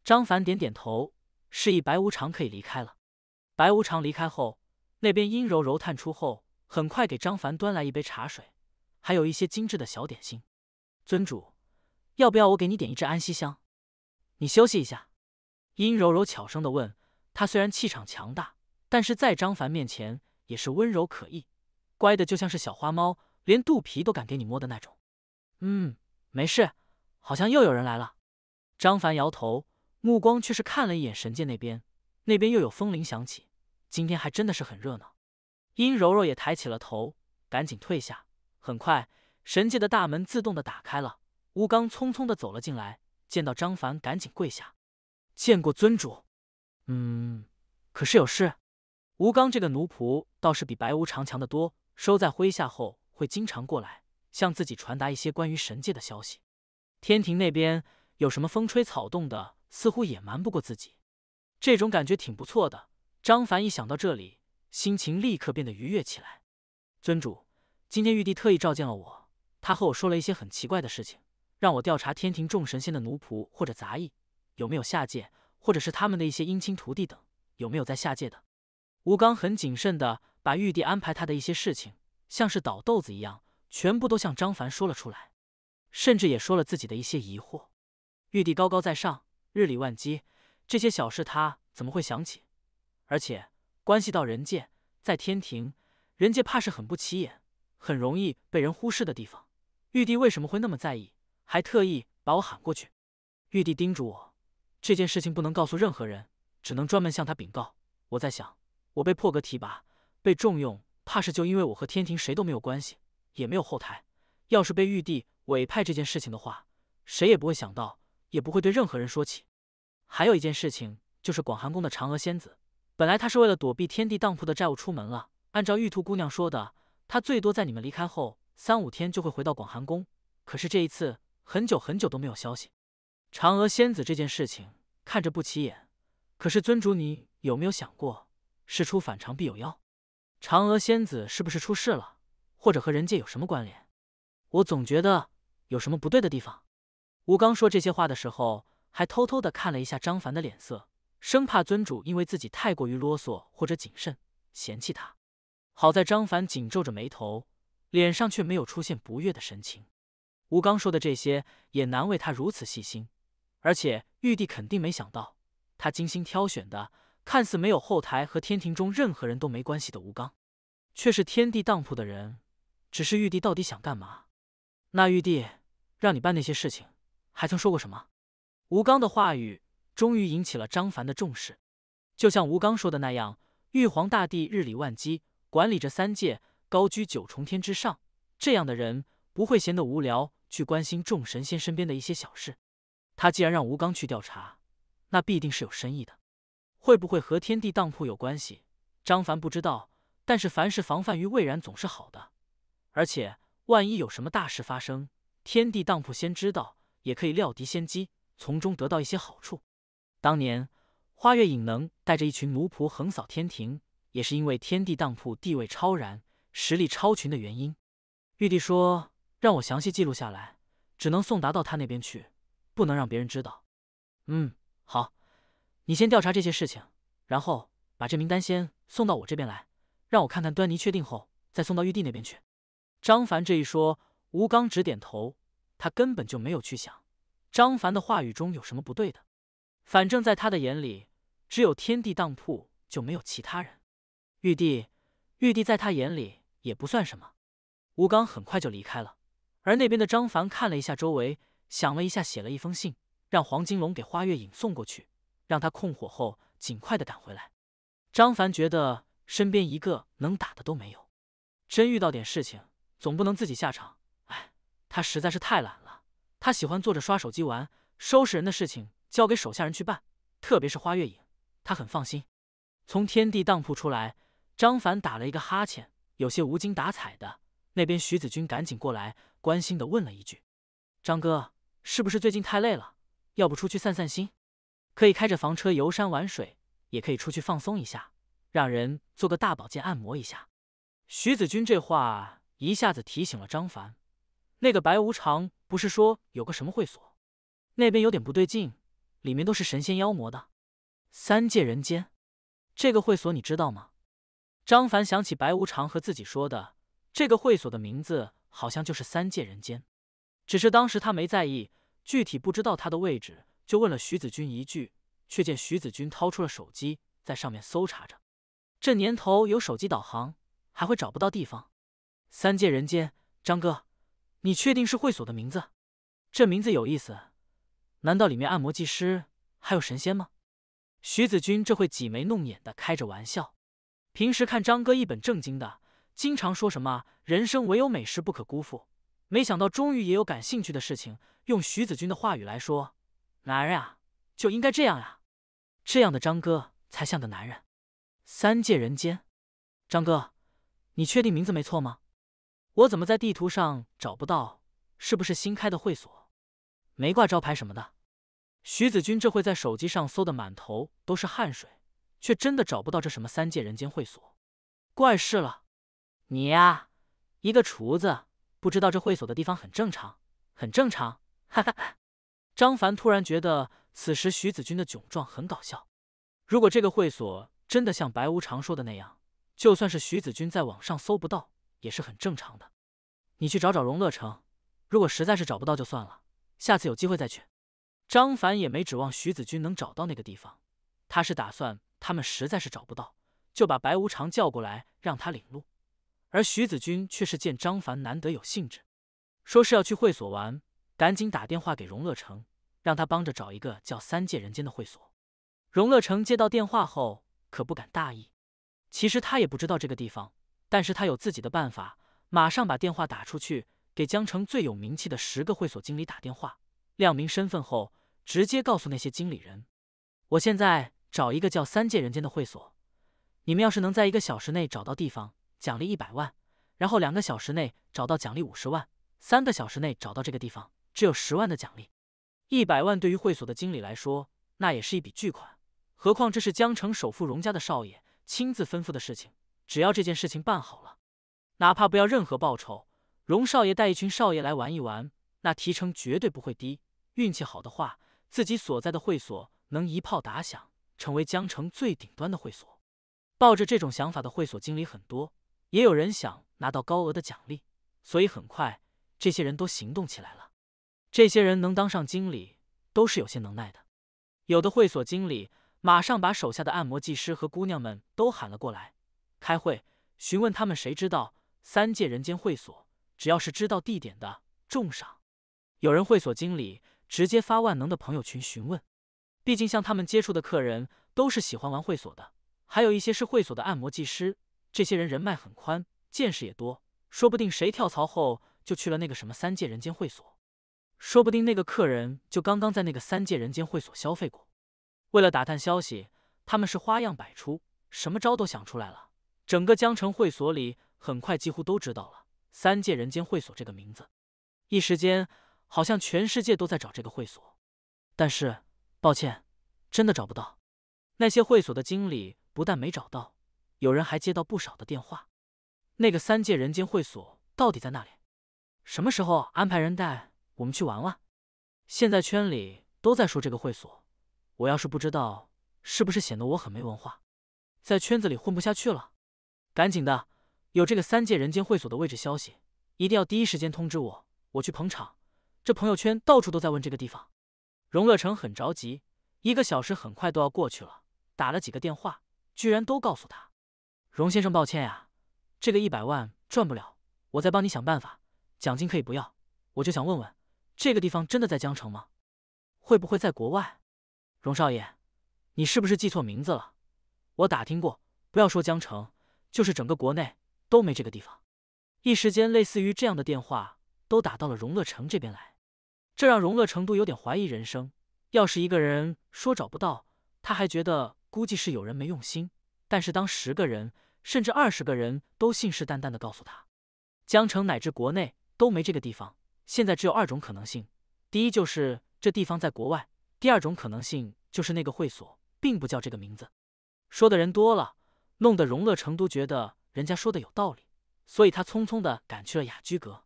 张凡点点头，示意白无常可以离开了。白无常离开后，那边阴柔柔探出后，很快给张凡端来一杯茶水，还有一些精致的小点心。尊主，要不要我给你点一支安息香？你休息一下。阴柔柔悄声的问。他虽然气场强大，但是在张凡面前也是温柔可意，乖的就像是小花猫，连肚皮都敢给你摸的那种。嗯，没事，好像又有人来了。张凡摇头，目光却是看了一眼神界那边，那边又有风铃响起。今天还真的是很热闹。殷柔柔也抬起了头，赶紧退下。很快，神界的大门自动的打开了，吴刚匆匆的走了进来，见到张凡，赶紧跪下，见过尊主。嗯，可是有事。吴刚这个奴仆倒是比白无常强得多，收在麾下后会经常过来，向自己传达一些关于神界的消息。天庭那边有什么风吹草动的，似乎也瞒不过自己。这种感觉挺不错的。张凡一想到这里，心情立刻变得愉悦起来。尊主，今天玉帝特意召见了我，他和我说了一些很奇怪的事情，让我调查天庭众神仙的奴仆或者杂役有没有下界。或者是他们的一些姻亲、徒弟等，有没有在下界的？吴刚很谨慎的把玉帝安排他的一些事情，像是倒豆子一样，全部都向张凡说了出来，甚至也说了自己的一些疑惑。玉帝高高在上，日理万机，这些小事他怎么会想起？而且关系到人界，在天庭，人界怕是很不起眼，很容易被人忽视的地方，玉帝为什么会那么在意，还特意把我喊过去？玉帝叮嘱我。这件事情不能告诉任何人，只能专门向他禀告。我在想，我被破格提拔、被重用，怕是就因为我和天庭谁都没有关系，也没有后台。要是被玉帝委派这件事情的话，谁也不会想到，也不会对任何人说起。还有一件事情，就是广寒宫的嫦娥仙子，本来她是为了躲避天帝当铺的债务出门了。按照玉兔姑娘说的，她最多在你们离开后三五天就会回到广寒宫。可是这一次，很久很久都没有消息。嫦娥仙子这件事情看着不起眼，可是尊主，你有没有想过，事出反常必有妖？嫦娥仙子是不是出事了，或者和人界有什么关联？我总觉得有什么不对的地方。吴刚说这些话的时候，还偷偷的看了一下张凡的脸色，生怕尊主因为自己太过于啰嗦或者谨慎嫌弃他。好在张凡紧皱着眉头，脸上却没有出现不悦的神情。吴刚说的这些，也难为他如此细心。而且玉帝肯定没想到，他精心挑选的看似没有后台和天庭中任何人都没关系的吴刚，却是天地当铺的人。只是玉帝到底想干嘛？那玉帝让你办那些事情，还曾说过什么？吴刚的话语终于引起了张凡的重视。就像吴刚说的那样，玉皇大帝日理万机，管理着三界，高居九重天之上，这样的人不会闲得无聊去关心众神仙身边的一些小事。他既然让吴刚去调查，那必定是有深意的。会不会和天地当铺有关系？张凡不知道。但是凡事防范于未然总是好的。而且万一有什么大事发生，天地当铺先知道，也可以料敌先机，从中得到一些好处。当年花月影能带着一群奴仆横扫天庭，也是因为天地当铺地位超然、实力超群的原因。玉帝说让我详细记录下来，只能送达到他那边去。不能让别人知道。嗯，好，你先调查这些事情，然后把这名单先送到我这边来，让我看看端倪，确定后再送到玉帝那边去。张凡这一说，吴刚直点头，他根本就没有去想张凡的话语中有什么不对的。反正在他的眼里，只有天地当铺，就没有其他人。玉帝，玉帝在他眼里也不算什么。吴刚很快就离开了，而那边的张凡看了一下周围。想了一下，写了一封信，让黄金龙给花月影送过去，让他控火后尽快的赶回来。张凡觉得身边一个能打的都没有，真遇到点事情，总不能自己下场。哎，他实在是太懒了，他喜欢坐着刷手机玩，收拾人的事情交给手下人去办，特别是花月影，他很放心。从天地当铺出来，张凡打了一个哈欠，有些无精打采的。那边徐子君赶紧过来，关心的问了一句：“张哥。”是不是最近太累了？要不出去散散心？可以开着房车游山玩水，也可以出去放松一下，让人做个大保健按摩一下。徐子君这话一下子提醒了张凡，那个白无常不是说有个什么会所，那边有点不对劲，里面都是神仙妖魔的。三界人间，这个会所你知道吗？张凡想起白无常和自己说的，这个会所的名字好像就是三界人间，只是当时他没在意。具体不知道他的位置，就问了徐子君一句，却见徐子君掏出了手机，在上面搜查着。这年头有手机导航，还会找不到地方？三界人间，张哥，你确定是会所的名字？这名字有意思，难道里面按摩技师还有神仙吗？徐子君这会挤眉弄眼的开着玩笑，平时看张哥一本正经的，经常说什么人生唯有美食不可辜负。没想到，终于也有感兴趣的事情。用徐子君的话语来说：“男人啊，就应该这样呀，这样的张哥才像个男人。”三界人间，张哥，你确定名字没错吗？我怎么在地图上找不到？是不是新开的会所，没挂招牌什么的？徐子君这会在手机上搜的满头都是汗水，却真的找不到这什么三界人间会所，怪事了。你呀，一个厨子。不知道这会所的地方很正常，很正常。哈哈哈！张凡突然觉得此时徐子君的窘状很搞笑。如果这个会所真的像白无常说的那样，就算是徐子君在网上搜不到，也是很正常的。你去找找荣乐城，如果实在是找不到就算了，下次有机会再去。张凡也没指望徐子君能找到那个地方，他是打算他们实在是找不到，就把白无常叫过来让他领路。而徐子君却是见张凡难得有兴致，说是要去会所玩，赶紧打电话给荣乐成，让他帮着找一个叫“三界人间”的会所。荣乐成接到电话后可不敢大意，其实他也不知道这个地方，但是他有自己的办法，马上把电话打出去，给江城最有名气的十个会所经理打电话，亮明身份后，直接告诉那些经理人：“我现在找一个叫‘三界人间’的会所，你们要是能在一个小时内找到地方。”奖励一百万，然后两个小时内找到奖励五十万，三个小时内找到这个地方只有十万的奖励。一百万对于会所的经理来说，那也是一笔巨款。何况这是江城首富荣家的少爷亲自吩咐的事情。只要这件事情办好了，哪怕不要任何报酬，荣少爷带一群少爷来玩一玩，那提成绝对不会低。运气好的话，自己所在的会所能一炮打响，成为江城最顶端的会所。抱着这种想法的会所经理很多。也有人想拿到高额的奖励，所以很快这些人都行动起来了。这些人能当上经理，都是有些能耐的。有的会所经理马上把手下的按摩技师和姑娘们都喊了过来，开会询问他们谁知道三界人间会所，只要是知道地点的，重赏。有人会所经理直接发万能的朋友群询问，毕竟像他们接触的客人都是喜欢玩会所的，还有一些是会所的按摩技师。这些人人脉很宽，见识也多，说不定谁跳槽后就去了那个什么三界人间会所，说不定那个客人就刚刚在那个三界人间会所消费过。为了打探消息，他们是花样百出，什么招都想出来了。整个江城会所里很快几乎都知道了“三界人间会所”这个名字，一时间好像全世界都在找这个会所。但是，抱歉，真的找不到。那些会所的经理不但没找到。有人还接到不少的电话。那个三界人间会所到底在哪里？什么时候安排人带我们去玩玩？现在圈里都在说这个会所，我要是不知道，是不是显得我很没文化，在圈子里混不下去了？赶紧的，有这个三界人间会所的位置消息，一定要第一时间通知我，我去捧场。这朋友圈到处都在问这个地方。荣乐成很着急，一个小时很快都要过去了，打了几个电话，居然都告诉他。荣先生，抱歉呀，这个一百万赚不了，我再帮你想办法。奖金可以不要，我就想问问，这个地方真的在江城吗？会不会在国外？荣少爷，你是不是记错名字了？我打听过，不要说江城，就是整个国内都没这个地方。一时间，类似于这样的电话都打到了荣乐城这边来，这让荣乐成都有点怀疑人生。要是一个人说找不到，他还觉得估计是有人没用心；但是当十个人，甚至二十个人都信誓旦旦的告诉他，江城乃至国内都没这个地方。现在只有二种可能性：第一，就是这地方在国外；第二种可能性，就是那个会所并不叫这个名字。说的人多了，弄得荣乐成都觉得人家说的有道理，所以他匆匆的赶去了雅居阁。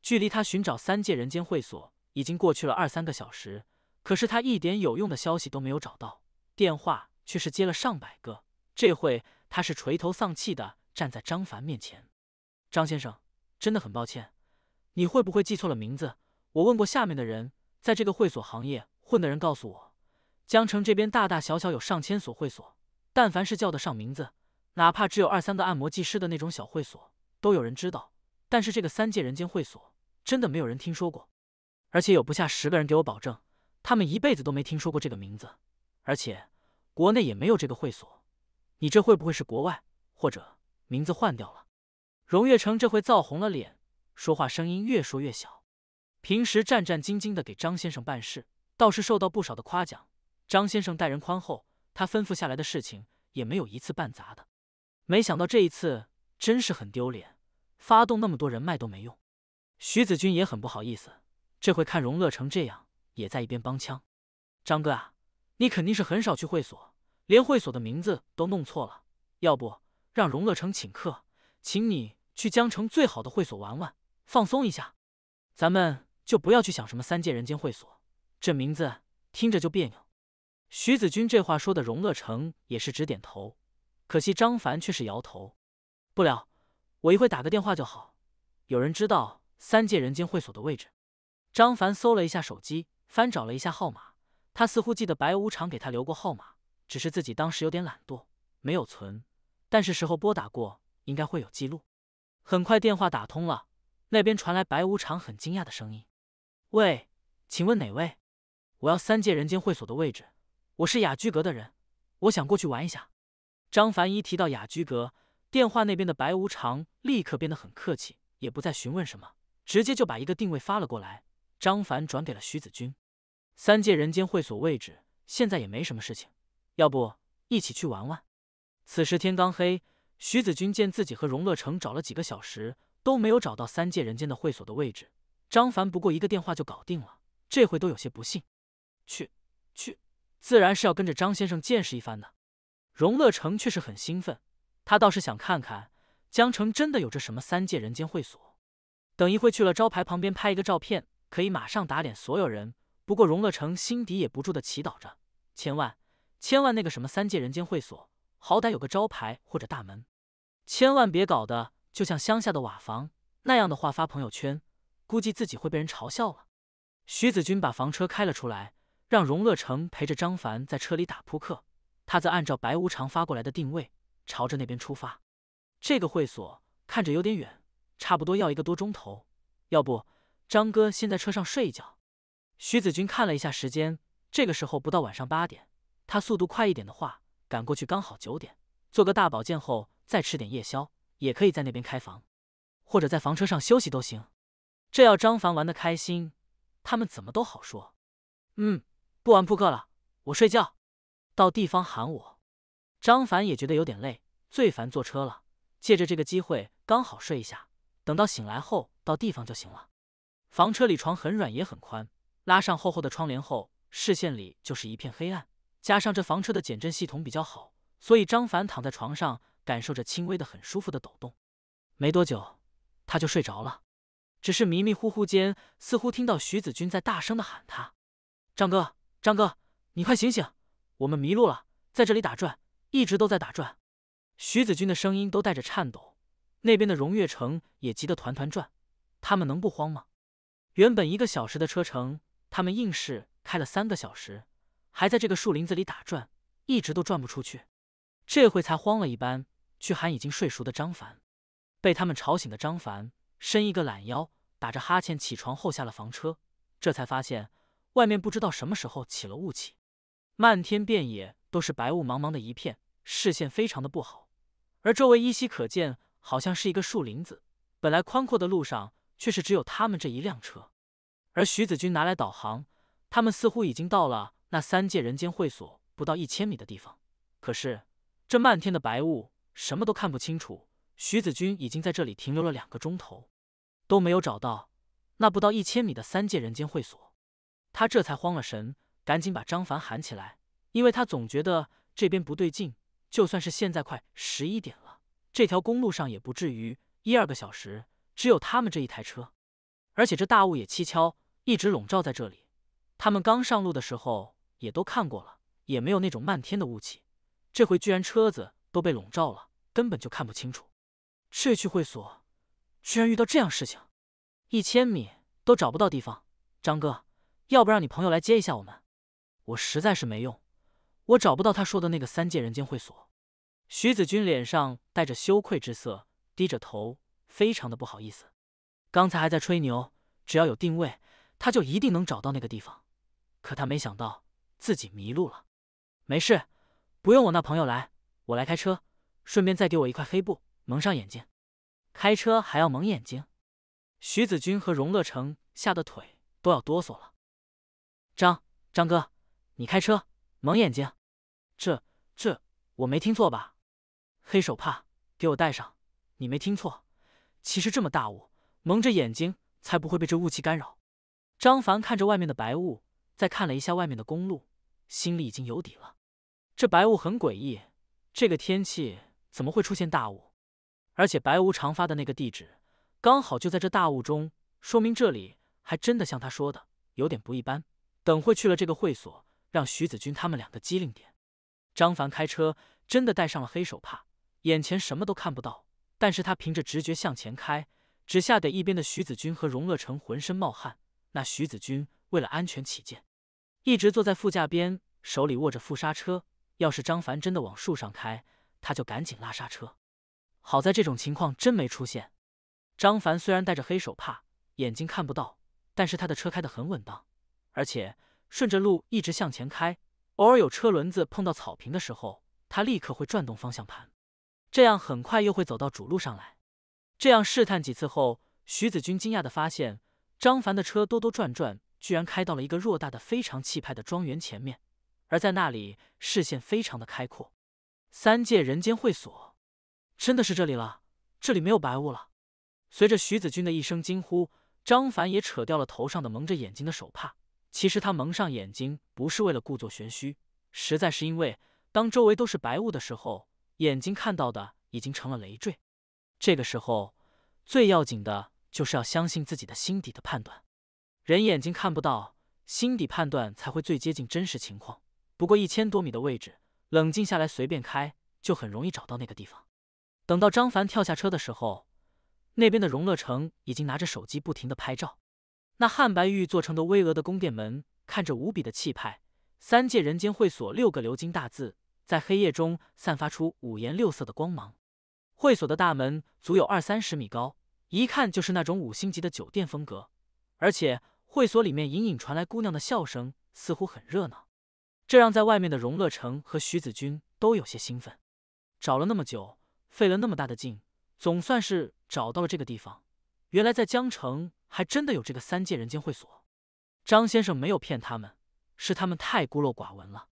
距离他寻找三界人间会所已经过去了二三个小时，可是他一点有用的消息都没有找到，电话却是接了上百个。这会他是垂头丧气的站在张凡面前，张先生，真的很抱歉。你会不会记错了名字？我问过下面的人，在这个会所行业混的人告诉我，江城这边大大小小有上千所会所，但凡是叫得上名字，哪怕只有二三个按摩技师的那种小会所，都有人知道。但是这个三界人间会所，真的没有人听说过。而且有不下十个人给我保证，他们一辈子都没听说过这个名字，而且国内也没有这个会所。你这会不会是国外，或者名字换掉了？荣乐成这回造红了脸，说话声音越说越小。平时战战兢兢的给张先生办事，倒是受到不少的夸奖。张先生待人宽厚，他吩咐下来的事情也没有一次办砸的。没想到这一次真是很丢脸，发动那么多人脉都没用。徐子君也很不好意思，这回看荣乐成这样，也在一边帮腔。张哥啊，你肯定是很少去会所。连会所的名字都弄错了，要不让荣乐城请客，请你去江城最好的会所玩玩，放松一下。咱们就不要去想什么三界人间会所，这名字听着就别扭。徐子君这话说的，荣乐城也是直点头，可惜张凡却是摇头。不了，我一会打个电话就好。有人知道三界人间会所的位置？张凡搜了一下手机，翻找了一下号码，他似乎记得白无常给他留过号码。只是自己当时有点懒惰，没有存，但是时候拨打过，应该会有记录。很快电话打通了，那边传来白无常很惊讶的声音：“喂，请问哪位？我要三界人间会所的位置，我是雅居阁的人，我想过去玩一下。”张凡一提到雅居阁，电话那边的白无常立刻变得很客气，也不再询问什么，直接就把一个定位发了过来。张凡转给了徐子君，三界人间会所位置，现在也没什么事情。要不一起去玩玩？此时天刚黑，徐子君见自己和荣乐成找了几个小时都没有找到三界人间的会所的位置，张凡不过一个电话就搞定了，这回都有些不信。去去，自然是要跟着张先生见识一番的。荣乐成却是很兴奋，他倒是想看看江城真的有着什么三界人间会所。等一会去了招牌旁边拍一个照片，可以马上打脸所有人。不过荣乐成心底也不住的祈祷着，千万。千万那个什么三界人间会所，好歹有个招牌或者大门，千万别搞的就像乡下的瓦房那样的话，发朋友圈估计自己会被人嘲笑了。徐子君把房车开了出来，让荣乐成陪着张凡在车里打扑克，他则按照白无常发过来的定位，朝着那边出发。这个会所看着有点远，差不多要一个多钟头。要不张哥先在车上睡一觉？徐子君看了一下时间，这个时候不到晚上八点。他速度快一点的话，赶过去刚好九点，做个大保健后再吃点夜宵，也可以在那边开房，或者在房车上休息都行。这要张凡玩的开心，他们怎么都好说。嗯，不玩扑克了，我睡觉，到地方喊我。张凡也觉得有点累，最烦坐车了，借着这个机会刚好睡一下，等到醒来后到地方就行了。房车里床很软也很宽，拉上厚厚的窗帘后，视线里就是一片黑暗。加上这房车的减震系统比较好，所以张凡躺在床上，感受着轻微的、很舒服的抖动。没多久，他就睡着了。只是迷迷糊糊间，似乎听到徐子君在大声的喊他：“张哥，张哥，你快醒醒！我们迷路了，在这里打转，一直都在打转。”徐子君的声音都带着颤抖。那边的荣月城也急得团团转，他们能不慌吗？原本一个小时的车程，他们硬是开了三个小时。还在这个树林子里打转，一直都转不出去，这回才慌了一般去喊已经睡熟的张凡。被他们吵醒的张凡伸一个懒腰，打着哈欠起床后下了房车，这才发现外面不知道什么时候起了雾气，漫天遍野都是白雾茫茫的一片，视线非常的不好。而周围依稀可见，好像是一个树林子。本来宽阔的路上，却是只有他们这一辆车。而徐子君拿来导航，他们似乎已经到了。那三界人间会所不到一千米的地方，可是这漫天的白雾什么都看不清楚。徐子君已经在这里停留了两个钟头，都没有找到那不到一千米的三界人间会所，他这才慌了神，赶紧把张凡喊起来，因为他总觉得这边不对劲。就算是现在快十一点了，这条公路上也不至于一二个小时，只有他们这一台车，而且这大雾也蹊跷，一直笼罩在这里。他们刚上路的时候。也都看过了，也没有那种漫天的雾气。这回居然车子都被笼罩了，根本就看不清楚。这去会所，居然遇到这样事情，一千米都找不到地方。张哥，要不让你朋友来接一下我们？我实在是没用，我找不到他说的那个三界人间会所。徐子君脸上带着羞愧之色，低着头，非常的不好意思。刚才还在吹牛，只要有定位，他就一定能找到那个地方。可他没想到。自己迷路了，没事，不用我那朋友来，我来开车，顺便再给我一块黑布蒙上眼睛。开车还要蒙眼睛？徐子君和荣乐成吓得腿都要哆嗦了。张张哥，你开车蒙眼睛？这这我没听错吧？黑手帕给我戴上，你没听错。其实这么大雾，蒙着眼睛才不会被这雾气干扰。张凡看着外面的白雾，再看了一下外面的公路。心里已经有底了，这白雾很诡异，这个天气怎么会出现大雾？而且白无常发的那个地址刚好就在这大雾中，说明这里还真的像他说的有点不一般。等会去了这个会所，让徐子君他们两个机灵点。张凡开车真的戴上了黑手帕，眼前什么都看不到，但是他凭着直觉向前开，只吓得一边的徐子君和荣乐成浑身冒汗。那徐子君为了安全起见。一直坐在副驾边，手里握着副刹车。要是张凡真的往树上开，他就赶紧拉刹车。好在这种情况真没出现。张凡虽然戴着黑手帕，眼睛看不到，但是他的车开得很稳当，而且顺着路一直向前开。偶尔有车轮子碰到草坪的时候，他立刻会转动方向盘，这样很快又会走到主路上来。这样试探几次后，徐子君惊讶地发现，张凡的车兜兜转转。居然开到了一个偌大的、非常气派的庄园前面，而在那里，视线非常的开阔。三界人间会所，真的是这里了。这里没有白雾了。随着徐子君的一声惊呼，张凡也扯掉了头上的蒙着眼睛的手帕。其实他蒙上眼睛不是为了故作玄虚，实在是因为当周围都是白雾的时候，眼睛看到的已经成了累赘。这个时候，最要紧的就是要相信自己的心底的判断。人眼睛看不到，心底判断才会最接近真实情况。不过一千多米的位置，冷静下来随便开，就很容易找到那个地方。等到张凡跳下车的时候，那边的荣乐城已经拿着手机不停地拍照。那汉白玉做成的巍峨的宫殿门，看着无比的气派。三界人间会所六个鎏金大字在黑夜中散发出五颜六色的光芒。会所的大门足有二三十米高，一看就是那种五星级的酒店风格，而且。会所里面隐隐传来姑娘的笑声，似乎很热闹，这让在外面的荣乐成和徐子君都有些兴奋。找了那么久，费了那么大的劲，总算是找到了这个地方。原来在江城还真的有这个三界人间会所。张先生没有骗他们，是他们太孤陋寡闻了。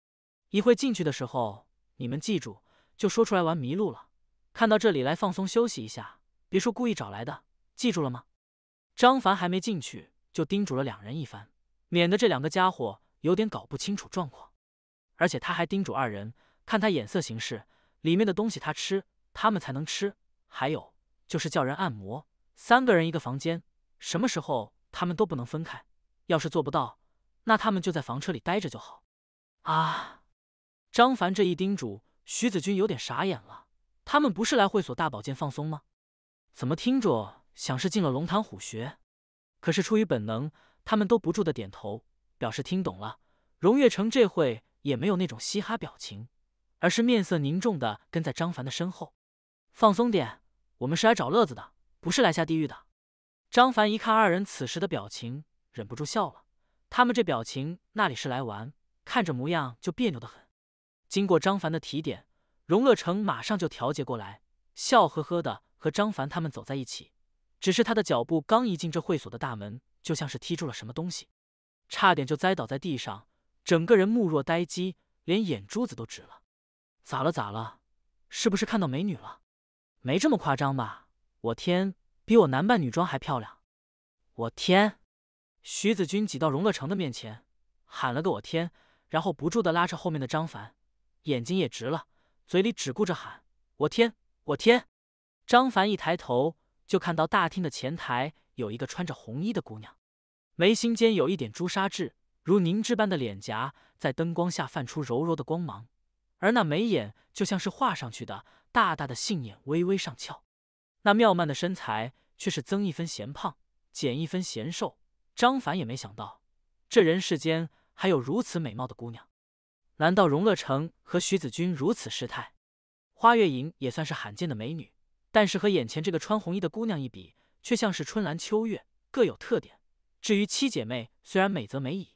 一会进去的时候，你们记住，就说出来玩迷路了，看到这里来放松休息一下，别说故意找来的，记住了吗？张凡还没进去。就叮嘱了两人一番，免得这两个家伙有点搞不清楚状况。而且他还叮嘱二人，看他眼色行事，里面的东西他吃，他们才能吃。还有就是叫人按摩，三个人一个房间，什么时候他们都不能分开。要是做不到，那他们就在房车里待着就好。啊！张凡这一叮嘱，徐子君有点傻眼了。他们不是来会所大保健放松吗？怎么听着像是进了龙潭虎穴？可是出于本能，他们都不住的点头，表示听懂了。荣乐成这会也没有那种嘻哈表情，而是面色凝重的跟在张凡的身后。放松点，我们是来找乐子的，不是来下地狱的。张凡一看二人此时的表情，忍不住笑了。他们这表情那里是来玩，看着模样就别扭的很。经过张凡的提点，荣乐成马上就调节过来，笑呵呵的和张凡他们走在一起。只是他的脚步刚一进这会所的大门，就像是踢住了什么东西，差点就栽倒在地上，整个人目若呆鸡，连眼珠子都直了。咋了咋了？是不是看到美女了？没这么夸张吧？我天，比我男扮女装还漂亮！我天！徐子君挤到荣乐成的面前，喊了个我天，然后不住的拉扯后面的张凡，眼睛也直了，嘴里只顾着喊我天我天。张凡一抬头。就看到大厅的前台有一个穿着红衣的姑娘，眉心间有一点朱砂痣，如凝脂般的脸颊在灯光下泛出柔柔的光芒，而那眉眼就像是画上去的，大大的杏眼微微上翘，那妙曼的身材却是增一分嫌胖，减一分嫌瘦。张凡也没想到，这人世间还有如此美貌的姑娘。难道荣乐城和徐子君如此失态？花月影也算是罕见的美女。但是和眼前这个穿红衣的姑娘一比，却像是春兰秋月，各有特点。至于七姐妹，虽然美则美矣，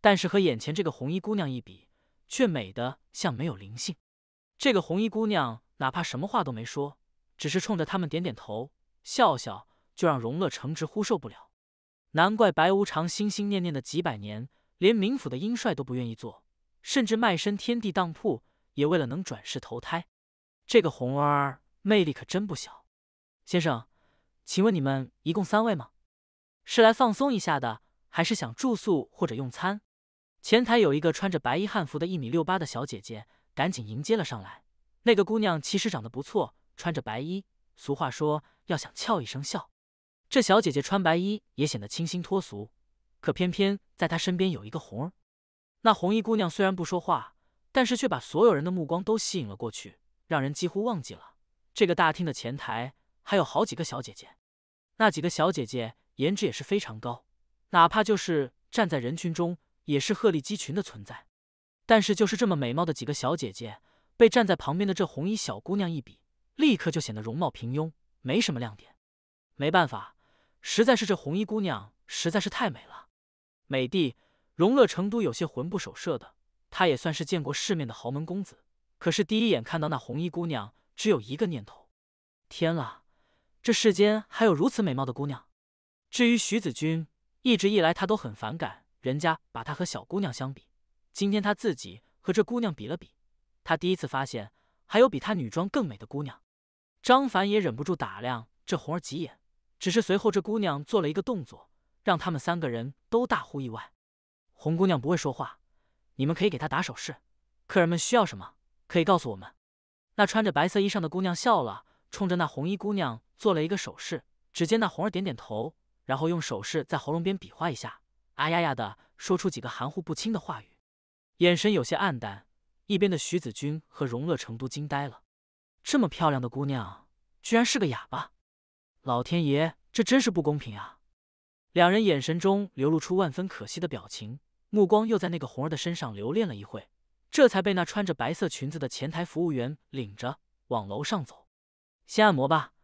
但是和眼前这个红衣姑娘一比，却美得像没有灵性。这个红衣姑娘，哪怕什么话都没说，只是冲着他们点点头、笑笑，就让荣乐、成直呼受不了。难怪白无常心心念念的几百年，连冥府的阴帅都不愿意做，甚至卖身天地当铺，也为了能转世投胎。这个红儿。魅力可真不小，先生，请问你们一共三位吗？是来放松一下的，还是想住宿或者用餐？前台有一个穿着白衣汉服的一米六八的小姐姐，赶紧迎接了上来。那个姑娘其实长得不错，穿着白衣。俗话说，要想俏，一声笑。这小姐姐穿白衣也显得清新脱俗，可偏偏在她身边有一个红儿。那红衣姑娘虽然不说话，但是却把所有人的目光都吸引了过去，让人几乎忘记了。这个大厅的前台还有好几个小姐姐，那几个小姐姐颜值也是非常高，哪怕就是站在人群中也是鹤立鸡群的存在。但是就是这么美貌的几个小姐姐，被站在旁边的这红衣小姑娘一比，立刻就显得容貌平庸，没什么亮点。没办法，实在是这红衣姑娘实在是太美了。美帝荣乐成都有些魂不守舍的，他也算是见过世面的豪门公子，可是第一眼看到那红衣姑娘。只有一个念头：天啦，这世间还有如此美貌的姑娘！至于徐子君，一直以来他都很反感人家把他和小姑娘相比。今天他自己和这姑娘比了比，他第一次发现还有比她女装更美的姑娘。张凡也忍不住打量这红儿几眼，只是随后这姑娘做了一个动作，让他们三个人都大呼意外。红姑娘不会说话，你们可以给她打手势。客人们需要什么，可以告诉我们。那穿着白色衣裳的姑娘笑了，冲着那红衣姑娘做了一个手势。只见那红儿点点头，然后用手势在喉咙边比划一下，啊呀呀的说出几个含糊不清的话语，眼神有些黯淡。一边的徐子君和荣乐成都惊呆了，这么漂亮的姑娘，居然是个哑巴！老天爷，这真是不公平啊！两人眼神中流露出万分可惜的表情，目光又在那个红儿的身上留恋了一会。这才被那穿着白色裙子的前台服务员领着往楼上走。先按摩吧，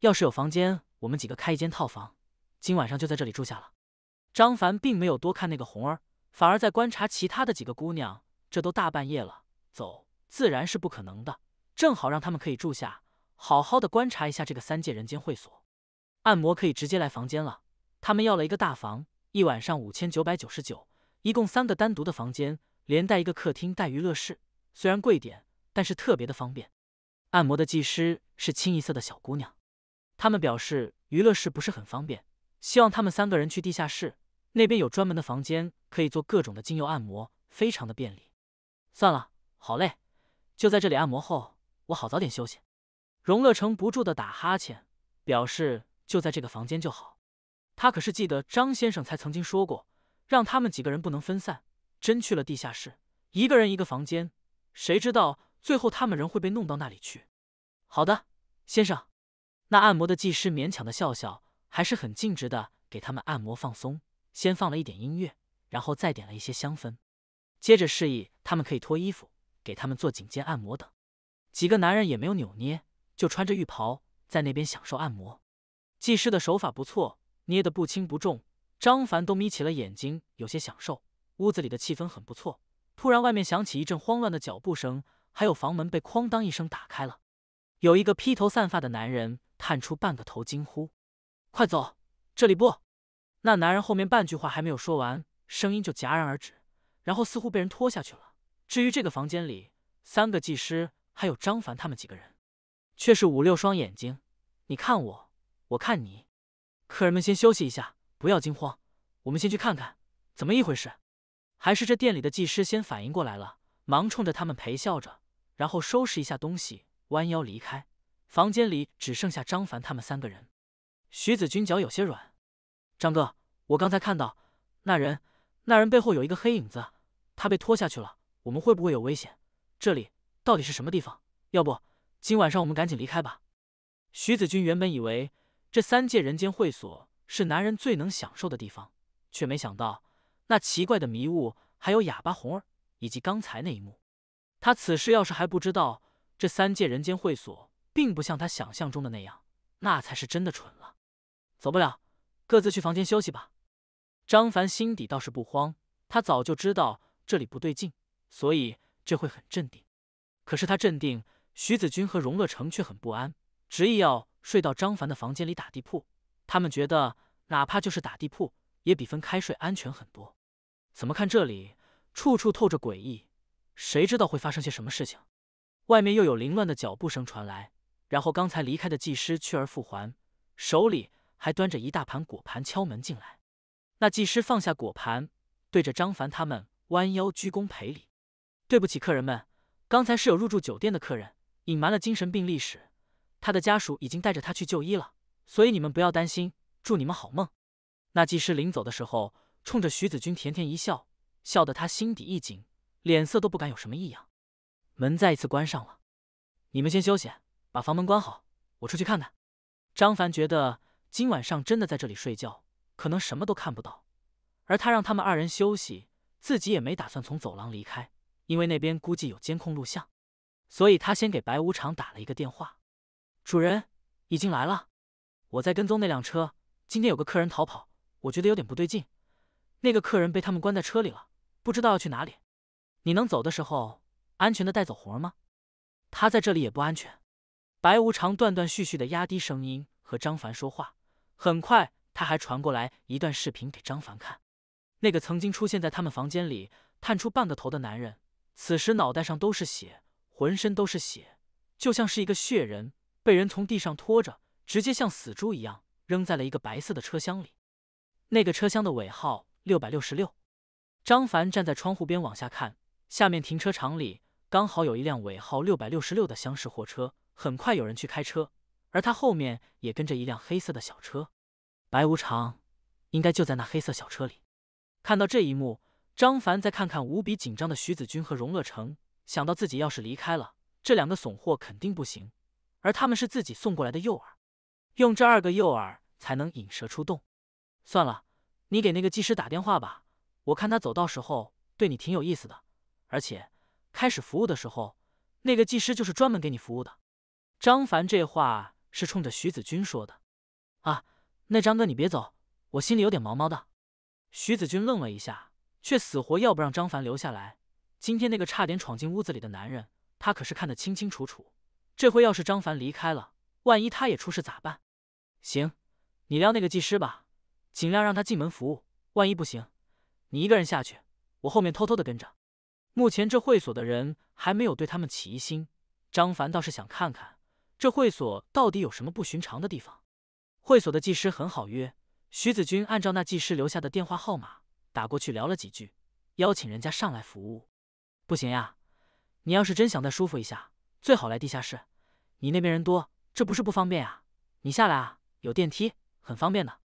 要是有房间，我们几个开一间套房，今晚上就在这里住下了。张凡并没有多看那个红儿，反而在观察其他的几个姑娘。这都大半夜了，走自然是不可能的，正好让他们可以住下，好好的观察一下这个三界人间会所。按摩可以直接来房间了，他们要了一个大房，一晚上五千九百九十九，一共三个单独的房间。连带一个客厅带娱乐室，虽然贵点，但是特别的方便。按摩的技师是清一色的小姑娘，他们表示娱乐室不是很方便，希望他们三个人去地下室，那边有专门的房间可以做各种的精油按摩，非常的便利。算了，好嘞，就在这里按摩后，我好早点休息。荣乐成不住的打哈欠，表示就在这个房间就好。他可是记得张先生才曾经说过，让他们几个人不能分散。真去了地下室，一个人一个房间，谁知道最后他们人会被弄到那里去？好的，先生。那按摩的技师勉强的笑笑，还是很尽职的给他们按摩放松。先放了一点音乐，然后再点了一些香氛，接着示意他们可以脱衣服，给他们做颈肩按摩等。几个男人也没有扭捏，就穿着浴袍在那边享受按摩。技师的手法不错，捏得不轻不重，张凡都眯起了眼睛，有些享受。屋子里的气氛很不错。突然，外面响起一阵慌乱的脚步声，还有房门被哐当一声打开了。有一个披头散发的男人探出半个头，惊呼：“快走，这里不！”那男人后面半句话还没有说完，声音就戛然而止，然后似乎被人拖下去了。至于这个房间里，三个技师还有张凡他们几个人，却是五六双眼睛。你看我，我看你。客人们先休息一下，不要惊慌，我们先去看看怎么一回事。还是这店里的技师先反应过来了，忙冲着他们陪笑着，然后收拾一下东西，弯腰离开。房间里只剩下张凡他们三个人。徐子君脚有些软，张哥，我刚才看到那人，那人背后有一个黑影子，他被拖下去了。我们会不会有危险？这里到底是什么地方？要不今晚上我们赶紧离开吧。徐子君原本以为这三界人间会所是男人最能享受的地方，却没想到。那奇怪的迷雾，还有哑巴红儿，以及刚才那一幕，他此时要是还不知道，这三界人间会所并不像他想象中的那样，那才是真的蠢了。走不了，各自去房间休息吧。张凡心底倒是不慌，他早就知道这里不对劲，所以这会很镇定。可是他镇定，徐子君和荣乐成却很不安，执意要睡到张凡的房间里打地铺。他们觉得，哪怕就是打地铺，也比分开睡安全很多。怎么看这里处处透着诡异，谁知道会发生些什么事情？外面又有凌乱的脚步声传来，然后刚才离开的技师去而复还，手里还端着一大盘果盘敲门进来。那技师放下果盘，对着张凡他们弯腰鞠躬赔礼：“对不起，客人们，刚才是有入住酒店的客人隐瞒了精神病历史，他的家属已经带着他去就医了，所以你们不要担心，祝你们好梦。”那技师临走的时候。冲着徐子君甜甜一笑，笑得他心底一紧，脸色都不敢有什么异样。门再一次关上了。你们先休息，把房门关好，我出去看看。张凡觉得今晚上真的在这里睡觉，可能什么都看不到。而他让他们二人休息，自己也没打算从走廊离开，因为那边估计有监控录像。所以他先给白无常打了一个电话：“主人已经来了，我在跟踪那辆车。今天有个客人逃跑，我觉得有点不对劲。”那个客人被他们关在车里了，不知道要去哪里。你能走的时候，安全的带走红儿吗？他在这里也不安全。白无常断断续续的压低声音和张凡说话。很快，他还传过来一段视频给张凡看。那个曾经出现在他们房间里，探出半个头的男人，此时脑袋上都是血，浑身都是血，就像是一个血人，被人从地上拖着，直接像死猪一样扔在了一个白色的车厢里。那个车厢的尾号。六百六十六，张凡站在窗户边往下看，下面停车场里刚好有一辆尾号六百六十六的厢式货车，很快有人去开车，而他后面也跟着一辆黑色的小车，白无常应该就在那黑色小车里。看到这一幕，张凡再看看无比紧张的徐子君和荣乐成，想到自己要是离开了，这两个怂货肯定不行，而他们是自己送过来的诱饵，用这二个诱饵才能引蛇出洞。算了。你给那个技师打电话吧，我看他走到时候对你挺有意思的，而且开始服务的时候，那个技师就是专门给你服务的。张凡这话是冲着徐子君说的。啊，那张哥你别走，我心里有点毛毛的。徐子君愣了一下，却死活要不让张凡留下来。今天那个差点闯进屋子里的男人，他可是看得清清楚楚。这回要是张凡离开了，万一他也出事咋办？行，你撩那个技师吧。尽量让他进门服务，万一不行，你一个人下去，我后面偷偷的跟着。目前这会所的人还没有对他们起疑心，张凡倒是想看看这会所到底有什么不寻常的地方。会所的技师很好约，徐子君按照那技师留下的电话号码打过去聊了几句，邀请人家上来服务。不行呀，你要是真想再舒服一下，最好来地下室，你那边人多，这不是不方便啊？你下来啊，有电梯，很方便的。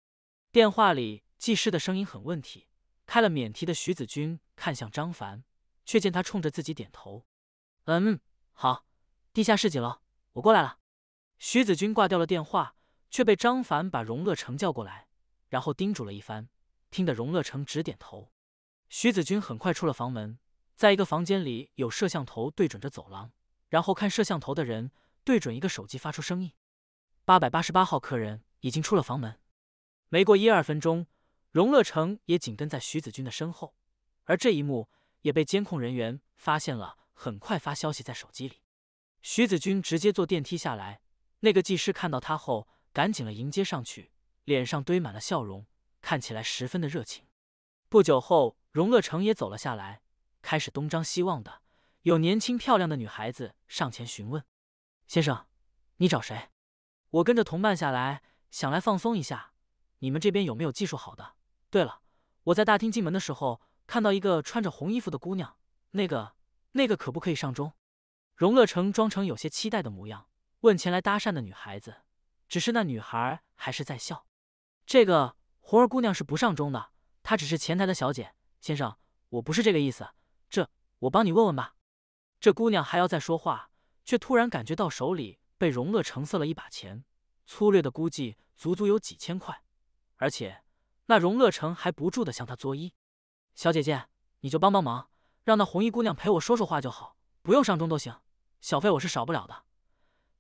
电话里技师的声音很问题，开了免提的徐子君看向张凡，却见他冲着自己点头：“嗯，好，地下室几楼？我过来了。”徐子君挂掉了电话，却被张凡把荣乐成叫过来，然后叮嘱了一番，听得荣乐成直点头。徐子君很快出了房门，在一个房间里有摄像头对准着走廊，然后看摄像头的人对准一个手机发出声音：“八百八十八号客人已经出了房门。”没过一二分钟，荣乐成也紧跟在徐子君的身后，而这一幕也被监控人员发现了。很快发消息在手机里，徐子君直接坐电梯下来。那个技师看到他后，赶紧了迎接上去，脸上堆满了笑容，看起来十分的热情。不久后，荣乐成也走了下来，开始东张西望的。有年轻漂亮的女孩子上前询问：“先生，你找谁？”“我跟着同伴下来，想来放松一下。”你们这边有没有技术好的？对了，我在大厅进门的时候看到一个穿着红衣服的姑娘，那个那个可不可以上钟？荣乐成装成有些期待的模样问前来搭讪的女孩子，只是那女孩还是在笑。这个红儿姑娘是不上钟的，她只是前台的小姐。先生，我不是这个意思，这我帮你问问吧。这姑娘还要再说话，却突然感觉到手里被荣乐成塞了一把钱，粗略的估计足足有几千块。而且那荣乐城还不住的向他作揖，小姐姐你就帮帮忙，让那红衣姑娘陪我说说话就好，不用上钟都行，小费我是少不了的，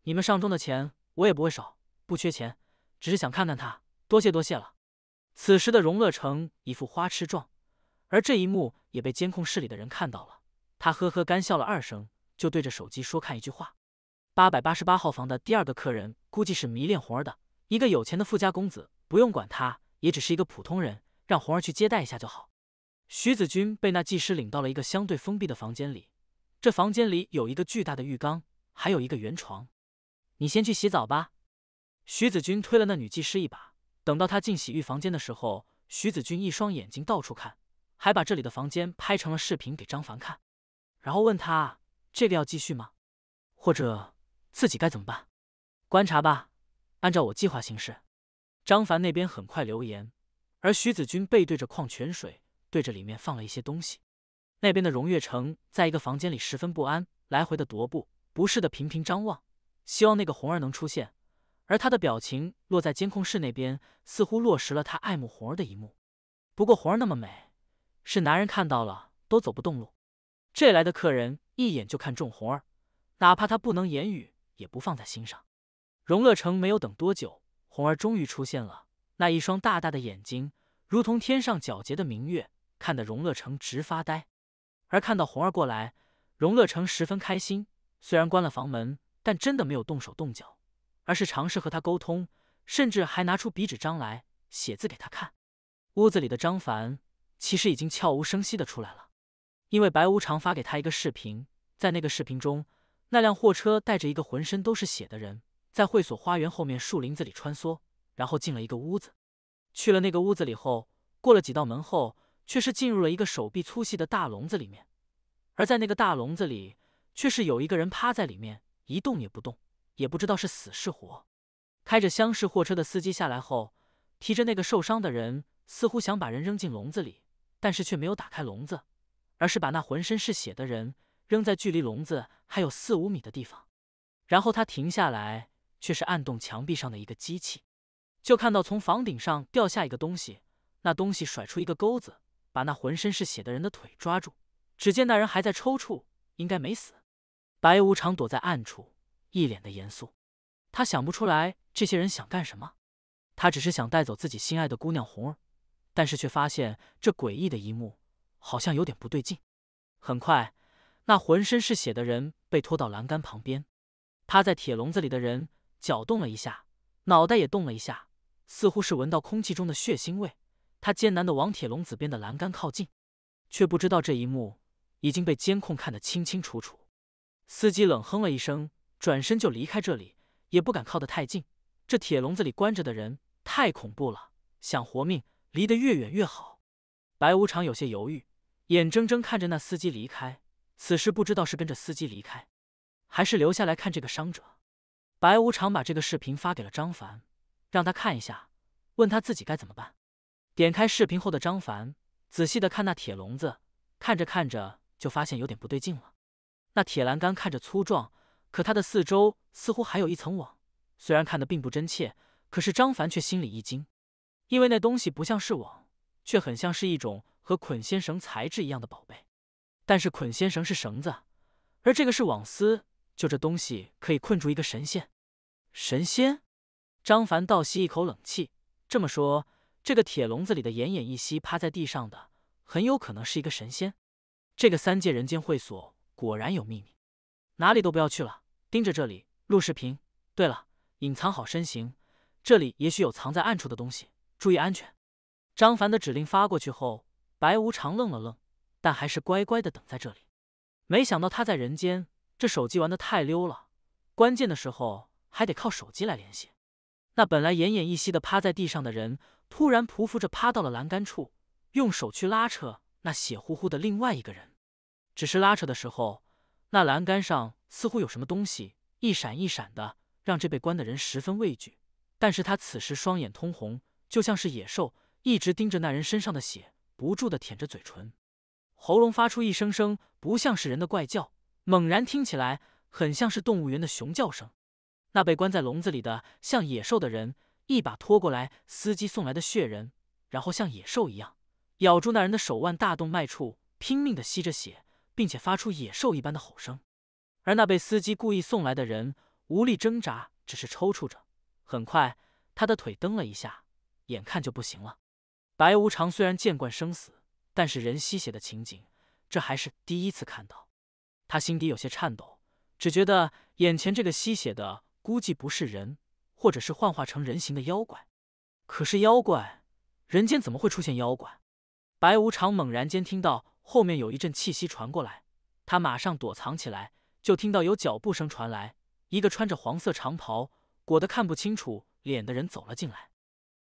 你们上钟的钱我也不会少，不缺钱，只是想看看她，多谢多谢了。此时的荣乐城一副花痴状，而这一幕也被监控室里的人看到了，他呵呵干笑了二声，就对着手机说看一句话，八百八十八号房的第二个客人估计是迷恋红儿的一个有钱的富家公子。不用管他，也只是一个普通人，让红儿去接待一下就好。徐子君被那技师领到了一个相对封闭的房间里，这房间里有一个巨大的浴缸，还有一个圆床。你先去洗澡吧。徐子君推了那女技师一把，等到她进洗浴房间的时候，徐子君一双眼睛到处看，还把这里的房间拍成了视频给张凡看，然后问他这个要继续吗？或者自己该怎么办？观察吧，按照我计划行事。张凡那边很快留言，而徐子君背对着矿泉水，对着里面放了一些东西。那边的荣乐成在一个房间里十分不安，来回的踱步，不适的频频张望，希望那个红儿能出现。而他的表情落在监控室那边，似乎落实了他爱慕红儿的一幕。不过红儿那么美，是男人看到了都走不动路。这来的客人一眼就看中红儿，哪怕他不能言语，也不放在心上。荣乐成没有等多久。红儿终于出现了，那一双大大的眼睛如同天上皎洁的明月，看得荣乐成直发呆。而看到红儿过来，荣乐成十分开心。虽然关了房门，但真的没有动手动脚，而是尝试和他沟通，甚至还拿出笔纸张来写字给他看。屋子里的张凡其实已经悄无声息的出来了，因为白无常发给他一个视频，在那个视频中，那辆货车带着一个浑身都是血的人。在会所花园后面树林子里穿梭，然后进了一个屋子。去了那个屋子里后，过了几道门后，却是进入了一个手臂粗细的大笼子里面。而在那个大笼子里，却是有一个人趴在里面，一动也不动，也不知道是死是活。开着厢式货车的司机下来后，提着那个受伤的人，似乎想把人扔进笼子里，但是却没有打开笼子，而是把那浑身是血的人扔在距离笼子还有四五米的地方。然后他停下来。却是按动墙壁上的一个机器，就看到从房顶上掉下一个东西，那东西甩出一个钩子，把那浑身是血的人的腿抓住。只见那人还在抽搐，应该没死。白无常躲在暗处，一脸的严肃。他想不出来这些人想干什么，他只是想带走自己心爱的姑娘红儿，但是却发现这诡异的一幕好像有点不对劲。很快，那浑身是血的人被拖到栏杆旁边，趴在铁笼子里的人。脚动了一下，脑袋也动了一下，似乎是闻到空气中的血腥味。他艰难地往铁笼子边的栏杆靠近，却不知道这一幕已经被监控看得清清楚楚。司机冷哼了一声，转身就离开这里，也不敢靠得太近。这铁笼子里关着的人太恐怖了，想活命，离得越远越好。白无常有些犹豫，眼睁睁看着那司机离开，此时不知道是跟着司机离开，还是留下来看这个伤者。白无常把这个视频发给了张凡，让他看一下，问他自己该怎么办。点开视频后的张凡仔细的看那铁笼子，看着看着就发现有点不对劲了。那铁栏杆看着粗壮，可它的四周似乎还有一层网。虽然看得并不真切，可是张凡却心里一惊，因为那东西不像是网，却很像是一种和捆仙绳材质一样的宝贝。但是捆仙绳是绳子，而这个是网丝，就这东西可以困住一个神仙。神仙，张凡倒吸一口冷气。这么说，这个铁笼子里的奄奄一息、趴在地上的，很有可能是一个神仙。这个三界人间会所果然有秘密，哪里都不要去了，盯着这里录视频。对了，隐藏好身形，这里也许有藏在暗处的东西，注意安全。张凡的指令发过去后，白无常愣了愣，但还是乖乖的等在这里。没想到他在人间，这手机玩的太溜了，关键的时候。还得靠手机来联系。那本来奄奄一息的趴在地上的人，突然匍匐着趴到了栏杆处，用手去拉扯那血乎乎的另外一个人。只是拉扯的时候，那栏杆上似乎有什么东西一闪一闪的，让这被关的人十分畏惧。但是他此时双眼通红，就像是野兽，一直盯着那人身上的血，不住的舔着嘴唇，喉咙发出一声声不像是人的怪叫，猛然听起来很像是动物园的熊叫声。那被关在笼子里的像野兽的人，一把拖过来司机送来的血人，然后像野兽一样咬住那人的手腕大动脉处，拼命的吸着血，并且发出野兽一般的吼声。而那被司机故意送来的人无力挣扎，只是抽搐着。很快，他的腿蹬了一下，眼看就不行了。白无常虽然见惯生死，但是人吸血的情景，这还是第一次看到。他心底有些颤抖，只觉得眼前这个吸血的。估计不是人，或者是幻化成人形的妖怪。可是妖怪，人间怎么会出现妖怪？白无常猛然间听到后面有一阵气息传过来，他马上躲藏起来，就听到有脚步声传来。一个穿着黄色长袍、裹得看不清楚脸的人走了进来。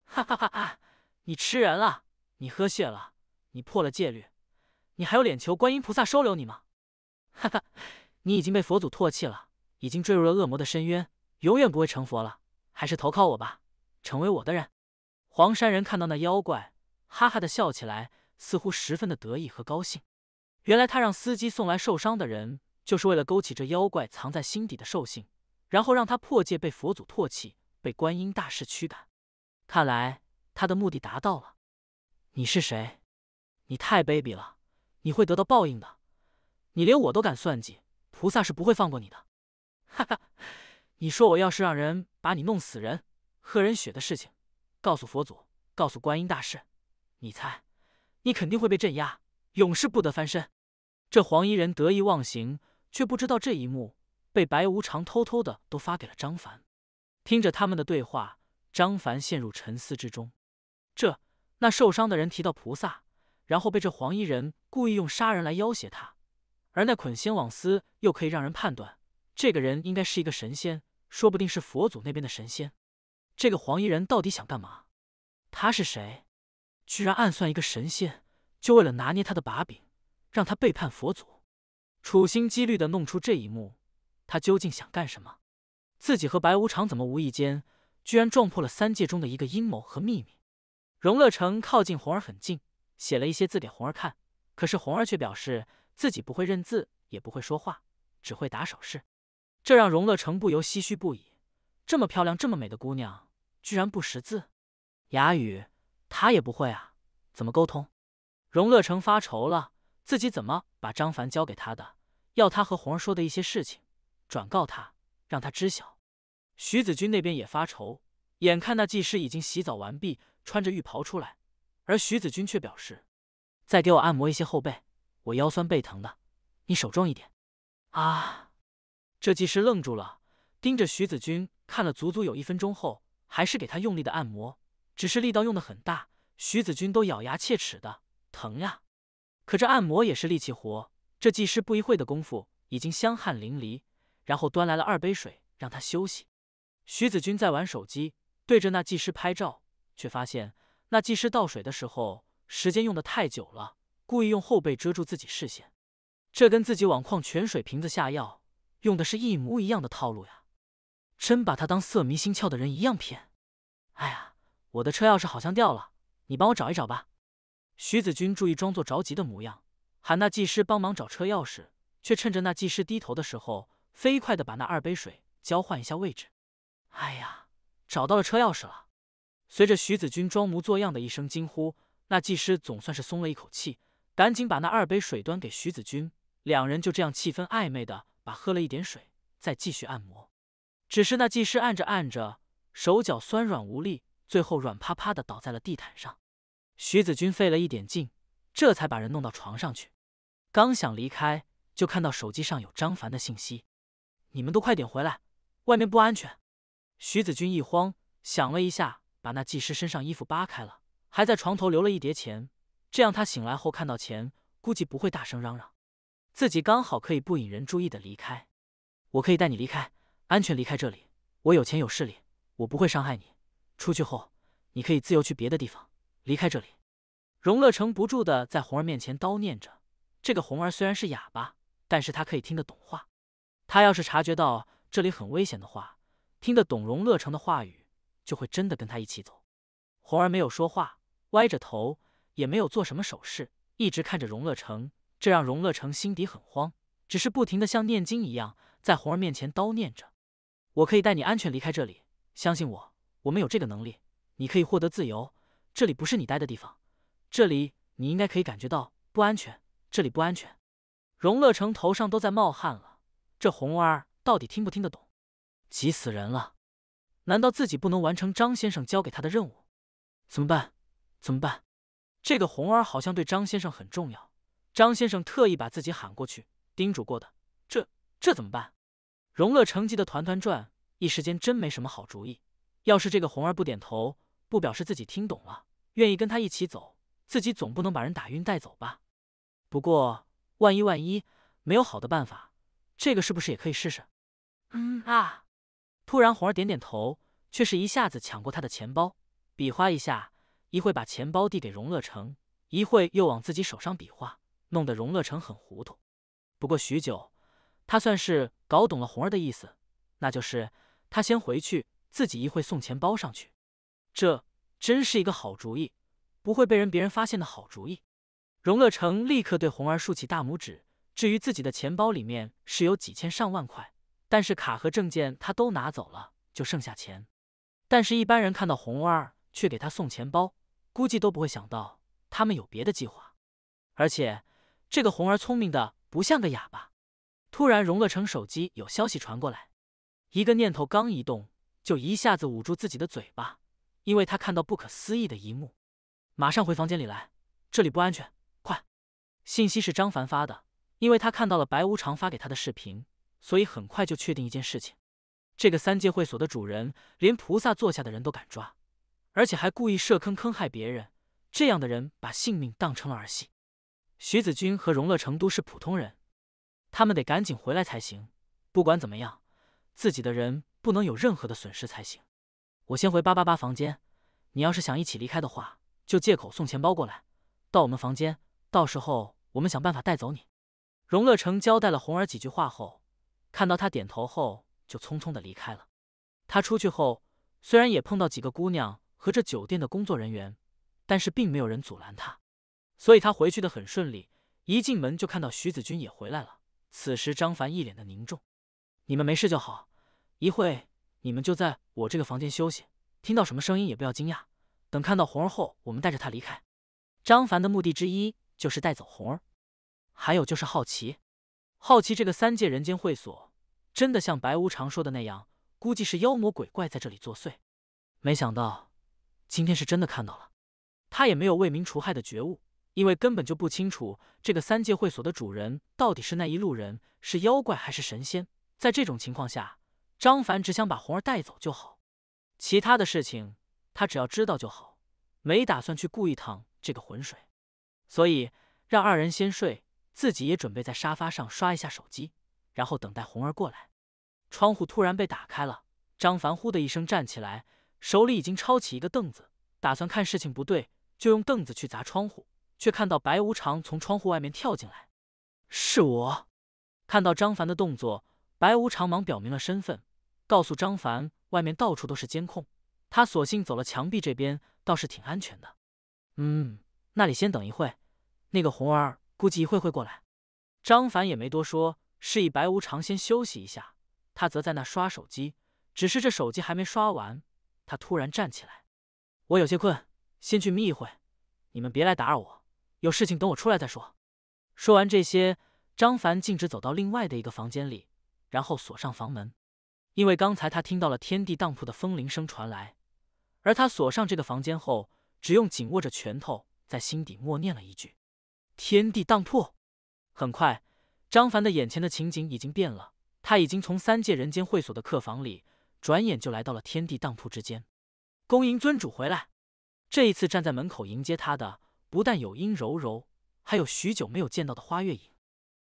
哈哈哈！哈你吃人了，你喝血了，你破了戒律，你还有脸求观音菩萨收留你吗？哈哈，你已经被佛祖唾弃了，已经坠入了恶魔的深渊。永远不会成佛了，还是投靠我吧，成为我的人。黄山人看到那妖怪，哈哈的笑起来，似乎十分的得意和高兴。原来他让司机送来受伤的人，就是为了勾起这妖怪藏在心底的兽性，然后让他破戒，被佛祖唾弃，被观音大士驱赶。看来他的目的达到了。你是谁？你太卑鄙了！你会得到报应的！你连我都敢算计，菩萨是不会放过你的！哈哈。你说我要是让人把你弄死人，喝人血的事情，告诉佛祖，告诉观音大士，你猜，你肯定会被镇压，永世不得翻身。这黄衣人得意忘形，却不知道这一幕被白无常偷偷的都发给了张凡。听着他们的对话，张凡陷入沉思之中。这那受伤的人提到菩萨，然后被这黄衣人故意用杀人来要挟他，而那捆仙网丝又可以让人判断，这个人应该是一个神仙。说不定是佛祖那边的神仙，这个黄衣人到底想干嘛？他是谁？居然暗算一个神仙，就为了拿捏他的把柄，让他背叛佛祖，处心积虑的弄出这一幕，他究竟想干什么？自己和白无常怎么无意间居然撞破了三界中的一个阴谋和秘密？荣乐城靠近红儿很近，写了一些字给红儿看，可是红儿却表示自己不会认字，也不会说话，只会打手势。这让荣乐成不由唏嘘不已，这么漂亮、这么美的姑娘，居然不识字，哑语，他也不会啊，怎么沟通？荣乐成发愁了，自己怎么把张凡交给他的，要他和红儿说的一些事情，转告他，让他知晓。徐子君那边也发愁，眼看那技师已经洗澡完毕，穿着浴袍出来，而徐子君却表示，再给我按摩一些后背，我腰酸背疼的，你手重一点，啊。这技师愣住了，盯着徐子君看了足足有一分钟后，还是给他用力的按摩，只是力道用的很大，徐子君都咬牙切齿的疼呀。可这按摩也是力气活，这技师不一会的功夫已经香汗淋漓，然后端来了二杯水让他休息。徐子君在玩手机，对着那技师拍照，却发现那技师倒水的时候时间用的太久了，故意用后背遮住自己视线。这跟自己往矿泉水瓶子下药。用的是一模一样的套路呀，真把他当色迷心窍的人一样骗。哎呀，我的车钥匙好像掉了，你帮我找一找吧。徐子君注意装作着急的模样，喊那技师帮忙找车钥匙，却趁着那技师低头的时候，飞快的把那二杯水交换一下位置。哎呀，找到了车钥匙了！随着徐子君装模作样的一声惊呼，那技师总算是松了一口气，赶紧把那二杯水端给徐子君，两人就这样气氛暧昧的。喝了一点水，再继续按摩。只是那技师按着按着，手脚酸软无力，最后软趴趴的倒在了地毯上。徐子君费了一点劲，这才把人弄到床上去。刚想离开，就看到手机上有张凡的信息：“你们都快点回来，外面不安全。”徐子君一慌，想了一下，把那技师身上衣服扒开了，还在床头留了一叠钱，这样他醒来后看到钱，估计不会大声嚷嚷。自己刚好可以不引人注意的离开，我可以带你离开，安全离开这里。我有钱有势力，我不会伤害你。出去后，你可以自由去别的地方，离开这里。荣乐成不住的在红儿面前叨念着。这个红儿虽然是哑巴，但是他可以听得懂话。他要是察觉到这里很危险的话，听得懂荣乐成的话语，就会真的跟他一起走。红儿没有说话，歪着头，也没有做什么手势，一直看着荣乐成。这让荣乐成心底很慌，只是不停的像念经一样，在红儿面前叨念着：“我可以带你安全离开这里，相信我，我们有这个能力，你可以获得自由，这里不是你待的地方，这里你应该可以感觉到不安全，这里不安全。”荣乐成头上都在冒汗了，这红儿到底听不听得懂？急死人了！难道自己不能完成张先生交给他的任务？怎么办？怎么办？这个红儿好像对张先生很重要。张先生特意把自己喊过去，叮嘱过的，这这怎么办？荣乐成急得团团转，一时间真没什么好主意。要是这个红儿不点头，不表示自己听懂了，愿意跟他一起走，自己总不能把人打晕带走吧？不过万一万一没有好的办法，这个是不是也可以试试？嗯啊！突然红儿点点头，却是一下子抢过他的钱包，比划一下，一会把钱包递给荣乐成，一会又往自己手上比划。弄得荣乐成很糊涂，不过许久，他算是搞懂了红儿的意思，那就是他先回去，自己一会送钱包上去。这真是一个好主意，不会被人别人发现的好主意。荣乐成立刻对红儿竖起大拇指。至于自己的钱包里面是有几千上万块，但是卡和证件他都拿走了，就剩下钱。但是，一般人看到红儿却给他送钱包，估计都不会想到他们有别的计划，而且。这个红儿聪明的不像个哑巴。突然，荣乐成手机有消息传过来，一个念头刚一动，就一下子捂住自己的嘴巴，因为他看到不可思议的一幕。马上回房间里来，这里不安全。快！信息是张凡发的，因为他看到了白无常发给他的视频，所以很快就确定一件事情：这个三界会所的主人，连菩萨坐下的人都敢抓，而且还故意设坑坑害别人。这样的人，把性命当成了儿戏。徐子君和荣乐成都是普通人，他们得赶紧回来才行。不管怎么样，自己的人不能有任何的损失才行。我先回八八八房间，你要是想一起离开的话，就借口送钱包过来，到我们房间，到时候我们想办法带走你。荣乐成交代了红儿几句话后，看到她点头后，就匆匆的离开了。他出去后，虽然也碰到几个姑娘和这酒店的工作人员，但是并没有人阻拦他。所以他回去的很顺利，一进门就看到徐子君也回来了。此时张凡一脸的凝重：“你们没事就好，一会你们就在我这个房间休息，听到什么声音也不要惊讶。等看到红儿后，我们带着他离开。”张凡的目的之一就是带走红儿，还有就是好奇，好奇这个三界人间会所真的像白无常说的那样，估计是妖魔鬼怪在这里作祟。没想到，今天是真的看到了。他也没有为民除害的觉悟。因为根本就不清楚这个三界会所的主人到底是那一路人，是妖怪还是神仙。在这种情况下，张凡只想把红儿带走就好，其他的事情他只要知道就好，没打算去顾一趟这个浑水。所以让二人先睡，自己也准备在沙发上刷一下手机，然后等待红儿过来。窗户突然被打开了，张凡呼的一声站起来，手里已经抄起一个凳子，打算看事情不对就用凳子去砸窗户。却看到白无常从窗户外面跳进来，是我。看到张凡的动作，白无常忙表明了身份，告诉张凡外面到处都是监控，他索性走了墙壁这边，倒是挺安全的。嗯，那里先等一会，那个红儿估计一会会过来。张凡也没多说，示意白无常先休息一下，他则在那刷手机。只是这手机还没刷完，他突然站起来，我有些困，先去眯一会，你们别来打扰我。有事情等我出来再说。说完这些，张凡径直走到另外的一个房间里，然后锁上房门。因为刚才他听到了天地当铺的风铃声传来，而他锁上这个房间后，只用紧握着拳头，在心底默念了一句：“天地当铺。”很快，张凡的眼前的情景已经变了，他已经从三界人间会所的客房里，转眼就来到了天地当铺之间。恭迎尊主回来。这一次站在门口迎接他的。不但有阴柔柔，还有许久没有见到的花月影。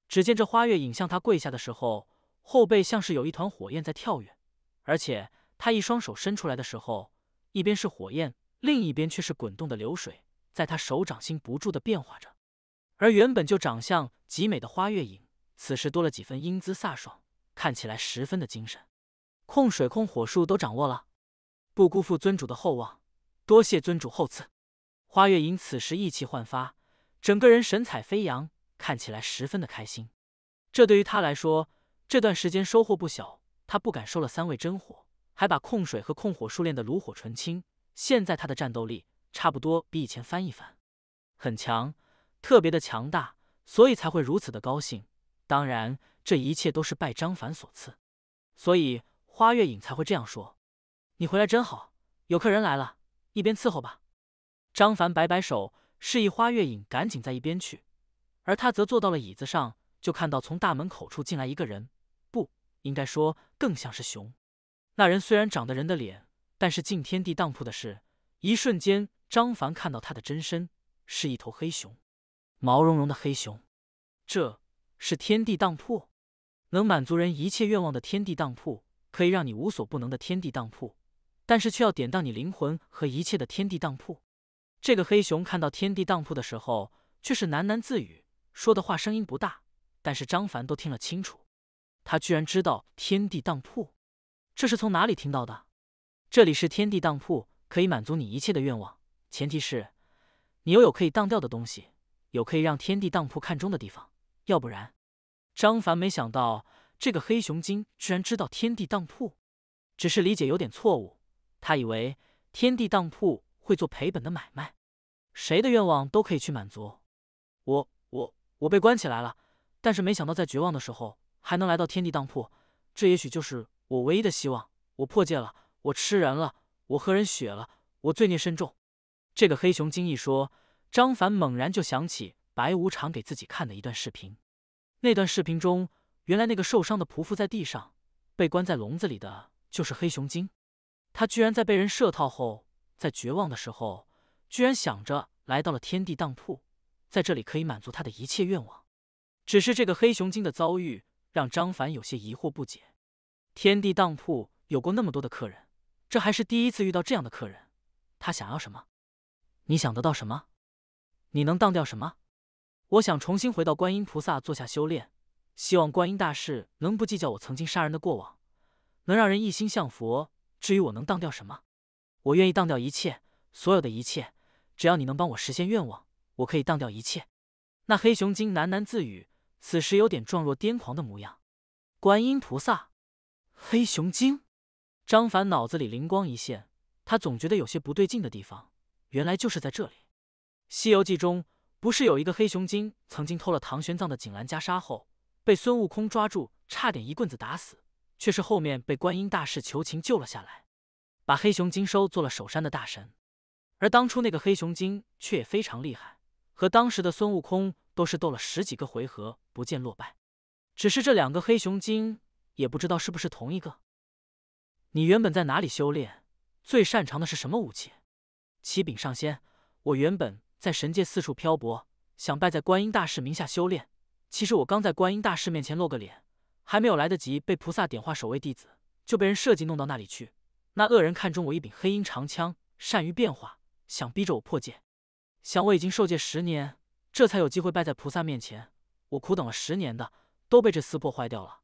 只见这花月影向他跪下的时候，后背像是有一团火焰在跳跃，而且他一双手伸出来的时候，一边是火焰，另一边却是滚动的流水，在他手掌心不住的变化着。而原本就长相极美的花月影，此时多了几分英姿飒爽，看起来十分的精神。控水控火术都掌握了，不辜负尊主的厚望，多谢尊主厚赐。花月影此时意气焕发，整个人神采飞扬，看起来十分的开心。这对于他来说，这段时间收获不小。他不敢收了三位真火，还把控水和控火术练得炉火纯青。现在他的战斗力差不多比以前翻一翻，很强，特别的强大，所以才会如此的高兴。当然，这一切都是拜张凡所赐，所以花月影才会这样说：“你回来真好，有客人来了，一边伺候吧。”张凡摆摆手，示意花月影赶紧在一边去，而他则坐到了椅子上，就看到从大门口处进来一个人，不应该说，更像是熊。那人虽然长得人的脸，但是进天地当铺的事，一瞬间，张凡看到他的真身是一头黑熊，毛茸茸的黑熊。这是天地当铺，能满足人一切愿望的天地当铺，可以让你无所不能的天地当铺，但是却要典当你灵魂和一切的天地当铺。这个黑熊看到天地当铺的时候，却是喃喃自语，说的话声音不大，但是张凡都听了清楚。他居然知道天地当铺，这是从哪里听到的？这里是天地当铺，可以满足你一切的愿望，前提是，你又有可以当掉的东西，有可以让天地当铺看中的地方，要不然。张凡没想到这个黑熊精居然知道天地当铺，只是理解有点错误，他以为天地当铺。会做赔本的买卖，谁的愿望都可以去满足。我我我被关起来了，但是没想到在绝望的时候还能来到天地当铺，这也许就是我唯一的希望。我破戒了，我吃人了，我喝人血了，我罪孽深重。这个黑熊精一说，张凡猛然就想起白无常给自己看的一段视频。那段视频中，原来那个受伤的匍匐在地上、被关在笼子里的，就是黑熊精。他居然在被人设套后。在绝望的时候，居然想着来到了天地当铺，在这里可以满足他的一切愿望。只是这个黑熊精的遭遇让张凡有些疑惑不解。天地当铺有过那么多的客人，这还是第一次遇到这样的客人。他想要什么？你想得到什么？你能当掉什么？我想重新回到观音菩萨坐下修炼，希望观音大士能不计较我曾经杀人的过往，能让人一心向佛。至于我能当掉什么？我愿意当掉一切，所有的一切，只要你能帮我实现愿望，我可以当掉一切。那黑熊精喃喃自语，此时有点状若癫狂的模样。观音菩萨，黑熊精，张凡脑子里灵光一现，他总觉得有些不对劲的地方，原来就是在这里。西游记中不是有一个黑熊精曾经偷了唐玄奘的锦襕袈裟后，被孙悟空抓住，差点一棍子打死，却是后面被观音大士求情救了下来。把黑熊精收做了守山的大神，而当初那个黑熊精却也非常厉害，和当时的孙悟空都是斗了十几个回合不见落败。只是这两个黑熊精也不知道是不是同一个。你原本在哪里修炼？最擅长的是什么武器？启禀上仙，我原本在神界四处漂泊，想拜在观音大士名下修炼。其实我刚在观音大士面前露个脸，还没有来得及被菩萨点化守卫弟子，就被人设计弄到那里去。那恶人看中我一柄黑鹰长枪，善于变化，想逼着我破戒。想我已经受戒十年，这才有机会拜在菩萨面前。我苦等了十年的，都被这厮破坏掉了。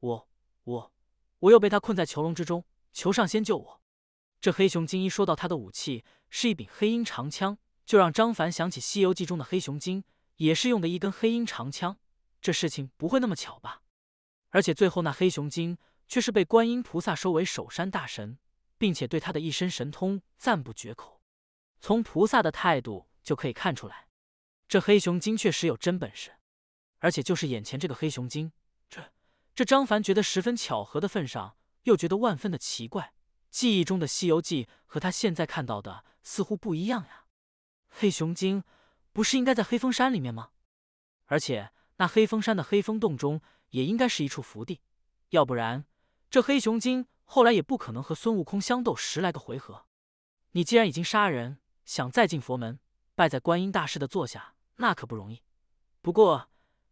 我我我又被他困在囚笼之中，求上仙救我。这黑熊精一说到他的武器是一柄黑鹰长枪，就让张凡想起《西游记》中的黑熊精，也是用的一根黑鹰长枪。这事情不会那么巧吧？而且最后那黑熊精却是被观音菩萨收为守山大神。并且对他的一身神通赞不绝口，从菩萨的态度就可以看出来，这黑熊精确实有真本事。而且就是眼前这个黑熊精，这这张凡觉得十分巧合的份上，又觉得万分的奇怪。记忆中的《西游记》和他现在看到的似乎不一样呀。黑熊精不是应该在黑风山里面吗？而且那黑风山的黑风洞中也应该是一处福地，要不然。这黑熊精后来也不可能和孙悟空相斗十来个回合。你既然已经杀人，想再进佛门，拜在观音大士的座下，那可不容易。不过，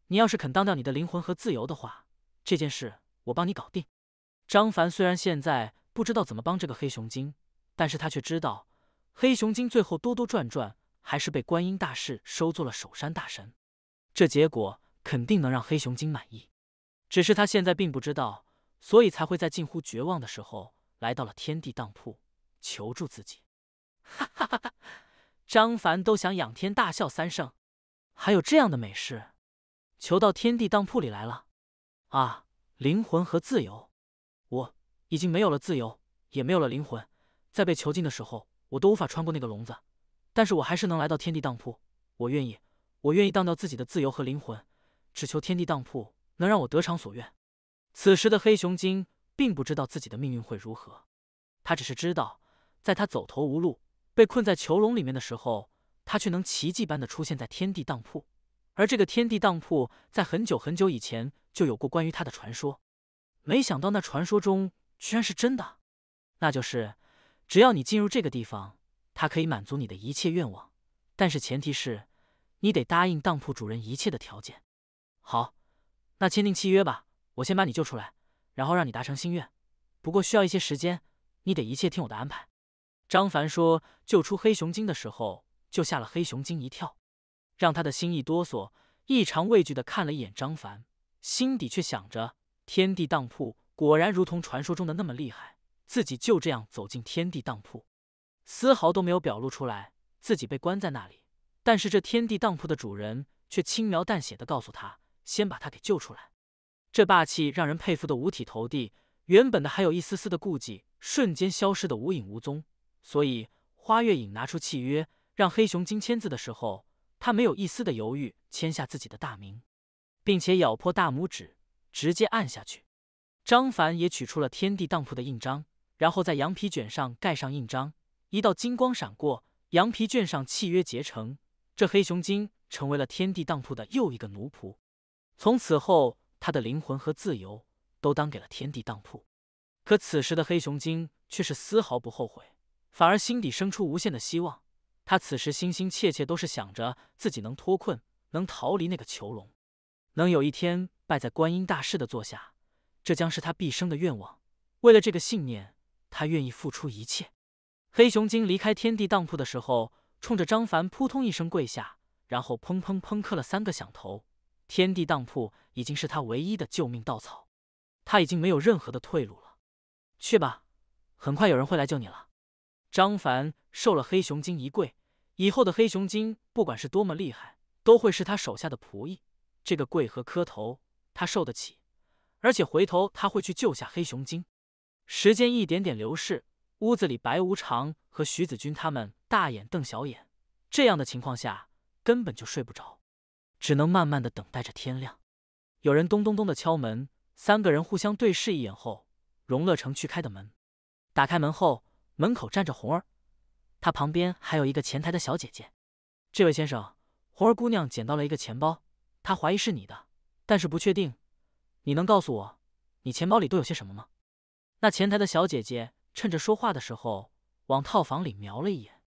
你要是肯当掉你的灵魂和自由的话，这件事我帮你搞定。张凡虽然现在不知道怎么帮这个黑熊精，但是他却知道黑熊精最后兜兜转转还是被观音大士收做了守山大神，这结果肯定能让黑熊精满意。只是他现在并不知道。所以才会在近乎绝望的时候来到了天地当铺求助自己。哈哈哈！哈张凡都想仰天大笑三声。还有这样的美事，求到天地当铺里来了啊！灵魂和自由，我已经没有了自由，也没有了灵魂。在被囚禁的时候，我都无法穿过那个笼子，但是我还是能来到天地当铺。我愿意，我愿意当掉自己的自由和灵魂，只求天地当铺能让我得偿所愿。此时的黑熊精并不知道自己的命运会如何，他只是知道，在他走投无路、被困在囚笼里面的时候，他却能奇迹般的出现在天地当铺。而这个天地当铺在很久很久以前就有过关于他的传说。没想到那传说中居然是真的，那就是只要你进入这个地方，它可以满足你的一切愿望，但是前提是你得答应当铺主人一切的条件。好，那签订契约吧。我先把你救出来，然后让你达成心愿，不过需要一些时间，你得一切听我的安排。张凡说救出黑熊精的时候，就吓了黑熊精一跳，让他的心一哆嗦，异常畏惧的看了一眼张凡，心底却想着天地当铺果然如同传说中的那么厉害，自己就这样走进天地当铺，丝毫都没有表露出来自己被关在那里，但是这天地当铺的主人却轻描淡写的告诉他先把他给救出来。这霸气让人佩服的五体投地，原本的还有一丝丝的顾忌，瞬间消失的无影无踪。所以花月影拿出契约让黑熊精签字的时候，他没有一丝的犹豫，签下自己的大名，并且咬破大拇指，直接按下去。张凡也取出了天地当铺的印章，然后在羊皮卷上盖上印章。一道金光闪过，羊皮卷上契约结成，这黑熊精成为了天地当铺的又一个奴仆。从此后。他的灵魂和自由都当给了天地当铺，可此时的黑熊精却是丝毫不后悔，反而心底生出无限的希望。他此时心心切切都是想着自己能脱困，能逃离那个囚笼，能有一天拜在观音大士的座下，这将是他毕生的愿望。为了这个信念，他愿意付出一切。黑熊精离开天地当铺的时候，冲着张凡扑通一声跪下，然后砰砰砰磕了三个响头。天地当铺已经是他唯一的救命稻草，他已经没有任何的退路了。去吧，很快有人会来救你了。张凡受了黑熊精一跪，以后的黑熊精不管是多么厉害，都会是他手下的仆役。这个跪和磕头，他受得起，而且回头他会去救下黑熊精。时间一点点流逝，屋子里白无常和徐子君他们大眼瞪小眼，这样的情况下根本就睡不着。只能慢慢的等待着天亮。有人咚咚咚的敲门，三个人互相对视一眼后，荣乐城去开的门。打开门后，门口站着红儿，她旁边还有一个前台的小姐姐。这位先生，红儿姑娘捡到了一个钱包，她怀疑是你的，但是不确定。你能告诉我，你钱包里都有些什么吗？那前台的小姐姐趁着说话的时候，往套房里瞄了一眼，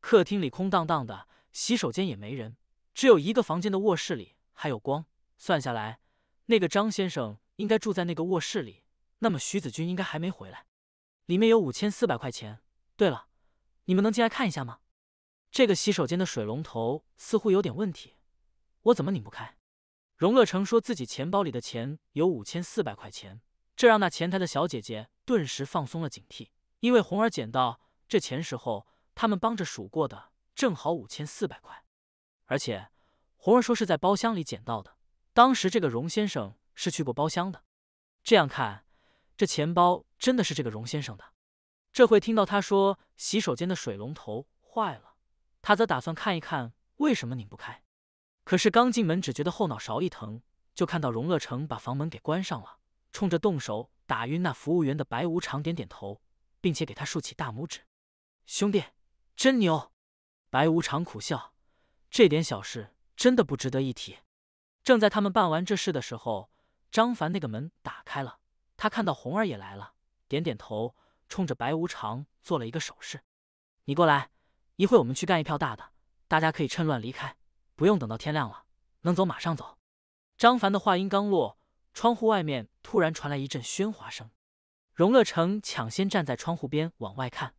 客厅里空荡荡的，洗手间也没人。只有一个房间的卧室里还有光，算下来，那个张先生应该住在那个卧室里。那么徐子君应该还没回来。里面有五千四百块钱。对了，你们能进来看一下吗？这个洗手间的水龙头似乎有点问题，我怎么拧不开？荣乐成说自己钱包里的钱有五千四百块钱，这让那前台的小姐姐顿时放松了警惕，因为红儿捡到这钱时候，他们帮着数过的，正好五千四百块。而且，红儿说是在包厢里捡到的。当时这个荣先生是去过包厢的。这样看，这钱包真的是这个荣先生的。这会听到他说洗手间的水龙头坏了，他则打算看一看为什么拧不开。可是刚进门，只觉得后脑勺一疼，就看到荣乐成把房门给关上了，冲着动手打晕那服务员的白无常点点头，并且给他竖起大拇指：“兄弟，真牛！”白无常苦笑。这点小事真的不值得一提。正在他们办完这事的时候，张凡那个门打开了，他看到红儿也来了，点点头，冲着白无常做了一个手势：“你过来，一会我们去干一票大的，大家可以趁乱离开，不用等到天亮了，能走马上走。”张凡的话音刚落，窗户外面突然传来一阵喧哗声。荣乐成抢先站在窗户边往外看，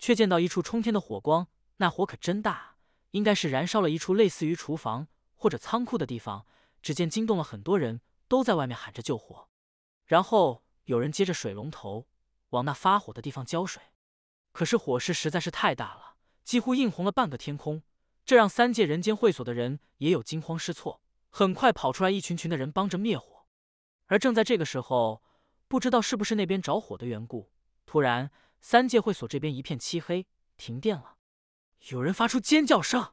却见到一处冲天的火光，那火可真大。应该是燃烧了一处类似于厨房或者仓库的地方，只见惊动了很多人都在外面喊着救火，然后有人接着水龙头往那发火的地方浇水，可是火势实在是太大了，几乎映红了半个天空，这让三界人间会所的人也有惊慌失措，很快跑出来一群群的人帮着灭火，而正在这个时候，不知道是不是那边着火的缘故，突然三界会所这边一片漆黑，停电了。有人发出尖叫声，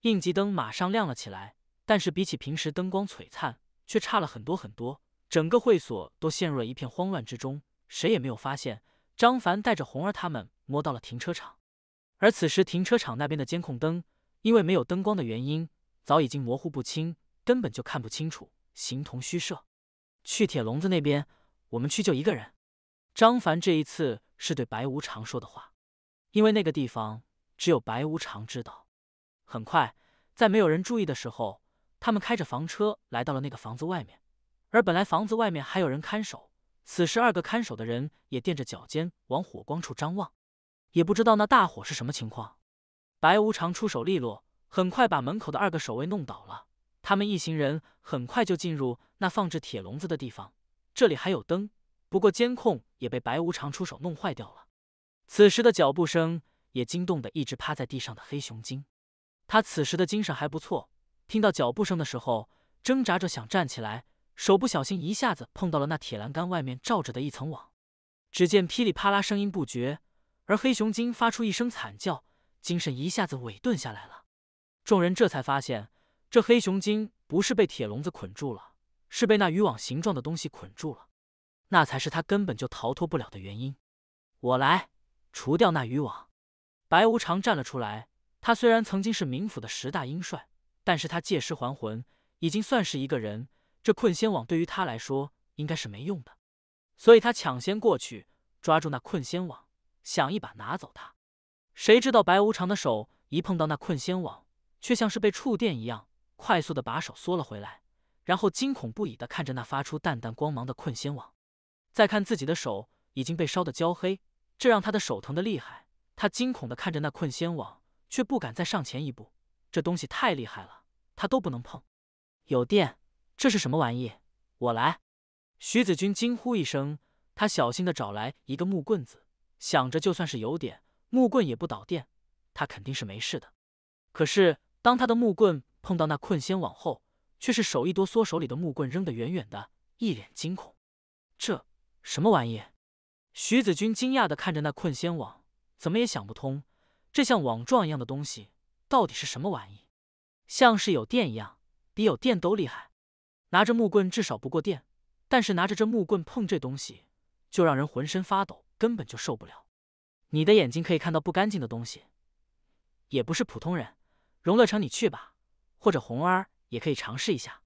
应急灯马上亮了起来，但是比起平时灯光璀璨，却差了很多很多。整个会所都陷入了一片慌乱之中，谁也没有发现张凡带着红儿他们摸到了停车场。而此时停车场那边的监控灯，因为没有灯光的原因，早已经模糊不清，根本就看不清楚，形同虚设。去铁笼子那边，我们去救一个人。张凡这一次是对白无常说的话，因为那个地方。只有白无常知道。很快，在没有人注意的时候，他们开着房车来到了那个房子外面。而本来房子外面还有人看守，此时二个看守的人也垫着脚尖往火光处张望，也不知道那大火是什么情况。白无常出手利落，很快把门口的二个守卫弄倒了。他们一行人很快就进入那放置铁笼子的地方。这里还有灯，不过监控也被白无常出手弄坏掉了。此时的脚步声。也惊动的一直趴在地上的黑熊精，他此时的精神还不错，听到脚步声的时候，挣扎着想站起来，手不小心一下子碰到了那铁栏杆外面罩着的一层网，只见噼里啪啦声音不绝，而黑熊精发出一声惨叫，精神一下子萎顿下来了。众人这才发现，这黑熊精不是被铁笼子捆住了，是被那渔网形状的东西捆住了，那才是他根本就逃脱不了的原因。我来除掉那渔网。白无常站了出来。他虽然曾经是冥府的十大英帅，但是他借尸还魂已经算是一个人。这困仙网对于他来说应该是没用的，所以他抢先过去抓住那困仙网，想一把拿走它。谁知道白无常的手一碰到那困仙网，却像是被触电一样，快速的把手缩了回来，然后惊恐不已的看着那发出淡淡光芒的困仙网，再看自己的手已经被烧得焦黑，这让他的手疼得厉害。他惊恐地看着那困仙网，却不敢再上前一步。这东西太厉害了，他都不能碰。有电！这是什么玩意？我来！徐子君惊呼一声，他小心地找来一个木棍子，想着就算是有点木棍也不导电，他肯定是没事的。可是当他的木棍碰到那困仙网后，却是手一哆嗦，手里的木棍扔得远远的，一脸惊恐。这什么玩意？徐子君惊讶地看着那困仙网。怎么也想不通，这像网状一样的东西到底是什么玩意？像是有电一样，比有电都厉害。拿着木棍至少不过电，但是拿着这木棍碰这东西，就让人浑身发抖，根本就受不了。你的眼睛可以看到不干净的东西，也不是普通人。荣乐成，你去吧，或者红儿也可以尝试一下。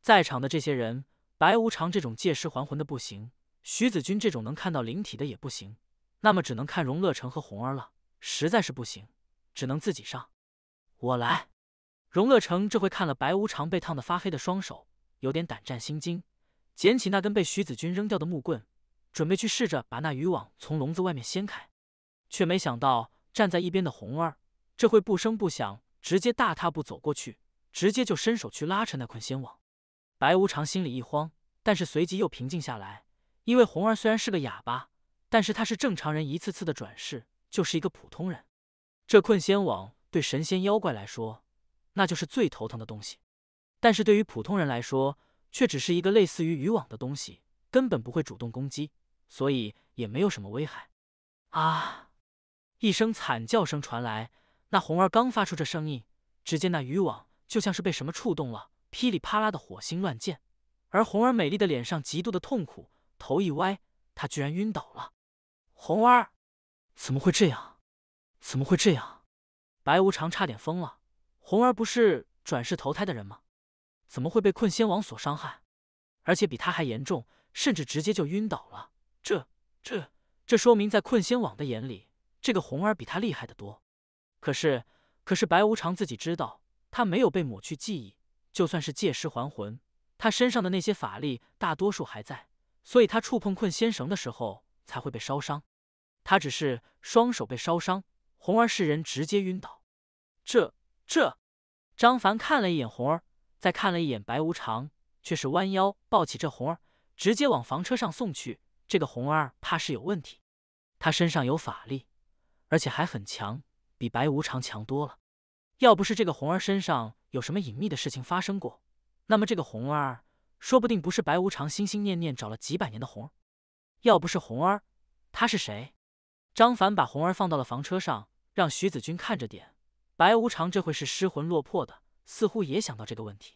在场的这些人，白无常这种借尸还魂的不行，徐子君这种能看到灵体的也不行。那么只能看荣乐成和红儿了。实在是不行，只能自己上。我来。荣乐成这会看了白无常被烫的发黑的双手，有点胆战心惊，捡起那根被徐子君扔掉的木棍，准备去试着把那渔网从笼子外面掀开，却没想到站在一边的红儿这会不声不响，直接大踏步走过去，直接就伸手去拉扯那捆仙网。白无常心里一慌，但是随即又平静下来，因为红儿虽然是个哑巴。但是他是正常人，一次次的转世就是一个普通人。这困仙网对神仙妖怪来说，那就是最头疼的东西；，但是对于普通人来说，却只是一个类似于渔网的东西，根本不会主动攻击，所以也没有什么危害。啊！一声惨叫声传来，那红儿刚发出这声音，只见那渔网就像是被什么触动了，噼里啪啦的火星乱溅，而红儿美丽的脸上极度的痛苦，头一歪，她居然晕倒了。红儿，怎么会这样？怎么会这样？白无常差点疯了。红儿不是转世投胎的人吗？怎么会被困仙王所伤害？而且比他还严重，甚至直接就晕倒了。这、这、这说明在困仙王的眼里，这个红儿比他厉害得多。可是，可是白无常自己知道，他没有被抹去记忆，就算是借尸还魂，他身上的那些法力大多数还在，所以他触碰困仙绳的时候才会被烧伤。他只是双手被烧伤，红儿是人直接晕倒。这这，张凡看了一眼红儿，再看了一眼白无常，却是弯腰抱起这红儿，直接往房车上送去。这个红儿怕是有问题，他身上有法力，而且还很强，比白无常强多了。要不是这个红儿身上有什么隐秘的事情发生过，那么这个红儿说不定不是白无常心心念念找了几百年的红儿。要不是红儿，他是谁？张凡把红儿放到了房车上，让徐子君看着点。白无常这会是失魂落魄的，似乎也想到这个问题，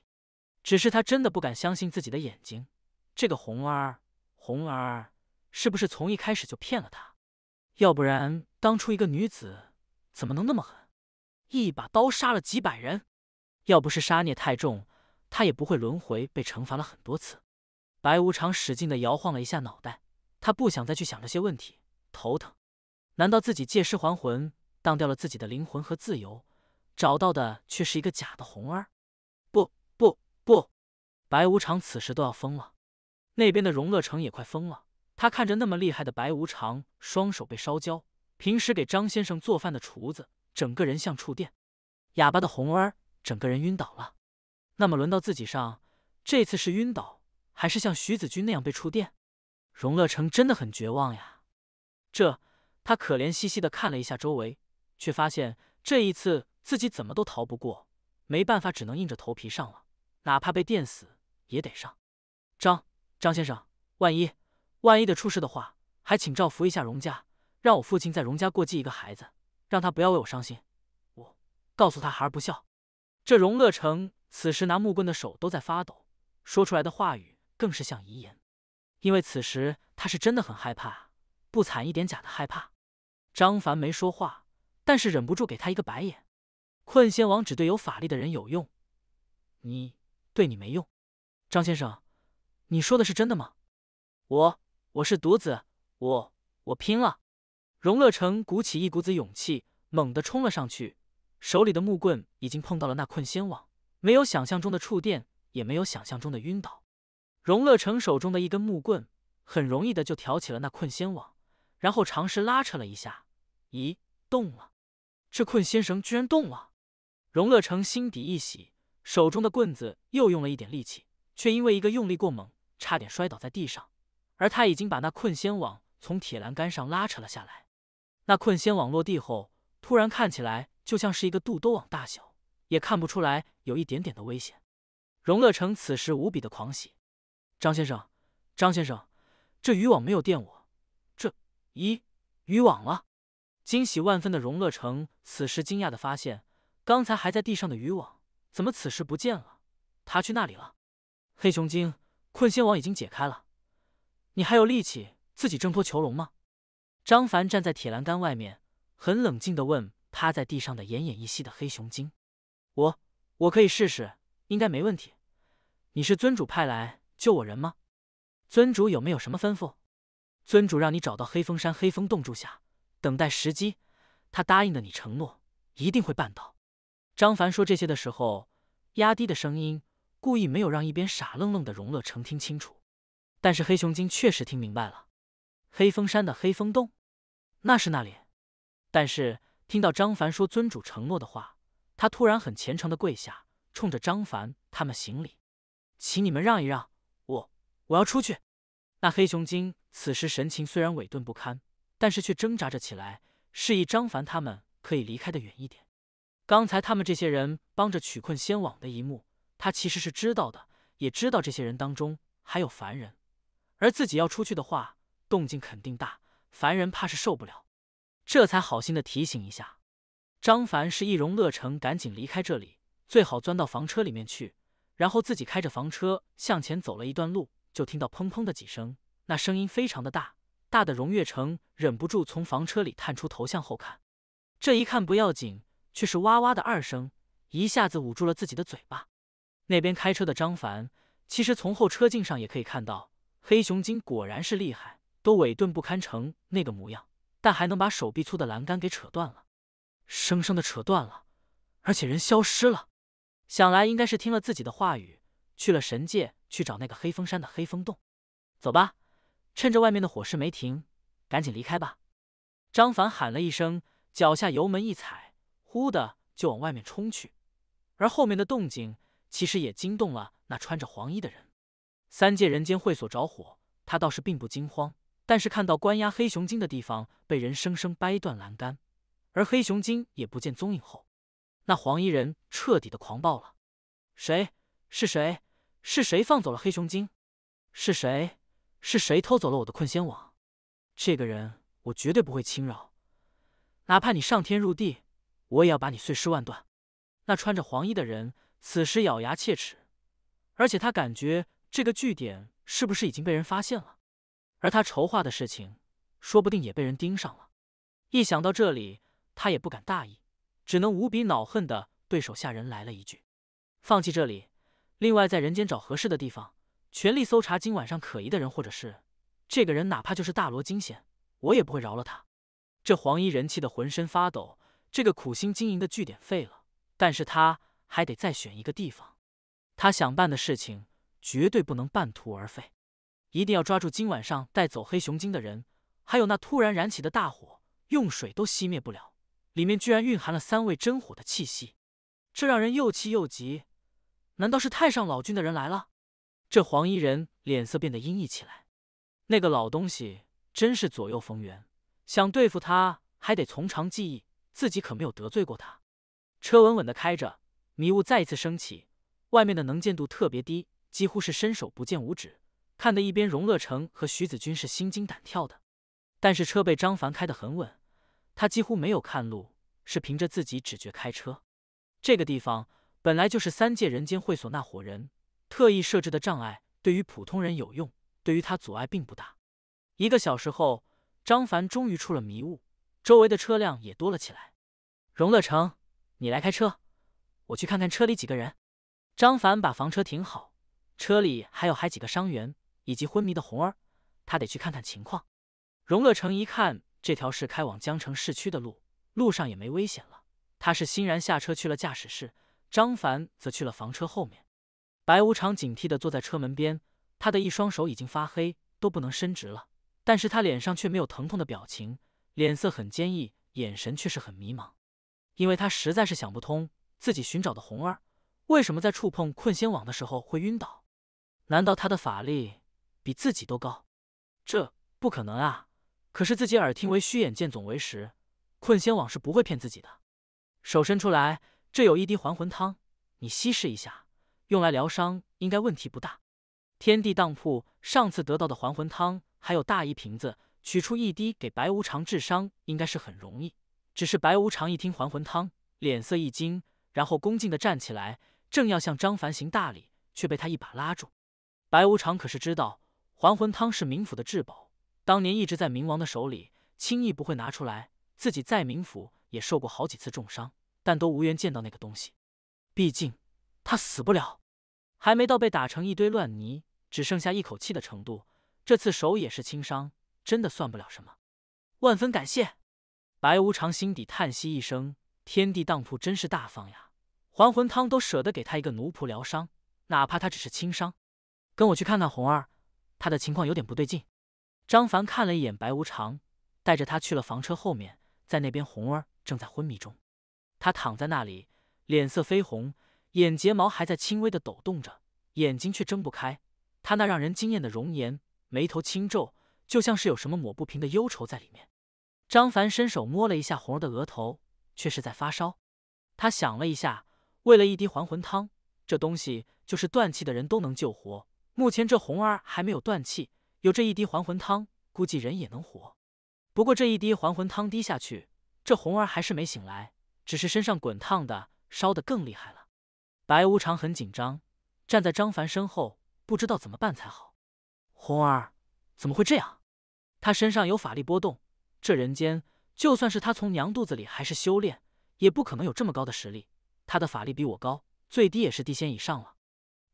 只是他真的不敢相信自己的眼睛。这个红儿，红儿，是不是从一开始就骗了他？要不然当初一个女子怎么能那么狠，一把刀杀了几百人？要不是杀孽太重，他也不会轮回被惩罚了很多次。白无常使劲的摇晃了一下脑袋，他不想再去想这些问题，头疼。难道自己借尸还魂，当掉了自己的灵魂和自由，找到的却是一个假的红儿？不不不！白无常此时都要疯了，那边的荣乐成也快疯了。他看着那么厉害的白无常，双手被烧焦，平时给张先生做饭的厨子，整个人像触电，哑巴的红儿整个人晕倒了。那么轮到自己上，这次是晕倒，还是像徐子君那样被触电？荣乐成真的很绝望呀，这……他可怜兮兮的看了一下周围，却发现这一次自己怎么都逃不过，没办法，只能硬着头皮上了，哪怕被电死也得上。张张先生，万一万一的出事的话，还请照拂一下荣家，让我父亲在荣家过继一个孩子，让他不要为我伤心。我告诉他，孩儿不孝。这荣乐成此时拿木棍的手都在发抖，说出来的话语更是像遗言，因为此时他是真的很害怕，不惨一点假的害怕。张凡没说话，但是忍不住给他一个白眼。困仙王只对有法力的人有用，你对你没用。张先生，你说的是真的吗？我我是独子，我我拼了！荣乐成鼓起一股子勇气，猛地冲了上去，手里的木棍已经碰到了那困仙网，没有想象中的触电，也没有想象中的晕倒。荣乐成手中的一根木棍很容易的就挑起了那困仙网，然后尝试拉扯了一下。咦，动了！这困仙绳居然动了！荣乐成心底一喜，手中的棍子又用了一点力气，却因为一个用力过猛，差点摔倒在地上。而他已经把那困仙网从铁栏杆上拉扯了下来。那困仙网落地后，突然看起来就像是一个肚兜网大小，也看不出来有一点点的危险。荣乐成此时无比的狂喜。张先生，张先生，这渔网没有电我，这咦，渔网了！惊喜万分的荣乐成，此时惊讶的发现，刚才还在地上的渔网，怎么此时不见了？他去那里了？黑熊精，困仙网已经解开了，你还有力气自己挣脱囚笼吗？张凡站在铁栏杆外面，很冷静的问趴在地上的奄奄一息的黑熊精：“我，我可以试试，应该没问题。你是尊主派来救我人吗？尊主有没有什么吩咐？尊主让你找到黑风山黑风洞住下。”等待时机，他答应的你承诺一定会办到。张凡说这些的时候，压低的声音，故意没有让一边傻愣愣的荣乐成听清楚，但是黑熊精确实听明白了。黑风山的黑风洞，那是那里？但是听到张凡说尊主承诺的话，他突然很虔诚的跪下，冲着张凡他们行礼，请你们让一让，我我要出去。那黑熊精此时神情虽然委顿不堪。但是却挣扎着起来，示意张凡他们可以离开的远一点。刚才他们这些人帮着取困仙网的一幕，他其实是知道的，也知道这些人当中还有凡人，而自己要出去的话，动静肯定大，凡人怕是受不了，这才好心的提醒一下。张凡是易容乐成，赶紧离开这里，最好钻到房车里面去，然后自己开着房车向前走了一段路，就听到砰砰的几声，那声音非常的大。大的荣月城忍不住从房车里探出头向后看，这一看不要紧，却是哇哇的二声，一下子捂住了自己的嘴巴。那边开车的张凡，其实从后车镜上也可以看到，黑熊精果然是厉害，都萎顿不堪成那个模样，但还能把手臂粗的栏杆给扯断了，生生的扯断了，而且人消失了。想来应该是听了自己的话语，去了神界去找那个黑风山的黑风洞。走吧。趁着外面的火势没停，赶紧离开吧！张凡喊了一声，脚下油门一踩，呼的就往外面冲去。而后面的动静其实也惊动了那穿着黄衣的人。三界人间会所着火，他倒是并不惊慌，但是看到关押黑熊精的地方被人生生掰断栏杆，而黑熊精也不见踪影后，那黄衣人彻底的狂暴了。谁？是谁？是谁放走了黑熊精？是谁？是谁偷走了我的困仙网？这个人我绝对不会轻饶，哪怕你上天入地，我也要把你碎尸万段。那穿着黄衣的人此时咬牙切齿，而且他感觉这个据点是不是已经被人发现了？而他筹划的事情，说不定也被人盯上了。一想到这里，他也不敢大意，只能无比恼恨的对手下人来了一句：“放弃这里，另外在人间找合适的地方。”全力搜查今晚上可疑的人或者是这个人，哪怕就是大罗金仙，我也不会饶了他。这黄衣人气得浑身发抖。这个苦心经营的据点废了，但是他还得再选一个地方。他想办的事情绝对不能半途而废，一定要抓住今晚上带走黑熊精的人，还有那突然燃起的大火，用水都熄灭不了，里面居然蕴含了三味真火的气息，这让人又气又急。难道是太上老君的人来了？这黄衣人脸色变得阴翳起来，那个老东西真是左右逢源，想对付他还得从长计议。自己可没有得罪过他。车稳稳的开着，迷雾再一次升起，外面的能见度特别低，几乎是伸手不见五指，看得一边荣乐成和徐子君是心惊胆跳的。但是车被张凡开得很稳，他几乎没有看路，是凭着自己直觉开车。这个地方本来就是三界人间会所那伙人。特意设置的障碍对于普通人有用，对于他阻碍并不大。一个小时后，张凡终于出了迷雾，周围的车辆也多了起来。荣乐成，你来开车，我去看看车里几个人。张凡把房车停好，车里还有还几个伤员以及昏迷的红儿，他得去看看情况。荣乐成一看，这条是开往江城市区的路，路上也没危险了，他是欣然下车去了驾驶室。张凡则去了房车后面。白无常警惕的坐在车门边，他的一双手已经发黑，都不能伸直了，但是他脸上却没有疼痛的表情，脸色很坚毅，眼神却是很迷茫，因为他实在是想不通，自己寻找的红儿为什么在触碰困仙网的时候会晕倒，难道他的法力比自己都高？这不可能啊！可是自己耳听为虚，眼见总为实，困仙网是不会骗自己的。手伸出来，这有一滴还魂汤，你稀释一下。用来疗伤应该问题不大。天地当铺上次得到的还魂汤，还有大一瓶子，取出一滴给白无常治伤应该是很容易。只是白无常一听还魂汤，脸色一惊，然后恭敬地站起来，正要向张凡行大礼，却被他一把拉住。白无常可是知道还魂汤是冥府的至宝，当年一直在冥王的手里，轻易不会拿出来。自己在冥府也受过好几次重伤，但都无缘见到那个东西。毕竟他死不了。还没到被打成一堆乱泥，只剩下一口气的程度。这次手也是轻伤，真的算不了什么。万分感谢。白无常心底叹息一声：天地当铺真是大方呀，还魂汤都舍得给他一个奴仆疗伤，哪怕他只是轻伤。跟我去看看红儿，他的情况有点不对劲。张凡看了一眼白无常，带着他去了房车后面，在那边红儿正在昏迷中，他躺在那里，脸色绯红。眼睫毛还在轻微的抖动着，眼睛却睁不开。他那让人惊艳的容颜，眉头轻皱，就像是有什么抹不平的忧愁在里面。张凡伸手摸了一下红儿的额头，却是在发烧。他想了一下，喂了一滴还魂汤。这东西就是断气的人都能救活。目前这红儿还没有断气，有这一滴还魂汤，估计人也能活。不过这一滴还魂汤滴下去，这红儿还是没醒来，只是身上滚烫的，烧得更厉害了。白无常很紧张，站在张凡身后，不知道怎么办才好。红儿，怎么会这样？他身上有法力波动，这人间就算是他从娘肚子里还是修炼，也不可能有这么高的实力。他的法力比我高，最低也是地仙以上了。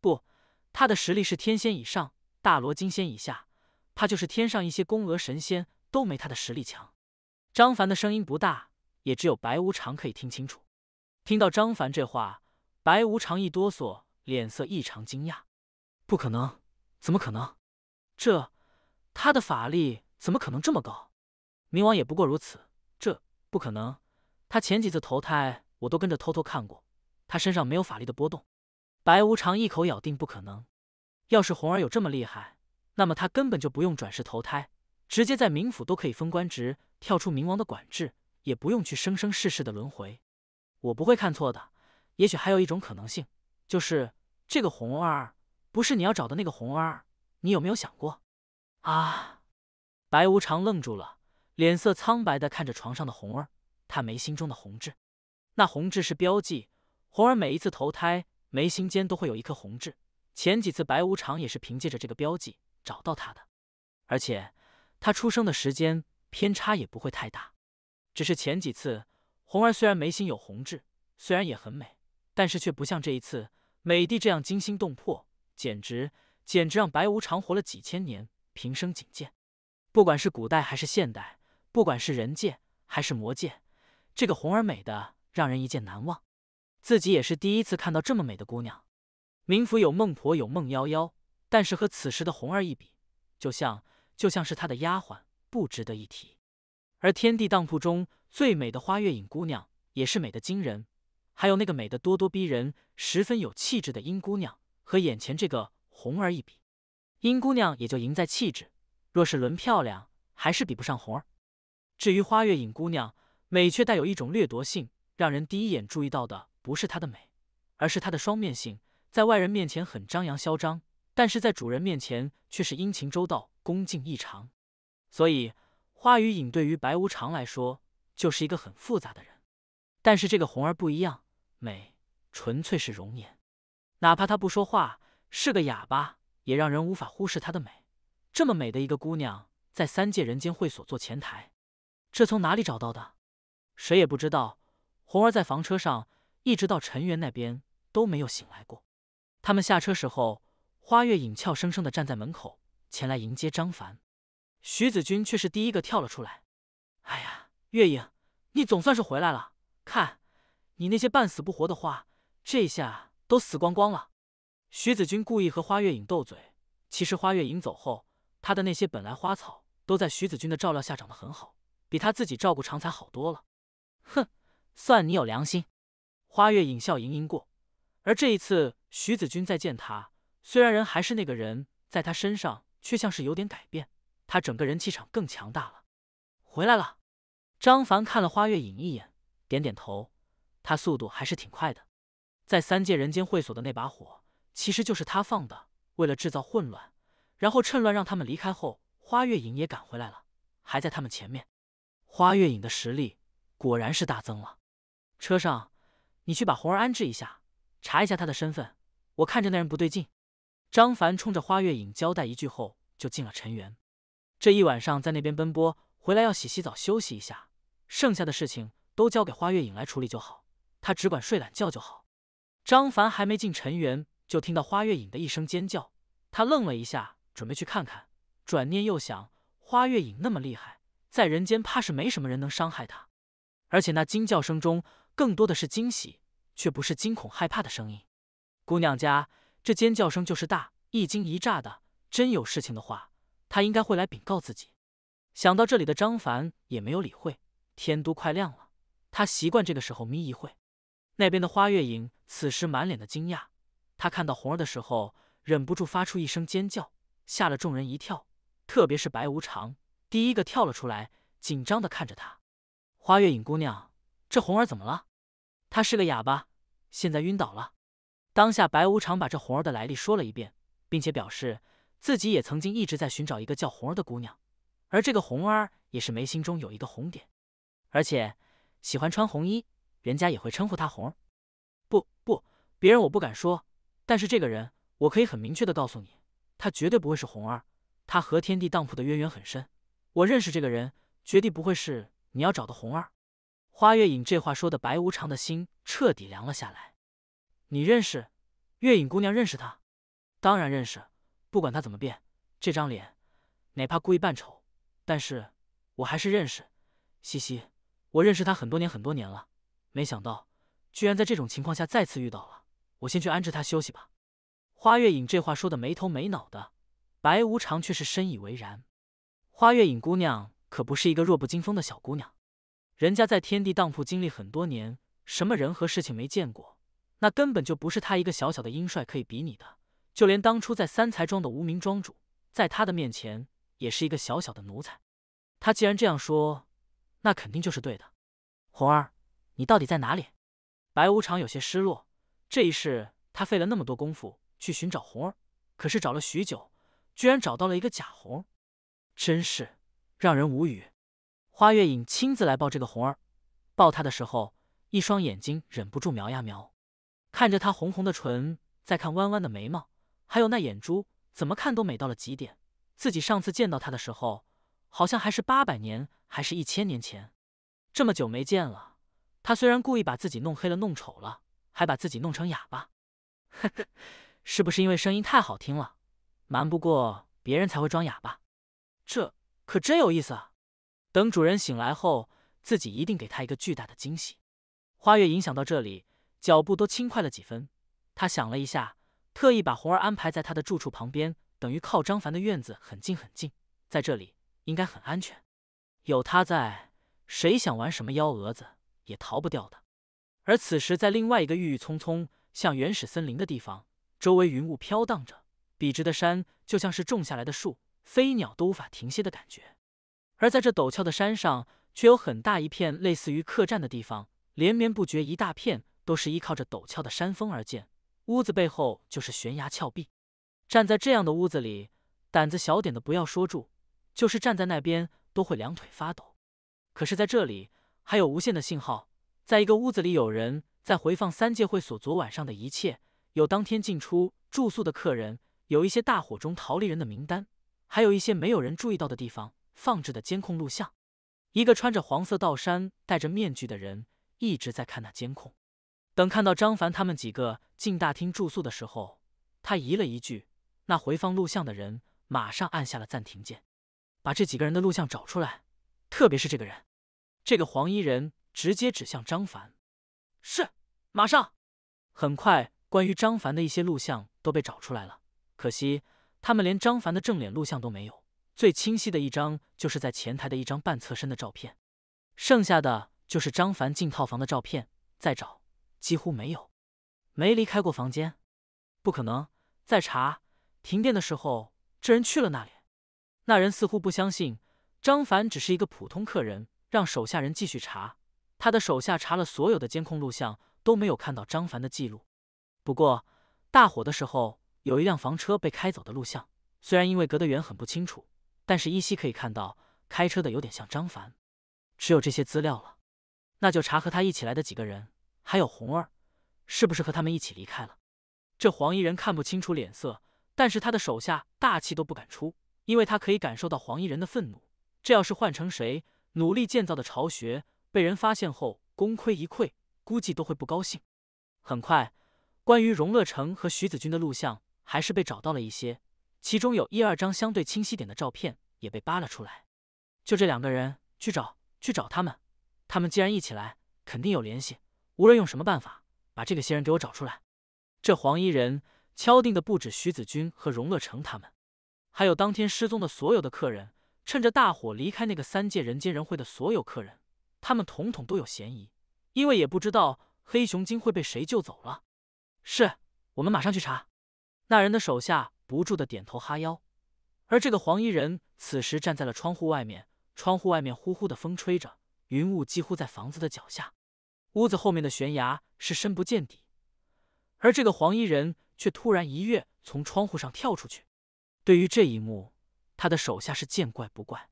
不，他的实力是天仙以上，大罗金仙以下。怕就是天上一些宫娥神仙都没他的实力强。张凡的声音不大，也只有白无常可以听清楚。听到张凡这话。白无常一哆嗦，脸色异常惊讶，不可能，怎么可能？这他的法力怎么可能这么高？冥王也不过如此，这不可能。他前几次投胎，我都跟着偷偷看过，他身上没有法力的波动。白无常一口咬定不可能。要是红儿有这么厉害，那么他根本就不用转世投胎，直接在冥府都可以封官职，跳出冥王的管制，也不用去生生世世的轮回。我不会看错的。也许还有一种可能性，就是这个红儿不是你要找的那个红儿。你有没有想过？啊！白无常愣住了，脸色苍白的看着床上的红儿，他眉心中的红痣。那红痣是标记，红儿每一次投胎，眉心间都会有一颗红痣。前几次白无常也是凭借着这个标记找到他的，而且他出生的时间偏差也不会太大。只是前几次红儿虽然眉心有红痣，虽然也很美。但是却不像这一次美帝这样惊心动魄，简直简直让白无常活了几千年，平生仅见。不管是古代还是现代，不管是人界还是魔界，这个红儿美的让人一见难忘。自己也是第一次看到这么美的姑娘。冥府有孟婆，有孟夭夭，但是和此时的红儿一比，就像就像是她的丫鬟，不值得一提。而天地当铺中最美的花月影姑娘，也是美的惊人。还有那个美的咄咄逼人、十分有气质的殷姑娘，和眼前这个红儿一比，殷姑娘也就赢在气质。若是论漂亮，还是比不上红儿。至于花月影姑娘，美却带有一种掠夺性，让人第一眼注意到的不是她的美，而是她的双面性。在外人面前很张扬嚣张，但是在主人面前却是殷勤周到、恭敬异常。所以花与影对于白无常来说就是一个很复杂的人。但是这个红儿不一样。美纯粹是容颜，哪怕她不说话，是个哑巴，也让人无法忽视她的美。这么美的一个姑娘，在三界人间会所做前台，这从哪里找到的？谁也不知道。红儿在房车上，一直到陈元那边都没有醒来过。他们下车时候，花月影俏生生的站在门口前来迎接张凡。徐子君却是第一个跳了出来。哎呀，月影，你总算是回来了，看。你那些半死不活的话，这下都死光光了。徐子君故意和花月影斗嘴，其实花月影走后，他的那些本来花草都在徐子君的照料下长得很好，比他自己照顾常才好多了。哼，算你有良心。花月影笑盈盈过，而这一次徐子君再见他，虽然人还是那个人，在他身上却像是有点改变，他整个人气场更强大了。回来了。张凡看了花月影一眼，点点头。他速度还是挺快的，在三界人间会所的那把火其实就是他放的，为了制造混乱，然后趁乱让他们离开。后花月影也赶回来了，还在他们前面。花月影的实力果然是大增了。车上，你去把红儿安置一下，查一下他的身份。我看着那人不对劲。张凡冲着花月影交代一句后，就进了陈园。这一晚上在那边奔波，回来要洗洗澡休息一下，剩下的事情都交给花月影来处理就好。他只管睡懒觉就好。张凡还没进陈园，就听到花月影的一声尖叫。他愣了一下，准备去看看，转念又想，花月影那么厉害，在人间怕是没什么人能伤害她。而且那惊叫声中更多的是惊喜，却不是惊恐害怕的声音。姑娘家这尖叫声就是大，一惊一乍的，真有事情的话，她应该会来禀告自己。想到这里的张凡也没有理会。天都快亮了，他习惯这个时候眯一会。那边的花月影此时满脸的惊讶，她看到红儿的时候，忍不住发出一声尖叫，吓了众人一跳。特别是白无常，第一个跳了出来，紧张的看着她。花月影姑娘，这红儿怎么了？她是个哑巴，现在晕倒了。当下白无常把这红儿的来历说了一遍，并且表示自己也曾经一直在寻找一个叫红儿的姑娘，而这个红儿也是眉心中有一个红点，而且喜欢穿红衣。人家也会称呼他红儿，不不，别人我不敢说，但是这个人我可以很明确的告诉你，他绝对不会是红儿。他和天地当铺的渊源很深，我认识这个人，绝对不会是你要找的红儿。花月影这话说的白无常的心彻底凉了下来。你认识月影姑娘认识他？当然认识，不管他怎么变，这张脸，哪怕故意扮丑，但是我还是认识。嘻嘻，我认识他很多年很多年了。没想到，居然在这种情况下再次遇到了。我先去安置他休息吧。花月影这话说的没头没脑的，白无常却是深以为然。花月影姑娘可不是一个弱不禁风的小姑娘，人家在天地当铺经历很多年，什么人和事情没见过，那根本就不是他一个小小的阴帅可以比拟的。就连当初在三才庄的无名庄主，在他的面前也是一个小小的奴才。他既然这样说，那肯定就是对的。红儿。你到底在哪里？白无常有些失落。这一世他费了那么多功夫去寻找红儿，可是找了许久，居然找到了一个假红，儿，真是让人无语。花月影亲自来抱这个红儿，抱他的时候，一双眼睛忍不住瞄呀瞄，看着他红红的唇，再看弯弯的眉毛，还有那眼珠，怎么看都美到了极点。自己上次见到他的时候，好像还是八百年，还是一千年前，这么久没见了。他虽然故意把自己弄黑了、弄丑了，还把自己弄成哑巴，呵呵，是不是因为声音太好听了，瞒不过别人才会装哑巴？这可真有意思啊！等主人醒来后，自己一定给他一个巨大的惊喜。花月影响到这里，脚步都轻快了几分。他想了一下，特意把红儿安排在他的住处旁边，等于靠张凡的院子很近很近，在这里应该很安全。有他在，谁想玩什么幺蛾子？也逃不掉的。而此时，在另外一个郁郁葱葱、像原始森林的地方，周围云雾飘荡着，笔直的山就像是种下来的树，飞鸟都无法停歇的感觉。而在这陡峭的山上，却有很大一片类似于客栈的地方，连绵不绝，一大片都是依靠着陡峭的山峰而建，屋子背后就是悬崖峭壁。站在这样的屋子里，胆子小点的不要说住，就是站在那边都会两腿发抖。可是在这里。还有无限的信号，在一个屋子里，有人在回放三界会所昨晚上的一切，有当天进出住宿的客人，有一些大火中逃离人的名单，还有一些没有人注意到的地方放置的监控录像。一个穿着黄色道衫、戴着面具的人一直在看那监控。等看到张凡他们几个进大厅住宿的时候，他疑了一句：“那回放录像的人马上按下了暂停键，把这几个人的录像找出来，特别是这个人。”这个黄衣人直接指向张凡，是马上。很快，关于张凡的一些录像都被找出来了。可惜，他们连张凡的正脸录像都没有。最清晰的一张，就是在前台的一张半侧身的照片。剩下的就是张凡进套房的照片。再找，几乎没有。没离开过房间？不可能。再查，停电的时候，这人去了那里？那人似乎不相信，张凡只是一个普通客人。让手下人继续查，他的手下查了所有的监控录像，都没有看到张凡的记录。不过大火的时候，有一辆房车被开走的录像，虽然因为隔得远很不清楚，但是依稀可以看到开车的有点像张凡。只有这些资料了，那就查和他一起来的几个人，还有红儿，是不是和他们一起离开了？这黄衣人看不清楚脸色，但是他的手下大气都不敢出，因为他可以感受到黄衣人的愤怒。这要是换成谁？努力建造的巢穴被人发现后，功亏一篑，估计都会不高兴。很快，关于荣乐成和徐子君的录像还是被找到了一些，其中有一二张相对清晰点的照片也被扒了出来。就这两个人，去找，去找他们。他们既然一起来，肯定有联系。无论用什么办法，把这个仙人给我找出来。这黄衣人敲定的不止徐子君和荣乐成他们，还有当天失踪的所有的客人。趁着大火离开那个三界人间人会的所有客人，他们统统都有嫌疑，因为也不知道黑熊精会被谁救走了。是我们马上去查。那人的手下不住的点头哈腰，而这个黄衣人此时站在了窗户外面，窗户外面呼呼的风吹着，云雾几乎在房子的脚下，屋子后面的悬崖是深不见底，而这个黄衣人却突然一跃从窗户上跳出去。对于这一幕。他的手下是见怪不怪，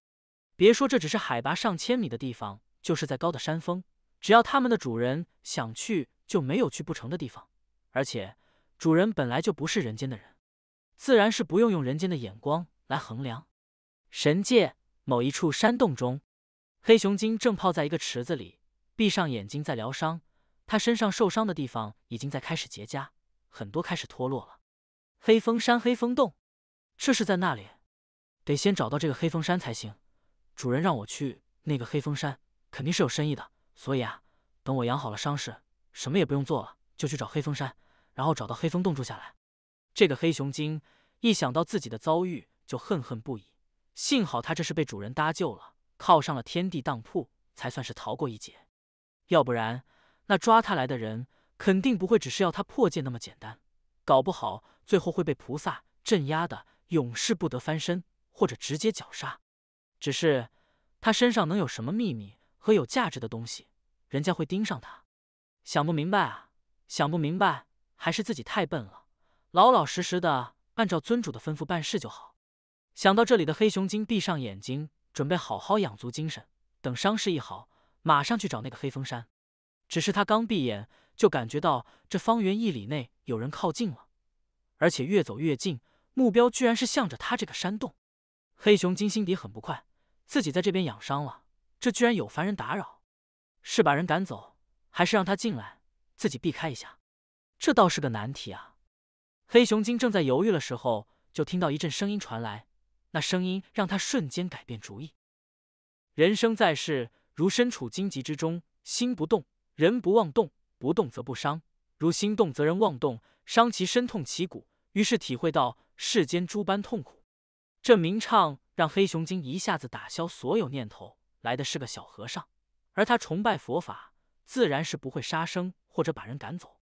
别说这只是海拔上千米的地方，就是在高的山峰，只要他们的主人想去，就没有去不成的地方。而且主人本来就不是人间的人，自然是不用用人间的眼光来衡量。神界某一处山洞中，黑熊精正泡在一个池子里，闭上眼睛在疗伤。他身上受伤的地方已经在开始结痂，很多开始脱落了。黑风山黑风洞，这是在那里？得先找到这个黑风山才行。主人让我去那个黑风山，肯定是有深意的。所以啊，等我养好了伤势，什么也不用做了，就去找黑风山，然后找到黑风洞住下来。这个黑熊精一想到自己的遭遇，就恨恨不已。幸好他这是被主人搭救了，靠上了天地当铺，才算是逃过一劫。要不然，那抓他来的人肯定不会只是要他破戒那么简单，搞不好最后会被菩萨镇压的，永世不得翻身。或者直接绞杀，只是他身上能有什么秘密和有价值的东西，人家会盯上他。想不明白啊，想不明白，还是自己太笨了。老老实实的按照尊主的吩咐办事就好。想到这里的黑熊精闭上眼睛，准备好好养足精神，等伤势一好，马上去找那个黑风山。只是他刚闭眼，就感觉到这方圆一里内有人靠近了，而且越走越近，目标居然是向着他这个山洞。黑熊精心底很不快，自己在这边养伤了，这居然有凡人打扰，是把人赶走，还是让他进来，自己避开一下？这倒是个难题啊！黑熊精正在犹豫的时候，就听到一阵声音传来，那声音让他瞬间改变主意。人生在世，如身处荆棘之中，心不动，人不妄动，不动则不伤；如心动，则人妄动，伤其身，痛其骨，于是体会到世间诸般痛苦。这名唱让黑熊精一下子打消所有念头。来的是个小和尚，而他崇拜佛法，自然是不会杀生或者把人赶走。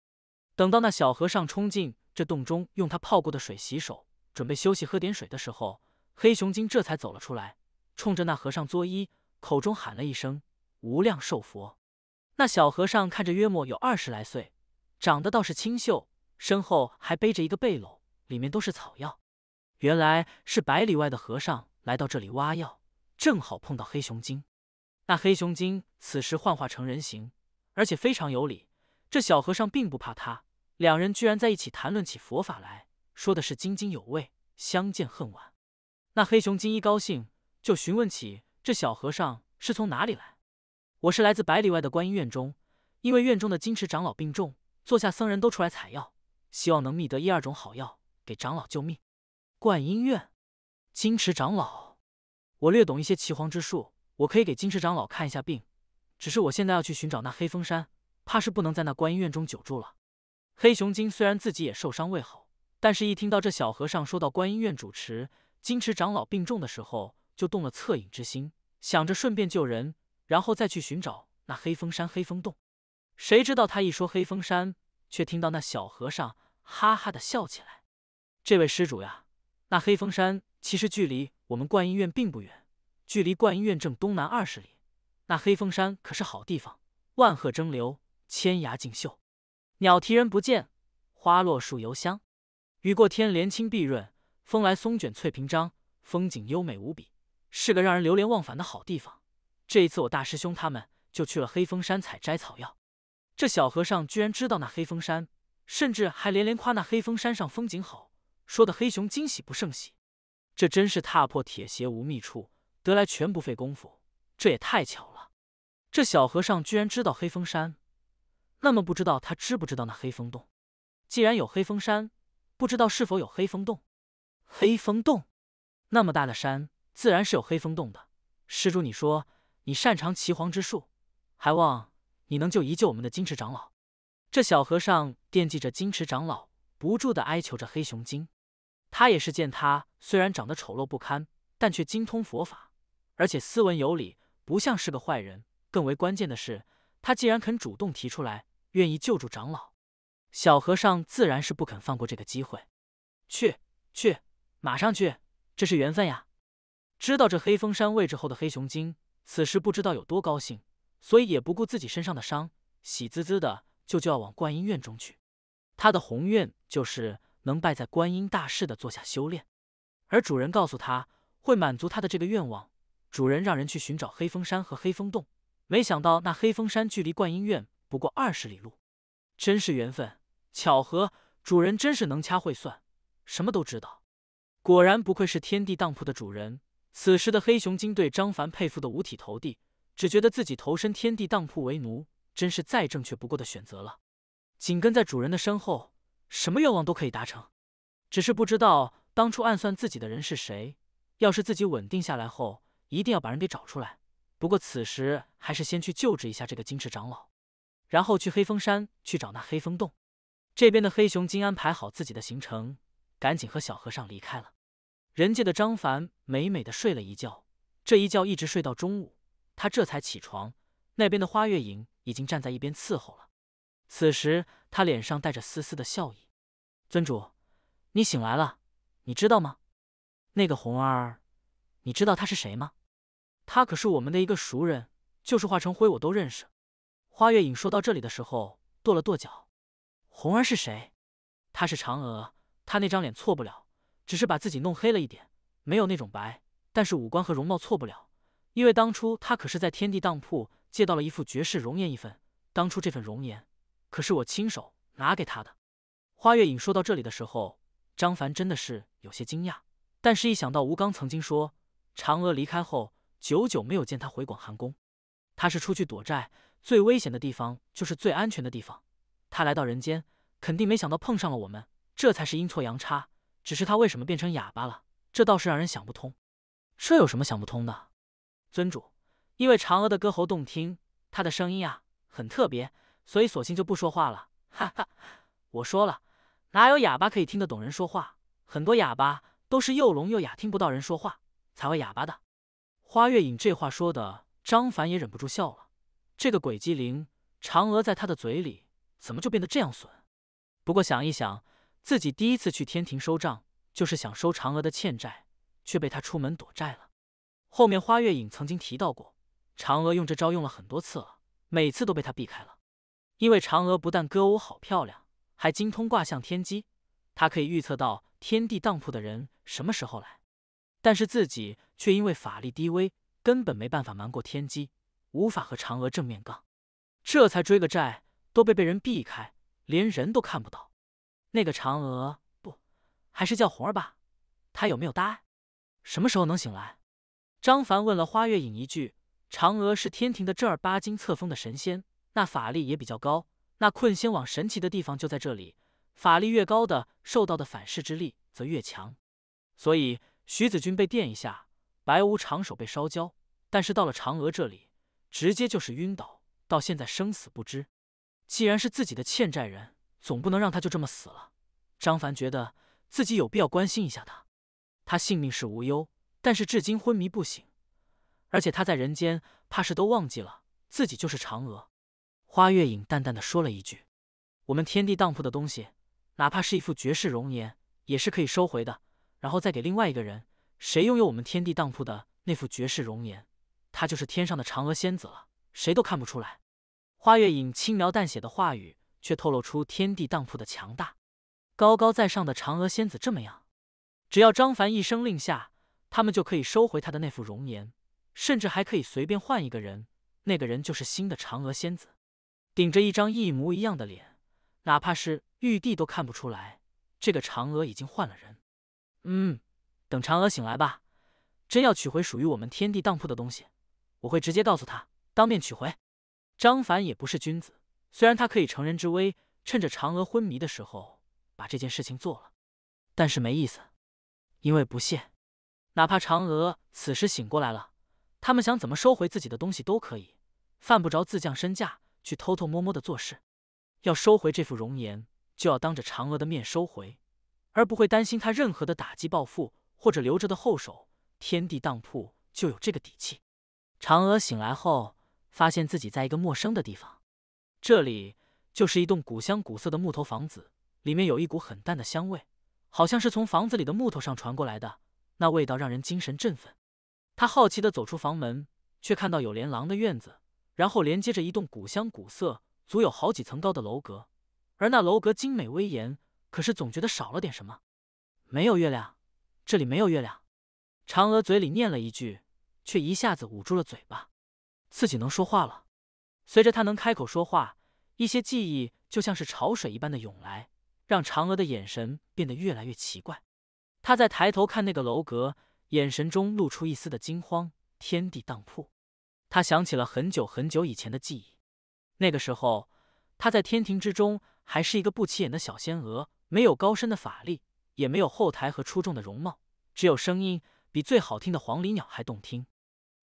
等到那小和尚冲进这洞中，用他泡过的水洗手，准备休息喝点水的时候，黑熊精这才走了出来，冲着那和尚作揖，口中喊了一声“无量寿佛”。那小和尚看着约莫有二十来岁，长得倒是清秀，身后还背着一个背篓，里面都是草药。原来是百里外的和尚来到这里挖药，正好碰到黑熊精。那黑熊精此时幻化成人形，而且非常有理。这小和尚并不怕他，两人居然在一起谈论起佛法来，说的是津津有味。相见恨晚。那黑熊精一高兴，就询问起这小和尚是从哪里来。我是来自百里外的观音院中，因为院中的金池长老病重，坐下僧人都出来采药，希望能觅得一二种好药给长老救命。观音院，金池长老，我略懂一些岐黄之术，我可以给金池长老看一下病。只是我现在要去寻找那黑风山，怕是不能在那观音院中久住了。黑熊精虽然自己也受伤未好，但是一听到这小和尚说到观音院主持金池长老病重的时候，就动了恻隐之心，想着顺便救人，然后再去寻找那黑风山黑风洞。谁知道他一说黑风山，却听到那小和尚哈哈的笑起来。这位施主呀。那黑风山其实距离我们观音院并不远，距离观音院正东南二十里。那黑风山可是好地方，万壑争流，千崖竞秀，鸟啼人不见，花落树犹香。雨过天连青碧润，风来松卷翠屏张。风景优美无比，是个让人流连忘返的好地方。这一次我大师兄他们就去了黑风山采摘草药。这小和尚居然知道那黑风山，甚至还连连夸那黑风山上风景好。说的黑熊惊喜不胜喜，这真是踏破铁鞋无觅处，得来全不费工夫。这也太巧了，这小和尚居然知道黑风山，那么不知道他知不知道那黑风洞？既然有黑风山，不知道是否有黑风洞？黑风洞那么大的山，自然是有黑风洞的。施主，你说你擅长岐黄之术，还望你能救一救我们的金池长老。这小和尚惦记着金池长老，不住的哀求着黑熊精。他也是见他虽然长得丑陋不堪，但却精通佛法，而且斯文有礼，不像是个坏人。更为关键的是，他既然肯主动提出来，愿意救助长老，小和尚自然是不肯放过这个机会。去去，马上去，这是缘分呀！知道这黑风山位置后的黑熊精，此时不知道有多高兴，所以也不顾自己身上的伤，喜滋滋的就就要往观音院中去。他的宏愿就是。能拜在观音大士的座下修炼，而主人告诉他会满足他的这个愿望。主人让人去寻找黑风山和黑风洞，没想到那黑风山距离观音院不过二十里路，真是缘分巧合。主人真是能掐会算，什么都知道。果然不愧是天地当铺的主人。此时的黑熊精对张凡佩服的五体投地，只觉得自己投身天地当铺为奴，真是再正确不过的选择了。紧跟在主人的身后。什么愿望都可以达成，只是不知道当初暗算自己的人是谁。要是自己稳定下来后，一定要把人给找出来。不过此时还是先去救治一下这个金池长老，然后去黑风山去找那黑风洞。这边的黑熊精安排好自己的行程，赶紧和小和尚离开了。人界的张凡美美的睡了一觉，这一觉一直睡到中午，他这才起床。那边的花月影已经站在一边伺候了。此时他脸上带着丝丝的笑意，尊主，你醒来了，你知道吗？那个红儿，你知道他是谁吗？他可是我们的一个熟人，就是化成灰我都认识。花月影说到这里的时候，跺了跺脚。红儿是谁？她是嫦娥，她那张脸错不了，只是把自己弄黑了一点，没有那种白，但是五官和容貌错不了，因为当初她可是在天地当铺借到了一副绝世容颜一份，当初这份容颜。可是我亲手拿给他的，花月影说到这里的时候，张凡真的是有些惊讶。但是，一想到吴刚曾经说，嫦娥离开后，久久没有见他回广寒宫，他是出去躲债，最危险的地方就是最安全的地方。他来到人间，肯定没想到碰上了我们，这才是阴错阳差。只是他为什么变成哑巴了？这倒是让人想不通。这有什么想不通的？尊主，因为嫦娥的歌喉动听，她的声音啊，很特别。所以索性就不说话了，哈哈！我说了，哪有哑巴可以听得懂人说话？很多哑巴都是又聋又哑，听不到人说话才会哑巴的。花月影这话说的，张凡也忍不住笑了。这个鬼机灵，嫦娥在他的嘴里怎么就变得这样损？不过想一想，自己第一次去天庭收账，就是想收嫦娥的欠债，却被他出门躲债了。后面花月影曾经提到过，嫦娥用这招用了很多次了，每次都被他避开了。因为嫦娥不但歌舞好漂亮，还精通卦象天机，她可以预测到天地当铺的人什么时候来。但是自己却因为法力低微，根本没办法瞒过天机，无法和嫦娥正面杠，这才追个债都被被人避开，连人都看不到。那个嫦娥不，还是叫红儿吧？她有没有大碍？什么时候能醒来？张凡问了花月影一句：“嫦娥是天庭的正儿八经册封的神仙。”那法力也比较高。那困仙网神奇的地方就在这里，法力越高的受到的反噬之力则越强。所以徐子君被电一下，白无常手被烧焦，但是到了嫦娥这里，直接就是晕倒，到现在生死不知。既然是自己的欠债人，总不能让他就这么死了。张凡觉得自己有必要关心一下他。他性命是无忧，但是至今昏迷不醒，而且他在人间怕是都忘记了自己就是嫦娥。花月影淡淡的说了一句：“我们天地当铺的东西，哪怕是一副绝世容颜，也是可以收回的，然后再给另外一个人。谁拥有我们天地当铺的那副绝世容颜，他就是天上的嫦娥仙子了，谁都看不出来。”花月影轻描淡写的话语，却透露出天地当铺的强大。高高在上的嫦娥仙子这么样，只要张凡一声令下，他们就可以收回他的那副容颜，甚至还可以随便换一个人，那个人就是新的嫦娥仙子。顶着一张一模一样的脸，哪怕是玉帝都看不出来，这个嫦娥已经换了人。嗯，等嫦娥醒来吧。真要取回属于我们天地当铺的东西，我会直接告诉她，当面取回。张凡也不是君子，虽然他可以乘人之危，趁着嫦娥昏迷的时候把这件事情做了，但是没意思，因为不屑。哪怕嫦娥此时醒过来了，他们想怎么收回自己的东西都可以，犯不着自降身价。去偷偷摸摸的做事，要收回这副容颜，就要当着嫦娥的面收回，而不会担心他任何的打击报复或者留着的后手。天地当铺就有这个底气。嫦娥醒来后，发现自己在一个陌生的地方，这里就是一栋古香古色的木头房子，里面有一股很淡的香味，好像是从房子里的木头上传过来的，那味道让人精神振奋。她好奇的走出房门，却看到有连廊的院子。然后连接着一栋古香古色、足有好几层高的楼阁，而那楼阁精美威严，可是总觉得少了点什么。没有月亮，这里没有月亮。嫦娥嘴里念了一句，却一下子捂住了嘴巴。自己能说话了。随着他能开口说话，一些记忆就像是潮水一般的涌来，让嫦娥的眼神变得越来越奇怪。他在抬头看那个楼阁，眼神中露出一丝的惊慌。天地当铺。他想起了很久很久以前的记忆，那个时候，他在天庭之中还是一个不起眼的小仙娥，没有高深的法力，也没有后台和出众的容貌，只有声音比最好听的黄鹂鸟还动听。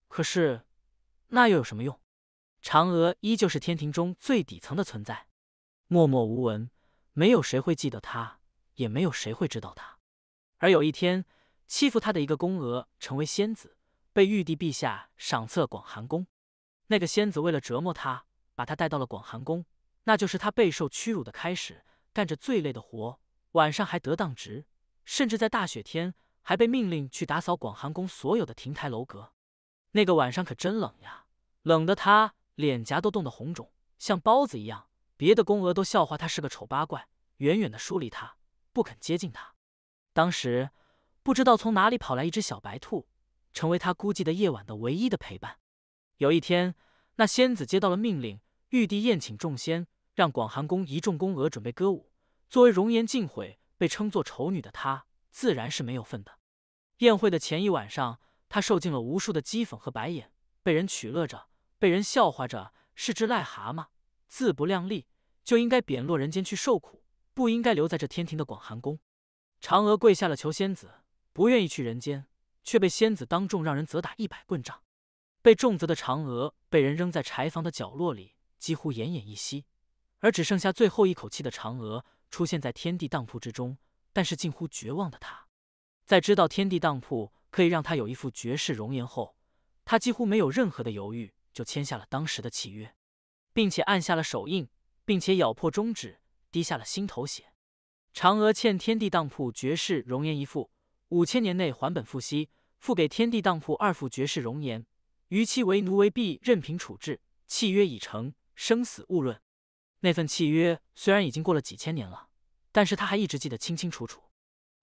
可是，那又有什么用？嫦娥依旧是天庭中最底层的存在，默默无闻，没有谁会记得她，也没有谁会知道她。而有一天，欺负她的一个宫娥成为仙子。被玉帝陛下赏赐广寒宫，那个仙子为了折磨他，把他带到了广寒宫，那就是他备受屈辱的开始。干着最累的活，晚上还得当值，甚至在大雪天还被命令去打扫广寒宫所有的亭台楼阁。那个晚上可真冷呀，冷得他脸颊都冻得红肿，像包子一样。别的宫娥都笑话他是个丑八怪，远远的疏离他，不肯接近他。当时不知道从哪里跑来一只小白兔。成为他孤寂的夜晚的唯一的陪伴。有一天，那仙子接到了命令，玉帝宴请众仙，让广寒宫一众宫娥准备歌舞。作为容颜尽毁、被称作丑女的她，自然是没有份的。宴会的前一晚上，她受尽了无数的讥讽和白眼，被人取乐着，被人笑话着，是只癞蛤蟆，自不量力，就应该贬落人间去受苦，不应该留在这天庭的广寒宫。嫦娥跪下了，求仙子不愿意去人间。却被仙子当众让人责打一百棍杖，被重责的嫦娥被人扔在柴房的角落里，几乎奄奄一息。而只剩下最后一口气的嫦娥出现在天地当铺之中，但是近乎绝望的她，在知道天地当铺可以让她有一副绝世容颜后，她几乎没有任何的犹豫就签下了当时的契约，并且按下了手印，并且咬破中指，滴下了心头血。嫦娥欠天地当铺绝世容颜一副。五千年内还本付息，付给天地当铺二副绝世容颜，逾期为奴为婢，任凭处置。契约已成，生死勿论。那份契约虽然已经过了几千年了，但是他还一直记得清清楚楚，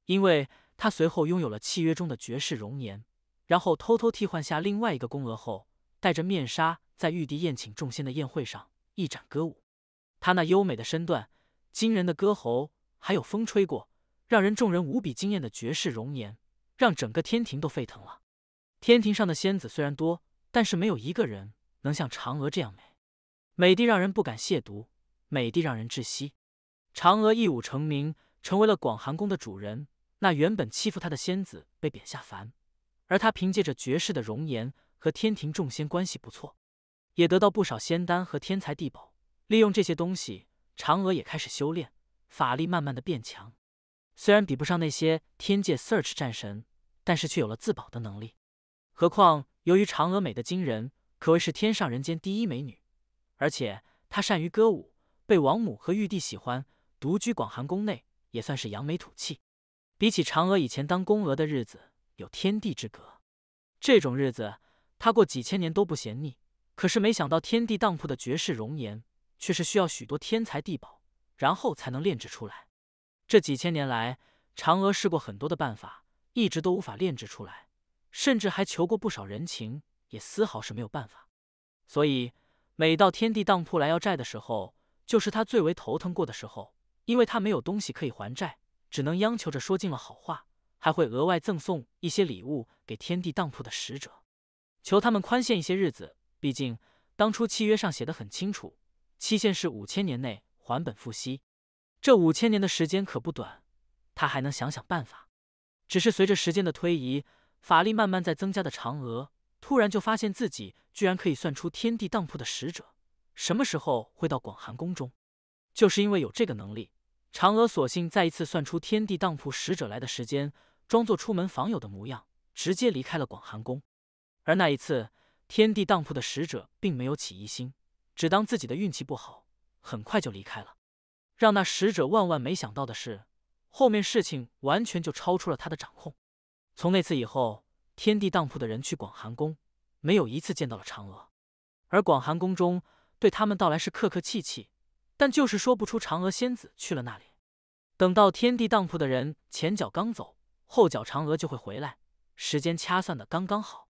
因为他随后拥有了契约中的绝世容颜，然后偷偷替换下另外一个宫娥后，戴着面纱在玉帝宴请众仙的宴会上一展歌舞。他那优美的身段、惊人的歌喉，还有风吹过。让人众人无比惊艳的绝世容颜，让整个天庭都沸腾了。天庭上的仙子虽然多，但是没有一个人能像嫦娥这样美，美的让人不敢亵渎，美的让人窒息。嫦娥一舞成名，成为了广寒宫的主人。那原本欺负她的仙子被贬下凡，而她凭借着绝世的容颜和天庭众仙关系不错，也得到不少仙丹和天材地宝。利用这些东西，嫦娥也开始修炼，法力慢慢的变强。虽然比不上那些天界 search 战神，但是却有了自保的能力。何况由于嫦娥美的惊人，可谓是天上人间第一美女，而且她善于歌舞，被王母和玉帝喜欢，独居广寒宫内，也算是扬眉吐气。比起嫦娥以前当宫娥的日子，有天地之隔，这种日子她过几千年都不嫌腻。可是没想到，天地当铺的绝世容颜，却是需要许多天材地宝，然后才能炼制出来。这几千年来，嫦娥试过很多的办法，一直都无法炼制出来，甚至还求过不少人情，也丝毫是没有办法。所以，每到天地当铺来要债的时候，就是他最为头疼过的时候，因为他没有东西可以还债，只能央求着说尽了好话，还会额外赠送一些礼物给天地当铺的使者，求他们宽限一些日子。毕竟，当初契约上写的很清楚，期限是五千年内还本付息。这五千年的时间可不短，他还能想想办法。只是随着时间的推移，法力慢慢在增加的嫦娥，突然就发现自己居然可以算出天地当铺的使者什么时候会到广寒宫中。就是因为有这个能力，嫦娥索性再一次算出天地当铺使者来的时间，装作出门访友的模样，直接离开了广寒宫。而那一次，天地当铺的使者并没有起疑心，只当自己的运气不好，很快就离开了。让那使者万万没想到的是，后面事情完全就超出了他的掌控。从那次以后，天地当铺的人去广寒宫，没有一次见到了嫦娥。而广寒宫中对他们到来是客客气气，但就是说不出嫦娥仙子去了那里。等到天地当铺的人前脚刚走，后脚嫦娥就会回来，时间掐算的刚刚好。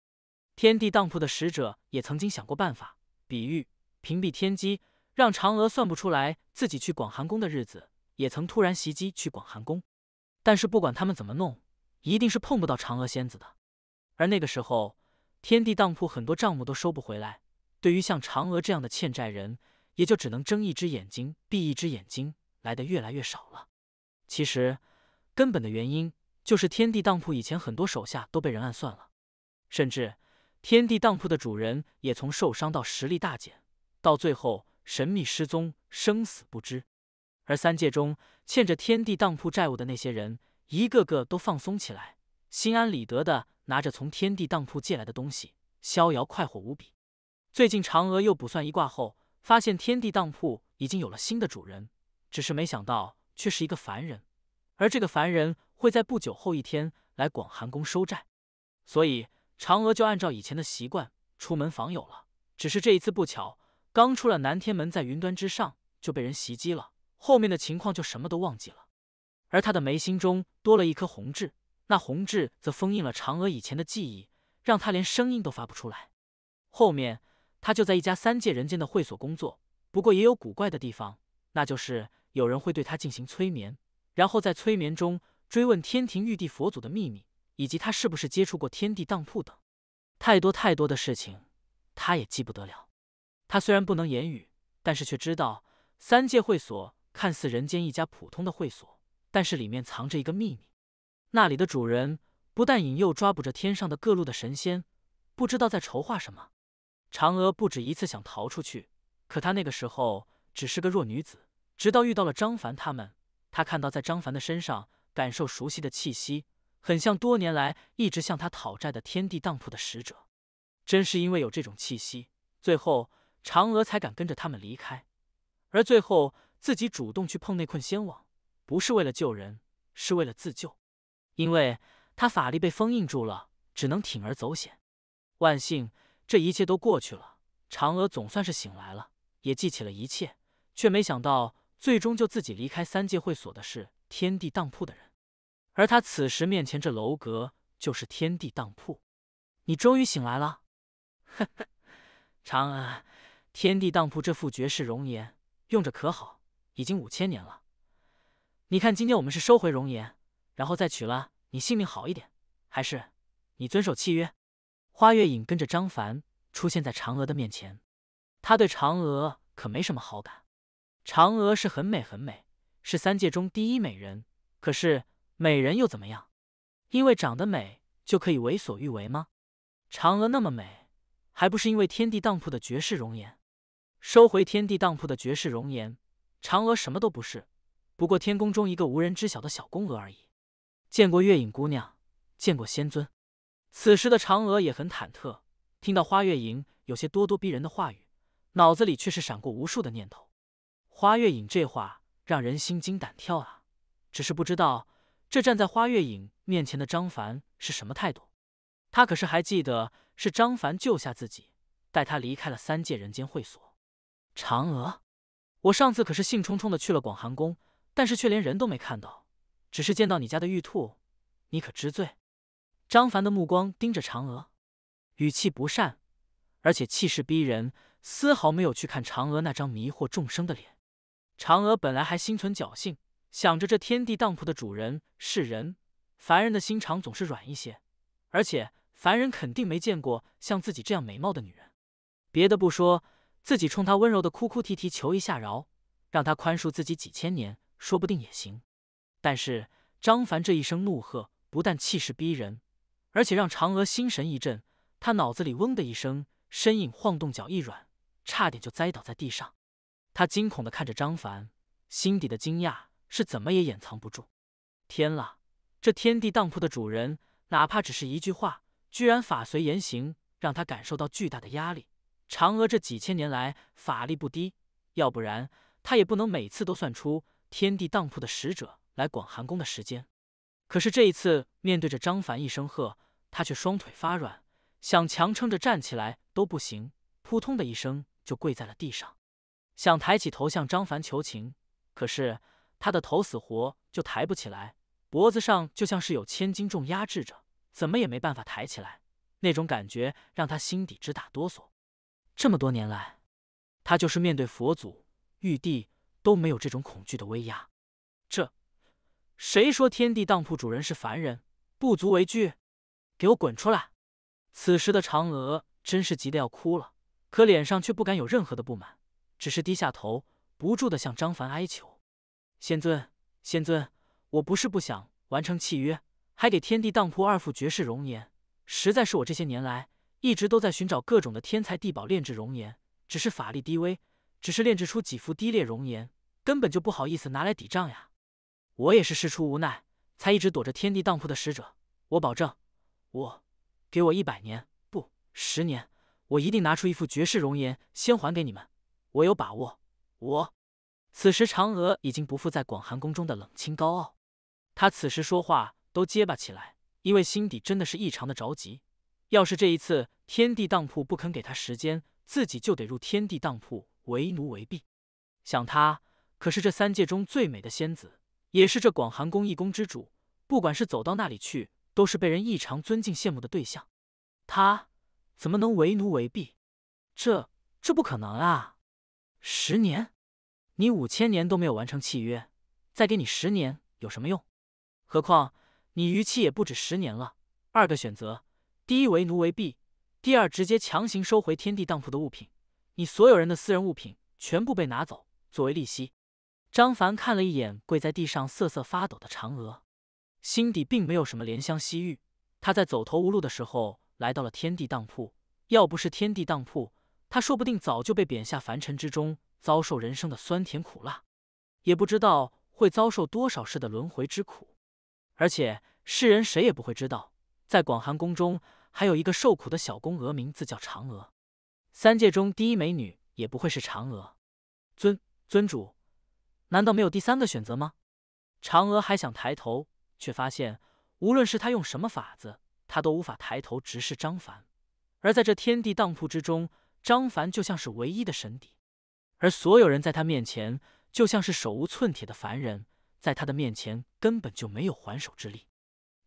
天地当铺的使者也曾经想过办法，比喻屏蔽天机。让嫦娥算不出来自己去广寒宫的日子，也曾突然袭击去广寒宫。但是不管他们怎么弄，一定是碰不到嫦娥仙子的。而那个时候，天地当铺很多账目都收不回来，对于像嫦娥这样的欠债人，也就只能睁一只眼睛闭一只眼睛。来的越来越少了。其实，根本的原因就是天地当铺以前很多手下都被人暗算了，甚至天地当铺的主人也从受伤到实力大减，到最后。神秘失踪，生死不知。而三界中欠着天地当铺债务的那些人，一个个都放松起来，心安理得的拿着从天地当铺借来的东西，逍遥快活无比。最近嫦娥又卜算一卦后，发现天地当铺已经有了新的主人，只是没想到却是一个凡人。而这个凡人会在不久后一天来广寒宫收债，所以嫦娥就按照以前的习惯出门访友了。只是这一次不巧。刚出了南天门，在云端之上就被人袭击了，后面的情况就什么都忘记了。而他的眉心中多了一颗红痣，那红痣则封印了嫦娥以前的记忆，让他连声音都发不出来。后面他就在一家三界人间的会所工作，不过也有古怪的地方，那就是有人会对他进行催眠，然后在催眠中追问天庭、玉帝、佛祖的秘密，以及他是不是接触过天地当铺等，太多太多的事情，他也记不得了。他虽然不能言语，但是却知道三界会所看似人间一家普通的会所，但是里面藏着一个秘密。那里的主人不但引诱抓捕着天上的各路的神仙，不知道在筹划什么。嫦娥不止一次想逃出去，可她那个时候只是个弱女子。直到遇到了张凡他们，她看到在张凡的身上感受熟悉的气息，很像多年来一直向他讨债的天地当铺的使者。真是因为有这种气息，最后。嫦娥才敢跟着他们离开，而最后自己主动去碰那困仙网，不是为了救人，是为了自救，因为他法力被封印住了，只能铤而走险。万幸，这一切都过去了，嫦娥总算是醒来了，也记起了一切，却没想到最终就自己离开三界会所的是天地当铺的人，而他此时面前这楼阁就是天地当铺。你终于醒来了，呵 呵，嫦娥。天地当铺这副绝世容颜用着可好？已经五千年了。你看，今天我们是收回容颜，然后再娶了你性命好一点，还是你遵守契约？花月影跟着张凡出现在嫦娥的面前，他对嫦娥可没什么好感。嫦娥是很美，很美，是三界中第一美人。可是美人又怎么样？因为长得美就可以为所欲为吗？嫦娥那么美，还不是因为天地当铺的绝世容颜？收回天地当铺的绝世容颜，嫦娥什么都不是，不过天宫中一个无人知晓的小宫娥而已。见过月影姑娘，见过仙尊。此时的嫦娥也很忐忑，听到花月影有些咄咄逼人的话语，脑子里却是闪过无数的念头。花月影这话让人心惊胆跳啊！只是不知道这站在花月影面前的张凡是什么态度。他可是还记得是张凡救下自己，带他离开了三界人间会所。嫦娥，我上次可是兴冲冲的去了广寒宫，但是却连人都没看到，只是见到你家的玉兔。你可知罪？张凡的目光盯着嫦娥，语气不善，而且气势逼人，丝毫没有去看嫦娥那张迷惑众生的脸。嫦娥本来还心存侥幸，想着这天地当铺的主人是人，凡人的心肠总是软一些，而且凡人肯定没见过像自己这样美貌的女人。别的不说。自己冲他温柔的哭哭啼啼求一下饶，让他宽恕自己几千年，说不定也行。但是张凡这一声怒喝，不但气势逼人，而且让嫦娥心神一震，他脑子里嗡的一声，身影晃动，脚一软，差点就栽倒在地上。他惊恐的看着张凡，心底的惊讶是怎么也掩藏不住。天了，这天地当铺的主人，哪怕只是一句话，居然法随言行，让他感受到巨大的压力。嫦娥这几千年来法力不低，要不然她也不能每次都算出天地当铺的使者来广寒宫的时间。可是这一次，面对着张凡一声喝，她却双腿发软，想强撑着站起来都不行，扑通的一声就跪在了地上。想抬起头向张凡求情，可是他的头死活就抬不起来，脖子上就像是有千斤重压制着，怎么也没办法抬起来。那种感觉让他心底直打哆嗦。这么多年来，他就是面对佛祖、玉帝都没有这种恐惧的威压。这谁说天地当铺主人是凡人，不足为惧？给我滚出来！此时的嫦娥真是急得要哭了，可脸上却不敢有任何的不满，只是低下头，不住的向张凡哀求：“仙尊，仙尊，我不是不想完成契约，还给天地当铺二副绝世容颜，实在是我这些年来……”一直都在寻找各种的天才地宝炼制熔岩，只是法力低微，只是炼制出几副低劣熔岩，根本就不好意思拿来抵账呀。我也是事出无奈，才一直躲着天地当铺的使者。我保证，我给我一百年，不，十年，我一定拿出一副绝世容颜先还给你们。我有把握。我此时嫦娥已经不复在广寒宫中的冷清高傲，她此时说话都结巴起来，因为心底真的是异常的着急。要是这一次天地当铺不肯给他时间，自己就得入天地当铺为奴为婢。想他可是这三界中最美的仙子，也是这广寒宫一宫之主，不管是走到那里去，都是被人异常尊敬、羡慕的对象。他怎么能为奴为婢？这这不可能啊！十年，你五千年都没有完成契约，再给你十年有什么用？何况你逾期也不止十年了。二个选择。第一为奴为婢，第二直接强行收回天地当铺的物品，你所有人的私人物品全部被拿走作为利息。张凡看了一眼跪在地上瑟瑟发抖的嫦娥，心底并没有什么怜香惜玉。他在走投无路的时候来到了天地当铺，要不是天地当铺，他说不定早就被贬下凡尘之中，遭受人生的酸甜苦辣，也不知道会遭受多少世的轮回之苦。而且世人谁也不会知道，在广寒宫中。还有一个受苦的小公鹅，名字叫嫦娥，三界中第一美女也不会是嫦娥。尊尊主，难道没有第三个选择吗？嫦娥还想抬头，却发现无论是她用什么法子，她都无法抬头直视张凡。而在这天地当铺之中，张凡就像是唯一的神邸，而所有人在他面前就像是手无寸铁的凡人，在他的面前根本就没有还手之力。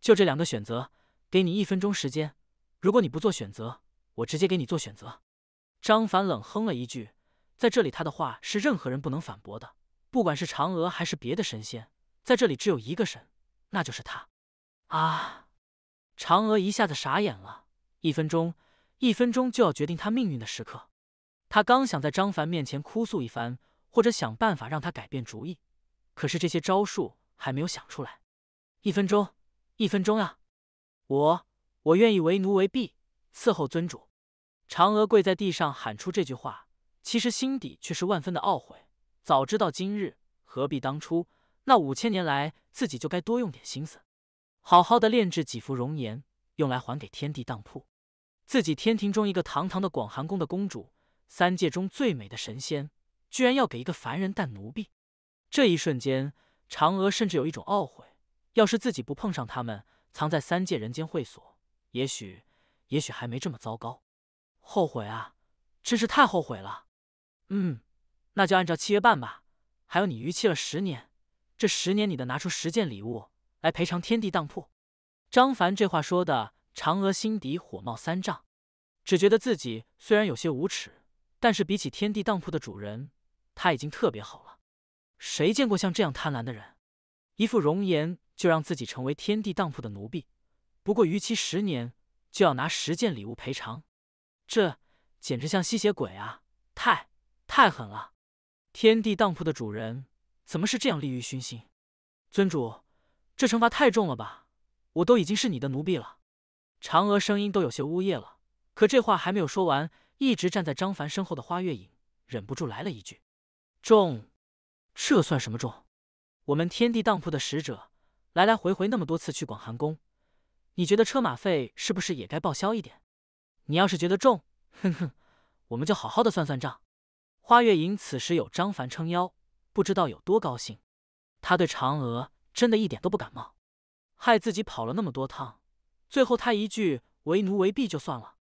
就这两个选择，给你一分钟时间。如果你不做选择，我直接给你做选择。”张凡冷哼了一句，在这里他的话是任何人不能反驳的。不管是嫦娥还是别的神仙，在这里只有一个神，那就是他。啊！嫦娥一下子傻眼了，一分钟，一分钟就要决定他命运的时刻。他刚想在张凡面前哭诉一番，或者想办法让他改变主意，可是这些招数还没有想出来。一分钟，一分钟呀！我。我愿意为奴为婢，伺候尊主。嫦娥跪在地上喊出这句话，其实心底却是万分的懊悔。早知道今日，何必当初？那五千年来，自己就该多用点心思，好好的炼制几副容颜，用来还给天地当铺。自己天庭中一个堂堂的广寒宫的公主，三界中最美的神仙，居然要给一个凡人当奴婢。这一瞬间，嫦娥甚至有一种懊悔：要是自己不碰上他们，藏在三界人间会所。也许，也许还没这么糟糕。后悔啊，真是太后悔了。嗯，那就按照契约办吧。还有你逾期了十年，这十年你得拿出十件礼物来赔偿天地当铺。张凡这话说的，嫦娥心底火冒三丈，只觉得自己虽然有些无耻，但是比起天地当铺的主人，他已经特别好了。谁见过像这样贪婪的人？一副容颜就让自己成为天地当铺的奴婢。不过逾期十年就要拿十件礼物赔偿，这简直像吸血鬼啊！太太狠了！天地当铺的主人怎么是这样利欲熏心？尊主，这惩罚太重了吧！我都已经是你的奴婢了。嫦娥声音都有些呜咽了。可这话还没有说完，一直站在张凡身后的花月影忍不住来了一句：“重？这算什么重？我们天地当铺的使者来来回回那么多次去广寒宫。”你觉得车马费是不是也该报销一点？你要是觉得重，哼哼，我们就好好的算算账。花月影此时有张凡撑腰，不知道有多高兴。他对嫦娥真的一点都不感冒，害自己跑了那么多趟，最后他一句为奴为婢就算了，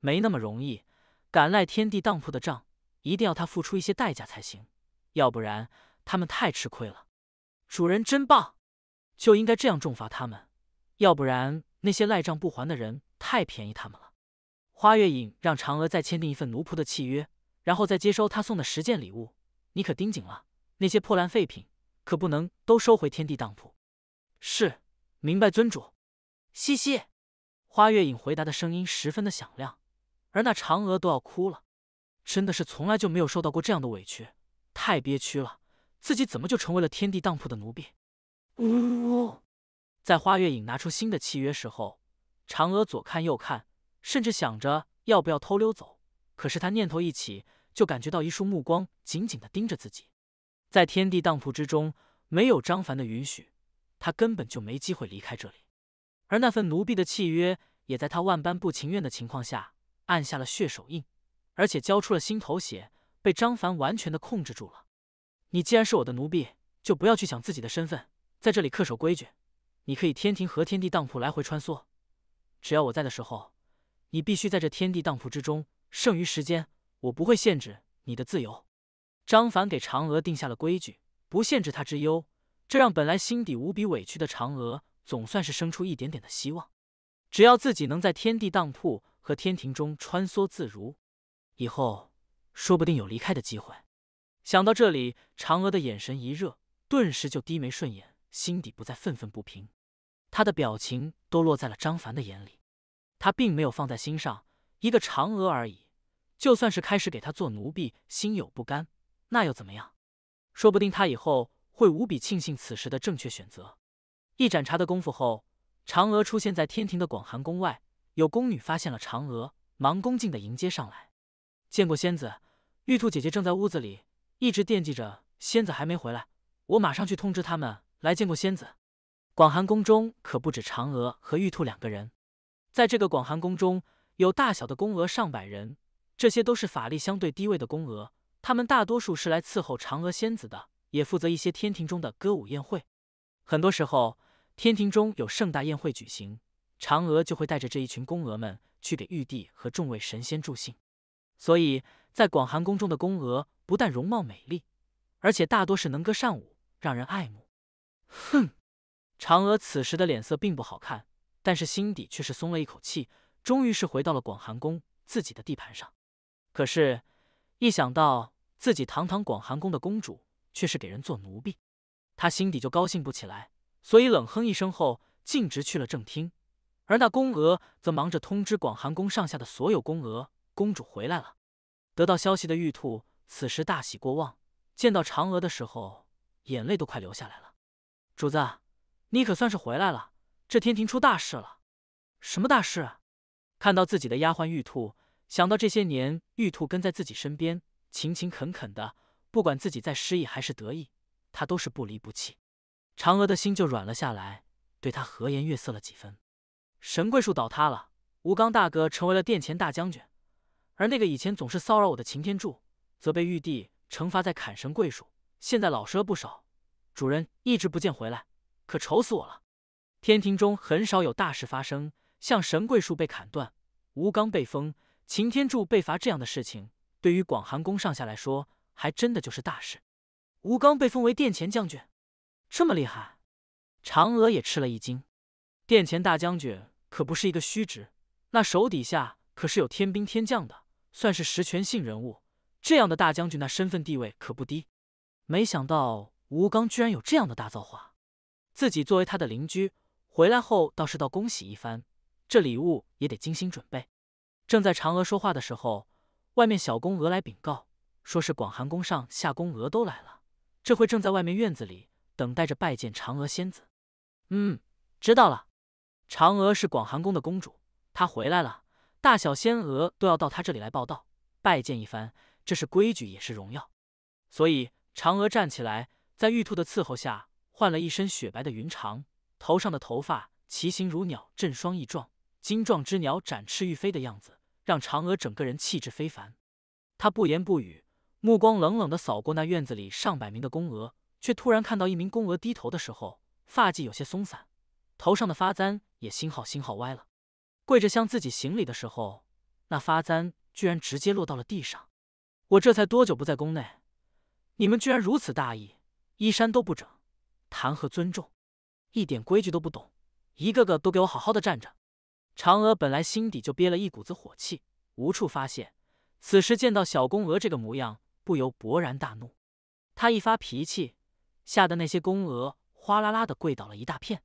没那么容易。敢赖天地当铺的账，一定要他付出一些代价才行，要不然他们太吃亏了。主人真棒，就应该这样重罚他们，要不然。那些赖账不还的人太便宜他们了。花月影让嫦娥再签订一份奴仆的契约，然后再接收他送的十件礼物。你可盯紧了，那些破烂废品可不能都收回天地当铺。是，明白尊主。嘻嘻，花月影回答的声音十分的响亮，而那嫦娥都要哭了，真的是从来就没有受到过这样的委屈，太憋屈了，自己怎么就成为了天地当铺的奴婢？呜。在花月影拿出新的契约时候，嫦娥左看右看，甚至想着要不要偷溜走。可是他念头一起，就感觉到一束目光紧紧的盯着自己。在天地当铺之中，没有张凡的允许，他根本就没机会离开这里。而那份奴婢的契约，也在他万般不情愿的情况下按下了血手印，而且交出了心头血，被张凡完全的控制住了。你既然是我的奴婢，就不要去想自己的身份，在这里恪守规矩。你可以天庭和天地当铺来回穿梭，只要我在的时候，你必须在这天地当铺之中。剩余时间我不会限制你的自由。张凡给嫦娥定下了规矩，不限制她之忧，这让本来心底无比委屈的嫦娥总算是生出一点点的希望。只要自己能在天地当铺和天庭中穿梭自如，以后说不定有离开的机会。想到这里，嫦娥的眼神一热，顿时就低眉顺眼，心底不再愤愤不平。他的表情都落在了张凡的眼里，他并没有放在心上。一个嫦娥而已，就算是开始给他做奴婢，心有不甘，那又怎么样？说不定他以后会无比庆幸此时的正确选择。一盏茶的功夫后，嫦娥出现在天庭的广寒宫外，有宫女发现了嫦娥，忙恭敬的迎接上来：“见过仙子，玉兔姐姐正在屋子里，一直惦记着仙子还没回来，我马上去通知他们来见过仙子。”广寒宫中可不止嫦娥和玉兔两个人，在这个广寒宫中有大小的宫娥上百人，这些都是法力相对低位的宫娥，他们大多数是来伺候嫦娥仙子的，也负责一些天庭中的歌舞宴会。很多时候，天庭中有盛大宴会举行，嫦娥就会带着这一群宫娥们去给玉帝和众位神仙助兴。所以在广寒宫中的宫娥不但容貌美丽，而且大多是能歌善舞，让人爱慕。哼。嫦娥此时的脸色并不好看，但是心底却是松了一口气，终于是回到了广寒宫自己的地盘上。可是，一想到自己堂堂广寒宫的公主却是给人做奴婢，她心底就高兴不起来，所以冷哼一声后，径直去了正厅。而那宫娥则忙着通知广寒宫上下的所有宫娥，公主回来了。得到消息的玉兔此时大喜过望，见到嫦娥的时候，眼泪都快流下来了，主子。你可算是回来了！这天庭出大事了，什么大事？看到自己的丫鬟玉兔，想到这些年玉兔跟在自己身边勤勤恳恳的，不管自己在失意还是得意，他都是不离不弃。嫦娥的心就软了下来，对他和颜悦色了几分。神桂树倒塌了，吴刚大哥成为了殿前大将军，而那个以前总是骚扰我的擎天柱，则被玉帝惩罚在砍神桂树，现在老实了不少。主人一直不见回来。可愁死我了！天庭中很少有大事发生，像神桂树被砍断、吴刚被封、擎天柱被罚这样的事情，对于广寒宫上下来说，还真的就是大事。吴刚被封为殿前将军，这么厉害！嫦娥也吃了一惊。殿前大将军可不是一个虚职，那手底下可是有天兵天将的，算是实权性人物。这样的大将军，那身份地位可不低。没想到吴刚居然有这样的大造化！自己作为他的邻居，回来后倒是倒恭喜一番，这礼物也得精心准备。正在嫦娥说话的时候，外面小宫娥来禀告，说是广寒宫上下宫娥都来了，这会正在外面院子里等待着拜见嫦娥仙子。嗯，知道了。嫦娥是广寒宫的公主，她回来了，大小仙娥都要到她这里来报道、拜见一番，这是规矩，也是荣耀。所以嫦娥站起来，在玉兔的伺候下。换了一身雪白的云裳，头上的头发奇形如鸟，振双翼状，精壮之鸟展翅欲飞的样子，让嫦娥整个人气质非凡。他不言不语，目光冷冷的扫过那院子里上百名的宫娥，却突然看到一名宫娥低头的时候，发髻有些松散，头上的发簪也星号星号歪了。跪着向自己行礼的时候，那发簪居然直接落到了地上。我这才多久不在宫内，你们居然如此大意，衣衫都不整。谈何尊重？一点规矩都不懂，一个个都给我好好的站着！嫦娥本来心底就憋了一股子火气，无处发泄，此时见到小公娥这个模样，不由勃然大怒。她一发脾气，吓得那些公娥哗啦啦的跪倒了一大片，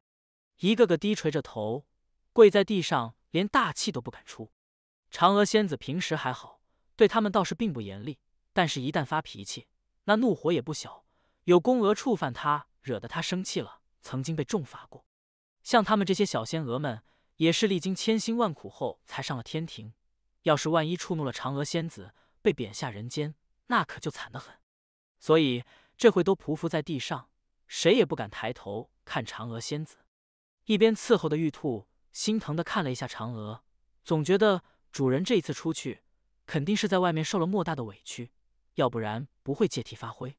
一个个低垂着头，跪在地上，连大气都不敢出。嫦娥仙子平时还好，对他们倒是并不严厉，但是一旦发脾气，那怒火也不小。有公娥触犯她。惹得他生气了，曾经被重罚过。像他们这些小仙娥们，也是历经千辛万苦后才上了天庭。要是万一触怒了嫦娥仙子，被贬下人间，那可就惨得很。所以这回都匍匐在地上，谁也不敢抬头看嫦娥仙子。一边伺候的玉兔心疼的看了一下嫦娥，总觉得主人这一次出去，肯定是在外面受了莫大的委屈，要不然不会借题发挥。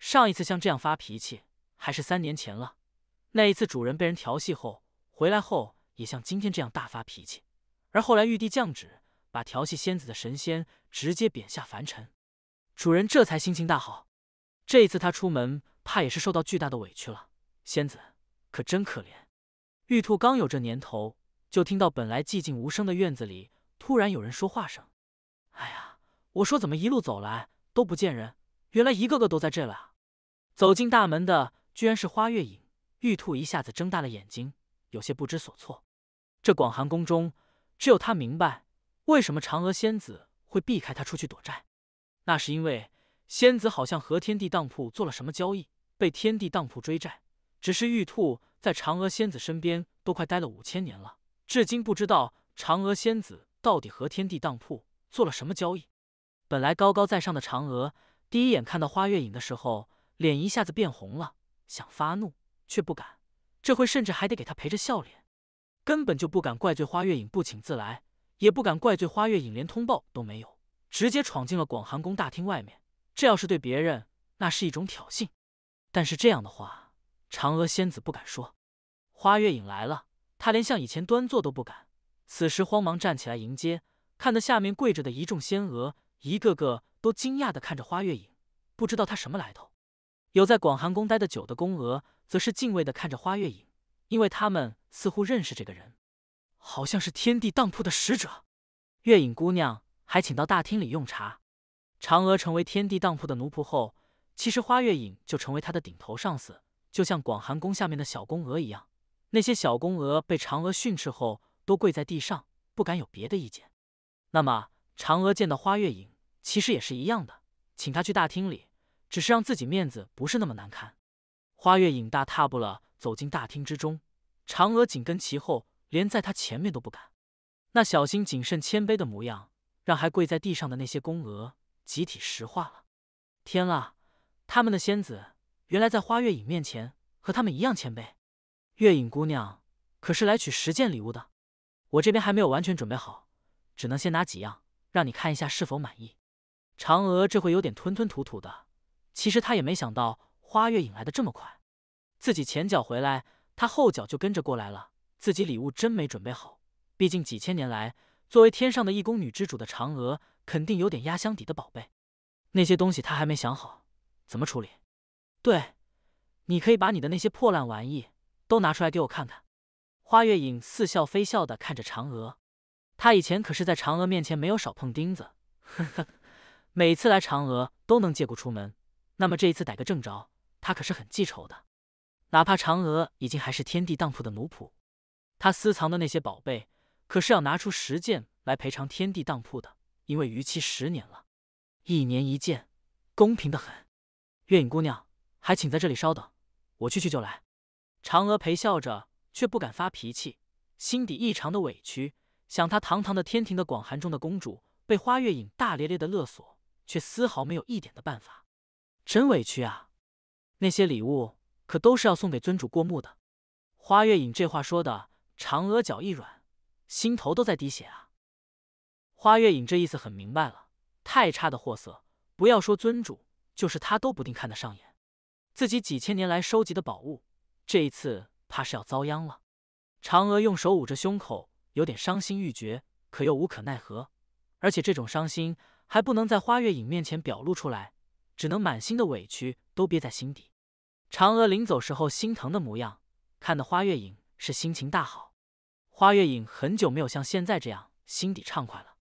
上一次像这样发脾气。还是三年前了，那一次主人被人调戏后回来后也像今天这样大发脾气，而后来玉帝降旨把调戏仙子的神仙直接贬下凡尘，主人这才心情大好。这一次他出门怕也是受到巨大的委屈了，仙子可真可怜。玉兔刚有这年头，就听到本来寂静无声的院子里突然有人说话声。哎呀，我说怎么一路走来都不见人，原来一个个都在这了走进大门的。居然是花月影，玉兔一下子睁大了眼睛，有些不知所措。这广寒宫中，只有他明白为什么嫦娥仙子会避开他出去躲债。那是因为仙子好像和天地当铺做了什么交易，被天地当铺追债。只是玉兔在嫦娥仙子身边都快待了五千年了，至今不知道嫦娥仙子到底和天地当铺做了什么交易。本来高高在上的嫦娥，第一眼看到花月影的时候，脸一下子变红了。想发怒却不敢，这回甚至还得给他陪着笑脸，根本就不敢怪罪花月影不请自来，也不敢怪罪花月影连通报都没有，直接闯进了广寒宫大厅外面。这要是对别人，那是一种挑衅，但是这样的话，嫦娥仙子不敢说。花月影来了，她连像以前端坐都不敢，此时慌忙站起来迎接，看得下面跪着的一众仙娥，一个个都惊讶的看着花月影，不知道他什么来头。有在广寒宫待的久的宫娥，则是敬畏地看着花月影，因为他们似乎认识这个人，好像是天地当铺的使者。月影姑娘，还请到大厅里用茶。嫦娥成为天地当铺的奴仆后，其实花月影就成为她的顶头上司，就像广寒宫下面的小宫娥一样。那些小宫娥被嫦娥训斥后，都跪在地上，不敢有别的意见。那么，嫦娥见到花月影，其实也是一样的，请她去大厅里。只是让自己面子不是那么难堪。花月影大踏步了走进大厅之中，嫦娥紧跟其后，连在他前面都不敢。那小心谨慎谦卑的模样，让还跪在地上的那些宫娥集体石化了。天啦，他们的仙子原来在花月影面前和他们一样谦卑。月影姑娘可是来取十件礼物的，我这边还没有完全准备好，只能先拿几样让你看一下是否满意。嫦娥这会有点吞吞吐吐的。其实他也没想到花月影来的这么快，自己前脚回来，他后脚就跟着过来了。自己礼物真没准备好，毕竟几千年来，作为天上的一宫女之主的嫦娥，肯定有点压箱底的宝贝。那些东西他还没想好怎么处理。对，你可以把你的那些破烂玩意都拿出来给我看看。花月影似笑非笑的看着嫦娥，他以前可是在嫦娥面前没有少碰钉子，呵呵，每次来嫦娥都能借故出门。那么这一次逮个正着，他可是很记仇的。哪怕嫦娥已经还是天地当铺的奴仆，他私藏的那些宝贝可是要拿出十件来赔偿天地当铺的，因为逾期十年了，一年一件，公平的很。月影姑娘，还请在这里稍等，我去去就来。嫦娥陪笑着，却不敢发脾气，心底异常的委屈。想她堂堂的天庭的广寒中的公主，被花月影大咧咧的勒索，却丝毫没有一点的办法。真委屈啊！那些礼物可都是要送给尊主过目的。花月影这话说的，嫦娥脚一软，心头都在滴血啊。花月影这意思很明白了，太差的货色，不要说尊主，就是他都不定看得上眼。自己几千年来收集的宝物，这一次怕是要遭殃了。嫦娥用手捂着胸口，有点伤心欲绝，可又无可奈何。而且这种伤心还不能在花月影面前表露出来。只能满心的委屈都憋在心底。嫦娥临走时候心疼的模样，看得花月影是心情大好。花月影很久没有像现在这样心底畅快了。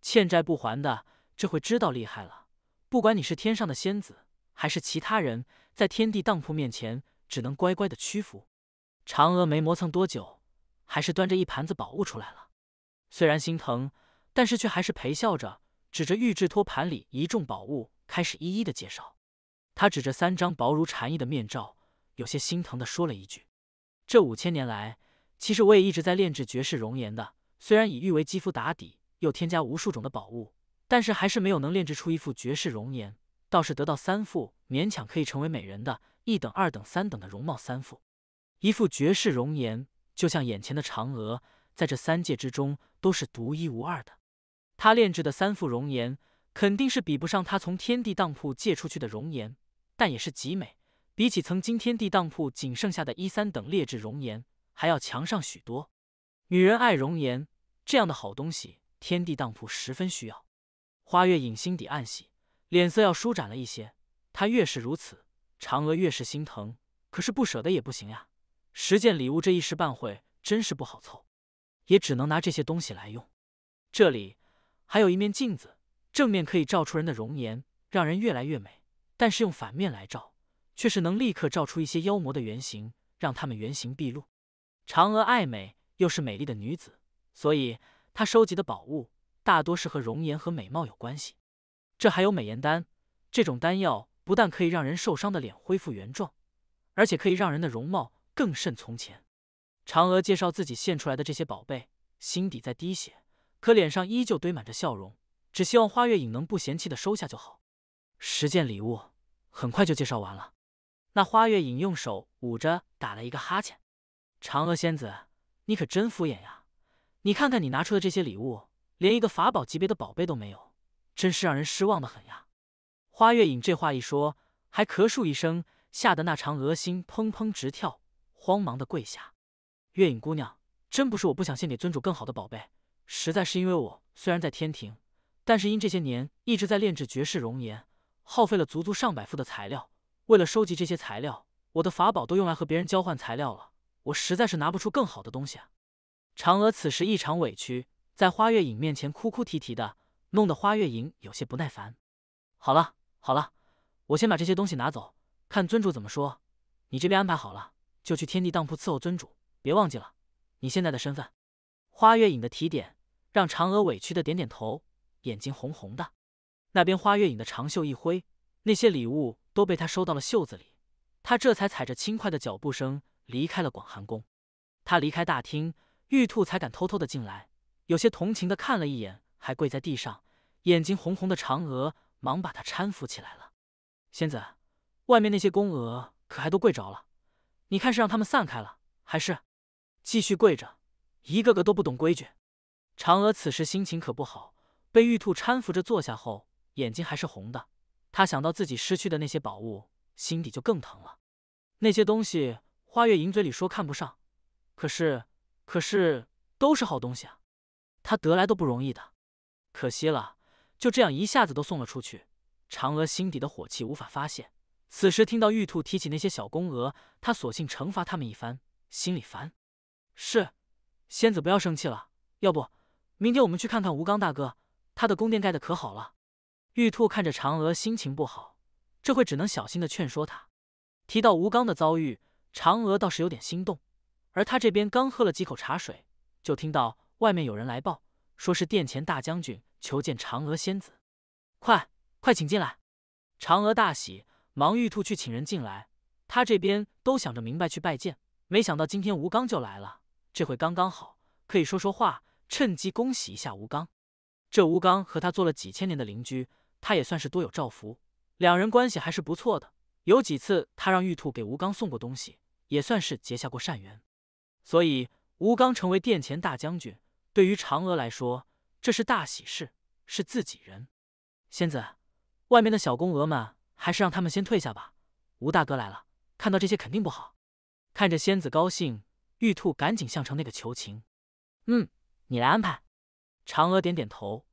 欠债不还的，这回知道厉害了。不管你是天上的仙子，还是其他人，在天地当铺面前，只能乖乖的屈服。嫦娥没磨蹭多久，还是端着一盘子宝物出来了。虽然心疼，但是却还是陪笑着，指着玉制托盘里一众宝物。开始一一的介绍，他指着三张薄如蝉翼的面罩，有些心疼的说了一句：“这五千年来，其实我也一直在炼制绝世容颜的。虽然以玉为肌肤打底，又添加无数种的宝物，但是还是没有能炼制出一副绝世容颜。倒是得到三副勉强可以成为美人的一等、二等、三等的容貌三副。一副绝世容颜，就像眼前的嫦娥，在这三界之中都是独一无二的。他炼制的三副容颜。”肯定是比不上她从天地当铺借出去的容颜，但也是极美。比起曾经天地当铺仅剩下的一三等劣质容颜，还要强上许多。女人爱容颜，这样的好东西，天地当铺十分需要。花月影心底暗喜，脸色要舒展了一些。她越是如此，嫦娥越是心疼。可是不舍得也不行呀。十件礼物，这一时半会真是不好凑，也只能拿这些东西来用。这里还有一面镜子。正面可以照出人的容颜，让人越来越美；但是用反面来照，却是能立刻照出一些妖魔的原形，让他们原形毕露。嫦娥爱美，又是美丽的女子，所以她收集的宝物大多是和容颜和美貌有关系。这还有美颜丹，这种丹药不但可以让人受伤的脸恢复原状，而且可以让人的容貌更胜从前。嫦娥介绍自己献出来的这些宝贝，心底在滴血，可脸上依旧堆满着笑容。只希望花月影能不嫌弃的收下就好。十件礼物很快就介绍完了。那花月影用手捂着，打了一个哈欠。嫦娥仙子，你可真敷衍呀！你看看你拿出的这些礼物，连一个法宝级别的宝贝都没有，真是让人失望的很呀！花月影这话一说，还咳嗽一声，吓得那嫦娥心砰砰直跳，慌忙的跪下。月影姑娘，真不是我不想献给尊主更好的宝贝，实在是因为我虽然在天庭。但是因这些年一直在炼制绝世容颜，耗费了足足上百副的材料。为了收集这些材料，我的法宝都用来和别人交换材料了。我实在是拿不出更好的东西啊！嫦娥此时异常委屈，在花月影面前哭哭啼啼的，弄得花月影有些不耐烦。好了好了，我先把这些东西拿走，看尊主怎么说。你这边安排好了，就去天地当铺伺候尊主。别忘记了，你现在的身份。花月影的提点让嫦娥委屈的点点头。眼睛红红的，那边花月影的长袖一挥，那些礼物都被他收到了袖子里。他这才踩着轻快的脚步声离开了广寒宫。他离开大厅，玉兔才敢偷偷的进来，有些同情的看了一眼还跪在地上、眼睛红红的嫦娥，忙把她搀扶起来了。仙子，外面那些宫娥可还都跪着了？你看是让他们散开了，还是继续跪着？一个个都不懂规矩。嫦娥此时心情可不好。被玉兔搀扶着坐下后，眼睛还是红的。他想到自己失去的那些宝物，心底就更疼了。那些东西，花月影嘴里说看不上，可是，可是都是好东西啊。他得来都不容易的，可惜了，就这样一下子都送了出去。嫦娥心底的火气无法发泄，此时听到玉兔提起那些小公鹅，他索性惩罚他们一番。心里烦，是，仙子不要生气了。要不，明天我们去看看吴刚大哥。他的宫殿盖得可好了。玉兔看着嫦娥心情不好，这会只能小心的劝说她。提到吴刚的遭遇，嫦娥倒是有点心动。而他这边刚喝了几口茶水，就听到外面有人来报，说是殿前大将军求见嫦娥仙子。快，快请进来！嫦娥大喜，忙玉兔去请人进来。他这边都想着明白去拜见，没想到今天吴刚就来了，这会刚刚好，可以说说话，趁机恭喜一下吴刚。这吴刚和他做了几千年的邻居，他也算是多有照拂，两人关系还是不错的。有几次他让玉兔给吴刚送过东西，也算是结下过善缘。所以吴刚成为殿前大将军，对于嫦娥来说，这是大喜事，是自己人。仙子，外面的小宫娥们还是让他们先退下吧。吴大哥来了，看到这些肯定不好。看着仙子高兴，玉兔赶紧向成那个求情。嗯，你来安排。嫦娥点点头，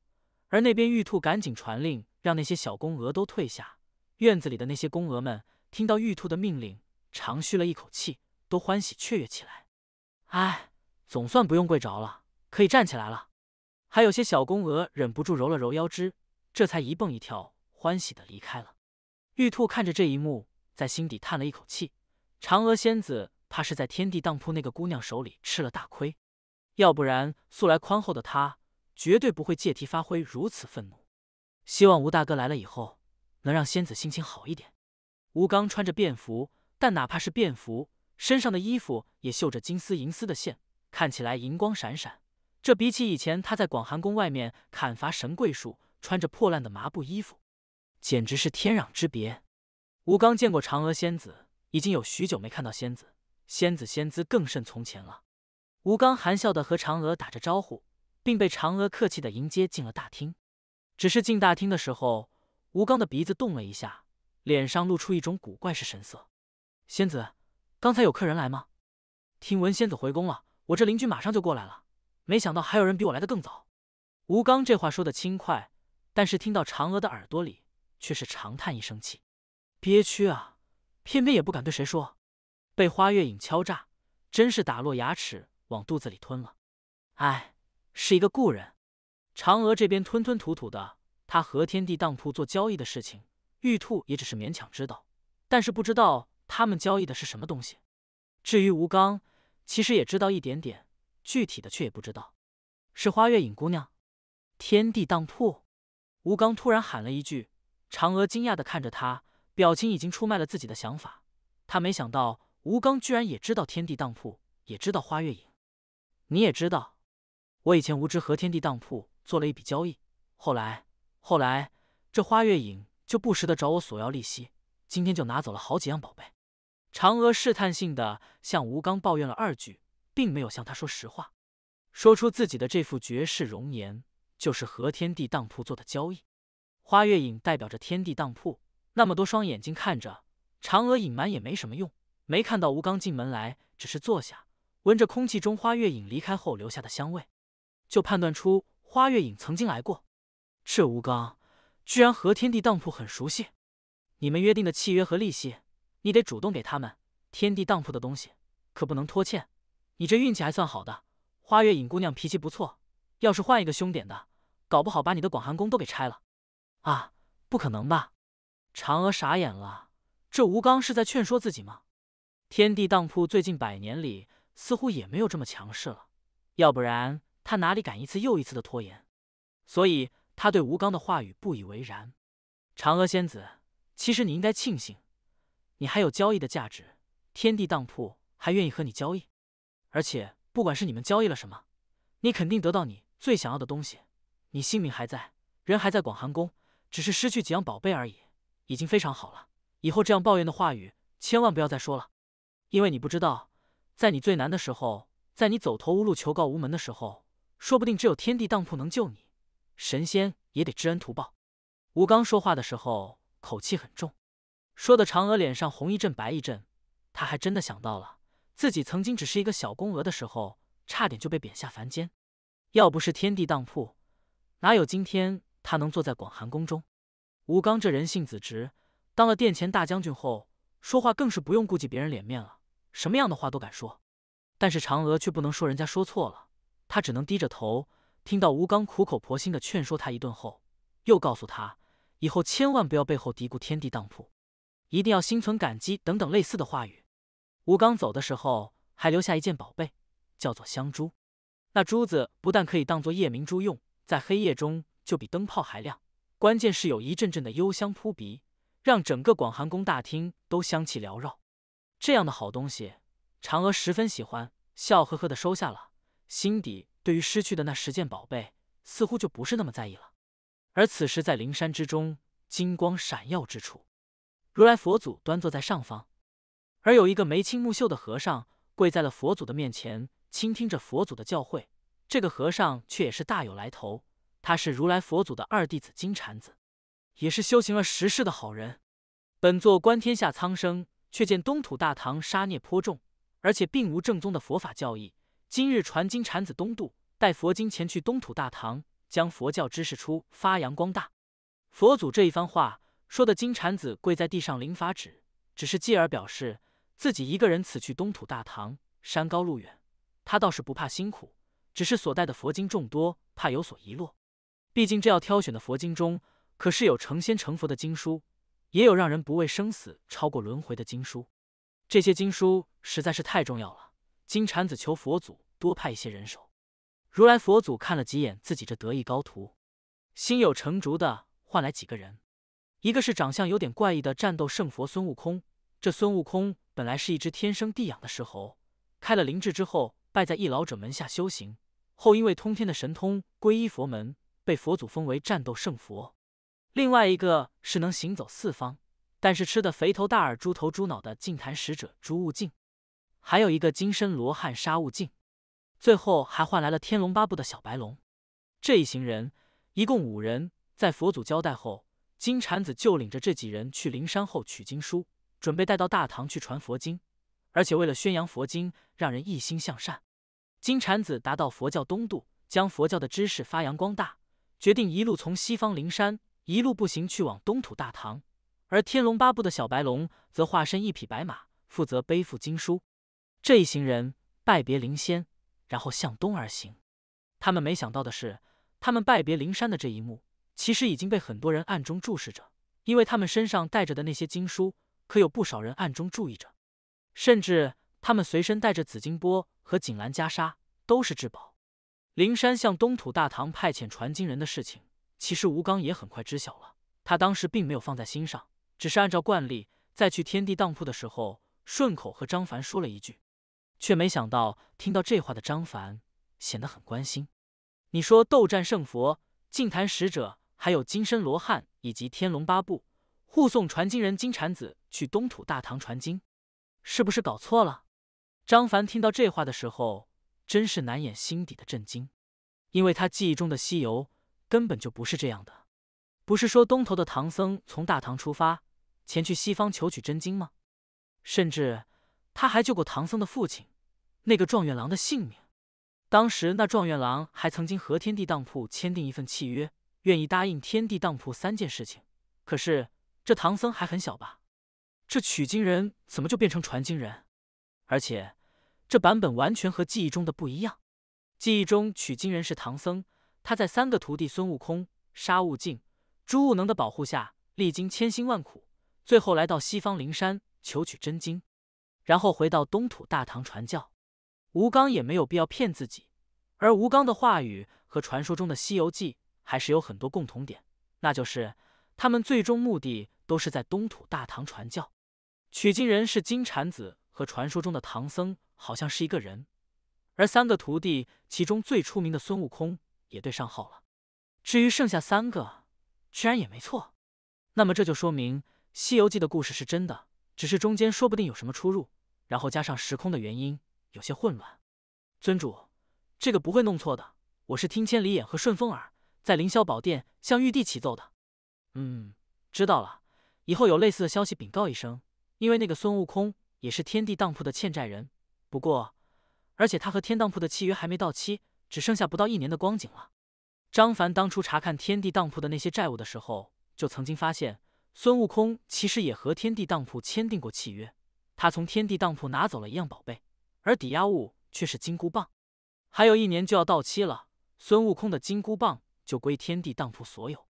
而那边玉兔赶紧传令，让那些小宫娥都退下。院子里的那些宫娥们听到玉兔的命令，长吁了一口气，都欢喜雀跃起来。哎，总算不用跪着了，可以站起来了。还有些小宫娥忍不住揉了揉腰肢，这才一蹦一跳，欢喜的离开了。玉兔看着这一幕，在心底叹了一口气：嫦娥仙子怕是在天地当铺那个姑娘手里吃了大亏，要不然素来宽厚的她。绝对不会借题发挥如此愤怒。希望吴大哥来了以后，能让仙子心情好一点。吴刚穿着便服，但哪怕是便服，身上的衣服也绣着金丝银丝的线，看起来银光闪闪。这比起以前他在广寒宫外面砍伐神桂树，穿着破烂的麻布衣服，简直是天壤之别。吴刚见过嫦娥仙子，已经有许久没看到仙子，仙子仙姿更胜从前了。吴刚含笑的和嫦娥打着招呼。并被嫦娥客气地迎接进了大厅。只是进大厅的时候，吴刚的鼻子动了一下，脸上露出一种古怪式神色。仙子，刚才有客人来吗？听闻仙子回宫了，我这邻居马上就过来了。没想到还有人比我来的更早。吴刚这话说的轻快，但是听到嫦娥的耳朵里，却是长叹一声气，憋屈啊！偏偏也不敢对谁说，被花月影敲诈，真是打落牙齿往肚子里吞了。唉。是一个故人，嫦娥这边吞吞吐吐的。她和天地当铺做交易的事情，玉兔也只是勉强知道，但是不知道他们交易的是什么东西。至于吴刚，其实也知道一点点，具体的却也不知道。是花月影姑娘，天地当铺。吴刚突然喊了一句，嫦娥惊讶的看着他，表情已经出卖了自己的想法。他没想到吴刚居然也知道天地当铺，也知道花月影。你也知道。我以前无知和天地当铺做了一笔交易，后来后来这花月影就不时的找我索要利息，今天就拿走了好几样宝贝。嫦娥试探性的向吴刚抱怨了二句，并没有向他说实话，说出自己的这副绝世容颜就是和天地当铺做的交易。花月影代表着天地当铺，那么多双眼睛看着，嫦娥隐瞒也没什么用。没看到吴刚进门来，只是坐下，闻着空气中花月影离开后留下的香味。就判断出花月影曾经来过，这吴刚居然和天地当铺很熟悉。你们约定的契约和利息，你得主动给他们。天地当铺的东西可不能拖欠。你这运气还算好的，花月影姑娘脾气不错。要是换一个凶点的，搞不好把你的广寒宫都给拆了。啊，不可能吧？嫦娥傻眼了，这吴刚是在劝说自己吗？天地当铺最近百年里似乎也没有这么强势了，要不然。他哪里敢一次又一次的拖延，所以他对吴刚的话语不以为然。嫦娥仙子，其实你应该庆幸，你还有交易的价值，天地当铺还愿意和你交易。而且，不管是你们交易了什么，你肯定得到你最想要的东西，你性命还在，人还在广寒宫，只是失去几样宝贝而已，已经非常好了。以后这样抱怨的话语，千万不要再说了，因为你不知道，在你最难的时候，在你走投无路、求告无门的时候。说不定只有天地当铺能救你，神仙也得知恩图报。吴刚说话的时候口气很重，说的嫦娥脸上红一阵白一阵。他还真的想到了自己曾经只是一个小宫娥的时候，差点就被贬下凡间。要不是天地当铺，哪有今天他能坐在广寒宫中？吴刚这人性子直，当了殿前大将军后，说话更是不用顾及别人脸面了，什么样的话都敢说。但是嫦娥却不能说人家说错了。他只能低着头，听到吴刚苦口婆心的劝说他一顿后，又告诉他以后千万不要背后嘀咕天地当铺，一定要心存感激等等类似的话语。吴刚走的时候还留下一件宝贝，叫做香珠。那珠子不但可以当做夜明珠用，在黑夜中就比灯泡还亮，关键是有一阵阵的幽香扑鼻，让整个广寒宫大厅都香气缭绕。这样的好东西，嫦娥十分喜欢，笑呵呵的收下了。心底对于失去的那十件宝贝，似乎就不是那么在意了。而此时，在灵山之中，金光闪耀之处，如来佛祖端坐在上方，而有一个眉清目秀的和尚跪在了佛祖的面前，倾听着佛祖的教诲。这个和尚却也是大有来头，他是如来佛祖的二弟子金蝉子，也是修行了十世的好人。本座观天下苍生，却见东土大唐杀孽颇重，而且并无正宗的佛法教义。今日传金蝉子东渡，带佛经前去东土大唐，将佛教知识出发扬光大。佛祖这一番话，说的金蝉子跪在地上领法旨，只是继而表示自己一个人此去东土大唐，山高路远，他倒是不怕辛苦，只是所带的佛经众多，怕有所遗落。毕竟这要挑选的佛经中，可是有成仙成佛的经书，也有让人不畏生死、超过轮回的经书，这些经书实在是太重要了。金蝉子求佛祖多派一些人手，如来佛祖看了几眼自己这得意高徒，心有成竹的换来几个人。一个是长相有点怪异的战斗圣佛孙悟空，这孙悟空本来是一只天生地养的石猴，开了灵智之后拜在一老者门下修行，后因为通天的神通皈依佛门，被佛祖封为战斗圣佛。另外一个是能行走四方，但是吃的肥头大耳猪头猪脑的净坛使者朱悟净。还有一个金身罗汉沙悟净，最后还换来了天龙八部的小白龙。这一行人一共五人，在佛祖交代后，金蝉子就领着这几人去灵山后取经书，准备带到大唐去传佛经。而且为了宣扬佛经，让人一心向善，金蝉子达到佛教东渡，将佛教的知识发扬光大，决定一路从西方灵山一路步行去往东土大唐。而天龙八部的小白龙则化身一匹白马，负责背负经书。这一行人拜别灵仙，然后向东而行。他们没想到的是，他们拜别灵山的这一幕，其实已经被很多人暗中注视着。因为他们身上带着的那些经书，可有不少人暗中注意着。甚至他们随身带着紫金钵和锦兰袈裟，都是至宝。灵山向东土大唐派遣传经人的事情，其实吴刚也很快知晓了。他当时并没有放在心上，只是按照惯例，在去天地当铺的时候，顺口和张凡说了一句。却没想到听到这话的张凡显得很关心。你说斗战胜佛、净坛使者，还有金身罗汉以及天龙八部护送传经人金蝉子去东土大唐传经，是不是搞错了？张凡听到这话的时候，真是难掩心底的震惊，因为他记忆中的西游根本就不是这样的。不是说东头的唐僧从大唐出发，前去西方求取真经吗？甚至。他还救过唐僧的父亲，那个状元郎的性命。当时那状元郎还曾经和天地当铺签订一份契约，愿意答应天地当铺三件事情。可是这唐僧还很小吧？这取经人怎么就变成传经人？而且这版本完全和记忆中的不一样。记忆中取经人是唐僧，他在三个徒弟孙悟空、沙悟净、猪悟能的保护下，历经千辛万苦，最后来到西方灵山求取真经。然后回到东土大唐传教，吴刚也没有必要骗自己，而吴刚的话语和传说中的《西游记》还是有很多共同点，那就是他们最终目的都是在东土大唐传教。取经人是金蝉子，和传说中的唐僧好像是一个人，而三个徒弟其中最出名的孙悟空也对上号了。至于剩下三个，居然也没错，那么这就说明《西游记》的故事是真的，只是中间说不定有什么出入。然后加上时空的原因，有些混乱。尊主，这个不会弄错的。我是听千里眼和顺风耳在凌霄宝殿向玉帝启奏的。嗯，知道了。以后有类似的消息禀告一声。因为那个孙悟空也是天地当铺的欠债人，不过，而且他和天当铺的契约还没到期，只剩下不到一年的光景了。张凡当初查看天地当铺的那些债务的时候，就曾经发现孙悟空其实也和天地当铺签订过契约。他从天地当铺拿走了一样宝贝，而抵押物却是金箍棒，还有一年就要到期了。孙悟空的金箍棒就归天地当铺所有。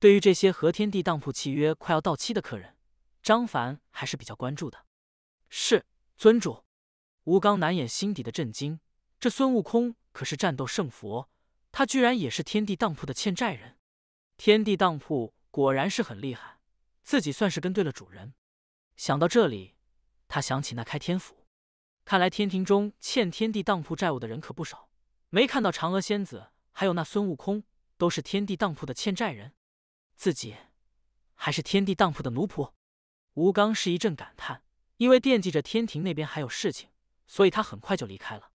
对于这些和天地当铺契约快要到期的客人，张凡还是比较关注的。是尊主，吴刚难掩心底的震惊。这孙悟空可是战斗圣佛，他居然也是天地当铺的欠债人。天地当铺果然是很厉害，自己算是跟对了主人。想到这里。他想起那开天府，看来天庭中欠天地当铺债务的人可不少。没看到嫦娥仙子，还有那孙悟空，都是天地当铺的欠债人。自己还是天地当铺的奴仆。吴刚是一阵感叹，因为惦记着天庭那边还有事情，所以他很快就离开了。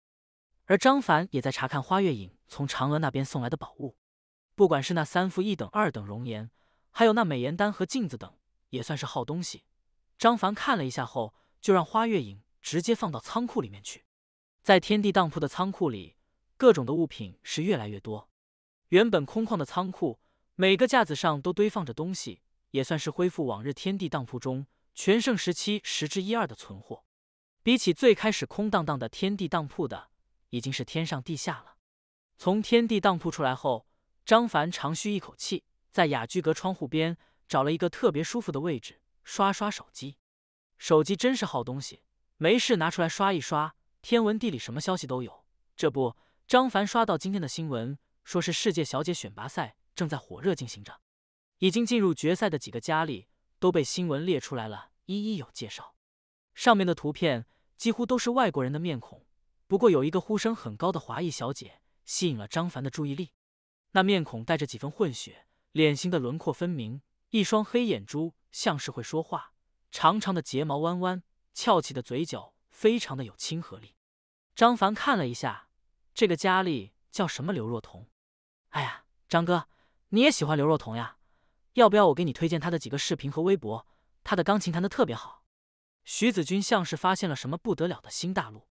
而张凡也在查看花月影从嫦娥那边送来的宝物，不管是那三副一等、二等容颜，还有那美颜丹和镜子等，也算是好东西。张凡看了一下后。就让花月影直接放到仓库里面去，在天地当铺的仓库里，各种的物品是越来越多。原本空旷的仓库，每个架子上都堆放着东西，也算是恢复往日天地当铺中全盛时期十之一二的存货。比起最开始空荡荡的天地当铺的，已经是天上地下了。从天地当铺出来后，张凡长吁一口气，在雅居阁窗户边找了一个特别舒服的位置，刷刷手机。手机真是好东西，没事拿出来刷一刷，天文地理什么消息都有。这不，张凡刷到今天的新闻，说是世界小姐选拔赛正在火热进行着，已经进入决赛的几个佳丽都被新闻列出来了，一一有介绍。上面的图片几乎都是外国人的面孔，不过有一个呼声很高的华裔小姐吸引了张凡的注意力，那面孔带着几分混血，脸型的轮廓分明，一双黑眼珠像是会说话。长长的睫毛弯弯，翘起的嘴角非常的有亲和力。张凡看了一下，这个佳丽叫什么？刘若彤。哎呀，张哥，你也喜欢刘若彤呀？要不要我给你推荐她的几个视频和微博？她的钢琴弹得特别好。徐子君像是发现了什么不得了的新大陆，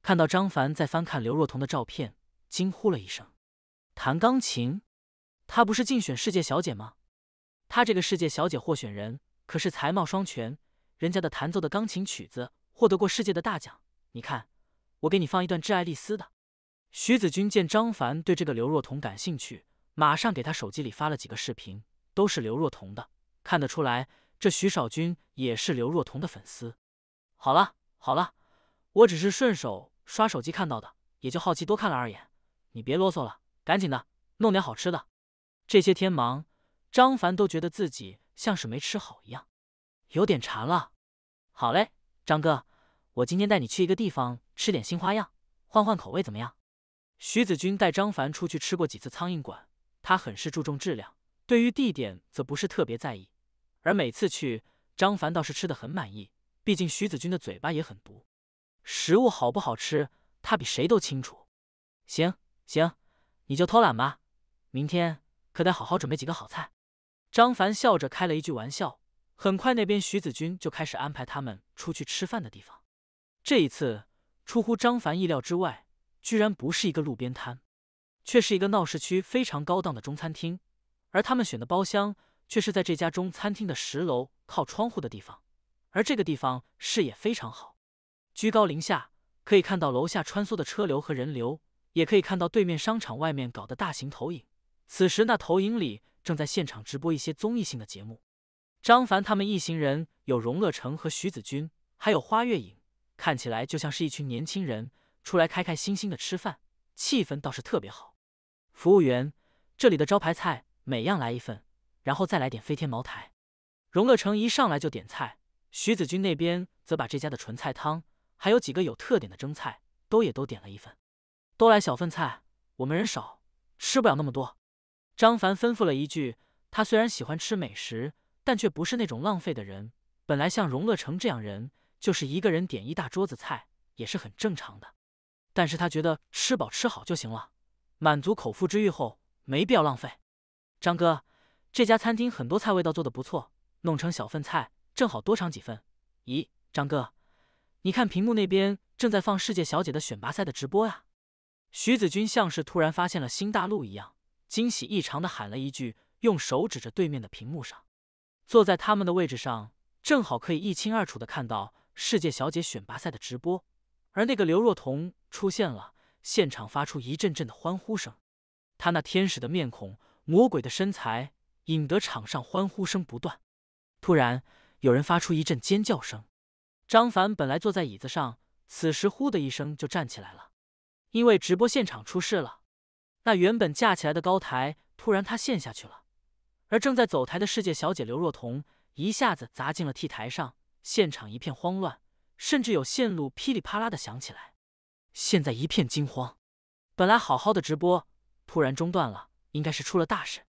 看到张凡在翻看刘若彤的照片，惊呼了一声：“弹钢琴？她不是竞选世界小姐吗？她这个世界小姐候选人可是才貌双全。”人家的弹奏的钢琴曲子获得过世界的大奖，你看，我给你放一段《致爱丽丝》的。徐子君见张凡对这个刘若彤感兴趣，马上给他手机里发了几个视频，都是刘若彤的。看得出来，这徐少军也是刘若彤的粉丝。好了好了，我只是顺手刷手机看到的，也就好奇多看了二眼。你别啰嗦了，赶紧的，弄点好吃的。这些天忙，张凡都觉得自己像是没吃好一样，有点馋了。好嘞，张哥，我今天带你去一个地方吃点新花样，换换口味，怎么样？徐子君带张凡出去吃过几次苍蝇馆，他很是注重质量，对于地点则不是特别在意。而每次去，张凡倒是吃的很满意，毕竟徐子君的嘴巴也很毒，食物好不好吃，他比谁都清楚。行行，你就偷懒吧，明天可得好好准备几个好菜。张凡笑着开了一句玩笑。很快，那边徐子君就开始安排他们出去吃饭的地方。这一次出乎张凡意料之外，居然不是一个路边摊，却是一个闹市区非常高档的中餐厅。而他们选的包厢，却是在这家中餐厅的十楼靠窗户的地方。而这个地方视野非常好，居高临下，可以看到楼下穿梭的车流和人流，也可以看到对面商场外面搞的大型投影。此时，那投影里正在现场直播一些综艺性的节目。张凡他们一行人有荣乐成和徐子君，还有花月影，看起来就像是一群年轻人出来开开心心的吃饭，气氛倒是特别好。服务员，这里的招牌菜每样来一份，然后再来点飞天茅台。荣乐成一上来就点菜，徐子君那边则把这家的纯菜汤还有几个有特点的蒸菜都也都点了一份。都来小份菜，我们人少吃不了那么多。张凡吩咐了一句，他虽然喜欢吃美食。但却不是那种浪费的人。本来像荣乐成这样人，就是一个人点一大桌子菜也是很正常的。但是他觉得吃饱吃好就行了，满足口腹之欲后，没必要浪费。张哥，这家餐厅很多菜味道做的不错，弄成小份菜正好多尝几份。咦，张哥，你看屏幕那边正在放世界小姐的选拔赛的直播呀！徐子君像是突然发现了新大陆一样，惊喜异常的喊了一句，用手指着对面的屏幕上。坐在他们的位置上，正好可以一清二楚的看到世界小姐选拔赛的直播。而那个刘若彤出现了，现场发出一阵阵的欢呼声。她那天使的面孔，魔鬼的身材，引得场上欢呼声不断。突然，有人发出一阵尖叫声。张凡本来坐在椅子上，此时“呼”的一声就站起来了，因为直播现场出事了。那原本架起来的高台突然塌陷下去了。而正在走台的世界小姐刘若彤一下子砸进了 T 台上，现场一片慌乱，甚至有线路噼里啪啦的响起来。现在一片惊慌，本来好好的直播突然中断了，应该是出了大事。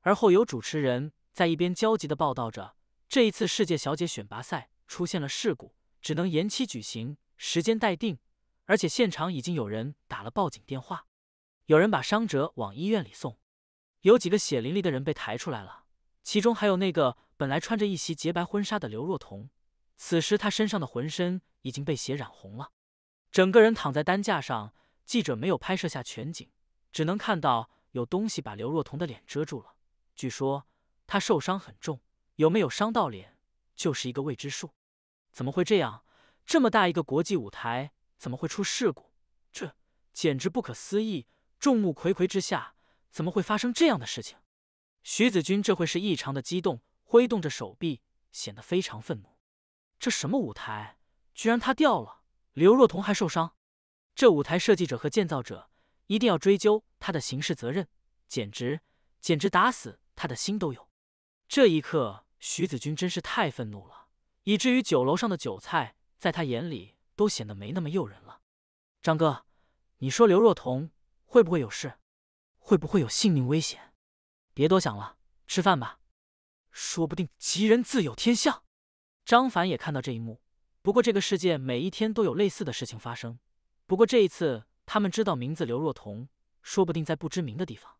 而后有主持人在一边焦急的报道着，这一次世界小姐选拔赛出现了事故，只能延期举行，时间待定。而且现场已经有人打了报警电话，有人把伤者往医院里送。有几个血淋淋的人被抬出来了，其中还有那个本来穿着一袭洁白婚纱的刘若彤。此时她身上的浑身已经被血染红了，整个人躺在担架上。记者没有拍摄下全景，只能看到有东西把刘若彤的脸遮住了。据说她受伤很重，有没有伤到脸就是一个未知数。怎么会这样？这么大一个国际舞台，怎么会出事故？这简直不可思议！众目睽睽之下。怎么会发生这样的事情？徐子君这会是异常的激动，挥动着手臂，显得非常愤怒。这什么舞台，居然他掉了，刘若彤还受伤。这舞台设计者和建造者一定要追究他的刑事责任，简直简直打死他的心都有。这一刻，徐子君真是太愤怒了，以至于酒楼上的酒菜在他眼里都显得没那么诱人了。张哥，你说刘若彤会不会有事？会不会有性命危险？别多想了，吃饭吧。说不定吉人自有天相。张凡也看到这一幕，不过这个世界每一天都有类似的事情发生。不过这一次，他们知道名字刘若彤，说不定在不知名的地方，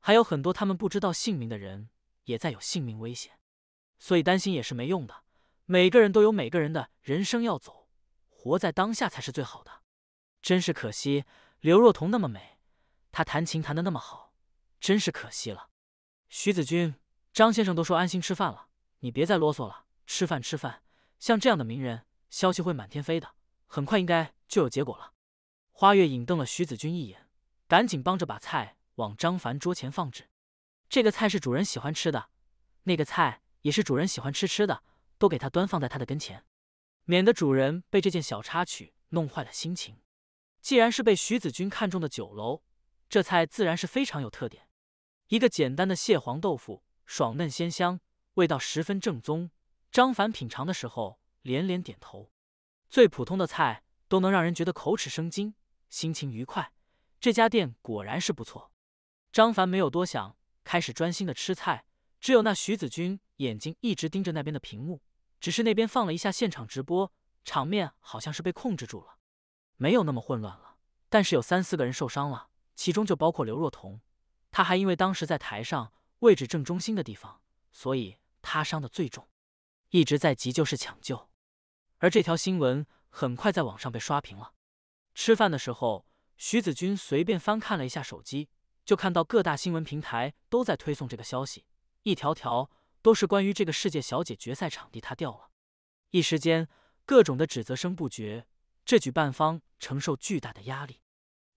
还有很多他们不知道姓名的人也在有性命危险，所以担心也是没用的。每个人都有每个人的人生要走，活在当下才是最好的。真是可惜，刘若彤那么美。他弹琴弹的那么好，真是可惜了。徐子君，张先生都说安心吃饭了，你别再啰嗦了。吃饭，吃饭。像这样的名人，消息会满天飞的，很快应该就有结果了。花月影瞪了徐子君一眼，赶紧帮着把菜往张凡桌前放置。这个菜是主人喜欢吃的，那个菜也是主人喜欢吃吃的，都给他端放在他的跟前，免得主人被这件小插曲弄坏了心情。既然是被徐子君看中的酒楼。这菜自然是非常有特点，一个简单的蟹黄豆腐，爽嫩鲜香，味道十分正宗。张凡品尝的时候连连点头，最普通的菜都能让人觉得口齿生津，心情愉快。这家店果然是不错。张凡没有多想，开始专心的吃菜。只有那徐子君眼睛一直盯着那边的屏幕，只是那边放了一下现场直播，场面好像是被控制住了，没有那么混乱了，但是有三四个人受伤了。其中就包括刘若彤，她还因为当时在台上位置正中心的地方，所以她伤的最重，一直在急救室抢救。而这条新闻很快在网上被刷屏了。吃饭的时候，徐子君随便翻看了一下手机，就看到各大新闻平台都在推送这个消息，一条条都是关于这个世界小姐决赛场地塌掉了。一时间，各种的指责声不绝，这举办方承受巨大的压力。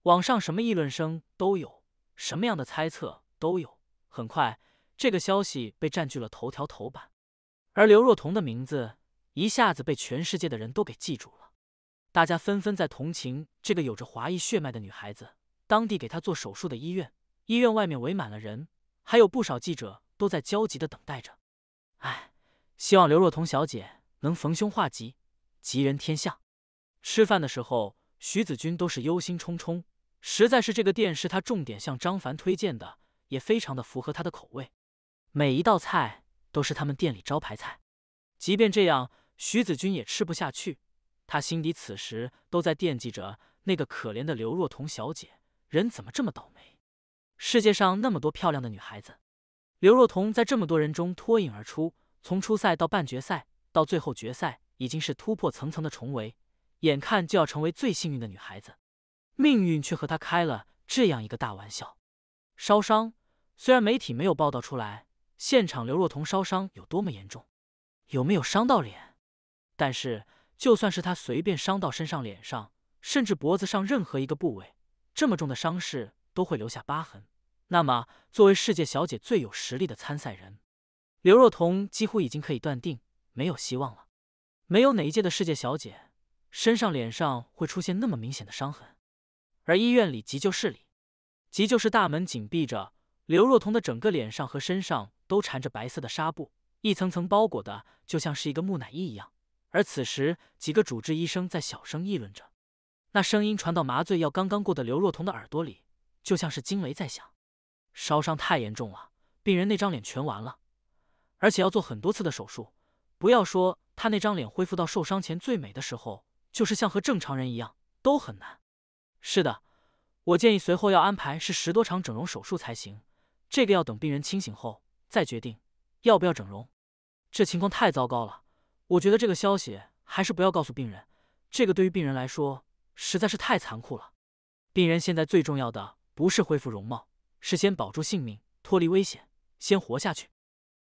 网上什么议论声都有，什么样的猜测都有。很快，这个消息被占据了头条头版，而刘若彤的名字一下子被全世界的人都给记住了。大家纷纷在同情这个有着华裔血脉的女孩子。当地给她做手术的医院，医院外面围满了人，还有不少记者都在焦急的等待着。唉，希望刘若彤小姐能逢凶化吉，吉人天相。吃饭的时候，徐子君都是忧心忡忡。实在是这个店是他重点向张凡推荐的，也非常的符合他的口味，每一道菜都是他们店里招牌菜。即便这样，徐子君也吃不下去。他心底此时都在惦记着那个可怜的刘若彤小姐，人怎么这么倒霉？世界上那么多漂亮的女孩子，刘若彤在这么多人中脱颖而出，从初赛到半决赛到最后决赛，已经是突破层层的重围，眼看就要成为最幸运的女孩子。命运却和他开了这样一个大玩笑，烧伤虽然媒体没有报道出来现场刘若彤烧伤有多么严重，有没有伤到脸？但是就算是她随便伤到身上、脸上，甚至脖子上任何一个部位，这么重的伤势都会留下疤痕。那么，作为世界小姐最有实力的参赛人，刘若彤几乎已经可以断定没有希望了。没有哪一届的世界小姐身上、脸上会出现那么明显的伤痕。而医院里急救室里，急救室大门紧闭着。刘若彤的整个脸上和身上都缠着白色的纱布，一层层包裹的，就像是一个木乃伊一样。而此时，几个主治医生在小声议论着，那声音传到麻醉药刚刚过的刘若彤的耳朵里，就像是惊雷在响。烧伤太严重了，病人那张脸全完了，而且要做很多次的手术。不要说他那张脸恢复到受伤前最美的时候，就是像和正常人一样，都很难。是的，我建议随后要安排是十多场整容手术才行。这个要等病人清醒后再决定要不要整容。这情况太糟糕了，我觉得这个消息还是不要告诉病人。这个对于病人来说实在是太残酷了。病人现在最重要的不是恢复容貌，是先保住性命，脱离危险，先活下去。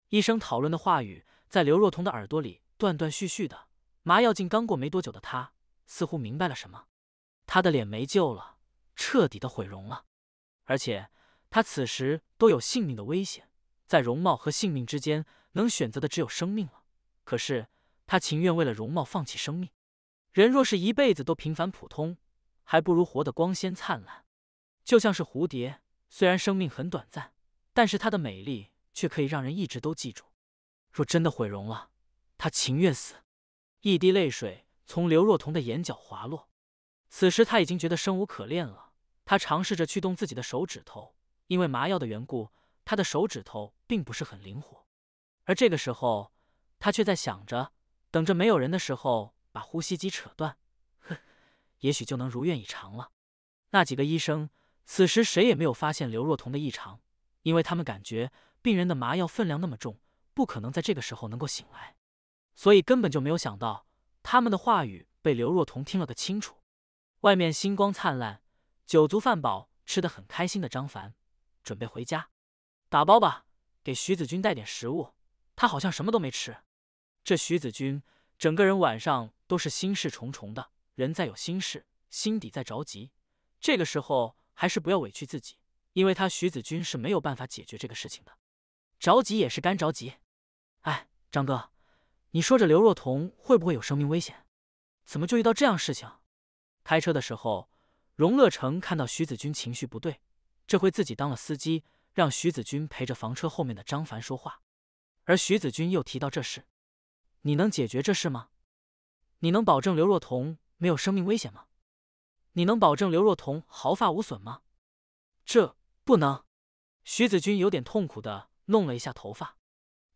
医生讨论的话语在刘若彤的耳朵里断断续续的，麻药劲刚过没多久的他似乎明白了什么。他的脸没救了，彻底的毁容了，而且他此时都有性命的危险，在容貌和性命之间，能选择的只有生命了。可是他情愿为了容貌放弃生命。人若是一辈子都平凡普通，还不如活得光鲜灿烂。就像是蝴蝶，虽然生命很短暂，但是它的美丽却可以让人一直都记住。若真的毁容了，他情愿死。一滴泪水从刘若彤的眼角滑落。此时他已经觉得生无可恋了。他尝试着去动自己的手指头，因为麻药的缘故，他的手指头并不是很灵活。而这个时候，他却在想着，等着没有人的时候把呼吸机扯断，哼，也许就能如愿以偿了。那几个医生此时谁也没有发现刘若彤的异常，因为他们感觉病人的麻药分量那么重，不可能在这个时候能够醒来，所以根本就没有想到，他们的话语被刘若彤听了个清楚。外面星光灿烂，酒足饭饱，吃得很开心的张凡准备回家，打包吧，给徐子君带点食物，他好像什么都没吃。这徐子君整个人晚上都是心事重重的，人在有心事，心底在着急，这个时候还是不要委屈自己，因为他徐子君是没有办法解决这个事情的，着急也是干着急。哎，张哥，你说这刘若彤会不会有生命危险？怎么就遇到这样事情？开车的时候，荣乐成看到徐子君情绪不对，这回自己当了司机，让徐子君陪着房车后面的张凡说话。而徐子君又提到这事：“你能解决这事吗？你能保证刘若彤没有生命危险吗？你能保证刘若彤毫发无损吗？”这不能。徐子君有点痛苦的弄了一下头发。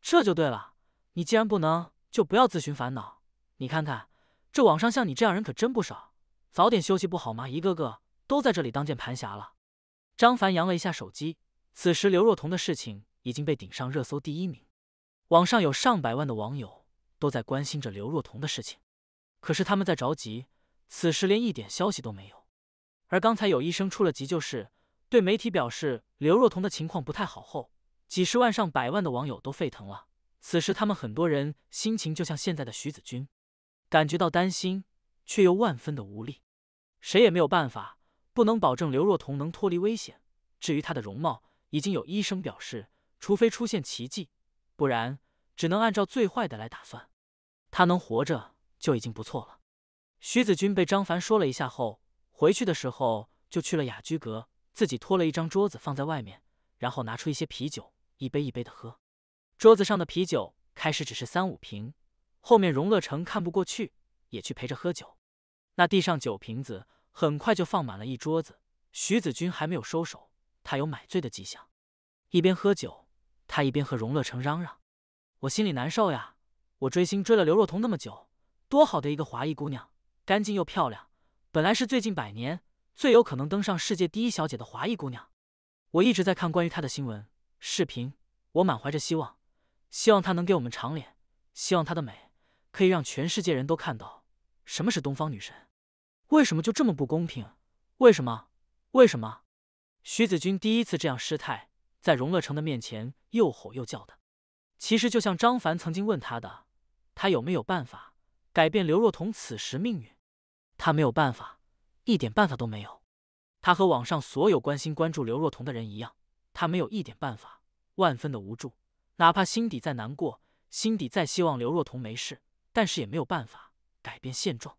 这就对了，你既然不能，就不要自寻烦恼。你看看，这网上像你这样人可真不少。早点休息不好吗？一个个都在这里当键盘侠了。张凡扬了一下手机，此时刘若彤的事情已经被顶上热搜第一名，网上有上百万的网友都在关心着刘若彤的事情。可是他们在着急，此时连一点消息都没有。而刚才有医生出了急救室，对媒体表示刘若彤的情况不太好后，几十万上百万的网友都沸腾了。此时他们很多人心情就像现在的徐子君，感觉到担心。却又万分的无力，谁也没有办法，不能保证刘若彤能脱离危险。至于她的容貌，已经有医生表示，除非出现奇迹，不然只能按照最坏的来打算。她能活着就已经不错了。徐子君被张凡说了一下后，回去的时候就去了雅居阁，自己拖了一张桌子放在外面，然后拿出一些啤酒，一杯一杯的喝。桌子上的啤酒开始只是三五瓶，后面荣乐成看不过去，也去陪着喝酒。那地上酒瓶子很快就放满了一桌子，徐子君还没有收手，他有买醉的迹象。一边喝酒，他一边和荣乐成嚷嚷：“我心里难受呀！我追星追了刘若彤那么久，多好的一个华裔姑娘，干净又漂亮。本来是最近百年最有可能登上世界第一小姐的华裔姑娘，我一直在看关于她的新闻视频，我满怀着希望，希望她能给我们长脸，希望她的美可以让全世界人都看到什么是东方女神。”为什么就这么不公平？为什么？为什么？徐子君第一次这样失态，在荣乐成的面前又吼又叫的。其实就像张凡曾经问他的，他有没有办法改变刘若彤此时命运？他没有办法，一点办法都没有。他和网上所有关心关注刘若彤的人一样，他没有一点办法，万分的无助。哪怕心底再难过，心底再希望刘若彤没事，但是也没有办法改变现状。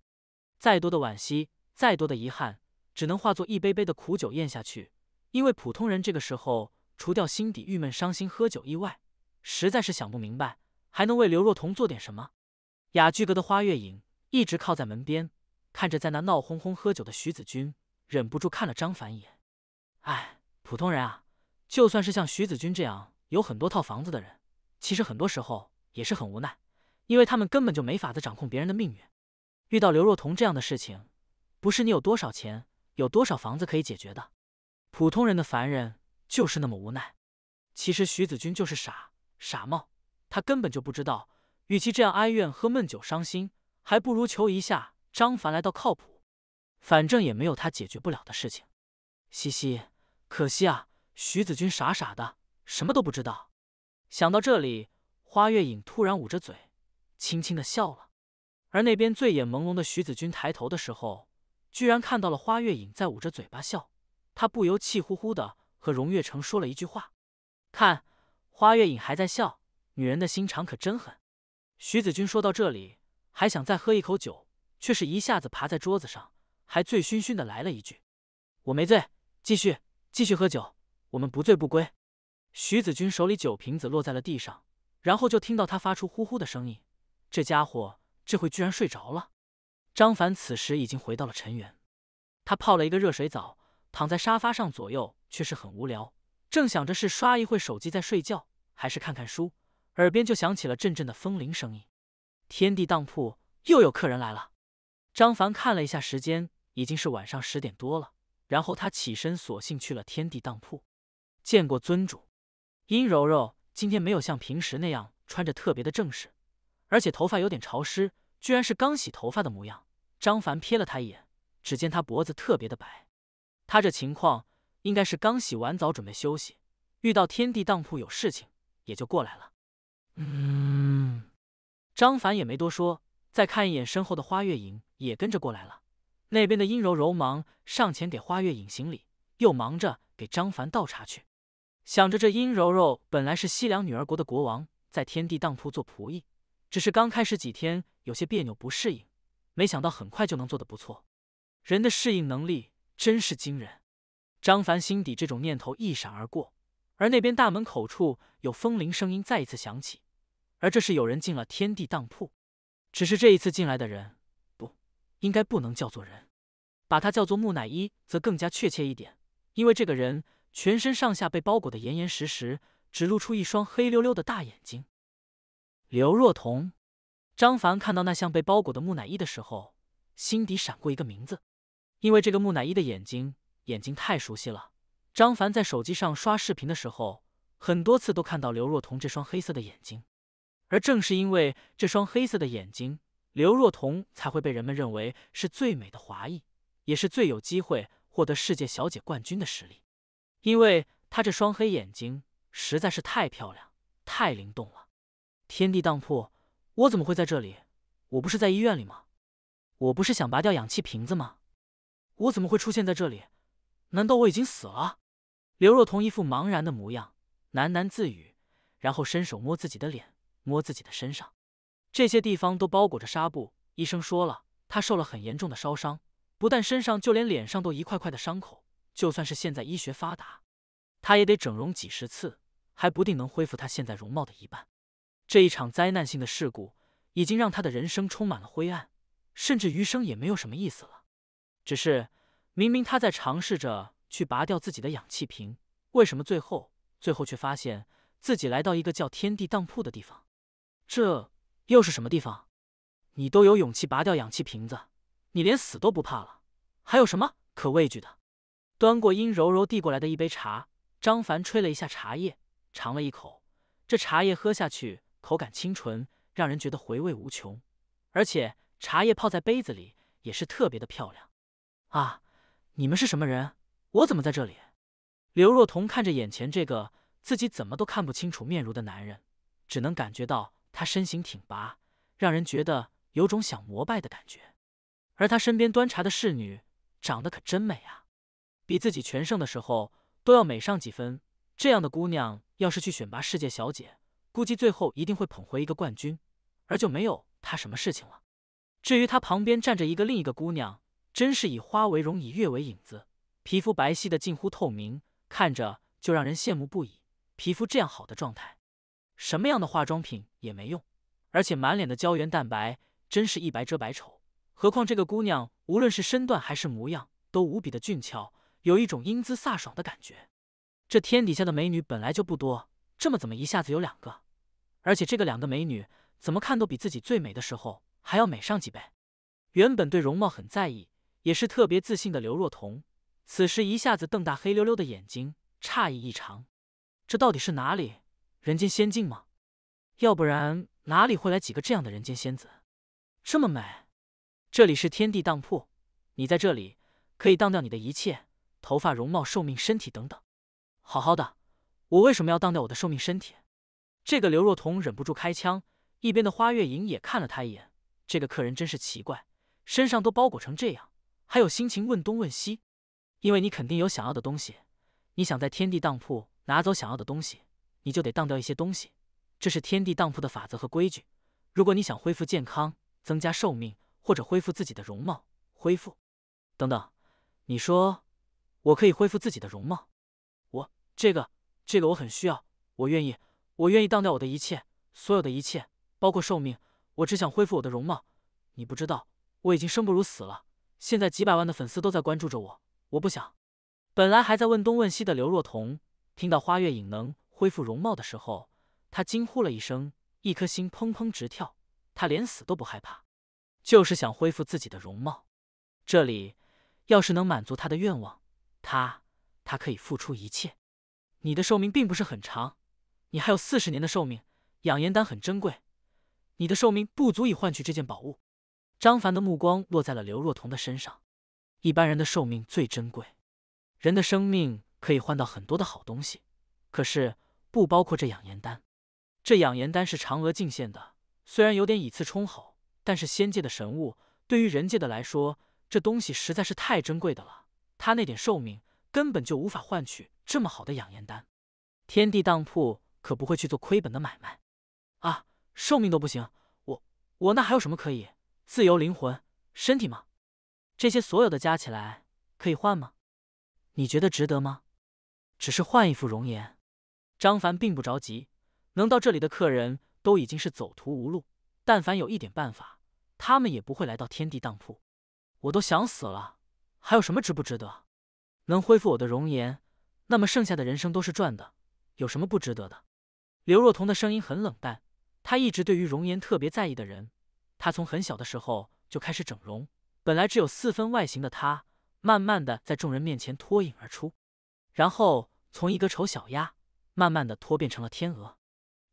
再多的惋惜，再多的遗憾，只能化作一杯杯的苦酒咽下去。因为普通人这个时候，除掉心底郁闷、伤心喝酒以外，实在是想不明白还能为刘若彤做点什么。雅居阁的花月影一直靠在门边，看着在那闹哄哄喝酒的徐子君，忍不住看了张凡一眼。哎，普通人啊，就算是像徐子君这样有很多套房子的人，其实很多时候也是很无奈，因为他们根本就没法子掌控别人的命运。遇到刘若彤这样的事情，不是你有多少钱、有多少房子可以解决的。普通人的凡人就是那么无奈。其实徐子君就是傻傻帽，他根本就不知道，与其这样哀怨、喝闷酒、伤心，还不如求一下张凡来到靠谱。反正也没有他解决不了的事情。嘻嘻，可惜啊，徐子君傻傻的，什么都不知道。想到这里，花月影突然捂着嘴，轻轻的笑了。而那边醉眼朦胧的徐子君抬头的时候，居然看到了花月影在捂着嘴巴笑。他不由气呼呼的和荣月城说了一句话：“看，花月影还在笑，女人的心肠可真狠。”徐子君说到这里，还想再喝一口酒，却是一下子爬在桌子上，还醉醺醺的来了一句：“我没醉，继续，继续喝酒，我们不醉不归。”徐子君手里酒瓶子落在了地上，然后就听到他发出呼呼的声音。这家伙。这会居然睡着了，张凡此时已经回到了尘缘，他泡了一个热水澡，躺在沙发上，左右却是很无聊。正想着是刷一会手机再睡觉，还是看看书，耳边就响起了阵阵的风铃声音。天地当铺又有客人来了。张凡看了一下时间，已经是晚上十点多了，然后他起身，索性去了天地当铺。见过尊主，殷柔柔今天没有像平时那样穿着特别的正式。而且头发有点潮湿，居然是刚洗头发的模样。张凡瞥了他一眼，只见他脖子特别的白，他这情况应该是刚洗完澡准备休息，遇到天地当铺有事情，也就过来了。嗯，张凡也没多说，再看一眼身后的花月影，也跟着过来了。那边的阴柔柔忙上前给花月影行礼，又忙着给张凡倒茶去。想着这阴柔柔本来是西凉女儿国的国王，在天地当铺做仆役。只是刚开始几天有些别扭不适应，没想到很快就能做得不错，人的适应能力真是惊人。张凡心底这种念头一闪而过，而那边大门口处有风铃声音再一次响起，而这是有人进了天地当铺，只是这一次进来的人不应该不能叫做人，把他叫做木乃伊则更加确切一点，因为这个人全身上下被包裹的严严实实，只露出一双黑溜溜的大眼睛。刘若彤，张凡看到那像被包裹的木乃伊的时候，心底闪过一个名字。因为这个木乃伊的眼睛，眼睛太熟悉了。张凡在手机上刷视频的时候，很多次都看到刘若彤这双黑色的眼睛。而正是因为这双黑色的眼睛，刘若彤才会被人们认为是最美的华裔，也是最有机会获得世界小姐冠军的实力。因为她这双黑眼睛实在是太漂亮、太灵动了。天地当铺，我怎么会在这里？我不是在医院里吗？我不是想拔掉氧气瓶子吗？我怎么会出现在这里？难道我已经死了？刘若彤一副茫然的模样，喃喃自语，然后伸手摸自己的脸，摸自己的身上，这些地方都包裹着纱布。医生说了，他受了很严重的烧伤，不但身上，就连脸上都一块块的伤口。就算是现在医学发达，他也得整容几十次，还不定能恢复他现在容貌的一半。这一场灾难性的事故已经让他的人生充满了灰暗，甚至余生也没有什么意思了。只是明明他在尝试着去拔掉自己的氧气瓶，为什么最后最后却发现自己来到一个叫“天地当铺”的地方？这又是什么地方？你都有勇气拔掉氧气瓶子，你连死都不怕了，还有什么可畏惧的？端过殷柔柔递过来的一杯茶，张凡吹了一下茶叶，尝了一口，这茶叶喝下去。口感清纯，让人觉得回味无穷，而且茶叶泡在杯子里也是特别的漂亮啊！你们是什么人？我怎么在这里？刘若彤看着眼前这个自己怎么都看不清楚面如的男人，只能感觉到他身形挺拔，让人觉得有种想膜拜的感觉。而他身边端茶的侍女长得可真美啊，比自己全盛的时候都要美上几分。这样的姑娘要是去选拔世界小姐。估计最后一定会捧回一个冠军，而就没有他什么事情了。至于他旁边站着一个另一个姑娘，真是以花为容，以月为影子，皮肤白皙的近乎透明，看着就让人羡慕不已。皮肤这样好的状态，什么样的化妆品也没用，而且满脸的胶原蛋白，真是一白遮百丑。何况这个姑娘无论是身段还是模样，都无比的俊俏，有一种英姿飒爽的感觉。这天底下的美女本来就不多。这么怎么一下子有两个？而且这个两个美女怎么看都比自己最美的时候还要美上几倍。原本对容貌很在意，也是特别自信的刘若彤，此时一下子瞪大黑溜溜的眼睛，诧异异常。这到底是哪里？人间仙境吗？要不然哪里会来几个这样的人间仙子？这么美！这里是天地当铺，你在这里可以当掉你的一切，头发、容貌、寿命、身体等等。好好的。我为什么要当掉我的寿命身体？这个刘若彤忍不住开枪。一边的花月影也看了他一眼。这个客人真是奇怪，身上都包裹成这样，还有心情问东问西。因为你肯定有想要的东西，你想在天地当铺拿走想要的东西，你就得当掉一些东西。这是天地当铺的法则和规矩。如果你想恢复健康、增加寿命，或者恢复自己的容貌、恢复……等等，你说我可以恢复自己的容貌？我这个。这个我很需要，我愿意，我愿意当掉我的一切，所有的一切，包括寿命。我只想恢复我的容貌。你不知道，我已经生不如死了。现在几百万的粉丝都在关注着我，我不想。本来还在问东问西的刘若彤，听到花月影能恢复容貌的时候，她惊呼了一声，一颗心砰砰直跳。她连死都不害怕，就是想恢复自己的容貌。这里要是能满足她的愿望，她她可以付出一切。你的寿命并不是很长，你还有四十年的寿命，养颜丹很珍贵，你的寿命不足以换取这件宝物。张凡的目光落在了刘若彤的身上，一般人的寿命最珍贵，人的生命可以换到很多的好东西，可是不包括这养颜丹。这养颜丹是嫦娥进献的，虽然有点以次充好，但是仙界的神物对于人界的来说，这东西实在是太珍贵的了，他那点寿命。根本就无法换取这么好的养颜丹，天地当铺可不会去做亏本的买卖啊！寿命都不行，我我那还有什么可以自由灵魂、身体吗？这些所有的加起来可以换吗？你觉得值得吗？只是换一副容颜，张凡并不着急。能到这里的客人都已经是走投无路，但凡有一点办法，他们也不会来到天地当铺。我都想死了，还有什么值不值得？能恢复我的容颜，那么剩下的人生都是赚的，有什么不值得的？刘若彤的声音很冷淡。她一直对于容颜特别在意的人，她从很小的时候就开始整容。本来只有四分外形的她，慢慢的在众人面前脱颖而出，然后从一个丑小鸭，慢慢的脱变成了天鹅。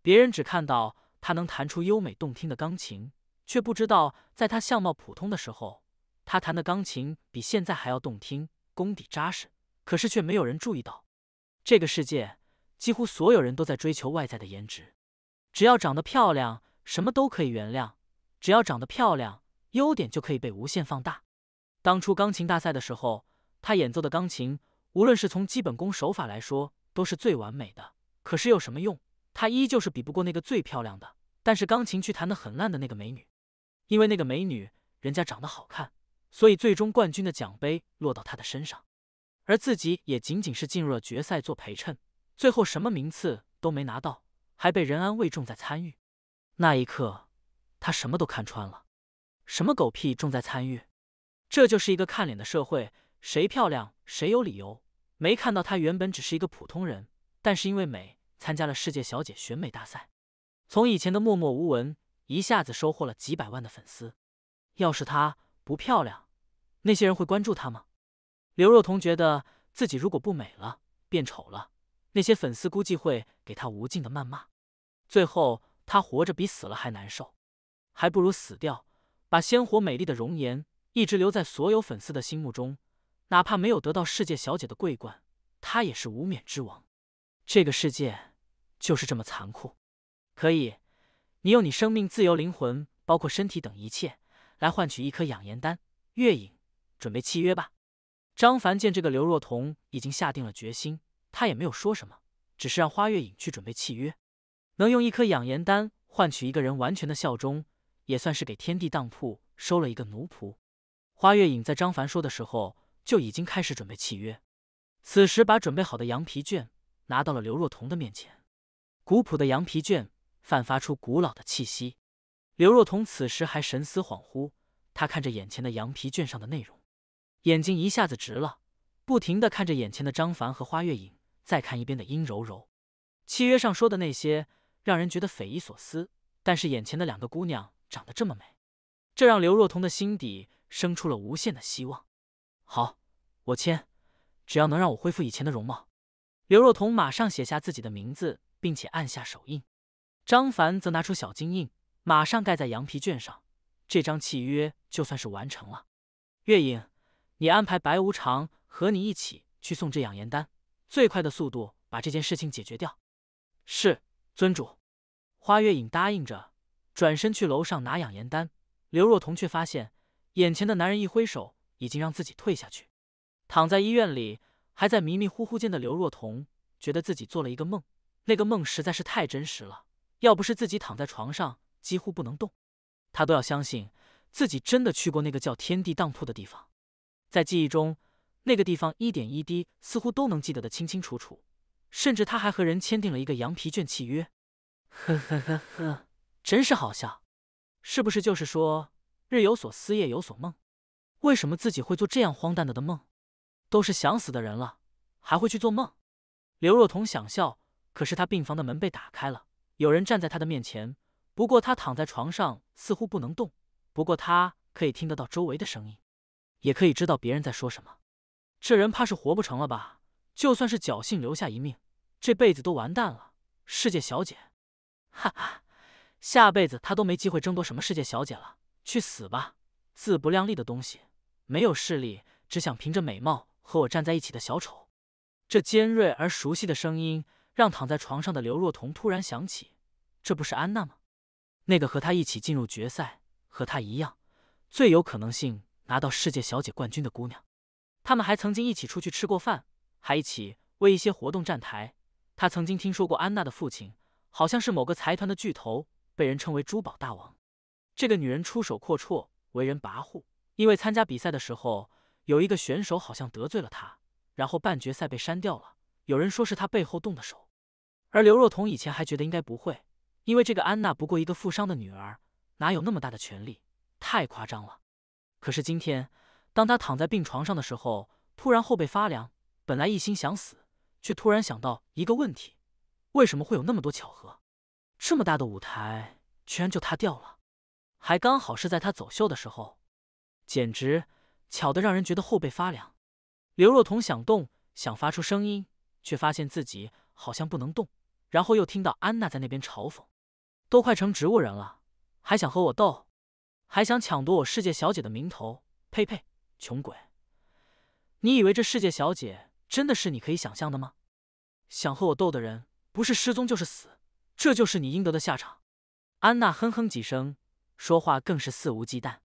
别人只看到她能弹出优美动听的钢琴，却不知道在她相貌普通的时候，她弹的钢琴比现在还要动听。功底扎实，可是却没有人注意到，这个世界几乎所有人都在追求外在的颜值，只要长得漂亮，什么都可以原谅；只要长得漂亮，优点就可以被无限放大。当初钢琴大赛的时候，他演奏的钢琴，无论是从基本功手法来说，都是最完美的。可是有什么用？他依旧是比不过那个最漂亮的，但是钢琴却弹得很烂的那个美女，因为那个美女人家长得好看。所以，最终冠军的奖杯落到他的身上，而自己也仅仅是进入了决赛做陪衬，最后什么名次都没拿到，还被人安慰重在参与。那一刻，他什么都看穿了，什么狗屁重在参与，这就是一个看脸的社会，谁漂亮谁有理由。没看到他原本只是一个普通人，但是因为美，参加了世界小姐选美大赛，从以前的默默无闻一下子收获了几百万的粉丝。要是他不漂亮，那些人会关注他吗？刘若彤觉得自己如果不美了，变丑了，那些粉丝估计会给她无尽的谩骂，最后她活着比死了还难受，还不如死掉，把鲜活美丽的容颜一直留在所有粉丝的心目中，哪怕没有得到世界小姐的桂冠，她也是无冕之王。这个世界就是这么残酷。可以，你用你生命、自由、灵魂，包括身体等一切，来换取一颗养颜丹——月影。准备契约吧。张凡见这个刘若彤已经下定了决心，他也没有说什么，只是让花月影去准备契约。能用一颗养颜丹换取一个人完全的效忠，也算是给天地当铺收了一个奴仆。花月影在张凡说的时候就已经开始准备契约，此时把准备好的羊皮卷拿到了刘若彤的面前。古朴的羊皮卷散发出古老的气息。刘若彤此时还神思恍惚，他看着眼前的羊皮卷上的内容。眼睛一下子直了，不停的看着眼前的张凡和花月影，再看一边的殷柔柔。契约上说的那些让人觉得匪夷所思，但是眼前的两个姑娘长得这么美，这让刘若彤的心底生出了无限的希望。好，我签，只要能让我恢复以前的容貌。刘若彤马上写下自己的名字，并且按下手印。张凡则拿出小金印，马上盖在羊皮卷上。这张契约就算是完成了。月影。你安排白无常和你一起去送这养颜丹，最快的速度把这件事情解决掉。是尊主，花月影答应着，转身去楼上拿养颜丹。刘若彤却发现眼前的男人一挥手，已经让自己退下去。躺在医院里还在迷迷糊糊间的刘若彤觉得自己做了一个梦，那个梦实在是太真实了，要不是自己躺在床上几乎不能动，她都要相信自己真的去过那个叫天地当铺的地方。在记忆中，那个地方一点一滴似乎都能记得的清清楚楚，甚至他还和人签订了一个羊皮卷契约。呵呵呵呵，真是好笑！是不是就是说日有所思夜有所梦？为什么自己会做这样荒诞的的梦？都是想死的人了，还会去做梦？刘若彤想笑，可是他病房的门被打开了，有人站在他的面前。不过他躺在床上，似乎不能动，不过他可以听得到周围的声音。也可以知道别人在说什么。这人怕是活不成了吧？就算是侥幸留下一命，这辈子都完蛋了。世界小姐，哈哈，下辈子他都没机会争夺什么世界小姐了。去死吧，自不量力的东西！没有势力，只想凭着美貌和我站在一起的小丑。这尖锐而熟悉的声音，让躺在床上的刘若彤突然想起，这不是安娜吗？那个和她一起进入决赛，和她一样，最有可能性。拿到世界小姐冠军的姑娘，他们还曾经一起出去吃过饭，还一起为一些活动站台。他曾经听说过安娜的父亲，好像是某个财团的巨头，被人称为珠宝大王。这个女人出手阔绰，为人跋扈。因为参加比赛的时候，有一个选手好像得罪了她，然后半决赛被删掉了。有人说是她背后动的手。而刘若彤以前还觉得应该不会，因为这个安娜不过一个富商的女儿，哪有那么大的权利？太夸张了。可是今天，当他躺在病床上的时候，突然后背发凉。本来一心想死，却突然想到一个问题：为什么会有那么多巧合？这么大的舞台居然就塌掉了，还刚好是在他走秀的时候，简直巧得让人觉得后背发凉。刘若彤想动，想发出声音，却发现自己好像不能动。然后又听到安娜在那边嘲讽：“都快成植物人了，还想和我斗？”还想抢夺我世界小姐的名头？呸呸，穷鬼！你以为这世界小姐真的是你可以想象的吗？想和我斗的人，不是失踪就是死，这就是你应得的下场！安娜哼哼几声，说话更是肆无忌惮，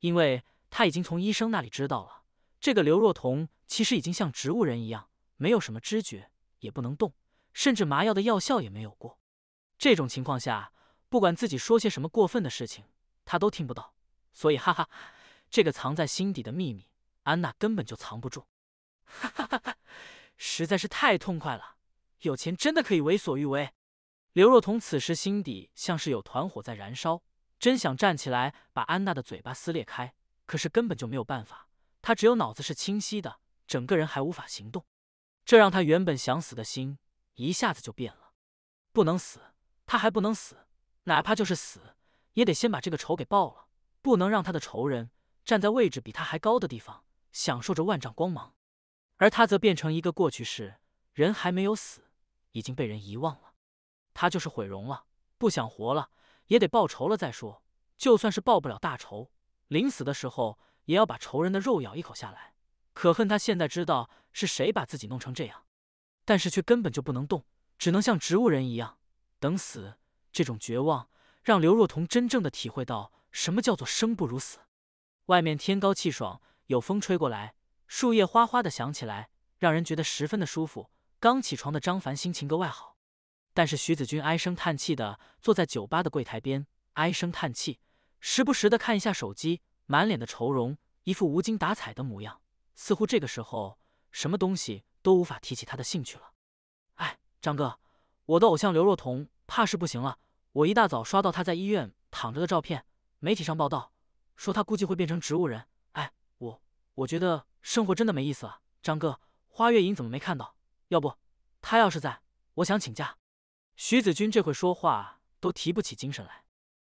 因为她已经从医生那里知道了，这个刘若彤其实已经像植物人一样，没有什么知觉，也不能动，甚至麻药的药效也没有过。这种情况下，不管自己说些什么过分的事情。他都听不到，所以哈哈，这个藏在心底的秘密，安娜根本就藏不住，哈哈哈哈，实在是太痛快了！有钱真的可以为所欲为。刘若彤此时心底像是有团火在燃烧，真想站起来把安娜的嘴巴撕裂开，可是根本就没有办法，她只有脑子是清晰的，整个人还无法行动，这让她原本想死的心一下子就变了，不能死，她还不能死，哪怕就是死。也得先把这个仇给报了，不能让他的仇人站在位置比他还高的地方，享受着万丈光芒，而他则变成一个过去式，人还没有死，已经被人遗忘了。他就是毁容了，不想活了，也得报仇了再说。就算是报不了大仇，临死的时候也要把仇人的肉咬一口下来。可恨他现在知道是谁把自己弄成这样，但是却根本就不能动，只能像植物人一样等死。这种绝望。让刘若彤真正的体会到什么叫做生不如死。外面天高气爽，有风吹过来，树叶哗哗的响起来，让人觉得十分的舒服。刚起床的张凡心情格外好，但是徐子君唉声叹气的坐在酒吧的柜台边，唉声叹气，时不时的看一下手机，满脸的愁容，一副无精打采的模样，似乎这个时候什么东西都无法提起他的兴趣了。哎，张哥，我的偶像刘若彤怕是不行了。我一大早刷到他在医院躺着的照片，媒体上报道说他估计会变成植物人。哎，我我觉得生活真的没意思了。张哥，花月影怎么没看到？要不他要是在，我想请假。徐子君这会说话都提不起精神来，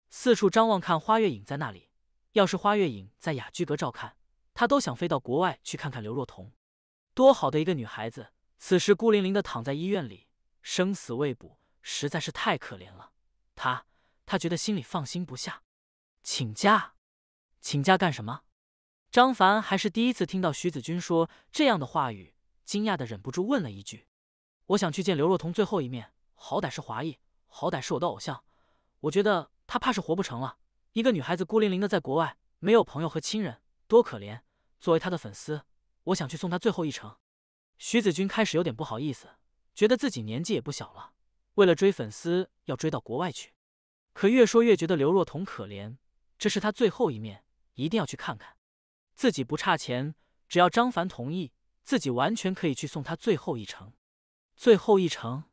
四处张望看花月影在那里。要是花月影在雅居阁照看，他都想飞到国外去看看刘若彤，多好的一个女孩子，此时孤零零的躺在医院里，生死未卜，实在是太可怜了。他他觉得心里放心不下，请假，请假干什么？张凡还是第一次听到徐子君说这样的话语，惊讶的忍不住问了一句：“我想去见刘若彤最后一面，好歹是华裔，好歹是我的偶像，我觉得她怕是活不成了。一个女孩子孤零零的在国外，没有朋友和亲人，多可怜。作为她的粉丝，我想去送她最后一程。”徐子君开始有点不好意思，觉得自己年纪也不小了。为了追粉丝，要追到国外去。可越说越觉得刘若彤可怜，这是她最后一面，一定要去看看。自己不差钱，只要张凡同意，自己完全可以去送他最后一程。最后一程，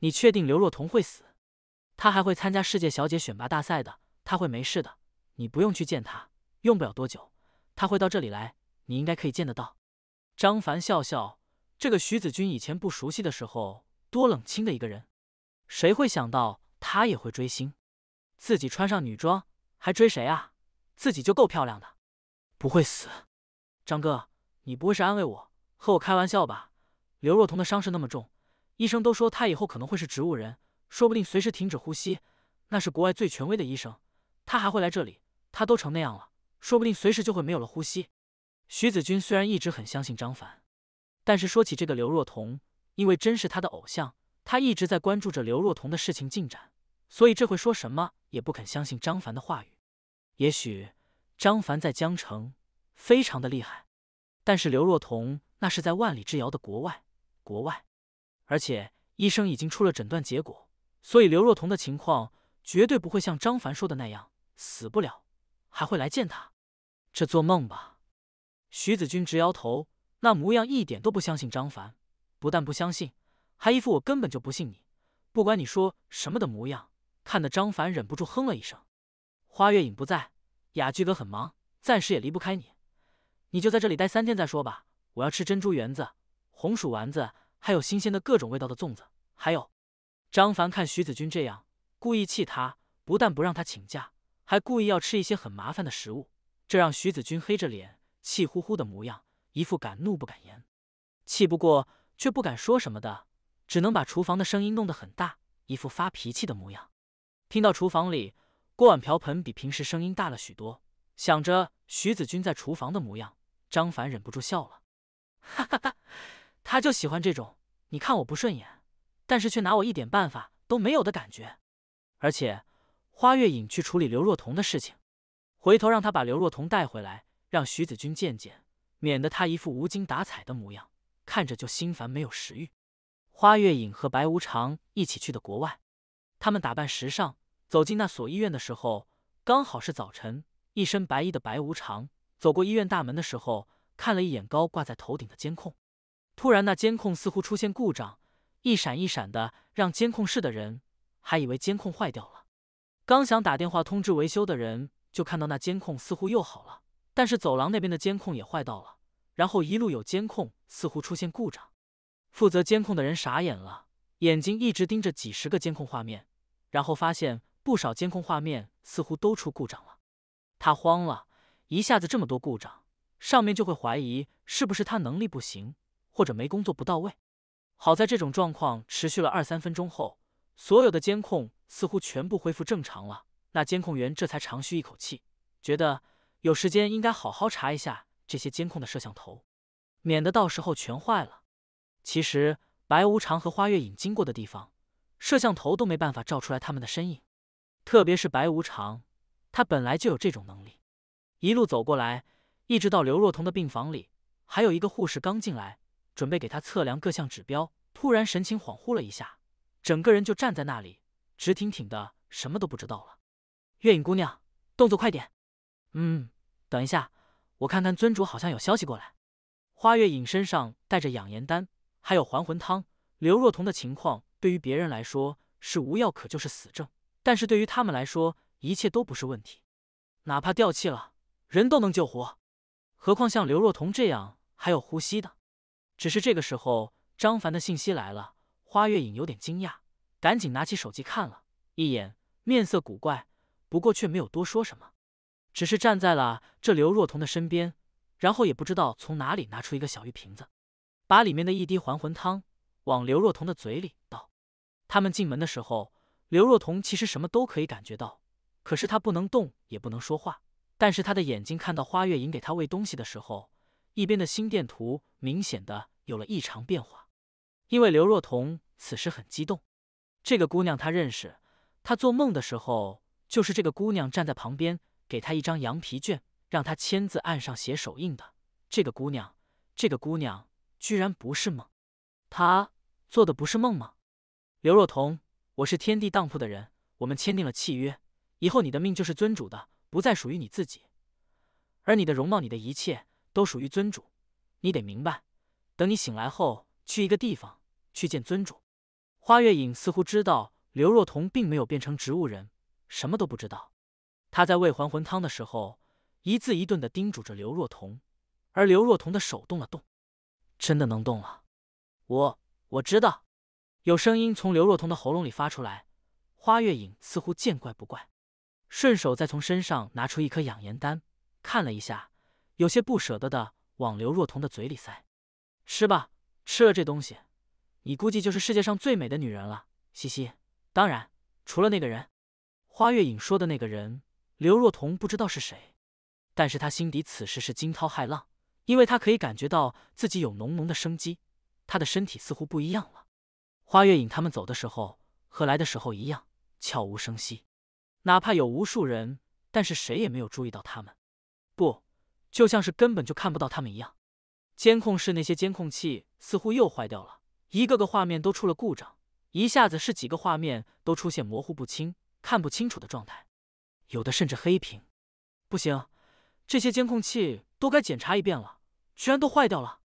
你确定刘若彤会死？她还会参加世界小姐选拔大赛的，她会没事的。你不用去见她，用不了多久，她会到这里来，你应该可以见得到。张凡笑笑，这个徐子君以前不熟悉的时候，多冷清的一个人。谁会想到他也会追星？自己穿上女装还追谁啊？自己就够漂亮的，不会死。张哥，你不会是安慰我，和我开玩笑吧？刘若彤的伤势那么重，医生都说她以后可能会是植物人，说不定随时停止呼吸。那是国外最权威的医生，他还会来这里？他都成那样了，说不定随时就会没有了呼吸。徐子君虽然一直很相信张凡，但是说起这个刘若彤，因为真是他的偶像。他一直在关注着刘若彤的事情进展，所以这会说什么也不肯相信张凡的话语。也许张凡在江城非常的厉害，但是刘若彤那是在万里之遥的国外，国外，而且医生已经出了诊断结果，所以刘若彤的情况绝对不会像张凡说的那样死不了，还会来见他。这做梦吧！徐子君直摇头，那模样一点都不相信张凡，不但不相信。还一副我根本就不信你，不管你说什么的模样，看得张凡忍不住哼了一声。花月影不在，雅居阁很忙，暂时也离不开你，你就在这里待三天再说吧。我要吃珍珠圆子、红薯丸子，还有新鲜的各种味道的粽子。还有，张凡看徐子君这样，故意气他，不但不让他请假，还故意要吃一些很麻烦的食物，这让徐子君黑着脸，气呼呼的模样，一副敢怒不敢言，气不过却不敢说什么的。只能把厨房的声音弄得很大，一副发脾气的模样。听到厨房里锅碗瓢盆比平时声音大了许多，想着徐子君在厨房的模样，张凡忍不住笑了。哈哈哈，他就喜欢这种你看我不顺眼，但是却拿我一点办法都没有的感觉。而且花月影去处理刘若彤的事情，回头让他把刘若彤带回来，让徐子君见见，免得他一副无精打采的模样，看着就心烦没有食欲。花月影和白无常一起去的国外。他们打扮时尚，走进那所医院的时候，刚好是早晨。一身白衣的白无常走过医院大门的时候，看了一眼高挂在头顶的监控，突然那监控似乎出现故障，一闪一闪的，让监控室的人还以为监控坏掉了。刚想打电话通知维修的人，就看到那监控似乎又好了，但是走廊那边的监控也坏到了，然后一路有监控似乎出现故障。负责监控的人傻眼了，眼睛一直盯着几十个监控画面，然后发现不少监控画面似乎都出故障了。他慌了一下子，这么多故障，上面就会怀疑是不是他能力不行，或者没工作不到位。好在这种状况持续了二三分钟后，所有的监控似乎全部恢复正常了。那监控员这才长吁一口气，觉得有时间应该好好查一下这些监控的摄像头，免得到时候全坏了。其实，白无常和花月影经过的地方，摄像头都没办法照出来他们的身影。特别是白无常，他本来就有这种能力。一路走过来，一直到刘若彤的病房里，还有一个护士刚进来，准备给他测量各项指标，突然神情恍惚了一下，整个人就站在那里，直挺挺的，什么都不知道了。月影姑娘，动作快点。嗯，等一下，我看看尊主好像有消息过来。花月影身上带着养颜丹。还有还魂汤，刘若彤的情况对于别人来说是无药可救，是死症，但是对于他们来说，一切都不是问题，哪怕掉气了，人都能救活，何况像刘若彤这样还有呼吸的。只是这个时候，张凡的信息来了，花月影有点惊讶，赶紧拿起手机看了一眼，面色古怪，不过却没有多说什么，只是站在了这刘若彤的身边，然后也不知道从哪里拿出一个小玉瓶子。把里面的一滴还魂汤往刘若彤的嘴里倒。他们进门的时候，刘若彤其实什么都可以感觉到，可是她不能动，也不能说话。但是她的眼睛看到花月影给她喂东西的时候，一边的心电图明显的有了异常变化。因为刘若彤此时很激动，这个姑娘她认识，她做梦的时候就是这个姑娘站在旁边，给她一张羊皮卷，让她签字按上写手印的。这个姑娘，这个姑娘。居然不是梦，他做的不是梦吗？刘若彤，我是天地当铺的人，我们签订了契约，以后你的命就是尊主的，不再属于你自己，而你的容貌，你的一切都属于尊主，你得明白。等你醒来后，去一个地方，去见尊主。花月影似乎知道刘若彤并没有变成植物人，什么都不知道。他在喂还魂汤的时候，一字一顿的叮嘱着刘若彤，而刘若彤的手动了动。真的能动了，我我知道。有声音从刘若彤的喉咙里发出来，花月影似乎见怪不怪，顺手再从身上拿出一颗养颜丹，看了一下，有些不舍得的往刘若彤的嘴里塞：“吃吧，吃了这东西，你估计就是世界上最美的女人了，嘻嘻。当然，除了那个人。”花月影说的那个人，刘若彤不知道是谁，但是他心底此时是惊涛骇浪。因为他可以感觉到自己有浓浓的生机，他的身体似乎不一样了。花月影他们走的时候和来的时候一样，悄无声息，哪怕有无数人，但是谁也没有注意到他们，不，就像是根本就看不到他们一样。监控室那些监控器似乎又坏掉了，一个个画面都出了故障，一下子是几个画面都出现模糊不清、看不清楚的状态，有的甚至黑屏。不行，这些监控器。都该检查一遍了，居然都坏掉了！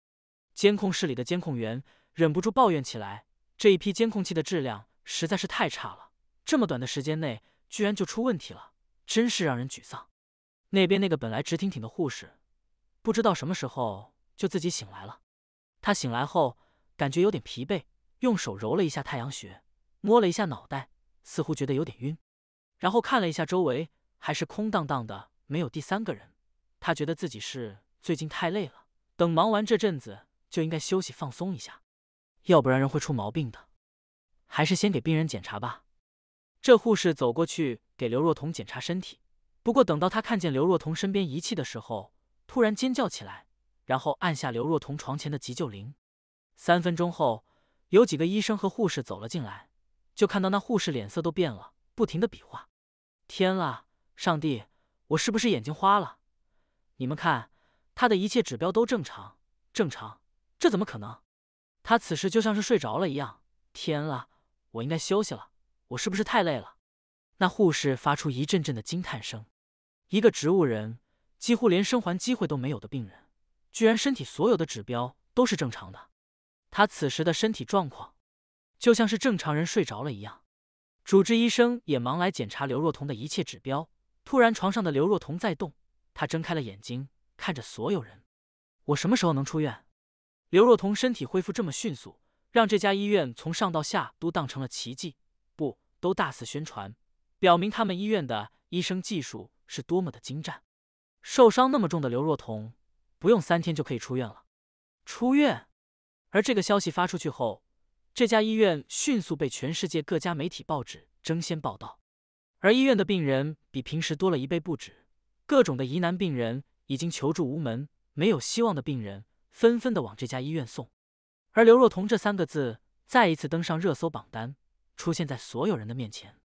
监控室里的监控员忍不住抱怨起来：“这一批监控器的质量实在是太差了，这么短的时间内居然就出问题了，真是让人沮丧。”那边那个本来直挺挺的护士，不知道什么时候就自己醒来了。他醒来后感觉有点疲惫，用手揉了一下太阳穴，摸了一下脑袋，似乎觉得有点晕。然后看了一下周围，还是空荡荡的，没有第三个人。他觉得自己是最近太累了，等忙完这阵子就应该休息放松一下，要不然人会出毛病的。还是先给病人检查吧。这护士走过去给刘若彤检查身体，不过等到他看见刘若彤身边仪器的时候，突然尖叫起来，然后按下刘若彤床前的急救铃。三分钟后，有几个医生和护士走了进来，就看到那护士脸色都变了，不停的比划。天啊，上帝，我是不是眼睛花了？你们看，他的一切指标都正常，正常，这怎么可能？他此时就像是睡着了一样。天啊，我应该休息了，我是不是太累了？那护士发出一阵阵的惊叹声。一个植物人，几乎连生还机会都没有的病人，居然身体所有的指标都是正常的。他此时的身体状况，就像是正常人睡着了一样。主治医生也忙来检查刘若彤的一切指标。突然，床上的刘若彤在动。他睁开了眼睛，看着所有人。我什么时候能出院？刘若彤身体恢复这么迅速，让这家医院从上到下都当成了奇迹，不都大肆宣传，表明他们医院的医生技术是多么的精湛。受伤那么重的刘若彤，不用三天就可以出院了。出院。而这个消息发出去后，这家医院迅速被全世界各家媒体报纸争先报道，而医院的病人比平时多了一倍不止。各种的疑难病人已经求助无门，没有希望的病人纷纷的往这家医院送。而刘若彤这三个字再一次登上热搜榜单，出现在所有人的面前，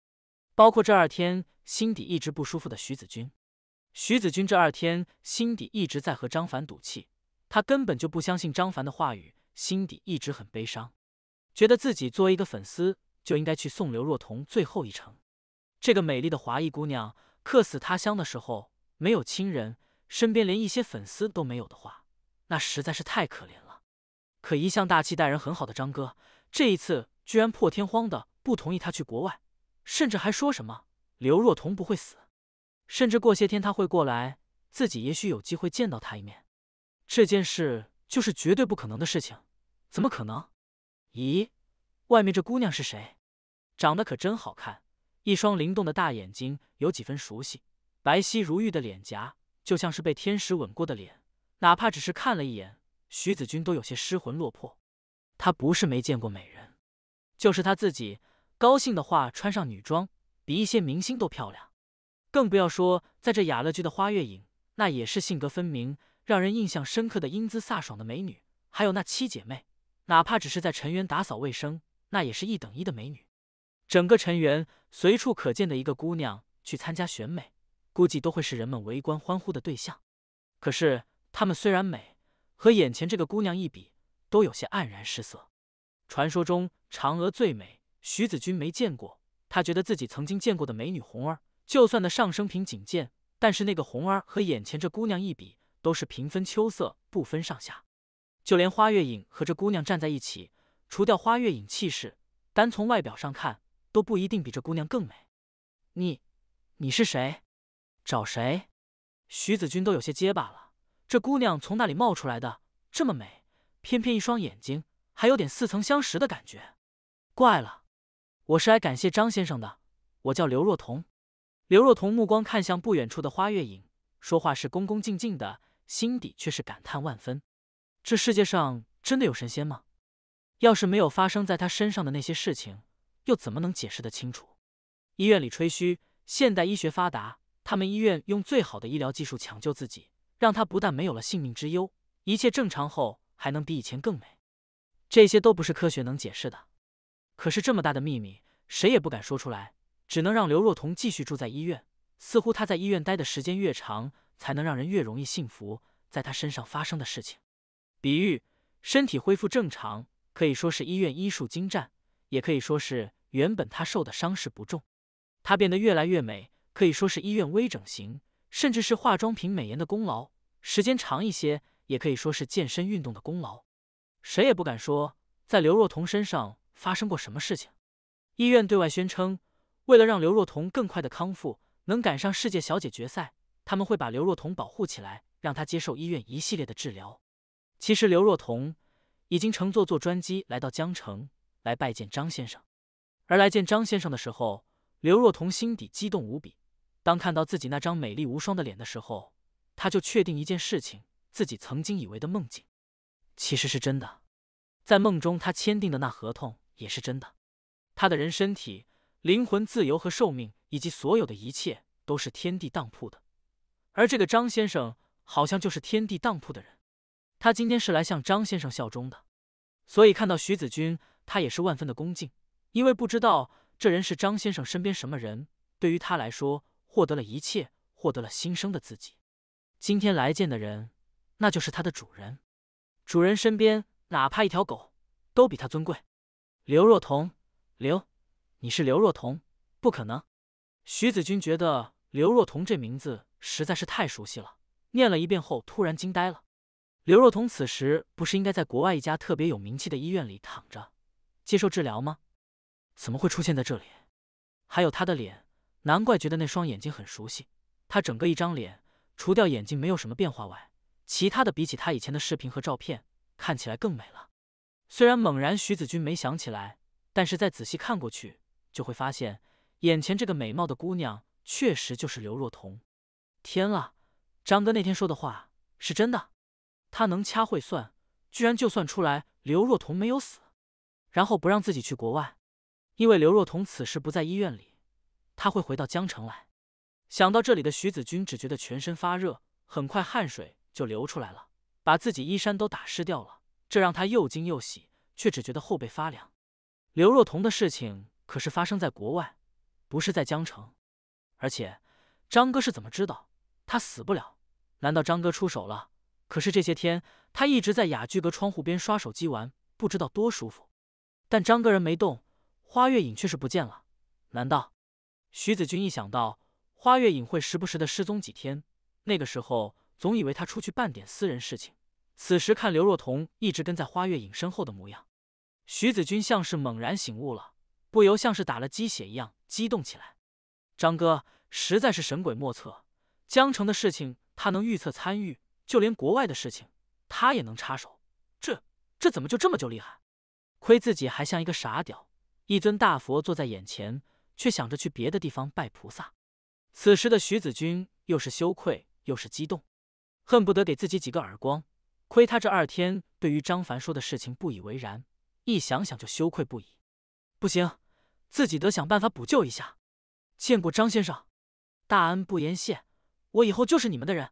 包括这二天心底一直不舒服的徐子君。徐子君这二天心底一直在和张凡赌气，他根本就不相信张凡的话语，心底一直很悲伤，觉得自己作为一个粉丝就应该去送刘若彤最后一程。这个美丽的华裔姑娘客死他乡的时候。没有亲人，身边连一些粉丝都没有的话，那实在是太可怜了。可一向大气、待人很好的张哥，这一次居然破天荒的不同意他去国外，甚至还说什么刘若彤不会死，甚至过些天他会过来，自己也许有机会见到他一面。这件事就是绝对不可能的事情，怎么可能？咦，外面这姑娘是谁？长得可真好看，一双灵动的大眼睛，有几分熟悉。白皙如玉的脸颊，就像是被天使吻过的脸。哪怕只是看了一眼，徐子君都有些失魂落魄。他不是没见过美人，就是他自己高兴的话，穿上女装比一些明星都漂亮。更不要说在这雅乐居的花月影，那也是性格分明、让人印象深刻的英姿飒爽的美女。还有那七姐妹，哪怕只是在陈园打扫卫生，那也是一等一的美女。整个陈园随处可见的一个姑娘去参加选美。估计都会是人们围观欢呼的对象，可是她们虽然美，和眼前这个姑娘一比，都有些黯然失色。传说中嫦娥最美，徐子君没见过，他觉得自己曾经见过的美女红儿，就算她上生平仅见，但是那个红儿和眼前这姑娘一比，都是平分秋色，不分上下。就连花月影和这姑娘站在一起，除掉花月影气势，单从外表上看，都不一定比这姑娘更美。你，你是谁？找谁？徐子君都有些结巴了。这姑娘从那里冒出来的？这么美，偏偏一双眼睛还有点似曾相识的感觉。怪了，我是来感谢张先生的。我叫刘若彤。刘若彤目光看向不远处的花月影，说话是恭恭敬敬的，心底却是感叹万分：这世界上真的有神仙吗？要是没有发生在他身上的那些事情，又怎么能解释得清楚？医院里吹嘘现代医学发达。他们医院用最好的医疗技术抢救自己，让他不但没有了性命之忧，一切正常后还能比以前更美。这些都不是科学能解释的。可是这么大的秘密，谁也不敢说出来，只能让刘若彤继续住在医院。似乎她在医院待的时间越长，才能让人越容易信服，在她身上发生的事情。比喻身体恢复正常，可以说是医院医术精湛，也可以说是原本她受的伤势不重。她变得越来越美。可以说是医院微整形，甚至是化妆品美颜的功劳；时间长一些，也可以说是健身运动的功劳。谁也不敢说在刘若彤身上发生过什么事情。医院对外宣称，为了让刘若彤更快的康复，能赶上世界小姐决赛，他们会把刘若彤保护起来，让她接受医院一系列的治疗。其实刘若彤已经乘坐坐专机来到江城，来拜见张先生。而来见张先生的时候，刘若彤心底激动无比。当看到自己那张美丽无双的脸的时候，他就确定一件事情：自己曾经以为的梦境，其实是真的。在梦中，他签订的那合同也是真的。他的人、身体、灵魂、自由和寿命，以及所有的一切，都是天地当铺的。而这个张先生，好像就是天地当铺的人。他今天是来向张先生效忠的，所以看到徐子君，他也是万分的恭敬，因为不知道这人是张先生身边什么人，对于他来说。获得了一切，获得了新生的自己。今天来见的人，那就是他的主人。主人身边，哪怕一条狗，都比他尊贵。刘若彤，刘，你是刘若彤？不可能！徐子君觉得刘若彤这名字实在是太熟悉了，念了一遍后，突然惊呆了。刘若彤此时不是应该在国外一家特别有名气的医院里躺着，接受治疗吗？怎么会出现在这里？还有他的脸。难怪觉得那双眼睛很熟悉，她整个一张脸除掉眼睛没有什么变化外，其他的比起她以前的视频和照片看起来更美了。虽然猛然徐子君没想起来，但是再仔细看过去就会发现，眼前这个美貌的姑娘确实就是刘若彤。天啊，张哥那天说的话是真的，他能掐会算，居然就算出来刘若彤没有死，然后不让自己去国外，因为刘若彤此时不在医院里。他会回到江城来。想到这里的徐子君只觉得全身发热，很快汗水就流出来了，把自己衣衫都打湿掉了。这让他又惊又喜，却只觉得后背发凉。刘若彤的事情可是发生在国外，不是在江城。而且张哥是怎么知道他死不了？难道张哥出手了？可是这些天他一直在雅居阁窗户边刷手机玩，不知道多舒服。但张哥人没动，花月影却是不见了。难道？徐子君一想到花月影会时不时的失踪几天，那个时候总以为他出去办点私人事情。此时看刘若彤一直跟在花月影身后的模样，徐子君像是猛然醒悟了，不由像是打了鸡血一样激动起来。张哥实在是神鬼莫测，江城的事情他能预测参与，就连国外的事情他也能插手。这这怎么就这么就厉害？亏自己还像一个傻屌，一尊大佛坐在眼前。却想着去别的地方拜菩萨。此时的徐子君又是羞愧又是激动，恨不得给自己几个耳光。亏他这二天对于张凡说的事情不以为然，一想想就羞愧不已。不行，自己得想办法补救一下。见过张先生，大恩不言谢，我以后就是你们的人。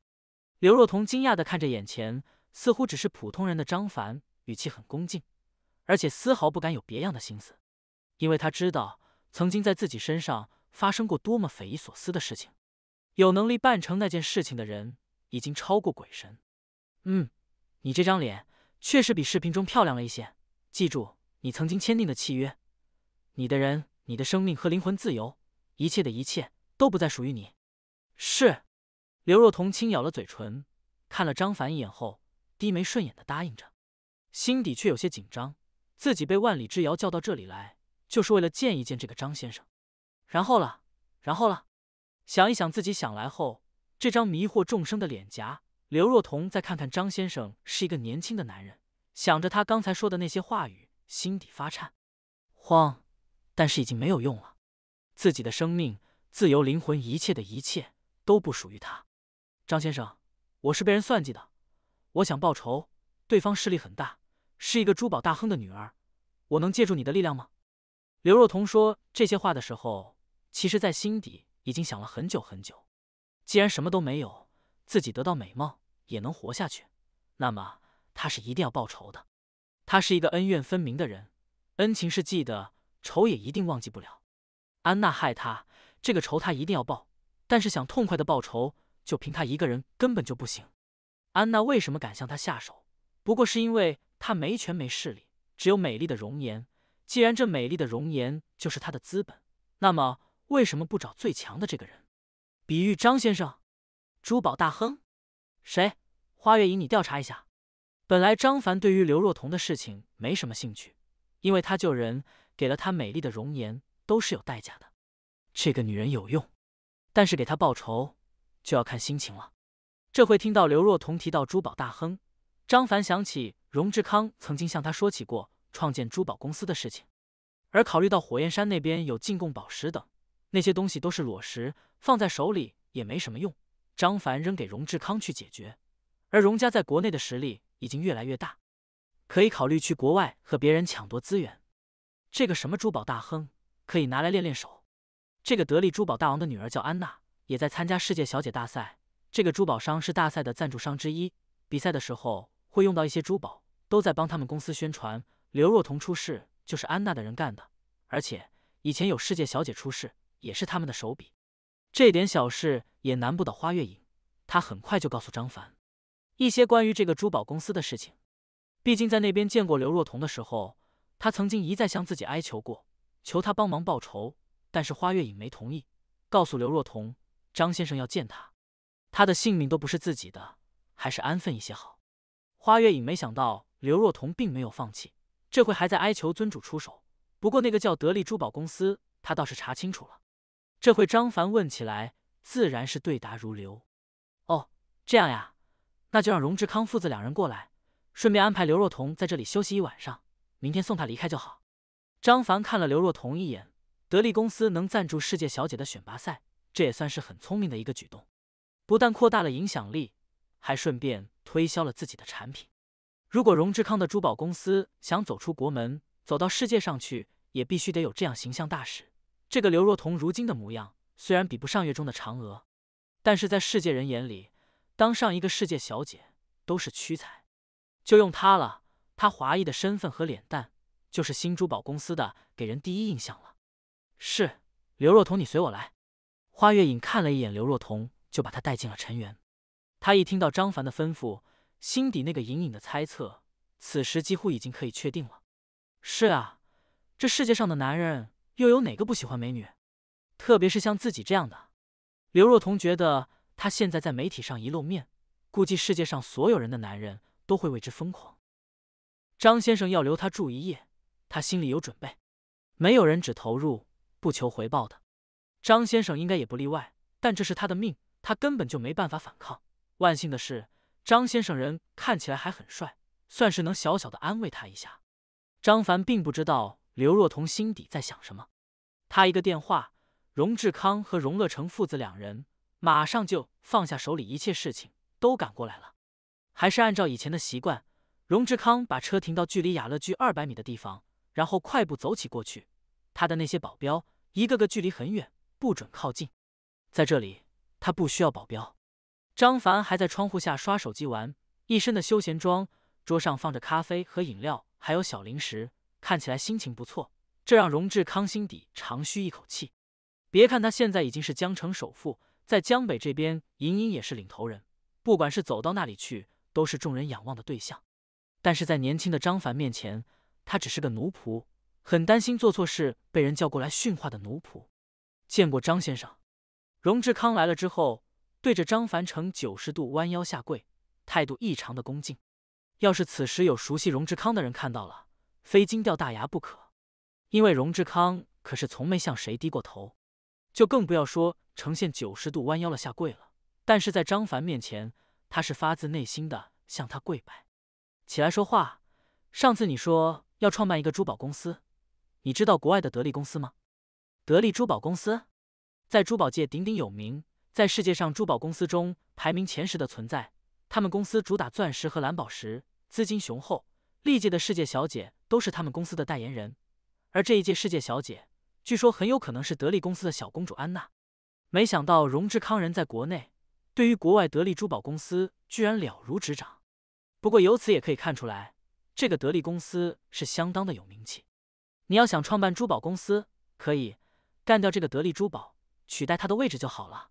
刘若彤惊讶的看着眼前似乎只是普通人的张凡，语气很恭敬，而且丝毫不敢有别样的心思，因为他知道。曾经在自己身上发生过多么匪夷所思的事情，有能力办成那件事情的人已经超过鬼神。嗯，你这张脸确实比视频中漂亮了一些。记住，你曾经签订的契约，你的人、你的生命和灵魂自由，一切的一切都不再属于你。是。刘若彤轻咬了嘴唇，看了张凡一眼后，低眉顺眼的答应着，心底却有些紧张，自己被万里之遥叫到这里来。就是为了见一见这个张先生，然后了，然后了。想一想自己想来后这张迷惑众生的脸颊，刘若彤再看看张先生是一个年轻的男人，想着他刚才说的那些话语，心底发颤，慌。但是已经没有用了，自己的生命、自由、灵魂，一切的一切都不属于他。张先生，我是被人算计的，我想报仇。对方势力很大，是一个珠宝大亨的女儿，我能借助你的力量吗？刘若彤说这些话的时候，其实，在心底已经想了很久很久。既然什么都没有，自己得到美貌也能活下去，那么她是一定要报仇的。她是一个恩怨分明的人，恩情是记得，仇也一定忘记不了。安娜害她，这个仇她一定要报。但是想痛快的报仇，就凭她一个人根本就不行。安娜为什么敢向他下手？不过是因为她没权没势力，只有美丽的容颜。既然这美丽的容颜就是他的资本，那么为什么不找最强的这个人？比喻张先生，珠宝大亨，谁？花月影，你调查一下。本来张凡对于刘若彤的事情没什么兴趣，因为他救人给了他美丽的容颜，都是有代价的。这个女人有用，但是给她报仇就要看心情了。这回听到刘若彤提到珠宝大亨，张凡想起荣志康曾经向他说起过。创建珠宝公司的事情，而考虑到火焰山那边有进贡宝石等，那些东西都是裸石，放在手里也没什么用。张凡扔给荣志康去解决，而荣家在国内的实力已经越来越大，可以考虑去国外和别人抢夺资源。这个什么珠宝大亨可以拿来练练手。这个得力珠宝大王的女儿叫安娜，也在参加世界小姐大赛。这个珠宝商是大赛的赞助商之一，比赛的时候会用到一些珠宝，都在帮他们公司宣传。刘若彤出事就是安娜的人干的，而且以前有世界小姐出事也是他们的手笔，这点小事也难不倒花月影。他很快就告诉张凡一些关于这个珠宝公司的事情，毕竟在那边见过刘若彤的时候，她曾经一再向自己哀求过，求他帮忙报仇，但是花月影没同意，告诉刘若彤张先生要见他，他的性命都不是自己的，还是安分一些好。花月影没想到刘若彤并没有放弃。这会还在哀求尊主出手，不过那个叫得力珠宝公司，他倒是查清楚了。这会张凡问起来，自然是对答如流。哦，这样呀，那就让荣志康父子两人过来，顺便安排刘若彤在这里休息一晚上，明天送她离开就好。张凡看了刘若彤一眼，得力公司能赞助世界小姐的选拔赛，这也算是很聪明的一个举动，不但扩大了影响力，还顺便推销了自己的产品。如果荣志康的珠宝公司想走出国门，走到世界上去，也必须得有这样形象大使。这个刘若彤如今的模样，虽然比不上月中的嫦娥，但是在世界人眼里，当上一个世界小姐都是屈才。就用她了，她华裔的身份和脸蛋，就是新珠宝公司的给人第一印象了。是刘若彤，你随我来。花月影看了一眼刘若彤，就把她带进了尘缘。他一听到张凡的吩咐。心底那个隐隐的猜测，此时几乎已经可以确定了。是啊，这世界上的男人又有哪个不喜欢美女？特别是像自己这样的。刘若彤觉得，她现在在媒体上一露面，估计世界上所有人的男人都会为之疯狂。张先生要留她住一夜，她心里有准备。没有人只投入不求回报的，张先生应该也不例外。但这是他的命，他根本就没办法反抗。万幸的是。张先生人看起来还很帅，算是能小小的安慰他一下。张凡并不知道刘若彤心底在想什么，他一个电话，荣志康和荣乐成父子两人马上就放下手里一切事情，都赶过来了。还是按照以前的习惯，荣志康把车停到距离雅乐居二百米的地方，然后快步走起过去。他的那些保镖一个个距离很远，不准靠近。在这里，他不需要保镖。张凡还在窗户下刷手机玩，一身的休闲装，桌上放着咖啡和饮料，还有小零食，看起来心情不错。这让荣志康心底长吁一口气。别看他现在已经是江城首富，在江北这边隐隐也是领头人，不管是走到哪里去，都是众人仰望的对象。但是在年轻的张凡面前，他只是个奴仆，很担心做错事被人叫过来训话的奴仆。见过张先生，荣志康来了之后。对着张凡成九十度弯腰下跪，态度异常的恭敬。要是此时有熟悉荣志康的人看到了，非惊掉大牙不可。因为荣志康可是从没向谁低过头，就更不要说呈现九十度弯腰了下跪了。但是在张凡面前，他是发自内心的向他跪拜。起来说话。上次你说要创办一个珠宝公司，你知道国外的得力公司吗？得力珠宝公司，在珠宝界鼎鼎有名。在世界上珠宝公司中排名前十的存在，他们公司主打钻石和蓝宝石，资金雄厚。历届的世界小姐都是他们公司的代言人，而这一届世界小姐据说很有可能是得利公司的小公主安娜。没想到荣智康人在国内对于国外得利珠宝公司居然了如指掌。不过由此也可以看出来，这个得利公司是相当的有名气。你要想创办珠宝公司，可以干掉这个得利珠宝，取代他的位置就好了。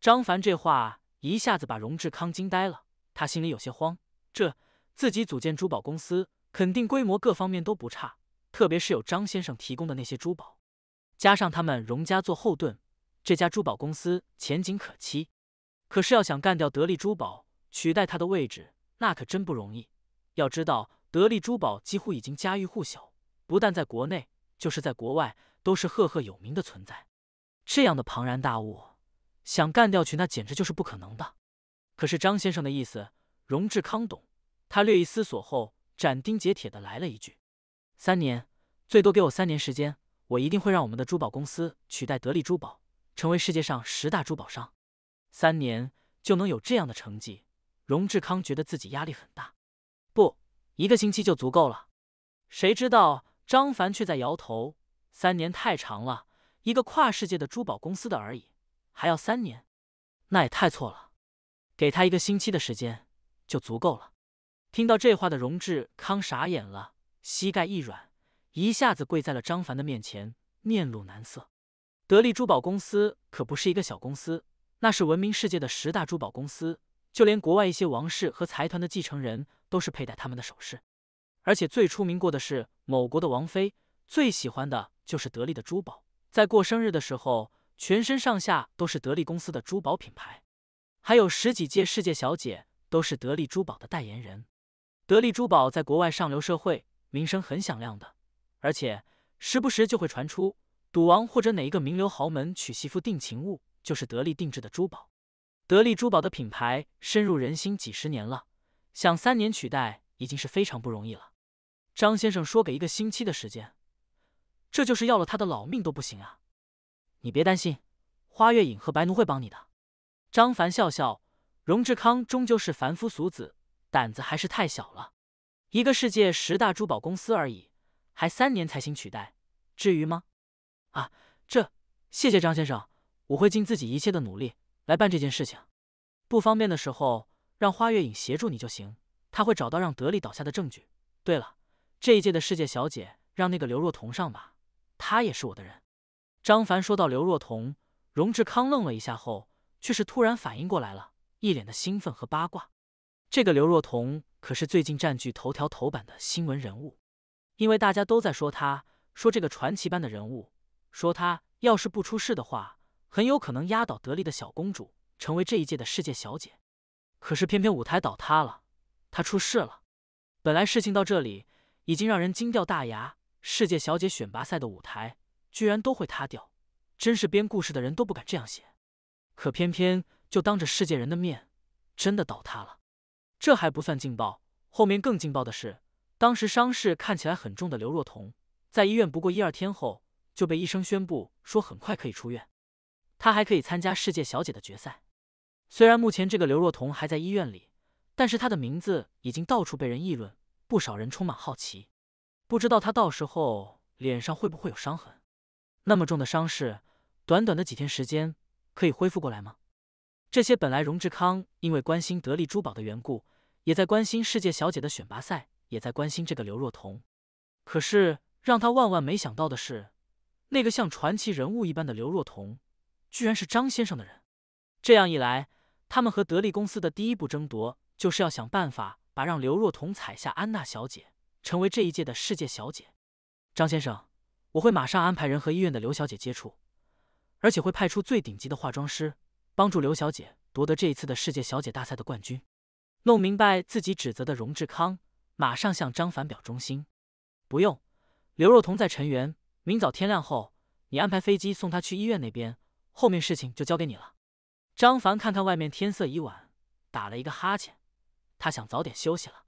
张凡这话一下子把荣志康惊呆了，他心里有些慌。这自己组建珠宝公司，肯定规模各方面都不差，特别是有张先生提供的那些珠宝，加上他们荣家做后盾，这家珠宝公司前景可期。可是要想干掉得力珠宝，取代他的位置，那可真不容易。要知道，得力珠宝几乎已经家喻户晓，不但在国内，就是在国外都是赫赫有名的存在。这样的庞然大物。想干掉去那简直就是不可能的，可是张先生的意思，荣志康懂。他略一思索后，斩钉截铁的来了一句：“三年，最多给我三年时间，我一定会让我们的珠宝公司取代得力珠宝，成为世界上十大珠宝商。”三年就能有这样的成绩，荣志康觉得自己压力很大。不，一个星期就足够了。谁知道张凡却在摇头：“三年太长了，一个跨世界的珠宝公司的而已。”还要三年，那也太错了。给他一个星期的时间就足够了。听到这话的荣志康傻眼了，膝盖一软，一下子跪在了张凡的面前，面露难色。得力珠宝公司可不是一个小公司，那是闻名世界的十大珠宝公司，就连国外一些王室和财团的继承人都是佩戴他们的首饰。而且最出名过的是某国的王妃，最喜欢的就是得力的珠宝，在过生日的时候。全身上下都是得力公司的珠宝品牌，还有十几届世界小姐都是得力珠宝的代言人。得力珠宝在国外上流社会名声很响亮的，而且时不时就会传出赌王或者哪一个名流豪门娶媳妇定情物就是得力定制的珠宝。得力珠宝的品牌深入人心几十年了，想三年取代已经是非常不容易了。张先生说给一个星期的时间，这就是要了他的老命都不行啊！你别担心，花月影和白奴会帮你的。张凡笑笑，荣志康终究是凡夫俗子，胆子还是太小了。一个世界十大珠宝公司而已，还三年才行取代，至于吗？啊，这谢谢张先生，我会尽自己一切的努力来办这件事情。不方便的时候让花月影协助你就行，他会找到让德利倒下的证据。对了，这一届的世界小姐让那个刘若彤上吧，她也是我的人。张凡说到刘若彤，荣志康愣了一下后，却是突然反应过来了，一脸的兴奋和八卦。这个刘若彤可是最近占据头条头版的新闻人物，因为大家都在说她，说这个传奇般的人物，说她要是不出事的话，很有可能压倒得力的小公主，成为这一届的世界小姐。可是偏偏舞台倒塌了，她出事了。本来事情到这里已经让人惊掉大牙，世界小姐选拔赛的舞台。居然都会塌掉，真是编故事的人都不敢这样写，可偏偏就当着世界人的面真的倒塌了，这还不算劲爆，后面更劲爆的是，当时伤势看起来很重的刘若彤，在医院不过一二天后，就被医生宣布说很快可以出院，她还可以参加世界小姐的决赛。虽然目前这个刘若彤还在医院里，但是她的名字已经到处被人议论，不少人充满好奇，不知道她到时候脸上会不会有伤痕。那么重的伤势，短短的几天时间可以恢复过来吗？这些本来荣志康因为关心得力珠宝的缘故，也在关心世界小姐的选拔赛，也在关心这个刘若彤。可是让他万万没想到的是，那个像传奇人物一般的刘若彤，居然是张先生的人。这样一来，他们和得力公司的第一步争夺，就是要想办法把让刘若彤踩下安娜小姐，成为这一届的世界小姐。张先生。我会马上安排人和医院的刘小姐接触，而且会派出最顶级的化妆师帮助刘小姐夺得这一次的世界小姐大赛的冠军。弄明白自己指责的荣志康，马上向张凡表忠心。不用，刘若彤在陈源，明早天亮后，你安排飞机送她去医院那边，后面事情就交给你了。张凡看看外面天色已晚，打了一个哈欠，他想早点休息了。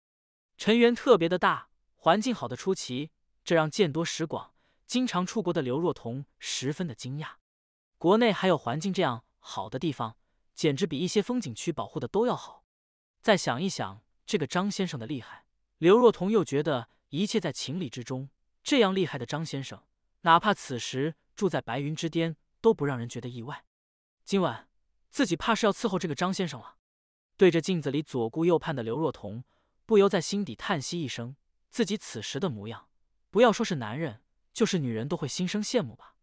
陈源特别的大，环境好的出奇，这让见多识广。经常出国的刘若彤十分的惊讶，国内还有环境这样好的地方，简直比一些风景区保护的都要好。再想一想这个张先生的厉害，刘若彤又觉得一切在情理之中。这样厉害的张先生，哪怕此时住在白云之巅，都不让人觉得意外。今晚自己怕是要伺候这个张先生了。对着镜子里左顾右盼的刘若彤，不由在心底叹息一声：自己此时的模样，不要说是男人。就是女人都会心生羡慕吧。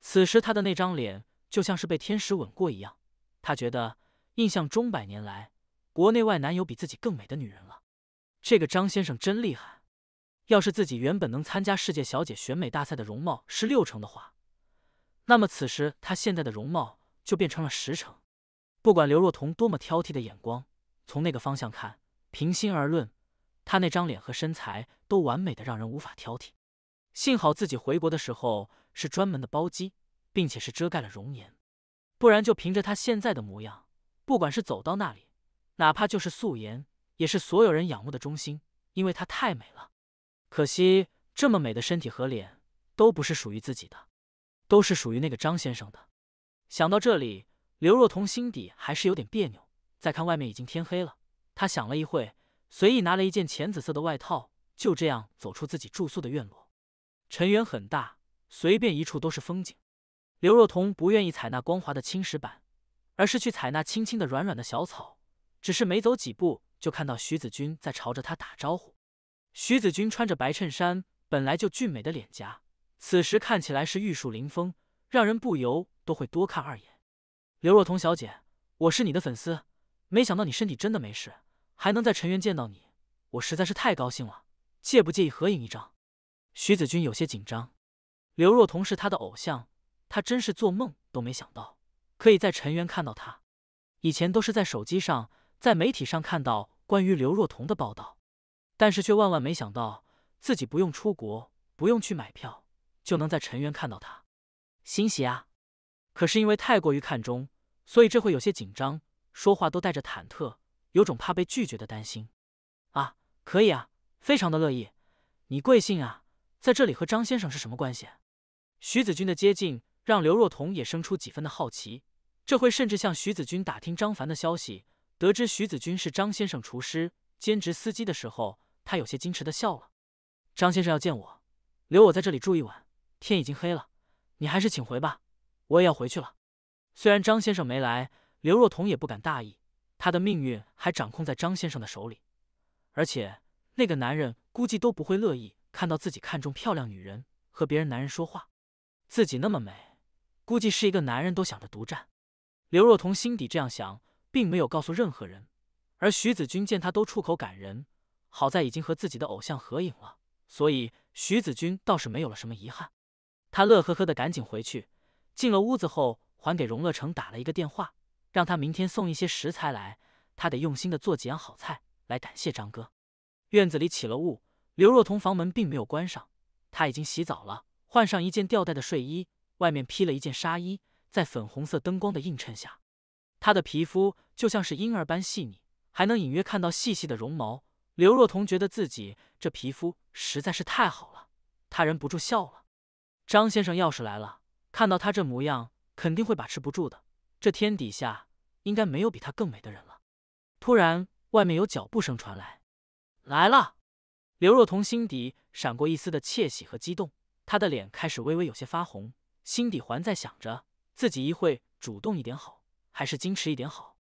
此时她的那张脸就像是被天使吻过一样，她觉得印象中百年来国内外难有比自己更美的女人了。这个张先生真厉害。要是自己原本能参加世界小姐选美大赛的容貌是六成的话，那么此时她现在的容貌就变成了十成。不管刘若彤多么挑剔的眼光，从那个方向看，平心而论，她那张脸和身材都完美的让人无法挑剔。幸好自己回国的时候是专门的包机，并且是遮盖了容颜，不然就凭着他现在的模样，不管是走到那里，哪怕就是素颜，也是所有人仰慕的中心，因为她太美了。可惜这么美的身体和脸都不是属于自己的，都是属于那个张先生的。想到这里，刘若彤心底还是有点别扭。再看外面已经天黑了，她想了一会，随意拿了一件浅紫色的外套，就这样走出自己住宿的院落。尘缘很大，随便一处都是风景。刘若彤不愿意踩那光滑的青石板，而是去踩那青青的、软软的小草。只是没走几步，就看到徐子君在朝着他打招呼。徐子君穿着白衬衫，本来就俊美的脸颊，此时看起来是玉树临风，让人不由都会多看二眼。刘若彤小姐，我是你的粉丝，没想到你身体真的没事，还能在尘缘见到你，我实在是太高兴了。介不介意合影一张？徐子君有些紧张，刘若彤是他的偶像，他真是做梦都没想到可以在陈缘看到他。以前都是在手机上、在媒体上看到关于刘若彤的报道，但是却万万没想到自己不用出国、不用去买票就能在陈缘看到他，欣喜啊！可是因为太过于看重，所以这会有些紧张，说话都带着忐忑，有种怕被拒绝的担心。啊，可以啊，非常的乐意。你贵姓啊？在这里和张先生是什么关系？徐子君的接近让刘若彤也生出几分的好奇，这回甚至向徐子君打听张凡的消息。得知徐子君是张先生厨师、兼职司机的时候，他有些矜持的笑了。张先生要见我，留我在这里住一晚。天已经黑了，你还是请回吧。我也要回去了。虽然张先生没来，刘若彤也不敢大意。他的命运还掌控在张先生的手里，而且那个男人估计都不会乐意。看到自己看中漂亮女人和别人男人说话，自己那么美，估计是一个男人都想着独占。刘若彤心底这样想，并没有告诉任何人。而徐子君见他都出口感人，好在已经和自己的偶像合影了，所以徐子君倒是没有了什么遗憾。他乐呵呵的赶紧回去，进了屋子后，还给荣乐成打了一个电话，让他明天送一些食材来，他得用心的做几样好菜来感谢张哥。院子里起了雾。刘若彤房门并没有关上，她已经洗澡了，换上一件吊带的睡衣，外面披了一件纱衣，在粉红色灯光的映衬下，她的皮肤就像是婴儿般细腻，还能隐约看到细细的绒毛。刘若彤觉得自己这皮肤实在是太好了，她忍不住笑了。张先生要是来了，看到她这模样，肯定会把持不住的。这天底下应该没有比她更美的人了。突然，外面有脚步声传来，来了。刘若彤心底闪过一丝的窃喜和激动，她的脸开始微微有些发红，心底还在想着自己一会主动一点好，还是矜持一点好。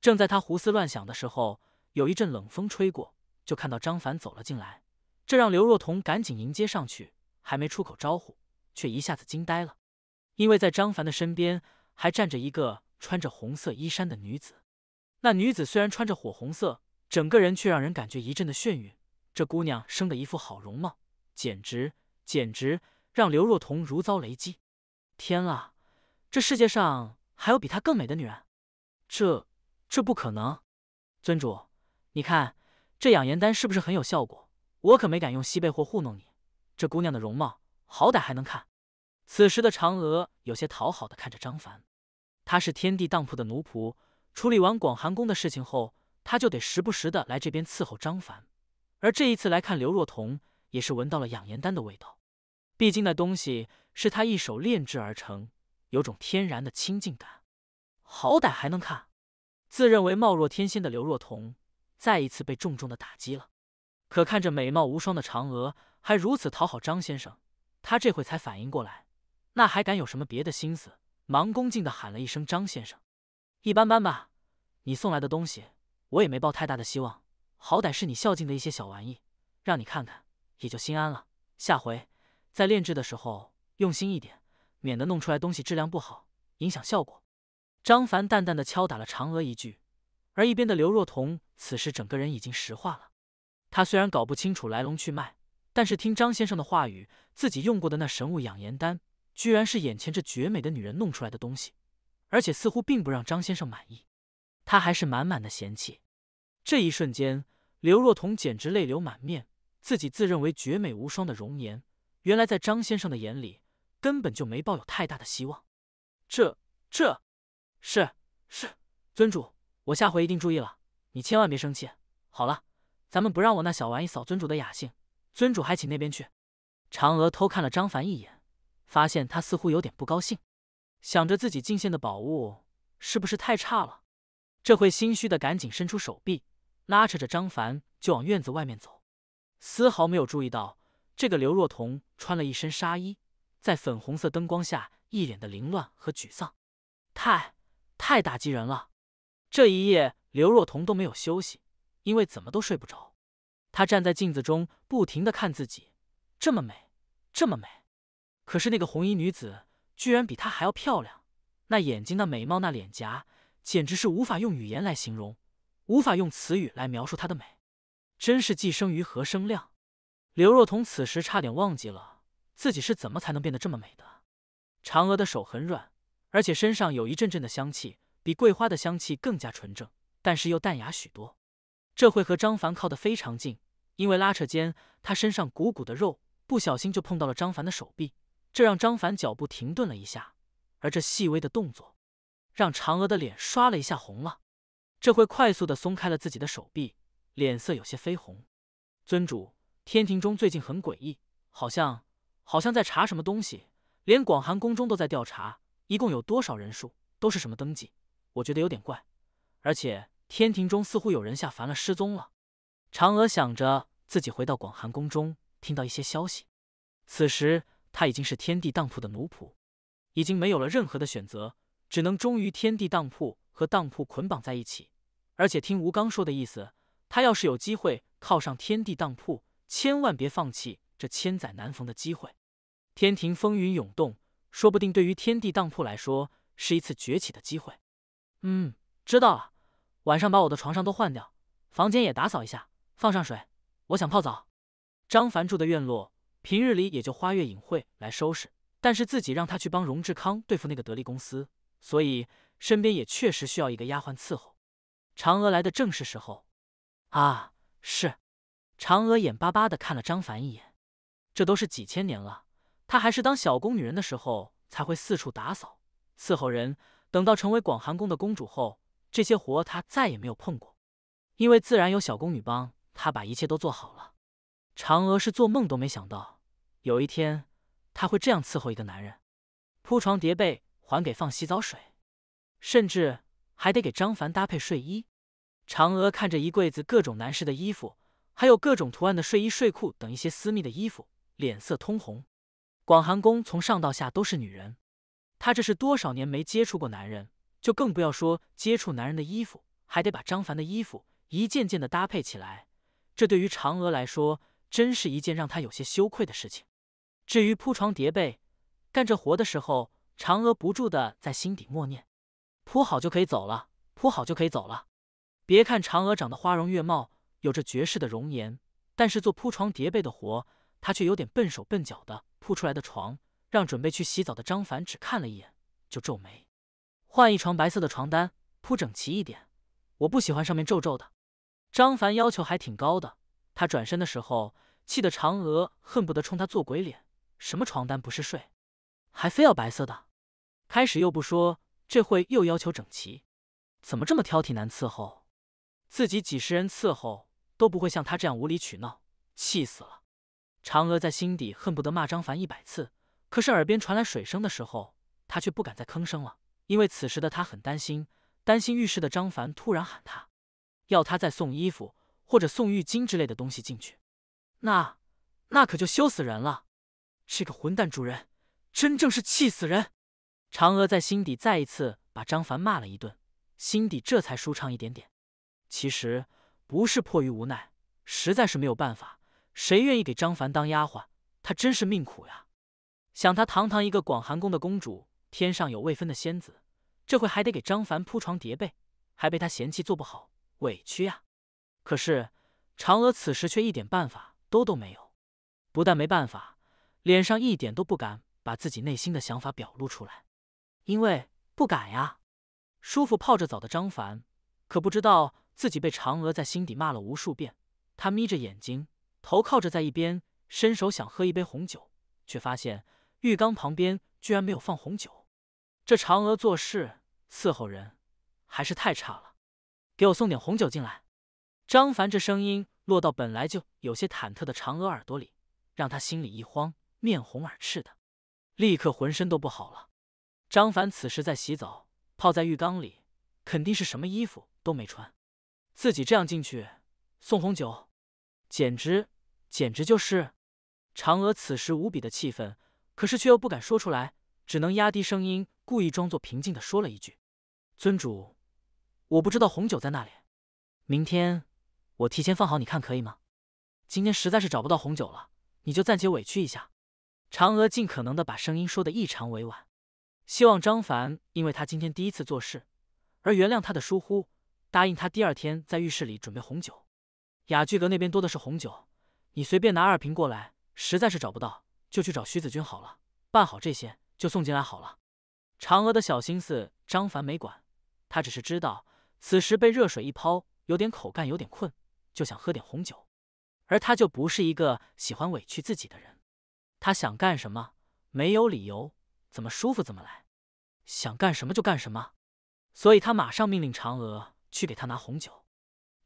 正在她胡思乱想的时候，有一阵冷风吹过，就看到张凡走了进来，这让刘若彤赶紧迎接上去，还没出口招呼，却一下子惊呆了，因为在张凡的身边还站着一个穿着红色衣衫的女子，那女子虽然穿着火红色，整个人却让人感觉一阵的眩晕。这姑娘生的一副好容貌，简直简直让刘若彤如遭雷击！天啊，这世界上还有比她更美的女人？这这不可能！尊主，你看这养颜丹是不是很有效果？我可没敢用西贝货糊弄你。这姑娘的容貌好歹还能看。此时的嫦娥有些讨好的看着张凡，她是天地当铺的奴仆，处理完广寒宫的事情后，她就得时不时的来这边伺候张凡。而这一次来看刘若彤，也是闻到了养颜丹的味道，毕竟那东西是他一手炼制而成，有种天然的亲近感，好歹还能看。自认为貌若天仙的刘若彤，再一次被重重的打击了。可看着美貌无双的嫦娥，还如此讨好张先生，他这会才反应过来，那还敢有什么别的心思？忙恭敬的喊了一声：“张先生，一般般吧，你送来的东西，我也没抱太大的希望。”好歹是你孝敬的一些小玩意，让你看看，也就心安了。下回在炼制的时候用心一点，免得弄出来东西质量不好，影响效果。张凡淡淡的敲打了嫦娥一句，而一边的刘若彤此时整个人已经石化了。他虽然搞不清楚来龙去脉，但是听张先生的话语，自己用过的那神物养颜丹，居然是眼前这绝美的女人弄出来的东西，而且似乎并不让张先生满意，他还是满满的嫌弃。这一瞬间。刘若彤简直泪流满面，自己自认为绝美无双的容颜，原来在张先生的眼里根本就没抱有太大的希望。这这，是是尊主，我下回一定注意了，你千万别生气。好了，咱们不让我那小玩意扫尊主的雅兴，尊主还请那边去。嫦娥偷看了张凡一眼，发现他似乎有点不高兴，想着自己进献的宝物是不是太差了，这会心虚的赶紧伸出手臂。拉扯着张凡就往院子外面走，丝毫没有注意到这个刘若彤穿了一身纱衣，在粉红色灯光下一脸的凌乱和沮丧，太太打击人了。这一夜刘若彤都没有休息，因为怎么都睡不着。她站在镜子中，不停的看自己，这么美，这么美。可是那个红衣女子居然比她还要漂亮，那眼睛，那美貌，那脸颊，简直是无法用语言来形容。无法用词语来描述她的美，真是寄生于何生亮。刘若彤此时差点忘记了自己是怎么才能变得这么美的。嫦娥的手很软，而且身上有一阵阵的香气，比桂花的香气更加纯正，但是又淡雅许多。这会和张凡靠得非常近，因为拉扯间，她身上鼓鼓的肉不小心就碰到了张凡的手臂，这让张凡脚步停顿了一下。而这细微的动作，让嫦娥的脸刷了一下红了。这会快速的松开了自己的手臂，脸色有些绯红。尊主，天庭中最近很诡异，好像好像在查什么东西，连广寒宫中都在调查，一共有多少人数，都是什么登记？我觉得有点怪。而且天庭中似乎有人下凡了，失踪了。嫦娥想着自己回到广寒宫中，听到一些消息。此时她已经是天帝当铺的奴仆，已经没有了任何的选择，只能忠于天帝当铺，和当铺捆绑在一起。而且听吴刚说的意思，他要是有机会靠上天地当铺，千万别放弃这千载难逢的机会。天庭风云涌动，说不定对于天地当铺来说是一次崛起的机会。嗯，知道了，晚上把我的床上都换掉，房间也打扫一下，放上水，我想泡澡。张凡住的院落，平日里也就花月隐晦来收拾，但是自己让他去帮荣志康对付那个得力公司，所以身边也确实需要一个丫鬟伺候。嫦娥来的正是时候，啊，是。嫦娥眼巴巴的看了张凡一眼，这都是几千年了，她还是当小宫女人的时候才会四处打扫、伺候人。等到成为广寒宫的公主后，这些活她再也没有碰过，因为自然有小宫女帮她把一切都做好了。嫦娥是做梦都没想到，有一天她会这样伺候一个男人，铺床叠被，还给放洗澡水，甚至。还得给张凡搭配睡衣，嫦娥看着一柜子各种男士的衣服，还有各种图案的睡衣、睡裤等一些私密的衣服，脸色通红。广寒宫从上到下都是女人，她这是多少年没接触过男人，就更不要说接触男人的衣服，还得把张凡的衣服一件件的搭配起来，这对于嫦娥来说，真是一件让她有些羞愧的事情。至于铺床叠被，干这活的时候，嫦娥不住的在心底默念。铺好就可以走了，铺好就可以走了。别看嫦娥长得花容月貌，有着绝世的容颜，但是做铺床叠被的活，她却有点笨手笨脚的。铺出来的床让准备去洗澡的张凡只看了一眼就皱眉。换一床白色的床单，铺整齐一点，我不喜欢上面皱皱的。张凡要求还挺高的。他转身的时候，气得嫦娥恨不得冲他做鬼脸。什么床单不是睡，还非要白色的？开始又不说。这会又要求整齐，怎么这么挑剔难伺候？自己几十人伺候都不会像他这样无理取闹，气死了！嫦娥在心底恨不得骂张凡一百次，可是耳边传来水声的时候，她却不敢再吭声了，因为此时的她很担心，担心浴室的张凡突然喊她，要他再送衣服或者送浴巾之类的东西进去，那那可就羞死人了！这个混蛋主人，真正是气死人！嫦娥在心底再一次把张凡骂了一顿，心底这才舒畅一点点。其实不是迫于无奈，实在是没有办法。谁愿意给张凡当丫鬟？她真是命苦呀！想她堂堂一个广寒宫的公主，天上有未婚的仙子，这回还得给张凡铺床叠被，还被他嫌弃做不好，委屈呀！可是嫦娥此时却一点办法都都没有，不但没办法，脸上一点都不敢把自己内心的想法表露出来。因为不敢呀！舒服泡着澡的张凡可不知道自己被嫦娥在心底骂了无数遍。他眯着眼睛，头靠着在一边，伸手想喝一杯红酒，却发现浴缸旁边居然没有放红酒。这嫦娥做事伺候人还是太差了，给我送点红酒进来！张凡这声音落到本来就有些忐忑的嫦娥耳朵里，让她心里一慌，面红耳赤的，立刻浑身都不好了。张凡此时在洗澡，泡在浴缸里，肯定是什么衣服都没穿。自己这样进去送红酒，简直简直就是……嫦娥此时无比的气愤，可是却又不敢说出来，只能压低声音，故意装作平静的说了一句：“尊主，我不知道红酒在那里。明天我提前放好，你看可以吗？今天实在是找不到红酒了，你就暂且委屈一下。”嫦娥尽可能的把声音说得异常委婉。希望张凡因为他今天第一次做事，而原谅他的疏忽，答应他第二天在浴室里准备红酒。雅居阁那边多的是红酒，你随便拿二瓶过来。实在是找不到，就去找徐子君好了。办好这些就送进来好了。嫦娥的小心思张凡没管，他只是知道此时被热水一泡，有点口干，有点困，就想喝点红酒。而他就不是一个喜欢委屈自己的人，他想干什么没有理由，怎么舒服怎么来。想干什么就干什么，所以他马上命令嫦娥去给他拿红酒。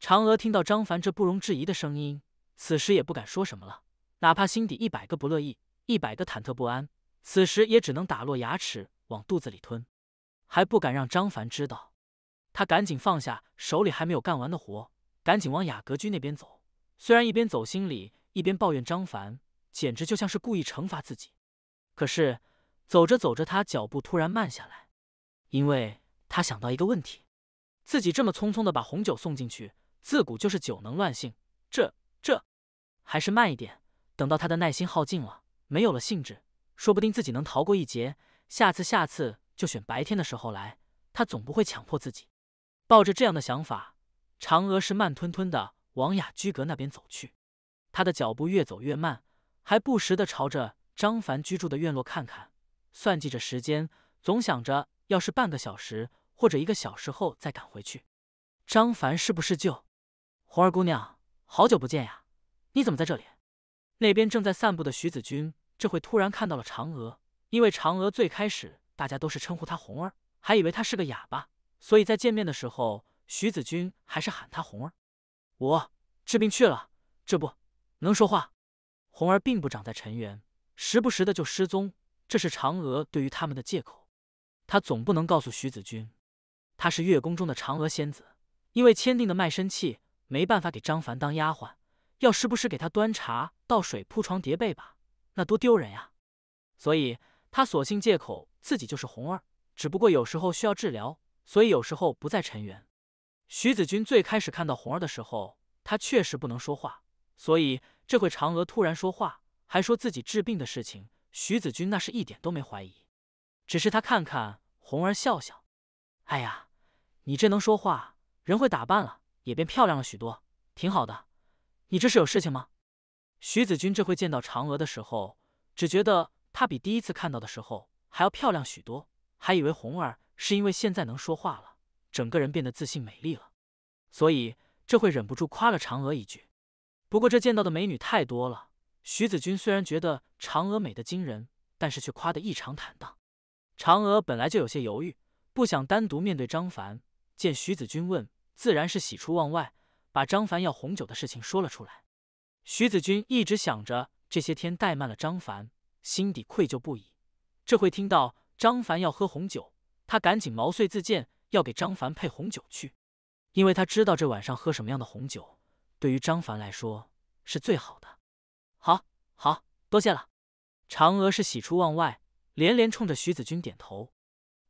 嫦娥听到张凡这不容置疑的声音，此时也不敢说什么了，哪怕心底一百个不乐意，一百个忐忑不安，此时也只能打落牙齿往肚子里吞，还不敢让张凡知道。他赶紧放下手里还没有干完的活，赶紧往雅阁居那边走。虽然一边走心里一边抱怨张凡，简直就像是故意惩罚自己，可是。走着走着，他脚步突然慢下来，因为他想到一个问题：自己这么匆匆的把红酒送进去，自古就是酒能乱性，这这还是慢一点，等到他的耐心耗尽了，没有了兴致，说不定自己能逃过一劫。下次下次就选白天的时候来，他总不会强迫自己。抱着这样的想法，嫦娥是慢吞吞的往雅居阁那边走去，他的脚步越走越慢，还不时的朝着张凡居住的院落看看。算计着时间，总想着要是半个小时或者一个小时后再赶回去，张凡是不是就？红儿姑娘，好久不见呀，你怎么在这里？那边正在散步的徐子君，这会突然看到了嫦娥，因为嫦娥最开始大家都是称呼她红儿，还以为她是个哑巴，所以在见面的时候，徐子君还是喊她红儿。我治病去了，这不能说话。红儿并不长在尘缘，时不时的就失踪。这是嫦娥对于他们的借口，她总不能告诉徐子君，她是月宫中的嫦娥仙子，因为签订的卖身契没办法给张凡当丫鬟，要时不时给他端茶倒水、铺床叠被吧，那多丢人呀！所以他索性借口自己就是红儿，只不过有时候需要治疗，所以有时候不在尘缘。徐子君最开始看到红儿的时候，他确实不能说话，所以这会嫦娥突然说话，还说自己治病的事情。徐子君那是一点都没怀疑，只是他看看红儿笑笑，哎呀，你这能说话，人会打扮了，也变漂亮了许多，挺好的。你这是有事情吗？徐子君这回见到嫦娥的时候，只觉得她比第一次看到的时候还要漂亮许多，还以为红儿是因为现在能说话了，整个人变得自信美丽了，所以这会忍不住夸了嫦娥一句。不过这见到的美女太多了。徐子君虽然觉得嫦娥美得惊人，但是却夸得异常坦荡。嫦娥本来就有些犹豫，不想单独面对张凡。见徐子君问，自然是喜出望外，把张凡要红酒的事情说了出来。徐子君一直想着这些天怠慢了张凡，心底愧疚不已。这会听到张凡要喝红酒，他赶紧毛遂自荐，要给张凡配红酒去，因为他知道这晚上喝什么样的红酒，对于张凡来说是最好的。好好，多谢了。嫦娥是喜出望外，连连冲着徐子君点头。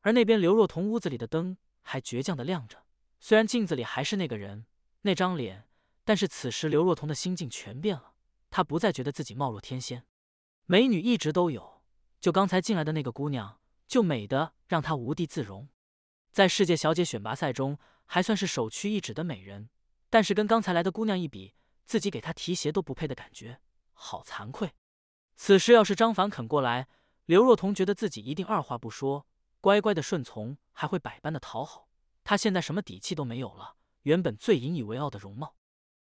而那边刘若彤屋子里的灯还倔强的亮着，虽然镜子里还是那个人那张脸，但是此时刘若彤的心境全变了。她不再觉得自己貌若天仙，美女一直都有，就刚才进来的那个姑娘就美的让她无地自容。在世界小姐选拔赛中还算是首屈一指的美人，但是跟刚才来的姑娘一比，自己给她提鞋都不配的感觉。好惭愧，此时要是张凡肯过来，刘若彤觉得自己一定二话不说，乖乖的顺从，还会百般的讨好。她现在什么底气都没有了，原本最引以为傲的容貌，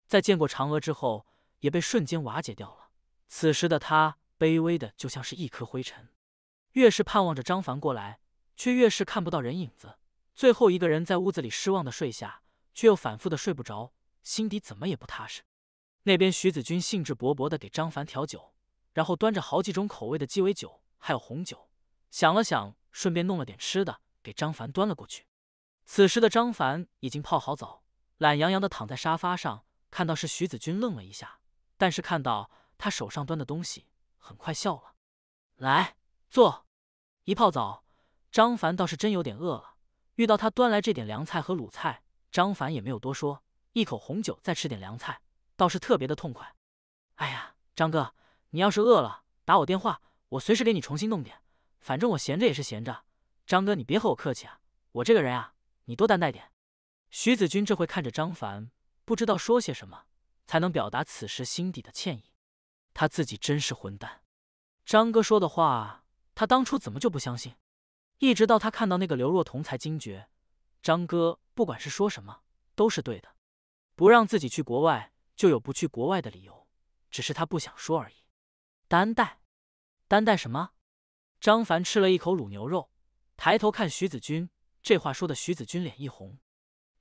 在见过嫦娥之后，也被瞬间瓦解掉了。此时的她，卑微的就像是一颗灰尘。越是盼望着张凡过来，却越是看不到人影子。最后一个人在屋子里失望的睡下，却又反复的睡不着，心底怎么也不踏实。那边，徐子君兴致勃勃地给张凡调酒，然后端着好几种口味的鸡尾酒，还有红酒。想了想，顺便弄了点吃的，给张凡端了过去。此时的张凡已经泡好澡，懒洋洋地躺在沙发上，看到是徐子君，愣了一下，但是看到他手上端的东西，很快笑了。来，坐。一泡澡，张凡倒是真有点饿了。遇到他端来这点凉菜和卤菜，张凡也没有多说，一口红酒，再吃点凉菜。倒是特别的痛快。哎呀，张哥，你要是饿了，打我电话，我随时给你重新弄点。反正我闲着也是闲着。张哥，你别和我客气啊，我这个人啊，你多担待点。徐子君这会看着张凡，不知道说些什么才能表达此时心底的歉意。他自己真是混蛋。张哥说的话，他当初怎么就不相信？一直到他看到那个刘若彤才惊觉，张哥不管是说什么都是对的，不让自己去国外。就有不去国外的理由，只是他不想说而已。担待，担待什么？张凡吃了一口卤牛肉，抬头看徐子君，这话说的徐子君脸一红。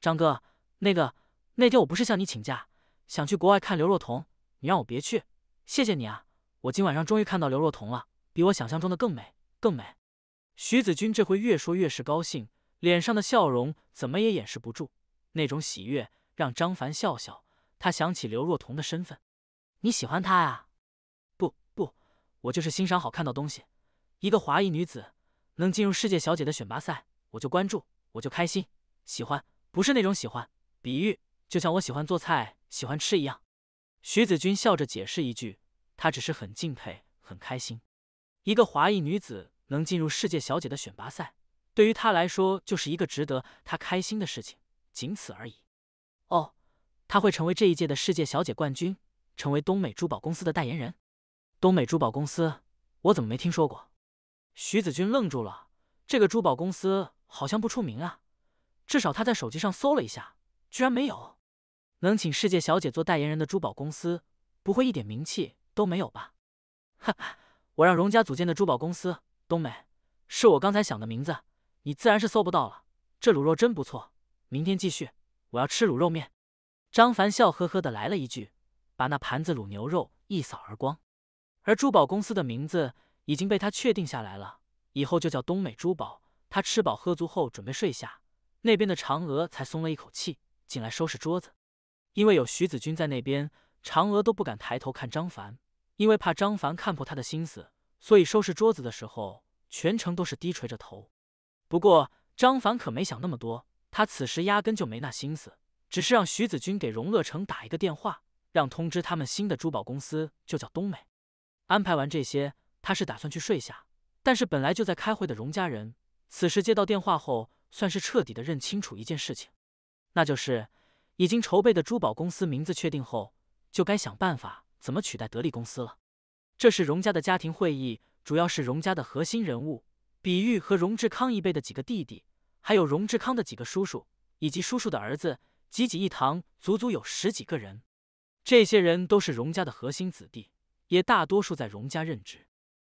张哥，那个那天我不是向你请假，想去国外看刘若彤，你让我别去，谢谢你啊！我今晚上终于看到刘若彤了，比我想象中的更美，更美。徐子君这回越说越是高兴，脸上的笑容怎么也掩饰不住那种喜悦，让张凡笑笑。他想起刘若彤的身份，你喜欢她呀？不不，我就是欣赏好看到东西。一个华裔女子能进入世界小姐的选拔赛，我就关注，我就开心。喜欢不是那种喜欢，比喻就像我喜欢做菜、喜欢吃一样。徐子君笑着解释一句：“她只是很敬佩，很开心。一个华裔女子能进入世界小姐的选拔赛，对于她来说就是一个值得她开心的事情，仅此而已。”哦。她会成为这一届的世界小姐冠军，成为东美珠宝公司的代言人。东美珠宝公司，我怎么没听说过？徐子君愣住了，这个珠宝公司好像不出名啊。至少她在手机上搜了一下，居然没有。能请世界小姐做代言人的珠宝公司，不会一点名气都没有吧？哈哈，我让荣家组建的珠宝公司东美，是我刚才想的名字，你自然是搜不到了。这卤肉真不错，明天继续，我要吃卤肉面。张凡笑呵呵的来了一句，把那盘子卤牛肉一扫而光。而珠宝公司的名字已经被他确定下来了，以后就叫东美珠宝。他吃饱喝足后准备睡下，那边的嫦娥才松了一口气，进来收拾桌子。因为有徐子君在那边，嫦娥都不敢抬头看张凡，因为怕张凡看破他的心思，所以收拾桌子的时候全程都是低垂着头。不过张凡可没想那么多，他此时压根就没那心思。只是让徐子君给荣乐城打一个电话，让通知他们新的珠宝公司就叫东美。安排完这些，他是打算去睡下。但是本来就在开会的荣家人，此时接到电话后，算是彻底的认清楚一件事情，那就是已经筹备的珠宝公司名字确定后，就该想办法怎么取代得力公司了。这是荣家的家庭会议，主要是荣家的核心人物，比喻和荣志康一辈的几个弟弟，还有荣志康的几个叔叔以及叔叔的儿子。济济一堂，足足有十几个人。这些人都是荣家的核心子弟，也大多数在荣家任职。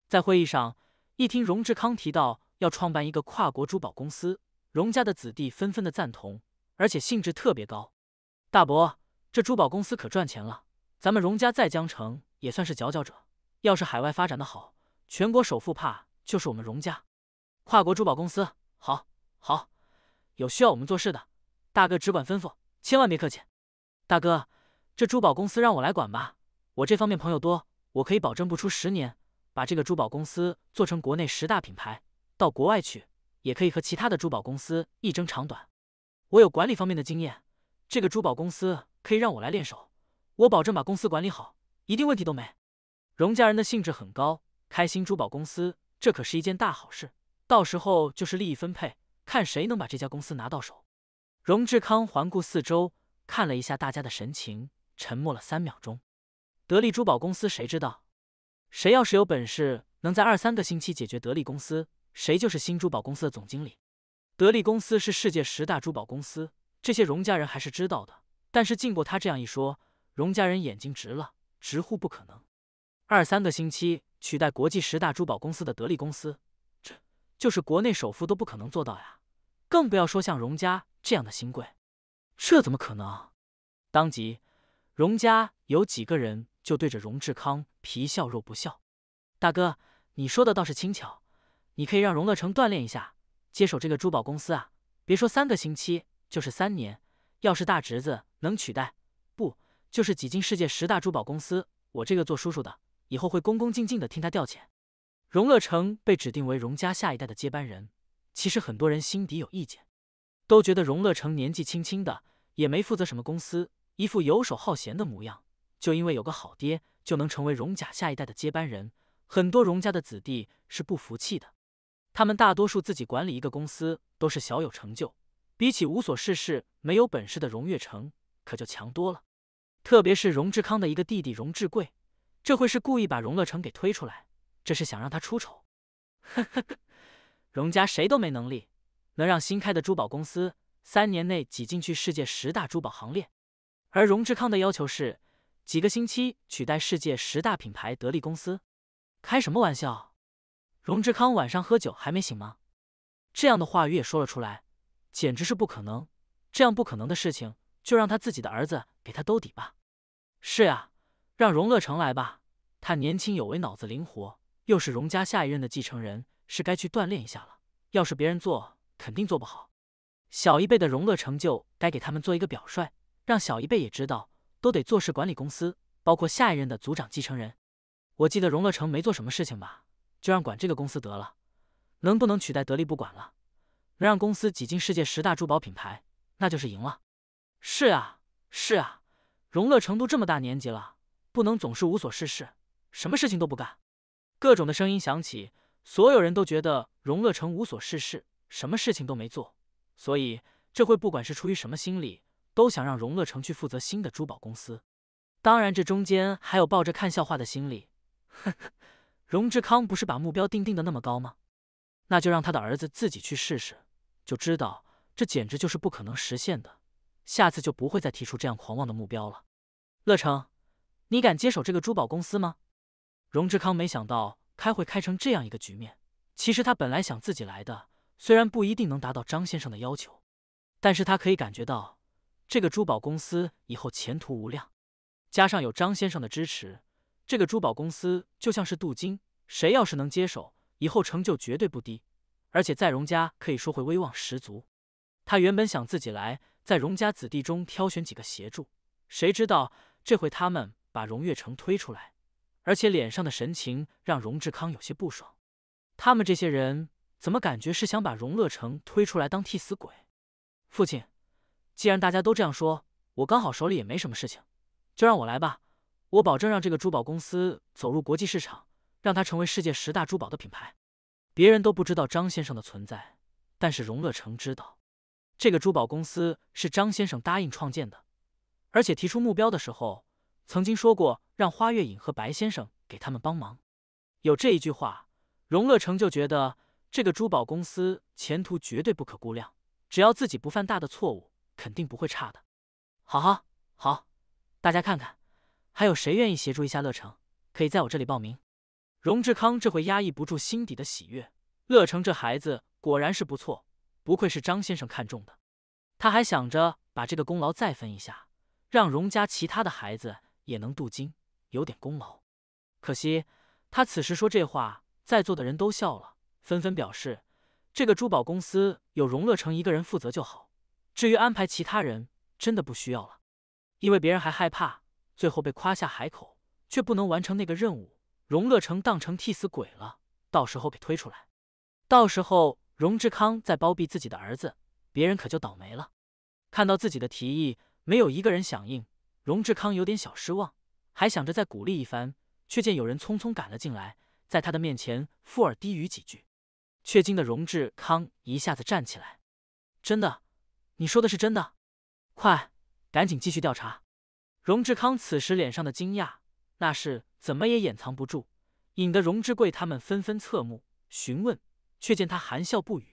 在会议上，一听荣志康提到要创办一个跨国珠宝公司，荣家的子弟纷纷的赞同，而且兴致特别高。大伯，这珠宝公司可赚钱了！咱们荣家在江城也算是佼佼者，要是海外发展的好，全国首富怕就是我们荣家。跨国珠宝公司，好，好，有需要我们做事的。大哥只管吩咐，千万别客气。大哥，这珠宝公司让我来管吧，我这方面朋友多，我可以保证不出十年把这个珠宝公司做成国内十大品牌，到国外去也可以和其他的珠宝公司一争长短。我有管理方面的经验，这个珠宝公司可以让我来练手，我保证把公司管理好，一定问题都没。荣家人的兴致很高，开心珠宝公司这可是一件大好事，到时候就是利益分配，看谁能把这家公司拿到手。荣志康环顾四周，看了一下大家的神情，沉默了三秒钟。得力珠宝公司，谁知道？谁要是有本事，能在二三个星期解决得力公司，谁就是新珠宝公司的总经理。得力公司是世界十大珠宝公司，这些荣家人还是知道的。但是经过他这样一说，荣家人眼睛直了，直呼不可能。二三个星期取代国际十大珠宝公司的得力公司，这就是国内首富都不可能做到呀！更不要说像荣家这样的新贵，这怎么可能？当即，荣家有几个人就对着荣志康皮笑肉不笑：“大哥，你说的倒是轻巧，你可以让荣乐成锻炼一下，接手这个珠宝公司啊！别说三个星期，就是三年，要是大侄子能取代，不就是挤进世界十大珠宝公司？我这个做叔叔的，以后会恭恭敬敬的听他调遣。”荣乐成被指定为荣家下一代的接班人。其实很多人心底有意见，都觉得荣乐成年纪轻轻的，也没负责什么公司，一副游手好闲的模样，就因为有个好爹，就能成为荣家下一代的接班人。很多荣家的子弟是不服气的，他们大多数自己管理一个公司，都是小有成就，比起无所事事、没有本事的荣乐成，可就强多了。特别是荣志康的一个弟弟荣志贵，这会是故意把荣乐成给推出来，这是想让他出丑。呵呵呵。荣家谁都没能力，能让新开的珠宝公司三年内挤进去世界十大珠宝行列。而荣志康的要求是几个星期取代世界十大品牌得力公司，开什么玩笑？荣志康晚上喝酒还没醒吗？这样的话语也说了出来，简直是不可能。这样不可能的事情，就让他自己的儿子给他兜底吧。是呀，让荣乐成来吧，他年轻有为，脑子灵活，又是荣家下一任的继承人。是该去锻炼一下了。要是别人做，肯定做不好。小一辈的荣乐成就，该给他们做一个表率，让小一辈也知道，都得做事管理公司，包括下一任的组长继承人。我记得荣乐成没做什么事情吧？就让管这个公司得了。能不能取代得力不管了？能让公司挤进世界十大珠宝品牌，那就是赢了。是啊，是啊，荣乐成都这么大年纪了，不能总是无所事事，什么事情都不干。各种的声音响起。所有人都觉得荣乐成无所事事，什么事情都没做，所以这会不管是出于什么心理，都想让荣乐成去负责新的珠宝公司。当然，这中间还有抱着看笑话的心理。呵呵，荣志康不是把目标定定的那么高吗？那就让他的儿子自己去试试，就知道这简直就是不可能实现的。下次就不会再提出这样狂妄的目标了。乐成，你敢接手这个珠宝公司吗？荣志康没想到。开会开成这样一个局面，其实他本来想自己来的，虽然不一定能达到张先生的要求，但是他可以感觉到这个珠宝公司以后前途无量，加上有张先生的支持，这个珠宝公司就像是镀金，谁要是能接手，以后成就绝对不低，而且在荣家可以说会威望十足。他原本想自己来，在荣家子弟中挑选几个协助，谁知道这回他们把荣月城推出来。而且脸上的神情让荣志康有些不爽。他们这些人怎么感觉是想把荣乐成推出来当替死鬼？父亲，既然大家都这样说，我刚好手里也没什么事情，就让我来吧。我保证让这个珠宝公司走入国际市场，让它成为世界十大珠宝的品牌。别人都不知道张先生的存在，但是荣乐成知道，这个珠宝公司是张先生答应创建的，而且提出目标的时候曾经说过。让花月影和白先生给他们帮忙，有这一句话，荣乐成就觉得这个珠宝公司前途绝对不可估量。只要自己不犯大的错误，肯定不会差的。好好好，大家看看，还有谁愿意协助一下乐成？可以在我这里报名。荣志康这会压抑不住心底的喜悦，乐成这孩子果然是不错，不愧是张先生看中的。他还想着把这个功劳再分一下，让荣家其他的孩子也能镀金。有点功劳，可惜他此时说这话，在座的人都笑了，纷纷表示这个珠宝公司有荣乐成一个人负责就好，至于安排其他人，真的不需要了，因为别人还害怕最后被夸下海口，却不能完成那个任务，荣乐成当成替死鬼了，到时候给推出来，到时候荣志康再包庇自己的儿子，别人可就倒霉了。看到自己的提议没有一个人响应，荣志康有点小失望。还想着再鼓励一番，却见有人匆匆赶了进来，在他的面前附耳低语几句，却惊得荣志康一下子站起来。真的，你说的是真的？快，赶紧继续调查。荣志康此时脸上的惊讶那是怎么也掩藏不住，引得荣志贵他们纷纷侧目询问，却见他含笑不语。